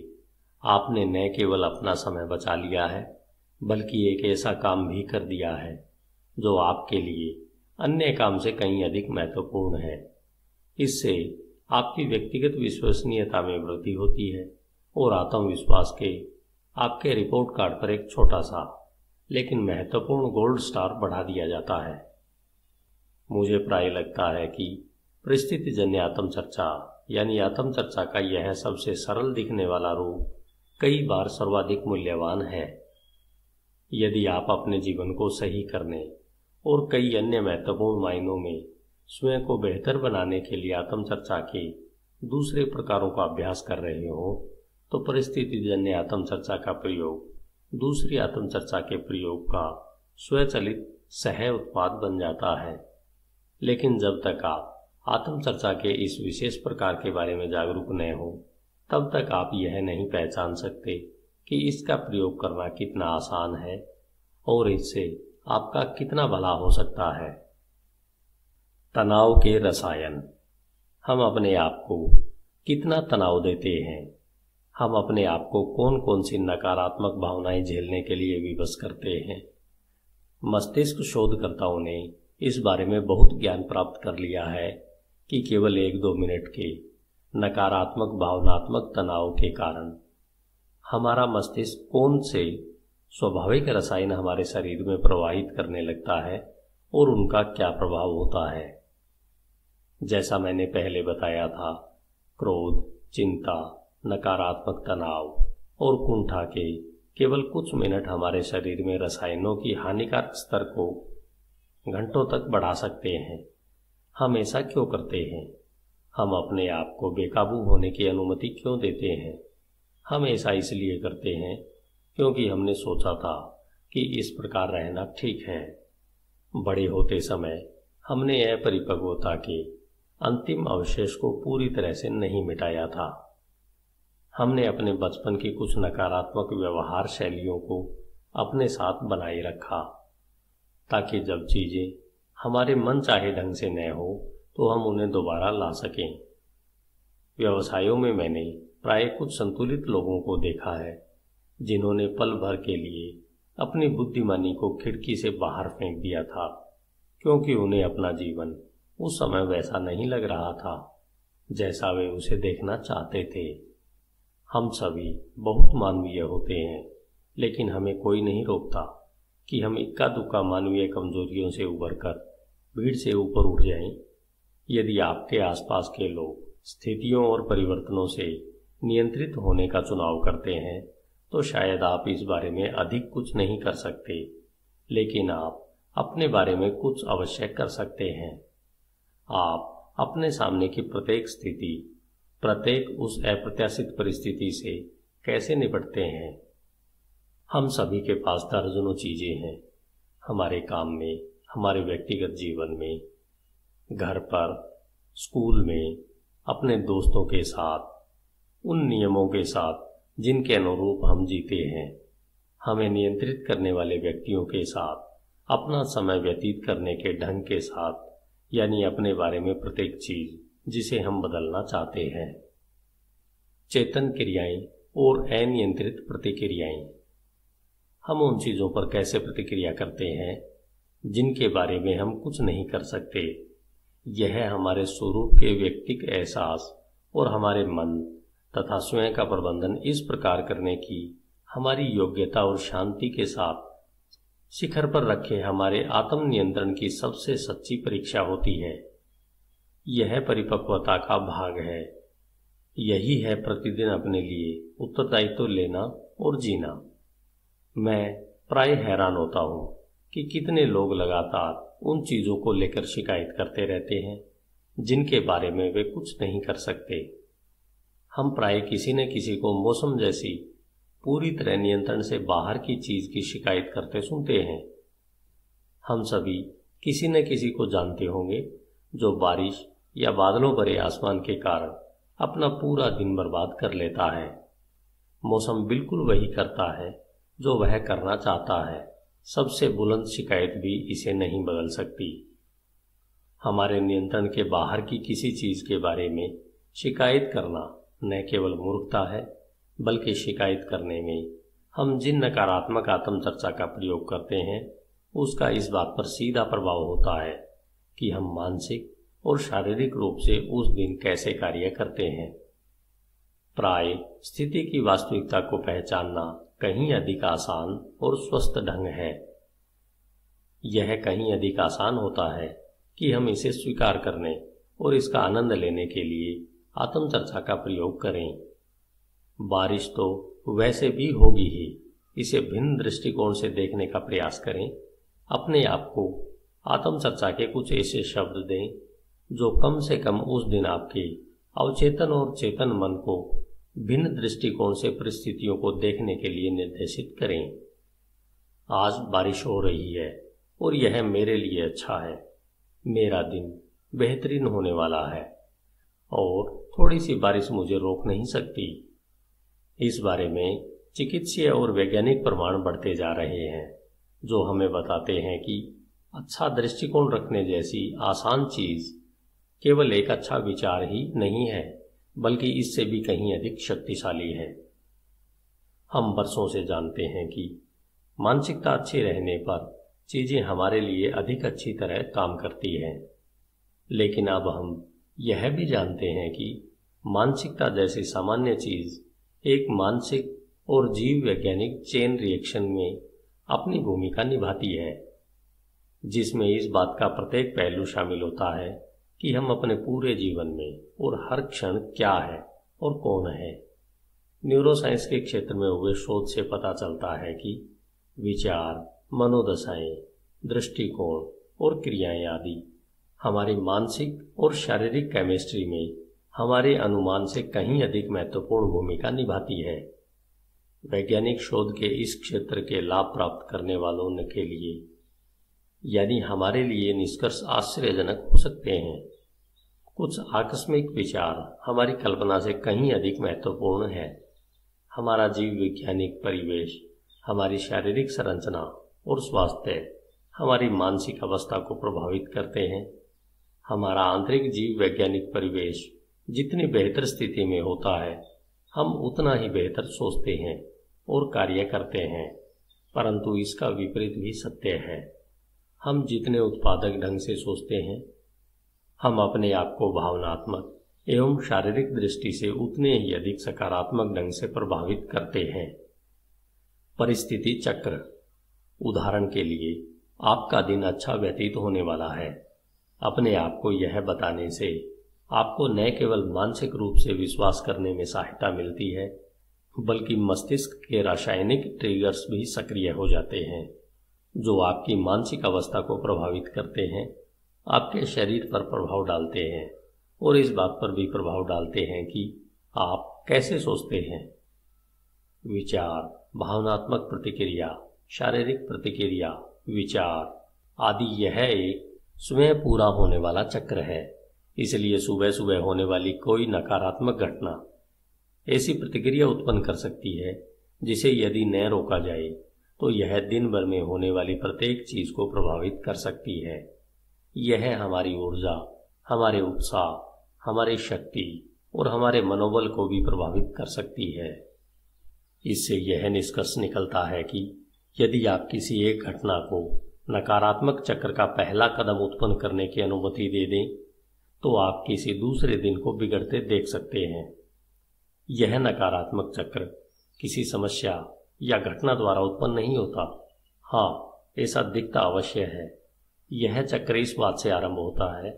आपने न केवल अपना समय बचा लिया है बल्कि एक ऐसा काम भी कर दिया है जो आपके लिए अन्य काम से कहीं अधिक महत्वपूर्ण है इससे आपकी व्यक्तिगत विश्वसनीयता में वृद्धि होती है और आत्मविश्वास के आपके रिपोर्ट कार्ड पर एक छोटा सा लेकिन महत्वपूर्ण गोल्ड स्टार बढ़ा दिया जाता है मुझे प्राय लगता है कि परिस्थितिजन्य आत्मचर्चा यानी आत्मचर्चा का यह सबसे सरल दिखने वाला रूप कई बार सर्वाधिक मूल्यवान है यदि आप अपने जीवन को सही करने और कई अन्य महत्वपूर्ण मायनों में स्वयं को बेहतर बनाने के लिए आत्मचर्चा के दूसरे प्रकारों का अभ्यास कर रहे हो तो परिस्थिति जन्य आत्मचर्चा का प्रयोग दूसरी आत्मचर्चा के प्रयोग का स्वचलित सह उत्पाद बन जाता है लेकिन जब तक आप आत्मचर्चा के इस विशेष प्रकार के बारे में जागरूक न हो तब तक आप यह नहीं पहचान सकते कि इसका प्रयोग करना कितना आसान है और इससे आपका कितना भला हो सकता है तनाव के रसायन हम अपने आप को कितना तनाव देते हैं हम अपने आप को कौन कौन सी नकारात्मक भावनाएं झेलने के लिए विवश करते हैं मस्तिष्क शोधकर्ताओं ने इस बारे में बहुत ज्ञान प्राप्त कर लिया है कि केवल एक दो मिनट के नकारात्मक भावनात्मक तनाव के कारण हमारा मस्तिष्क कौन से स्वाभाविक रसायन हमारे शरीर में प्रवाहित करने लगता है और उनका क्या प्रभाव होता है जैसा मैंने पहले बताया था क्रोध चिंता नकारात्मक तनाव और कुंठा के केवल कुछ मिनट हमारे शरीर में रसायनों की हानिकारक स्तर को घंटों तक बढ़ा सकते हैं हम ऐसा क्यों करते हैं हम अपने आप को बेकाबू होने की अनुमति क्यों देते हैं हम ऐसा इसलिए करते हैं क्योंकि हमने सोचा था कि इस प्रकार रहना ठीक है बड़े होते समय हमने परिपक्वता के अंतिम अवशेष को पूरी तरह से नहीं मिटाया था हमने अपने बचपन की कुछ नकारात्मक व्यवहार शैलियों को अपने साथ बनाए रखा ताकि जब चीज़ें हमारे मन चाहे ढंग से न हो तो हम उन्हें दोबारा ला सकें व्यवसायों में मैंने प्राय कुछ संतुलित लोगों को देखा है जिन्होंने पल भर के लिए अपनी बुद्धिमानी को खिड़की से बाहर फेंक दिया था क्योंकि उन्हें अपना जीवन उस समय वैसा नहीं लग रहा था जैसा वे उसे देखना चाहते थे हम सभी बहुत मानवीय होते हैं लेकिन हमें कोई नहीं रोकता कि हम इक्का दुक्का मानवीय कमजोरियों से उबर कर भीड़ से ऊपर उठ जाएं यदि आपके आसपास के लोग स्थितियों और परिवर्तनों से नियंत्रित होने का चुनाव करते हैं तो शायद आप इस बारे में अधिक कुछ नहीं कर सकते लेकिन आप अपने बारे में कुछ अवश्य कर सकते हैं आप अपने सामने की प्रत्येक स्थिति प्रत्येक उस अप्रत्याशित परिस्थिति से कैसे निपटते हैं हम सभी के पास दर्जनों चीजें हैं हमारे काम में हमारे व्यक्तिगत जीवन में घर पर स्कूल में अपने दोस्तों के साथ उन नियमों के साथ जिनके अनुरूप हम जीते हैं हमें नियंत्रित करने वाले व्यक्तियों के साथ अपना समय व्यतीत करने के ढंग के साथ यानी अपने बारे में प्रत्येक चीज जिसे हम बदलना चाहते हैं चेतन क्रियाएं और अनियंत्रित प्रतिक्रियाएं हम उन चीज़ों पर कैसे प्रतिक्रिया करते हैं जिनके बारे में हम कुछ नहीं कर सकते यह हमारे स्वरूप के व्यक्तिक एहसास और हमारे मन तथा स्वयं का प्रबंधन इस प्रकार करने की हमारी योग्यता और शांति के साथ शिखर पर रखे हमारे आत्म नियंत्रण की सबसे सच्ची परीक्षा होती है यह परिपक्वता का भाग है यही है प्रतिदिन अपने लिए उत्तरदायित्व तो लेना और जीना मैं प्राय हैरान होता हूं कि कितने लोग लगातार उन चीज़ों को लेकर शिकायत करते रहते हैं जिनके बारे में वे कुछ नहीं कर सकते हम प्राय किसी न किसी को मौसम जैसी पूरी तरह नियंत्रण से बाहर की चीज़ की शिकायत करते सुनते हैं हम सभी किसी न किसी को जानते होंगे जो बारिश या बादलों भरे आसमान के कारण अपना पूरा दिन बर्बाद कर लेता है मौसम बिल्कुल वही करता है जो वह करना चाहता है सबसे बुलंद शिकायत भी इसे नहीं बदल सकती हमारे नियंत्रण के बाहर की किसी चीज के बारे में शिकायत करना न केवल मूर्खता है बल्कि शिकायत करने में हम जिन नकारात्मक आत्म चर्चा का प्रयोग करते हैं उसका इस बात पर सीधा प्रभाव होता है कि हम मानसिक और शारीरिक रूप से उस दिन कैसे कार्य करते हैं प्राय स्थिति की वास्तविकता को पहचानना कहीं अधिक आसान और स्वस्थ ढंग है यह कहीं अधिक आसान होता है कि हम इसे स्वीकार करने और इसका आनंद लेने के लिए आत्मचर्चा का प्रयोग करें बारिश तो वैसे भी होगी ही इसे भिन्न दृष्टिकोण से देखने का प्रयास करें अपने आप को आत्मचर्चा के कुछ ऐसे शब्द दें जो कम से कम उस दिन आपके अवचेतन और चेतन मन को भिन्न दृष्टिकोण से परिस्थितियों को देखने के लिए निर्देशित करें आज बारिश हो रही है और यह मेरे लिए अच्छा है मेरा दिन बेहतरीन होने वाला है और थोड़ी सी बारिश मुझे रोक नहीं सकती इस बारे में चिकित्सीय और वैज्ञानिक प्रमाण बढ़ते जा रहे हैं जो हमें बताते हैं कि अच्छा दृष्टिकोण रखने जैसी आसान चीज केवल एक अच्छा विचार ही नहीं है बल्कि इससे भी कहीं अधिक शक्तिशाली है हम वर्षों से जानते हैं कि मानसिकता अच्छी रहने पर चीजें हमारे लिए अधिक अच्छी तरह काम करती हैं लेकिन अब हम यह भी जानते हैं कि मानसिकता जैसी सामान्य चीज एक मानसिक और जीव वैज्ञानिक चेन रिएक्शन में अपनी भूमिका निभाती है जिसमें इस बात का प्रत्येक पहलू शामिल होता है कि हम अपने पूरे जीवन में और हर क्षण क्या है और कौन है न्यूरोसाइंस के क्षेत्र में हुए शोध से पता चलता है कि विचार मनोदशाएं दृष्टिकोण और क्रियाएं आदि हमारी मानसिक और शारीरिक केमिस्ट्री में हमारे अनुमान से कहीं अधिक महत्वपूर्ण भूमिका निभाती है वैज्ञानिक शोध के इस क्षेत्र के लाभ प्राप्त करने वालों के लिए यानी हमारे लिए निष्कर्ष आश्चर्यजनक हो सकते हैं कुछ आकस्मिक विचार हमारी कल्पना से कहीं अधिक महत्वपूर्ण है हमारा जीव वैज्ञानिक परिवेश हमारी शारीरिक संरचना और स्वास्थ्य हमारी मानसिक अवस्था को प्रभावित करते हैं हमारा आंतरिक जीव वैज्ञानिक परिवेश जितनी बेहतर स्थिति में होता है हम उतना ही बेहतर सोचते हैं और कार्य करते हैं परंतु इसका विपरीत भी सत्य है हम जितने उत्पादक ढंग से सोचते हैं हम अपने आप को भावनात्मक एवं शारीरिक दृष्टि से उतने ही अधिक सकारात्मक ढंग से प्रभावित करते हैं परिस्थिति चक्र उदाहरण के लिए आपका दिन अच्छा व्यतीत होने वाला है अपने आप को यह बताने से आपको न केवल मानसिक रूप से विश्वास करने में सहायता मिलती है बल्कि मस्तिष्क के रासायनिक ट्रिगर्स भी सक्रिय हो जाते हैं जो आपकी मानसिक अवस्था को प्रभावित करते हैं आपके शरीर पर प्रभाव डालते हैं और इस बात पर भी प्रभाव डालते हैं कि आप कैसे सोचते हैं विचार भावनात्मक प्रतिक्रिया शारीरिक प्रतिक्रिया विचार आदि यह एक स्वयं पूरा होने वाला चक्र है इसलिए सुबह सुबह होने वाली कोई नकारात्मक घटना ऐसी प्रतिक्रिया उत्पन्न कर सकती है जिसे यदि न रोका जाए तो यह दिन भर में होने वाली प्रत्येक चीज को प्रभावित कर सकती है यह हमारी ऊर्जा हमारे उत्साह हमारी शक्ति और हमारे मनोबल को भी प्रभावित कर सकती है इससे यह निष्कर्ष निकलता है कि यदि आप किसी एक घटना को नकारात्मक चक्र का पहला कदम उत्पन्न करने की अनुमति दे दें तो आप किसी दूसरे दिन को बिगड़ते देख सकते हैं यह नकारात्मक चक्र किसी समस्या या घटना द्वारा उत्पन्न नहीं होता हाँ ऐसा दिखता अवश्य है यह चक्र इस बात से आरंभ होता है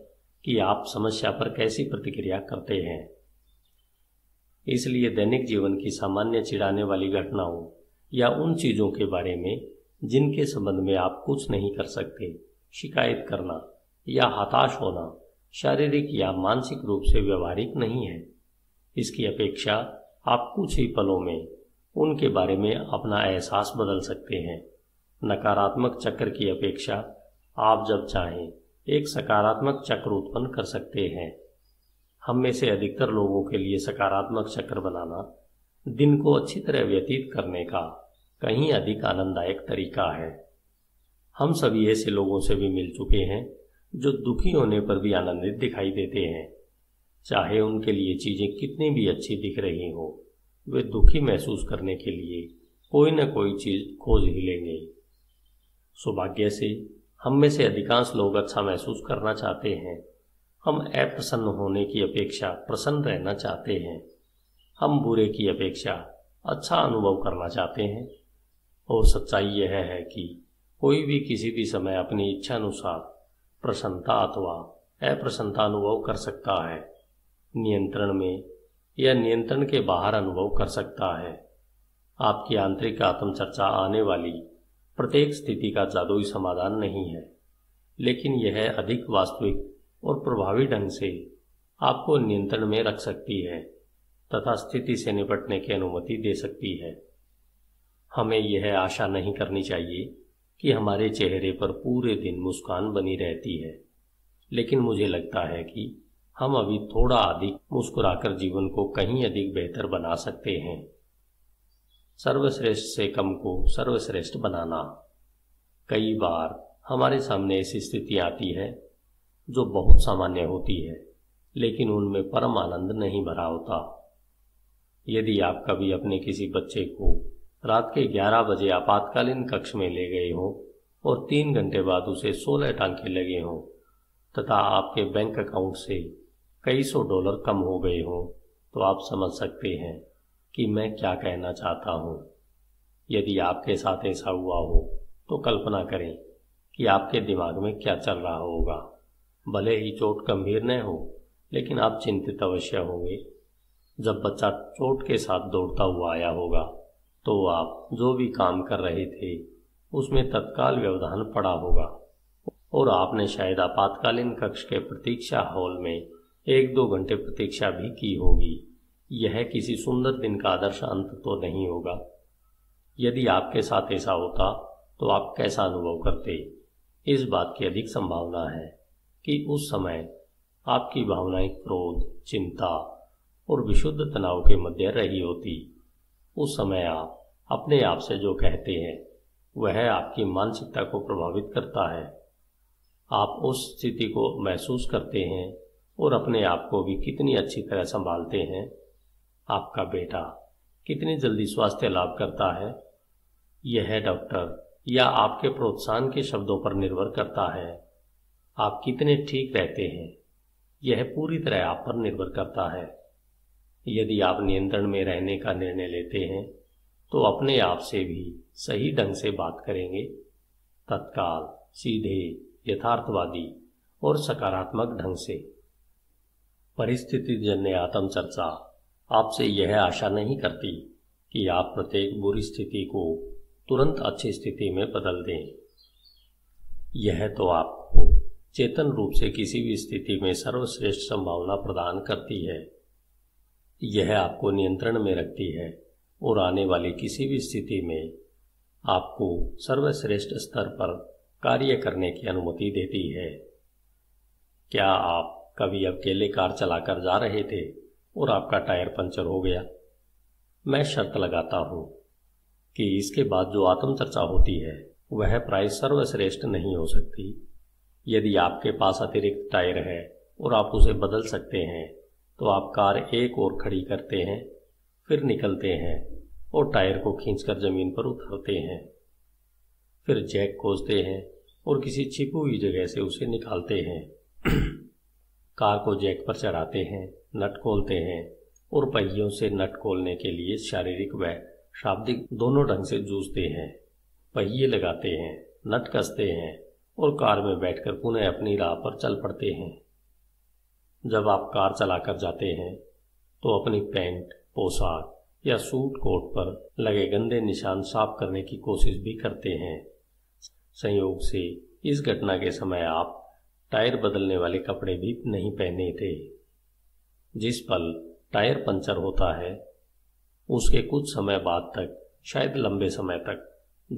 कि आप समस्या पर कैसी प्रतिक्रिया करते हैं इसलिए दैनिक जीवन की सामान्य चिढ़ाने वाली घटनाओं या उन चीज़ों के बारे में जिनके संबंध में आप कुछ नहीं कर सकते शिकायत करना या हताश होना शारीरिक या मानसिक रूप से व्यवहारिक नहीं है इसकी अपेक्षा आप कुछ ही पलों में उनके बारे में अपना एहसास बदल सकते हैं नकारात्मक चक्र की अपेक्षा आप जब चाहें एक सकारात्मक चक्र उत्पन्न कर सकते हैं हम में से अधिकतर लोगों के लिए सकारात्मक चक्र बनाना दिन को अच्छी तरह व्यतीत करने का कहीं अधिक आनंददायक तरीका है हम सभी ऐसे लोगों से भी मिल चुके हैं जो दुखी होने पर भी आनंदित दिखाई देते हैं चाहे उनके लिए चीजें कितनी भी अच्छी दिख रही हों वे दुखी महसूस करने के लिए कोई न कोई चीज खोज ही लेंगे सौभाग्य से हम में से अधिकांश लोग अच्छा महसूस करना चाहते हैं हम अप्रसन्न होने की अपेक्षा प्रसन्न रहना चाहते हैं हम बुरे की अपेक्षा अच्छा अनुभव करना चाहते हैं और सच्चाई यह है कि कोई भी किसी भी समय अपनी इच्छा अनुसार प्रसन्नता अथवा अप्रसन्नता अनुभव कर सकता है नियंत्रण में या नियंत्रण के बाहर अनुभव कर सकता है आपकी आंतरिक आत्मचर्चा आने वाली प्रत्येक स्थिति का जादुई समाधान नहीं है लेकिन यह अधिक वास्तविक और प्रभावी ढंग से आपको नियंत्रण में रख सकती है तथा स्थिति से निपटने की अनुमति दे सकती है हमें यह आशा नहीं करनी चाहिए कि हमारे चेहरे पर पूरे दिन मुस्कान बनी रहती है लेकिन मुझे लगता है कि हम अभी थोड़ा अधिक मुस्कुराकर जीवन को कहीं अधिक बेहतर बना सकते हैं सर्वश्रेष्ठ से कम को सर्वश्रेष्ठ बनाना कई बार हमारे सामने ऐसी स्थिति आती है जो बहुत सामान्य होती है लेकिन उनमें परम आनंद नहीं भरा होता यदि आप कभी अपने किसी बच्चे को रात के 11 बजे आपातकालीन कक्ष में ले गए हो और तीन घंटे बाद उसे 16 टांके लगे हों तथा आपके बैंक अकाउंट से कई सौ डॉलर कम हो गए हों तो आप समझ सकते हैं कि मैं क्या कहना चाहता हूँ यदि आपके साथ ऐसा हुआ हो तो कल्पना करें कि आपके दिमाग में क्या चल रहा होगा भले ही चोट गंभीर न हो लेकिन आप चिंतित अवश्य होंगे जब बच्चा चोट के साथ दौड़ता हुआ आया होगा तो आप जो भी काम कर रहे थे उसमें तत्काल व्यवधान पड़ा होगा और आपने शायद आपातकालीन कक्ष के प्रतीक्षा हॉल में एक दो घंटे प्रतीक्षा भी की होगी यह किसी सुंदर दिन का आदर्श अंत तो नहीं होगा यदि आपके साथ ऐसा होता तो आप कैसा अनुभव करते इस बात की अधिक संभावना है कि उस समय आपकी भावनाएं क्रोध चिंता और विशुद्ध तनाव के मध्य रही होती उस समय आप अपने आप से जो कहते हैं वह आपकी मानसिकता को प्रभावित करता है आप उस स्थिति को महसूस करते हैं और अपने आप को भी कितनी अच्छी तरह संभालते हैं आपका बेटा कितनी जल्दी स्वास्थ्य लाभ करता है यह डॉक्टर या आपके प्रोत्साहन के शब्दों पर निर्भर करता है आप कितने ठीक रहते हैं यह पूरी तरह आप पर निर्भर करता है यदि आप नियंत्रण में रहने का निर्णय लेते हैं तो अपने आप से भी सही ढंग से बात करेंगे तत्काल सीधे यथार्थवादी और सकारात्मक ढंग से परिस्थिति जन्य आत्मचर्चा आपसे यह आशा नहीं करती कि आप प्रत्येक बुरी स्थिति को तुरंत अच्छी स्थिति में बदल दें यह तो आपको चेतन रूप से किसी भी स्थिति में सर्वश्रेष्ठ संभावना प्रदान करती है यह आपको नियंत्रण में रखती है और आने वाली किसी भी स्थिति में आपको सर्वश्रेष्ठ स्तर पर कार्य करने की अनुमति देती है क्या आप कभी अकेले कार चलाकर जा रहे थे और आपका टायर पंचर हो गया मैं शर्त लगाता हूं कि इसके बाद जो आत्मचर्चा होती है वह प्राय सर्वश्रेष्ठ नहीं हो सकती यदि आपके पास अतिरिक्त टायर है और आप उसे बदल सकते हैं तो आप कार एक और खड़ी करते हैं फिर निकलते हैं और टायर को खींचकर जमीन पर उतरते हैं फिर जैक खोजते हैं और किसी छिपी हुई जगह से उसे निकालते हैं कार को जैक पर चढ़ाते हैं नट खोलते हैं और पहियों से नट खोलने के लिए शारीरिक व शाब्दिक दोनों ढंग से जूझते हैं पहिए लगाते हैं नट कसते हैं और कार में बैठकर पुनः अपनी राह पर चल पड़ते हैं जब आप कार चलाकर जाते हैं तो अपनी पैंट पोशाक या सूट कोट पर लगे गंदे निशान साफ करने की कोशिश भी करते हैं संयोग से इस घटना के समय आप टायर बदलने वाले कपड़े भी नहीं पहने थे जिस पल टायर पंचर होता है उसके कुछ समय बाद तक शायद लंबे समय तक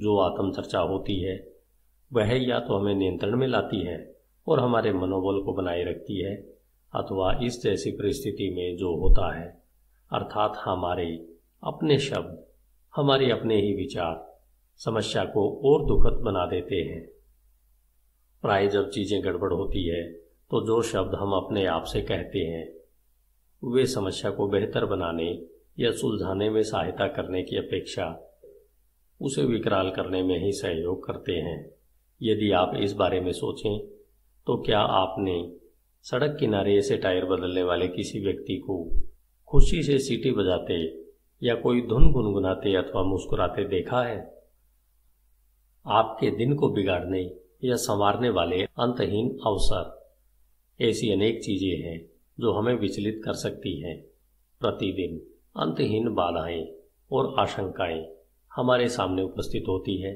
जो आत्मचर्चा होती है वह या तो हमें नियंत्रण में लाती है और हमारे मनोबल को बनाए रखती है अथवा इस जैसी परिस्थिति में जो होता है अर्थात हमारे अपने शब्द हमारे अपने ही विचार समस्या को और दुखद बना देते हैं प्राय जब चीजें गड़बड़ होती है तो जो शब्द हम अपने आप से कहते हैं वे समस्या को बेहतर बनाने या सुलझाने में सहायता करने की अपेक्षा उसे विकराल करने में ही सहयोग करते हैं यदि आप इस बारे में सोचें तो क्या आपने सड़क किनारे से टायर बदलने वाले किसी व्यक्ति को खुशी से सीटी बजाते या कोई धुन गुनगुनाते अथवा मुस्कुराते देखा है आपके दिन को बिगाड़ने या संवारने वाले अंतहीन अवसर ऐसी अनेक चीजें हैं जो हमें विचलित कर सकती हैं प्रतिदिन अंतहीन बाधाएं और आशंकाएं हमारे सामने उपस्थित होती है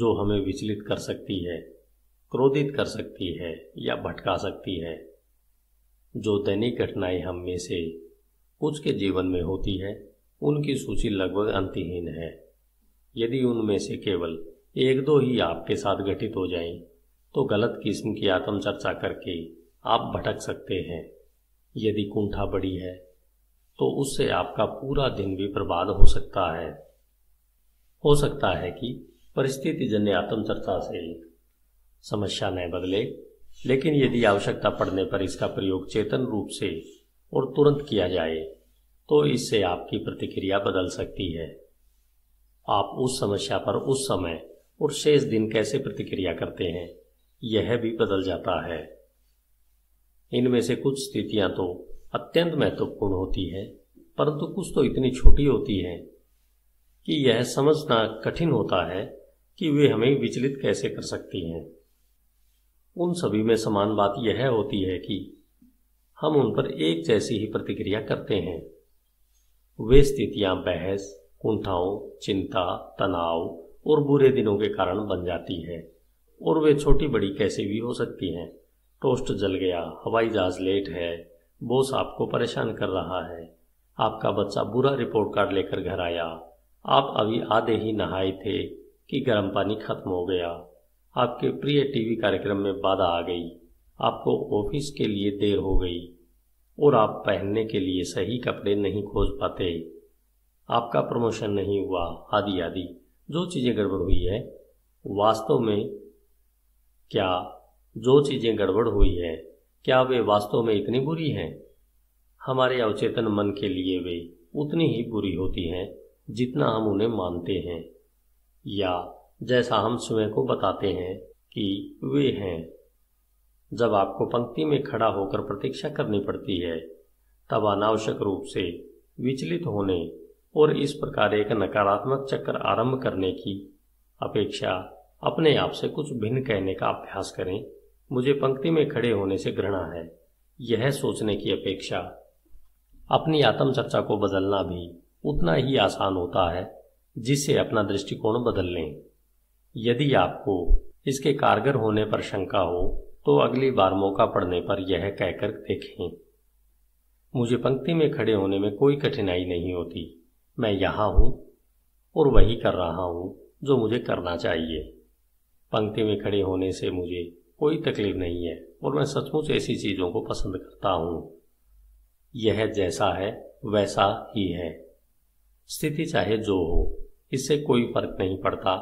जो हमें विचलित कर सकती है क्रोधित कर सकती है या भटका सकती है जो दैनिक घटनाएं हम में से कुछ के जीवन में होती है उनकी सूची लगभग अंतहीन है यदि उनमें से केवल एक दो ही आपके साथ घटित हो जाए तो गलत किस्म की आत्मचर्चा करके आप भटक सकते हैं यदि कुंठा बड़ी है तो उससे आपका पूरा दिन भी बर्बाद हो सकता है हो सकता है कि परिस्थिति जन्य आत्मचर्चा से समस्या न बदले लेकिन यदि आवश्यकता पड़ने पर इसका प्रयोग चेतन रूप से और तुरंत किया जाए तो इससे आपकी प्रतिक्रिया बदल सकती है आप उस समस्या पर उस समय और शेष दिन कैसे प्रतिक्रिया करते हैं यह भी बदल जाता है इनमें से कुछ स्थितियां तो अत्यंत महत्वपूर्ण होती है परंतु कुछ तो इतनी छोटी होती है कि यह समझना कठिन होता है कि वे हमें विचलित कैसे कर सकती हैं उन सभी में समान बात यह होती है कि हम उन पर एक जैसी ही प्रतिक्रिया करते हैं वे स्थितियां बहस कुंठाओं चिंता तनाव और बुरे दिनों के कारण बन जाती है और वे छोटी बड़ी कैसे भी हो सकती हैं टोस्ट जल गया हवाई जहाज लेट है बॉस आपको परेशान कर रहा है आपका बच्चा बुरा रिपोर्ट कार्ड लेकर घर आया आप अभी आधे ही नहाए थे कि गर्म पानी खत्म हो गया आपके प्रिय टीवी कार्यक्रम में बाधा आ गई आपको ऑफिस के लिए देर हो गई और आप पहनने के लिए सही कपड़े नहीं खोज पाते आपका प्रमोशन नहीं हुआ आदि आदि जो चीज़ें गड़बड़ हुई है वास्तव में क्या जो चीज़ें गड़बड़ हुई है क्या वे वास्तव में इतनी बुरी हैं हमारे अवचेतन मन के लिए वे उतनी ही बुरी होती हैं जितना हम उन्हें मानते हैं या जैसा हम स्वयं को बताते हैं कि वे हैं जब आपको पंक्ति में खड़ा होकर प्रतीक्षा करनी पड़ती है तब अनावश्यक रूप से विचलित होने और इस प्रकार एक नकारात्मक चक्र आरंभ करने की अपेक्षा अपने आप से कुछ भिन्न कहने का अभ्यास करें मुझे पंक्ति में खड़े होने से घृणा है यह सोचने की अपेक्षा अपनी आत्मचर्चा को बदलना भी उतना ही आसान होता है जिससे अपना दृष्टिकोण बदल लें यदि आपको इसके कारगर होने पर शंका हो तो अगली बार मौका पड़ने पर यह कहकर देखें मुझे पंक्ति में खड़े होने में कोई कठिनाई नहीं होती मैं यहाँ हूँ और वही कर रहा हूँ जो मुझे करना चाहिए पंक्ति में खड़े होने से मुझे कोई तकलीफ नहीं है और मैं सचमुच ऐसी चीज़ों को पसंद करता हूँ यह जैसा है वैसा ही है स्थिति चाहे जो हो इससे कोई फर्क नहीं पड़ता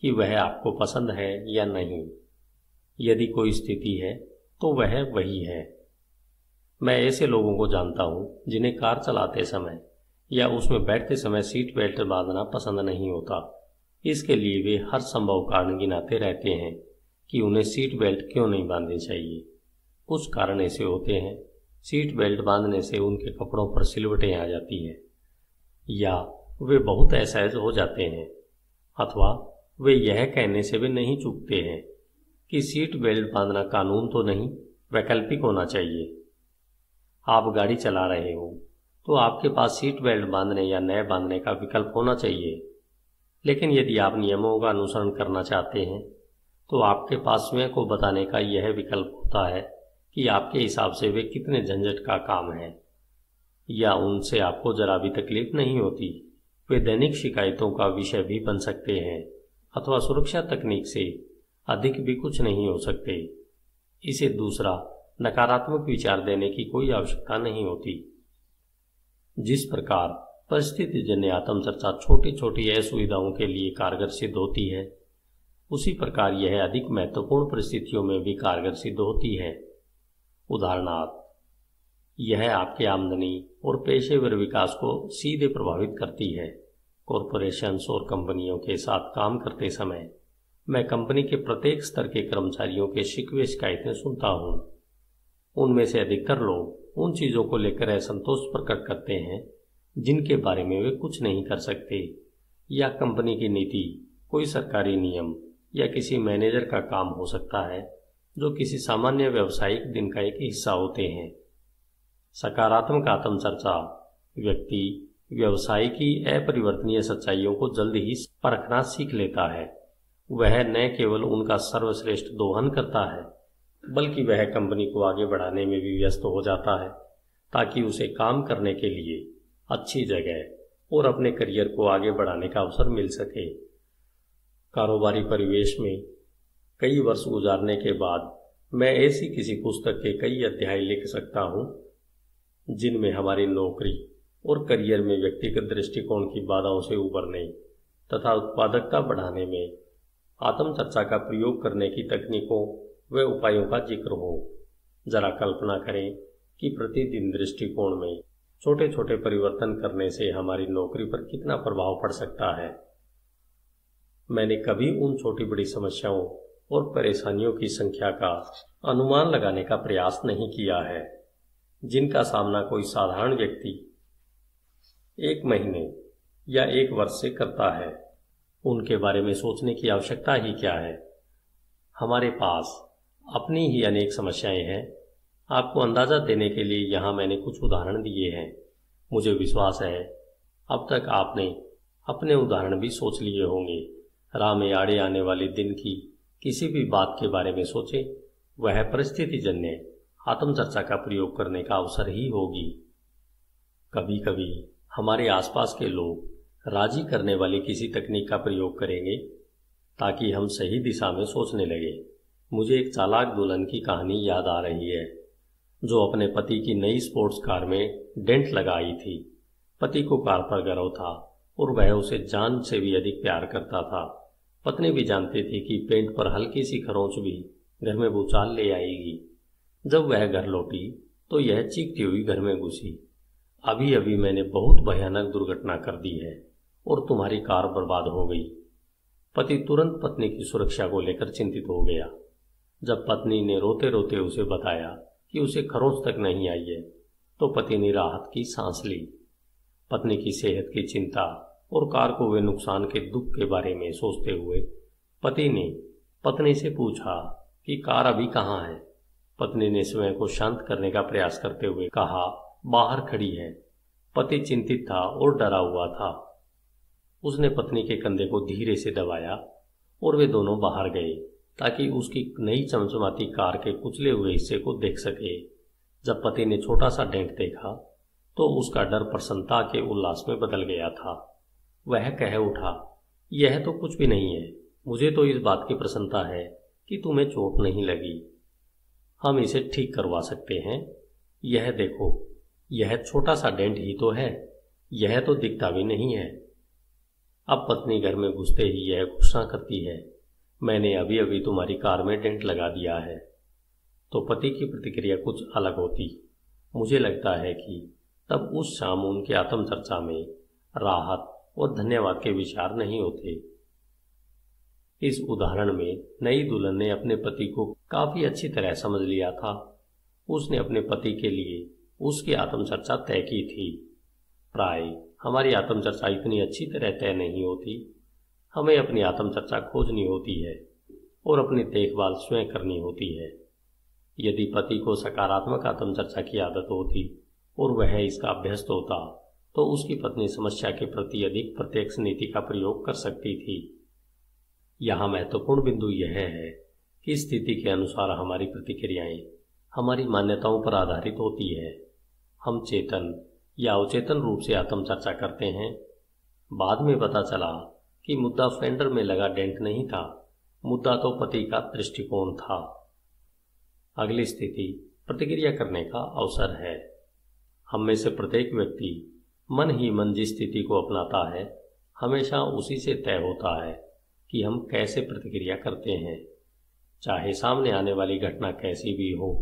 कि वह आपको पसंद है या नहीं यदि कोई स्थिति है तो वह वही है मैं ऐसे लोगों को जानता हूं जिन्हें कार चलाते समय या उसमें बैठते समय सीट बेल्ट बांधना पसंद नहीं होता इसके लिए वे हर संभव कारण गिनाते रहते हैं कि उन्हें सीट बेल्ट क्यों नहीं बांधनी चाहिए कुछ कारण ऐसे होते हैं सीट बेल्ट बांधने से उनके कपड़ों पर सिलवटें आ जाती हैं या वे बहुत असहज हो जाते हैं अथवा वे यह कहने से भी नहीं चूकते हैं कि सीट बेल्ट बांधना कानून तो नहीं वैकल्पिक होना चाहिए आप गाड़ी चला रहे हो तो आपके पास सीट बेल्ट बांधने या नए बांधने का विकल्प होना चाहिए लेकिन यदि आप नियमों का अनुसरण करना चाहते हैं तो आपके पास स्वयं को बताने का यह विकल्प होता है कि आपके हिसाब से वे कितने झंझट का काम है या उनसे आपको जरा भी तकलीफ नहीं होती वे दैनिक शिकायतों का विषय भी बन सकते हैं अथवा सुरक्षा तकनीक से अधिक भी कुछ नहीं हो सकते इसे दूसरा नकारात्मक विचार देने की कोई आवश्यकता नहीं होती जिस प्रकार परिस्थिति जन्य आत्मचर्चा छोटी छोटी असुविधाओं के लिए कारगर सिद्ध होती है उसी प्रकार यह अधिक महत्वपूर्ण परिस्थितियों में भी कारगर सिद्ध होती है उदाहरणार्थ यह आपकी आमदनी और पेशेवर विकास को सीधे प्रभावित करती है कॉरपोरेशन और कंपनियों के साथ काम करते समय मैं कंपनी के प्रत्येक स्तर के कर्मचारियों के शिकवे शिकायतें सुनता हूं उनमें से अधिकतर लोग उन चीज़ों को लेकर असंतोष प्रकट करते हैं जिनके बारे में वे कुछ नहीं कर सकते या कंपनी की नीति कोई सरकारी नियम या किसी मैनेजर का काम हो सकता है जो किसी सामान्य व्यवसायिक दिन का एक हिस्सा होते हैं सकारात्मक आत्मचर्चा व्यक्ति व्यवसाय की अपरिवर्तनीय सच्चाइयों को जल्द ही परखना सीख लेता है वह न केवल उनका सर्वश्रेष्ठ दोहन करता है बल्कि वह कंपनी को आगे बढ़ाने में भी व्यस्त हो जाता है ताकि उसे काम करने के लिए अच्छी जगह और अपने करियर को आगे बढ़ाने का अवसर मिल सके कारोबारी परिवेश में कई वर्ष गुजारने के बाद मैं ऐसी किसी पुस्तक के कई अध्याय लिख सकता हूं जिनमें हमारी नौकरी और करियर में व्यक्तिगत दृष्टिकोण की बाधाओं से उबरने तथा उत्पादकता बढ़ाने में आत्मचर्चा का प्रयोग करने की तकनीकों वे उपायों का जिक्र हो जरा कल्पना करें कि प्रतिदिन दृष्टिकोण में छोटे छोटे परिवर्तन करने से हमारी नौकरी पर कितना प्रभाव पड़ सकता है मैंने कभी उन छोटी बड़ी समस्याओं और परेशानियों की संख्या का अनुमान लगाने का प्रयास नहीं किया है जिनका सामना कोई साधारण व्यक्ति एक महीने या एक वर्ष से करता है उनके बारे में सोचने की आवश्यकता ही क्या है हमारे पास अपनी ही अनेक समस्याएं हैं आपको अंदाजा देने के लिए यहां मैंने कुछ उदाहरण दिए हैं मुझे विश्वास है अब तक आपने अपने उदाहरण भी सोच लिए होंगे राह में आड़े आने वाले दिन की किसी भी बात के बारे में सोचे वह परिस्थिति जन्य आत्मचर्चा का प्रयोग करने का अवसर ही होगी कभी कभी हमारे आसपास के लोग राजी करने वाली किसी तकनीक का प्रयोग करेंगे ताकि हम सही दिशा में सोचने लगें मुझे एक चालाक दुल्हन की कहानी याद आ रही है जो अपने पति की नई स्पोर्ट्स कार में डेंट लगाई थी पति को कार पर गर्व था और वह उसे जान से भी अधिक प्यार करता था पत्नी भी जानती थी कि पेंट पर हल्की सी खरोंच भी घर में भूचाल ले आएगी जब वह घर लौटी तो यह चीखती हुई घर में घुसी अभी अभी मैंने बहुत भयानक दुर्घटना कर दी है और तुम्हारी कार बर्बाद हो गई पति तुरंत पत्नी की सुरक्षा को लेकर चिंतित हो गया जब पत्नी ने रोते रोते उसे बताया कि उसे खरोंच तक नहीं आई है तो पति ने राहत की सांस ली पत्नी की सेहत की चिंता और कार को हुए नुकसान के दुख के बारे में सोचते हुए पति ने पत्नी से पूछा कि कार अभी कहाँ है पत्नी ने स्वयं को शांत करने का प्रयास करते हुए कहा बाहर खड़ी है पति चिंतित था और डरा हुआ था उसने पत्नी के कंधे को धीरे से दबाया और वे दोनों बाहर गए ताकि उसकी नई चमचमाती कार के कुचले हुए हिस्से को देख सके जब पति ने छोटा सा डेंट देखा तो उसका डर प्रसन्नता के उल्लास में बदल गया था वह कह उठा यह तो कुछ भी नहीं है मुझे तो इस बात की प्रसन्नता है कि तुम्हें चोट नहीं लगी हम इसे ठीक करवा सकते हैं यह देखो यह छोटा सा डेंट ही तो है यह तो दिखता भी नहीं है अब पत्नी घर में घुसते ही यह घोषणा करती है मैंने अभी अभी तुम्हारी कार में डेंट लगा दिया है तो पति की प्रतिक्रिया कुछ अलग होती मुझे लगता है कि तब उस शाम उनके आत्मचर्चा में राहत और धन्यवाद के विचार नहीं होते इस उदाहरण में नई दुल्हन ने अपने पति को काफी अच्छी तरह समझ लिया था उसने अपने पति के लिए उसकी आत्मचर्चा तय की थी प्राय हमारी आत्मचर्चा इतनी अच्छी तरह तय नहीं होती हमें अपनी आत्मचर्चा खोजनी होती है और अपनी देखभाल स्वयं करनी होती है यदि पति को सकारात्मक आत्मचर्चा की आदत होती और वह इसका अभ्यस्त होता तो उसकी पत्नी समस्या के प्रति अधिक प्रत्यक्ष नीति का प्रयोग कर सकती थी यहां महत्वपूर्ण बिंदु यह है कि स्थिति के अनुसार हमारी प्रतिक्रियाएं हमारी मान्यताओं पर आधारित होती है हम चेतन या अवचेतन रूप से आत्मचर्चा करते हैं बाद में पता चला कि मुद्दा फेंडर में लगा डेंट नहीं था मुद्दा तो पति का दृष्टिकोण था अगली स्थिति प्रतिक्रिया करने का अवसर है हम में से प्रत्येक व्यक्ति मन ही मन जिस स्थिति को अपनाता है हमेशा उसी से तय होता है कि हम कैसे प्रतिक्रिया करते हैं चाहे सामने आने वाली घटना कैसी भी हो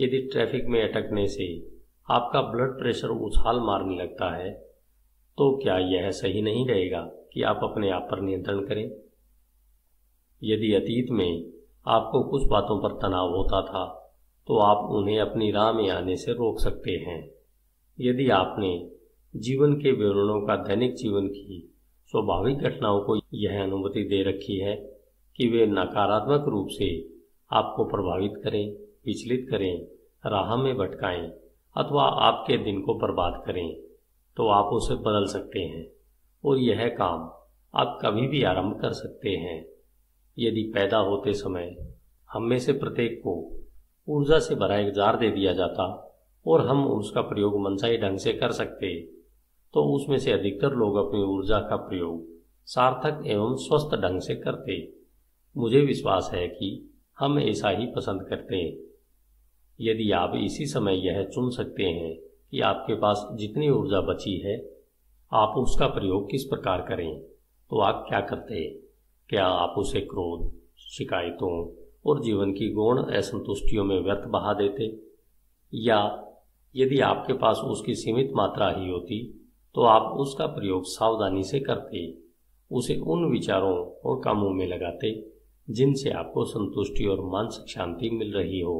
यदि ट्रैफिक में अटकने से आपका ब्लड प्रेशर उछाल मारने लगता है तो क्या यह सही नहीं रहेगा कि आप अपने आप पर नियंत्रण करें यदि अतीत में आपको कुछ बातों पर तनाव होता था तो आप उन्हें अपनी राह में आने से रोक सकते हैं यदि आपने जीवन के विवरणों का दैनिक जीवन की स्वाभाविक घटनाओं को यह अनुमति दे रखी है कि वे नकारात्मक रूप से आपको प्रभावित करें विचलित करें राह में भटकाएं अथवा आपके दिन को बर्बाद करें तो आप उसे बदल सकते हैं और यह काम आप कभी भी आरंभ कर सकते हैं यदि पैदा होते समय हम में से प्रत्येक को ऊर्जा से भरा एक जार दे दिया जाता और हम उसका प्रयोग मनसाई ढंग से कर सकते तो उसमें से अधिकतर लोग अपनी ऊर्जा का प्रयोग सार्थक एवं स्वस्थ ढंग से करते मुझे विश्वास है कि हम ऐसा ही पसंद करते हैं यदि आप इसी समय यह चुन सकते हैं कि आपके पास जितनी ऊर्जा बची है आप उसका प्रयोग किस प्रकार करें तो आप क्या करते क्या आप उसे क्रोध शिकायतों और जीवन की गौण असंतुष्टियों में व्यर्थ बहा देते या यदि आपके पास उसकी सीमित मात्रा ही होती तो आप उसका प्रयोग सावधानी से करते उसे उन विचारों और कामों में लगाते जिनसे आपको संतुष्टि और मानसिक शांति मिल रही हो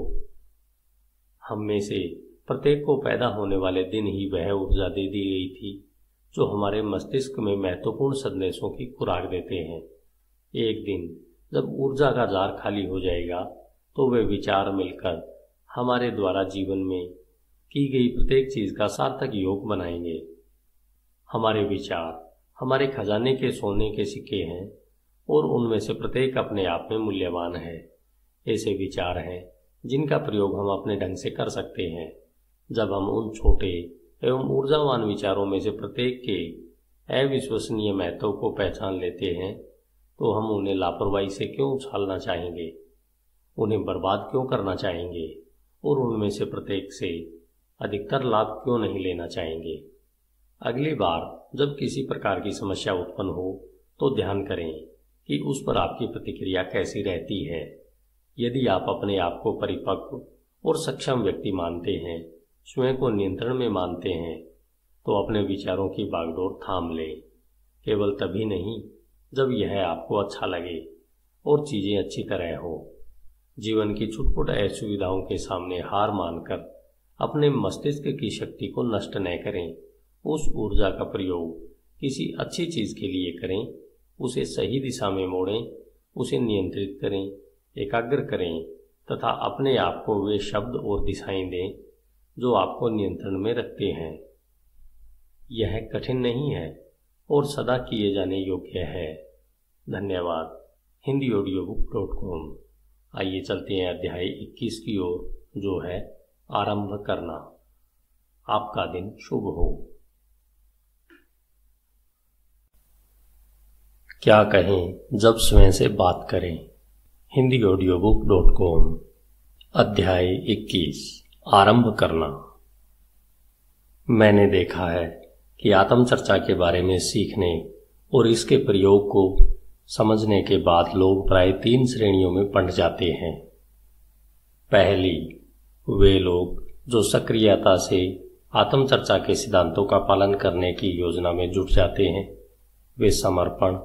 हम में से प्रत्येक को पैदा होने वाले दिन ही वह ऊर्जा दे दी गई थी जो हमारे मस्तिष्क में महत्वपूर्ण संदेशों की खुराक देते हैं एक दिन जब ऊर्जा का जार खाली हो जाएगा तो वे विचार मिलकर हमारे द्वारा जीवन में की गई प्रत्येक चीज का सार्थक योग बनाएंगे हमारे विचार हमारे खजाने के सोने के सिक्के हैं और उनमें से प्रत्येक अपने आप में मूल्यवान है ऐसे विचार हैं जिनका प्रयोग हम अपने ढंग से कर सकते हैं जब हम उन छोटे एवं ऊर्जावान विचारों में से प्रत्येक के अविश्वसनीय महत्व को पहचान लेते हैं तो हम उन्हें लापरवाही से क्यों उछालना चाहेंगे उन्हें बर्बाद क्यों करना चाहेंगे और उनमें से प्रत्येक से अधिकतर लाभ क्यों नहीं लेना चाहेंगे अगली बार जब किसी प्रकार की समस्या उत्पन्न हो तो ध्यान करें कि उस पर आपकी प्रतिक्रिया कैसी रहती है यदि आप अपने आप को परिपक्व और सक्षम व्यक्ति मानते हैं स्वयं को नियंत्रण में मानते हैं तो अपने विचारों की बागडोर थाम लें केवल तभी नहीं जब यह आपको अच्छा लगे और चीज़ें अच्छी तरह हो जीवन की छुटपुट असुविधाओं के सामने हार मानकर अपने मस्तिष्क की शक्ति को नष्ट न करें उस ऊर्जा का प्रयोग किसी अच्छी चीज़ के लिए करें उसे सही दिशा में मोड़ें उसे नियंत्रित करें एकाग्र करें तथा अपने आप को वे शब्द और दिशाएं दें जो आपको नियंत्रण में रखते हैं यह कठिन नहीं है और सदा किए जाने योग्य है धन्यवाद Hindi audio book dot com आइए चलते हैं अध्याय 21 की ओर जो है आरंभ करना आपका दिन शुभ हो क्या कहें जब स्वयं से बात करें Hindi audio book dot com अध्याय इक्कीस आरंभ करना मैंने देखा है कि आत्मचर्चा के बारे में सीखने और इसके प्रयोग को समझने के बाद लोग प्राय तीन श्रेणियों में बंट जाते हैं पहली वे लोग जो सक्रियता से आत्मचर्चा के सिद्धांतों का पालन करने की योजना में जुट जाते हैं वे समर्पण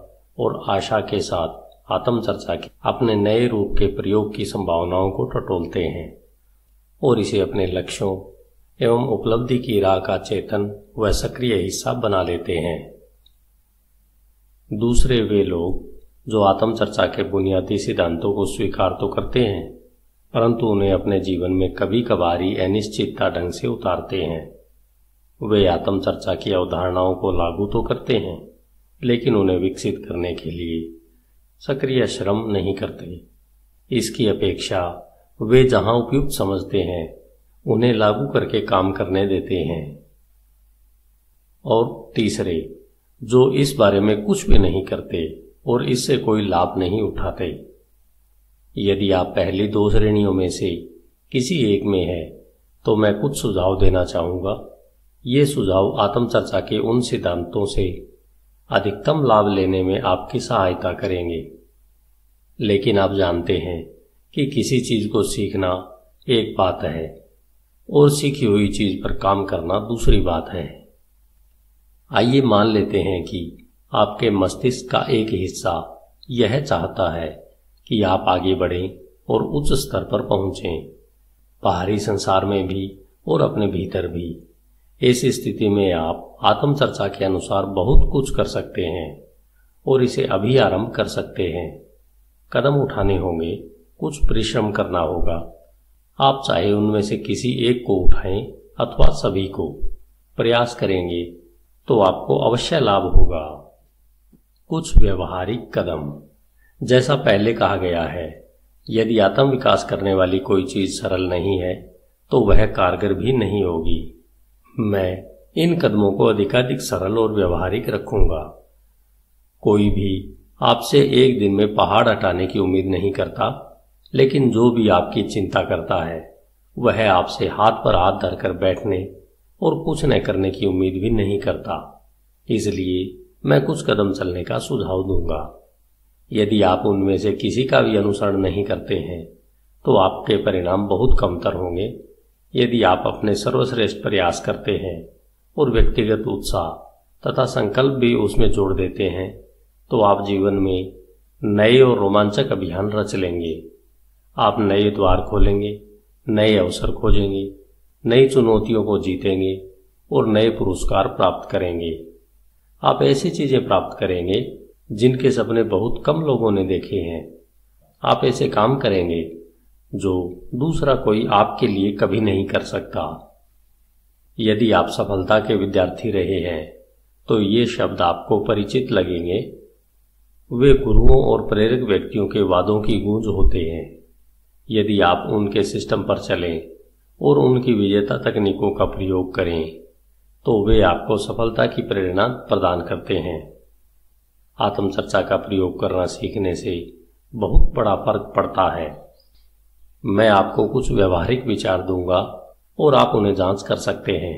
और आशा के साथ आत्मचर्चा के अपने नए रूप के प्रयोग की संभावनाओं को टटोलते हैं और इसे अपने लक्ष्यों एवं उपलब्धि की राह का चेतन व सक्रिय हिस्सा बना लेते हैं दूसरे वे लोग जो आत्मचर्चा के बुनियादी सिद्धांतों को स्वीकार तो करते हैं परंतु उन्हें अपने जीवन में कभी कभारी अनिश्चितता ढंग से उतारते हैं वे आत्मचर्चा की अवधारणाओं को लागू तो करते हैं लेकिन उन्हें विकसित करने के लिए सक्रिय श्रम नहीं करते इसकी अपेक्षा वे जहां उपयुक्त समझते हैं उन्हें लागू करके काम करने देते हैं और तीसरे जो इस बारे में कुछ भी नहीं करते और इससे कोई लाभ नहीं उठाते यदि आप पहली दो श्रेणियों में से किसी एक में है तो मैं कुछ सुझाव देना चाहूंगा ये सुझाव आत्मचर्चा के उन सिद्धांतों से अधिकतम लाभ लेने में आपकी सहायता करेंगे लेकिन आप जानते हैं कि किसी चीज को सीखना एक बात है और सीखी हुई चीज पर काम करना दूसरी बात है आइए मान लेते हैं कि आपके मस्तिष्क का एक हिस्सा यह चाहता है कि आप आगे बढ़ें और उच्च स्तर पर पहुंचें बाहरी संसार में भी और अपने भीतर भी इस स्थिति में आप आत्मचर्चा के अनुसार बहुत कुछ कर सकते हैं और इसे अभी आरंभ कर सकते हैं कदम उठाने होंगे कुछ परिश्रम करना होगा आप चाहे उनमें से किसी एक को उठाएं अथवा सभी को प्रयास करेंगे तो आपको अवश्य लाभ होगा कुछ व्यवहारिक कदम जैसा पहले कहा गया है यदि आत्म विकास करने वाली कोई चीज सरल नहीं है तो वह कारगर भी नहीं होगी मैं इन कदमों को अधिकाधिक सरल और व्यवहारिक रखूंगा कोई भी आपसे एक दिन में पहाड़ हटाने की उम्मीद नहीं करता लेकिन जो भी आपकी चिंता करता है वह आपसे हाथ पर हाथ धरकर बैठने और कुछ न करने की उम्मीद भी नहीं करता इसलिए मैं कुछ कदम चलने का सुझाव दूंगा यदि आप उनमें से किसी का भी अनुसरण नहीं करते हैं तो आपके परिणाम बहुत कमतर होंगे यदि आप अपने सर्वश्रेष्ठ प्रयास करते हैं और व्यक्तिगत उत्साह तथा संकल्प भी उसमें जोड़ देते हैं तो आप जीवन में नए और रोमांचक अभियान रच लेंगे आप नए द्वार खोलेंगे नए अवसर खोजेंगे नई चुनौतियों को जीतेंगे और नए पुरस्कार प्राप्त करेंगे आप ऐसी चीजें प्राप्त करेंगे जिनके सपने बहुत कम लोगों ने देखे हैं आप ऐसे काम करेंगे जो दूसरा कोई आपके लिए कभी नहीं कर सकता यदि आप सफलता के विद्यार्थी रहे हैं तो ये शब्द आपको परिचित लगेंगे वे गुरुओं और प्रेरक व्यक्तियों के वादों की गूंज होते हैं यदि आप उनके सिस्टम पर चलें और उनकी विजेता तकनीकों का प्रयोग करें तो वे आपको सफलता की प्रेरणा प्रदान करते हैं आत्मचर्चा का प्रयोग करना सीखने से बहुत बड़ा फर्क पड़ता है मैं आपको कुछ व्यवहारिक विचार दूंगा और आप उन्हें जांच कर सकते हैं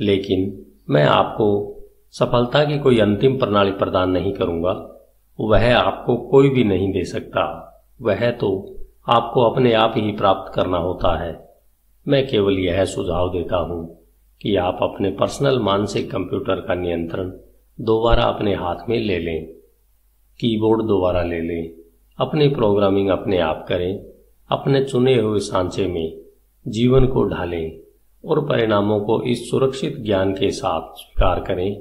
लेकिन मैं आपको सफलता की कोई अंतिम प्रणाली प्रदान नहीं करूंगा वह आपको कोई भी नहीं दे सकता वह तो आपको अपने आप ही प्राप्त करना होता है मैं केवल यह सुझाव देता हूं कि आप अपने पर्सनल मानसिक कंप्यूटर का नियंत्रण दोबारा अपने हाथ में ले लें कीबोर्ड दोबारा ले लें अपनी प्रोग्रामिंग अपने आप करें अपने चुने हुए सांचे में जीवन को ढालें और परिणामों को इस सुरक्षित ज्ञान के साथ स्वीकार करें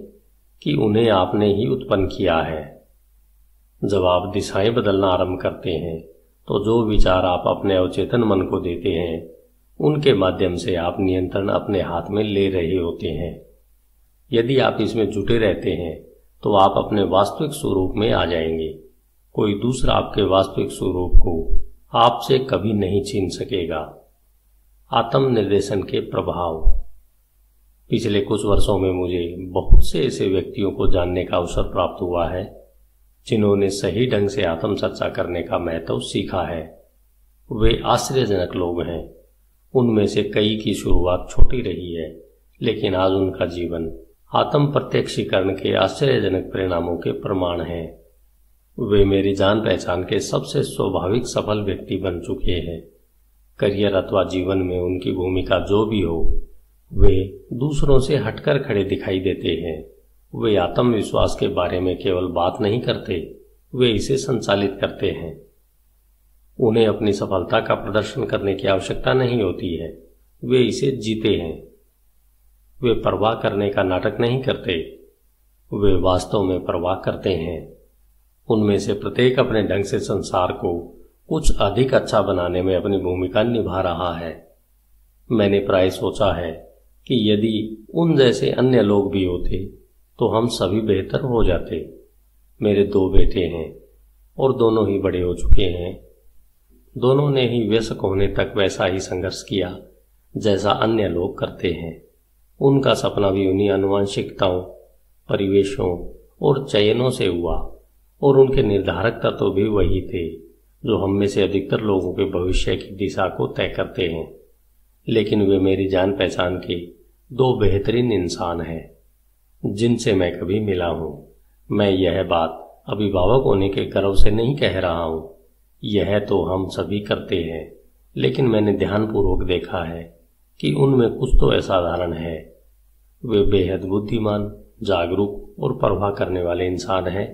कि उन्हें आपने ही उत्पन्न किया है जब आप दिशाएं बदलना आरंभ करते हैं तो जो विचार आप अपने अवचेतन मन को देते हैं उनके माध्यम से आप नियंत्रण अपने हाथ में ले रहे होते हैं यदि आप इसमें जुटे रहते हैं तो आप अपने वास्तविक स्वरूप में आ जाएंगे कोई दूसरा आपके वास्तविक स्वरूप को आपसे कभी नहीं छीन सकेगा आत्म निर्देशन के प्रभाव पिछले कुछ वर्षों में मुझे बहुत से ऐसे व्यक्तियों को जानने का अवसर प्राप्त हुआ है जिन्होंने सही ढंग से आत्म चर्चा करने का महत्व सीखा है वे आश्चर्यजनक लोग हैं उनमें से कई की शुरुआत छोटी रही है लेकिन आज उनका जीवन आत्म प्रत्यक्षीकरण के आश्चर्यजनक परिणामों के प्रमाण है वे मेरी जान पहचान के सबसे स्वाभाविक सफल व्यक्ति बन चुके हैं करियर अथवा जीवन में उनकी भूमिका जो भी हो वे दूसरों से हटकर खड़े दिखाई देते हैं वे आत्मविश्वास के बारे में केवल बात नहीं करते वे इसे संचालित करते हैं उन्हें अपनी सफलता का प्रदर्शन करने की आवश्यकता नहीं होती है वे इसे जीते हैं वे परवाह करने का नाटक नहीं करते वे वास्तव में परवाह करते हैं उनमें से प्रत्येक अपने ढंग से संसार को कुछ अधिक अच्छा बनाने में अपनी भूमिका निभा रहा है मैंने प्राय सोचा है कि यदि उन जैसे अन्य लोग भी होते तो हम सभी बेहतर हो जाते मेरे दो बेटे हैं और दोनों ही बड़े हो चुके हैं दोनों ने ही व्यसक होने तक वैसा ही संघर्ष किया जैसा अन्य लोग करते हैं उनका सपना भी उन्हीं अनुवांशिकताओं परिवेशों और चयनों से हुआ और उनके निर्धारक तत्व तो भी वही थे जो हम में से अधिकतर लोगों के भविष्य की दिशा को तय करते हैं लेकिन वे मेरी जान पहचान के दो बेहतरीन इंसान हैं जिनसे मैं कभी मिला हूं मैं यह बात अभिभावक होने के गर्व से नहीं कह रहा हूं यह तो हम सभी करते हैं लेकिन मैंने ध्यानपूर्वक देखा है कि उनमें कुछ तो असाधारण है वे बेहद बुद्धिमान जागरूक और प्रवाह करने वाले इंसान हैं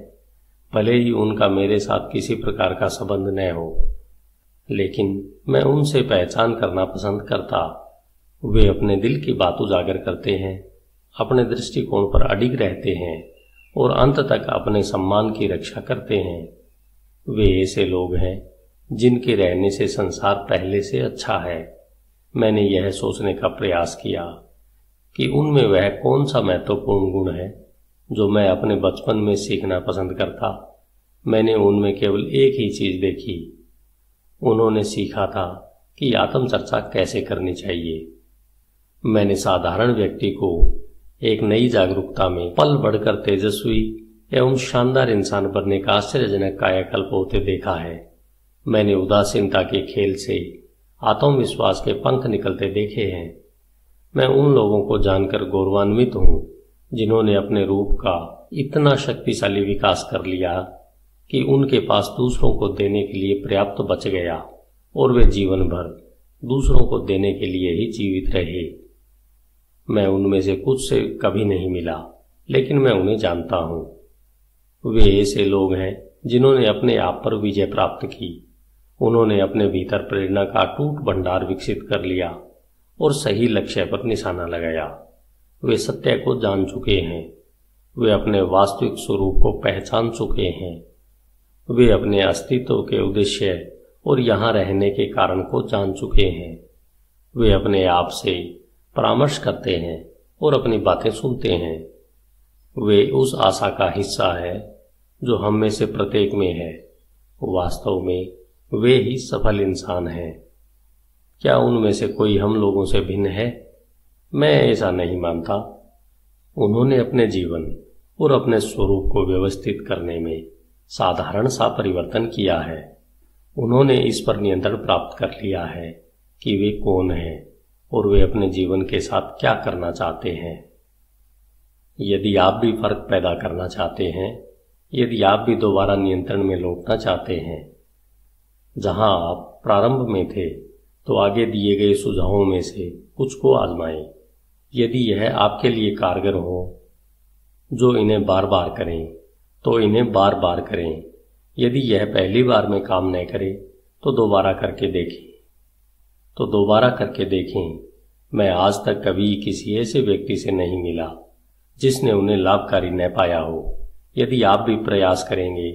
भले ही उनका मेरे साथ किसी प्रकार का संबंध न हो लेकिन मैं उनसे पहचान करना पसंद करता वे अपने दिल की बात उजागर करते हैं अपने दृष्टिकोण पर अडिग रहते हैं और अंत तक अपने सम्मान की रक्षा करते हैं वे ऐसे लोग हैं जिनके रहने से संसार पहले से अच्छा है मैंने यह सोचने का प्रयास किया कि उनमें वह कौन सा महत्वपूर्ण गुण है जो मैं अपने बचपन में सीखना पसंद करता मैंने उनमें केवल एक ही चीज देखी उन्होंने सीखा था कि आत्मचर्चा कैसे करनी चाहिए मैंने साधारण व्यक्ति को एक नई जागरूकता में पल बढ़कर तेजस्वी एवं शानदार इंसान बनने का आश्चर्यजनक कायाकल्प होते देखा है मैंने उदासीनता के खेल से आत्मविश्वास के पंख निकलते देखे हैं मैं उन लोगों को जानकर गौरवान्वित हूँ जिन्होंने अपने रूप का इतना शक्तिशाली विकास कर लिया कि उनके पास दूसरों को देने के लिए पर्याप्त बच गया और वे जीवन भर दूसरों को देने के लिए ही जीवित रहे मैं उनमें से कुछ से कभी नहीं मिला लेकिन मैं उन्हें जानता हूं वे ऐसे लोग हैं जिन्होंने अपने आप पर विजय प्राप्त की उन्होंने अपने भीतर प्रेरणा का टूट भंडार विकसित कर लिया और सही लक्ष्य पर निशाना लगाया वे सत्य को जान चुके हैं वे अपने वास्तविक स्वरूप को पहचान चुके हैं वे अपने अस्तित्व के उद्देश्य और यहां रहने के कारण को जान चुके हैं वे अपने आप से परामर्श करते हैं और अपनी बातें सुनते हैं वे उस आशा का हिस्सा है जो हम में से प्रत्येक में है वास्तव में वे ही सफल इंसान हैं क्या उनमें से कोई हम लोगों से भिन्न है मैं ऐसा नहीं मानता उन्होंने अपने जीवन और अपने स्वरूप को व्यवस्थित करने में साधारण सा परिवर्तन किया है उन्होंने इस पर नियंत्रण प्राप्त कर लिया है कि वे कौन हैं और वे अपने जीवन के साथ क्या करना चाहते हैं यदि आप भी फर्क पैदा करना चाहते हैं यदि आप भी दोबारा नियंत्रण में लौटना चाहते हैं जहां आप प्रारंभ में थे तो आगे दिए गए सुझावों में से कुछ को आजमाएं यदि यह आपके लिए कारगर हो जो इन्हें बार बार करें तो इन्हें बार बार करें यदि यह पहली बार में काम न करे तो दोबारा करके देखें तो दोबारा करके देखें मैं आज तक कभी किसी ऐसे व्यक्ति से नहीं मिला जिसने उन्हें लाभकारी न पाया हो यदि आप भी प्रयास करेंगे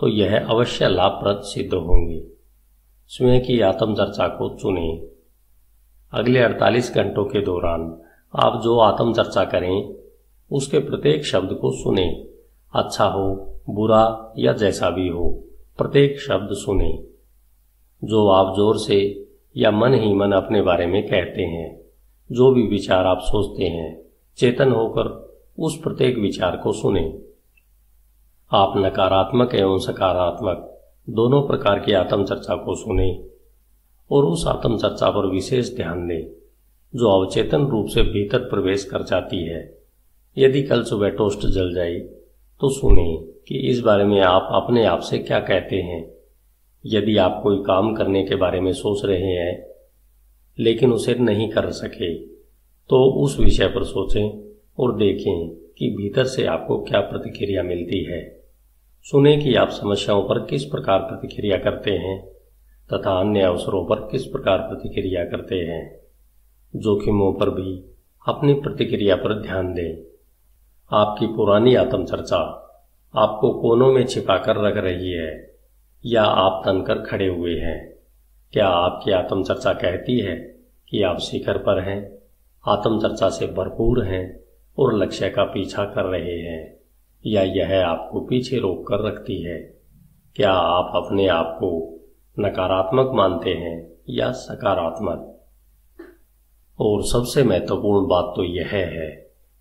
तो यह अवश्य लाभप्रद सिद्ध होंगे स्वयं की आत्मचर्चा को चुने अगले 48 घंटों के दौरान आप जो आत्मचर्चा करें उसके प्रत्येक शब्द को सुने अच्छा हो बुरा या जैसा भी हो प्रत्येक शब्द सुने जो आप जोर से या मन ही मन अपने बारे में कहते हैं जो भी विचार आप सोचते हैं चेतन होकर उस प्रत्येक विचार को सुने आप नकारात्मक एवं सकारात्मक दोनों प्रकार की आत्मचर्चा को सुने और उस आत्मचर्चा पर विशेष ध्यान दें जो अवचेतन रूप से भीतर प्रवेश कर जाती है यदि कल सुबह टोस्ट जल जाए तो सुने कि इस बारे में आप अपने आप से क्या कहते हैं यदि आप कोई काम करने के बारे में सोच रहे हैं लेकिन उसे नहीं कर सके तो उस विषय पर सोचें और देखें कि भीतर से आपको क्या प्रतिक्रिया मिलती है सुने कि आप समस्याओं पर किस प्रकार प्रतिक्रिया करते हैं तथा अन्य अवसरों पर किस प्रकार प्रतिक्रिया करते हैं जोखिमों पर भी अपनी प्रतिक्रिया पर ध्यान दें आपकी पुरानी आत्मचर्चा आपको कोनों में छिपाकर रख रही है या आप तनकर खड़े हुए हैं क्या आपकी आत्मचर्चा कहती है कि आप शिखर पर हैं आत्मचर्चा से भरपूर हैं और लक्ष्य का पीछा कर रहे हैं या यह आपको पीछे रोक कर रखती है क्या आप अपने आप को नकारात्मक मानते हैं या सकारात्मक और सबसे महत्वपूर्ण बात तो यह है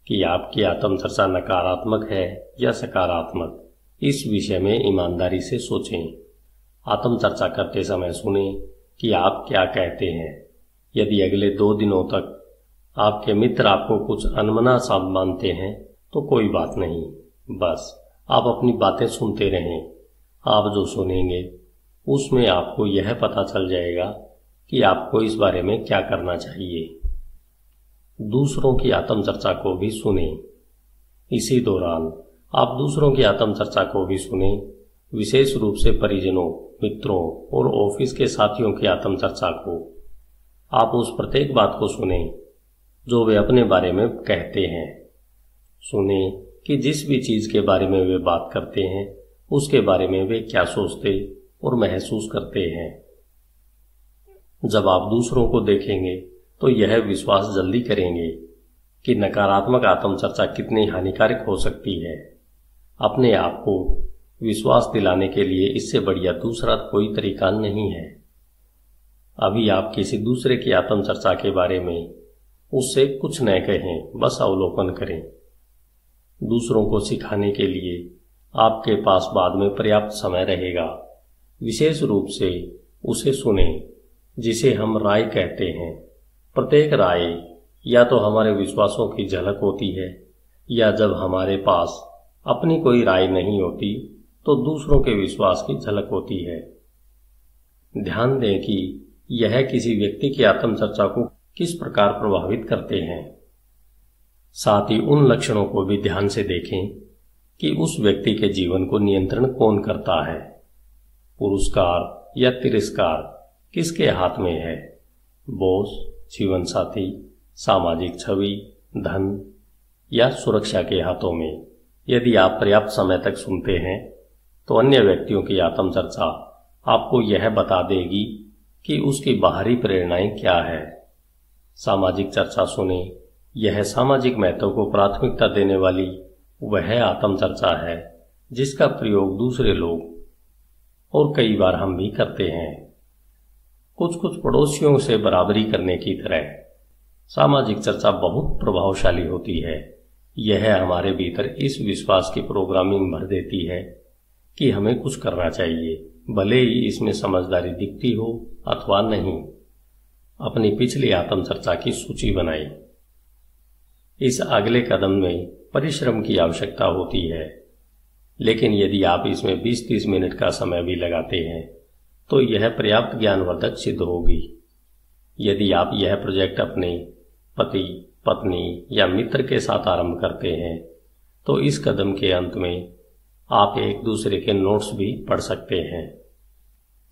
कि आपकी आत्मचर्चा नकारात्मक है या सकारात्मक इस विषय में ईमानदारी से सोचें आत्मचर्चा करते समय सुने कि आप क्या कहते हैं यदि अगले दो दिनों तक आपके मित्र आपको कुछ अनमना सा मानते हैं तो कोई बात नहीं बस आप अपनी बातें सुनते रहें आप जो सुनेंगे उसमें आपको यह पता चल जाएगा कि आपको इस बारे में क्या करना चाहिए दूसरों की आत्मचर्चा को भी सुने इसी दौरान आप दूसरों की आत्मचर्चा को भी सुने विशेष रूप से परिजनों मित्रों और ऑफिस के साथियों की आत्मचर्चा को आप उस प्रत्येक बात को सुने जो वे अपने बारे में कहते हैं सुने कि जिस भी चीज के बारे में वे बात करते हैं उसके बारे में वे क्या सोचते और महसूस करते हैं जब आप दूसरों को देखेंगे तो यह विश्वास जल्दी करेंगे कि नकारात्मक आत्मचर्चा कितनी हानिकारक हो सकती है अपने आप को विश्वास दिलाने के लिए इससे बढ़िया दूसरा कोई तरीका नहीं है अभी आप किसी दूसरे की आत्म चर्चा के बारे में उससे कुछ न कहें बस अवलोकन करें दूसरों को सिखाने के लिए आपके पास बाद में पर्याप्त समय रहेगा विशेष रूप से उसे सुने जिसे हम राय कहते हैं प्रत्येक राय या तो हमारे विश्वासों की झलक होती है या जब हमारे पास अपनी कोई राय नहीं होती तो दूसरों के विश्वास की झलक होती है ध्यान दें कि यह किसी व्यक्ति की आत्मचर्चा को किस प्रकार प्रभावित करते हैं साथ ही उन लक्षणों को भी ध्यान से देखें कि उस व्यक्ति के जीवन को नियंत्रण कौन करता है पुरस्कार या तिरस्कार किसके हाथ में है बोस जीवन साथी सामाजिक छवि धन या सुरक्षा के हाथों में यदि आप पर्याप्त समय तक सुनते हैं तो अन्य व्यक्तियों की आत्मचर्चा आपको यह बता देगी कि उसकी बाहरी प्रेरणाएं क्या है सामाजिक चर्चा सुने यह सामाजिक महत्व को प्राथमिकता देने वाली वह आत्मचर्चा है जिसका प्रयोग दूसरे लोग और कई बार हम भी करते हैं कुछ कुछ पड़ोसियों से बराबरी करने की तरह सामाजिक चर्चा बहुत प्रभावशाली होती है यह हमारे भीतर इस विश्वास की प्रोग्रामिंग भर देती है कि हमें कुछ करना चाहिए भले ही इसमें समझदारी दिखती हो अथवा नहीं अपनी पिछली आत्मचर्चा की सूची बनाई इस अगले कदम में परिश्रम की आवश्यकता होती है लेकिन यदि आप इसमें 20-30 मिनट का समय भी लगाते हैं तो यह पर्याप्त ज्ञानवर्धक सिद्ध होगी यदि आप यह प्रोजेक्ट अपने पति पत्नी या मित्र के साथ आरंभ करते हैं तो इस कदम के अंत में आप एक दूसरे के नोट्स भी पढ़ सकते हैं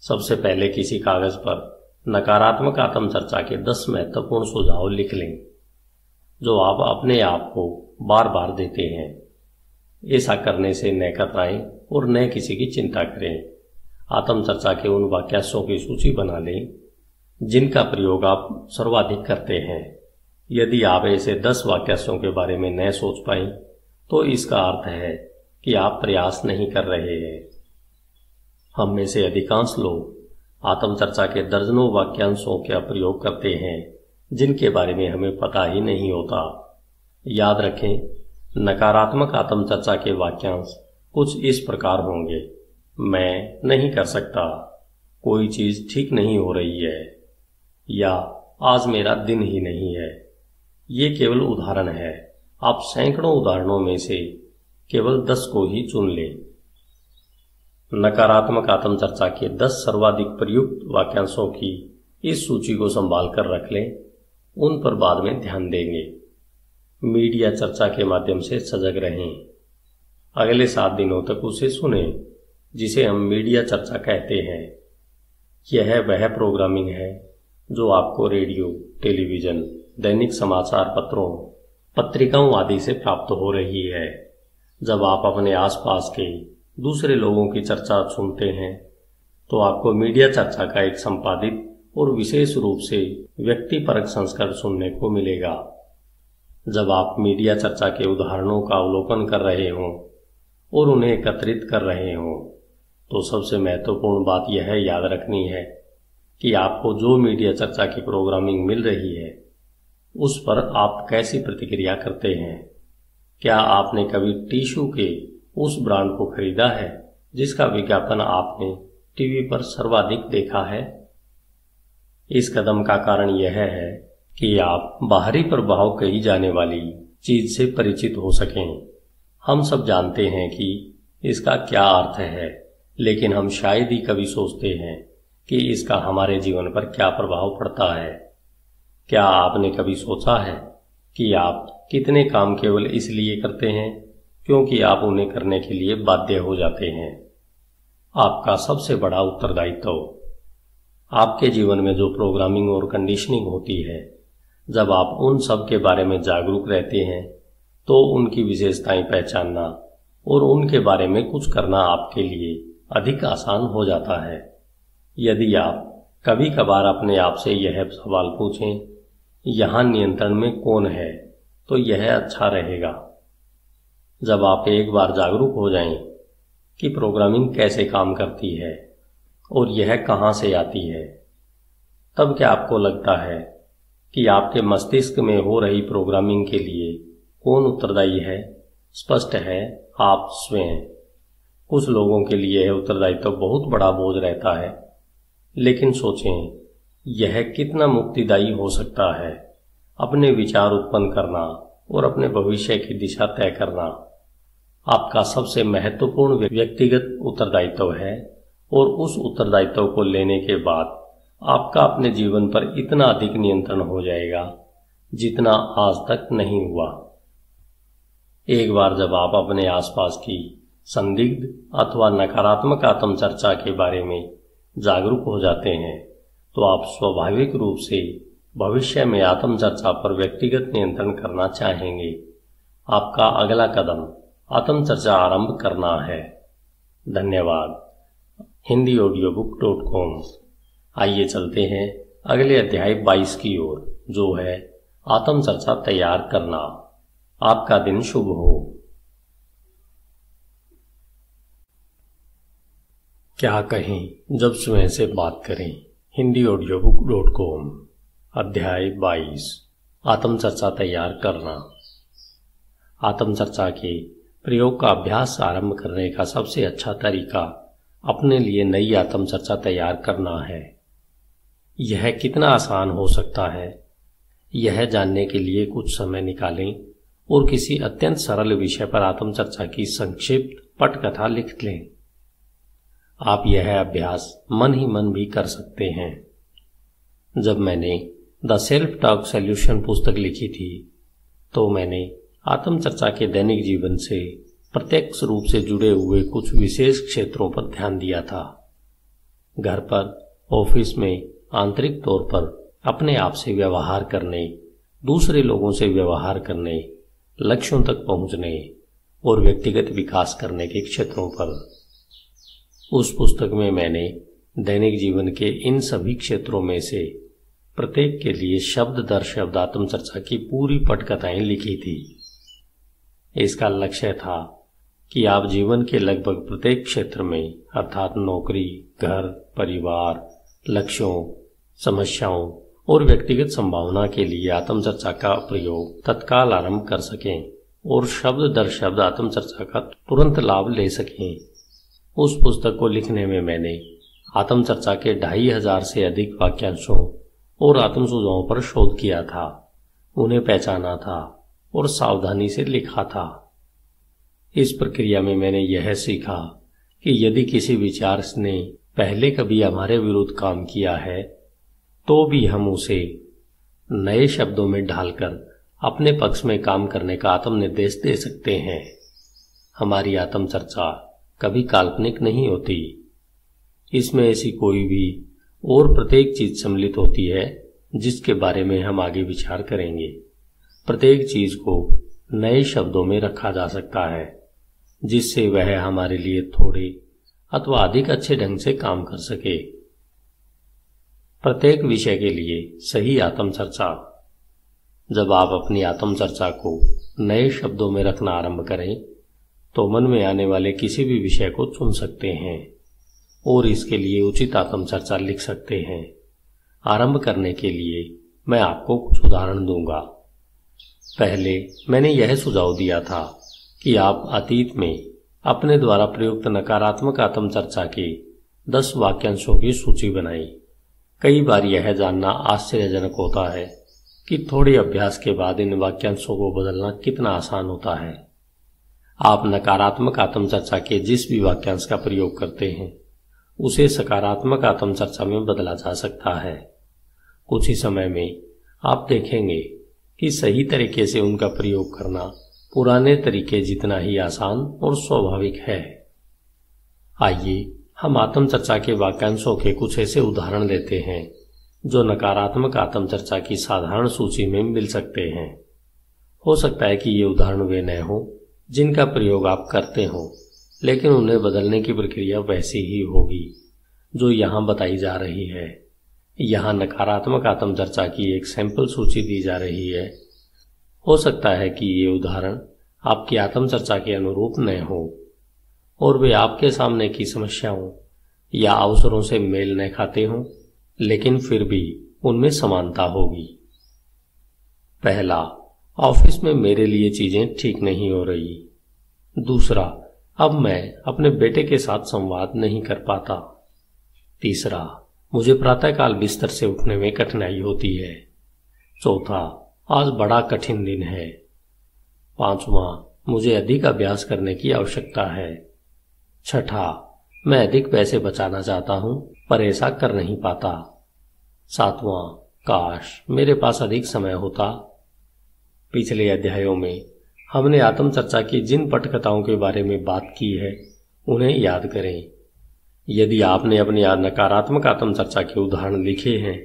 सबसे पहले किसी कागज पर नकारात्मक आत्म चर्चा के दस महत्वपूर्ण सुझाव लिख लें जो आप अपने आप को बार बार देते हैं ऐसा करने से न कतराएं और न किसी की चिंता करें आत्म चर्चा के उन वाक्यांशों की सूची बना लें जिनका प्रयोग आप सर्वाधिक करते हैं यदि आप ऐसे दस वाक्यांशों के बारे में न सोच पाए तो इसका अर्थ है कि आप प्रयास नहीं कर रहे हैं हम में से अधिकांश लोग आत्मचर्चा के दर्जनों वाक्यांशों का प्रयोग करते हैं जिनके बारे में हमें पता ही नहीं होता याद रखें नकारात्मक आत्मचर्चा के वाक्यांश कुछ इस प्रकार होंगे मैं नहीं कर सकता कोई चीज ठीक नहीं हो रही है या आज मेरा दिन ही नहीं है ये केवल उदाहरण है आप सैकड़ों उदाहरणों में से केवल दस को ही चुन ले नकारात्मक आत्मचर्चा के दस सर्वाधिक प्रयुक्त वाक्यांशों की इस सूची को संभाल कर रख लें उन पर बाद में ध्यान देंगे मीडिया चर्चा के माध्यम से सजग रहें अगले सात दिनों तक उसे सुने जिसे हम मीडिया चर्चा कहते हैं यह वह प्रोग्रामिंग है जो आपको रेडियो टेलीविजन दैनिक समाचार पत्रों पत्रिकाओं आदि से प्राप्त हो रही है जब आप अपने आसपास के दूसरे लोगों की चर्चा सुनते हैं तो आपको मीडिया चर्चा का एक संपादित और विशेष रूप से व्यक्तिपरक संस्कार सुनने को मिलेगा जब आप मीडिया चर्चा के उदाहरणों का अवलोकन कर रहे हों और उन्हें एकत्रित कर रहे हों तो सबसे महत्वपूर्ण बात यह याद रखनी है कि आपको जो मीडिया चर्चा की प्रोग्रामिंग मिल रही है उस पर आप कैसी प्रतिक्रिया करते हैं क्या आपने कभी टिश्यू के उस ब्रांड को खरीदा है जिसका विज्ञापन आपने टीवी पर सर्वाधिक देखा है इस कदम का कारण यह है कि आप बाहरी प्रभाव कही जाने वाली चीज से परिचित हो सकें हम सब जानते हैं कि इसका क्या अर्थ है लेकिन हम शायद ही कभी सोचते हैं कि इसका हमारे जीवन पर क्या प्रभाव पड़ता है क्या आपने कभी सोचा है कि आप कितने काम केवल इसलिए करते हैं क्योंकि आप उन्हें करने के लिए बाध्य हो जाते हैं आपका सबसे बड़ा उत्तरदायित्व आपके जीवन में जो प्रोग्रामिंग और कंडीशनिंग होती है जब आप उन सब के बारे में जागरूक रहते हैं तो उनकी विशेषताएं पहचानना और उनके बारे में कुछ करना आपके लिए अधिक आसान हो जाता है यदि आप कभी कभार अपने आप से यह सवाल पूछें यहां नियंत्रण में कौन है तो यह अच्छा रहेगा जब आप एक बार जागरूक हो जाएं कि प्रोग्रामिंग कैसे काम करती है और यह कहां से आती है तब क्या आपको लगता है कि आपके मस्तिष्क में हो रही प्रोग्रामिंग के लिए कौन उत्तरदायी है स्पष्ट है आप स्वयं कुछ लोगों के लिए यह उत्तरदायित्व तो बहुत बड़ा बोझ रहता है लेकिन सोचें यह कितना मुक्तिदायी हो सकता है अपने विचार उत्पन्न करना और अपने भविष्य की दिशा तय करना आपका सबसे महत्वपूर्ण व्यक्तिगत उत्तरदायित्व है और उस उत्तरदायित्व को लेने के बाद आपका अपने जीवन पर इतना अधिक नियंत्रण हो जाएगा जितना आज तक नहीं हुआ एक बार जब आप अपने आसपास की संदिग्ध अथवा नकारात्मक आत्मचर्चा के बारे में जागरूक हो जाते हैं तो आप स्वाभाविक रूप से भविष्य में आत्मचर्चा पर व्यक्तिगत नियंत्रण करना चाहेंगे आपका अगला कदम आत्मचर्चा आरंभ करना है धन्यवाद Hindi audio book dot com आइए चलते हैं अगले अध्याय 22 की ओर जो है आत्मचर्चा तैयार करना आपका दिन शुभ हो क्या कहें जब स्वयं से बात करें Hindi audio book dot com अध्याय 22 आत्मचर्चा तैयार करना आत्मचर्चा के प्रयोग का अभ्यास आरंभ करने का सबसे अच्छा तरीका अपने लिए नई आत्मचर्चा तैयार करना है यह कितना आसान हो सकता है यह जानने के लिए कुछ समय निकालें और किसी अत्यंत सरल विषय पर आत्मचर्चा की संक्षिप्त पटकथा लिख लें आप यह अभ्यास मन ही मन भी कर सकते हैं जब मैंने द सेल्फ टॉक सोल्यूशन पुस्तक लिखी थी तो मैंने आत्मचर्चा के दैनिक जीवन से प्रत्यक्ष रूप से जुड़े हुए कुछ विशेष क्षेत्रों पर ध्यान दिया था घर पर ऑफिस में आंतरिक तौर पर अपने आप से व्यवहार करने दूसरे लोगों से व्यवहार करने लक्ष्यों तक पहुंचने और व्यक्तिगत विकास करने के क्षेत्रों पर उस पुस्तक में मैंने दैनिक जीवन के इन सभी क्षेत्रों में से प्रत्येक के लिए शब्द दर शब्द चर्चा की पूरी पटकथाएं लिखी थी इसका लक्ष्य था कि आप जीवन के लगभग प्रत्येक क्षेत्र में अर्थात नौकरी घर परिवार लक्ष्यों समस्याओं और व्यक्तिगत संभावना के लिए आत्मचर्चा का प्रयोग तत्काल आरंभ कर सकें और शब्द दर शब्द आत्मचर्चा का तुरंत लाभ ले सकें उस पुस्तक को लिखने में मैंने आत्मचर्चा के ढाई हजार से अधिक वाक्यांशों और आत्म सुझावों पर शोध किया था उन्हें पहचाना था और सावधानी से लिखा था इस प्रक्रिया में मैंने यह सीखा कि यदि किसी विचार ने पहले कभी हमारे विरुद्ध काम किया है तो भी हम उसे नए शब्दों में ढालकर अपने पक्ष में काम करने का आत्म निर्देश दे सकते हैं हमारी आत्मचर्चा कभी काल्पनिक नहीं होती इसमें ऐसी कोई भी और प्रत्येक चीज सम्मिलित होती है जिसके बारे में हम आगे विचार करेंगे प्रत्येक चीज को नए शब्दों में रखा जा सकता है जिससे वह हमारे लिए थोड़े अथवा अधिक अच्छे ढंग से काम कर सके प्रत्येक विषय के लिए सही आत्मचर्चा जब आप अपनी आत्मचर्चा को नए शब्दों में रखना आरंभ करें तो मन में आने वाले किसी भी विषय को चुन सकते हैं और इसके लिए उचित आत्मचर्चा लिख सकते हैं आरंभ करने के लिए मैं आपको कुछ उदाहरण दूंगा पहले मैंने यह सुझाव दिया था कि आप अतीत में अपने द्वारा प्रयुक्त नकारात्मक आत्मचर्चा के दस वाक्यांशों की सूची बनाई कई बार यह जानना आश्चर्यजनक होता है कि थोड़े अभ्यास के बाद इन वाक्यांशों को बदलना कितना आसान होता है आप नकारात्मक आत्मचर्चा के जिस भी वाक्यांश का प्रयोग करते हैं उसे सकारात्मक आत्मचर्चा में बदला जा सकता है कुछ ही समय में आप देखेंगे कि सही तरीके से उनका प्रयोग करना पुराने तरीके जितना ही आसान और स्वाभाविक है आइए हम आत्मचर्चा के वाक्यांशों के कुछ ऐसे उदाहरण लेते हैं जो नकारात्मक आत्मचर्चा की साधारण सूची में मिल सकते हैं हो सकता है कि ये उदाहरण वे न हो जिनका प्रयोग आप करते हो लेकिन उन्हें बदलने की प्रक्रिया वैसी ही होगी जो यहां बताई जा रही है यहां नकारात्मक आत्मचर्चा की एक सैंपल सूची दी जा रही है हो सकता है कि ये उदाहरण आपकी आत्मचर्चा के अनुरूप न हो और वे आपके सामने की समस्याओं या अवसरों से मेल न खाते हों लेकिन फिर भी उनमें समानता होगी पहला ऑफिस में मेरे लिए चीजें ठीक नहीं हो रही दूसरा अब मैं अपने बेटे के साथ संवाद नहीं कर पाता तीसरा मुझे प्रातःकाल बिस्तर से उठने में कठिनाई होती है चौथा आज बड़ा कठिन दिन है पांचवा मुझे अधिक अभ्यास करने की आवश्यकता है छठा मैं अधिक पैसे बचाना चाहता हूं पर ऐसा कर नहीं पाता सातवां काश मेरे पास अधिक समय होता पिछले अध्यायों में हमने आत्मचर्चा की जिन पटकथाओं के बारे में बात की है उन्हें याद करें यदि आपने अपने नकारात्मक आत्मचर्चा के उदाहरण लिखे हैं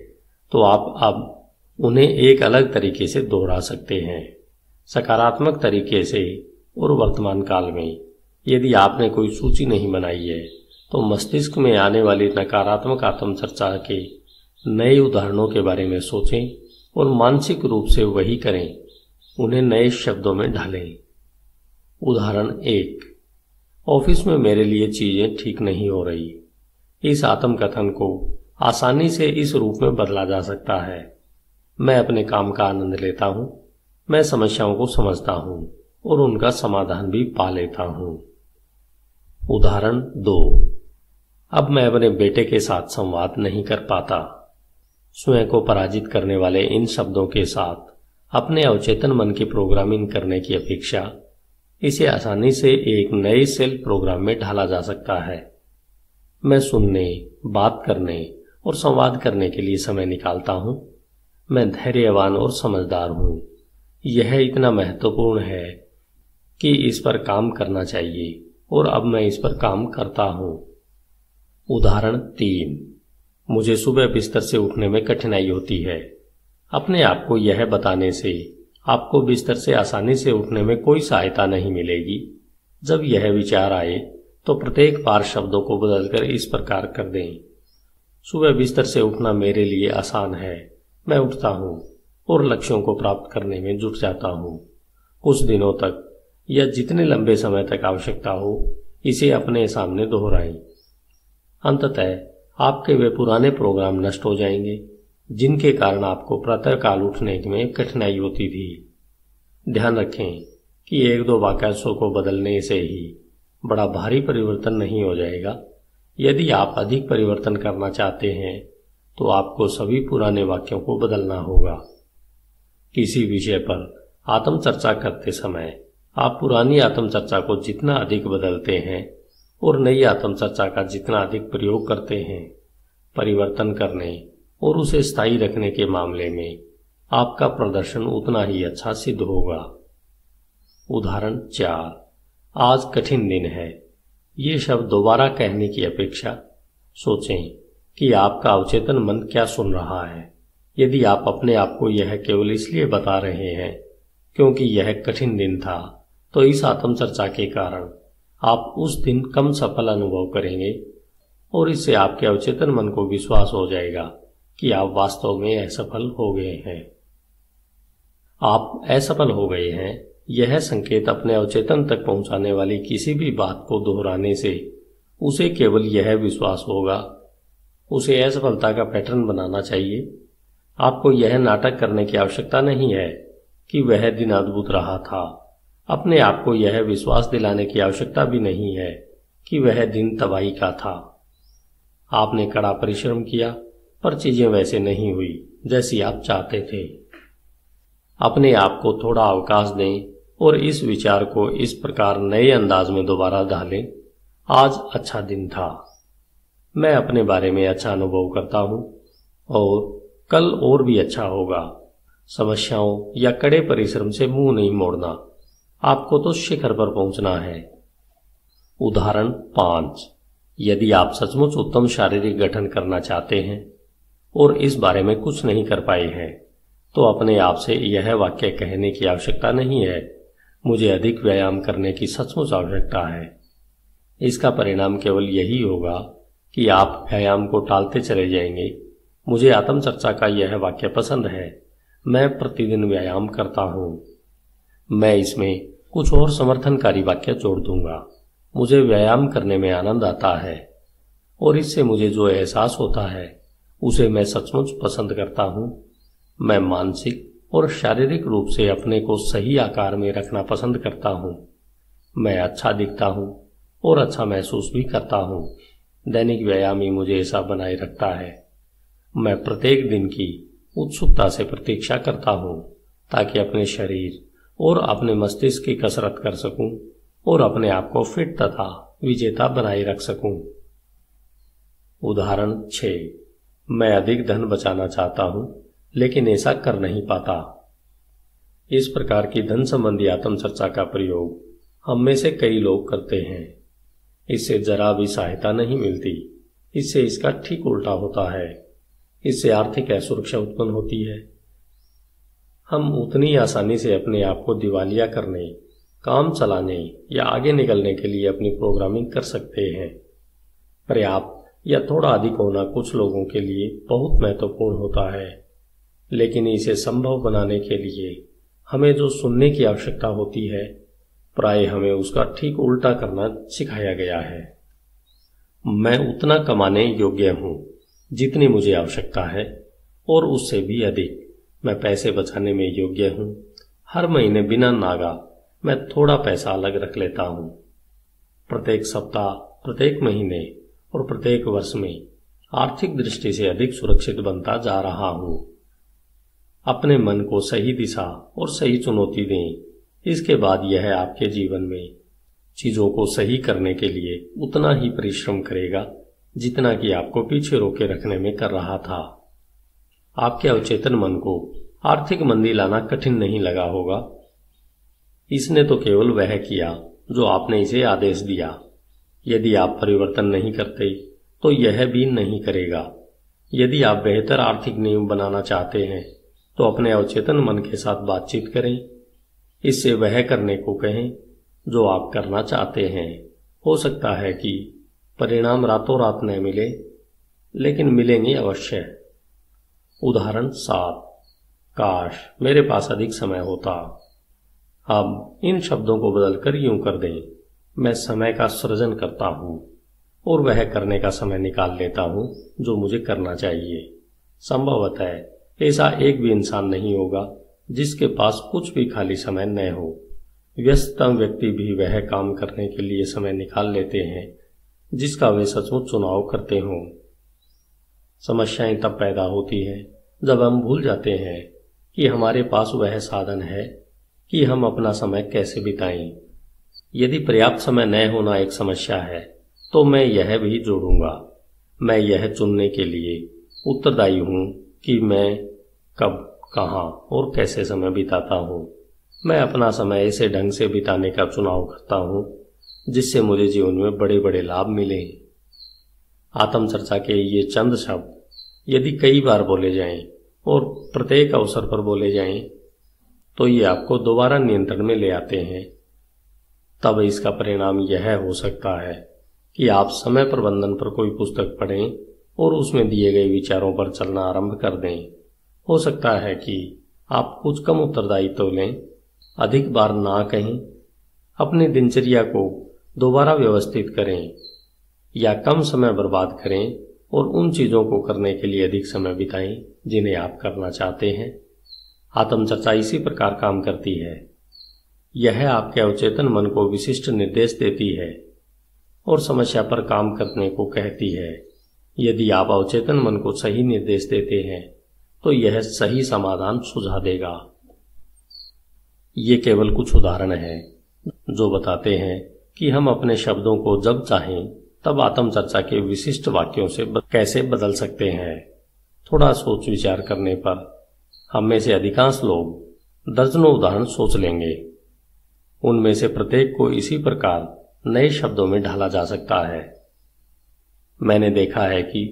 तो आप अब उन्हें एक अलग तरीके से दोहरा सकते हैं सकारात्मक तरीके से और वर्तमान काल में यदि आपने कोई सूची नहीं बनाई है तो मस्तिष्क में आने वाली नकारात्मक आत्मचर्चा के नए उदाहरणों के बारे में सोचें और मानसिक रूप से वही करें उन्हें नए शब्दों में ढालें उदाहरण एक ऑफिस में मेरे लिए चीजें ठीक नहीं हो रही इस आत्मकथन को आसानी से इस रूप में बदला जा सकता है मैं अपने काम का आनंद लेता हूं मैं समस्याओं को समझता हूं और उनका समाधान भी पा लेता हूं उदाहरण दो अब मैं अपने बेटे के साथ संवाद नहीं कर पाता स्वयं को पराजित करने वाले इन शब्दों के साथ अपने अवचेतन मन की प्रोग्रामिंग करने की अपेक्षा इसे आसानी से एक नए सेल प्रोग्राम में ढाला जा सकता है मैं सुनने बात करने और संवाद करने के लिए समय निकालता हूं मैं धैर्यवान और समझदार हूं यह इतना महत्वपूर्ण है कि इस पर काम करना चाहिए और अब मैं इस पर काम करता हूं उदाहरण तीन मुझे सुबह बिस्तर से उठने में कठिनाई होती है अपने आप को यह बताने से आपको बिस्तर से आसानी से उठने में कोई सहायता नहीं मिलेगी जब यह विचार आए तो प्रत्येक बार शब्दों को बदलकर इस प्रकार कर दें सुबह बिस्तर से उठना मेरे लिए आसान है मैं उठता हूँ और लक्ष्यों को प्राप्त करने में जुट जाता हूँ कुछ दिनों तक या जितने लंबे समय तक आवश्यकता हो इसे अपने सामने दोहराएं अंततः आपके वे पुराने प्रोग्राम नष्ट हो जाएंगे जिनके कारण आपको प्रातः काल उठने में कठिनाई होती थी ध्यान रखें कि एक दो वाक्यांशों को बदलने से ही बड़ा भारी परिवर्तन नहीं हो जाएगा यदि आप अधिक परिवर्तन करना चाहते हैं तो आपको सभी पुराने वाक्यों को बदलना होगा किसी विषय पर आत्मचर्चा करते समय आप पुरानी आत्मचर्चा को जितना अधिक बदलते हैं और नई आत्मचर्चा का जितना अधिक प्रयोग करते हैं परिवर्तन करने और उसे स्थायी रखने के मामले में आपका प्रदर्शन उतना ही अच्छा सिद्ध होगा उदाहरण चार आज कठिन दिन है ये शब्द दोबारा कहने की अपेक्षा सोचें कि आपका अवचेतन मन क्या सुन रहा है यदि आप अपने आप को यह केवल इसलिए बता रहे हैं क्योंकि यह कठिन दिन था तो इस आत्मचर्चा के कारण आप उस दिन कम सफल अनुभव करेंगे और इससे आपके अवचेतन मन को विश्वास हो जाएगा कि आप वास्तव में असफल हो गए हैं आप असफल हो गए हैं यह संकेत अपने अवचेतन तक पहुंचाने वाली किसी भी बात को दोहराने से उसे केवल यह विश्वास होगा उसे असफलता का पैटर्न बनाना चाहिए आपको यह नाटक करने की आवश्यकता नहीं है कि वह दिन अद्भुत रहा था अपने आप को यह विश्वास दिलाने की आवश्यकता भी नहीं है कि वह दिन तबाही का था आपने कड़ा परिश्रम किया पर चीजें वैसे नहीं हुई जैसी आप चाहते थे अपने आप को थोड़ा अवकाश दें और इस विचार को इस प्रकार नए अंदाज में दोबारा ढालें आज अच्छा दिन था मैं अपने बारे में अच्छा अनुभव करता हूं और कल और भी अच्छा होगा समस्याओं या कड़े परिश्रम से मुंह नहीं मोड़ना आपको तो शिखर पर पहुंचना है उदाहरण पांच यदि आप सचमुच उत्तम शारीरिक गठन करना चाहते हैं और इस बारे में कुछ नहीं कर पाई हैं तो अपने आप से यह वाक्य कहने की आवश्यकता नहीं है मुझे अधिक व्यायाम करने की सचमुच आवश्यकता है इसका परिणाम केवल यही होगा कि आप व्यायाम को टालते चले जाएंगे मुझे आत्मचर्चा का यह वाक्य पसंद है मैं प्रतिदिन व्यायाम करता हूं मैं इसमें कुछ और समर्थनकारी वाक्य जोड़ दूंगा मुझे व्यायाम करने में आनंद आता है और इससे मुझे जो एहसास होता है उसे मैं सचमुच पसंद करता हूँ मैं मानसिक और शारीरिक रूप से अपने को सही आकार में रखना पसंद करता हूँ मैं अच्छा दिखता हूँ और अच्छा महसूस भी करता हूँ दैनिक व्यायाम ही मुझे ऐसा बनाए रखता है मैं प्रत्येक दिन की उत्सुकता से प्रतीक्षा करता हूँ ताकि अपने शरीर और अपने मस्तिष्क की कसरत कर सकूं और अपने आप को फिट तथा विजेता बनाए रख सकूं उदाहरण छः मैं अधिक धन बचाना चाहता हूं लेकिन ऐसा कर नहीं पाता इस प्रकार की धन संबंधी आत्मचर्चा का प्रयोग हम में से कई लोग करते हैं इससे जरा भी सहायता नहीं मिलती इससे इसका ठीक उल्टा होता है इससे आर्थिक असुरक्षा उत्पन्न होती है हम उतनी आसानी से अपने आप को दिवालिया करने काम चलाने या आगे निकलने के लिए अपनी प्रोग्रामिंग कर सकते हैं पर्याप्त या थोड़ा अधिक होना कुछ लोगों के लिए बहुत महत्वपूर्ण होता है लेकिन इसे संभव बनाने के लिए हमें जो सुनने की आवश्यकता होती है प्राय हमें उसका ठीक उल्टा करना सिखाया गया है मैं उतना कमाने योग्य हूं जितनी मुझे आवश्यकता है और उससे भी अधिक मैं पैसे बचाने में योग्य हूं हर महीने बिना नागा मैं थोड़ा पैसा अलग रख लेता हूं प्रत्येक सप्ताह प्रत्येक महीने और प्रत्येक वर्ष में आर्थिक दृष्टि से अधिक सुरक्षित बनता जा रहा हूं अपने मन को सही दिशा और सही चुनौती दें इसके बाद यह आपके जीवन में चीजों को सही करने के लिए उतना ही परिश्रम करेगा जितना कि आपको पीछे रोके रखने में कर रहा था आपके अवचेतन मन को आर्थिक मंदी लाना कठिन नहीं लगा होगा इसने तो केवल वह किया जो आपने इसे आदेश दिया यदि आप परिवर्तन नहीं करते तो यह भी नहीं करेगा यदि आप बेहतर आर्थिक नियम बनाना चाहते हैं तो अपने अवचेतन मन के साथ बातचीत करें इससे वह करने को कहें जो आप करना चाहते हैं हो सकता है कि परिणाम रातों रात न मिले लेकिन मिलेंगे अवश्य उदाहरण सात काश मेरे पास अधिक समय होता अब इन शब्दों को बदलकर यूं कर दें मैं समय का सृजन करता हूँ और वह करने का समय निकाल लेता हूँ जो मुझे करना चाहिए है ऐसा एक भी इंसान नहीं होगा जिसके पास कुछ भी खाली समय न हो व्यस्तम व्यक्ति भी वह काम करने के लिए समय निकाल लेते हैं जिसका वे सचमुच चुनाव करते हों समस्याएं तब पैदा होती हैं जब हम भूल जाते हैं कि हमारे पास वह साधन है कि हम अपना समय कैसे बिताएं यदि पर्याप्त समय न होना एक समस्या है तो मैं यह भी जोड़ूंगा मैं यह चुनने के लिए उत्तरदायी हूं कि मैं कब कहा और कैसे समय बिताता हूँ मैं अपना समय ऐसे ढंग से बिताने का चुनाव करता हूँ जिससे मुझे जीवन में बड़े बड़े लाभ मिले आत्मचर्चा के ये चंद शब्द यदि कई बार बोले जाएं और प्रत्येक अवसर पर बोले जाएं तो ये आपको दोबारा नियंत्रण में ले आते हैं तब इसका परिणाम यह हो सकता है कि आप समय प्रबंधन पर कोई पुस्तक पढ़ें और उसमें दिए गए विचारों पर चलना आरंभ कर दें हो सकता है कि आप कुछ कम उत्तरदायित्व लें अधिक बार ना कहें अपनी दिनचर्या को दोबारा व्यवस्थित करें या कम समय बर्बाद करें और उन चीज़ों को करने के लिए अधिक समय बिताएं जिन्हें आप करना चाहते हैं आत्मचर्चा इसी प्रकार काम करती है यह आपके अवचेतन मन को विशिष्ट निर्देश देती है और समस्या पर काम करने को कहती है यदि आप अवचेतन मन को सही निर्देश देते हैं तो यह सही समाधान सुझा देगा ये केवल कुछ उदाहरण है जो बताते हैं कि हम अपने शब्दों को जब चाहें तब आत्मचर्चा के विशिष्ट वाक्यों से कैसे बदल सकते हैं थोड़ा सोच विचार करने पर हम में से अधिकांश लोग दर्जनों उदाहरण सोच लेंगे उनमें से प्रत्येक को इसी प्रकार नए शब्दों में ढाला जा सकता है मैंने देखा है कि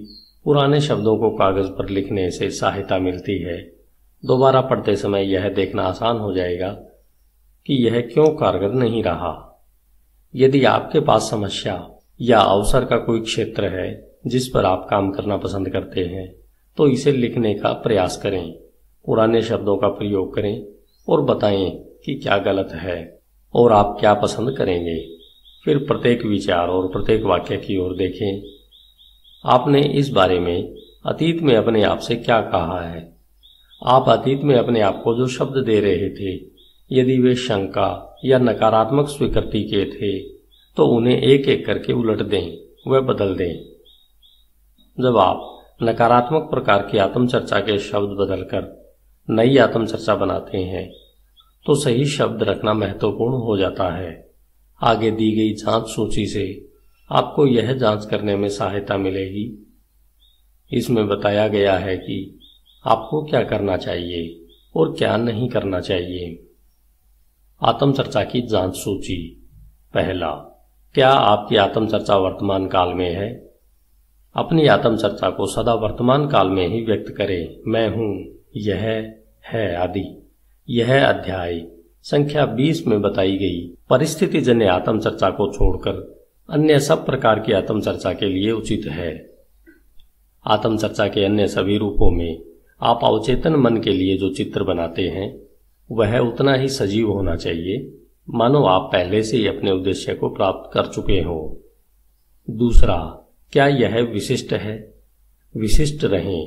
पुराने शब्दों को कागज पर लिखने से सहायता मिलती है दोबारा पढ़ते समय यह देखना आसान हो जाएगा कि यह क्यों कारगर नहीं रहा यदि आपके पास समस्या या अवसर का कोई क्षेत्र है जिस पर आप काम करना पसंद करते हैं तो इसे लिखने का प्रयास करें पुराने शब्दों का प्रयोग करें और बताएं कि क्या गलत है और आप क्या पसंद करेंगे फिर प्रत्येक विचार और प्रत्येक वाक्य की ओर देखें आपने इस बारे में अतीत में अपने आप से क्या कहा है आप अतीत में अपने आप को जो शब्द दे रहे थे यदि वे शंका या नकारात्मक स्वीकृति के थे तो उन्हें एक एक करके उलट दें वह बदल दें जब आप नकारात्मक प्रकार की आत्मचर्चा के शब्द बदलकर नई आत्मचर्चा बनाते हैं तो सही शब्द रखना महत्वपूर्ण हो जाता है आगे दी गई जांच सूची से आपको यह जांच करने में सहायता मिलेगी इसमें बताया गया है कि आपको क्या करना चाहिए और क्या नहीं करना चाहिए आत्मचर्चा की जांच सूची पहला क्या आपकी आत्मचर्चा वर्तमान काल में है अपनी आत्मचर्चा को सदा वर्तमान काल में ही व्यक्त करें मैं हूं यह है आदि यह अध्याय संख्या 20 में बताई गई परिस्थिति जन्य आत्मचर्चा को छोड़कर अन्य सब प्रकार की आत्मचर्चा के लिए उचित है आत्मचर्चा के अन्य सभी रूपों में आप अवचेतन मन के लिए जो चित्र बनाते हैं वह उतना ही सजीव होना चाहिए मानो आप पहले से ही अपने उद्देश्य को प्राप्त कर चुके हो दूसरा क्या यह विशिष्ट है विशिष्ट रहें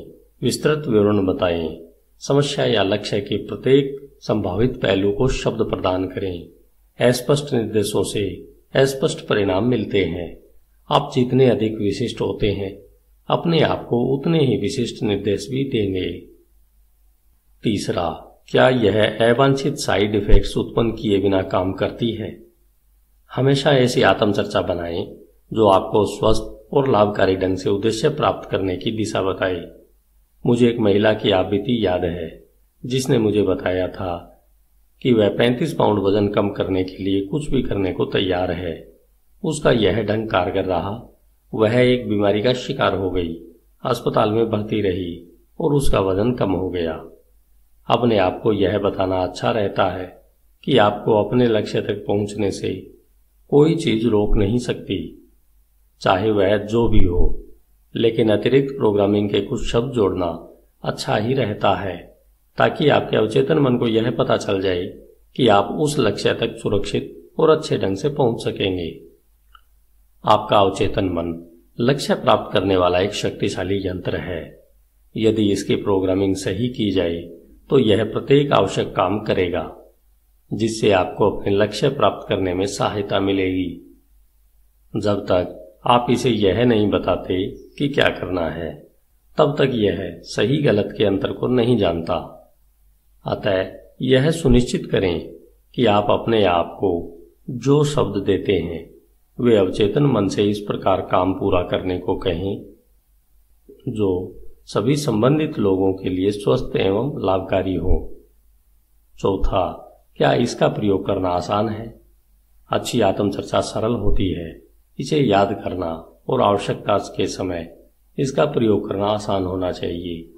विस्तृत विवरण बताएं समस्या या लक्ष्य के प्रत्येक संभावित पहलू को शब्द प्रदान करें अस्पष्ट निर्देशों से अस्पष्ट परिणाम मिलते हैं आप जितने अधिक विशिष्ट होते हैं अपने आप को उतने ही विशिष्ट निर्देश भी देंगे तीसरा क्या यह अवांछित साइड इफेक्ट्स उत्पन्न किए बिना काम करती है हमेशा ऐसी आत्मचर्चा बनाएं जो आपको स्वस्थ और लाभकारी ढंग से उद्देश्य प्राप्त करने की दिशा बताए मुझे एक महिला की आवृत्ति याद है जिसने मुझे बताया था कि वह पैंतीस पाउंड वजन कम करने के लिए कुछ भी करने को तैयार है उसका यह ढंग कारगर रहा वह एक बीमारी का शिकार हो गई अस्पताल में भर्ती रही और उसका वजन कम हो गया अपने आप को यह बताना अच्छा रहता है कि आपको अपने लक्ष्य तक पहुंचने से कोई चीज रोक नहीं सकती चाहे वह जो भी हो लेकिन अतिरिक्त प्रोग्रामिंग के कुछ शब्द जोड़ना अच्छा ही रहता है ताकि आपके अवचेतन मन को यह पता चल जाए कि आप उस लक्ष्य तक सुरक्षित और अच्छे ढंग से पहुंच सकेंगे आपका अवचेतन मन लक्ष्य प्राप्त करने वाला एक शक्तिशाली यंत्र है यदि इसकी प्रोग्रामिंग सही की जाए तो यह प्रत्येक आवश्यक काम करेगा जिससे आपको अपने लक्ष्य प्राप्त करने में सहायता मिलेगी जब तक आप इसे यह नहीं बताते कि क्या करना है तब तक यह सही गलत के अंतर को नहीं जानता अतः यह सुनिश्चित करें कि आप अपने आप को जो शब्द देते हैं वे अवचेतन मन से इस प्रकार काम पूरा करने को कहें जो सभी संबंधित लोगों के लिए स्वस्थ एवं लाभकारी हो चौथा क्या इसका प्रयोग करना आसान है अच्छी आत्मचर्चा सरल होती है इसे याद करना और आवश्यकता के समय इसका प्रयोग करना आसान होना चाहिए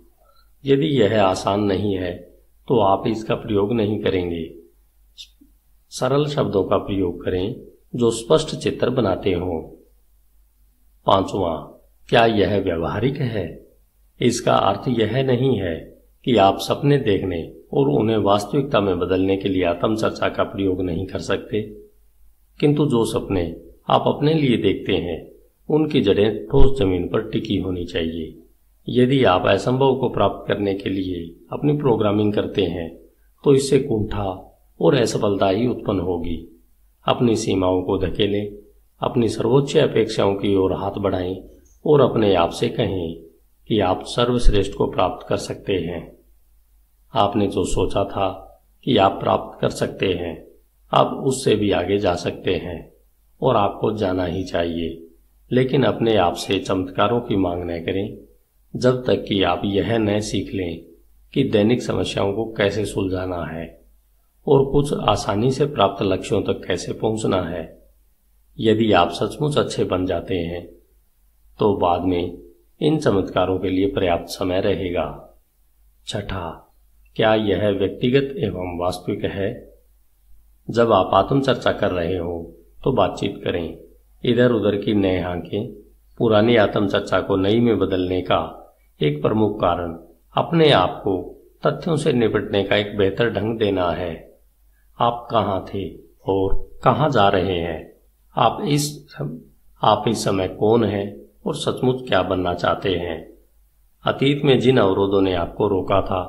यदि यह आसान नहीं है तो आप इसका प्रयोग नहीं करेंगे सरल शब्दों का प्रयोग करें जो स्पष्ट चित्र बनाते हो पांचवा क्या यह व्यवहारिक है इसका अर्थ यह नहीं है कि आप सपने देखने और उन्हें वास्तविकता में बदलने के लिए आत्म चर्चा का प्रयोग नहीं कर सकते किंतु जो सपने आप अपने लिए देखते हैं उनकी जड़ें ठोस जमीन पर टिकी होनी चाहिए यदि आप असंभव को प्राप्त करने के लिए अपनी प्रोग्रामिंग करते हैं तो इससे कुंठा और असफलता ही उत्पन्न होगी अपनी सीमाओं को धकेलें अपनी सर्वोच्च अपेक्षाओं की ओर हाथ बढ़ाएं और अपने आप से कहें कि आप सर्वश्रेष्ठ को प्राप्त कर सकते हैं आपने जो सोचा था कि आप प्राप्त कर सकते हैं आप उससे भी आगे जा सकते हैं और आपको जाना ही चाहिए लेकिन अपने आप से चमत्कारों की मांग न करें जब तक कि आप यह न सीख लें कि दैनिक समस्याओं को कैसे सुलझाना है और कुछ आसानी से प्राप्त लक्ष्यों तक कैसे पहुंचना है यदि आप सचमुच अच्छे बन जाते हैं तो बाद में इन चमत्कारों के लिए पर्याप्त समय रहेगा छठा क्या यह व्यक्तिगत एवं वास्तविक है जब आप आत्मचर्चा कर रहे हो तो बातचीत करें इधर उधर की नए आंखें पुरानी आत्मचर्चा को नई में बदलने का एक प्रमुख कारण अपने आप को तथ्यों से निपटने का एक बेहतर ढंग देना है आप कहाँ थे और कहाँ जा रहे हैं आप इस आप इस समय कौन हैं और सचमुच क्या बनना चाहते हैं अतीत में जिन अवरोधों ने आपको रोका था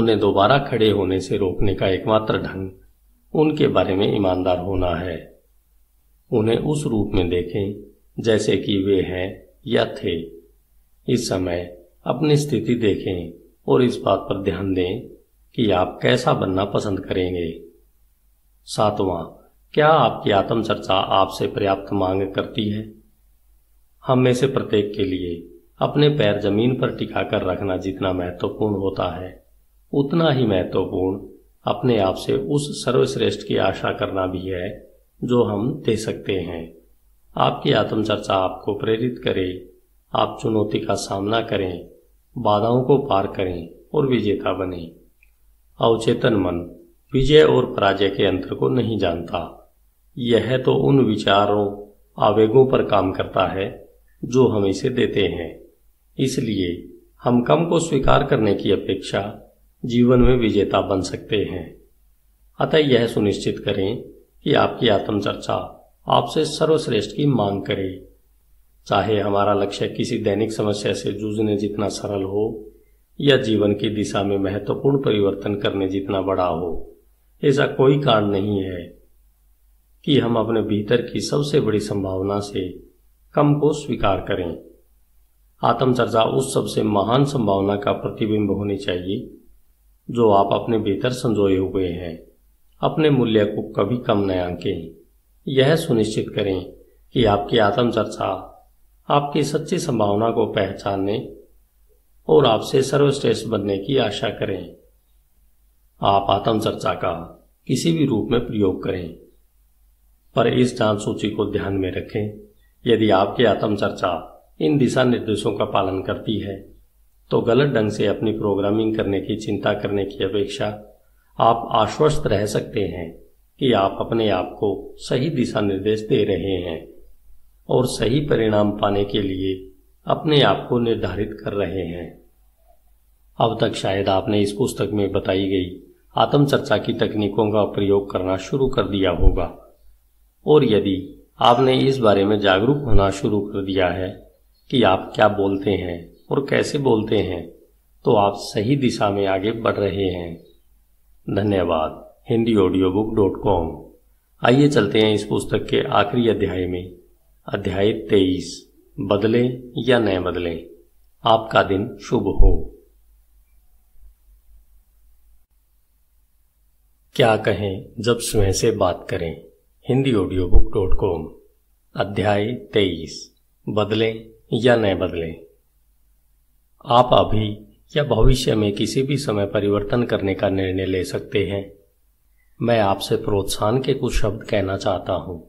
उन्हें दोबारा खड़े होने से रोकने का एकमात्र ढंग उनके बारे में ईमानदार होना है उन्हें उस रूप में देखें जैसे कि वे हैं या थे इस समय अपनी स्थिति देखें और इस बात पर ध्यान दें कि आप कैसा बनना पसंद करेंगे सातवां क्या आपकी आत्मचर्चा आपसे पर्याप्त मांग करती है हम में से प्रत्येक के लिए अपने पैर जमीन पर टिका कर रखना जितना महत्वपूर्ण होता है उतना ही महत्वपूर्ण अपने आप से उस सर्वश्रेष्ठ की आशा करना भी है जो हम दे सकते हैं आपकी आत्मचर्चा आपको प्रेरित करे आप चुनौती का सामना करें बाधाओं को पार करें और विजेता बने अवचेतन मन विजय और पराजय के अंतर को नहीं जानता यह तो उन विचारों आवेगों पर काम करता है जो हम इसे देते हैं इसलिए हम कम को स्वीकार करने की अपेक्षा जीवन में विजेता बन सकते हैं अतः यह सुनिश्चित करें कि आपकी आत्मचर्चा आपसे सर्वश्रेष्ठ की मांग करे चाहे हमारा लक्ष्य किसी दैनिक समस्या से जूझने जितना सरल हो या जीवन की दिशा में महत्वपूर्ण परिवर्तन करने जितना बड़ा हो ऐसा कोई कारण नहीं है कि हम अपने भीतर की सबसे बड़ी संभावना से कम को स्वीकार करें आत्मचर्चा उस सबसे महान संभावना का प्रतिबिंब होनी चाहिए जो आप अपने भीतर संजोए हुए हैं अपने मूल्य को कभी कम न आंकें यह सुनिश्चित करें कि आपकी आत्मचर्चा आपकी सच्ची संभावना को पहचानने और आपसे सर्वश्रेष्ठ बनने की आशा करें आप चर्चा का किसी भी रूप में प्रयोग करें पर इस जान सूची को ध्यान में रखें यदि आपकी चर्चा इन दिशा निर्देशों का पालन करती है तो गलत ढंग से अपनी प्रोग्रामिंग करने की चिंता करने की अपेक्षा आप आश्वस्त रह सकते हैं कि आप अपने आप को सही दिशा निर्देश दे रहे हैं और सही परिणाम पाने के लिए अपने आप को निर्धारित कर रहे हैं अब तक शायद आपने इस पुस्तक में बताई गई आत्मचर्चा की तकनीकों का प्रयोग करना शुरू कर दिया होगा और यदि आपने इस बारे में जागरूक होना शुरू कर दिया है कि आप क्या बोलते हैं और कैसे बोलते हैं तो आप सही दिशा में आगे बढ़ रहे हैं धन्यवाद Hindi audio book dot com आइए चलते हैं इस पुस्तक के आखिरी अध्याय में अध्याय तेईस बदले या न बदले आपका दिन शुभ हो क्या कहें जब स्वयं से बात करें Hindi audio book dot com अध्याय तेईस बदले या न बदले आप अभी या भविष्य में किसी भी समय परिवर्तन करने का निर्णय ले सकते हैं मैं आपसे प्रोत्साहन के कुछ शब्द कहना चाहता हूं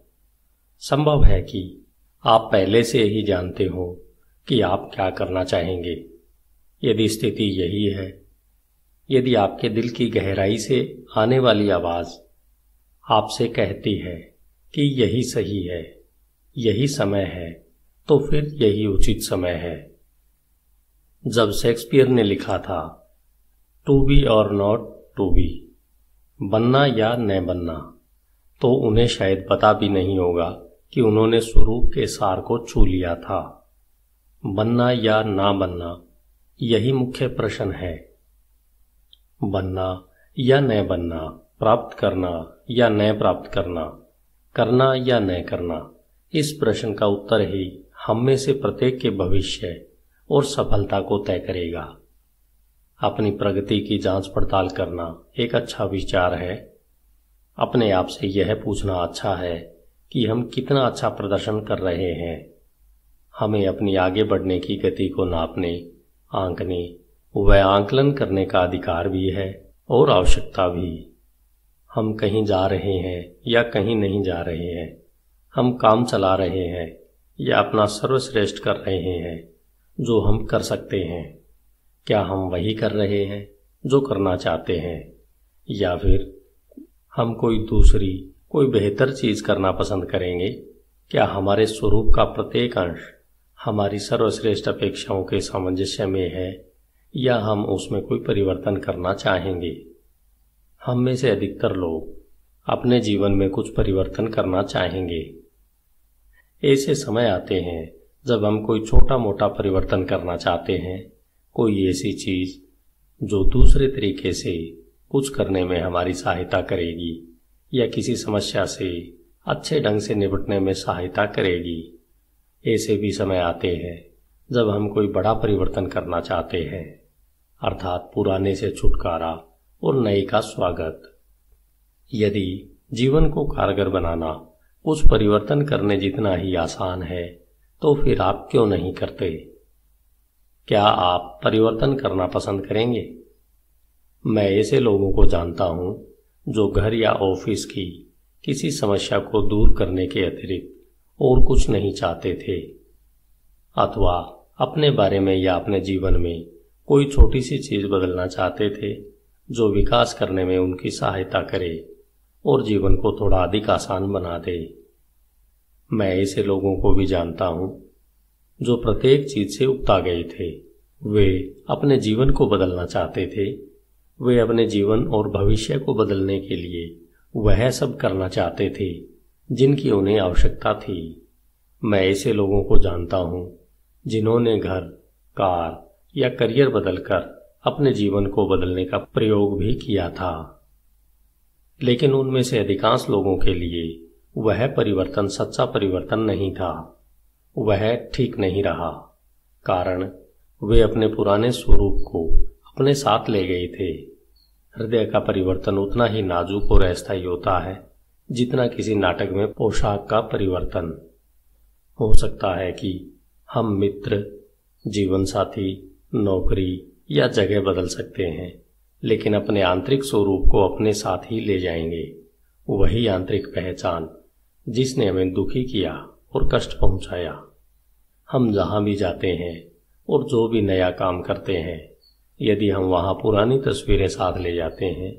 संभव है कि आप पहले से ही जानते हो कि आप क्या करना चाहेंगे यदि स्थिति यही है यदि आपके दिल की गहराई से आने वाली आवाज आपसे कहती है कि यही सही है यही समय है तो फिर यही उचित समय है जब शेक्सपियर ने लिखा था टू बी और नॉट टू बी बनना या न बनना तो उन्हें शायद पता भी नहीं होगा कि उन्होंने स्वरूप के सार को छू लिया था बनना या ना बनना यही मुख्य प्रश्न है बनना या न बनना प्राप्त करना या न प्राप्त करना करना या न करना इस प्रश्न का उत्तर ही हम में से प्रत्येक के भविष्य और सफलता को तय करेगा अपनी प्रगति की जांच पड़ताल करना एक अच्छा विचार है अपने आप से यह पूछना अच्छा है कि हम कितना अच्छा प्रदर्शन कर रहे हैं हमें अपनी आगे बढ़ने की गति को नापने आंकने व आंकलन करने का अधिकार भी है और आवश्यकता भी हम कहीं जा रहे हैं या कहीं नहीं जा रहे हैं हम काम चला रहे हैं या अपना सर्वश्रेष्ठ कर रहे हैं जो हम कर सकते हैं क्या हम वही कर रहे हैं जो करना चाहते हैं या फिर हम कोई दूसरी कोई बेहतर चीज करना पसंद करेंगे क्या हमारे स्वरूप का प्रत्येक अंश हमारी सर्वश्रेष्ठ अपेक्षाओं के सामंजस्य में है या हम उसमें कोई परिवर्तन करना चाहेंगे हम में से अधिकतर लोग अपने जीवन में कुछ परिवर्तन करना चाहेंगे ऐसे समय आते हैं जब हम कोई छोटा मोटा परिवर्तन करना चाहते हैं कोई ऐसी चीज जो दूसरे तरीके से कुछ करने में हमारी सहायता करेगी या किसी समस्या से अच्छे ढंग से निपटने में सहायता करेगी ऐसे भी समय आते हैं जब हम कोई बड़ा परिवर्तन करना चाहते हैं अर्थात पुराने से छुटकारा और नए का स्वागत यदि जीवन को कारगर बनाना उस परिवर्तन करने जितना ही आसान है तो फिर आप क्यों नहीं करते क्या आप परिवर्तन करना पसंद करेंगे मैं ऐसे लोगों को जानता हूं जो घर या ऑफिस की किसी समस्या को दूर करने के अतिरिक्त और कुछ नहीं चाहते थे अथवा अपने बारे में या अपने जीवन में कोई छोटी सी चीज बदलना चाहते थे जो विकास करने में उनकी सहायता करे और जीवन को थोड़ा अधिक आसान बना दे मैं ऐसे लोगों को भी जानता हूं जो प्रत्येक चीज से उगता गए थे वे अपने जीवन को बदलना चाहते थे वे अपने जीवन और भविष्य को बदलने के लिए वह सब करना चाहते थे जिनकी उन्हें आवश्यकता थी मैं ऐसे लोगों को जानता हूं जिन्होंने घर कार या करियर बदलकर अपने जीवन को बदलने का प्रयोग भी किया था लेकिन उनमें से अधिकांश लोगों के लिए वह परिवर्तन सच्चा परिवर्तन नहीं था वह ठीक नहीं रहा कारण वे अपने पुराने स्वरूप को अपने साथ ले गए थे हृदय का परिवर्तन उतना ही नाजुक और अस्थायी होता है जितना किसी नाटक में पोशाक का परिवर्तन हो सकता है कि हम मित्र जीवन साथी नौकरी या जगह बदल सकते हैं लेकिन अपने आंतरिक स्वरूप को अपने साथ ही ले जाएंगे वही आंतरिक पहचान जिसने हमें दुखी किया और कष्ट पहुंचाया हम जहां भी जाते हैं और जो भी नया काम करते हैं यदि हम वहां पुरानी तस्वीरें साथ ले जाते हैं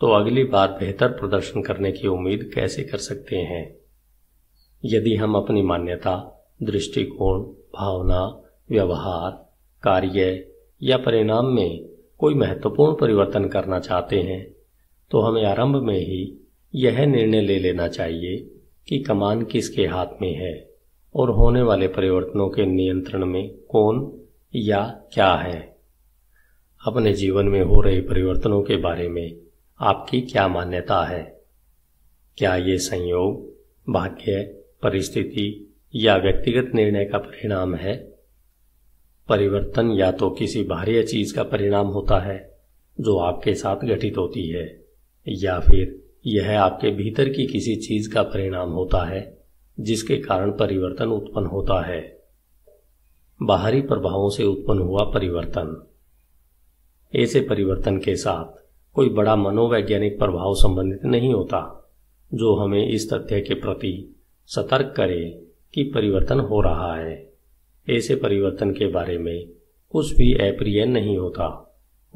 तो अगली बार बेहतर प्रदर्शन करने की उम्मीद कैसे कर सकते हैं यदि हम अपनी मान्यता दृष्टिकोण भावना व्यवहार कार्य या परिणाम में कोई महत्वपूर्ण परिवर्तन करना चाहते हैं तो हमें आरंभ में ही यह निर्णय ले लेना चाहिए कि कमान किसके हाथ में है और होने वाले परिवर्तनों के नियंत्रण में कौन या क्या है अपने जीवन में हो रहे परिवर्तनों के बारे में आपकी क्या मान्यता है क्या ये संयोग भाग्य परिस्थिति या व्यक्तिगत निर्णय का परिणाम है परिवर्तन या तो किसी बाह्य चीज का परिणाम होता है जो आपके साथ घटित होती है या फिर यह आपके भीतर की किसी चीज का परिणाम होता है जिसके कारण परिवर्तन उत्पन्न होता है बाहरी प्रभावों से उत्पन्न हुआ परिवर्तन ऐसे परिवर्तन के साथ कोई बड़ा मनोवैज्ञानिक प्रभाव संबंधित नहीं होता जो हमें इस तथ्य के प्रति सतर्क करे कि परिवर्तन हो रहा है ऐसे परिवर्तन के बारे में कुछ भी अप्रिय नहीं होता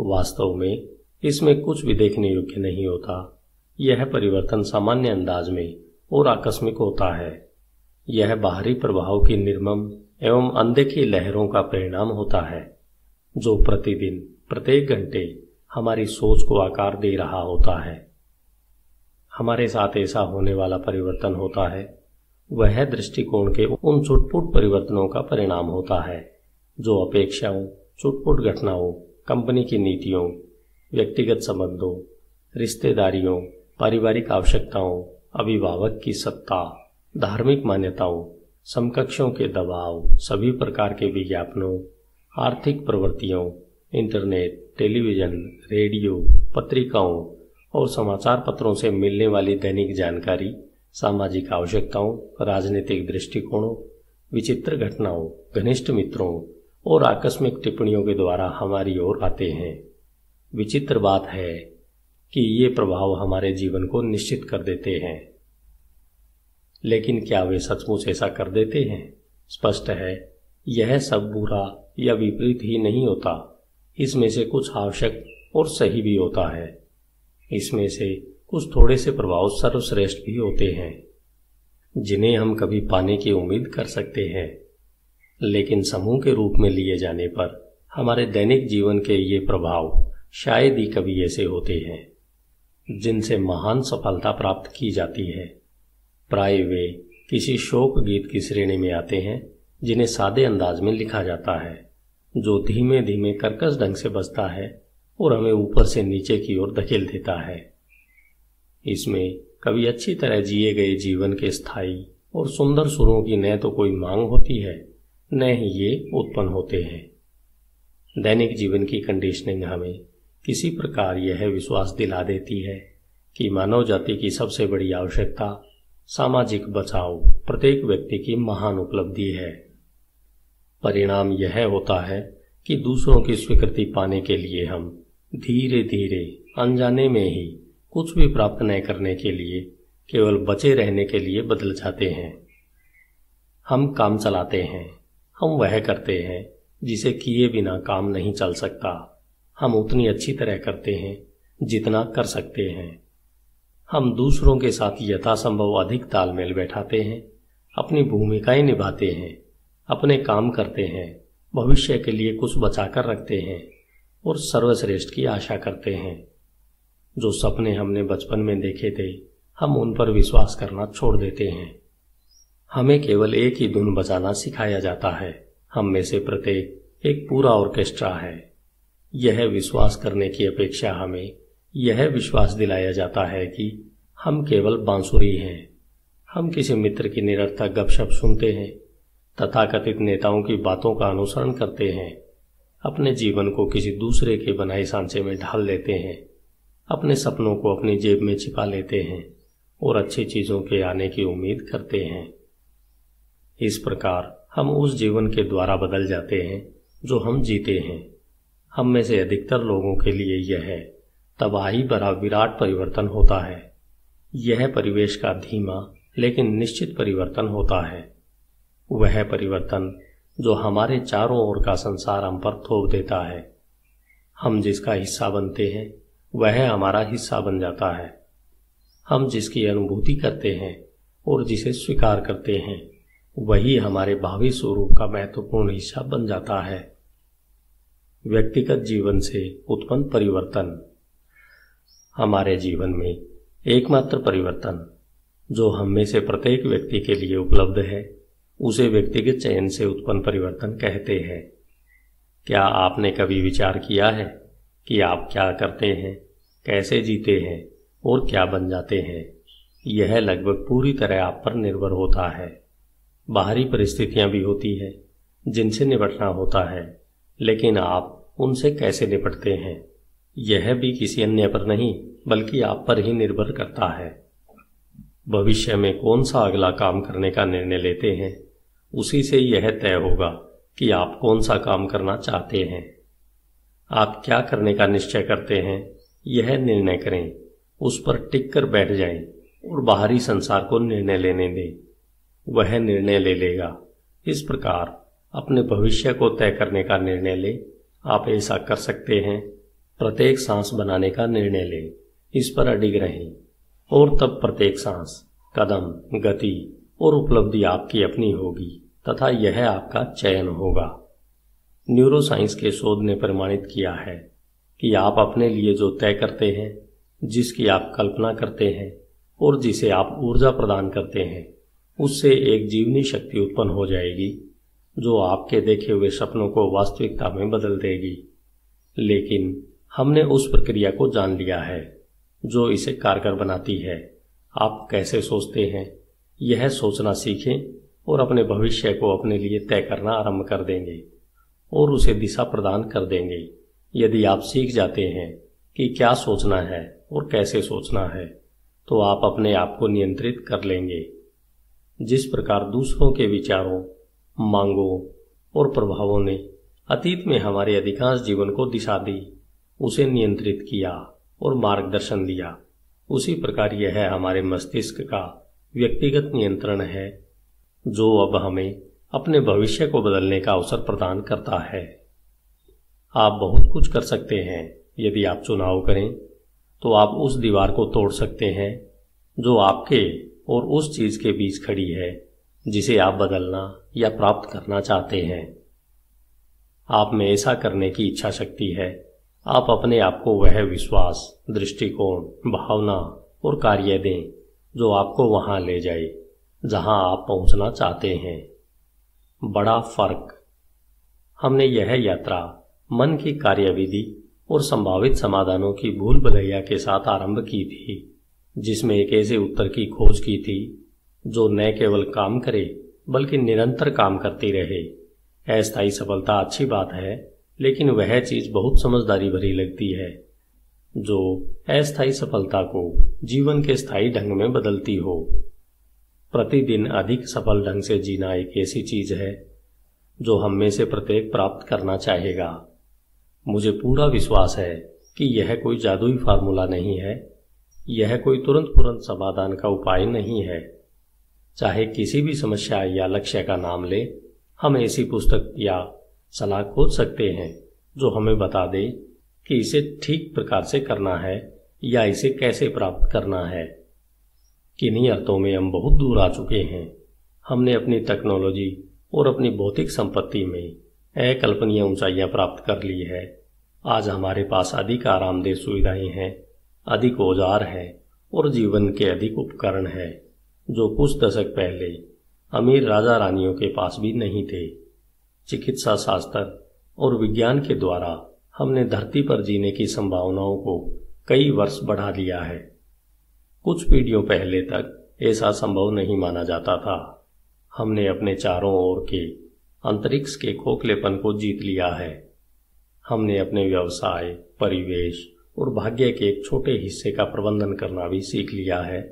वास्तव में इसमें कुछ भी देखने योग्य नहीं होता यह परिवर्तन सामान्य अंदाज में और आकस्मिक होता है यह बाहरी प्रभाव की निर्मम एवं अनदेखी लहरों का परिणाम होता है जो प्रतिदिन प्रत्येक घंटे हमारी सोच को आकार दे रहा होता है हमारे साथ ऐसा होने वाला परिवर्तन होता है वह दृष्टिकोण के उन छुटपुट परिवर्तनों का परिणाम होता है जो अपेक्षाओं छुटपुट घटनाओं कंपनी की नीतियों व्यक्तिगत संबंधों रिश्तेदारियों पारिवारिक आवश्यकताओं अभिभावक की सत्ता धार्मिक मान्यताओं समकक्षों के दबाव सभी प्रकार के विज्ञापनों आर्थिक प्रवृत्तियों इंटरनेट टेलीविज़न रेडियो पत्रिकाओं और समाचार पत्रों से मिलने वाली दैनिक जानकारी सामाजिक आवश्यकताओं राजनीतिक दृष्टिकोणों विचित्र घटनाओं घनिष्ठ मित्रों और आकस्मिक टिप्पणियों के द्वारा हमारी ओर आते हैं विचित्र बात है कि ये प्रभाव हमारे जीवन को निश्चित कर देते हैं लेकिन क्या वे सचमुच ऐसा कर देते हैं स्पष्ट है यह सब बुरा या विपरीत ही नहीं होता इसमें से कुछ आवश्यक और सही भी होता है इसमें से कुछ थोड़े से प्रभाव सर्वश्रेष्ठ भी होते हैं जिन्हें हम कभी पाने की उम्मीद कर सकते हैं लेकिन समूह के रूप में लिए जाने पर हमारे दैनिक जीवन के ये प्रभाव शायद ही कभी ऐसे होते हैं जिनसे महान सफलता प्राप्त की जाती है प्राय वे किसी शोक गीत की श्रेणी में आते हैं जिन्हें सादे अंदाज में लिखा जाता है जो धीमे धीमे कर्कश ढंग से बजता है और हमें ऊपर से नीचे की ओर धकेल देता है इसमें कभी अच्छी तरह जिए गए जीवन के स्थायी और सुंदर सुरों की न तो कोई मांग होती है न ही ये उत्पन्न होते हैं दैनिक जीवन की कंडीशनिंग हमें किसी प्रकार यह विश्वास दिला देती है कि मानव जाति की सबसे बड़ी आवश्यकता सामाजिक बचाव प्रत्येक व्यक्ति की महान उपलब्धि है परिणाम यह होता है कि दूसरों की स्वीकृति पाने के लिए हम धीरे धीरे अनजाने में ही कुछ भी प्राप्त न करने के लिए केवल बचे रहने के लिए बदल जाते हैं हम काम चलाते हैं हम वह करते हैं जिसे किए बिना काम नहीं चल सकता हम उतनी अच्छी तरह करते हैं जितना कर सकते हैं हम दूसरों के साथ यथासंभव अधिक तालमेल बैठाते हैं अपनी भूमिकाएं निभाते हैं अपने काम करते हैं भविष्य के लिए कुछ बचाकर रखते हैं और सर्वश्रेष्ठ की आशा करते हैं जो सपने हमने बचपन में देखे थे हम उन पर विश्वास करना छोड़ देते हैं हमें केवल एक ही धुन बजाना सिखाया जाता है हम में से प्रत्येक एक पूरा ऑर्केस्ट्रा है यह विश्वास करने की अपेक्षा हमें यह विश्वास दिलाया जाता है कि हम केवल बांसुरी हैं हम किसी मित्र की निरर्थक गपशप सुनते हैं तथाकथित नेताओं की बातों का अनुसरण करते हैं अपने जीवन को किसी दूसरे के बनाए सांचे में ढाल लेते हैं अपने सपनों को अपनी जेब में छिपा लेते हैं और अच्छी चीज़ों के आने की उम्मीद करते हैं इस प्रकार हम उस जीवन के द्वारा बदल जाते हैं जो हम जीते हैं हम में से अधिकतर लोगों के लिए यह है तबाही भरा विराट परिवर्तन होता है यह परिवेश का धीमा लेकिन निश्चित परिवर्तन होता है वह परिवर्तन जो हमारे चारों ओर का संसार हम पर थोप देता है हम जिसका हिस्सा बनते हैं वह हमारा हिस्सा बन जाता है हम जिसकी अनुभूति करते हैं और जिसे स्वीकार करते हैं वही हमारे भावी स्वरूप का महत्वपूर्ण हिस्सा बन जाता है व्यक्तिगत जीवन से उत्पन्न परिवर्तन हमारे जीवन में एकमात्र परिवर्तन जो हम में से प्रत्येक व्यक्ति के लिए उपलब्ध है उसे व्यक्ति के चयन से उत्पन्न परिवर्तन कहते हैं क्या आपने कभी विचार किया है कि आप क्या करते हैं कैसे जीते हैं और क्या बन जाते हैं यह लगभग पूरी तरह आप पर निर्भर होता है बाहरी परिस्थितियां भी होती है जिनसे निपटना होता है लेकिन आप उनसे कैसे निपटते हैं यह भी किसी अन्य पर नहीं बल्कि आप पर ही निर्भर करता है भविष्य में कौन सा अगला काम करने का निर्णय लेते हैं उसी से यह तय होगा कि आप कौन सा काम करना चाहते हैं आप क्या करने का निश्चय करते हैं यह निर्णय करें उस पर टिक कर बैठ जाएं और बाहरी संसार को निर्णय लेने दें वह निर्णय ले लेगा इस प्रकार अपने भविष्य को तय करने का निर्णय ले आप ऐसा कर सकते हैं प्रत्येक सांस बनाने का निर्णय ले इस पर अडिग रहें और तब प्रत्येक सांस कदम गति और उपलब्धि आपकी अपनी होगी तथा यह आपका चयन होगा न्यूरोसाइंस के शोध ने प्रमाणित किया है कि आप अपने लिए जो तय करते हैं जिसकी आप कल्पना करते हैं और जिसे आप ऊर्जा प्रदान करते हैं उससे एक जीवनी शक्ति उत्पन्न हो जाएगी जो आपके देखे हुए सपनों को वास्तविकता में बदल देगी लेकिन हमने उस प्रक्रिया को जान लिया है जो इसे कारगर बनाती है आप कैसे सोचते हैं यह सोचना सीखें और अपने भविष्य को अपने लिए तय करना आरंभ कर देंगे और उसे दिशा प्रदान कर देंगे यदि आप सीख जाते हैं कि क्या सोचना है और कैसे सोचना है तो आप अपने आप को नियंत्रित कर लेंगे जिस प्रकार दूसरों के विचारों मांगों और प्रभावों ने अतीत में हमारे अधिकांश जीवन को दिशा दी उसे नियंत्रित किया और मार्गदर्शन दिया उसी प्रकार यह हमारे मस्तिष्क का व्यक्तिगत नियंत्रण है जो अब हमें अपने भविष्य को बदलने का अवसर प्रदान करता है आप बहुत कुछ कर सकते हैं यदि आप चुनाव करें तो आप उस दीवार को तोड़ सकते हैं जो आपके और उस चीज के बीच खड़ी है जिसे आप बदलना या प्राप्त करना चाहते हैं आप में ऐसा करने की इच्छा शक्ति है आप अपने आप को वह विश्वास दृष्टिकोण भावना और कार्य दें जो आपको वहां ले जाए जहां आप पहुंचना चाहते हैं बड़ा फर्क हमने यह यात्रा मन की कार्यविधि और संभावित समाधानों की भूल भलैया के साथ आरंभ की थी जिसमें एक ऐसे उत्तर की खोज की थी जो न केवल काम करे बल्कि निरंतर काम करती रहे अस्थायी सफलता अच्छी बात है लेकिन वह चीज बहुत समझदारी भरी लगती है जो अस्थायी सफलता को जीवन के स्थायी ढंग में बदलती हो प्रतिदिन अधिक सफल ढंग से जीना एक ऐसी चीज है जो हम में से प्रत्येक प्राप्त करना चाहेगा मुझे पूरा विश्वास है कि यह कोई जादुई फार्मूला नहीं है यह कोई तुरंत तुरंत समाधान का उपाय नहीं है चाहे किसी भी समस्या या लक्ष्य का नाम ले हम ऐसी पुस्तक या सलाह खोज सकते हैं जो हमें बता दे कि इसे ठीक प्रकार से करना है या इसे कैसे प्राप्त करना है किन्हीं अर्थों में हम बहुत दूर आ चुके हैं हमने अपनी टेक्नोलॉजी और अपनी भौतिक संपत्ति में अकल्पनीय ऊंचाइयां प्राप्त कर ली है आज हमारे पास अधिक आरामदेह सुविधाएं हैं अधिक औजार हैं और जीवन के अधिक उपकरण हैं जो कुछ दशक पहले अमीर राजा रानियों के पास भी नहीं थे चिकित्सा शास्त्र और विज्ञान के द्वारा हमने धरती पर जीने की संभावनाओं को कई वर्ष बढ़ा दिया है कुछ पीढ़ियों पहले तक ऐसा संभव नहीं माना जाता था हमने अपने चारों ओर के अंतरिक्ष के खोखलेपन को जीत लिया है हमने अपने व्यवसाय परिवेश और भाग्य के एक छोटे हिस्से का प्रबंधन करना भी सीख लिया है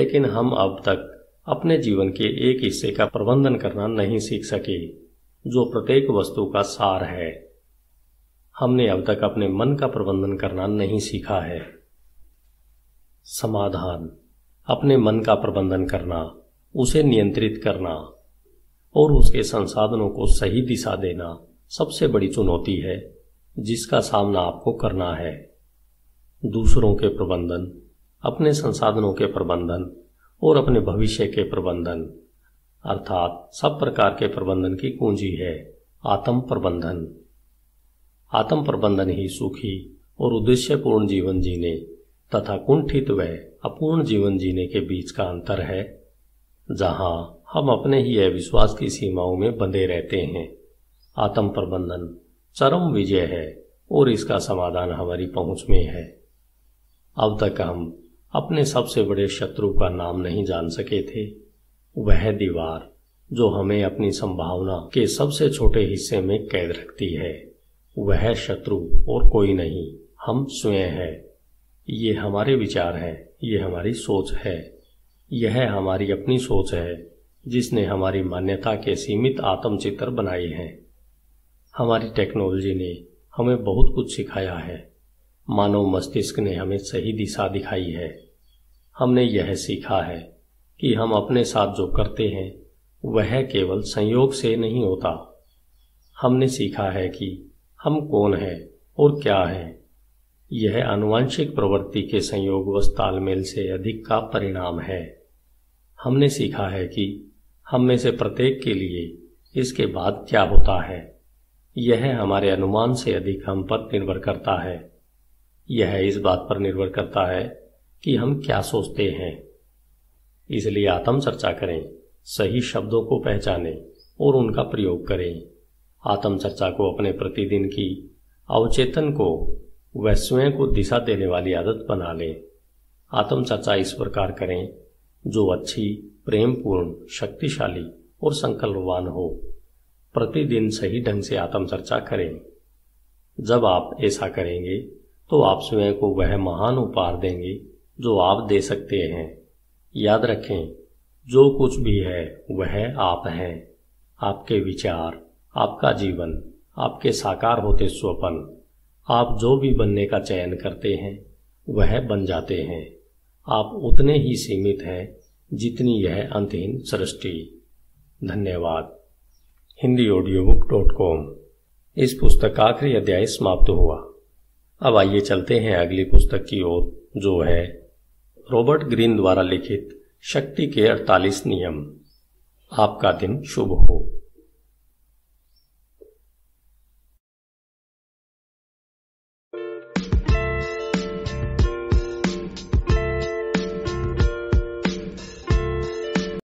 लेकिन हम अब तक अपने जीवन के एक हिस्से का प्रबंधन करना नहीं सीख सके जो प्रत्येक वस्तु का सार है हमने अब तक अपने मन का प्रबंधन करना नहीं सीखा है समाधान अपने मन का प्रबंधन करना उसे नियंत्रित करना और उसके संसाधनों को सही दिशा देना सबसे बड़ी चुनौती है जिसका सामना आपको करना है दूसरों के प्रबंधन अपने संसाधनों के प्रबंधन और अपने भविष्य के प्रबंधन अर्थात सब प्रकार के प्रबंधन की कुंजी है आत्म प्रबंधन आत्म प्रबंधन ही सुखी और उद्देश्यपूर्ण जीवन जीने तथा कुंठित व अपूर्ण जीवन जीने के बीच का अंतर है जहां हम अपने ही अविश्वास की सीमाओं में बंधे रहते हैं आत्म प्रबंधन चरम विजय है और इसका समाधान हमारी पहुंच में है अब तक हम अपने सबसे बड़े शत्रु का नाम नहीं जान सके थे वह दीवार जो हमें अपनी संभावना के सबसे छोटे हिस्से में कैद रखती है वह शत्रु और कोई नहीं हम स्वयं हैं ये हमारे विचार हैं ये हमारी सोच है यह हमारी अपनी सोच है जिसने हमारी मान्यता के सीमित आत्मचित्र बनाए हैं हमारी टेक्नोलॉजी ने हमें बहुत कुछ सिखाया है मानव मस्तिष्क ने हमें सही दिशा दिखाई है हमने यह सीखा है कि हम अपने साथ जो करते हैं वह केवल संयोग से नहीं होता हमने सीखा है कि हम कौन हैं और क्या हैं यह आनुवांशिक प्रवृत्ति के संयोग व तालमेल से अधिक का परिणाम है हमने सीखा है कि हम में से प्रत्येक के लिए इसके बाद क्या होता है यह हमारे अनुमान से अधिक हम पर निर्भर करता है यह इस बात पर निर्भर करता है कि हम क्या सोचते हैं इसलिए आत्म चर्चा करें सही शब्दों को पहचानें और उनका प्रयोग करें आत्मचर्चा को अपने प्रतिदिन की अवचेतन को वह स्वयं को दिशा देने वाली आदत बना लें आत्मचर्चा इस प्रकार करें जो अच्छी प्रेमपूर्ण शक्तिशाली और संकल्पवान हो प्रतिदिन सही ढंग से आत्मचर्चा करें जब आप ऐसा करेंगे तो आप स्वयं को वह महान उपहार देंगे जो आप दे सकते हैं याद रखें जो कुछ भी है वह आप हैं आपके विचार आपका जीवन आपके साकार होते स्वपन आप जो भी बनने का चयन करते हैं वह बन जाते हैं आप उतने ही सीमित हैं जितनी यह अंतहीन सृष्टि धन्यवाद Hindi audio book dot com इस पुस्तक का आखिरी अध्याय समाप्त हुआ अब आइए चलते हैं अगली पुस्तक की ओर जो है रॉबर्ट ग्रीन द्वारा लिखित शक्ति के 48 नियम आपका दिन शुभ हो